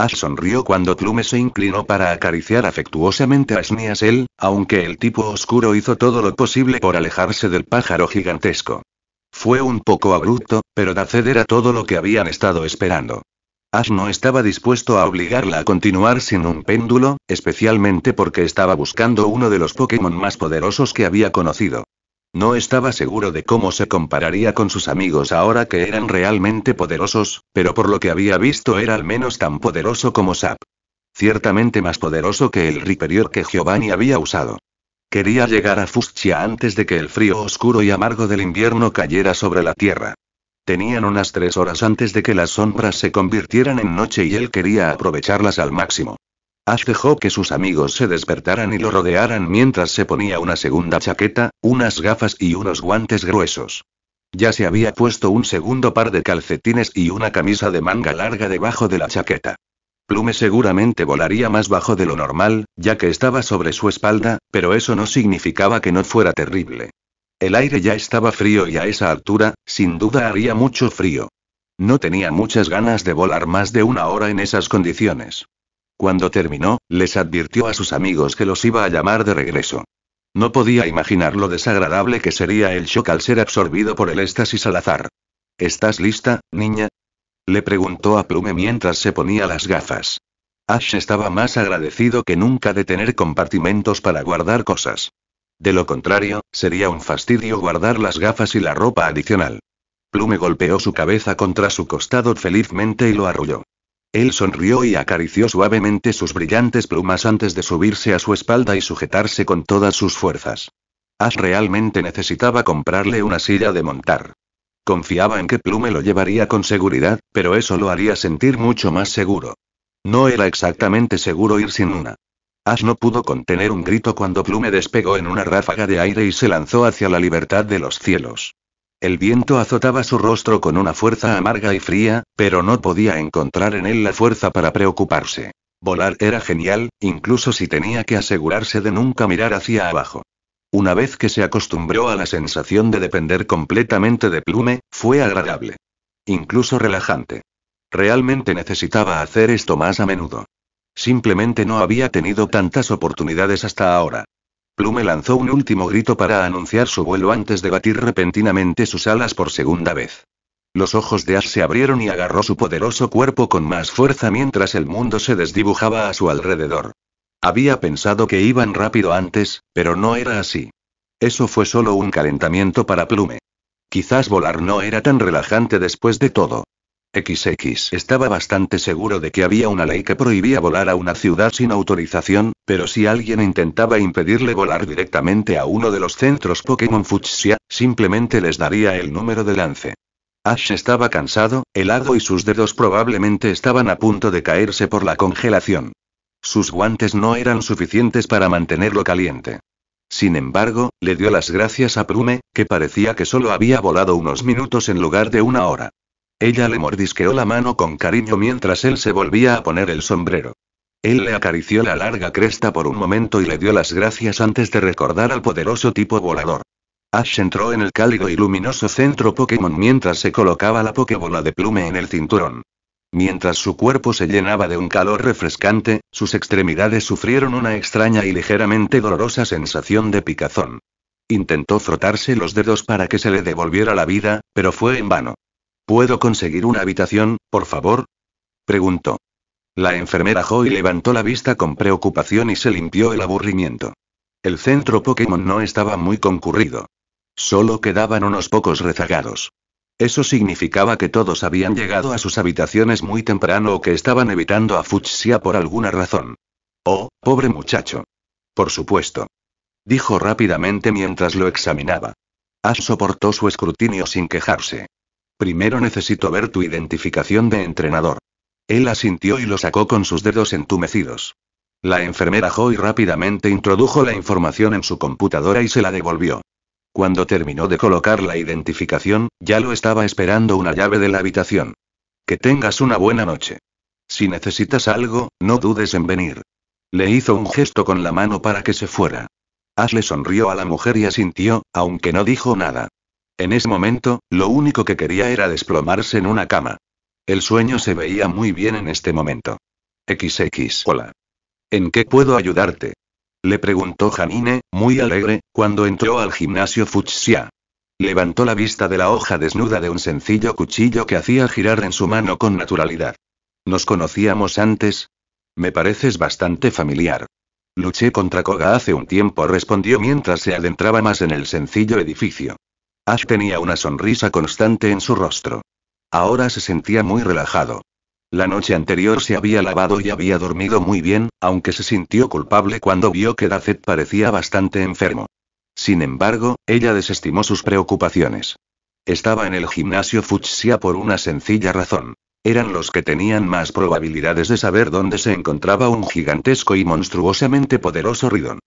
Ash sonrió cuando Plume se inclinó para acariciar afectuosamente a Sniasel, aunque el tipo oscuro hizo todo lo posible por alejarse del pájaro gigantesco. Fue un poco abrupto, pero acceder a todo lo que habían estado esperando. Ash no estaba dispuesto a obligarla a continuar sin un péndulo, especialmente porque estaba buscando uno de los Pokémon más poderosos que había conocido. No estaba seguro de cómo se compararía con sus amigos ahora que eran realmente poderosos, pero por lo que había visto era al menos tan poderoso como Sap. Ciertamente más poderoso que el Riperior que Giovanni había usado. Quería llegar a Fuschia antes de que el frío oscuro y amargo del invierno cayera sobre la tierra. Tenían unas tres horas antes de que las sombras se convirtieran en noche y él quería aprovecharlas al máximo. Ash dejó que sus amigos se despertaran y lo rodearan mientras se ponía una segunda chaqueta, unas gafas y unos guantes gruesos. Ya se había puesto un segundo par de calcetines y una camisa de manga larga debajo de la chaqueta. Plume seguramente volaría más bajo de lo normal, ya que estaba sobre su espalda, pero eso no significaba que no fuera terrible. El aire ya estaba frío y a esa altura, sin duda haría mucho frío. No tenía muchas ganas de volar más de una hora en esas condiciones. Cuando terminó, les advirtió a sus amigos que los iba a llamar de regreso. No podía imaginar lo desagradable que sería el shock al ser absorbido por el éxtasis al azar. ¿Estás lista, niña? Le preguntó a Plume mientras se ponía las gafas. Ash estaba más agradecido que nunca de tener compartimentos para guardar cosas. De lo contrario, sería un fastidio guardar las gafas y la ropa adicional. Plume golpeó su cabeza contra su costado felizmente y lo arrulló. Él sonrió y acarició suavemente sus brillantes plumas antes de subirse a su espalda y sujetarse con todas sus fuerzas. Ash realmente necesitaba comprarle una silla de montar. Confiaba en que Plume lo llevaría con seguridad, pero eso lo haría sentir mucho más seguro. No era exactamente seguro ir sin una. Ash no pudo contener un grito cuando Plume despegó en una ráfaga de aire y se lanzó hacia la libertad de los cielos. El viento azotaba su rostro con una fuerza amarga y fría, pero no podía encontrar en él la fuerza para preocuparse. Volar era genial, incluso si tenía que asegurarse de nunca mirar hacia abajo. Una vez que se acostumbró a la sensación de depender completamente de Plume, fue agradable. Incluso relajante. Realmente necesitaba hacer esto más a menudo. Simplemente no había tenido tantas oportunidades hasta ahora. Plume lanzó un último grito para anunciar su vuelo antes de batir repentinamente sus alas por segunda vez. Los ojos de Ash se abrieron y agarró su poderoso cuerpo con más fuerza mientras el mundo se desdibujaba a su alrededor. Había pensado que iban rápido antes, pero no era así. Eso fue solo un calentamiento para Plume. Quizás volar no era tan relajante después de todo. XX estaba bastante seguro de que había una ley que prohibía volar a una ciudad sin autorización, pero si alguien intentaba impedirle volar directamente a uno de los centros Pokémon Fuchsia, simplemente les daría el número de lance. Ash estaba cansado, helado y sus dedos probablemente estaban a punto de caerse por la congelación. Sus guantes no eran suficientes para mantenerlo caliente. Sin embargo, le dio las gracias a Prume, que parecía que solo había volado unos minutos en lugar de una hora. Ella le mordisqueó la mano con cariño mientras él se volvía a poner el sombrero. Él le acarició la larga cresta por un momento y le dio las gracias antes de recordar al poderoso tipo volador. Ash entró en el cálido y luminoso centro Pokémon mientras se colocaba la Pokébola de plume en el cinturón. Mientras su cuerpo se llenaba de un calor refrescante, sus extremidades sufrieron una extraña y ligeramente dolorosa sensación de picazón. Intentó frotarse los dedos para que se le devolviera la vida, pero fue en vano. ¿Puedo conseguir una habitación, por favor? preguntó. La enfermera Joy levantó la vista con preocupación y se limpió el aburrimiento. El centro Pokémon no estaba muy concurrido. Solo quedaban unos pocos rezagados. Eso significaba que todos habían llegado a sus habitaciones muy temprano o que estaban evitando a Fuchsia por alguna razón. Oh, pobre muchacho. Por supuesto. Dijo rápidamente mientras lo examinaba. Ash soportó su escrutinio sin quejarse. Primero necesito ver tu identificación de entrenador. Él asintió y lo sacó con sus dedos entumecidos. La enfermera Joy rápidamente introdujo la información en su computadora y se la devolvió. Cuando terminó de colocar la identificación, ya lo estaba esperando una llave de la habitación. Que tengas una buena noche. Si necesitas algo, no dudes en venir. Le hizo un gesto con la mano para que se fuera. Ashley sonrió a la mujer y asintió, aunque no dijo nada. En ese momento, lo único que quería era desplomarse en una cama. El sueño se veía muy bien en este momento. XX. Hola. ¿En qué puedo ayudarte? Le preguntó Janine, muy alegre, cuando entró al gimnasio Fuchsia. Levantó la vista de la hoja desnuda de un sencillo cuchillo que hacía girar en su mano con naturalidad. ¿Nos conocíamos antes? Me pareces bastante familiar. Luché contra Koga hace un tiempo, respondió mientras se adentraba más en el sencillo edificio. Ash tenía una sonrisa constante en su rostro. Ahora se sentía muy relajado. La noche anterior se había lavado y había dormido muy bien, aunque se sintió culpable cuando vio que Dacet parecía bastante enfermo. Sin embargo, ella desestimó sus preocupaciones. Estaba en el gimnasio Fuchsia por una sencilla razón. Eran los que tenían más probabilidades de saber dónde se encontraba un gigantesco y monstruosamente poderoso ridón.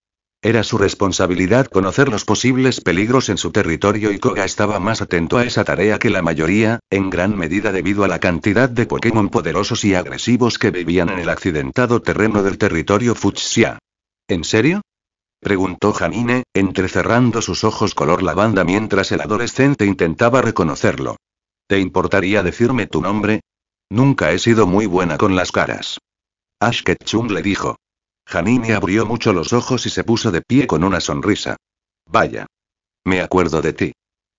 Era su responsabilidad conocer los posibles peligros en su territorio y Koga estaba más atento a esa tarea que la mayoría, en gran medida debido a la cantidad de Pokémon poderosos y agresivos que vivían en el accidentado terreno del territorio Fuchsia. ¿En serio? preguntó Janine, entrecerrando sus ojos color lavanda mientras el adolescente intentaba reconocerlo. ¿Te importaría decirme tu nombre? Nunca he sido muy buena con las caras. Ash Ketchum le dijo. Janine abrió mucho los ojos y se puso de pie con una sonrisa. Vaya. Me acuerdo de ti.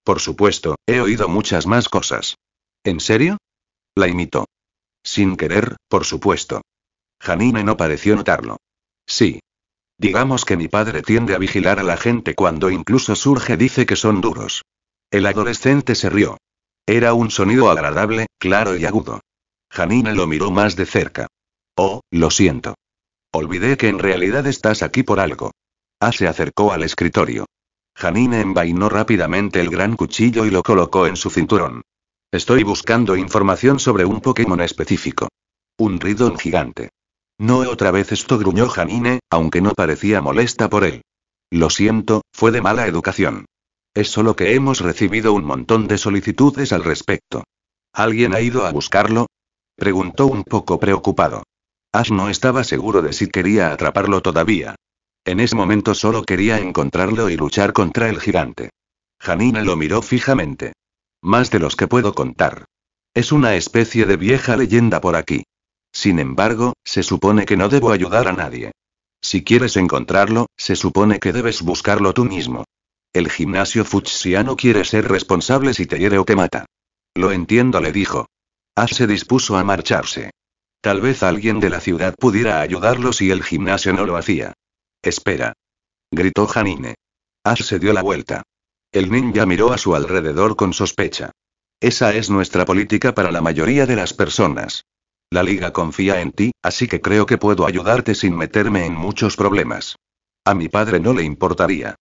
Por supuesto, he oído muchas más cosas. ¿En serio? La imitó. Sin querer, por supuesto. Janine no pareció notarlo. Sí. Digamos que mi padre tiende a vigilar a la gente cuando incluso surge dice que son duros. El adolescente se rió. Era un sonido agradable, claro y agudo. Janine lo miró más de cerca. Oh, lo siento. Olvidé que en realidad estás aquí por algo. A ah, se acercó al escritorio. Janine envainó rápidamente el gran cuchillo y lo colocó en su cinturón. Estoy buscando información sobre un Pokémon específico. Un Ridon gigante. No otra vez esto gruñó Janine, aunque no parecía molesta por él. Lo siento, fue de mala educación. Es solo que hemos recibido un montón de solicitudes al respecto. ¿Alguien ha ido a buscarlo? Preguntó un poco preocupado. Ash no estaba seguro de si quería atraparlo todavía. En ese momento solo quería encontrarlo y luchar contra el gigante. Janine lo miró fijamente. Más de los que puedo contar. Es una especie de vieja leyenda por aquí. Sin embargo, se supone que no debo ayudar a nadie. Si quieres encontrarlo, se supone que debes buscarlo tú mismo. El gimnasio fuchsiano quiere ser responsable si te hiere o te mata. Lo entiendo, le dijo. Ash se dispuso a marcharse. Tal vez alguien de la ciudad pudiera ayudarlo si el gimnasio no lo hacía. Espera. Gritó Janine. Ash se dio la vuelta. El ninja miró a su alrededor con sospecha. Esa es nuestra política para la mayoría de las personas. La liga confía en ti, así que creo que puedo ayudarte sin meterme en muchos problemas. A mi padre no le importaría.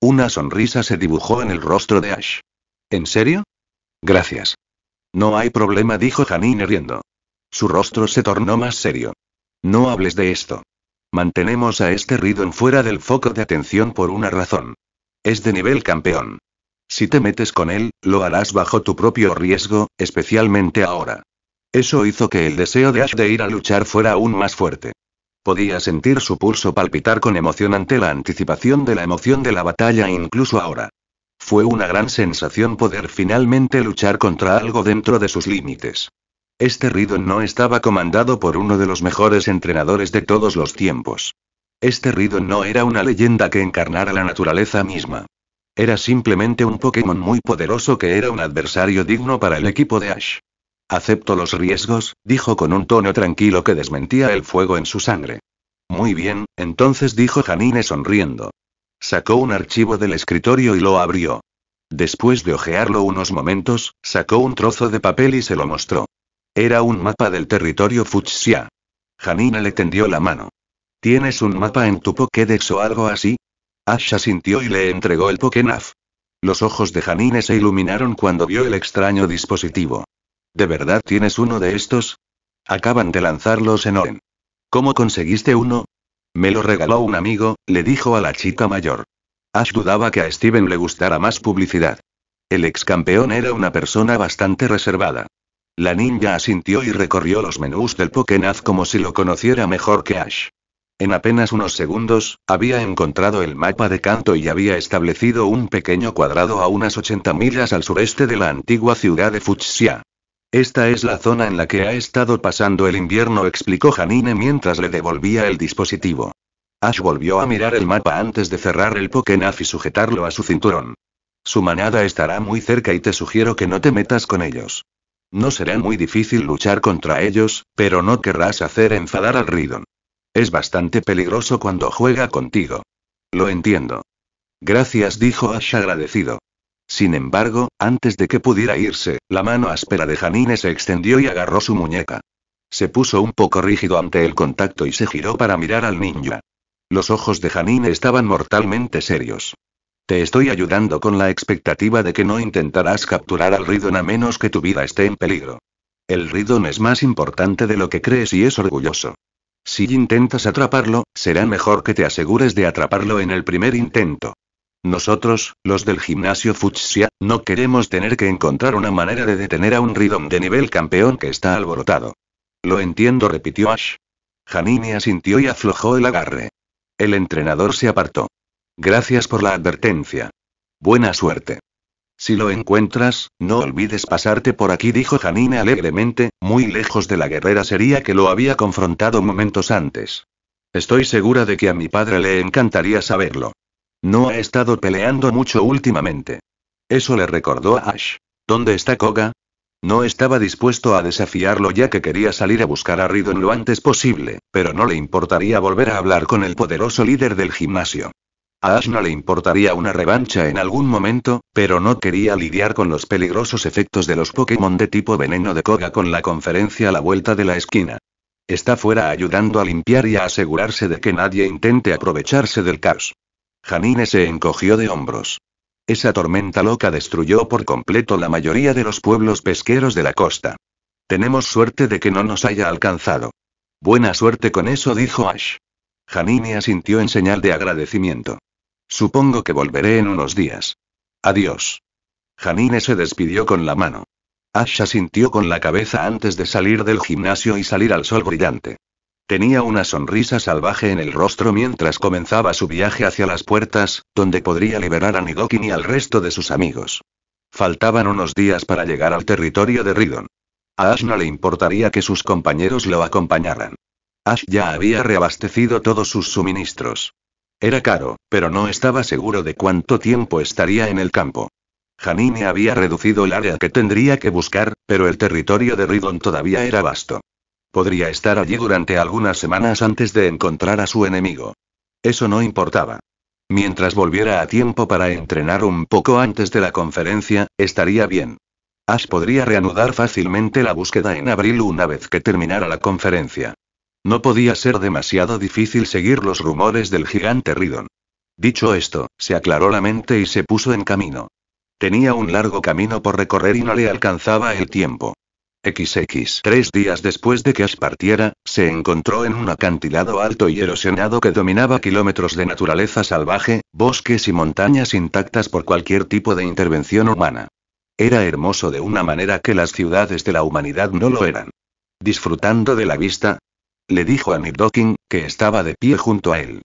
Una sonrisa se dibujó en el rostro de Ash. ¿En serio? Gracias. No hay problema, dijo Janine riendo. Su rostro se tornó más serio. No hables de esto. Mantenemos a este Ridon fuera del foco de atención por una razón. Es de nivel campeón. Si te metes con él, lo harás bajo tu propio riesgo, especialmente ahora. Eso hizo que el deseo de Ash de ir a luchar fuera aún más fuerte. Podía sentir su pulso palpitar con emoción ante la anticipación de la emoción de la batalla incluso ahora. Fue una gran sensación poder finalmente luchar contra algo dentro de sus límites. Este Ridon no estaba comandado por uno de los mejores entrenadores de todos los tiempos. Este Ridon no era una leyenda que encarnara la naturaleza misma. Era simplemente un Pokémon muy poderoso que era un adversario digno para el equipo de Ash. Acepto los riesgos, dijo con un tono tranquilo que desmentía el fuego en su sangre. Muy bien, entonces dijo Janine sonriendo. Sacó un archivo del escritorio y lo abrió. Después de ojearlo unos momentos, sacó un trozo de papel y se lo mostró. Era un mapa del territorio Fuchsia. Janine le tendió la mano. ¿Tienes un mapa en tu Pokédex o algo así? Ash asintió y le entregó el Pokénaf. Los ojos de Janine se iluminaron cuando vio el extraño dispositivo. ¿De verdad tienes uno de estos? Acaban de lanzarlos en Oren. ¿Cómo conseguiste uno? Me lo regaló un amigo, le dijo a la chica mayor. Ash dudaba que a Steven le gustara más publicidad. El ex campeón era una persona bastante reservada. La ninja asintió y recorrió los menús del Pokénaz como si lo conociera mejor que Ash. En apenas unos segundos, había encontrado el mapa de Kanto y había establecido un pequeño cuadrado a unas 80 millas al sureste de la antigua ciudad de Fuchsia. Esta es la zona en la que ha estado pasando el invierno, explicó Janine mientras le devolvía el dispositivo. Ash volvió a mirar el mapa antes de cerrar el Pokénaz y sujetarlo a su cinturón. Su manada estará muy cerca y te sugiero que no te metas con ellos. No será muy difícil luchar contra ellos, pero no querrás hacer enfadar al Ridon. Es bastante peligroso cuando juega contigo. Lo entiendo. Gracias, dijo Ash agradecido. Sin embargo, antes de que pudiera irse, la mano áspera de Janine se extendió y agarró su muñeca. Se puso un poco rígido ante el contacto y se giró para mirar al ninja. Los ojos de Janine estaban mortalmente serios. Te estoy ayudando con la expectativa de que no intentarás capturar al Ridon a menos que tu vida esté en peligro. El Ridon es más importante de lo que crees y es orgulloso. Si intentas atraparlo, será mejor que te asegures de atraparlo en el primer intento. Nosotros, los del gimnasio Fuchsia, no queremos tener que encontrar una manera de detener a un Ridon de nivel campeón que está alborotado. Lo entiendo, repitió Ash. Janine asintió y aflojó el agarre. El entrenador se apartó. Gracias por la advertencia. Buena suerte. Si lo encuentras, no olvides pasarte por aquí, dijo Janine alegremente, muy lejos de la guerrera sería que lo había confrontado momentos antes. Estoy segura de que a mi padre le encantaría saberlo. No ha estado peleando mucho últimamente. Eso le recordó a Ash. ¿Dónde está Koga? No estaba dispuesto a desafiarlo ya que quería salir a buscar a Ridon lo antes posible, pero no le importaría volver a hablar con el poderoso líder del gimnasio. A Ash no le importaría una revancha en algún momento, pero no quería lidiar con los peligrosos efectos de los Pokémon de tipo veneno de Koga con la conferencia a la vuelta de la esquina. Está fuera ayudando a limpiar y a asegurarse de que nadie intente aprovecharse del caos. Janine se encogió de hombros. Esa tormenta loca destruyó por completo la mayoría de los pueblos pesqueros de la costa. Tenemos suerte de que no nos haya alcanzado. Buena suerte con eso, dijo Ash. Janine asintió en señal de agradecimiento. Supongo que volveré en unos días. Adiós. Janine se despidió con la mano. Ash sintió con la cabeza antes de salir del gimnasio y salir al sol brillante. Tenía una sonrisa salvaje en el rostro mientras comenzaba su viaje hacia las puertas, donde podría liberar a Nidokin y al resto de sus amigos. Faltaban unos días para llegar al territorio de Ridon. A Ash no le importaría que sus compañeros lo acompañaran. Ash ya había reabastecido todos sus suministros. Era caro, pero no estaba seguro de cuánto tiempo estaría en el campo. Janine había reducido el área que tendría que buscar, pero el territorio de Ridon todavía era vasto. Podría estar allí durante algunas semanas antes de encontrar a su enemigo. Eso no importaba. Mientras volviera a tiempo para entrenar un poco antes de la conferencia, estaría bien. Ash podría reanudar fácilmente la búsqueda en abril una vez que terminara la conferencia. No podía ser demasiado difícil seguir los rumores del gigante Ridon. Dicho esto, se aclaró la mente y se puso en camino. Tenía un largo camino por recorrer y no le alcanzaba el tiempo. XX. Tres días después de que Ash partiera, se encontró en un acantilado alto y erosionado que dominaba kilómetros de naturaleza salvaje, bosques y montañas intactas por cualquier tipo de intervención humana. Era hermoso de una manera que las ciudades de la humanidad no lo eran. Disfrutando de la vista, le dijo a Nidoking, que estaba de pie junto a él.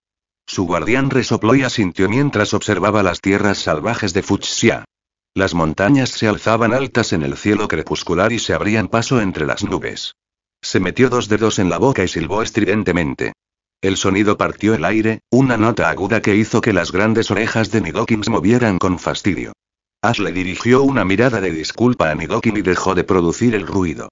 Su guardián resopló y asintió mientras observaba las tierras salvajes de Fuchsia. Las montañas se alzaban altas en el cielo crepuscular y se abrían paso entre las nubes. Se metió dos dedos en la boca y silbó estridentemente. El sonido partió el aire, una nota aguda que hizo que las grandes orejas de Nidokin se movieran con fastidio. Ash le dirigió una mirada de disculpa a Nidoking y dejó de producir el ruido.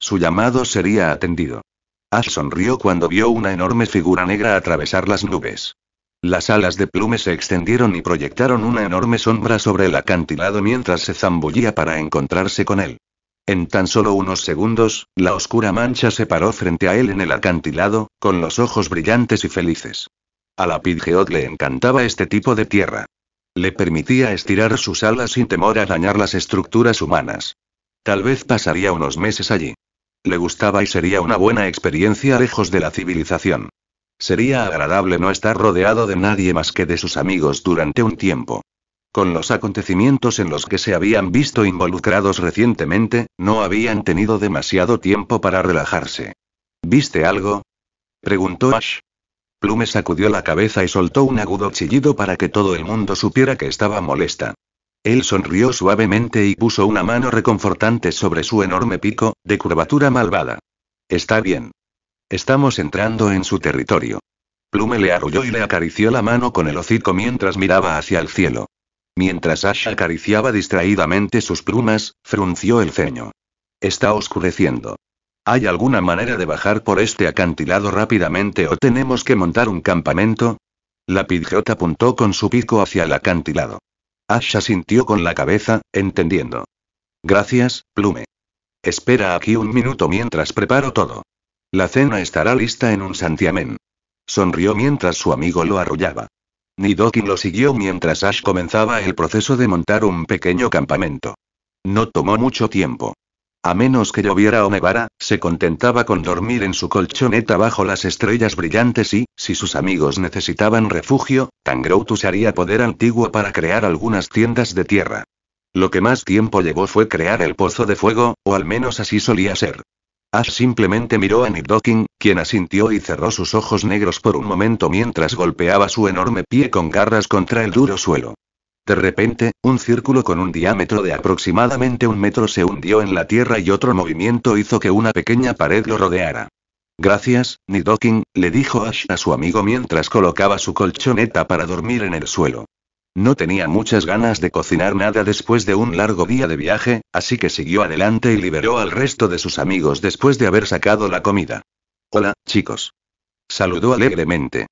Su llamado sería atendido. Ash sonrió cuando vio una enorme figura negra atravesar las nubes. Las alas de plume se extendieron y proyectaron una enorme sombra sobre el acantilado mientras se zambullía para encontrarse con él. En tan solo unos segundos, la oscura mancha se paró frente a él en el acantilado, con los ojos brillantes y felices. A la Pidgeot le encantaba este tipo de tierra. Le permitía estirar sus alas sin temor a dañar las estructuras humanas. Tal vez pasaría unos meses allí. Le gustaba y sería una buena experiencia lejos de la civilización. Sería agradable no estar rodeado de nadie más que de sus amigos durante un tiempo. Con los acontecimientos en los que se habían visto involucrados recientemente, no habían tenido demasiado tiempo para relajarse. ¿Viste algo? preguntó Ash. Plume sacudió la cabeza y soltó un agudo chillido para que todo el mundo supiera que estaba molesta. Él sonrió suavemente y puso una mano reconfortante sobre su enorme pico, de curvatura malvada. Está bien. Estamos entrando en su territorio. Plume le arrulló y le acarició la mano con el hocico mientras miraba hacia el cielo. Mientras Ash acariciaba distraídamente sus plumas, frunció el ceño. Está oscureciendo. ¿Hay alguna manera de bajar por este acantilado rápidamente o tenemos que montar un campamento? La pidgeot apuntó con su pico hacia el acantilado. Ash sintió con la cabeza, entendiendo. Gracias, Plume. Espera aquí un minuto mientras preparo todo. La cena estará lista en un santiamén. Sonrió mientras su amigo lo arrullaba. Nidokin lo siguió mientras Ash comenzaba el proceso de montar un pequeño campamento. No tomó mucho tiempo. A menos que lloviera o nevara, se contentaba con dormir en su colchoneta bajo las estrellas brillantes y, si sus amigos necesitaban refugio, Tangrout usaría poder antiguo para crear algunas tiendas de tierra. Lo que más tiempo llevó fue crear el pozo de fuego, o al menos así solía ser. Ash simplemente miró a Nidoking, quien asintió y cerró sus ojos negros por un momento mientras golpeaba su enorme pie con garras contra el duro suelo. De repente, un círculo con un diámetro de aproximadamente un metro se hundió en la tierra y otro movimiento hizo que una pequeña pared lo rodeara. Gracias, Nidoking, le dijo Ash a su amigo mientras colocaba su colchoneta para dormir en el suelo. No tenía muchas ganas de cocinar nada después de un largo día de viaje, así que siguió adelante y liberó al resto de sus amigos después de haber sacado la comida. Hola, chicos. Saludó alegremente.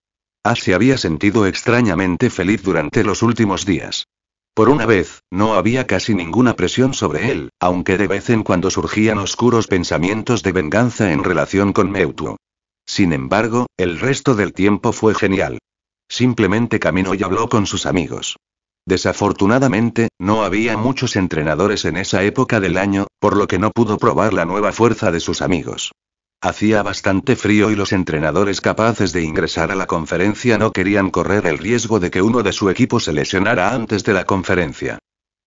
Ash se había sentido extrañamente feliz durante los últimos días. Por una vez, no había casi ninguna presión sobre él, aunque de vez en cuando surgían oscuros pensamientos de venganza en relación con Meutu. Sin embargo, el resto del tiempo fue genial. Simplemente caminó y habló con sus amigos. Desafortunadamente, no había muchos entrenadores en esa época del año, por lo que no pudo probar la nueva fuerza de sus amigos. Hacía bastante frío y los entrenadores capaces de ingresar a la conferencia no querían correr el riesgo de que uno de su equipo se lesionara antes de la conferencia.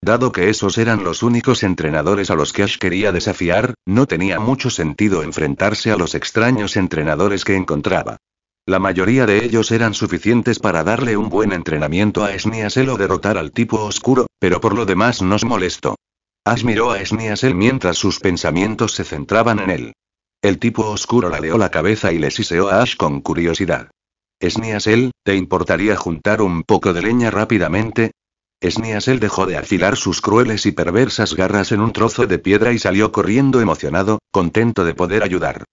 Dado que esos eran los únicos entrenadores a los que Ash quería desafiar, no tenía mucho sentido enfrentarse a los extraños entrenadores que encontraba. La mayoría de ellos eran suficientes para darle un buen entrenamiento a Esniasel o derrotar al tipo oscuro, pero por lo demás nos molestó. Ash miró a Esniasel mientras sus pensamientos se centraban en él. El tipo oscuro ladeó la cabeza y le siseó a Ash con curiosidad. Sniasel, ¿te importaría juntar un poco de leña rápidamente? Sniasel dejó de afilar sus crueles y perversas garras en un trozo de piedra y salió corriendo emocionado, contento de poder ayudar.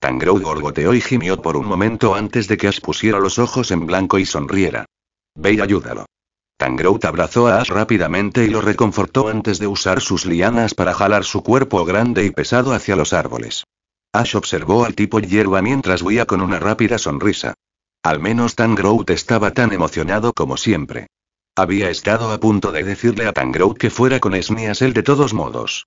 Tangrou gorgoteó y gimió por un momento antes de que Ash pusiera los ojos en blanco y sonriera. Ve y ayúdalo. Tangrout abrazó a Ash rápidamente y lo reconfortó antes de usar sus lianas para jalar su cuerpo grande y pesado hacia los árboles. Ash observó al tipo hierba mientras huía con una rápida sonrisa. Al menos Tangrout estaba tan emocionado como siempre. Había estado a punto de decirle a Tangrout que fuera con Sniasel de todos modos.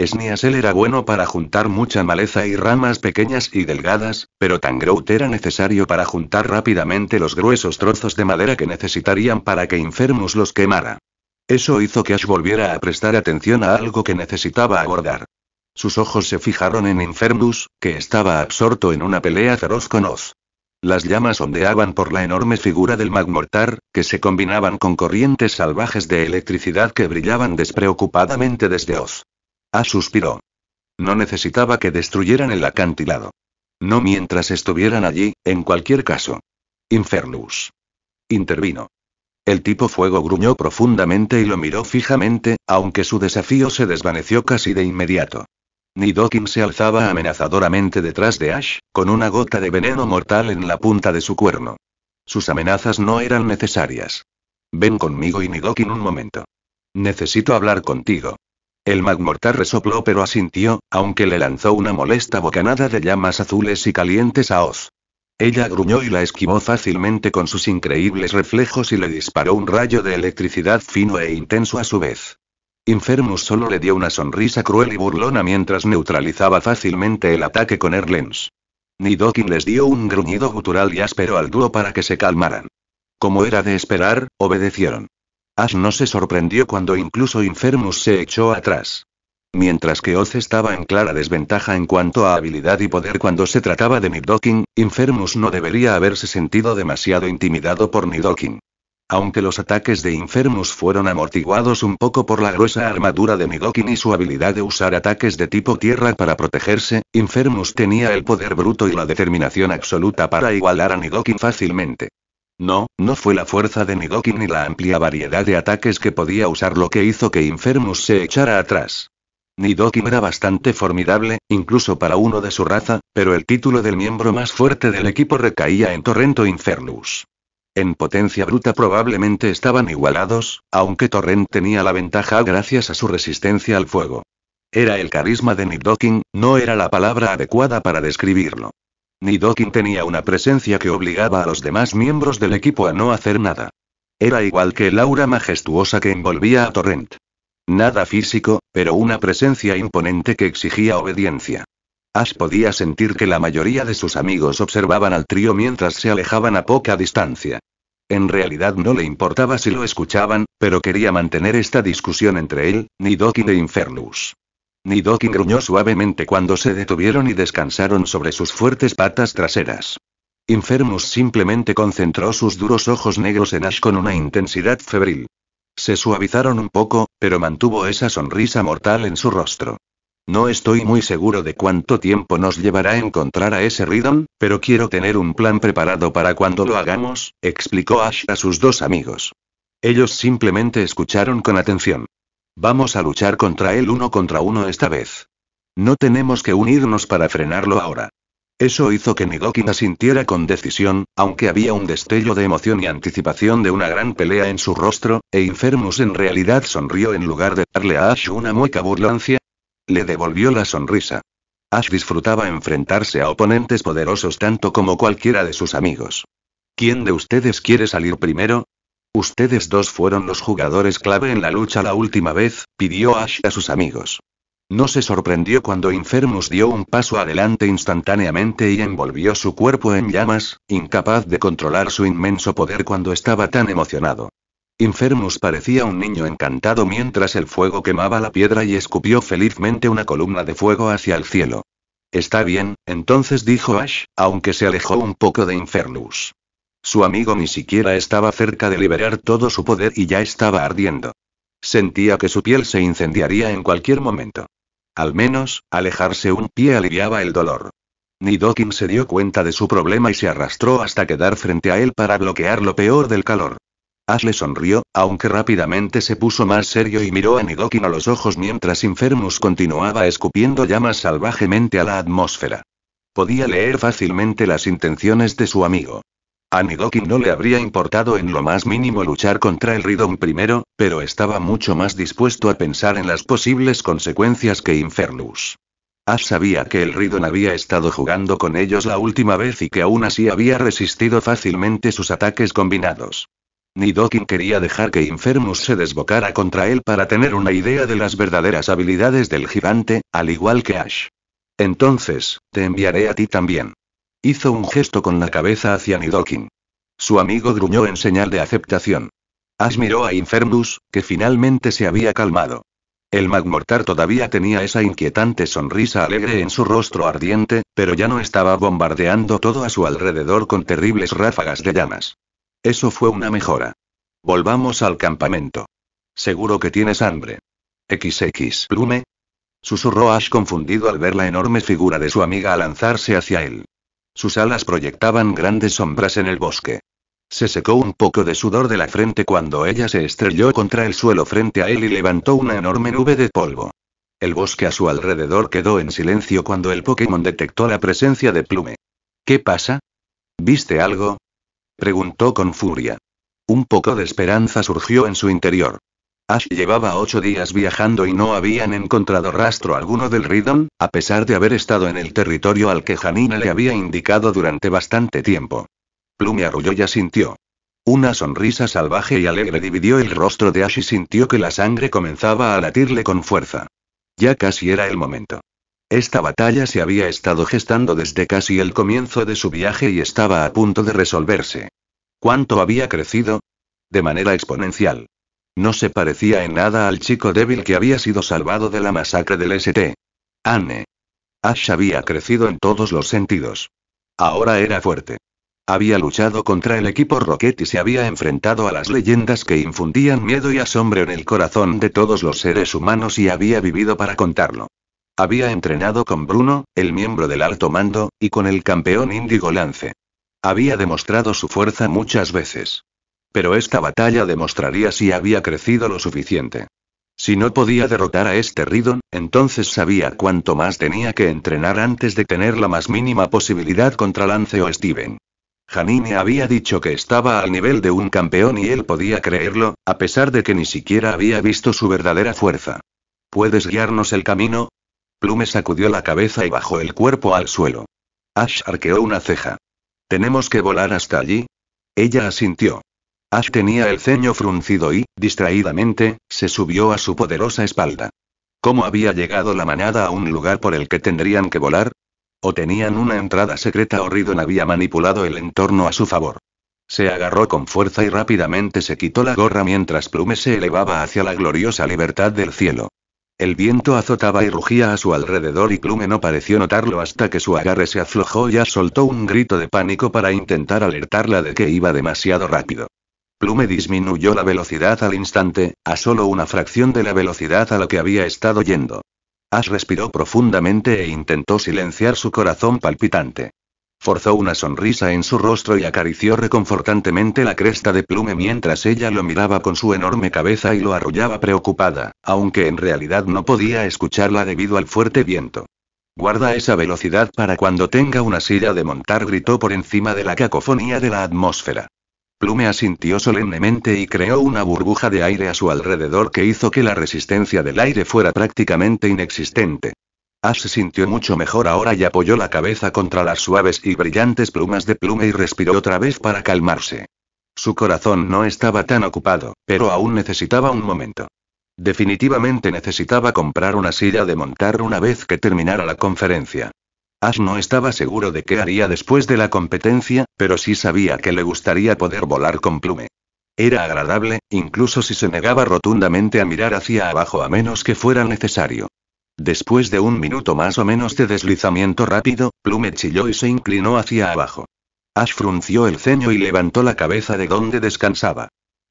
Sniasel era bueno para juntar mucha maleza y ramas pequeñas y delgadas, pero Tangrout era necesario para juntar rápidamente los gruesos trozos de madera que necesitarían para que Infermus los quemara. Eso hizo que Ash volviera a prestar atención a algo que necesitaba abordar. Sus ojos se fijaron en Infernus, que estaba absorto en una pelea feroz con Oz. Las llamas ondeaban por la enorme figura del Magmortar, que se combinaban con corrientes salvajes de electricidad que brillaban despreocupadamente desde Oz. A ah, suspiró. No necesitaba que destruyeran el acantilado. No mientras estuvieran allí, en cualquier caso. Infernus. Intervino. El tipo fuego gruñó profundamente y lo miró fijamente, aunque su desafío se desvaneció casi de inmediato. Nidokin se alzaba amenazadoramente detrás de Ash, con una gota de veneno mortal en la punta de su cuerno. Sus amenazas no eran necesarias. Ven conmigo y Nidokin un momento. Necesito hablar contigo. El magmortar resopló pero asintió, aunque le lanzó una molesta bocanada de llamas azules y calientes a Oz. Ella gruñó y la esquivó fácilmente con sus increíbles reflejos y le disparó un rayo de electricidad fino e intenso a su vez. Infermus solo le dio una sonrisa cruel y burlona mientras neutralizaba fácilmente el ataque con Erlens. Nidoking les dio un gruñido gutural y áspero al dúo para que se calmaran. Como era de esperar, obedecieron. Ash no se sorprendió cuando incluso Infermus se echó atrás. Mientras que Oz estaba en clara desventaja en cuanto a habilidad y poder cuando se trataba de Nidoking, Infermus no debería haberse sentido demasiado intimidado por Nidoking. Aunque los ataques de Infermus fueron amortiguados un poco por la gruesa armadura de Nidokin y su habilidad de usar ataques de tipo tierra para protegerse, Infermus tenía el poder bruto y la determinación absoluta para igualar a Nidokin fácilmente. No, no fue la fuerza de Midokin ni la amplia variedad de ataques que podía usar lo que hizo que Infermus se echara atrás. Nidokin era bastante formidable, incluso para uno de su raza, pero el título del miembro más fuerte del equipo recaía en Torrento Infernus. En potencia bruta probablemente estaban igualados, aunque Torrent tenía la ventaja gracias a su resistencia al fuego. Era el carisma de Nidoking, no era la palabra adecuada para describirlo. Nidoking tenía una presencia que obligaba a los demás miembros del equipo a no hacer nada. Era igual que el aura majestuosa que envolvía a Torrent. Nada físico, pero una presencia imponente que exigía obediencia. Ash podía sentir que la mayoría de sus amigos observaban al trío mientras se alejaban a poca distancia. En realidad no le importaba si lo escuchaban, pero quería mantener esta discusión entre él, Nidoki e Infernus. Nidoki gruñó suavemente cuando se detuvieron y descansaron sobre sus fuertes patas traseras. Infernus simplemente concentró sus duros ojos negros en Ash con una intensidad febril. Se suavizaron un poco, pero mantuvo esa sonrisa mortal en su rostro. No estoy muy seguro de cuánto tiempo nos llevará a encontrar a ese Ridon, pero quiero tener un plan preparado para cuando lo hagamos, explicó Ash a sus dos amigos. Ellos simplemente escucharon con atención. Vamos a luchar contra él uno contra uno esta vez. No tenemos que unirnos para frenarlo ahora. Eso hizo que Nidoking sintiera con decisión, aunque había un destello de emoción y anticipación de una gran pelea en su rostro, e Infermus en realidad sonrió en lugar de darle a Ash una mueca burlancia, le devolvió la sonrisa. Ash disfrutaba enfrentarse a oponentes poderosos tanto como cualquiera de sus amigos. ¿Quién de ustedes quiere salir primero? Ustedes dos fueron los jugadores clave en la lucha la última vez, pidió Ash a sus amigos. No se sorprendió cuando Infermus dio un paso adelante instantáneamente y envolvió su cuerpo en llamas, incapaz de controlar su inmenso poder cuando estaba tan emocionado. Infermus parecía un niño encantado mientras el fuego quemaba la piedra y escupió felizmente una columna de fuego hacia el cielo. Está bien, entonces dijo Ash, aunque se alejó un poco de Infernus. Su amigo ni siquiera estaba cerca de liberar todo su poder y ya estaba ardiendo. Sentía que su piel se incendiaría en cualquier momento. Al menos, alejarse un pie aliviaba el dolor. Nidokin se dio cuenta de su problema y se arrastró hasta quedar frente a él para bloquear lo peor del calor. Ash le sonrió, aunque rápidamente se puso más serio y miró a Nidokin a los ojos mientras Infernus continuaba escupiendo llamas salvajemente a la atmósfera. Podía leer fácilmente las intenciones de su amigo. A Nidokin no le habría importado en lo más mínimo luchar contra el Ridon primero, pero estaba mucho más dispuesto a pensar en las posibles consecuencias que Infernus. Ash sabía que el Ridon había estado jugando con ellos la última vez y que aún así había resistido fácilmente sus ataques combinados. Ni quería dejar que Infermus se desbocara contra él para tener una idea de las verdaderas habilidades del gigante, al igual que Ash. Entonces, te enviaré a ti también. Hizo un gesto con la cabeza hacia Nidokin. Su amigo gruñó en señal de aceptación. Ash miró a Infermus, que finalmente se había calmado. El magmortar todavía tenía esa inquietante sonrisa alegre en su rostro ardiente, pero ya no estaba bombardeando todo a su alrededor con terribles ráfagas de llamas. Eso fue una mejora. Volvamos al campamento. Seguro que tienes hambre. XX Plume. Susurró Ash confundido al ver la enorme figura de su amiga a lanzarse hacia él. Sus alas proyectaban grandes sombras en el bosque. Se secó un poco de sudor de la frente cuando ella se estrelló contra el suelo frente a él y levantó una enorme nube de polvo. El bosque a su alrededor quedó en silencio cuando el Pokémon detectó la presencia de Plume. ¿Qué pasa? ¿Viste algo? Preguntó con furia. Un poco de esperanza surgió en su interior. Ash llevaba ocho días viajando y no habían encontrado rastro alguno del Ridon, a pesar de haber estado en el territorio al que Janina le había indicado durante bastante tiempo. Plume arrulló y sintió. Una sonrisa salvaje y alegre dividió el rostro de Ash y sintió que la sangre comenzaba a latirle con fuerza. Ya casi era el momento. Esta batalla se había estado gestando desde casi el comienzo de su viaje y estaba a punto de resolverse. ¿Cuánto había crecido? De manera exponencial. No se parecía en nada al chico débil que había sido salvado de la masacre del St. Anne. Ash había crecido en todos los sentidos. Ahora era fuerte. Había luchado contra el equipo Rocket y se había enfrentado a las leyendas que infundían miedo y asombro en el corazón de todos los seres humanos y había vivido para contarlo. Había entrenado con Bruno, el miembro del alto mando, y con el campeón Índigo Lance. Había demostrado su fuerza muchas veces. Pero esta batalla demostraría si había crecido lo suficiente. Si no podía derrotar a este Ridon, entonces sabía cuánto más tenía que entrenar antes de tener la más mínima posibilidad contra Lance o Steven. Janine había dicho que estaba al nivel de un campeón y él podía creerlo, a pesar de que ni siquiera había visto su verdadera fuerza. ¿Puedes guiarnos el camino? Plume sacudió la cabeza y bajó el cuerpo al suelo. Ash arqueó una ceja. ¿Tenemos que volar hasta allí? Ella asintió. Ash tenía el ceño fruncido y, distraídamente, se subió a su poderosa espalda. ¿Cómo había llegado la manada a un lugar por el que tendrían que volar? ¿O tenían una entrada secreta o Ridon había manipulado el entorno a su favor? Se agarró con fuerza y rápidamente se quitó la gorra mientras Plume se elevaba hacia la gloriosa libertad del cielo. El viento azotaba y rugía a su alrededor y Plume no pareció notarlo hasta que su agarre se aflojó y soltó un grito de pánico para intentar alertarla de que iba demasiado rápido. Plume disminuyó la velocidad al instante, a solo una fracción de la velocidad a la que había estado yendo. Ash respiró profundamente e intentó silenciar su corazón palpitante. Forzó una sonrisa en su rostro y acarició reconfortantemente la cresta de plume mientras ella lo miraba con su enorme cabeza y lo arrollaba preocupada, aunque en realidad no podía escucharla debido al fuerte viento. Guarda esa velocidad para cuando tenga una silla de montar, gritó por encima de la cacofonía de la atmósfera. Plume asintió solemnemente y creó una burbuja de aire a su alrededor que hizo que la resistencia del aire fuera prácticamente inexistente. Ash se sintió mucho mejor ahora y apoyó la cabeza contra las suaves y brillantes plumas de plume y respiró otra vez para calmarse. Su corazón no estaba tan ocupado, pero aún necesitaba un momento. Definitivamente necesitaba comprar una silla de montar una vez que terminara la conferencia. Ash no estaba seguro de qué haría después de la competencia, pero sí sabía que le gustaría poder volar con plume. Era agradable, incluso si se negaba rotundamente a mirar hacia abajo a menos que fuera necesario. Después de un minuto más o menos de deslizamiento rápido, Plume chilló y se inclinó hacia abajo. Ash frunció el ceño y levantó la cabeza de donde descansaba.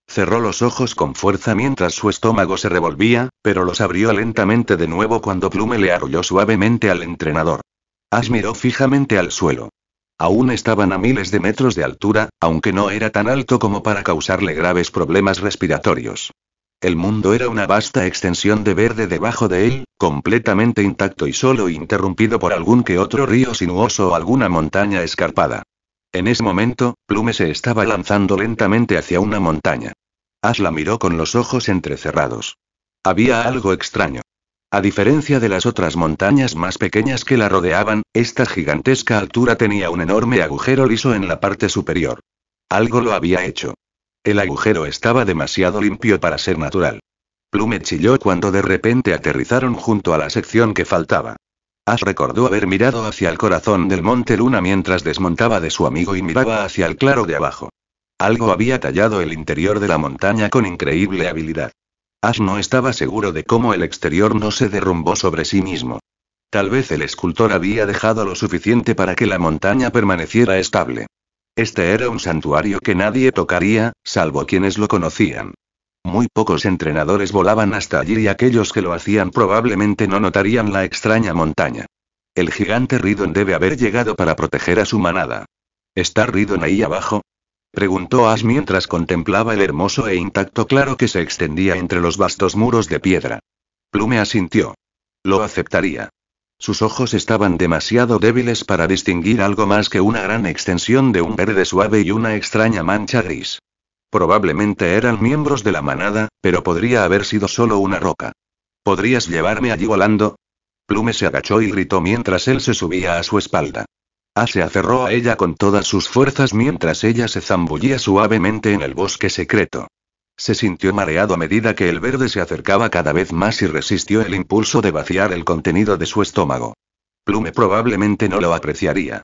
Cerró los ojos con fuerza mientras su estómago se revolvía, pero los abrió lentamente de nuevo cuando Plume le arrolló suavemente al entrenador. Ash miró fijamente al suelo. Aún estaban a miles de metros de altura, aunque no era tan alto como para causarle graves problemas respiratorios. El mundo era una vasta extensión de verde debajo de él, completamente intacto y solo interrumpido por algún que otro río sinuoso o alguna montaña escarpada. En ese momento, Plume se estaba lanzando lentamente hacia una montaña. Asla miró con los ojos entrecerrados. Había algo extraño. A diferencia de las otras montañas más pequeñas que la rodeaban, esta gigantesca altura tenía un enorme agujero liso en la parte superior. Algo lo había hecho. El agujero estaba demasiado limpio para ser natural. Plume chilló cuando de repente aterrizaron junto a la sección que faltaba. Ash recordó haber mirado hacia el corazón del monte Luna mientras desmontaba de su amigo y miraba hacia el claro de abajo. Algo había tallado el interior de la montaña con increíble habilidad. Ash no estaba seguro de cómo el exterior no se derrumbó sobre sí mismo. Tal vez el escultor había dejado lo suficiente para que la montaña permaneciera estable. Este era un santuario que nadie tocaría, salvo quienes lo conocían. Muy pocos entrenadores volaban hasta allí y aquellos que lo hacían probablemente no notarían la extraña montaña. El gigante Ridon debe haber llegado para proteger a su manada. ¿Está Ridon ahí abajo? Preguntó Ash mientras contemplaba el hermoso e intacto claro que se extendía entre los vastos muros de piedra. Plume asintió. Lo aceptaría. Sus ojos estaban demasiado débiles para distinguir algo más que una gran extensión de un verde suave y una extraña mancha gris. Probablemente eran miembros de la manada, pero podría haber sido solo una roca. ¿Podrías llevarme allí volando? Plume se agachó y gritó mientras él se subía a su espalda. A ah, se aferró a ella con todas sus fuerzas mientras ella se zambullía suavemente en el bosque secreto. Se sintió mareado a medida que el verde se acercaba cada vez más y resistió el impulso de vaciar el contenido de su estómago. Plume probablemente no lo apreciaría.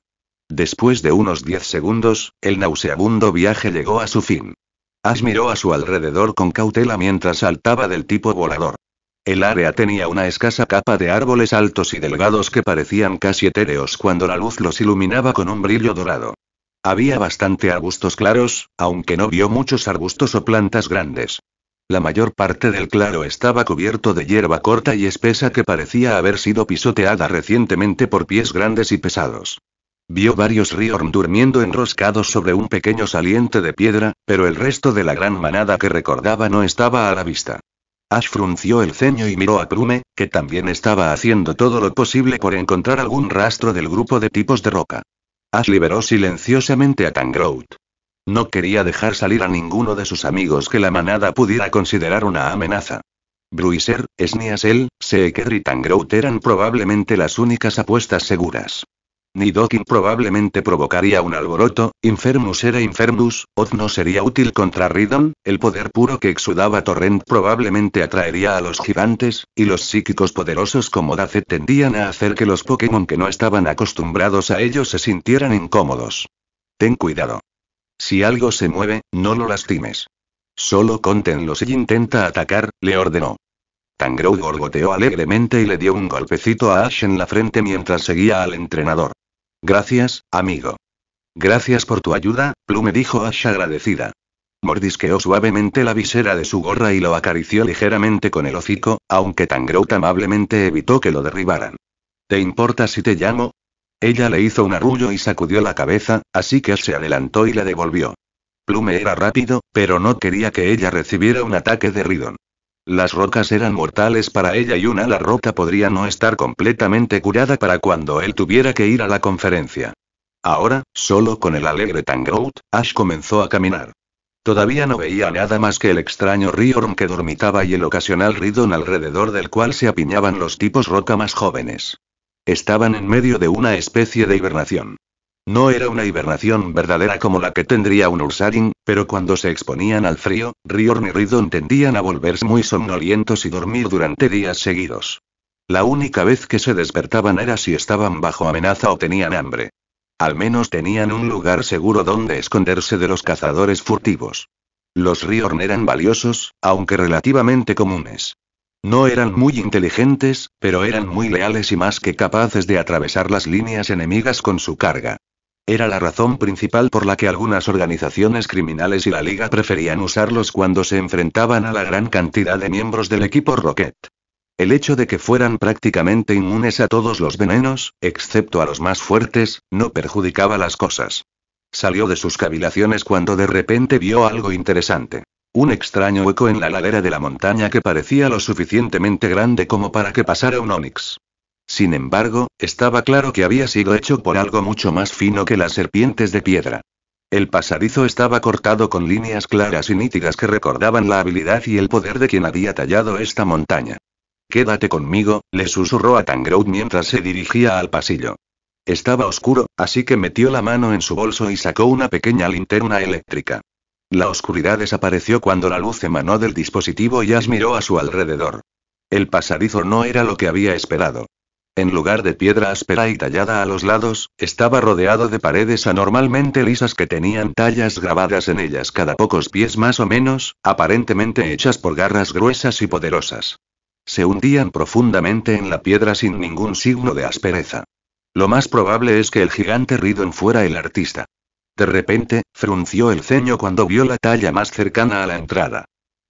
Después de unos diez segundos, el nauseabundo viaje llegó a su fin. Ash miró a su alrededor con cautela mientras saltaba del tipo volador. El área tenía una escasa capa de árboles altos y delgados que parecían casi etéreos cuando la luz los iluminaba con un brillo dorado. Había bastante arbustos claros, aunque no vio muchos arbustos o plantas grandes. La mayor parte del claro estaba cubierto de hierba corta y espesa que parecía haber sido pisoteada recientemente por pies grandes y pesados. Vio varios riorn durmiendo enroscados sobre un pequeño saliente de piedra, pero el resto de la gran manada que recordaba no estaba a la vista. Ash frunció el ceño y miró a Prume, que también estaba haciendo todo lo posible por encontrar algún rastro del grupo de tipos de roca. Ash liberó silenciosamente a Tangrout. No quería dejar salir a ninguno de sus amigos que la manada pudiera considerar una amenaza. Bruiser, Sniasel, Seeker y Tangrout eran probablemente las únicas apuestas seguras. Nidoking probablemente provocaría un alboroto, Infermus era Infernus, Oz no sería útil contra Ridon, el poder puro que exudaba Torrent probablemente atraería a los gigantes, y los psíquicos poderosos como Dace tendían a hacer que los Pokémon que no estaban acostumbrados a ellos se sintieran incómodos. Ten cuidado. Si algo se mueve, no lo lastimes. Solo conténlo si intenta atacar, le ordenó. Tangrow gorgoteó alegremente y le dio un golpecito a Ash en la frente mientras seguía al entrenador. Gracias, amigo. Gracias por tu ayuda, Plume dijo Ash agradecida. Mordisqueó suavemente la visera de su gorra y lo acarició ligeramente con el hocico, aunque Tangrout amablemente evitó que lo derribaran. ¿Te importa si te llamo? Ella le hizo un arrullo y sacudió la cabeza, así que se adelantó y la devolvió. Plume era rápido, pero no quería que ella recibiera un ataque de Ridon. Las rocas eran mortales para ella y una la roca podría no estar completamente curada para cuando él tuviera que ir a la conferencia. Ahora, solo con el alegre Tangrout, Ash comenzó a caminar. Todavía no veía nada más que el extraño Riorn que dormitaba y el ocasional Ridon alrededor del cual se apiñaban los tipos roca más jóvenes. Estaban en medio de una especie de hibernación. No era una hibernación verdadera como la que tendría un Ursaring, pero cuando se exponían al frío, Riorn y Ridon tendían a volverse muy somnolientos y dormir durante días seguidos. La única vez que se despertaban era si estaban bajo amenaza o tenían hambre. Al menos tenían un lugar seguro donde esconderse de los cazadores furtivos. Los Riorn eran valiosos, aunque relativamente comunes. No eran muy inteligentes, pero eran muy leales y más que capaces de atravesar las líneas enemigas con su carga. Era la razón principal por la que algunas organizaciones criminales y la liga preferían usarlos cuando se enfrentaban a la gran cantidad de miembros del equipo Rocket. El hecho de que fueran prácticamente inmunes a todos los venenos, excepto a los más fuertes, no perjudicaba las cosas. Salió de sus cavilaciones cuando de repente vio algo interesante. Un extraño hueco en la ladera de la montaña que parecía lo suficientemente grande como para que pasara un Onyx. Sin embargo, estaba claro que había sido hecho por algo mucho más fino que las serpientes de piedra. El pasadizo estaba cortado con líneas claras y nítidas que recordaban la habilidad y el poder de quien había tallado esta montaña. Quédate conmigo, le susurró a Tangrout mientras se dirigía al pasillo. Estaba oscuro, así que metió la mano en su bolso y sacó una pequeña linterna eléctrica. La oscuridad desapareció cuando la luz emanó del dispositivo y Ash miró a su alrededor. El pasadizo no era lo que había esperado. En lugar de piedra áspera y tallada a los lados, estaba rodeado de paredes anormalmente lisas que tenían tallas grabadas en ellas cada pocos pies más o menos, aparentemente hechas por garras gruesas y poderosas. Se hundían profundamente en la piedra sin ningún signo de aspereza. Lo más probable es que el gigante Ridon fuera el artista. De repente, frunció el ceño cuando vio la talla más cercana a la entrada.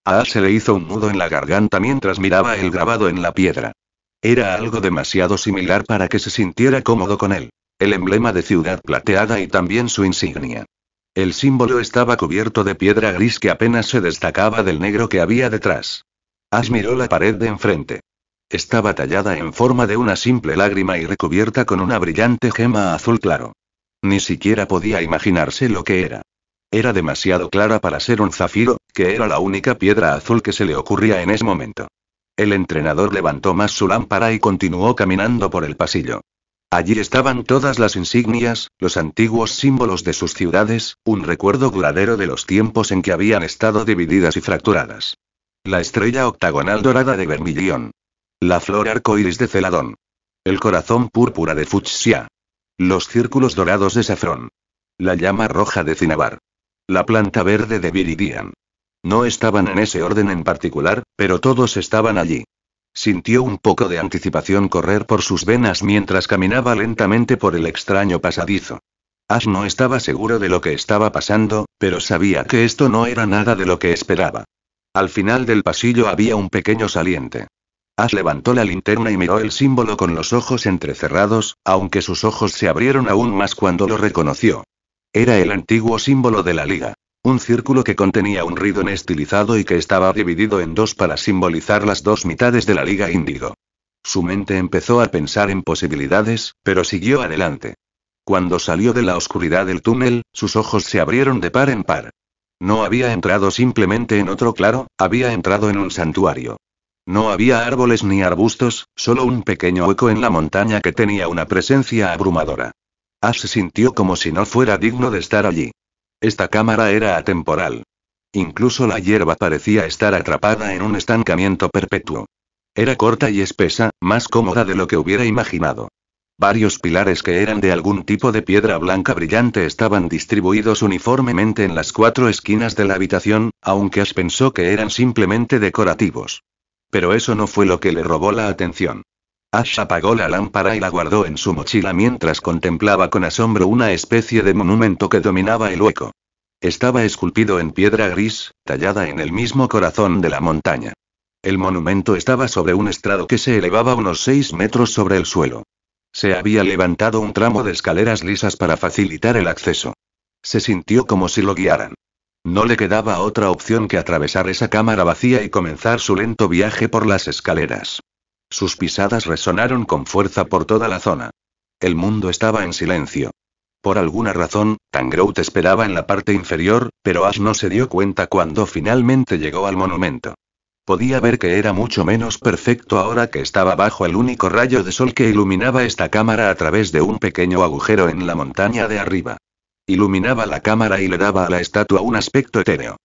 A se le hizo un nudo en la garganta mientras miraba el grabado en la piedra. Era algo demasiado similar para que se sintiera cómodo con él. El emblema de ciudad plateada y también su insignia. El símbolo estaba cubierto de piedra gris que apenas se destacaba del negro que había detrás. Ash miró la pared de enfrente. Estaba tallada en forma de una simple lágrima y recubierta con una brillante gema azul claro. Ni siquiera podía imaginarse lo que era. Era demasiado clara para ser un zafiro, que era la única piedra azul que se le ocurría en ese momento. El entrenador levantó más su lámpara y continuó caminando por el pasillo. Allí estaban todas las insignias, los antiguos símbolos de sus ciudades, un recuerdo duradero de los tiempos en que habían estado divididas y fracturadas. La estrella octagonal dorada de Bermillón. La flor arcoíris de Celadón. El corazón púrpura de Fuchsia. Los círculos dorados de Safrón. La llama roja de Cinabar. La planta verde de Viridian. No estaban en ese orden en particular, pero todos estaban allí. Sintió un poco de anticipación correr por sus venas mientras caminaba lentamente por el extraño pasadizo. Ash no estaba seguro de lo que estaba pasando, pero sabía que esto no era nada de lo que esperaba. Al final del pasillo había un pequeño saliente. Ash levantó la linterna y miró el símbolo con los ojos entrecerrados, aunque sus ojos se abrieron aún más cuando lo reconoció. Era el antiguo símbolo de la liga. Un círculo que contenía un ridón estilizado y que estaba dividido en dos para simbolizar las dos mitades de la liga índigo. Su mente empezó a pensar en posibilidades, pero siguió adelante. Cuando salió de la oscuridad del túnel, sus ojos se abrieron de par en par. No había entrado simplemente en otro claro, había entrado en un santuario. No había árboles ni arbustos, solo un pequeño hueco en la montaña que tenía una presencia abrumadora. Ash sintió como si no fuera digno de estar allí. Esta cámara era atemporal. Incluso la hierba parecía estar atrapada en un estancamiento perpetuo. Era corta y espesa, más cómoda de lo que hubiera imaginado. Varios pilares que eran de algún tipo de piedra blanca brillante estaban distribuidos uniformemente en las cuatro esquinas de la habitación, aunque As pensó que eran simplemente decorativos. Pero eso no fue lo que le robó la atención. Ash apagó la lámpara y la guardó en su mochila mientras contemplaba con asombro una especie de monumento que dominaba el hueco. Estaba esculpido en piedra gris, tallada en el mismo corazón de la montaña. El monumento estaba sobre un estrado que se elevaba unos seis metros sobre el suelo. Se había levantado un tramo de escaleras lisas para facilitar el acceso. Se sintió como si lo guiaran. No le quedaba otra opción que atravesar esa cámara vacía y comenzar su lento viaje por las escaleras. Sus pisadas resonaron con fuerza por toda la zona. El mundo estaba en silencio. Por alguna razón, Tangrout esperaba en la parte inferior, pero Ash no se dio cuenta cuando finalmente llegó al monumento. Podía ver que era mucho menos perfecto ahora que estaba bajo el único rayo de sol que iluminaba esta cámara a través de un pequeño agujero en la montaña de arriba. Iluminaba la cámara y le daba a la estatua un aspecto etéreo.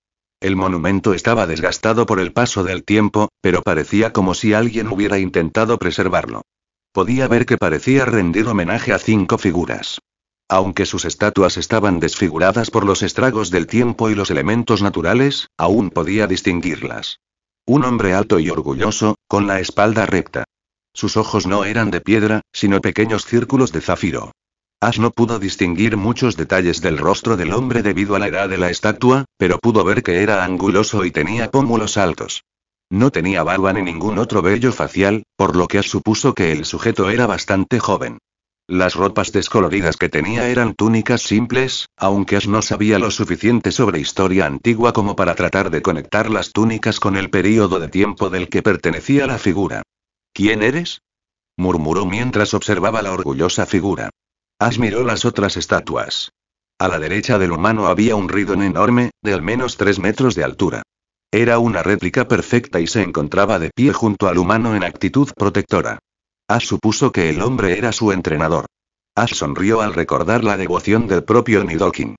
El monumento estaba desgastado por el paso del tiempo, pero parecía como si alguien hubiera intentado preservarlo. Podía ver que parecía rendir homenaje a cinco figuras. Aunque sus estatuas estaban desfiguradas por los estragos del tiempo y los elementos naturales, aún podía distinguirlas. Un hombre alto y orgulloso, con la espalda recta. Sus ojos no eran de piedra, sino pequeños círculos de zafiro. Ash no pudo distinguir muchos detalles del rostro del hombre debido a la edad de la estatua, pero pudo ver que era anguloso y tenía pómulos altos. No tenía barba ni ningún otro vello facial, por lo que Ash supuso que el sujeto era bastante joven. Las ropas descoloridas que tenía eran túnicas simples, aunque Ash no sabía lo suficiente sobre historia antigua como para tratar de conectar las túnicas con el período de tiempo del que pertenecía la figura. ¿Quién eres? murmuró mientras observaba la orgullosa figura. Ash miró las otras estatuas. A la derecha del humano había un ridón enorme, de al menos 3 metros de altura. Era una réplica perfecta y se encontraba de pie junto al humano en actitud protectora. Ash supuso que el hombre era su entrenador. Ash sonrió al recordar la devoción del propio Nidokin.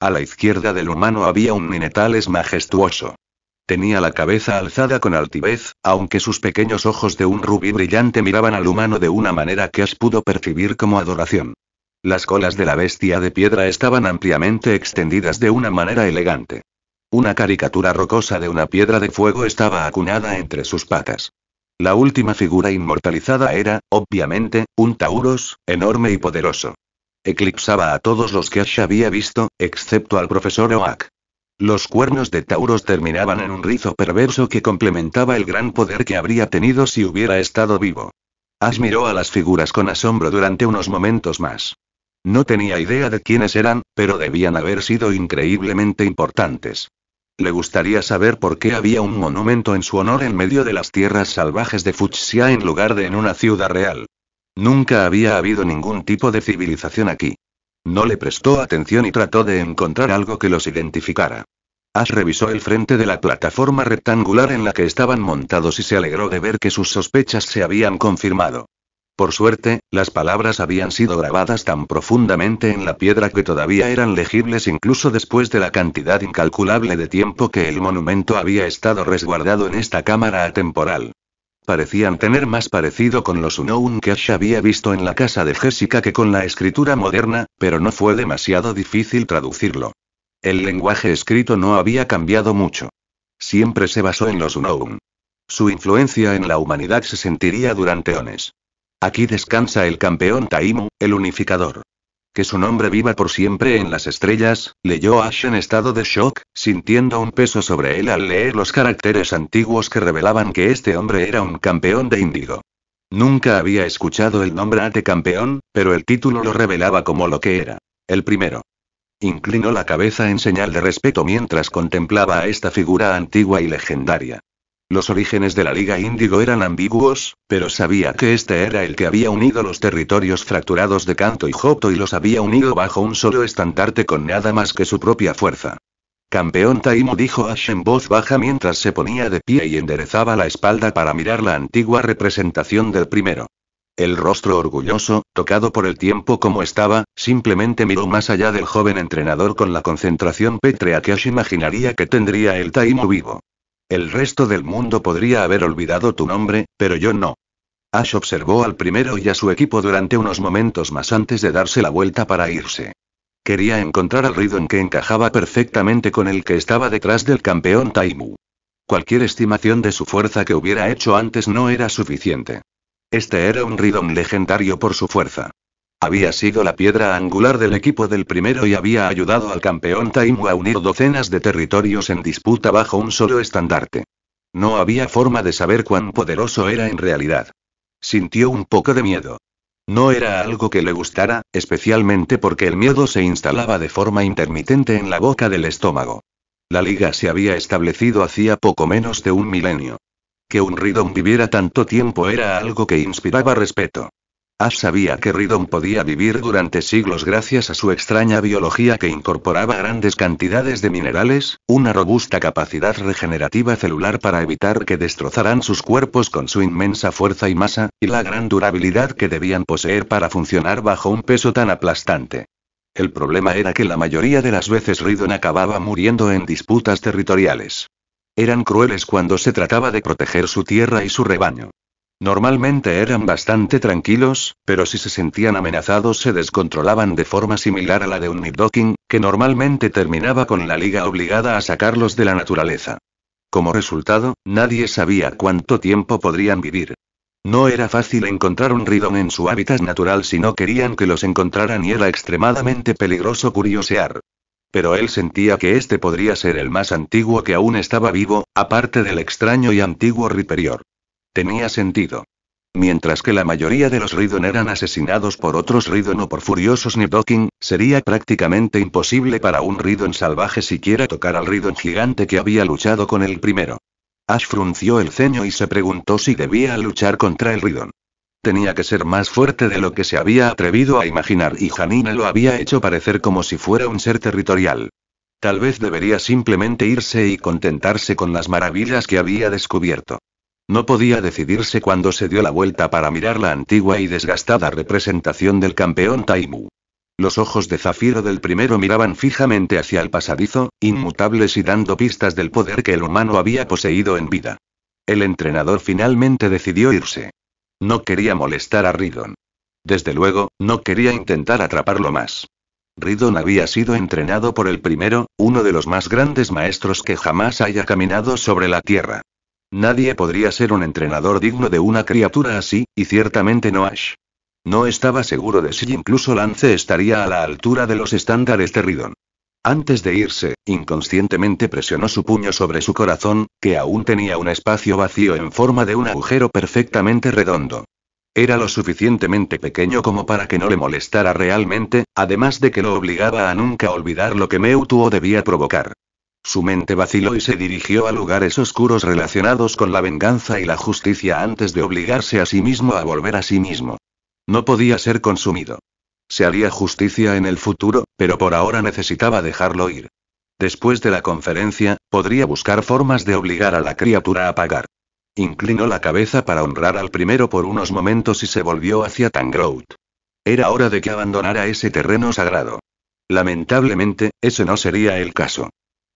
A la izquierda del humano había un Ninetales majestuoso. Tenía la cabeza alzada con altivez, aunque sus pequeños ojos de un rubí brillante miraban al humano de una manera que Ash pudo percibir como adoración. Las colas de la bestia de piedra estaban ampliamente extendidas de una manera elegante. Una caricatura rocosa de una piedra de fuego estaba acunada entre sus patas. La última figura inmortalizada era, obviamente, un Tauros, enorme y poderoso. Eclipsaba a todos los que Ash había visto, excepto al profesor Oak. Los cuernos de Tauros terminaban en un rizo perverso que complementaba el gran poder que habría tenido si hubiera estado vivo. Ash miró a las figuras con asombro durante unos momentos más. No tenía idea de quiénes eran, pero debían haber sido increíblemente importantes. Le gustaría saber por qué había un monumento en su honor en medio de las tierras salvajes de Fuchsia en lugar de en una ciudad real. Nunca había habido ningún tipo de civilización aquí. No le prestó atención y trató de encontrar algo que los identificara. Ash revisó el frente de la plataforma rectangular en la que estaban montados y se alegró de ver que sus sospechas se habían confirmado. Por suerte, las palabras habían sido grabadas tan profundamente en la piedra que todavía eran legibles incluso después de la cantidad incalculable de tiempo que el monumento había estado resguardado en esta cámara atemporal parecían tener más parecido con los unknown que Ash había visto en la casa de Jessica que con la escritura moderna, pero no fue demasiado difícil traducirlo. El lenguaje escrito no había cambiado mucho. Siempre se basó en los unknown. Su influencia en la humanidad se sentiría durante ones. Aquí descansa el campeón Taimu, el unificador. Que su nombre viva por siempre en las estrellas, leyó Ash en estado de shock, sintiendo un peso sobre él al leer los caracteres antiguos que revelaban que este hombre era un campeón de índigo. Nunca había escuchado el nombre Ate campeón, pero el título lo revelaba como lo que era. El primero. Inclinó la cabeza en señal de respeto mientras contemplaba a esta figura antigua y legendaria. Los orígenes de la Liga Índigo eran ambiguos, pero sabía que este era el que había unido los territorios fracturados de Canto y Joto y los había unido bajo un solo estandarte con nada más que su propia fuerza. Campeón Taimo dijo Ash en voz baja mientras se ponía de pie y enderezaba la espalda para mirar la antigua representación del primero. El rostro orgulloso, tocado por el tiempo como estaba, simplemente miró más allá del joven entrenador con la concentración pétrea que Ash imaginaría que tendría el Taimo vivo. El resto del mundo podría haber olvidado tu nombre, pero yo no. Ash observó al primero y a su equipo durante unos momentos más antes de darse la vuelta para irse. Quería encontrar al Ridon que encajaba perfectamente con el que estaba detrás del campeón Taimu. Cualquier estimación de su fuerza que hubiera hecho antes no era suficiente. Este era un Ridon legendario por su fuerza. Había sido la piedra angular del equipo del primero y había ayudado al campeón Taimu a unir docenas de territorios en disputa bajo un solo estandarte. No había forma de saber cuán poderoso era en realidad. Sintió un poco de miedo. No era algo que le gustara, especialmente porque el miedo se instalaba de forma intermitente en la boca del estómago. La liga se había establecido hacía poco menos de un milenio. Que un Ridon viviera tanto tiempo era algo que inspiraba respeto. Ash sabía que Ridon podía vivir durante siglos gracias a su extraña biología que incorporaba grandes cantidades de minerales, una robusta capacidad regenerativa celular para evitar que destrozaran sus cuerpos con su inmensa fuerza y masa, y la gran durabilidad que debían poseer para funcionar bajo un peso tan aplastante. El problema era que la mayoría de las veces Ridon acababa muriendo en disputas territoriales. Eran crueles cuando se trataba de proteger su tierra y su rebaño. Normalmente eran bastante tranquilos, pero si se sentían amenazados se descontrolaban de forma similar a la de un Nidoking, que normalmente terminaba con la liga obligada a sacarlos de la naturaleza. Como resultado, nadie sabía cuánto tiempo podrían vivir. No era fácil encontrar un ridón en su hábitat natural si no querían que los encontraran y era extremadamente peligroso curiosear. Pero él sentía que este podría ser el más antiguo que aún estaba vivo, aparte del extraño y antiguo Riperior. Tenía sentido. Mientras que la mayoría de los Ridon eran asesinados por otros Ridon o por furiosos Nidoking, sería prácticamente imposible para un Ridon salvaje siquiera tocar al Ridon gigante que había luchado con el primero. Ash frunció el ceño y se preguntó si debía luchar contra el Ridon. Tenía que ser más fuerte de lo que se había atrevido a imaginar y Janina lo había hecho parecer como si fuera un ser territorial. Tal vez debería simplemente irse y contentarse con las maravillas que había descubierto. No podía decidirse cuando se dio la vuelta para mirar la antigua y desgastada representación del campeón Taimu. Los ojos de zafiro del primero miraban fijamente hacia el pasadizo, inmutables y dando pistas del poder que el humano había poseído en vida. El entrenador finalmente decidió irse. No quería molestar a Ridon. Desde luego, no quería intentar atraparlo más. Ridon había sido entrenado por el primero, uno de los más grandes maestros que jamás haya caminado sobre la Tierra. Nadie podría ser un entrenador digno de una criatura así, y ciertamente no Ash. No estaba seguro de si incluso Lance estaría a la altura de los estándares de Ridon. Antes de irse, inconscientemente presionó su puño sobre su corazón, que aún tenía un espacio vacío en forma de un agujero perfectamente redondo. Era lo suficientemente pequeño como para que no le molestara realmente, además de que lo obligaba a nunca olvidar lo que Meutuo debía provocar. Su mente vaciló y se dirigió a lugares oscuros relacionados con la venganza y la justicia antes de obligarse a sí mismo a volver a sí mismo. No podía ser consumido. Se haría justicia en el futuro, pero por ahora necesitaba dejarlo ir. Después de la conferencia, podría buscar formas de obligar a la criatura a pagar. Inclinó la cabeza para honrar al primero por unos momentos y se volvió hacia Tangrout. Era hora de que abandonara ese terreno sagrado. Lamentablemente, ese no sería el caso.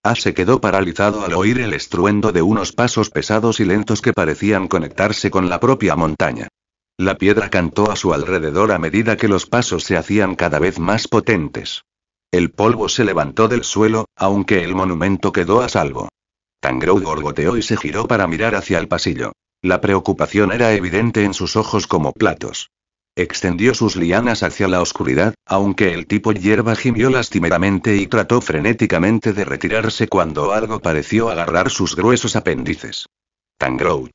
A ah, se quedó paralizado al oír el estruendo de unos pasos pesados y lentos que parecían conectarse con la propia montaña. La piedra cantó a su alrededor a medida que los pasos se hacían cada vez más potentes. El polvo se levantó del suelo, aunque el monumento quedó a salvo. Tangrou gorgoteó y se giró para mirar hacia el pasillo. La preocupación era evidente en sus ojos como platos. Extendió sus lianas hacia la oscuridad, aunque el tipo hierba gimió lastimeramente y trató frenéticamente de retirarse cuando algo pareció agarrar sus gruesos apéndices. Tangrout.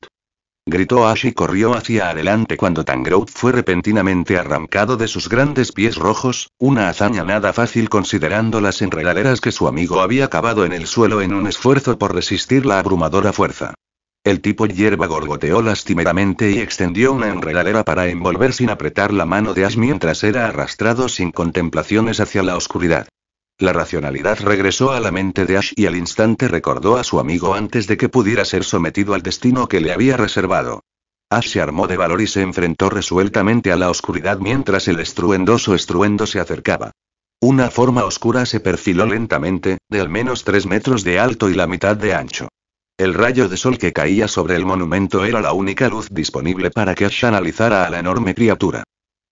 Gritó Ash y corrió hacia adelante cuando Tangrout fue repentinamente arrancado de sus grandes pies rojos, una hazaña nada fácil considerando las enredaderas que su amigo había cavado en el suelo en un esfuerzo por resistir la abrumadora fuerza. El tipo hierba gorgoteó lastimeramente y extendió una enredadera para envolver sin apretar la mano de Ash mientras era arrastrado sin contemplaciones hacia la oscuridad. La racionalidad regresó a la mente de Ash y al instante recordó a su amigo antes de que pudiera ser sometido al destino que le había reservado. Ash se armó de valor y se enfrentó resueltamente a la oscuridad mientras el estruendoso estruendo se acercaba. Una forma oscura se perfiló lentamente, de al menos tres metros de alto y la mitad de ancho. El rayo de sol que caía sobre el monumento era la única luz disponible para que Ash analizara a la enorme criatura.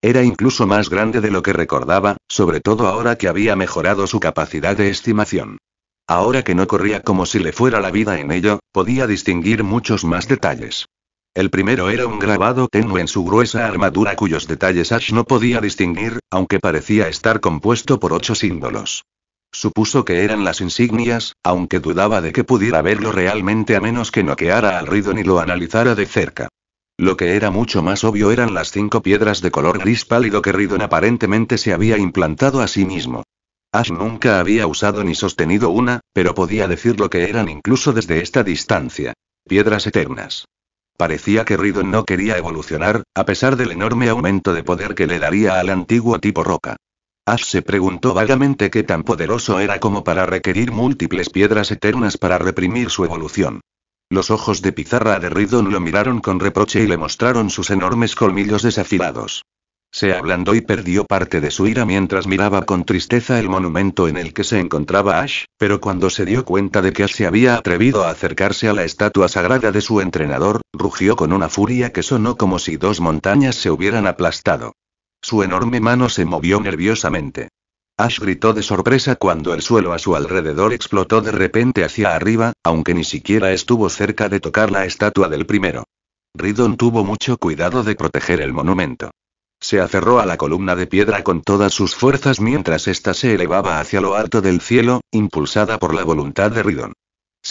Era incluso más grande de lo que recordaba, sobre todo ahora que había mejorado su capacidad de estimación. Ahora que no corría como si le fuera la vida en ello, podía distinguir muchos más detalles. El primero era un grabado tenue en su gruesa armadura cuyos detalles Ash no podía distinguir, aunque parecía estar compuesto por ocho símbolos. Supuso que eran las insignias, aunque dudaba de que pudiera verlo realmente a menos que noqueara al Ridon y lo analizara de cerca. Lo que era mucho más obvio eran las cinco piedras de color gris pálido que Ridon aparentemente se había implantado a sí mismo. Ash nunca había usado ni sostenido una, pero podía decir lo que eran incluso desde esta distancia. Piedras eternas. Parecía que Ridon no quería evolucionar, a pesar del enorme aumento de poder que le daría al antiguo tipo roca. Ash se preguntó vagamente qué tan poderoso era como para requerir múltiples piedras eternas para reprimir su evolución. Los ojos de pizarra de Ridon lo miraron con reproche y le mostraron sus enormes colmillos desafilados. Se ablandó y perdió parte de su ira mientras miraba con tristeza el monumento en el que se encontraba Ash, pero cuando se dio cuenta de que Ash se había atrevido a acercarse a la estatua sagrada de su entrenador, rugió con una furia que sonó como si dos montañas se hubieran aplastado. Su enorme mano se movió nerviosamente. Ash gritó de sorpresa cuando el suelo a su alrededor explotó de repente hacia arriba, aunque ni siquiera estuvo cerca de tocar la estatua del primero. Ridon tuvo mucho cuidado de proteger el monumento. Se aferró a la columna de piedra con todas sus fuerzas mientras ésta se elevaba hacia lo alto del cielo, impulsada por la voluntad de Ridon.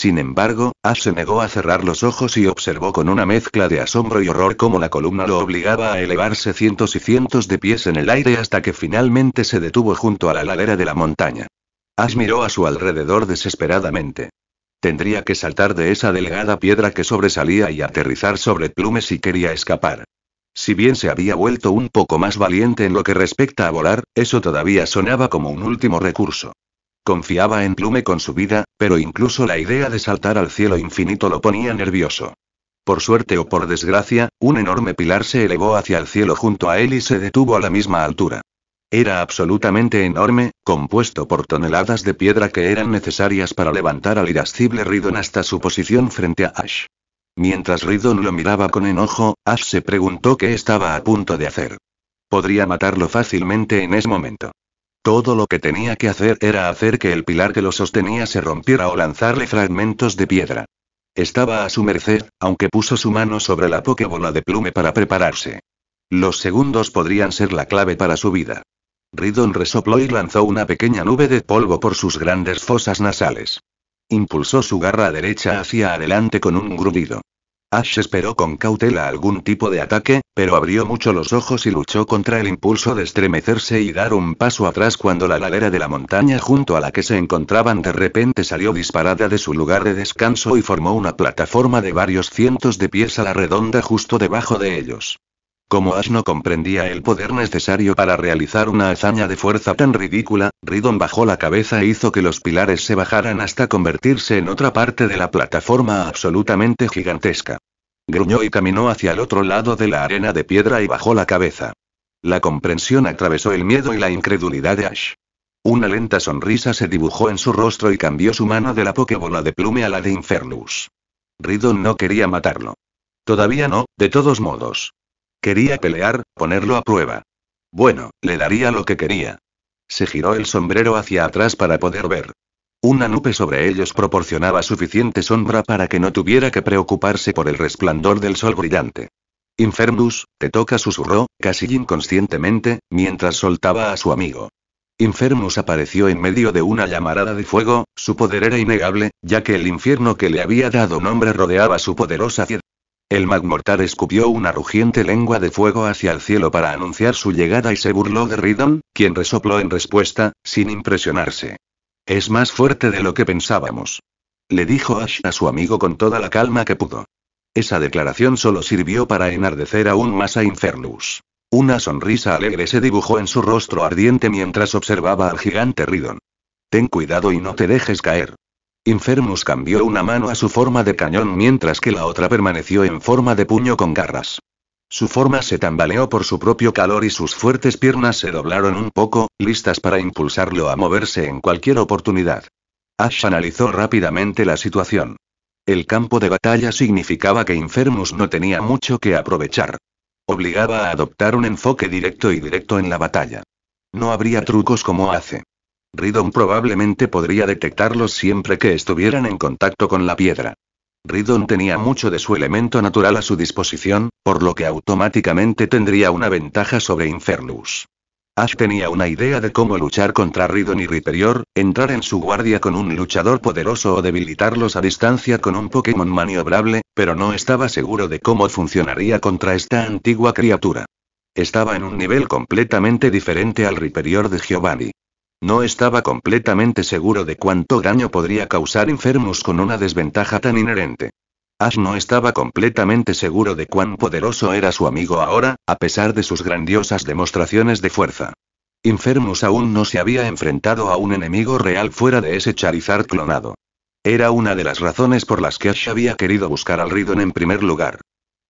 Sin embargo, Ash se negó a cerrar los ojos y observó con una mezcla de asombro y horror cómo la columna lo obligaba a elevarse cientos y cientos de pies en el aire hasta que finalmente se detuvo junto a la ladera de la montaña. Ash miró a su alrededor desesperadamente. Tendría que saltar de esa delgada piedra que sobresalía y aterrizar sobre Plume si quería escapar. Si bien se había vuelto un poco más valiente en lo que respecta a volar, eso todavía sonaba como un último recurso. Confiaba en Plume con su vida, pero incluso la idea de saltar al cielo infinito lo ponía nervioso. Por suerte o por desgracia, un enorme pilar se elevó hacia el cielo junto a él y se detuvo a la misma altura. Era absolutamente enorme, compuesto por toneladas de piedra que eran necesarias para levantar al irascible Ridon hasta su posición frente a Ash. Mientras Ridon lo miraba con enojo, Ash se preguntó qué estaba a punto de hacer. Podría matarlo fácilmente en ese momento. Todo lo que tenía que hacer era hacer que el pilar que lo sostenía se rompiera o lanzarle fragmentos de piedra. Estaba a su merced, aunque puso su mano sobre la pokebola de plume para prepararse. Los segundos podrían ser la clave para su vida. Ridon resopló y lanzó una pequeña nube de polvo por sus grandes fosas nasales. Impulsó su garra derecha hacia adelante con un grudido. Ash esperó con cautela algún tipo de ataque, pero abrió mucho los ojos y luchó contra el impulso de estremecerse y dar un paso atrás cuando la ladera de la montaña junto a la que se encontraban de repente salió disparada de su lugar de descanso y formó una plataforma de varios cientos de pies a la redonda justo debajo de ellos. Como Ash no comprendía el poder necesario para realizar una hazaña de fuerza tan ridícula, Ridon bajó la cabeza e hizo que los pilares se bajaran hasta convertirse en otra parte de la plataforma absolutamente gigantesca. Gruñó y caminó hacia el otro lado de la arena de piedra y bajó la cabeza. La comprensión atravesó el miedo y la incredulidad de Ash. Una lenta sonrisa se dibujó en su rostro y cambió su mano de la pokebola de plume a la de Infernus. Ridon no quería matarlo. Todavía no, de todos modos. Quería pelear, ponerlo a prueba. Bueno, le daría lo que quería. Se giró el sombrero hacia atrás para poder ver. Una nube sobre ellos proporcionaba suficiente sombra para que no tuviera que preocuparse por el resplandor del sol brillante. Infernus, te toca, susurró, casi inconscientemente, mientras soltaba a su amigo. Infernus apareció en medio de una llamarada de fuego, su poder era innegable, ya que el infierno que le había dado nombre rodeaba su poderosa ciudad. El Magmortar escupió una rugiente lengua de fuego hacia el cielo para anunciar su llegada y se burló de Ridon, quien resopló en respuesta, sin impresionarse. Es más fuerte de lo que pensábamos. Le dijo Ash a su amigo con toda la calma que pudo. Esa declaración solo sirvió para enardecer aún más a Infernus. Una sonrisa alegre se dibujó en su rostro ardiente mientras observaba al gigante Ridon. Ten cuidado y no te dejes caer. Infermus cambió una mano a su forma de cañón mientras que la otra permaneció en forma de puño con garras. Su forma se tambaleó por su propio calor y sus fuertes piernas se doblaron un poco, listas para impulsarlo a moverse en cualquier oportunidad. Ash analizó rápidamente la situación. El campo de batalla significaba que Infermus no tenía mucho que aprovechar. Obligaba a adoptar un enfoque directo y directo en la batalla. No habría trucos como hace. Ridon probablemente podría detectarlos siempre que estuvieran en contacto con la piedra. Ridon tenía mucho de su elemento natural a su disposición, por lo que automáticamente tendría una ventaja sobre Infernus. Ash tenía una idea de cómo luchar contra Ridon y Riperior, entrar en su guardia con un luchador poderoso o debilitarlos a distancia con un Pokémon maniobrable, pero no estaba seguro de cómo funcionaría contra esta antigua criatura. Estaba en un nivel completamente diferente al Riperior de Giovanni. No estaba completamente seguro de cuánto daño podría causar Infermus con una desventaja tan inherente. Ash no estaba completamente seguro de cuán poderoso era su amigo ahora, a pesar de sus grandiosas demostraciones de fuerza. Infermus aún no se había enfrentado a un enemigo real fuera de ese Charizard clonado. Era una de las razones por las que Ash había querido buscar al Ridon en primer lugar.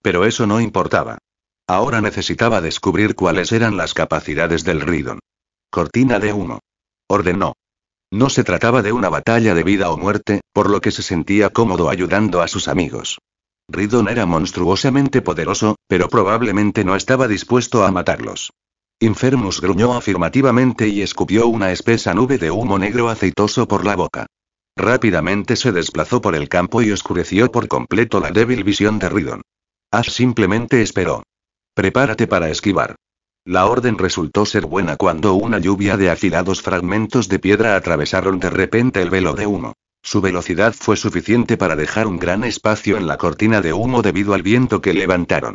Pero eso no importaba. Ahora necesitaba descubrir cuáles eran las capacidades del Ridon. Cortina de humo ordenó. No se trataba de una batalla de vida o muerte, por lo que se sentía cómodo ayudando a sus amigos. Ridon era monstruosamente poderoso, pero probablemente no estaba dispuesto a matarlos. Infermus gruñó afirmativamente y escupió una espesa nube de humo negro aceitoso por la boca. Rápidamente se desplazó por el campo y oscureció por completo la débil visión de Ridon. Ash simplemente esperó. Prepárate para esquivar. La orden resultó ser buena cuando una lluvia de afilados fragmentos de piedra atravesaron de repente el velo de humo. Su velocidad fue suficiente para dejar un gran espacio en la cortina de humo debido al viento que levantaron.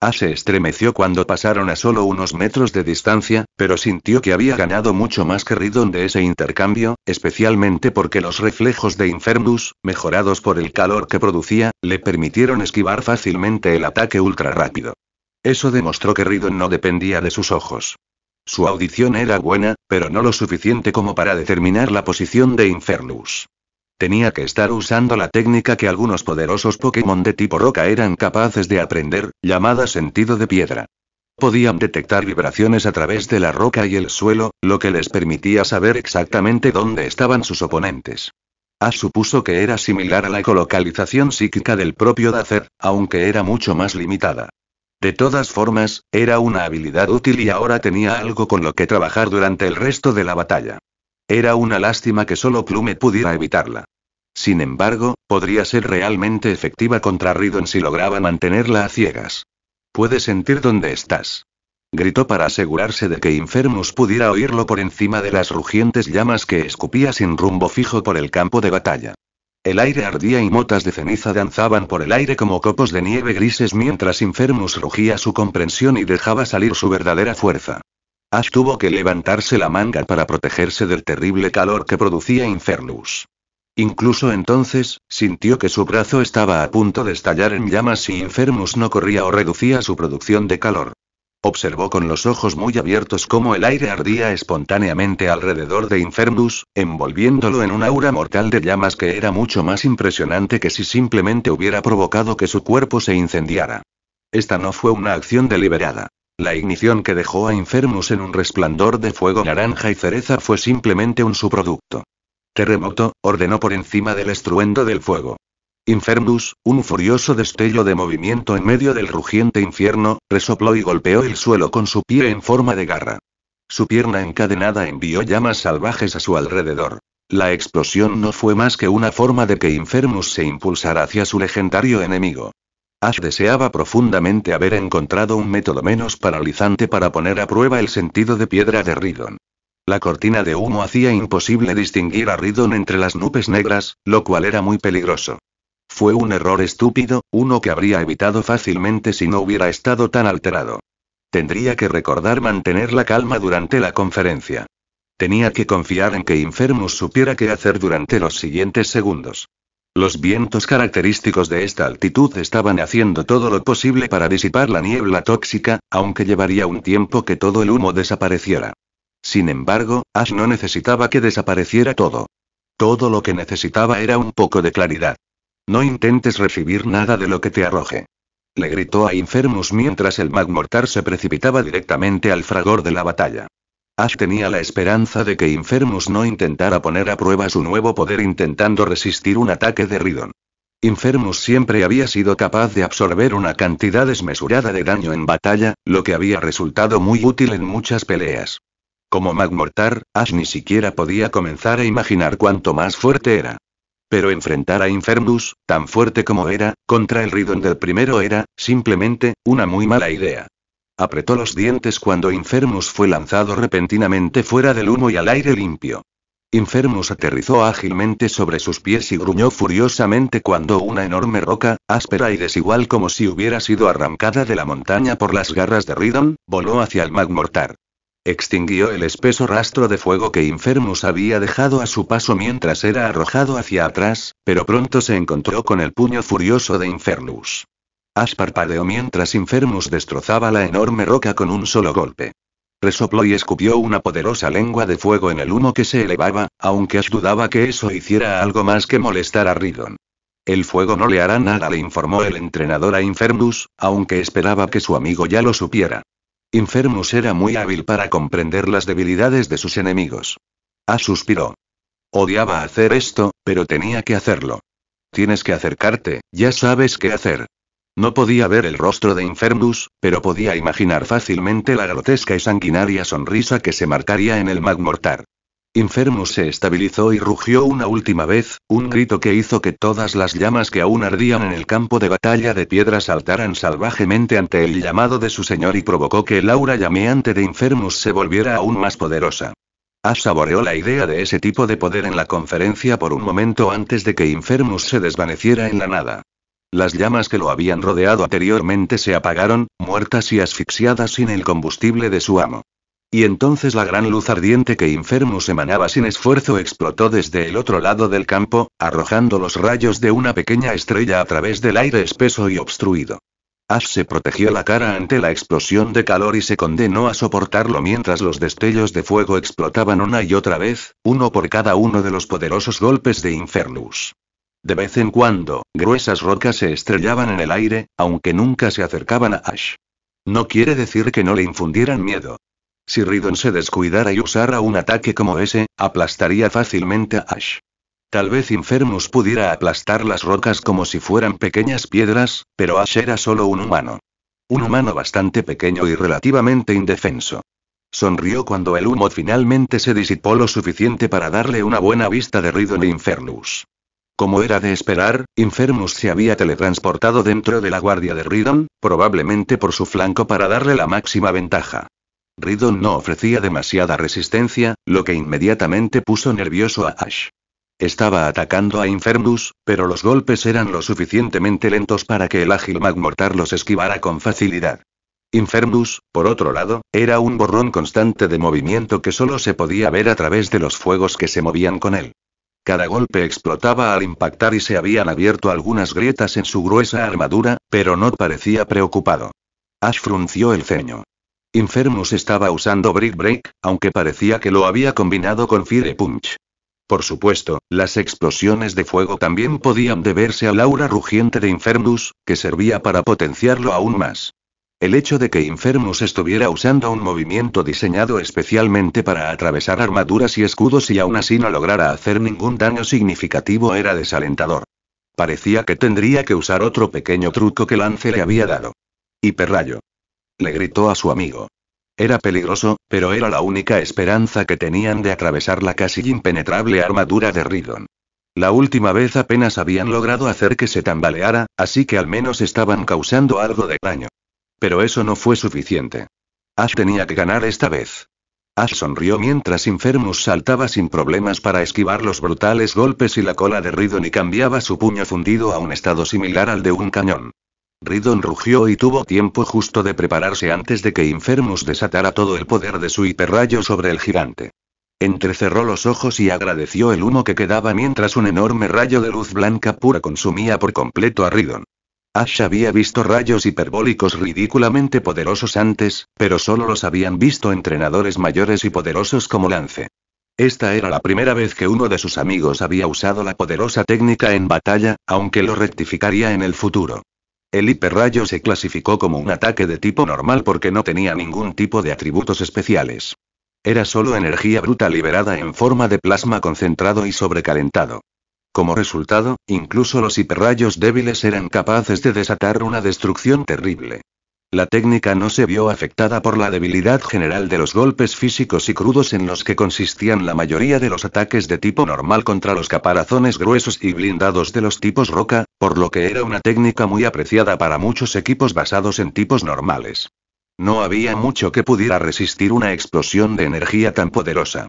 A ah, se estremeció cuando pasaron a solo unos metros de distancia, pero sintió que había ganado mucho más que Ridon de ese intercambio, especialmente porque los reflejos de Infernus, mejorados por el calor que producía, le permitieron esquivar fácilmente el ataque ultra rápido. Eso demostró que Ridon no dependía de sus ojos. Su audición era buena, pero no lo suficiente como para determinar la posición de Infernus. Tenía que estar usando la técnica que algunos poderosos Pokémon de tipo roca eran capaces de aprender, llamada sentido de piedra. Podían detectar vibraciones a través de la roca y el suelo, lo que les permitía saber exactamente dónde estaban sus oponentes. A supuso que era similar a la ecolocalización psíquica del propio Dacer, aunque era mucho más limitada. De todas formas, era una habilidad útil y ahora tenía algo con lo que trabajar durante el resto de la batalla. Era una lástima que solo Plume pudiera evitarla. Sin embargo, podría ser realmente efectiva contra Ridon si lograba mantenerla a ciegas. Puedes sentir dónde estás. Gritó para asegurarse de que Infermus pudiera oírlo por encima de las rugientes llamas que escupía sin rumbo fijo por el campo de batalla. El aire ardía y motas de ceniza danzaban por el aire como copos de nieve grises mientras Infermus rugía su comprensión y dejaba salir su verdadera fuerza. Ash tuvo que levantarse la manga para protegerse del terrible calor que producía Infernus. Incluso entonces, sintió que su brazo estaba a punto de estallar en llamas si Infermus no corría o reducía su producción de calor. Observó con los ojos muy abiertos cómo el aire ardía espontáneamente alrededor de Infernus, envolviéndolo en un aura mortal de llamas que era mucho más impresionante que si simplemente hubiera provocado que su cuerpo se incendiara. Esta no fue una acción deliberada. La ignición que dejó a Infernus en un resplandor de fuego naranja y cereza fue simplemente un subproducto. Terremoto, ordenó por encima del estruendo del fuego. Infernus, un furioso destello de movimiento en medio del rugiente infierno, resopló y golpeó el suelo con su pie en forma de garra. Su pierna encadenada envió llamas salvajes a su alrededor. La explosión no fue más que una forma de que Infernus se impulsara hacia su legendario enemigo. Ash deseaba profundamente haber encontrado un método menos paralizante para poner a prueba el sentido de piedra de Ridon. La cortina de humo hacía imposible distinguir a Ridon entre las nubes negras, lo cual era muy peligroso. Fue un error estúpido, uno que habría evitado fácilmente si no hubiera estado tan alterado. Tendría que recordar mantener la calma durante la conferencia. Tenía que confiar en que Infermus supiera qué hacer durante los siguientes segundos. Los vientos característicos de esta altitud estaban haciendo todo lo posible para disipar la niebla tóxica, aunque llevaría un tiempo que todo el humo desapareciera. Sin embargo, Ash no necesitaba que desapareciera todo. Todo lo que necesitaba era un poco de claridad. No intentes recibir nada de lo que te arroje. Le gritó a Infermus mientras el Magmortar se precipitaba directamente al fragor de la batalla. Ash tenía la esperanza de que Infermus no intentara poner a prueba su nuevo poder intentando resistir un ataque de Ridon. Infermus siempre había sido capaz de absorber una cantidad desmesurada de daño en batalla, lo que había resultado muy útil en muchas peleas. Como Magmortar, Ash ni siquiera podía comenzar a imaginar cuánto más fuerte era. Pero enfrentar a Infermus, tan fuerte como era, contra el Ridon del primero era, simplemente, una muy mala idea. Apretó los dientes cuando Infermus fue lanzado repentinamente fuera del humo y al aire limpio. Infermus aterrizó ágilmente sobre sus pies y gruñó furiosamente cuando una enorme roca, áspera y desigual como si hubiera sido arrancada de la montaña por las garras de Ridon, voló hacia el Magmortar. Extinguió el espeso rastro de fuego que Infermus había dejado a su paso mientras era arrojado hacia atrás, pero pronto se encontró con el puño furioso de Infernus. Ash parpadeó mientras Infermus destrozaba la enorme roca con un solo golpe. Resopló y escupió una poderosa lengua de fuego en el humo que se elevaba, aunque Ash dudaba que eso hiciera algo más que molestar a Ridon. El fuego no le hará nada, le informó el entrenador a Infernus, aunque esperaba que su amigo ya lo supiera. Infermus era muy hábil para comprender las debilidades de sus enemigos. Ah, suspiró. Odiaba hacer esto, pero tenía que hacerlo. Tienes que acercarte, ya sabes qué hacer. No podía ver el rostro de Infermus, pero podía imaginar fácilmente la grotesca y sanguinaria sonrisa que se marcaría en el magmortar. Infermus se estabilizó y rugió una última vez, un grito que hizo que todas las llamas que aún ardían en el campo de batalla de piedra saltaran salvajemente ante el llamado de su señor y provocó que el aura llameante de Infermus se volviera aún más poderosa. Ash saboreó la idea de ese tipo de poder en la conferencia por un momento antes de que Infermus se desvaneciera en la nada. Las llamas que lo habían rodeado anteriormente se apagaron, muertas y asfixiadas sin el combustible de su amo. Y entonces la gran luz ardiente que Infernus emanaba sin esfuerzo explotó desde el otro lado del campo, arrojando los rayos de una pequeña estrella a través del aire espeso y obstruido. Ash se protegió la cara ante la explosión de calor y se condenó a soportarlo mientras los destellos de fuego explotaban una y otra vez, uno por cada uno de los poderosos golpes de Infernus. De vez en cuando, gruesas rocas se estrellaban en el aire, aunque nunca se acercaban a Ash. No quiere decir que no le infundieran miedo, si Ridon se descuidara y usara un ataque como ese, aplastaría fácilmente a Ash. Tal vez Infernus pudiera aplastar las rocas como si fueran pequeñas piedras, pero Ash era solo un humano. Un humano bastante pequeño y relativamente indefenso. Sonrió cuando el humo finalmente se disipó lo suficiente para darle una buena vista de Ridon e Infernus. Como era de esperar, Infernus se había teletransportado dentro de la guardia de Ridon, probablemente por su flanco para darle la máxima ventaja. Ridon no ofrecía demasiada resistencia, lo que inmediatamente puso nervioso a Ash. Estaba atacando a Infernus, pero los golpes eran lo suficientemente lentos para que el ágil Magmortar los esquivara con facilidad. Infernus, por otro lado, era un borrón constante de movimiento que solo se podía ver a través de los fuegos que se movían con él. Cada golpe explotaba al impactar y se habían abierto algunas grietas en su gruesa armadura, pero no parecía preocupado. Ash frunció el ceño. Infermus estaba usando Brick Break, aunque parecía que lo había combinado con Fire Punch. Por supuesto, las explosiones de fuego también podían deberse al aura rugiente de Infermus, que servía para potenciarlo aún más. El hecho de que Infermus estuviera usando un movimiento diseñado especialmente para atravesar armaduras y escudos y aún así no lograra hacer ningún daño significativo era desalentador. Parecía que tendría que usar otro pequeño truco que Lance le había dado. Hiperrayo le gritó a su amigo. Era peligroso, pero era la única esperanza que tenían de atravesar la casi impenetrable armadura de Ridon. La última vez apenas habían logrado hacer que se tambaleara, así que al menos estaban causando algo de daño. Pero eso no fue suficiente. Ash tenía que ganar esta vez. Ash sonrió mientras Infermus saltaba sin problemas para esquivar los brutales golpes y la cola de Ridon y cambiaba su puño fundido a un estado similar al de un cañón. Ridon rugió y tuvo tiempo justo de prepararse antes de que Infermus desatara todo el poder de su hiperrayo sobre el gigante. Entrecerró los ojos y agradeció el humo que quedaba mientras un enorme rayo de luz blanca pura consumía por completo a Ridon. Ash había visto rayos hiperbólicos ridículamente poderosos antes, pero solo los habían visto entrenadores mayores y poderosos como Lance. Esta era la primera vez que uno de sus amigos había usado la poderosa técnica en batalla, aunque lo rectificaría en el futuro. El hiperrayo se clasificó como un ataque de tipo normal porque no tenía ningún tipo de atributos especiales. Era solo energía bruta liberada en forma de plasma concentrado y sobrecalentado. Como resultado, incluso los hiperrayos débiles eran capaces de desatar una destrucción terrible. La técnica no se vio afectada por la debilidad general de los golpes físicos y crudos en los que consistían la mayoría de los ataques de tipo normal contra los caparazones gruesos y blindados de los tipos roca, por lo que era una técnica muy apreciada para muchos equipos basados en tipos normales. No había mucho que pudiera resistir una explosión de energía tan poderosa.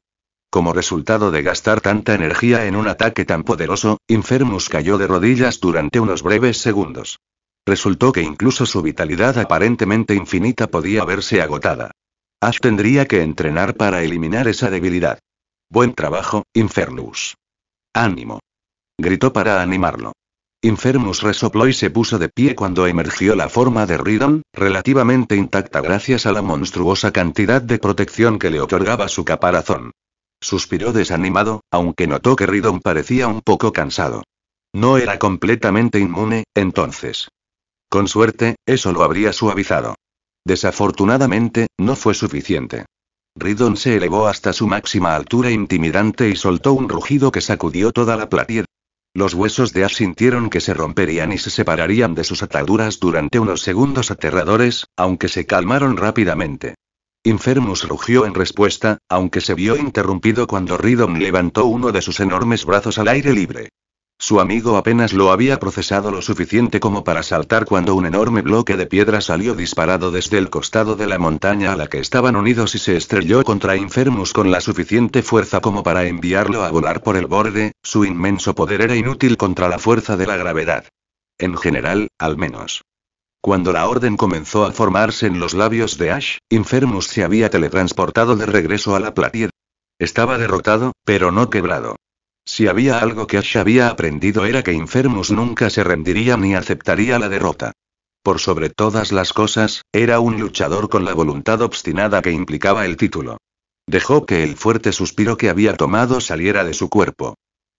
Como resultado de gastar tanta energía en un ataque tan poderoso, Infermus cayó de rodillas durante unos breves segundos. Resultó que incluso su vitalidad aparentemente infinita podía verse agotada. Ash tendría que entrenar para eliminar esa debilidad. Buen trabajo, Infernus. Ánimo. Gritó para animarlo. Infernus resopló y se puso de pie cuando emergió la forma de Ridon, relativamente intacta gracias a la monstruosa cantidad de protección que le otorgaba su caparazón. Suspiró desanimado, aunque notó que Ridon parecía un poco cansado. No era completamente inmune, entonces. Con suerte, eso lo habría suavizado. Desafortunadamente, no fue suficiente. Ridon se elevó hasta su máxima altura intimidante y soltó un rugido que sacudió toda la platea. Los huesos de Ash sintieron que se romperían y se separarían de sus ataduras durante unos segundos aterradores, aunque se calmaron rápidamente. Infermus rugió en respuesta, aunque se vio interrumpido cuando Ridon levantó uno de sus enormes brazos al aire libre. Su amigo apenas lo había procesado lo suficiente como para saltar cuando un enorme bloque de piedra salió disparado desde el costado de la montaña a la que estaban unidos y se estrelló contra Infermus con la suficiente fuerza como para enviarlo a volar por el borde, su inmenso poder era inútil contra la fuerza de la gravedad. En general, al menos. Cuando la orden comenzó a formarse en los labios de Ash, Infermus se había teletransportado de regreso a la platía. Estaba derrotado, pero no quebrado. Si había algo que Ash había aprendido era que Infermus nunca se rendiría ni aceptaría la derrota. Por sobre todas las cosas, era un luchador con la voluntad obstinada que implicaba el título. Dejó que el fuerte suspiro que había tomado saliera de su cuerpo.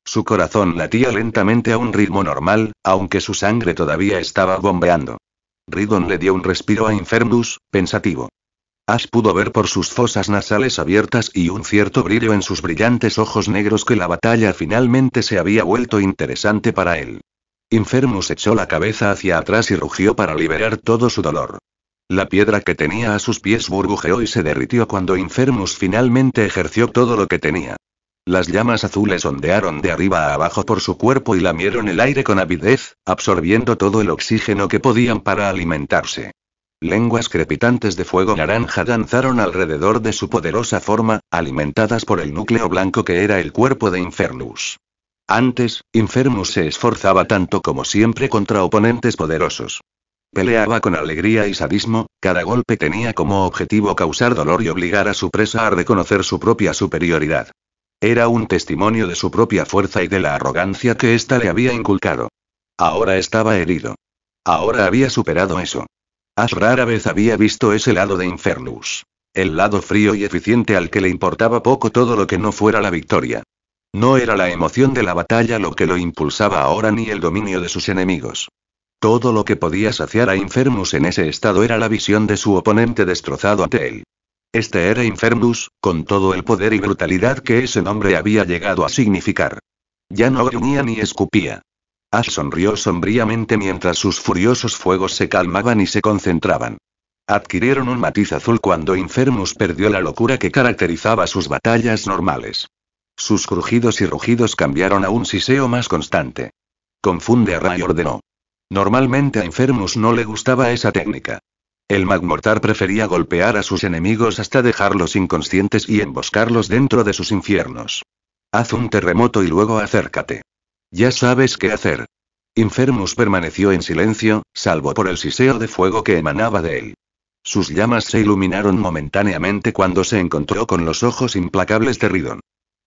Su corazón latía lentamente a un ritmo normal, aunque su sangre todavía estaba bombeando. Ridon le dio un respiro a Infermus, pensativo. As pudo ver por sus fosas nasales abiertas y un cierto brillo en sus brillantes ojos negros que la batalla finalmente se había vuelto interesante para él. Infermus echó la cabeza hacia atrás y rugió para liberar todo su dolor. La piedra que tenía a sus pies burbujeó y se derritió cuando Infermus finalmente ejerció todo lo que tenía. Las llamas azules ondearon de arriba a abajo por su cuerpo y lamieron el aire con avidez, absorbiendo todo el oxígeno que podían para alimentarse. Lenguas crepitantes de fuego naranja danzaron alrededor de su poderosa forma, alimentadas por el núcleo blanco que era el cuerpo de Infernus. Antes, Infernus se esforzaba tanto como siempre contra oponentes poderosos. Peleaba con alegría y sadismo, cada golpe tenía como objetivo causar dolor y obligar a su presa a reconocer su propia superioridad. Era un testimonio de su propia fuerza y de la arrogancia que ésta le había inculcado. Ahora estaba herido. Ahora había superado eso. Ash rara vez había visto ese lado de Infernus. El lado frío y eficiente al que le importaba poco todo lo que no fuera la victoria. No era la emoción de la batalla lo que lo impulsaba ahora ni el dominio de sus enemigos. Todo lo que podía saciar a Infernus en ese estado era la visión de su oponente destrozado ante él. Este era Infernus, con todo el poder y brutalidad que ese nombre había llegado a significar. Ya no gruñía ni escupía, Ash sonrió sombríamente mientras sus furiosos fuegos se calmaban y se concentraban. Adquirieron un matiz azul cuando Infermus perdió la locura que caracterizaba sus batallas normales. Sus crujidos y rugidos cambiaron a un siseo más constante. Confunde a Ray ordenó. Normalmente a Infermus no le gustaba esa técnica. El Magmortar prefería golpear a sus enemigos hasta dejarlos inconscientes y emboscarlos dentro de sus infiernos. Haz un terremoto y luego acércate. Ya sabes qué hacer. Infermus permaneció en silencio, salvo por el siseo de fuego que emanaba de él. Sus llamas se iluminaron momentáneamente cuando se encontró con los ojos implacables de Ridon.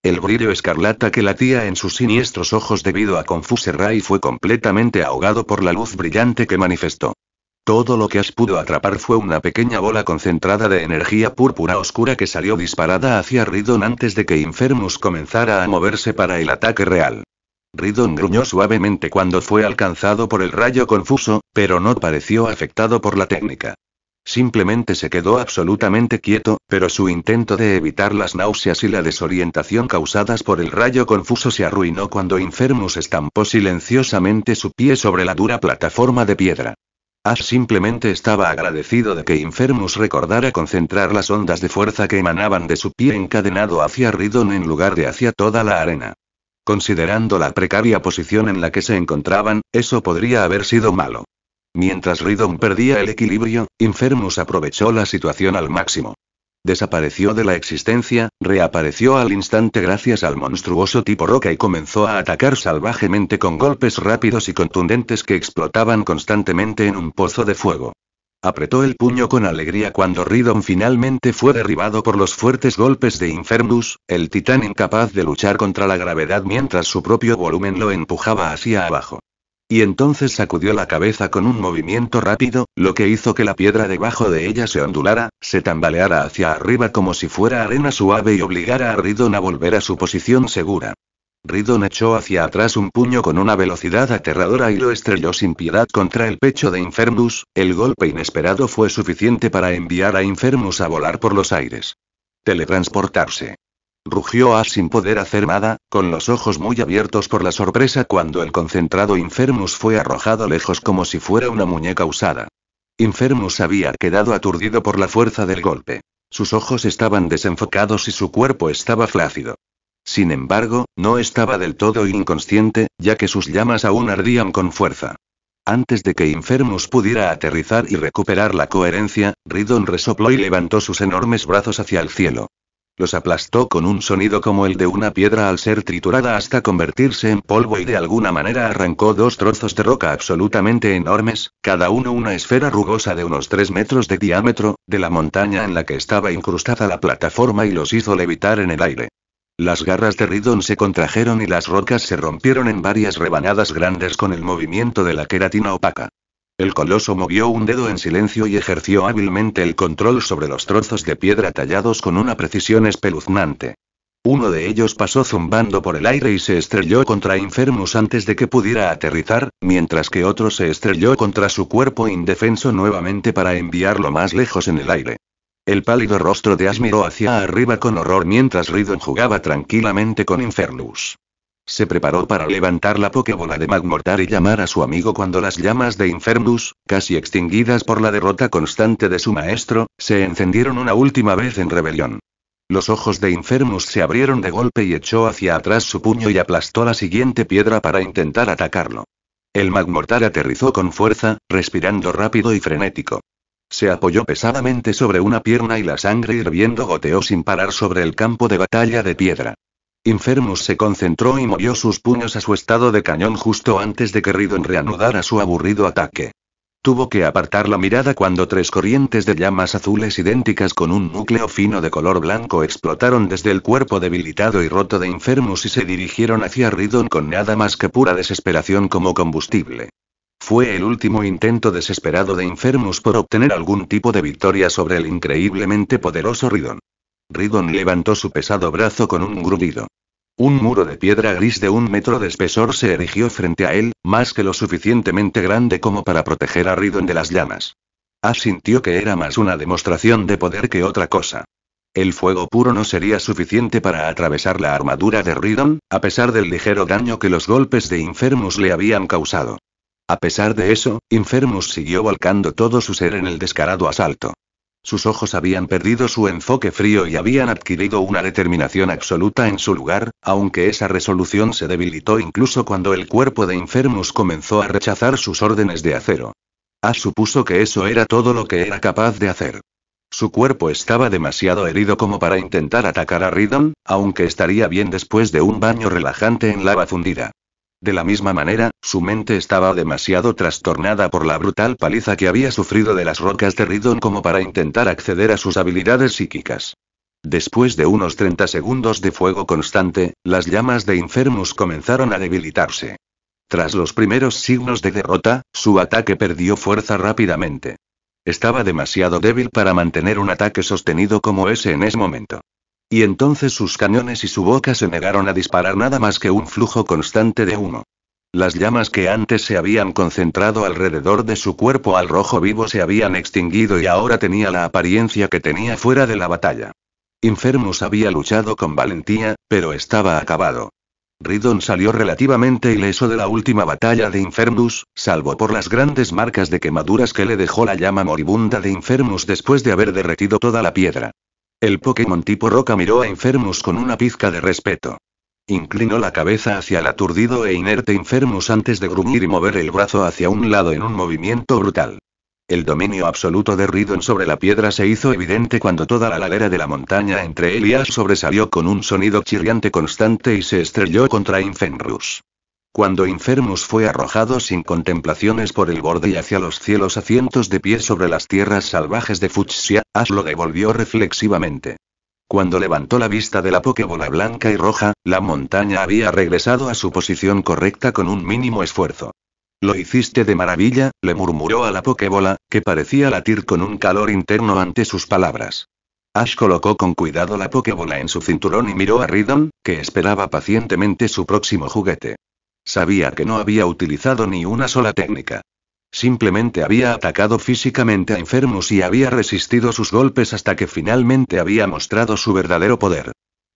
El brillo escarlata que latía en sus siniestros ojos debido a Confuse Ray fue completamente ahogado por la luz brillante que manifestó. Todo lo que Ash pudo atrapar fue una pequeña bola concentrada de energía púrpura oscura que salió disparada hacia Ridon antes de que Infermus comenzara a moverse para el ataque real. Ridon gruñó suavemente cuando fue alcanzado por el rayo confuso, pero no pareció afectado por la técnica. Simplemente se quedó absolutamente quieto, pero su intento de evitar las náuseas y la desorientación causadas por el rayo confuso se arruinó cuando Infermus estampó silenciosamente su pie sobre la dura plataforma de piedra. Ash simplemente estaba agradecido de que Infermus recordara concentrar las ondas de fuerza que emanaban de su pie encadenado hacia Ridon en lugar de hacia toda la arena. Considerando la precaria posición en la que se encontraban, eso podría haber sido malo. Mientras Ridon perdía el equilibrio, Infermus aprovechó la situación al máximo. Desapareció de la existencia, reapareció al instante gracias al monstruoso tipo roca y comenzó a atacar salvajemente con golpes rápidos y contundentes que explotaban constantemente en un pozo de fuego apretó el puño con alegría cuando Ridon finalmente fue derribado por los fuertes golpes de Infernus, el titán incapaz de luchar contra la gravedad mientras su propio volumen lo empujaba hacia abajo. Y entonces sacudió la cabeza con un movimiento rápido, lo que hizo que la piedra debajo de ella se ondulara, se tambaleara hacia arriba como si fuera arena suave y obligara a Ridon a volver a su posición segura. Ridon echó hacia atrás un puño con una velocidad aterradora y lo estrelló sin piedad contra el pecho de Infermus, el golpe inesperado fue suficiente para enviar a Infermus a volar por los aires. Teletransportarse. Rugió a sin poder hacer nada, con los ojos muy abiertos por la sorpresa cuando el concentrado Infermus fue arrojado lejos como si fuera una muñeca usada. Infermus había quedado aturdido por la fuerza del golpe. Sus ojos estaban desenfocados y su cuerpo estaba flácido. Sin embargo, no estaba del todo inconsciente, ya que sus llamas aún ardían con fuerza. Antes de que Infermus pudiera aterrizar y recuperar la coherencia, Ridon resopló y levantó sus enormes brazos hacia el cielo. Los aplastó con un sonido como el de una piedra al ser triturada hasta convertirse en polvo y de alguna manera arrancó dos trozos de roca absolutamente enormes, cada uno una esfera rugosa de unos 3 metros de diámetro, de la montaña en la que estaba incrustada la plataforma y los hizo levitar en el aire. Las garras de Ridon se contrajeron y las rocas se rompieron en varias rebanadas grandes con el movimiento de la queratina opaca. El coloso movió un dedo en silencio y ejerció hábilmente el control sobre los trozos de piedra tallados con una precisión espeluznante. Uno de ellos pasó zumbando por el aire y se estrelló contra Infermus antes de que pudiera aterrizar, mientras que otro se estrelló contra su cuerpo indefenso nuevamente para enviarlo más lejos en el aire. El pálido rostro de Asmiró hacia arriba con horror mientras Ridon jugaba tranquilamente con Infernus. Se preparó para levantar la pokebola de Magmortar y llamar a su amigo cuando las llamas de Infernus, casi extinguidas por la derrota constante de su maestro, se encendieron una última vez en rebelión. Los ojos de Infernus se abrieron de golpe y echó hacia atrás su puño y aplastó la siguiente piedra para intentar atacarlo. El Magmortar aterrizó con fuerza, respirando rápido y frenético. Se apoyó pesadamente sobre una pierna y la sangre hirviendo goteó sin parar sobre el campo de batalla de piedra. Infermus se concentró y movió sus puños a su estado de cañón justo antes de que Ridon reanudara su aburrido ataque. Tuvo que apartar la mirada cuando tres corrientes de llamas azules idénticas con un núcleo fino de color blanco explotaron desde el cuerpo debilitado y roto de Infermus y se dirigieron hacia Ridon con nada más que pura desesperación como combustible. Fue el último intento desesperado de Infermus por obtener algún tipo de victoria sobre el increíblemente poderoso Ridon. Ridon levantó su pesado brazo con un grudido. Un muro de piedra gris de un metro de espesor se erigió frente a él, más que lo suficientemente grande como para proteger a Ridon de las llamas. Asintió sintió que era más una demostración de poder que otra cosa. El fuego puro no sería suficiente para atravesar la armadura de Ridon, a pesar del ligero daño que los golpes de Infermus le habían causado. A pesar de eso, Infermus siguió volcando todo su ser en el descarado asalto. Sus ojos habían perdido su enfoque frío y habían adquirido una determinación absoluta en su lugar, aunque esa resolución se debilitó incluso cuando el cuerpo de Infermus comenzó a rechazar sus órdenes de acero. As ah, supuso que eso era todo lo que era capaz de hacer. Su cuerpo estaba demasiado herido como para intentar atacar a Ridon, aunque estaría bien después de un baño relajante en lava fundida. De la misma manera, su mente estaba demasiado trastornada por la brutal paliza que había sufrido de las rocas de Ridon como para intentar acceder a sus habilidades psíquicas. Después de unos 30 segundos de fuego constante, las llamas de Infernus comenzaron a debilitarse. Tras los primeros signos de derrota, su ataque perdió fuerza rápidamente. Estaba demasiado débil para mantener un ataque sostenido como ese en ese momento. Y entonces sus cañones y su boca se negaron a disparar nada más que un flujo constante de humo. Las llamas que antes se habían concentrado alrededor de su cuerpo al rojo vivo se habían extinguido y ahora tenía la apariencia que tenía fuera de la batalla. Infermus había luchado con valentía, pero estaba acabado. Ridon salió relativamente ileso de la última batalla de Infermus, salvo por las grandes marcas de quemaduras que le dejó la llama moribunda de Infermus después de haber derretido toda la piedra. El Pokémon tipo roca miró a Infermus con una pizca de respeto. Inclinó la cabeza hacia el aturdido e inerte Infermus antes de gruñir y mover el brazo hacia un lado en un movimiento brutal. El dominio absoluto de Ridon sobre la piedra se hizo evidente cuando toda la ladera de la montaña entre él y Ash sobresalió con un sonido chirriante constante y se estrelló contra Infernus. Cuando Infermus fue arrojado sin contemplaciones por el borde y hacia los cielos a cientos de pies sobre las tierras salvajes de Fuchsia, Ash lo devolvió reflexivamente. Cuando levantó la vista de la pokebola blanca y roja, la montaña había regresado a su posición correcta con un mínimo esfuerzo. Lo hiciste de maravilla, le murmuró a la pokebola, que parecía latir con un calor interno ante sus palabras. Ash colocó con cuidado la pokebola en su cinturón y miró a Ridon, que esperaba pacientemente su próximo juguete. Sabía que no había utilizado ni una sola técnica. Simplemente había atacado físicamente a enfermos y había resistido sus golpes hasta que finalmente había mostrado su verdadero poder.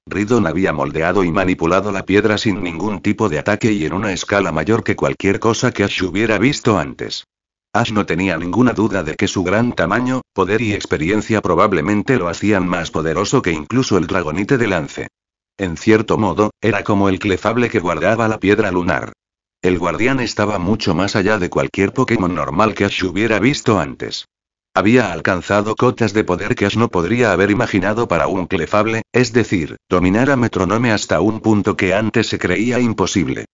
Ridon había moldeado y manipulado la piedra sin ningún tipo de ataque y en una escala mayor que cualquier cosa que Ash hubiera visto antes. Ash no tenía ninguna duda de que su gran tamaño, poder y experiencia probablemente lo hacían más poderoso que incluso el dragonite de lance. En cierto modo, era como el clefable que guardaba la piedra lunar. El guardián estaba mucho más allá de cualquier Pokémon normal que Ash hubiera visto antes. Había alcanzado cotas de poder que Ash no podría haber imaginado para un clefable, es decir, dominar a Metronome hasta un punto que antes se creía imposible.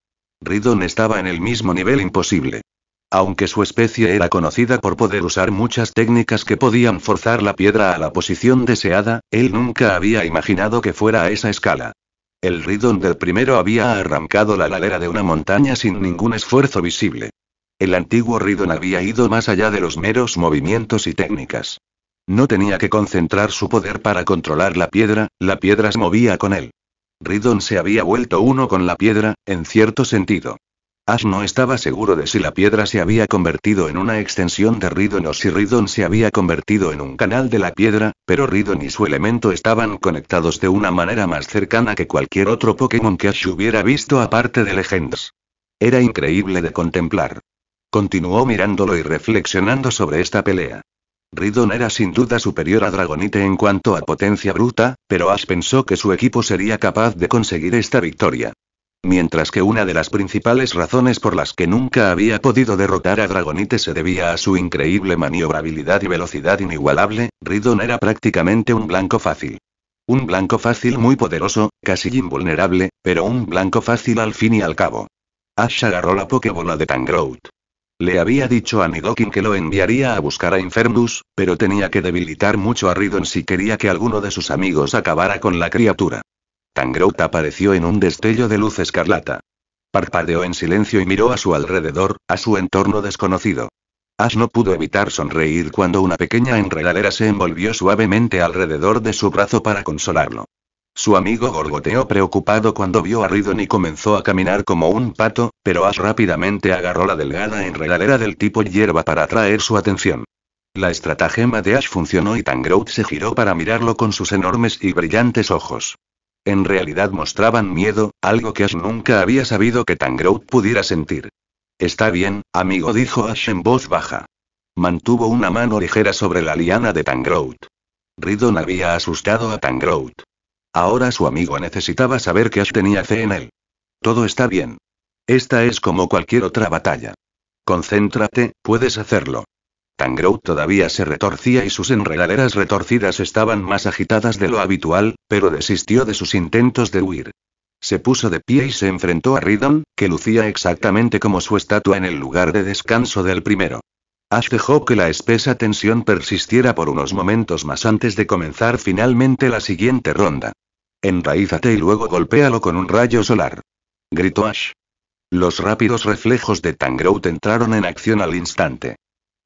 Ridon estaba en el mismo nivel imposible. Aunque su especie era conocida por poder usar muchas técnicas que podían forzar la piedra a la posición deseada, él nunca había imaginado que fuera a esa escala. El ridon del primero había arrancado la ladera de una montaña sin ningún esfuerzo visible. El antiguo ridón había ido más allá de los meros movimientos y técnicas. No tenía que concentrar su poder para controlar la piedra, la piedra se movía con él. Ridon se había vuelto uno con la piedra, en cierto sentido. Ash no estaba seguro de si la piedra se había convertido en una extensión de Ridon o si Ridon se había convertido en un canal de la piedra, pero Ridon y su elemento estaban conectados de una manera más cercana que cualquier otro Pokémon que Ash hubiera visto aparte de Legends. Era increíble de contemplar. Continuó mirándolo y reflexionando sobre esta pelea. Ridon era sin duda superior a Dragonite en cuanto a potencia bruta, pero Ash pensó que su equipo sería capaz de conseguir esta victoria. Mientras que una de las principales razones por las que nunca había podido derrotar a Dragonite se debía a su increíble maniobrabilidad y velocidad inigualable, Ridon era prácticamente un blanco fácil. Un blanco fácil muy poderoso, casi invulnerable, pero un blanco fácil al fin y al cabo. Ash agarró la pokebola de Tangrowth. Le había dicho a Nidoking que lo enviaría a buscar a Infernus, pero tenía que debilitar mucho a Ridon si quería que alguno de sus amigos acabara con la criatura. Tangrout apareció en un destello de luz escarlata. Parpadeó en silencio y miró a su alrededor, a su entorno desconocido. Ash no pudo evitar sonreír cuando una pequeña enredadera se envolvió suavemente alrededor de su brazo para consolarlo. Su amigo gorgoteó preocupado cuando vio a Ridon y comenzó a caminar como un pato, pero Ash rápidamente agarró la delgada enredadera del tipo hierba para atraer su atención. La estratagema de Ash funcionó y Tangrout se giró para mirarlo con sus enormes y brillantes ojos en realidad mostraban miedo, algo que Ash nunca había sabido que Tangrout pudiera sentir. Está bien, amigo, dijo Ash en voz baja. Mantuvo una mano ligera sobre la liana de Tangrout. Ridon había asustado a Tangrout. Ahora su amigo necesitaba saber que Ash tenía fe en él. Todo está bien. Esta es como cualquier otra batalla. Concéntrate, puedes hacerlo. Tangrou todavía se retorcía y sus enredaderas retorcidas estaban más agitadas de lo habitual, pero desistió de sus intentos de huir. Se puso de pie y se enfrentó a Ridon, que lucía exactamente como su estatua en el lugar de descanso del primero. Ash dejó que la espesa tensión persistiera por unos momentos más antes de comenzar finalmente la siguiente ronda. Enraízate y luego golpéalo con un rayo solar. Gritó Ash. Los rápidos reflejos de Tangrout entraron en acción al instante.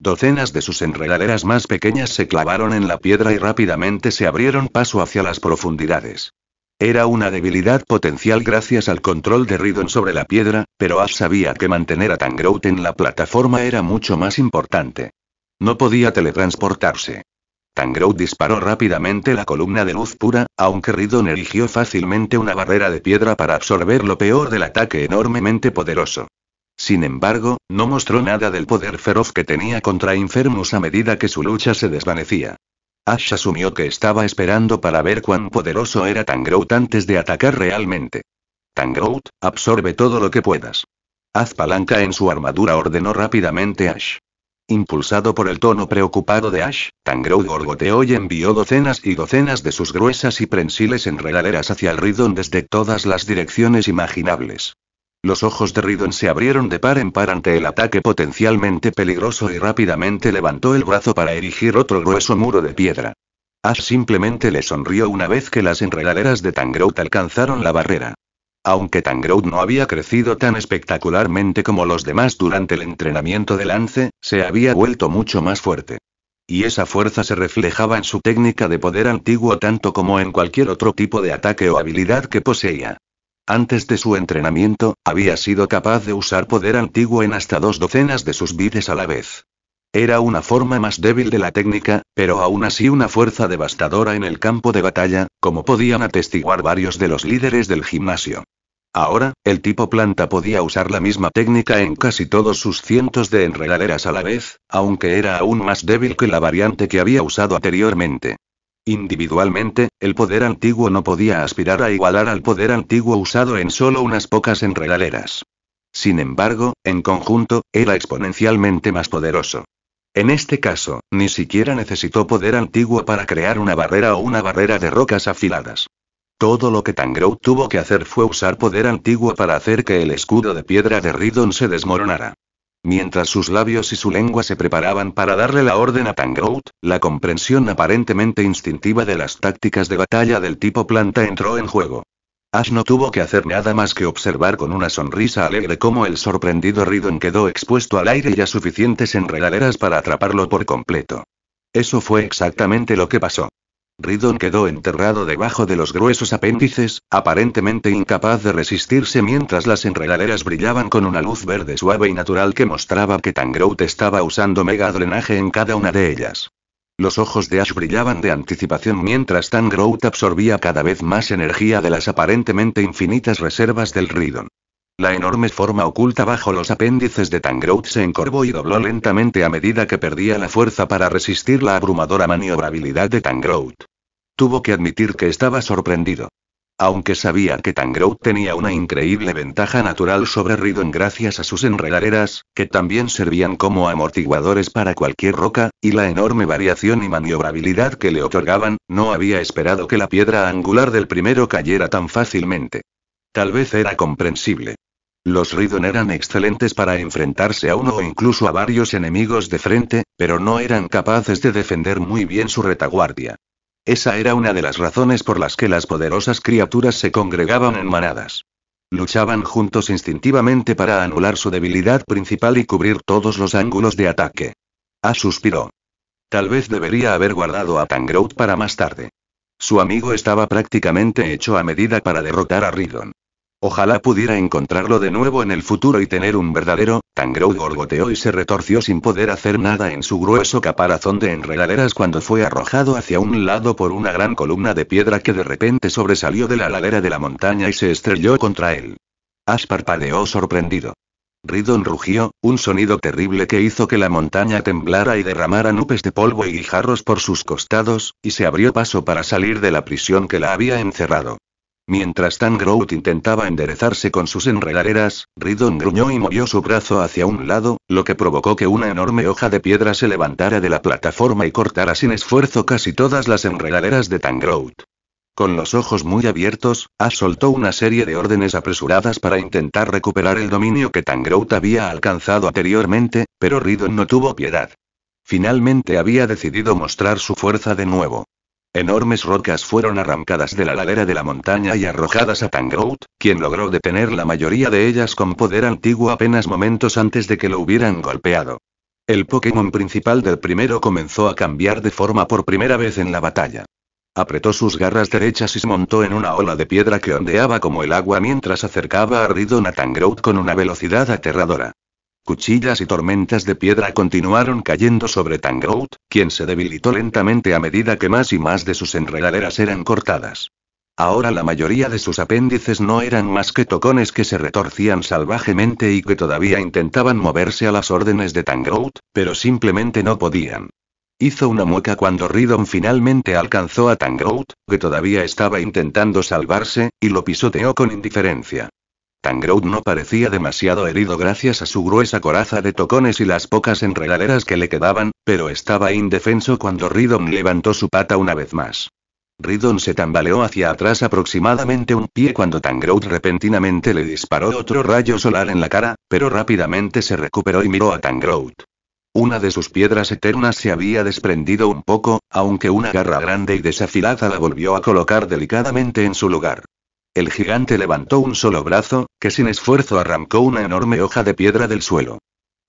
Docenas de sus enredaderas más pequeñas se clavaron en la piedra y rápidamente se abrieron paso hacia las profundidades. Era una debilidad potencial gracias al control de Ridon sobre la piedra, pero Ash sabía que mantener a Tangrout en la plataforma era mucho más importante. No podía teletransportarse. Tangrout disparó rápidamente la columna de luz pura, aunque Ridon erigió fácilmente una barrera de piedra para absorber lo peor del ataque enormemente poderoso. Sin embargo, no mostró nada del poder feroz que tenía contra Infermus a medida que su lucha se desvanecía. Ash asumió que estaba esperando para ver cuán poderoso era Tangrout antes de atacar realmente. Tangrout, absorbe todo lo que puedas. Haz palanca en su armadura, ordenó rápidamente Ash. Impulsado por el tono preocupado de Ash, Tangrout gorgoteó y envió docenas y docenas de sus gruesas y prensiles enredaderas hacia el Ridon desde todas las direcciones imaginables. Los ojos de Ridon se abrieron de par en par ante el ataque potencialmente peligroso y rápidamente levantó el brazo para erigir otro grueso muro de piedra. Ash simplemente le sonrió una vez que las enredaderas de Tangrout alcanzaron la barrera. Aunque Tangrout no había crecido tan espectacularmente como los demás durante el entrenamiento de lance, se había vuelto mucho más fuerte. Y esa fuerza se reflejaba en su técnica de poder antiguo tanto como en cualquier otro tipo de ataque o habilidad que poseía. Antes de su entrenamiento, había sido capaz de usar poder antiguo en hasta dos docenas de sus vides a la vez. Era una forma más débil de la técnica, pero aún así una fuerza devastadora en el campo de batalla, como podían atestiguar varios de los líderes del gimnasio. Ahora, el tipo planta podía usar la misma técnica en casi todos sus cientos de enredaderas a la vez, aunque era aún más débil que la variante que había usado anteriormente. Individualmente, el poder antiguo no podía aspirar a igualar al poder antiguo usado en solo unas pocas enredaderas. Sin embargo, en conjunto, era exponencialmente más poderoso. En este caso, ni siquiera necesitó poder antiguo para crear una barrera o una barrera de rocas afiladas. Todo lo que Tangrow tuvo que hacer fue usar poder antiguo para hacer que el escudo de piedra de Ridon se desmoronara. Mientras sus labios y su lengua se preparaban para darle la orden a Tangout, la comprensión aparentemente instintiva de las tácticas de batalla del tipo planta entró en juego. Ash no tuvo que hacer nada más que observar con una sonrisa alegre cómo el sorprendido Ridon quedó expuesto al aire y a suficientes enredaderas para atraparlo por completo. Eso fue exactamente lo que pasó. Ridon quedó enterrado debajo de los gruesos apéndices, aparentemente incapaz de resistirse mientras las enredaderas brillaban con una luz verde suave y natural que mostraba que Tangrout estaba usando mega drenaje en cada una de ellas. Los ojos de Ash brillaban de anticipación mientras Tangrout absorbía cada vez más energía de las aparentemente infinitas reservas del Ridon. La enorme forma oculta bajo los apéndices de Tangrout se encorvó y dobló lentamente a medida que perdía la fuerza para resistir la abrumadora maniobrabilidad de Tangrout. Tuvo que admitir que estaba sorprendido. Aunque sabía que Tangrou tenía una increíble ventaja natural sobre Ridon gracias a sus enredaderas, que también servían como amortiguadores para cualquier roca, y la enorme variación y maniobrabilidad que le otorgaban, no había esperado que la piedra angular del primero cayera tan fácilmente. Tal vez era comprensible. Los Ridon eran excelentes para enfrentarse a uno o incluso a varios enemigos de frente, pero no eran capaces de defender muy bien su retaguardia. Esa era una de las razones por las que las poderosas criaturas se congregaban en manadas. Luchaban juntos instintivamente para anular su debilidad principal y cubrir todos los ángulos de ataque. A suspiró. Tal vez debería haber guardado a Tangrout para más tarde. Su amigo estaba prácticamente hecho a medida para derrotar a Ridon. Ojalá pudiera encontrarlo de nuevo en el futuro y tener un verdadero, Tangrow gorgoteó y se retorció sin poder hacer nada en su grueso caparazón de enredaderas cuando fue arrojado hacia un lado por una gran columna de piedra que de repente sobresalió de la ladera de la montaña y se estrelló contra él. Ash parpadeó sorprendido. Ridon rugió, un sonido terrible que hizo que la montaña temblara y derramara nubes de polvo y guijarros por sus costados, y se abrió paso para salir de la prisión que la había encerrado. Mientras Tan intentaba enderezarse con sus enredaderas, Ridon gruñó y movió su brazo hacia un lado, lo que provocó que una enorme hoja de piedra se levantara de la plataforma y cortara sin esfuerzo casi todas las enredaderas de Tangrout. Con los ojos muy abiertos, Ash soltó una serie de órdenes apresuradas para intentar recuperar el dominio que Tangrout había alcanzado anteriormente, pero Ridon no tuvo piedad. Finalmente había decidido mostrar su fuerza de nuevo. Enormes rocas fueron arrancadas de la ladera de la montaña y arrojadas a Tangrout, quien logró detener la mayoría de ellas con poder antiguo apenas momentos antes de que lo hubieran golpeado. El Pokémon principal del primero comenzó a cambiar de forma por primera vez en la batalla. Apretó sus garras derechas y se montó en una ola de piedra que ondeaba como el agua mientras acercaba a Ridon a Tangrout con una velocidad aterradora. Cuchillas y tormentas de piedra continuaron cayendo sobre Tangrout, quien se debilitó lentamente a medida que más y más de sus enredaderas eran cortadas. Ahora la mayoría de sus apéndices no eran más que tocones que se retorcían salvajemente y que todavía intentaban moverse a las órdenes de Tangrout, pero simplemente no podían. Hizo una mueca cuando Ridon finalmente alcanzó a Tangrout, que todavía estaba intentando salvarse, y lo pisoteó con indiferencia. Tangroud no parecía demasiado herido gracias a su gruesa coraza de tocones y las pocas enredaderas que le quedaban, pero estaba indefenso cuando Ridon levantó su pata una vez más. Ridon se tambaleó hacia atrás aproximadamente un pie cuando Tangroud repentinamente le disparó otro rayo solar en la cara, pero rápidamente se recuperó y miró a Tangrout. Una de sus piedras eternas se había desprendido un poco, aunque una garra grande y desafilada la volvió a colocar delicadamente en su lugar. El gigante levantó un solo brazo, que sin esfuerzo arrancó una enorme hoja de piedra del suelo.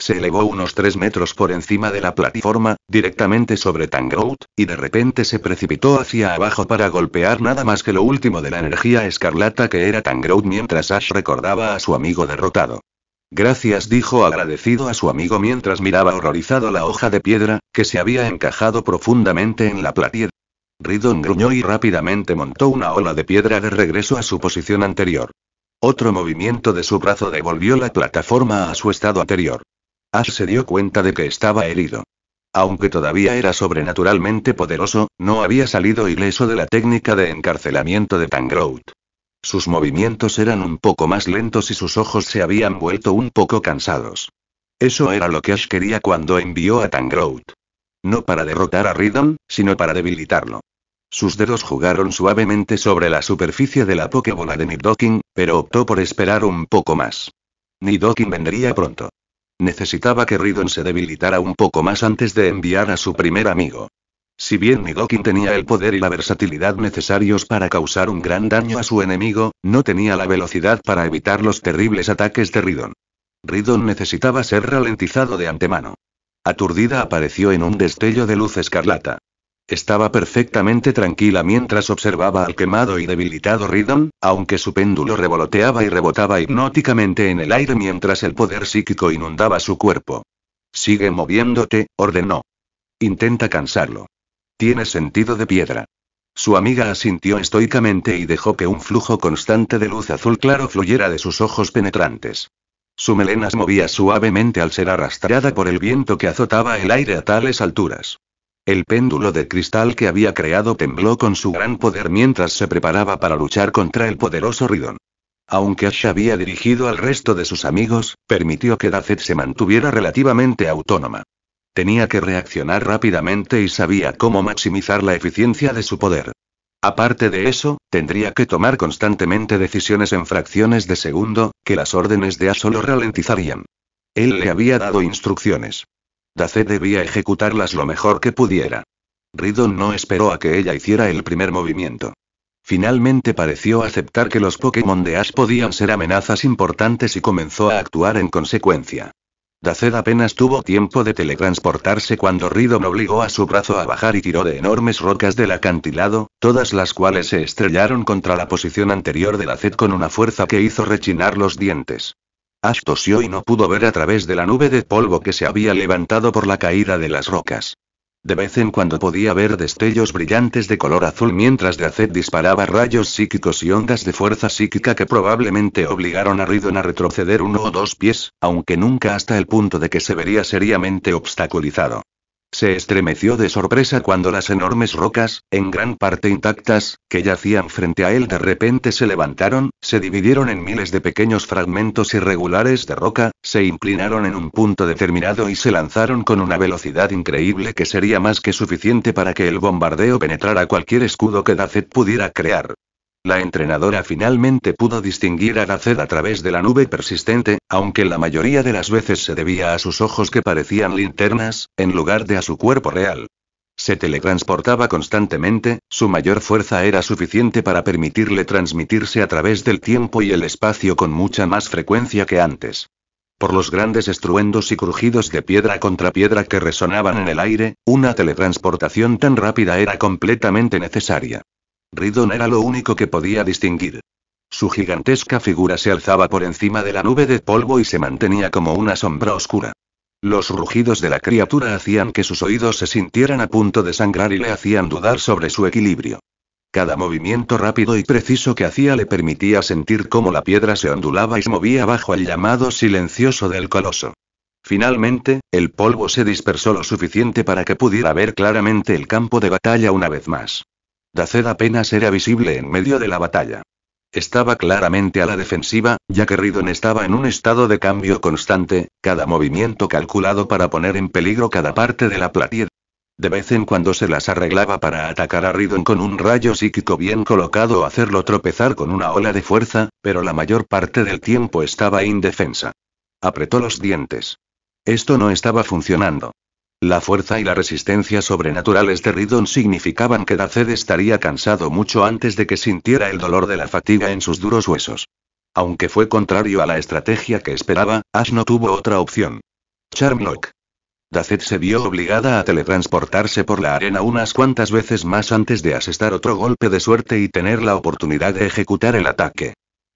Se elevó unos tres metros por encima de la plataforma, directamente sobre Tangrout, y de repente se precipitó hacia abajo para golpear nada más que lo último de la energía escarlata que era Tangrout mientras Ash recordaba a su amigo derrotado. Gracias, dijo agradecido a su amigo mientras miraba horrorizado la hoja de piedra, que se había encajado profundamente en la, Ridon gruñó y rápidamente montó una ola de piedra de regreso a su posición anterior. Otro movimiento de su brazo devolvió la plataforma a su estado anterior. Ash se dio cuenta de que estaba herido. Aunque todavía era sobrenaturalmente poderoso, no había salido ileso de la técnica de encarcelamiento de Tangrout. Sus movimientos eran un poco más lentos y sus ojos se habían vuelto un poco cansados. Eso era lo que Ash quería cuando envió a Tangrout. No para derrotar a Ridon, sino para debilitarlo. Sus dedos jugaron suavemente sobre la superficie de la pokebola de Nidoking, pero optó por esperar un poco más. Nidoking vendría pronto. Necesitaba que Ridon se debilitara un poco más antes de enviar a su primer amigo. Si bien Nidoking tenía el poder y la versatilidad necesarios para causar un gran daño a su enemigo, no tenía la velocidad para evitar los terribles ataques de Ridon. Ridon necesitaba ser ralentizado de antemano. Aturdida apareció en un destello de luz escarlata. Estaba perfectamente tranquila mientras observaba al quemado y debilitado Ridon, aunque su péndulo revoloteaba y rebotaba hipnóticamente en el aire mientras el poder psíquico inundaba su cuerpo. Sigue moviéndote, ordenó. Intenta cansarlo. Tiene sentido de piedra. Su amiga asintió estoicamente y dejó que un flujo constante de luz azul claro fluyera de sus ojos penetrantes. Su melena se movía suavemente al ser arrastrada por el viento que azotaba el aire a tales alturas. El péndulo de cristal que había creado tembló con su gran poder mientras se preparaba para luchar contra el poderoso Ridon. Aunque Ash había dirigido al resto de sus amigos, permitió que Dacet se mantuviera relativamente autónoma. Tenía que reaccionar rápidamente y sabía cómo maximizar la eficiencia de su poder. Aparte de eso, tendría que tomar constantemente decisiones en fracciones de segundo, que las órdenes de Ash solo ralentizarían. Él le había dado instrucciones. Daced debía ejecutarlas lo mejor que pudiera. Ridon no esperó a que ella hiciera el primer movimiento. Finalmente pareció aceptar que los Pokémon de Ash podían ser amenazas importantes y comenzó a actuar en consecuencia. Daced apenas tuvo tiempo de teletransportarse cuando Ridon obligó a su brazo a bajar y tiró de enormes rocas del acantilado, todas las cuales se estrellaron contra la posición anterior de Daced con una fuerza que hizo rechinar los dientes. Ash tosió y no pudo ver a través de la nube de polvo que se había levantado por la caída de las rocas. De vez en cuando podía ver destellos brillantes de color azul mientras Azed disparaba rayos psíquicos y ondas de fuerza psíquica que probablemente obligaron a Ridon a retroceder uno o dos pies, aunque nunca hasta el punto de que se vería seriamente obstaculizado. Se estremeció de sorpresa cuando las enormes rocas, en gran parte intactas, que yacían frente a él de repente se levantaron, se dividieron en miles de pequeños fragmentos irregulares de roca, se inclinaron en un punto determinado y se lanzaron con una velocidad increíble que sería más que suficiente para que el bombardeo penetrara cualquier escudo que Dacet pudiera crear. La entrenadora finalmente pudo distinguir a Gaced a través de la nube persistente, aunque la mayoría de las veces se debía a sus ojos que parecían linternas, en lugar de a su cuerpo real. Se teletransportaba constantemente, su mayor fuerza era suficiente para permitirle transmitirse a través del tiempo y el espacio con mucha más frecuencia que antes. Por los grandes estruendos y crujidos de piedra contra piedra que resonaban en el aire, una teletransportación tan rápida era completamente necesaria. Ridon era lo único que podía distinguir. Su gigantesca figura se alzaba por encima de la nube de polvo y se mantenía como una sombra oscura. Los rugidos de la criatura hacían que sus oídos se sintieran a punto de sangrar y le hacían dudar sobre su equilibrio. Cada movimiento rápido y preciso que hacía le permitía sentir cómo la piedra se ondulaba y se movía bajo el llamado silencioso del coloso. Finalmente, el polvo se dispersó lo suficiente para que pudiera ver claramente el campo de batalla una vez más. Daced apenas era visible en medio de la batalla. Estaba claramente a la defensiva, ya que Ridon estaba en un estado de cambio constante, cada movimiento calculado para poner en peligro cada parte de la platía. De vez en cuando se las arreglaba para atacar a Ridon con un rayo psíquico bien colocado o hacerlo tropezar con una ola de fuerza, pero la mayor parte del tiempo estaba indefensa. Apretó los dientes. Esto no estaba funcionando. La fuerza y la resistencia sobrenaturales de Ridon significaban que Daced estaría cansado mucho antes de que sintiera el dolor de la fatiga en sus duros huesos. Aunque fue contrario a la estrategia que esperaba, Ash no tuvo otra opción. Charmlock. Dacet se vio obligada a teletransportarse por la arena unas cuantas veces más antes de asestar otro golpe de suerte y tener la oportunidad de ejecutar el ataque.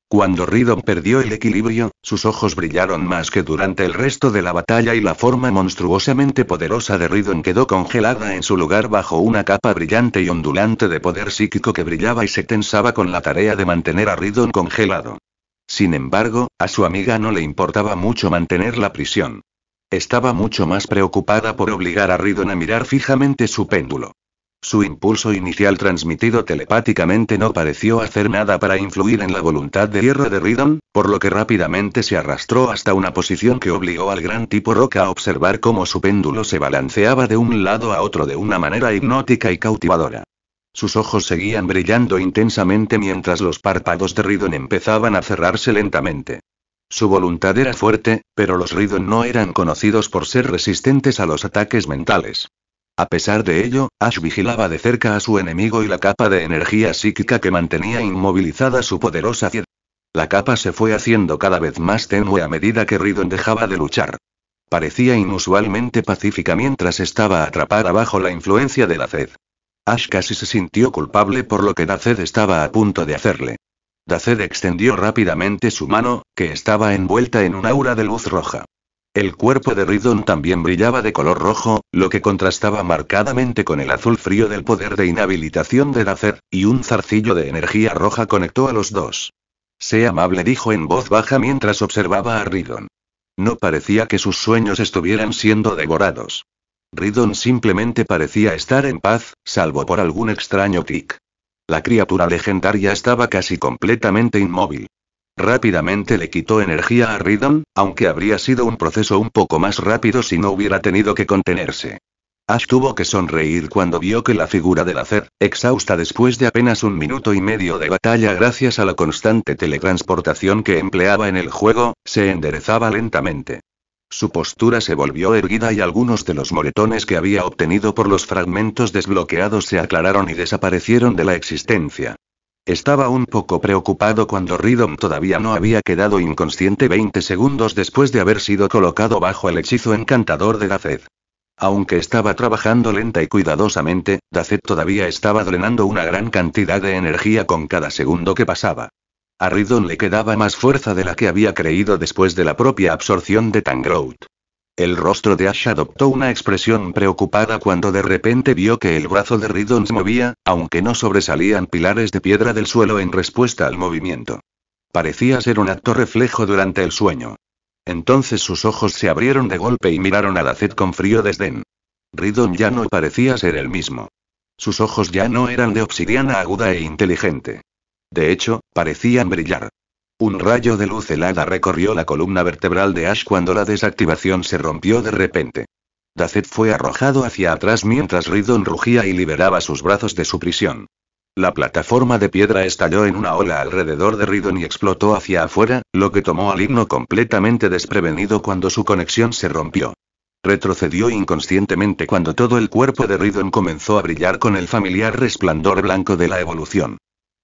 Cuando Ridon perdió el equilibrio, sus ojos brillaron más que durante el resto de la batalla y la forma monstruosamente poderosa de Ridon quedó congelada en su lugar bajo una capa brillante y ondulante de poder psíquico que brillaba y se tensaba con la tarea de mantener a Ridon congelado. Sin embargo, a su amiga no le importaba mucho mantener la prisión. Estaba mucho más preocupada por obligar a Ridon a mirar fijamente su péndulo. Su impulso inicial transmitido telepáticamente no pareció hacer nada para influir en la voluntad de hierro de Ridon, por lo que rápidamente se arrastró hasta una posición que obligó al gran tipo Roca a observar cómo su péndulo se balanceaba de un lado a otro de una manera hipnótica y cautivadora. Sus ojos seguían brillando intensamente mientras los párpados de Ridon empezaban a cerrarse lentamente. Su voluntad era fuerte, pero los Ridon no eran conocidos por ser resistentes a los ataques mentales. A pesar de ello, Ash vigilaba de cerca a su enemigo y la capa de energía psíquica que mantenía inmovilizada su poderosa piedra. La capa se fue haciendo cada vez más tenue a medida que Ridon dejaba de luchar. Parecía inusualmente pacífica mientras estaba atrapada bajo la influencia de la Ash casi se sintió culpable por lo que Daced estaba a punto de hacerle. Daced extendió rápidamente su mano, que estaba envuelta en un aura de luz roja. El cuerpo de Ridon también brillaba de color rojo, lo que contrastaba marcadamente con el azul frío del poder de inhabilitación de Dacer, y un zarcillo de energía roja conectó a los dos. Sé amable dijo en voz baja mientras observaba a Ridon. No parecía que sus sueños estuvieran siendo devorados. Ridon simplemente parecía estar en paz, salvo por algún extraño tic. La criatura legendaria estaba casi completamente inmóvil. Rápidamente le quitó energía a Ridon, aunque habría sido un proceso un poco más rápido si no hubiera tenido que contenerse. Ash tuvo que sonreír cuando vio que la figura del hacer, exhausta después de apenas un minuto y medio de batalla gracias a la constante teletransportación que empleaba en el juego, se enderezaba lentamente. Su postura se volvió erguida y algunos de los moretones que había obtenido por los fragmentos desbloqueados se aclararon y desaparecieron de la existencia. Estaba un poco preocupado cuando Ridon todavía no había quedado inconsciente 20 segundos después de haber sido colocado bajo el hechizo encantador de Daced. Aunque estaba trabajando lenta y cuidadosamente, Daced todavía estaba drenando una gran cantidad de energía con cada segundo que pasaba. A Ridon le quedaba más fuerza de la que había creído después de la propia absorción de Tangrowth. El rostro de Ash adoptó una expresión preocupada cuando de repente vio que el brazo de se movía, aunque no sobresalían pilares de piedra del suelo en respuesta al movimiento. Parecía ser un acto reflejo durante el sueño. Entonces sus ojos se abrieron de golpe y miraron a la Zed con frío desdén. Riddon ya no parecía ser el mismo. Sus ojos ya no eran de obsidiana aguda e inteligente. De hecho, parecían brillar. Un rayo de luz helada recorrió la columna vertebral de Ash cuando la desactivación se rompió de repente. Dacet fue arrojado hacia atrás mientras Ridon rugía y liberaba sus brazos de su prisión. La plataforma de piedra estalló en una ola alrededor de Ridon y explotó hacia afuera, lo que tomó al himno completamente desprevenido cuando su conexión se rompió. Retrocedió inconscientemente cuando todo el cuerpo de Ridon comenzó a brillar con el familiar resplandor blanco de la evolución.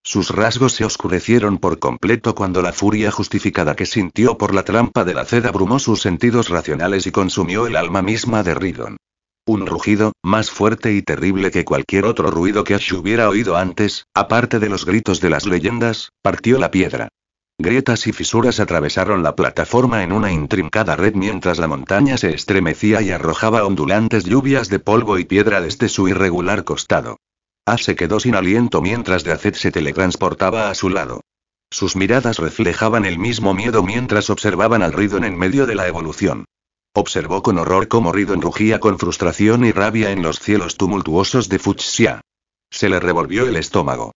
Sus rasgos se oscurecieron por completo cuando la furia justificada que sintió por la trampa de la ceda abrumó sus sentidos racionales y consumió el alma misma de Ridon. Un rugido, más fuerte y terrible que cualquier otro ruido que Ash hubiera oído antes, aparte de los gritos de las leyendas, partió la piedra. Grietas y fisuras atravesaron la plataforma en una intrincada red mientras la montaña se estremecía y arrojaba ondulantes lluvias de polvo y piedra desde su irregular costado. A ah, se quedó sin aliento mientras Dacet se teletransportaba a su lado. Sus miradas reflejaban el mismo miedo mientras observaban al Ridon en medio de la evolución. Observó con horror cómo Ridon rugía con frustración y rabia en los cielos tumultuosos de Fuchsia. Se le revolvió el estómago.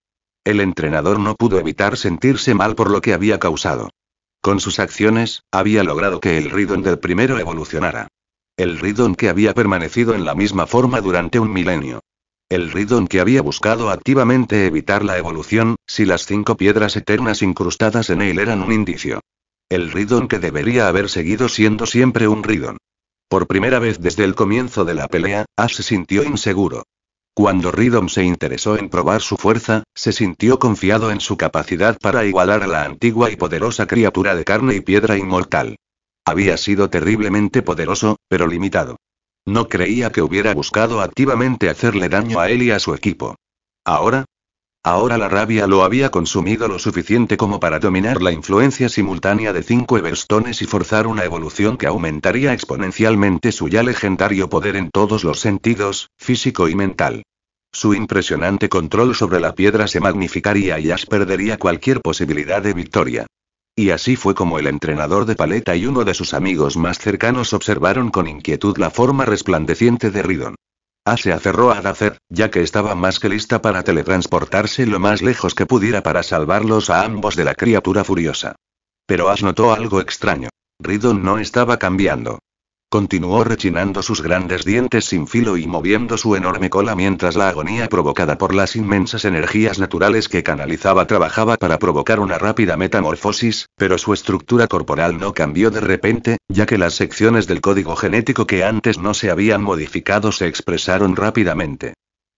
El entrenador no pudo evitar sentirse mal por lo que había causado. Con sus acciones, había logrado que el Ridon del primero evolucionara. El Ridon que había permanecido en la misma forma durante un milenio el Ridon que había buscado activamente evitar la evolución, si las cinco piedras eternas incrustadas en él eran un indicio. El Ridon que debería haber seguido siendo siempre un Ridon. Por primera vez desde el comienzo de la pelea, Ash se sintió inseguro. Cuando Ridon se interesó en probar su fuerza, se sintió confiado en su capacidad para igualar a la antigua y poderosa criatura de carne y piedra inmortal. Había sido terriblemente poderoso, pero limitado. No creía que hubiera buscado activamente hacerle daño a él y a su equipo. Ahora, Ahora la rabia lo había consumido lo suficiente como para dominar la influencia simultánea de cinco Everstones y forzar una evolución que aumentaría exponencialmente su ya legendario poder en todos los sentidos, físico y mental. Su impresionante control sobre la piedra se magnificaría y Ash perdería cualquier posibilidad de victoria. Y así fue como el entrenador de paleta y uno de sus amigos más cercanos observaron con inquietud la forma resplandeciente de Ridon. A ah, se aferró a Dacer, ya que estaba más que lista para teletransportarse lo más lejos que pudiera para salvarlos a ambos de la criatura furiosa. Pero As notó algo extraño. Ridon no estaba cambiando. Continuó rechinando sus grandes dientes sin filo y moviendo su enorme cola mientras la agonía provocada por las inmensas energías naturales que canalizaba trabajaba para provocar una rápida metamorfosis, pero su estructura corporal no cambió de repente, ya que las secciones del código genético que antes no se habían modificado se expresaron rápidamente.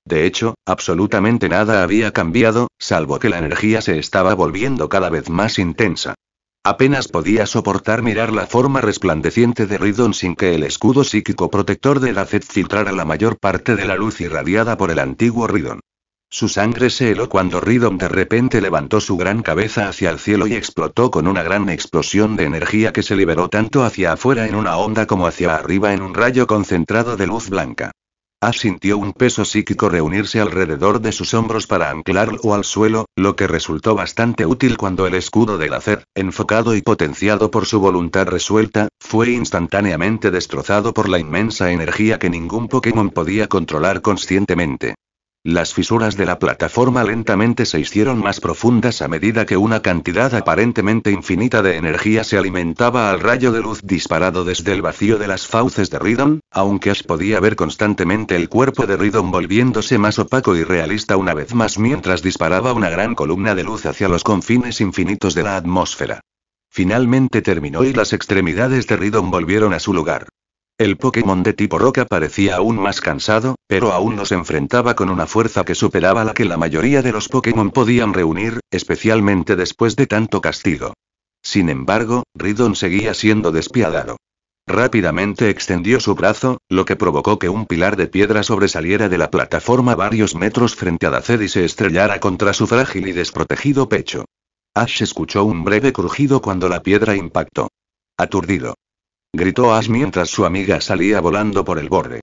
De hecho, absolutamente nada había cambiado, salvo que la energía se estaba volviendo cada vez más intensa. Apenas podía soportar mirar la forma resplandeciente de Ridon sin que el escudo psíquico protector de FED filtrara la mayor parte de la luz irradiada por el antiguo Ridon. Su sangre se heló cuando Ridon de repente levantó su gran cabeza hacia el cielo y explotó con una gran explosión de energía que se liberó tanto hacia afuera en una onda como hacia arriba en un rayo concentrado de luz blanca. Asintió sintió un peso psíquico reunirse alrededor de sus hombros para anclarlo al suelo, lo que resultó bastante útil cuando el escudo del hacer, enfocado y potenciado por su voluntad resuelta, fue instantáneamente destrozado por la inmensa energía que ningún Pokémon podía controlar conscientemente. Las fisuras de la plataforma lentamente se hicieron más profundas a medida que una cantidad aparentemente infinita de energía se alimentaba al rayo de luz disparado desde el vacío de las fauces de Ridon, aunque Ash podía ver constantemente el cuerpo de Ridon volviéndose más opaco y realista una vez más mientras disparaba una gran columna de luz hacia los confines infinitos de la atmósfera. Finalmente terminó y las extremidades de Ridon volvieron a su lugar. El Pokémon de tipo roca parecía aún más cansado, pero aún nos enfrentaba con una fuerza que superaba la que la mayoría de los Pokémon podían reunir, especialmente después de tanto castigo. Sin embargo, Ridon seguía siendo despiadado. Rápidamente extendió su brazo, lo que provocó que un pilar de piedra sobresaliera de la plataforma varios metros frente a Daced y se estrellara contra su frágil y desprotegido pecho. Ash escuchó un breve crujido cuando la piedra impactó. Aturdido gritó Ash mientras su amiga salía volando por el borde.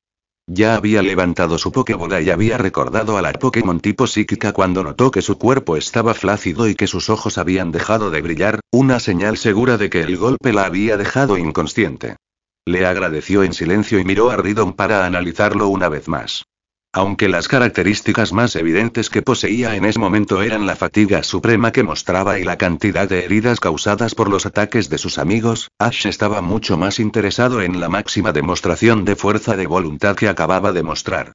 Ya había levantado su Pokébola y había recordado a la Pokémon tipo psíquica cuando notó que su cuerpo estaba flácido y que sus ojos habían dejado de brillar, una señal segura de que el golpe la había dejado inconsciente. Le agradeció en silencio y miró a Ridon para analizarlo una vez más aunque las características más evidentes que poseía en ese momento eran la fatiga suprema que mostraba y la cantidad de heridas causadas por los ataques de sus amigos, Ash estaba mucho más interesado en la máxima demostración de fuerza de voluntad que acababa de mostrar.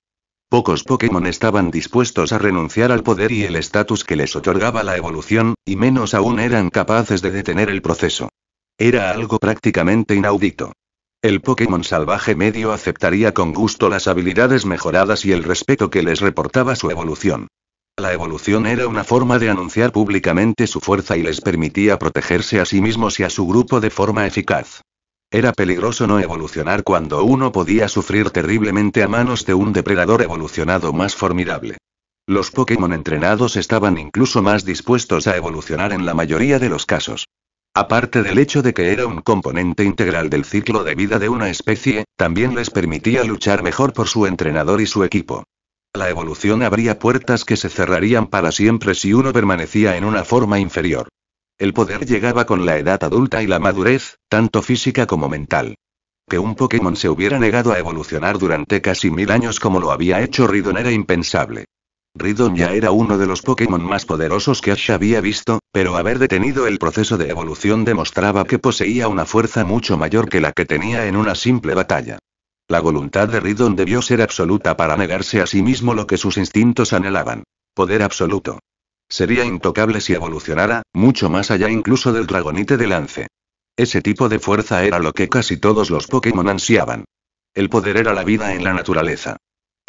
Pocos Pokémon estaban dispuestos a renunciar al poder y el estatus que les otorgaba la evolución, y menos aún eran capaces de detener el proceso. Era algo prácticamente inaudito. El Pokémon salvaje medio aceptaría con gusto las habilidades mejoradas y el respeto que les reportaba su evolución. La evolución era una forma de anunciar públicamente su fuerza y les permitía protegerse a sí mismos y a su grupo de forma eficaz. Era peligroso no evolucionar cuando uno podía sufrir terriblemente a manos de un depredador evolucionado más formidable. Los Pokémon entrenados estaban incluso más dispuestos a evolucionar en la mayoría de los casos. Aparte del hecho de que era un componente integral del ciclo de vida de una especie, también les permitía luchar mejor por su entrenador y su equipo. La evolución abría puertas que se cerrarían para siempre si uno permanecía en una forma inferior. El poder llegaba con la edad adulta y la madurez, tanto física como mental. Que un Pokémon se hubiera negado a evolucionar durante casi mil años como lo había hecho Ridon era impensable. Ridon ya era uno de los Pokémon más poderosos que Ash había visto, pero haber detenido el proceso de evolución demostraba que poseía una fuerza mucho mayor que la que tenía en una simple batalla. La voluntad de Ridon debió ser absoluta para negarse a sí mismo lo que sus instintos anhelaban. Poder absoluto. Sería intocable si evolucionara, mucho más allá incluso del dragonite de lance. Ese tipo de fuerza era lo que casi todos los Pokémon ansiaban. El poder era la vida en la naturaleza.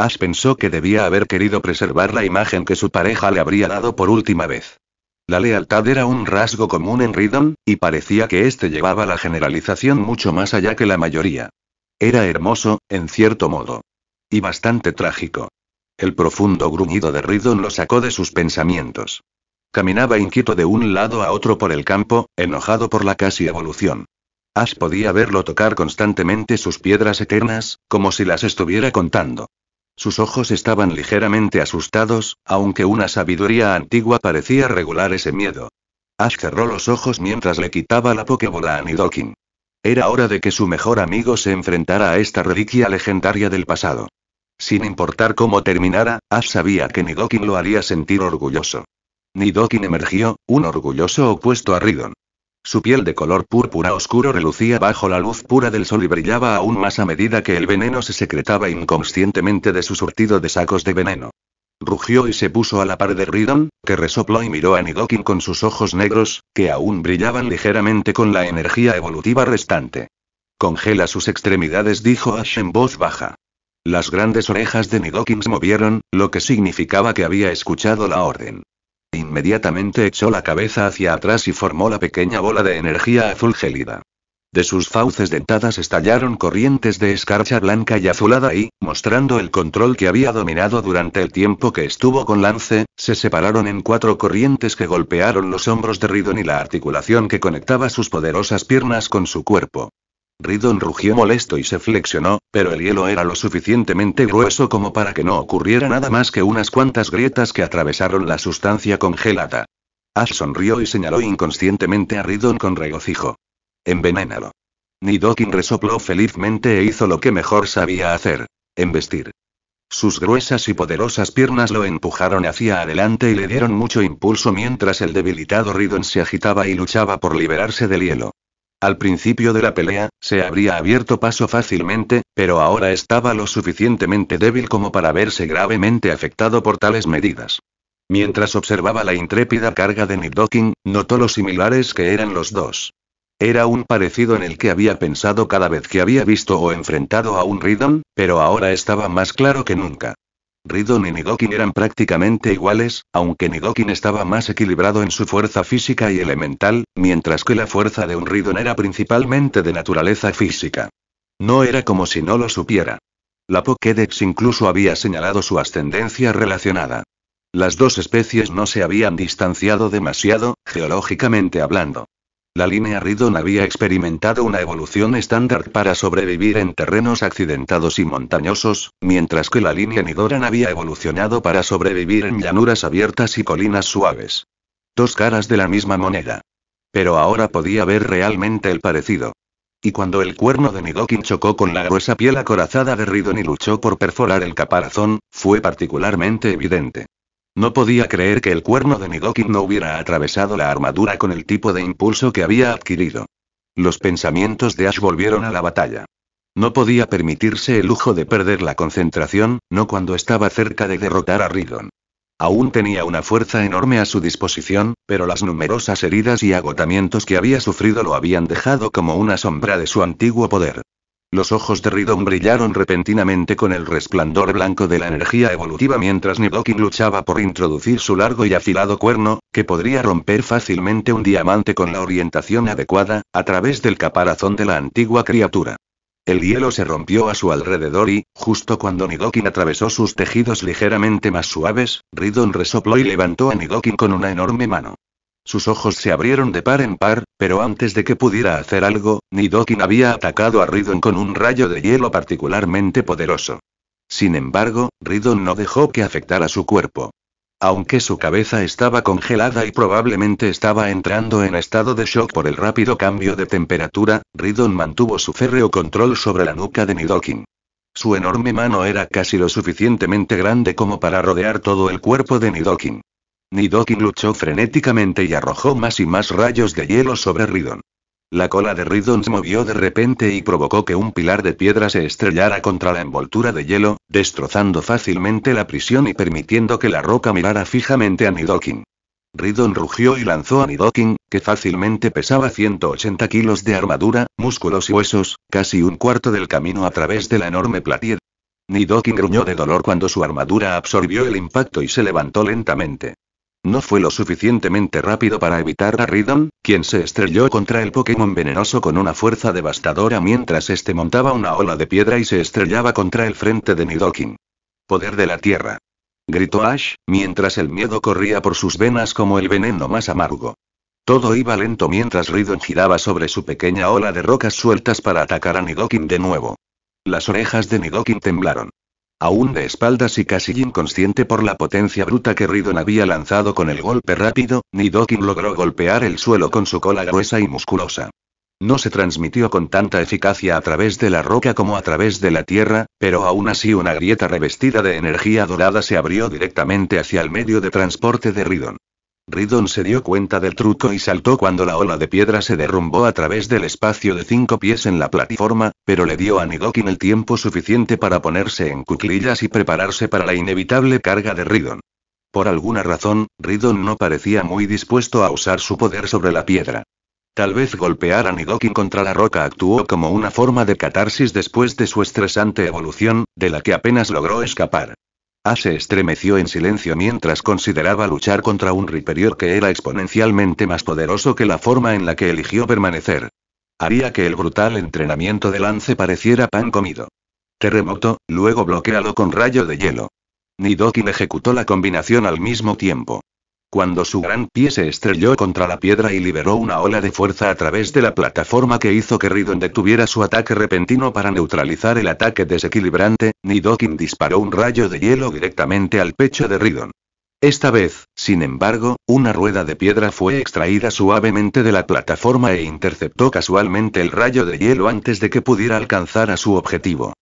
Ash pensó que debía haber querido preservar la imagen que su pareja le habría dado por última vez. La lealtad era un rasgo común en Ridon, y parecía que este llevaba la generalización mucho más allá que la mayoría. Era hermoso, en cierto modo. Y bastante trágico. El profundo gruñido de Ridon lo sacó de sus pensamientos. Caminaba inquieto de un lado a otro por el campo, enojado por la casi evolución. Ash podía verlo tocar constantemente sus piedras eternas, como si las estuviera contando. Sus ojos estaban ligeramente asustados, aunque una sabiduría antigua parecía regular ese miedo. Ash cerró los ojos mientras le quitaba la pokebola a Nidoking. Era hora de que su mejor amigo se enfrentara a esta reliquia legendaria del pasado. Sin importar cómo terminara, Ash sabía que Nidoking lo haría sentir orgulloso. Nidoking emergió, un orgulloso opuesto a Ridon. Su piel de color púrpura oscuro relucía bajo la luz pura del sol y brillaba aún más a medida que el veneno se secretaba inconscientemente de su surtido de sacos de veneno. Rugió y se puso a la par de Ridon, que resopló y miró a Nidoking con sus ojos negros, que aún brillaban ligeramente con la energía evolutiva restante. Congela sus extremidades, dijo Ash en voz baja. Las grandes orejas de Nidoking se movieron, lo que significaba que había escuchado la orden. Inmediatamente echó la cabeza hacia atrás y formó la pequeña bola de energía azul gélida. De sus fauces dentadas estallaron corrientes de escarcha blanca y azulada y, mostrando el control que había dominado durante el tiempo que estuvo con Lance, se separaron en cuatro corrientes que golpearon los hombros de Ridon y la articulación que conectaba sus poderosas piernas con su cuerpo. Ridon rugió molesto y se flexionó, pero el hielo era lo suficientemente grueso como para que no ocurriera nada más que unas cuantas grietas que atravesaron la sustancia congelada. Ash sonrió y señaló inconscientemente a Ridon con regocijo. Envenénalo. Nidoking resopló felizmente e hizo lo que mejor sabía hacer. Embestir. Sus gruesas y poderosas piernas lo empujaron hacia adelante y le dieron mucho impulso mientras el debilitado Ridon se agitaba y luchaba por liberarse del hielo. Al principio de la pelea, se habría abierto paso fácilmente, pero ahora estaba lo suficientemente débil como para verse gravemente afectado por tales medidas. Mientras observaba la intrépida carga de Nidoking, notó lo similares que eran los dos. Era un parecido en el que había pensado cada vez que había visto o enfrentado a un Ridon, pero ahora estaba más claro que nunca. Ridon y Nidokin eran prácticamente iguales, aunque Nidokin estaba más equilibrado en su fuerza física y elemental, mientras que la fuerza de un Ridon era principalmente de naturaleza física. No era como si no lo supiera. La Pokédex incluso había señalado su ascendencia relacionada. Las dos especies no se habían distanciado demasiado, geológicamente hablando. La línea Ridon había experimentado una evolución estándar para sobrevivir en terrenos accidentados y montañosos, mientras que la línea Nidoran había evolucionado para sobrevivir en llanuras abiertas y colinas suaves. Dos caras de la misma moneda. Pero ahora podía ver realmente el parecido. Y cuando el cuerno de Nidokin chocó con la gruesa piel acorazada de Ridon y luchó por perforar el caparazón, fue particularmente evidente. No podía creer que el cuerno de Nidoking no hubiera atravesado la armadura con el tipo de impulso que había adquirido. Los pensamientos de Ash volvieron a la batalla. No podía permitirse el lujo de perder la concentración, no cuando estaba cerca de derrotar a Ridon. Aún tenía una fuerza enorme a su disposición, pero las numerosas heridas y agotamientos que había sufrido lo habían dejado como una sombra de su antiguo poder. Los ojos de Ridon brillaron repentinamente con el resplandor blanco de la energía evolutiva mientras Nidoking luchaba por introducir su largo y afilado cuerno, que podría romper fácilmente un diamante con la orientación adecuada, a través del caparazón de la antigua criatura. El hielo se rompió a su alrededor y, justo cuando Nidoking atravesó sus tejidos ligeramente más suaves, Ridon resopló y levantó a Nidoking con una enorme mano. Sus ojos se abrieron de par en par, pero antes de que pudiera hacer algo, Nidoking había atacado a Ridon con un rayo de hielo particularmente poderoso. Sin embargo, Ridon no dejó que afectara su cuerpo. Aunque su cabeza estaba congelada y probablemente estaba entrando en estado de shock por el rápido cambio de temperatura, Ridon mantuvo su férreo control sobre la nuca de Nidokin. Su enorme mano era casi lo suficientemente grande como para rodear todo el cuerpo de Nidokin. Nidoking luchó frenéticamente y arrojó más y más rayos de hielo sobre Ridon. La cola de Ridon se movió de repente y provocó que un pilar de piedra se estrellara contra la envoltura de hielo, destrozando fácilmente la prisión y permitiendo que la roca mirara fijamente a Nidoking. Ridon rugió y lanzó a Nidoking, que fácilmente pesaba 180 kilos de armadura, músculos y huesos, casi un cuarto del camino a través de la enorme platier. Nidoking gruñó de dolor cuando su armadura absorbió el impacto y se levantó lentamente. No fue lo suficientemente rápido para evitar a Ridon, quien se estrelló contra el Pokémon venenoso con una fuerza devastadora mientras este montaba una ola de piedra y se estrellaba contra el frente de Nidoking. Poder de la Tierra. Gritó Ash, mientras el miedo corría por sus venas como el veneno más amargo. Todo iba lento mientras Ridon giraba sobre su pequeña ola de rocas sueltas para atacar a Nidoking de nuevo. Las orejas de Nidoking temblaron aún de espaldas y casi inconsciente por la potencia bruta que Ridon había lanzado con el golpe rápido, Nidoking logró golpear el suelo con su cola gruesa y musculosa. No se transmitió con tanta eficacia a través de la roca como a través de la tierra, pero aún así una grieta revestida de energía dorada se abrió directamente hacia el medio de transporte de Ridon. Ridon se dio cuenta del truco y saltó cuando la ola de piedra se derrumbó a través del espacio de cinco pies en la plataforma, pero le dio a Nidokin el tiempo suficiente para ponerse en cuclillas y prepararse para la inevitable carga de Ridon. Por alguna razón, Ridon no parecía muy dispuesto a usar su poder sobre la piedra. Tal vez golpear a Nidokin contra la roca actuó como una forma de catarsis después de su estresante evolución, de la que apenas logró escapar. A ah, se estremeció en silencio mientras consideraba luchar contra un Riperior que era exponencialmente más poderoso que la forma en la que eligió permanecer. Haría que el brutal entrenamiento de Lance pareciera pan comido. Terremoto, luego bloquealo con rayo de hielo. Nidoking ejecutó la combinación al mismo tiempo cuando su gran pie se estrelló contra la piedra y liberó una ola de fuerza a través de la plataforma que hizo que Ridon detuviera su ataque repentino para neutralizar el ataque desequilibrante, Nidoking disparó un rayo de hielo directamente al pecho de Ridon. Esta vez, sin embargo, una rueda de piedra fue extraída suavemente de la plataforma e interceptó casualmente el rayo de hielo antes de que pudiera alcanzar a su objetivo.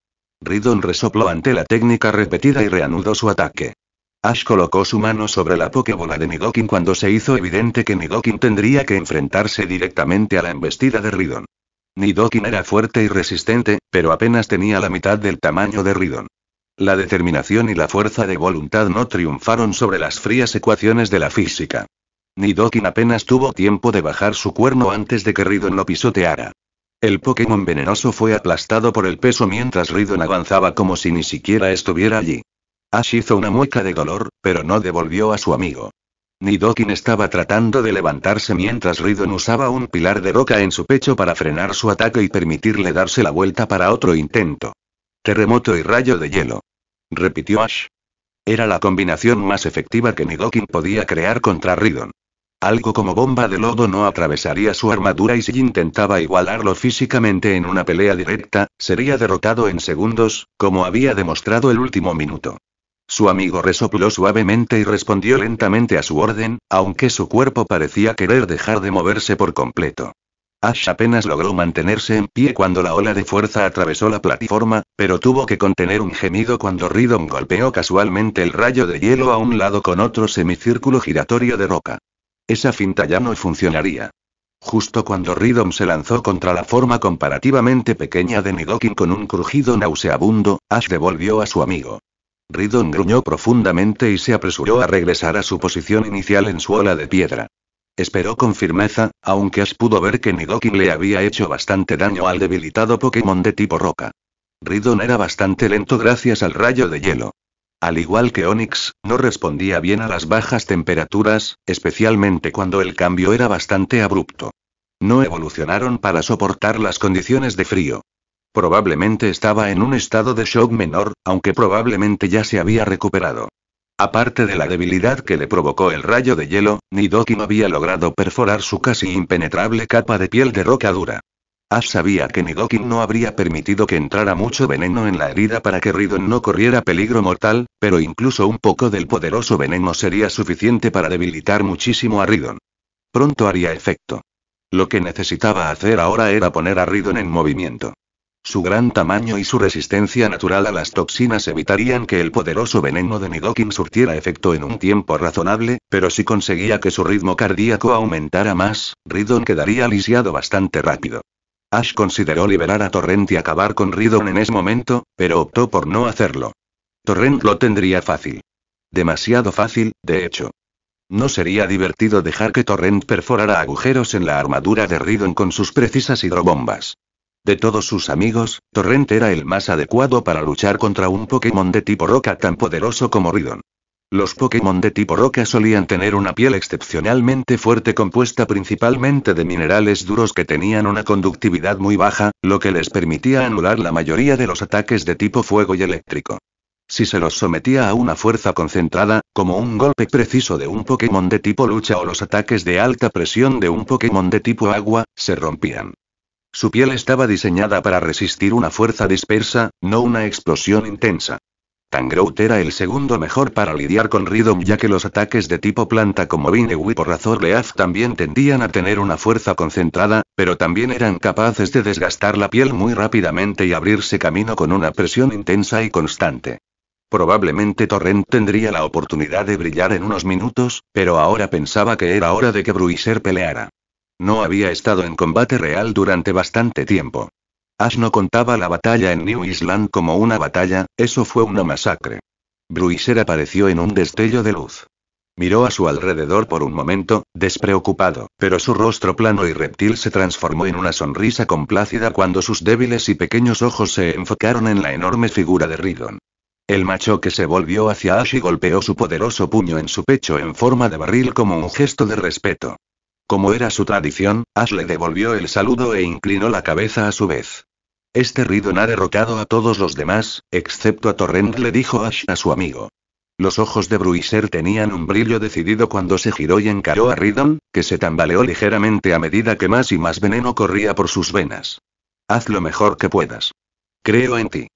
Ridon resopló ante la técnica repetida y reanudó su ataque. Ash colocó su mano sobre la pokebola de Nidoking cuando se hizo evidente que Nidoking tendría que enfrentarse directamente a la embestida de Ridon. Nidokin era fuerte y resistente, pero apenas tenía la mitad del tamaño de Ridon. La determinación y la fuerza de voluntad no triunfaron sobre las frías ecuaciones de la física. Nidokin apenas tuvo tiempo de bajar su cuerno antes de que Ridon lo pisoteara. El Pokémon venenoso fue aplastado por el peso mientras Ridon avanzaba como si ni siquiera estuviera allí. Ash hizo una mueca de dolor, pero no devolvió a su amigo. Nidokin estaba tratando de levantarse mientras Ridon usaba un pilar de roca en su pecho para frenar su ataque y permitirle darse la vuelta para otro intento. Terremoto y rayo de hielo. Repitió Ash. Era la combinación más efectiva que Nidokin podía crear contra Ridon. Algo como bomba de lodo no atravesaría su armadura y si intentaba igualarlo físicamente en una pelea directa, sería derrotado en segundos, como había demostrado el último minuto. Su amigo resopló suavemente y respondió lentamente a su orden, aunque su cuerpo parecía querer dejar de moverse por completo. Ash apenas logró mantenerse en pie cuando la ola de fuerza atravesó la plataforma, pero tuvo que contener un gemido cuando Riddom golpeó casualmente el rayo de hielo a un lado con otro semicírculo giratorio de roca. Esa finta ya no funcionaría. Justo cuando Riddom se lanzó contra la forma comparativamente pequeña de Nidoking con un crujido nauseabundo, Ash devolvió a su amigo. Ridon gruñó profundamente y se apresuró a regresar a su posición inicial en su ola de piedra. Esperó con firmeza, aunque Ash pudo ver que Nidoking le había hecho bastante daño al debilitado Pokémon de tipo roca. Ridon era bastante lento gracias al rayo de hielo. Al igual que Onix, no respondía bien a las bajas temperaturas, especialmente cuando el cambio era bastante abrupto. No evolucionaron para soportar las condiciones de frío. Probablemente estaba en un estado de shock menor, aunque probablemente ya se había recuperado. Aparte de la debilidad que le provocó el rayo de hielo, Nidoki no había logrado perforar su casi impenetrable capa de piel de roca dura. Ash sabía que Nidoking no habría permitido que entrara mucho veneno en la herida para que Ridon no corriera peligro mortal, pero incluso un poco del poderoso veneno sería suficiente para debilitar muchísimo a Ridon. Pronto haría efecto. Lo que necesitaba hacer ahora era poner a Ridon en movimiento. Su gran tamaño y su resistencia natural a las toxinas evitarían que el poderoso veneno de Nidokin surtiera efecto en un tiempo razonable, pero si conseguía que su ritmo cardíaco aumentara más, Ridon quedaría lisiado bastante rápido. Ash consideró liberar a Torrent y acabar con Ridon en ese momento, pero optó por no hacerlo. Torrent lo tendría fácil. Demasiado fácil, de hecho. No sería divertido dejar que Torrent perforara agujeros en la armadura de Ridon con sus precisas hidrobombas. De todos sus amigos, Torrent era el más adecuado para luchar contra un Pokémon de tipo roca tan poderoso como Ridon. Los Pokémon de tipo roca solían tener una piel excepcionalmente fuerte compuesta principalmente de minerales duros que tenían una conductividad muy baja, lo que les permitía anular la mayoría de los ataques de tipo fuego y eléctrico. Si se los sometía a una fuerza concentrada, como un golpe preciso de un Pokémon de tipo lucha o los ataques de alta presión de un Pokémon de tipo agua, se rompían. Su piel estaba diseñada para resistir una fuerza dispersa, no una explosión intensa. Tangrout era el segundo mejor para lidiar con Rhythm ya que los ataques de tipo planta como Whip o Razor Leaf también tendían a tener una fuerza concentrada, pero también eran capaces de desgastar la piel muy rápidamente y abrirse camino con una presión intensa y constante. Probablemente Torrent tendría la oportunidad de brillar en unos minutos, pero ahora pensaba que era hora de que Bruiser peleara. No había estado en combate real durante bastante tiempo. Ash no contaba la batalla en New Island como una batalla, eso fue una masacre. Bruiser apareció en un destello de luz. Miró a su alrededor por un momento, despreocupado, pero su rostro plano y reptil se transformó en una sonrisa complácida cuando sus débiles y pequeños ojos se enfocaron en la enorme figura de Ridon. El macho que se volvió hacia Ash y golpeó su poderoso puño en su pecho en forma de barril como un gesto de respeto. Como era su tradición, Ash le devolvió el saludo e inclinó la cabeza a su vez. Este Ridon ha derrotado a todos los demás, excepto a Torrent, le dijo Ash a su amigo. Los ojos de Bruiser tenían un brillo decidido cuando se giró y encaró a Ridon, que se tambaleó ligeramente a medida que más y más veneno corría por sus venas. Haz lo mejor que puedas. Creo en ti.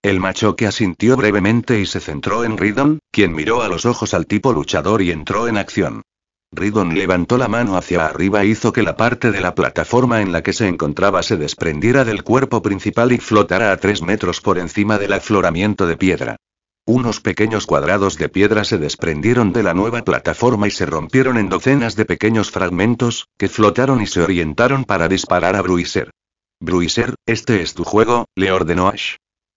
El macho que asintió brevemente y se centró en Ridon, quien miró a los ojos al tipo luchador y entró en acción. Ridon levantó la mano hacia arriba e hizo que la parte de la plataforma en la que se encontraba se desprendiera del cuerpo principal y flotara a tres metros por encima del afloramiento de piedra. Unos pequeños cuadrados de piedra se desprendieron de la nueva plataforma y se rompieron en docenas de pequeños fragmentos, que flotaron y se orientaron para disparar a Bruiser. Bruiser, este es tu juego, le ordenó Ash.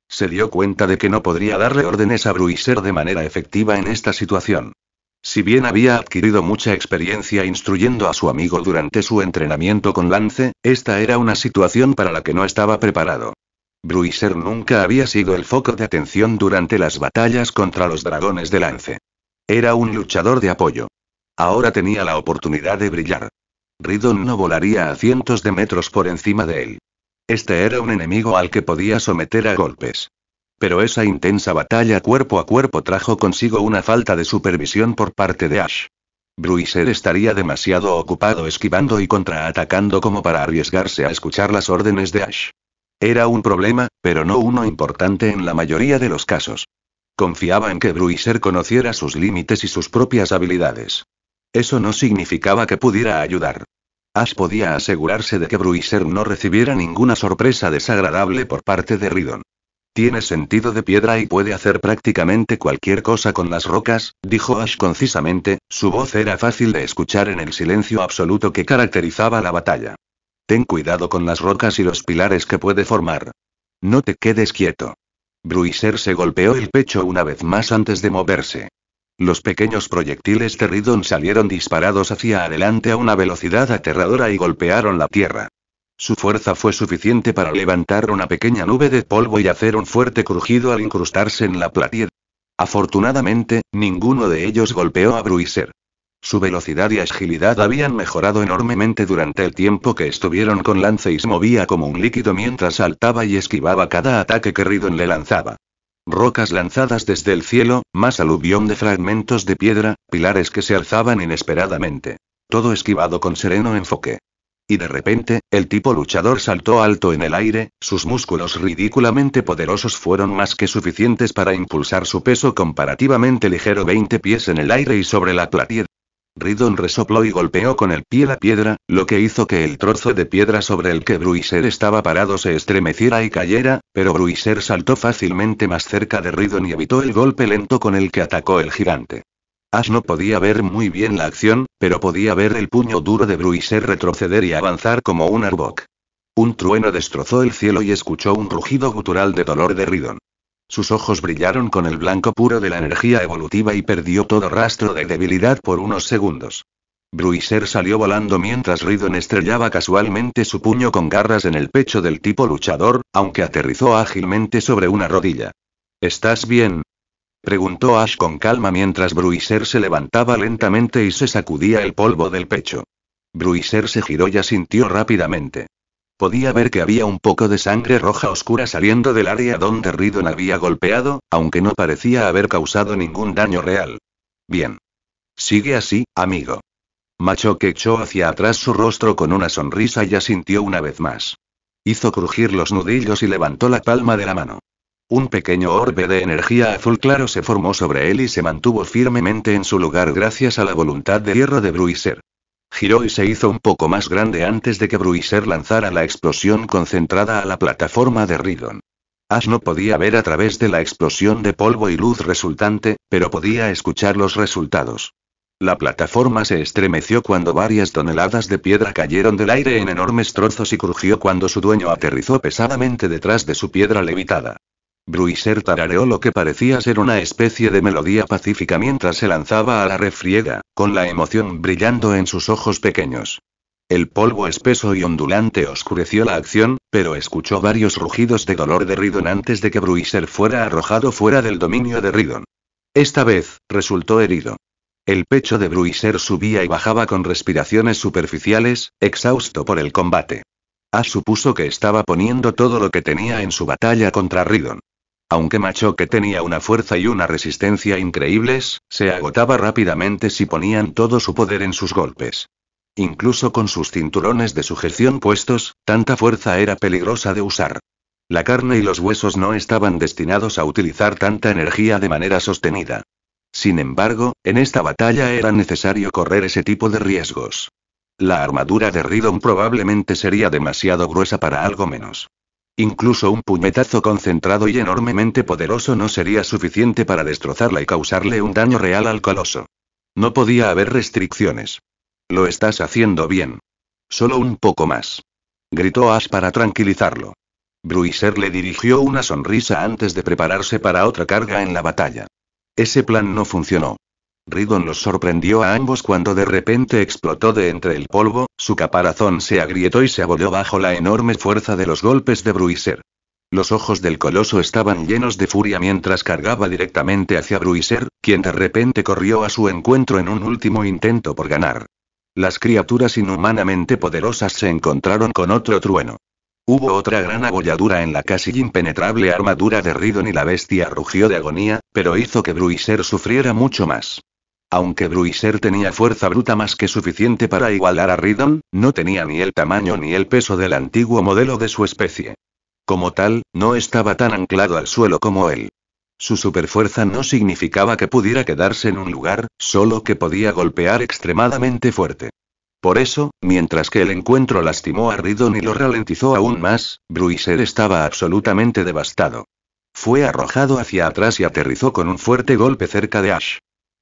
Se dio cuenta de que no podría darle órdenes a Bruiser de manera efectiva en esta situación. Si bien había adquirido mucha experiencia instruyendo a su amigo durante su entrenamiento con Lance, esta era una situación para la que no estaba preparado. Bruiser nunca había sido el foco de atención durante las batallas contra los dragones de Lance. Era un luchador de apoyo. Ahora tenía la oportunidad de brillar. Ridon no volaría a cientos de metros por encima de él. Este era un enemigo al que podía someter a golpes. Pero esa intensa batalla cuerpo a cuerpo trajo consigo una falta de supervisión por parte de Ash. Bruiser estaría demasiado ocupado esquivando y contraatacando como para arriesgarse a escuchar las órdenes de Ash. Era un problema, pero no uno importante en la mayoría de los casos. Confiaba en que Bruiser conociera sus límites y sus propias habilidades. Eso no significaba que pudiera ayudar. Ash podía asegurarse de que Bruiser no recibiera ninguna sorpresa desagradable por parte de Riddon. Tiene sentido de piedra y puede hacer prácticamente cualquier cosa con las rocas, dijo Ash concisamente, su voz era fácil de escuchar en el silencio absoluto que caracterizaba la batalla. Ten cuidado con las rocas y los pilares que puede formar. No te quedes quieto. Bruiser se golpeó el pecho una vez más antes de moverse. Los pequeños proyectiles de Ridon salieron disparados hacia adelante a una velocidad aterradora y golpearon la tierra. Su fuerza fue suficiente para levantar una pequeña nube de polvo y hacer un fuerte crujido al incrustarse en la platea. Afortunadamente, ninguno de ellos golpeó a Bruiser. Su velocidad y agilidad habían mejorado enormemente durante el tiempo que estuvieron con Lance y se movía como un líquido mientras saltaba y esquivaba cada ataque que Ridon le lanzaba. Rocas lanzadas desde el cielo, más aluvión de fragmentos de piedra, pilares que se alzaban inesperadamente. Todo esquivado con sereno enfoque. Y de repente, el tipo luchador saltó alto en el aire, sus músculos ridículamente poderosos fueron más que suficientes para impulsar su peso comparativamente ligero 20 pies en el aire y sobre la platía. Ridon resopló y golpeó con el pie la piedra, lo que hizo que el trozo de piedra sobre el que Bruiser estaba parado se estremeciera y cayera, pero Bruiser saltó fácilmente más cerca de Ridon y evitó el golpe lento con el que atacó el gigante. Ash no podía ver muy bien la acción, pero podía ver el puño duro de Bruiser retroceder y avanzar como un arbok. Un trueno destrozó el cielo y escuchó un rugido gutural de dolor de Ridon. Sus ojos brillaron con el blanco puro de la energía evolutiva y perdió todo rastro de debilidad por unos segundos. Bruiser salió volando mientras Ridon estrellaba casualmente su puño con garras en el pecho del tipo luchador, aunque aterrizó ágilmente sobre una rodilla. ¿Estás bien, Preguntó Ash con calma mientras Bruiser se levantaba lentamente y se sacudía el polvo del pecho. Bruiser se giró y asintió rápidamente. Podía ver que había un poco de sangre roja oscura saliendo del área donde Ridon había golpeado, aunque no parecía haber causado ningún daño real. Bien. Sigue así, amigo. Macho que echó hacia atrás su rostro con una sonrisa y asintió una vez más. Hizo crujir los nudillos y levantó la palma de la mano. Un pequeño orbe de energía azul claro se formó sobre él y se mantuvo firmemente en su lugar gracias a la voluntad de hierro de Bruiser. Giró y se hizo un poco más grande antes de que Bruiser lanzara la explosión concentrada a la plataforma de Ridon. Ash no podía ver a través de la explosión de polvo y luz resultante, pero podía escuchar los resultados. La plataforma se estremeció cuando varias toneladas de piedra cayeron del aire en enormes trozos y crujió cuando su dueño aterrizó pesadamente detrás de su piedra levitada. Bruiser tarareó lo que parecía ser una especie de melodía pacífica mientras se lanzaba a la refriega, con la emoción brillando en sus ojos pequeños. El polvo espeso y ondulante oscureció la acción, pero escuchó varios rugidos de dolor de Ridon antes de que Bruiser fuera arrojado fuera del dominio de Ridon. Esta vez, resultó herido. El pecho de Bruiser subía y bajaba con respiraciones superficiales, exhausto por el combate. A supuso que estaba poniendo todo lo que tenía en su batalla contra Ridon. Aunque que tenía una fuerza y una resistencia increíbles, se agotaba rápidamente si ponían todo su poder en sus golpes. Incluso con sus cinturones de sujeción puestos, tanta fuerza era peligrosa de usar. La carne y los huesos no estaban destinados a utilizar tanta energía de manera sostenida. Sin embargo, en esta batalla era necesario correr ese tipo de riesgos. La armadura de Ridon probablemente sería demasiado gruesa para algo menos. Incluso un puñetazo concentrado y enormemente poderoso no sería suficiente para destrozarla y causarle un daño real al coloso. No podía haber restricciones. Lo estás haciendo bien. Solo un poco más. Gritó Ash para tranquilizarlo. Bruiser le dirigió una sonrisa antes de prepararse para otra carga en la batalla. Ese plan no funcionó. Ridon los sorprendió a ambos cuando de repente explotó de entre el polvo, su caparazón se agrietó y se abolló bajo la enorme fuerza de los golpes de Bruiser. Los ojos del coloso estaban llenos de furia mientras cargaba directamente hacia Bruiser, quien de repente corrió a su encuentro en un último intento por ganar. Las criaturas inhumanamente poderosas se encontraron con otro trueno. Hubo otra gran abolladura en la casi impenetrable armadura de Ridon y la bestia rugió de agonía, pero hizo que Bruiser sufriera mucho más. Aunque Bruiser tenía fuerza bruta más que suficiente para igualar a Ridon, no tenía ni el tamaño ni el peso del antiguo modelo de su especie. Como tal, no estaba tan anclado al suelo como él. Su superfuerza no significaba que pudiera quedarse en un lugar, solo que podía golpear extremadamente fuerte. Por eso, mientras que el encuentro lastimó a Riddon y lo ralentizó aún más, Bruiser estaba absolutamente devastado. Fue arrojado hacia atrás y aterrizó con un fuerte golpe cerca de Ash.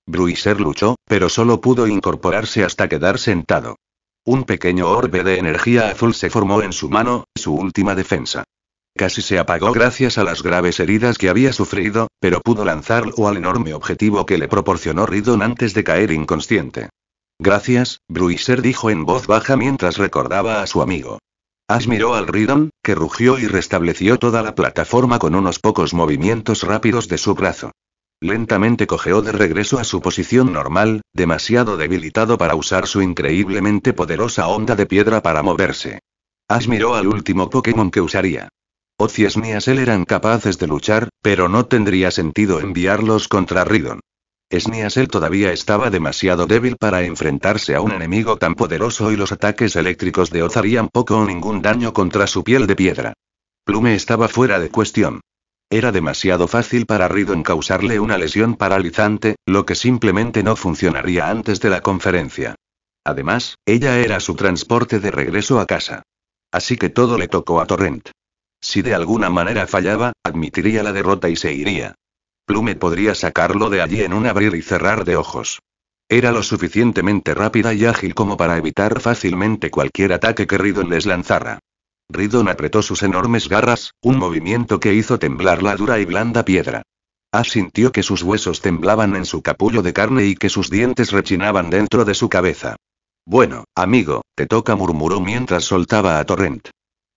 Bruiser luchó, pero solo pudo incorporarse hasta quedar sentado. Un pequeño orbe de energía azul se formó en su mano, su última defensa. Casi se apagó gracias a las graves heridas que había sufrido, pero pudo lanzarlo al enorme objetivo que le proporcionó Ridon antes de caer inconsciente. Gracias, Bruiser dijo en voz baja mientras recordaba a su amigo. Admiró al Ridon, que rugió y restableció toda la plataforma con unos pocos movimientos rápidos de su brazo. Lentamente cojeó de regreso a su posición normal, demasiado debilitado para usar su increíblemente poderosa onda de piedra para moverse. As miró al último Pokémon que usaría. Oz y él eran capaces de luchar, pero no tendría sentido enviarlos contra Ridon. Sniasel todavía estaba demasiado débil para enfrentarse a un enemigo tan poderoso y los ataques eléctricos de Oz harían poco o ningún daño contra su piel de piedra. Plume estaba fuera de cuestión. Era demasiado fácil para Ridon causarle una lesión paralizante, lo que simplemente no funcionaría antes de la conferencia. Además, ella era su transporte de regreso a casa. Así que todo le tocó a Torrent. Si de alguna manera fallaba, admitiría la derrota y se iría. Plume podría sacarlo de allí en un abrir y cerrar de ojos. Era lo suficientemente rápida y ágil como para evitar fácilmente cualquier ataque que Ridon les lanzara. Ridon apretó sus enormes garras, un movimiento que hizo temblar la dura y blanda piedra. Asintió sintió que sus huesos temblaban en su capullo de carne y que sus dientes rechinaban dentro de su cabeza. Bueno, amigo, te toca, murmuró mientras soltaba a Torrent.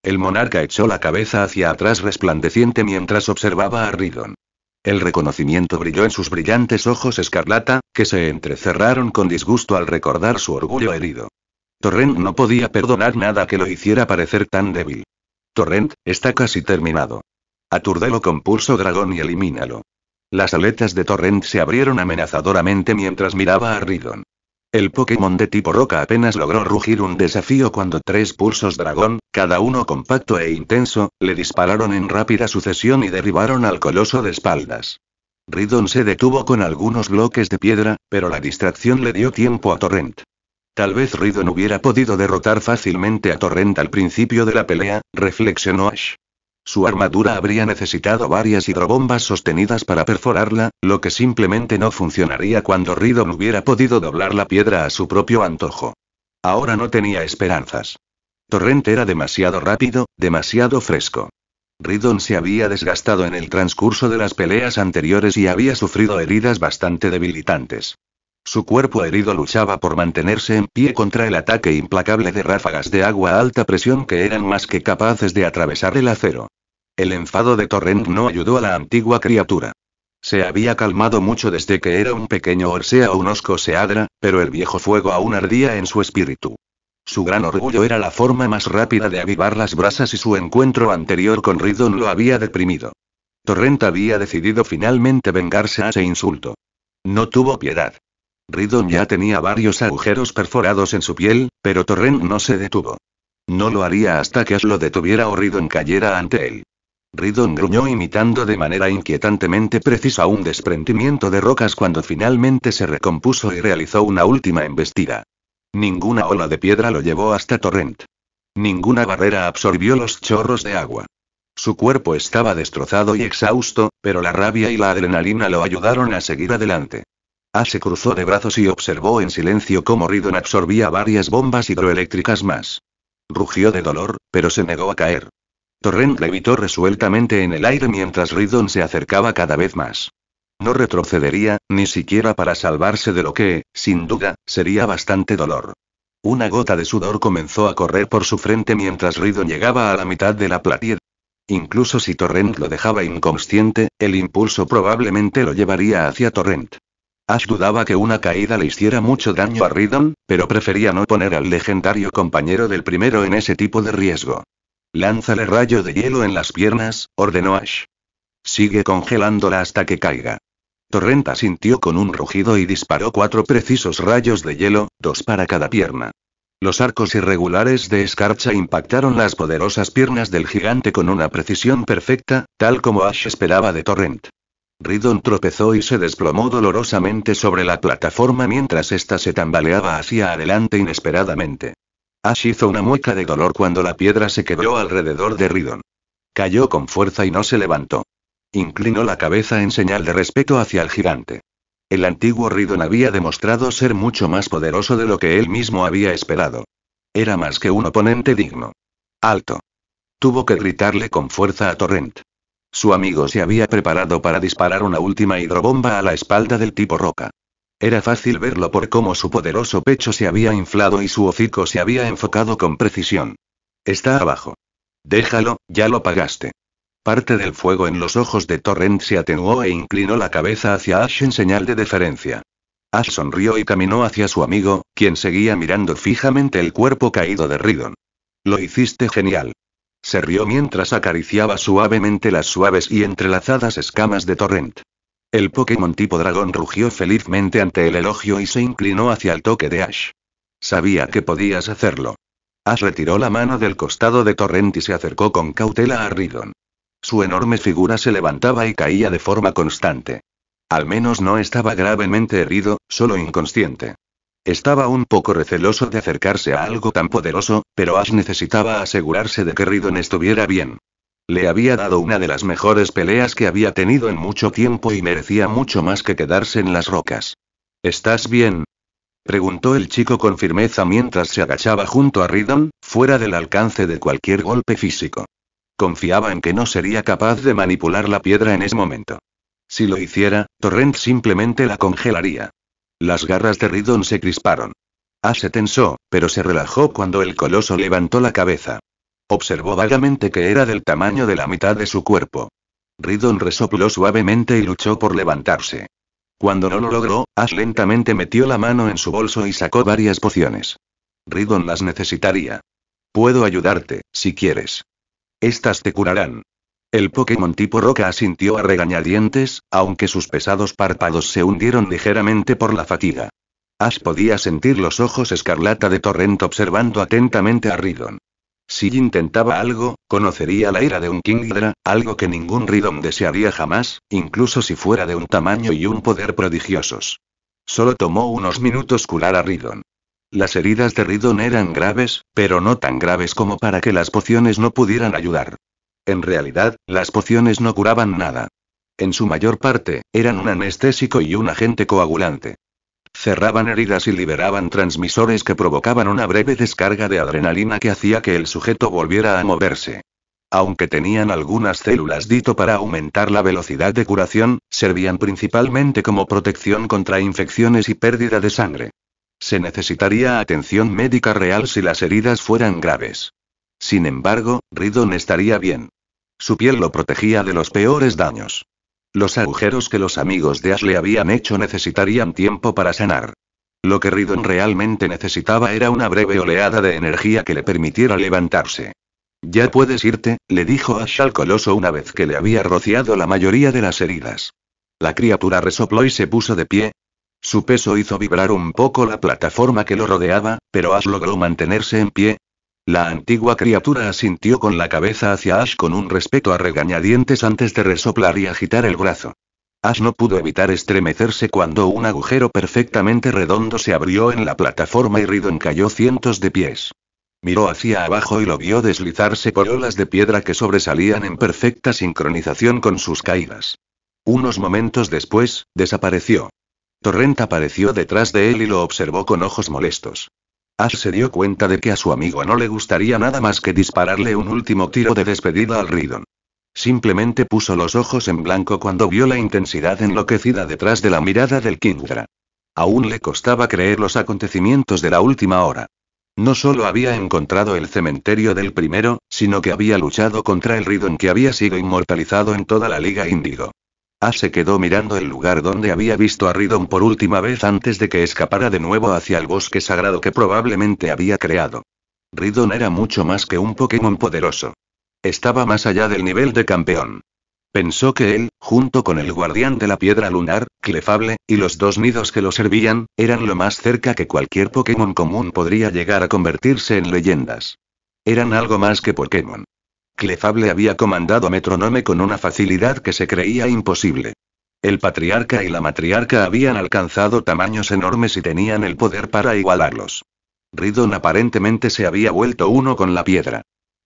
El monarca echó la cabeza hacia atrás resplandeciente mientras observaba a Ridon. El reconocimiento brilló en sus brillantes ojos escarlata, que se entrecerraron con disgusto al recordar su orgullo herido. Torrent no podía perdonar nada que lo hiciera parecer tan débil. Torrent, está casi terminado. Aturdelo con pulso dragón y elimínalo. Las aletas de Torrent se abrieron amenazadoramente mientras miraba a Ridon. El Pokémon de tipo roca apenas logró rugir un desafío cuando tres pulsos dragón, cada uno compacto e intenso, le dispararon en rápida sucesión y derribaron al coloso de espaldas. Ridon se detuvo con algunos bloques de piedra, pero la distracción le dio tiempo a Torrent. Tal vez Ridon hubiera podido derrotar fácilmente a Torrent al principio de la pelea, reflexionó Ash. Su armadura habría necesitado varias hidrobombas sostenidas para perforarla, lo que simplemente no funcionaría cuando Ridon hubiera podido doblar la piedra a su propio antojo. Ahora no tenía esperanzas. Torrent era demasiado rápido, demasiado fresco. Ridon se había desgastado en el transcurso de las peleas anteriores y había sufrido heridas bastante debilitantes. Su cuerpo herido luchaba por mantenerse en pie contra el ataque implacable de ráfagas de agua a alta presión que eran más que capaces de atravesar el acero. El enfado de Torrent no ayudó a la antigua criatura. Se había calmado mucho desde que era un pequeño Orsea o un Osco Seadra, pero el viejo fuego aún ardía en su espíritu. Su gran orgullo era la forma más rápida de avivar las brasas y su encuentro anterior con Ridon lo había deprimido. Torrent había decidido finalmente vengarse a ese insulto. No tuvo piedad. Ridon ya tenía varios agujeros perforados en su piel, pero Torrent no se detuvo. No lo haría hasta que Ash lo detuviera o Ridon cayera ante él. Ridon gruñó imitando de manera inquietantemente precisa un desprendimiento de rocas cuando finalmente se recompuso y realizó una última embestida. Ninguna ola de piedra lo llevó hasta Torrent. Ninguna barrera absorbió los chorros de agua. Su cuerpo estaba destrozado y exhausto, pero la rabia y la adrenalina lo ayudaron a seguir adelante. A ah, se cruzó de brazos y observó en silencio cómo Ridon absorbía varias bombas hidroeléctricas más. Rugió de dolor, pero se negó a caer. Torrent levitó resueltamente en el aire mientras Ridon se acercaba cada vez más. No retrocedería, ni siquiera para salvarse de lo que, sin duda, sería bastante dolor. Una gota de sudor comenzó a correr por su frente mientras Ridon llegaba a la mitad de la platía. Incluso si Torrent lo dejaba inconsciente, el impulso probablemente lo llevaría hacia Torrent. Ash dudaba que una caída le hiciera mucho daño a Riddon, pero prefería no poner al legendario compañero del primero en ese tipo de riesgo. Lánzale rayo de hielo en las piernas, ordenó Ash. Sigue congelándola hasta que caiga. Torrent sintió con un rugido y disparó cuatro precisos rayos de hielo, dos para cada pierna. Los arcos irregulares de escarcha impactaron las poderosas piernas del gigante con una precisión perfecta, tal como Ash esperaba de Torrent. Ridon tropezó y se desplomó dolorosamente sobre la plataforma mientras ésta se tambaleaba hacia adelante inesperadamente. Ash hizo una mueca de dolor cuando la piedra se quebró alrededor de Ridon. Cayó con fuerza y no se levantó. Inclinó la cabeza en señal de respeto hacia el gigante. El antiguo Ridon había demostrado ser mucho más poderoso de lo que él mismo había esperado. Era más que un oponente digno. Alto. Tuvo que gritarle con fuerza a Torrent. Su amigo se había preparado para disparar una última hidrobomba a la espalda del tipo roca. Era fácil verlo por cómo su poderoso pecho se había inflado y su hocico se había enfocado con precisión. Está abajo. Déjalo, ya lo pagaste. Parte del fuego en los ojos de Torrent se atenuó e inclinó la cabeza hacia Ash en señal de deferencia. Ash sonrió y caminó hacia su amigo, quien seguía mirando fijamente el cuerpo caído de Ridon. Lo hiciste genial. Se rió mientras acariciaba suavemente las suaves y entrelazadas escamas de Torrent. El Pokémon tipo dragón rugió felizmente ante el elogio y se inclinó hacia el toque de Ash. Sabía que podías hacerlo. Ash retiró la mano del costado de Torrent y se acercó con cautela a Ridon. Su enorme figura se levantaba y caía de forma constante. Al menos no estaba gravemente herido, solo inconsciente. Estaba un poco receloso de acercarse a algo tan poderoso, pero Ash necesitaba asegurarse de que Ridon estuviera bien. Le había dado una de las mejores peleas que había tenido en mucho tiempo y merecía mucho más que quedarse en las rocas. ¿Estás bien? preguntó el chico con firmeza mientras se agachaba junto a Ridon, fuera del alcance de cualquier golpe físico. Confiaba en que no sería capaz de manipular la piedra en ese momento. Si lo hiciera, Torrent simplemente la congelaría. Las garras de Ridon se crisparon. Ash se tensó, pero se relajó cuando el coloso levantó la cabeza. Observó vagamente que era del tamaño de la mitad de su cuerpo. Ridon resopló suavemente y luchó por levantarse. Cuando no lo logró, Ash lentamente metió la mano en su bolso y sacó varias pociones. Ridon las necesitaría. Puedo ayudarte, si quieres. Estas te curarán. El Pokémon tipo roca asintió a regañadientes, aunque sus pesados párpados se hundieron ligeramente por la fatiga. Ash podía sentir los ojos escarlata de Torrent observando atentamente a Ridon. Si intentaba algo, conocería la ira de un Kingdra, algo que ningún Ridon desearía jamás, incluso si fuera de un tamaño y un poder prodigiosos. Solo tomó unos minutos curar a Ridon. Las heridas de Ridon eran graves, pero no tan graves como para que las pociones no pudieran ayudar. En realidad, las pociones no curaban nada. En su mayor parte, eran un anestésico y un agente coagulante. Cerraban heridas y liberaban transmisores que provocaban una breve descarga de adrenalina que hacía que el sujeto volviera a moverse. Aunque tenían algunas células dito para aumentar la velocidad de curación, servían principalmente como protección contra infecciones y pérdida de sangre. Se necesitaría atención médica real si las heridas fueran graves. Sin embargo, Ridon estaría bien. Su piel lo protegía de los peores daños. Los agujeros que los amigos de Ash le habían hecho necesitarían tiempo para sanar. Lo que Ridon realmente necesitaba era una breve oleada de energía que le permitiera levantarse. Ya puedes irte, le dijo Ash al coloso una vez que le había rociado la mayoría de las heridas. La criatura resopló y se puso de pie. Su peso hizo vibrar un poco la plataforma que lo rodeaba, pero Ash logró mantenerse en pie, la antigua criatura asintió con la cabeza hacia Ash con un respeto a regañadientes antes de resoplar y agitar el brazo. Ash no pudo evitar estremecerse cuando un agujero perfectamente redondo se abrió en la plataforma y Ridon cayó cientos de pies. Miró hacia abajo y lo vio deslizarse por olas de piedra que sobresalían en perfecta sincronización con sus caídas. Unos momentos después, desapareció. Torrent apareció detrás de él y lo observó con ojos molestos. Ash se dio cuenta de que a su amigo no le gustaría nada más que dispararle un último tiro de despedida al Ridon. Simplemente puso los ojos en blanco cuando vio la intensidad enloquecida detrás de la mirada del Kindra. Aún le costaba creer los acontecimientos de la última hora. No solo había encontrado el cementerio del primero, sino que había luchado contra el Ridon que había sido inmortalizado en toda la Liga Índigo. A ah, se quedó mirando el lugar donde había visto a Ridon por última vez antes de que escapara de nuevo hacia el bosque sagrado que probablemente había creado. Ridon era mucho más que un Pokémon poderoso. Estaba más allá del nivel de campeón. Pensó que él, junto con el guardián de la piedra lunar, Clefable, y los dos nidos que lo servían, eran lo más cerca que cualquier Pokémon común podría llegar a convertirse en leyendas. Eran algo más que Pokémon. Clefable había comandado a Metronome con una facilidad que se creía imposible. El patriarca y la matriarca habían alcanzado tamaños enormes y tenían el poder para igualarlos. Ridon aparentemente se había vuelto uno con la piedra.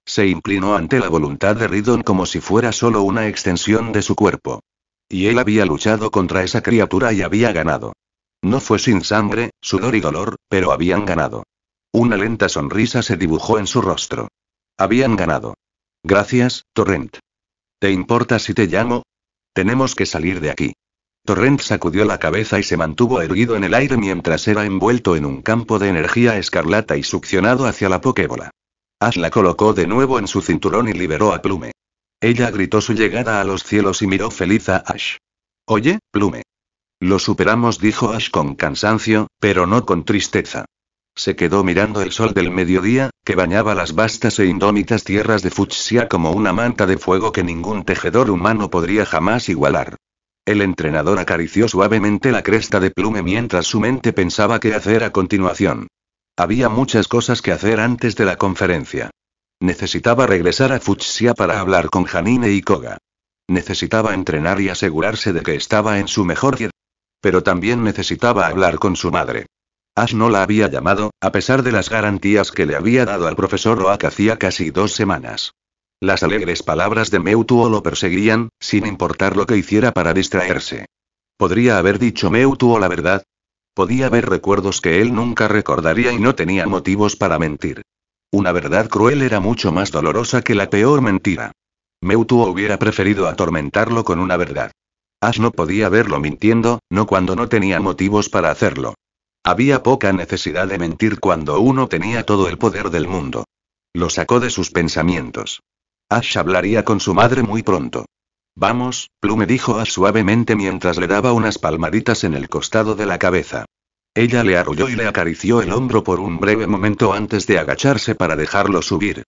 Se inclinó ante la voluntad de Ridon como si fuera solo una extensión de su cuerpo. Y él había luchado contra esa criatura y había ganado. No fue sin sangre, sudor y dolor, pero habían ganado. Una lenta sonrisa se dibujó en su rostro. Habían ganado. Gracias, Torrent. ¿Te importa si te llamo? Tenemos que salir de aquí. Torrent sacudió la cabeza y se mantuvo erguido en el aire mientras era envuelto en un campo de energía escarlata y succionado hacia la Pokébola. Ash la colocó de nuevo en su cinturón y liberó a Plume. Ella gritó su llegada a los cielos y miró feliz a Ash. Oye, Plume. Lo superamos, dijo Ash con cansancio, pero no con tristeza. Se quedó mirando el sol del mediodía, que bañaba las vastas e indómitas tierras de Fuchsia como una manta de fuego que ningún tejedor humano podría jamás igualar. El entrenador acarició suavemente la cresta de plume mientras su mente pensaba qué hacer a continuación. Había muchas cosas que hacer antes de la conferencia. Necesitaba regresar a Fuchsia para hablar con Janine y Koga. Necesitaba entrenar y asegurarse de que estaba en su mejor pero también necesitaba hablar con su madre. Ash no la había llamado, a pesar de las garantías que le había dado al profesor Oak hacía casi dos semanas. Las alegres palabras de Meutuo lo perseguían, sin importar lo que hiciera para distraerse. ¿Podría haber dicho Meutuo la verdad? Podía haber recuerdos que él nunca recordaría y no tenía motivos para mentir. Una verdad cruel era mucho más dolorosa que la peor mentira. Meutuo hubiera preferido atormentarlo con una verdad. Ash no podía verlo mintiendo, no cuando no tenía motivos para hacerlo. Había poca necesidad de mentir cuando uno tenía todo el poder del mundo. Lo sacó de sus pensamientos. Ash hablaría con su madre muy pronto. Vamos, Plume dijo Ash suavemente mientras le daba unas palmaditas en el costado de la cabeza. Ella le arrulló y le acarició el hombro por un breve momento antes de agacharse para dejarlo subir.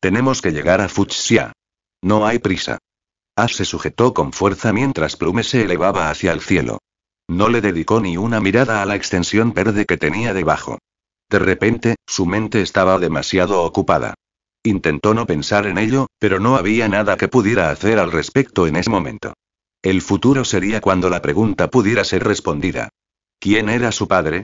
Tenemos que llegar a Fuchsia. No hay prisa. Ash se sujetó con fuerza mientras Plume se elevaba hacia el cielo. No le dedicó ni una mirada a la extensión verde que tenía debajo. De repente, su mente estaba demasiado ocupada. Intentó no pensar en ello, pero no había nada que pudiera hacer al respecto en ese momento. El futuro sería cuando la pregunta pudiera ser respondida. ¿Quién era su padre?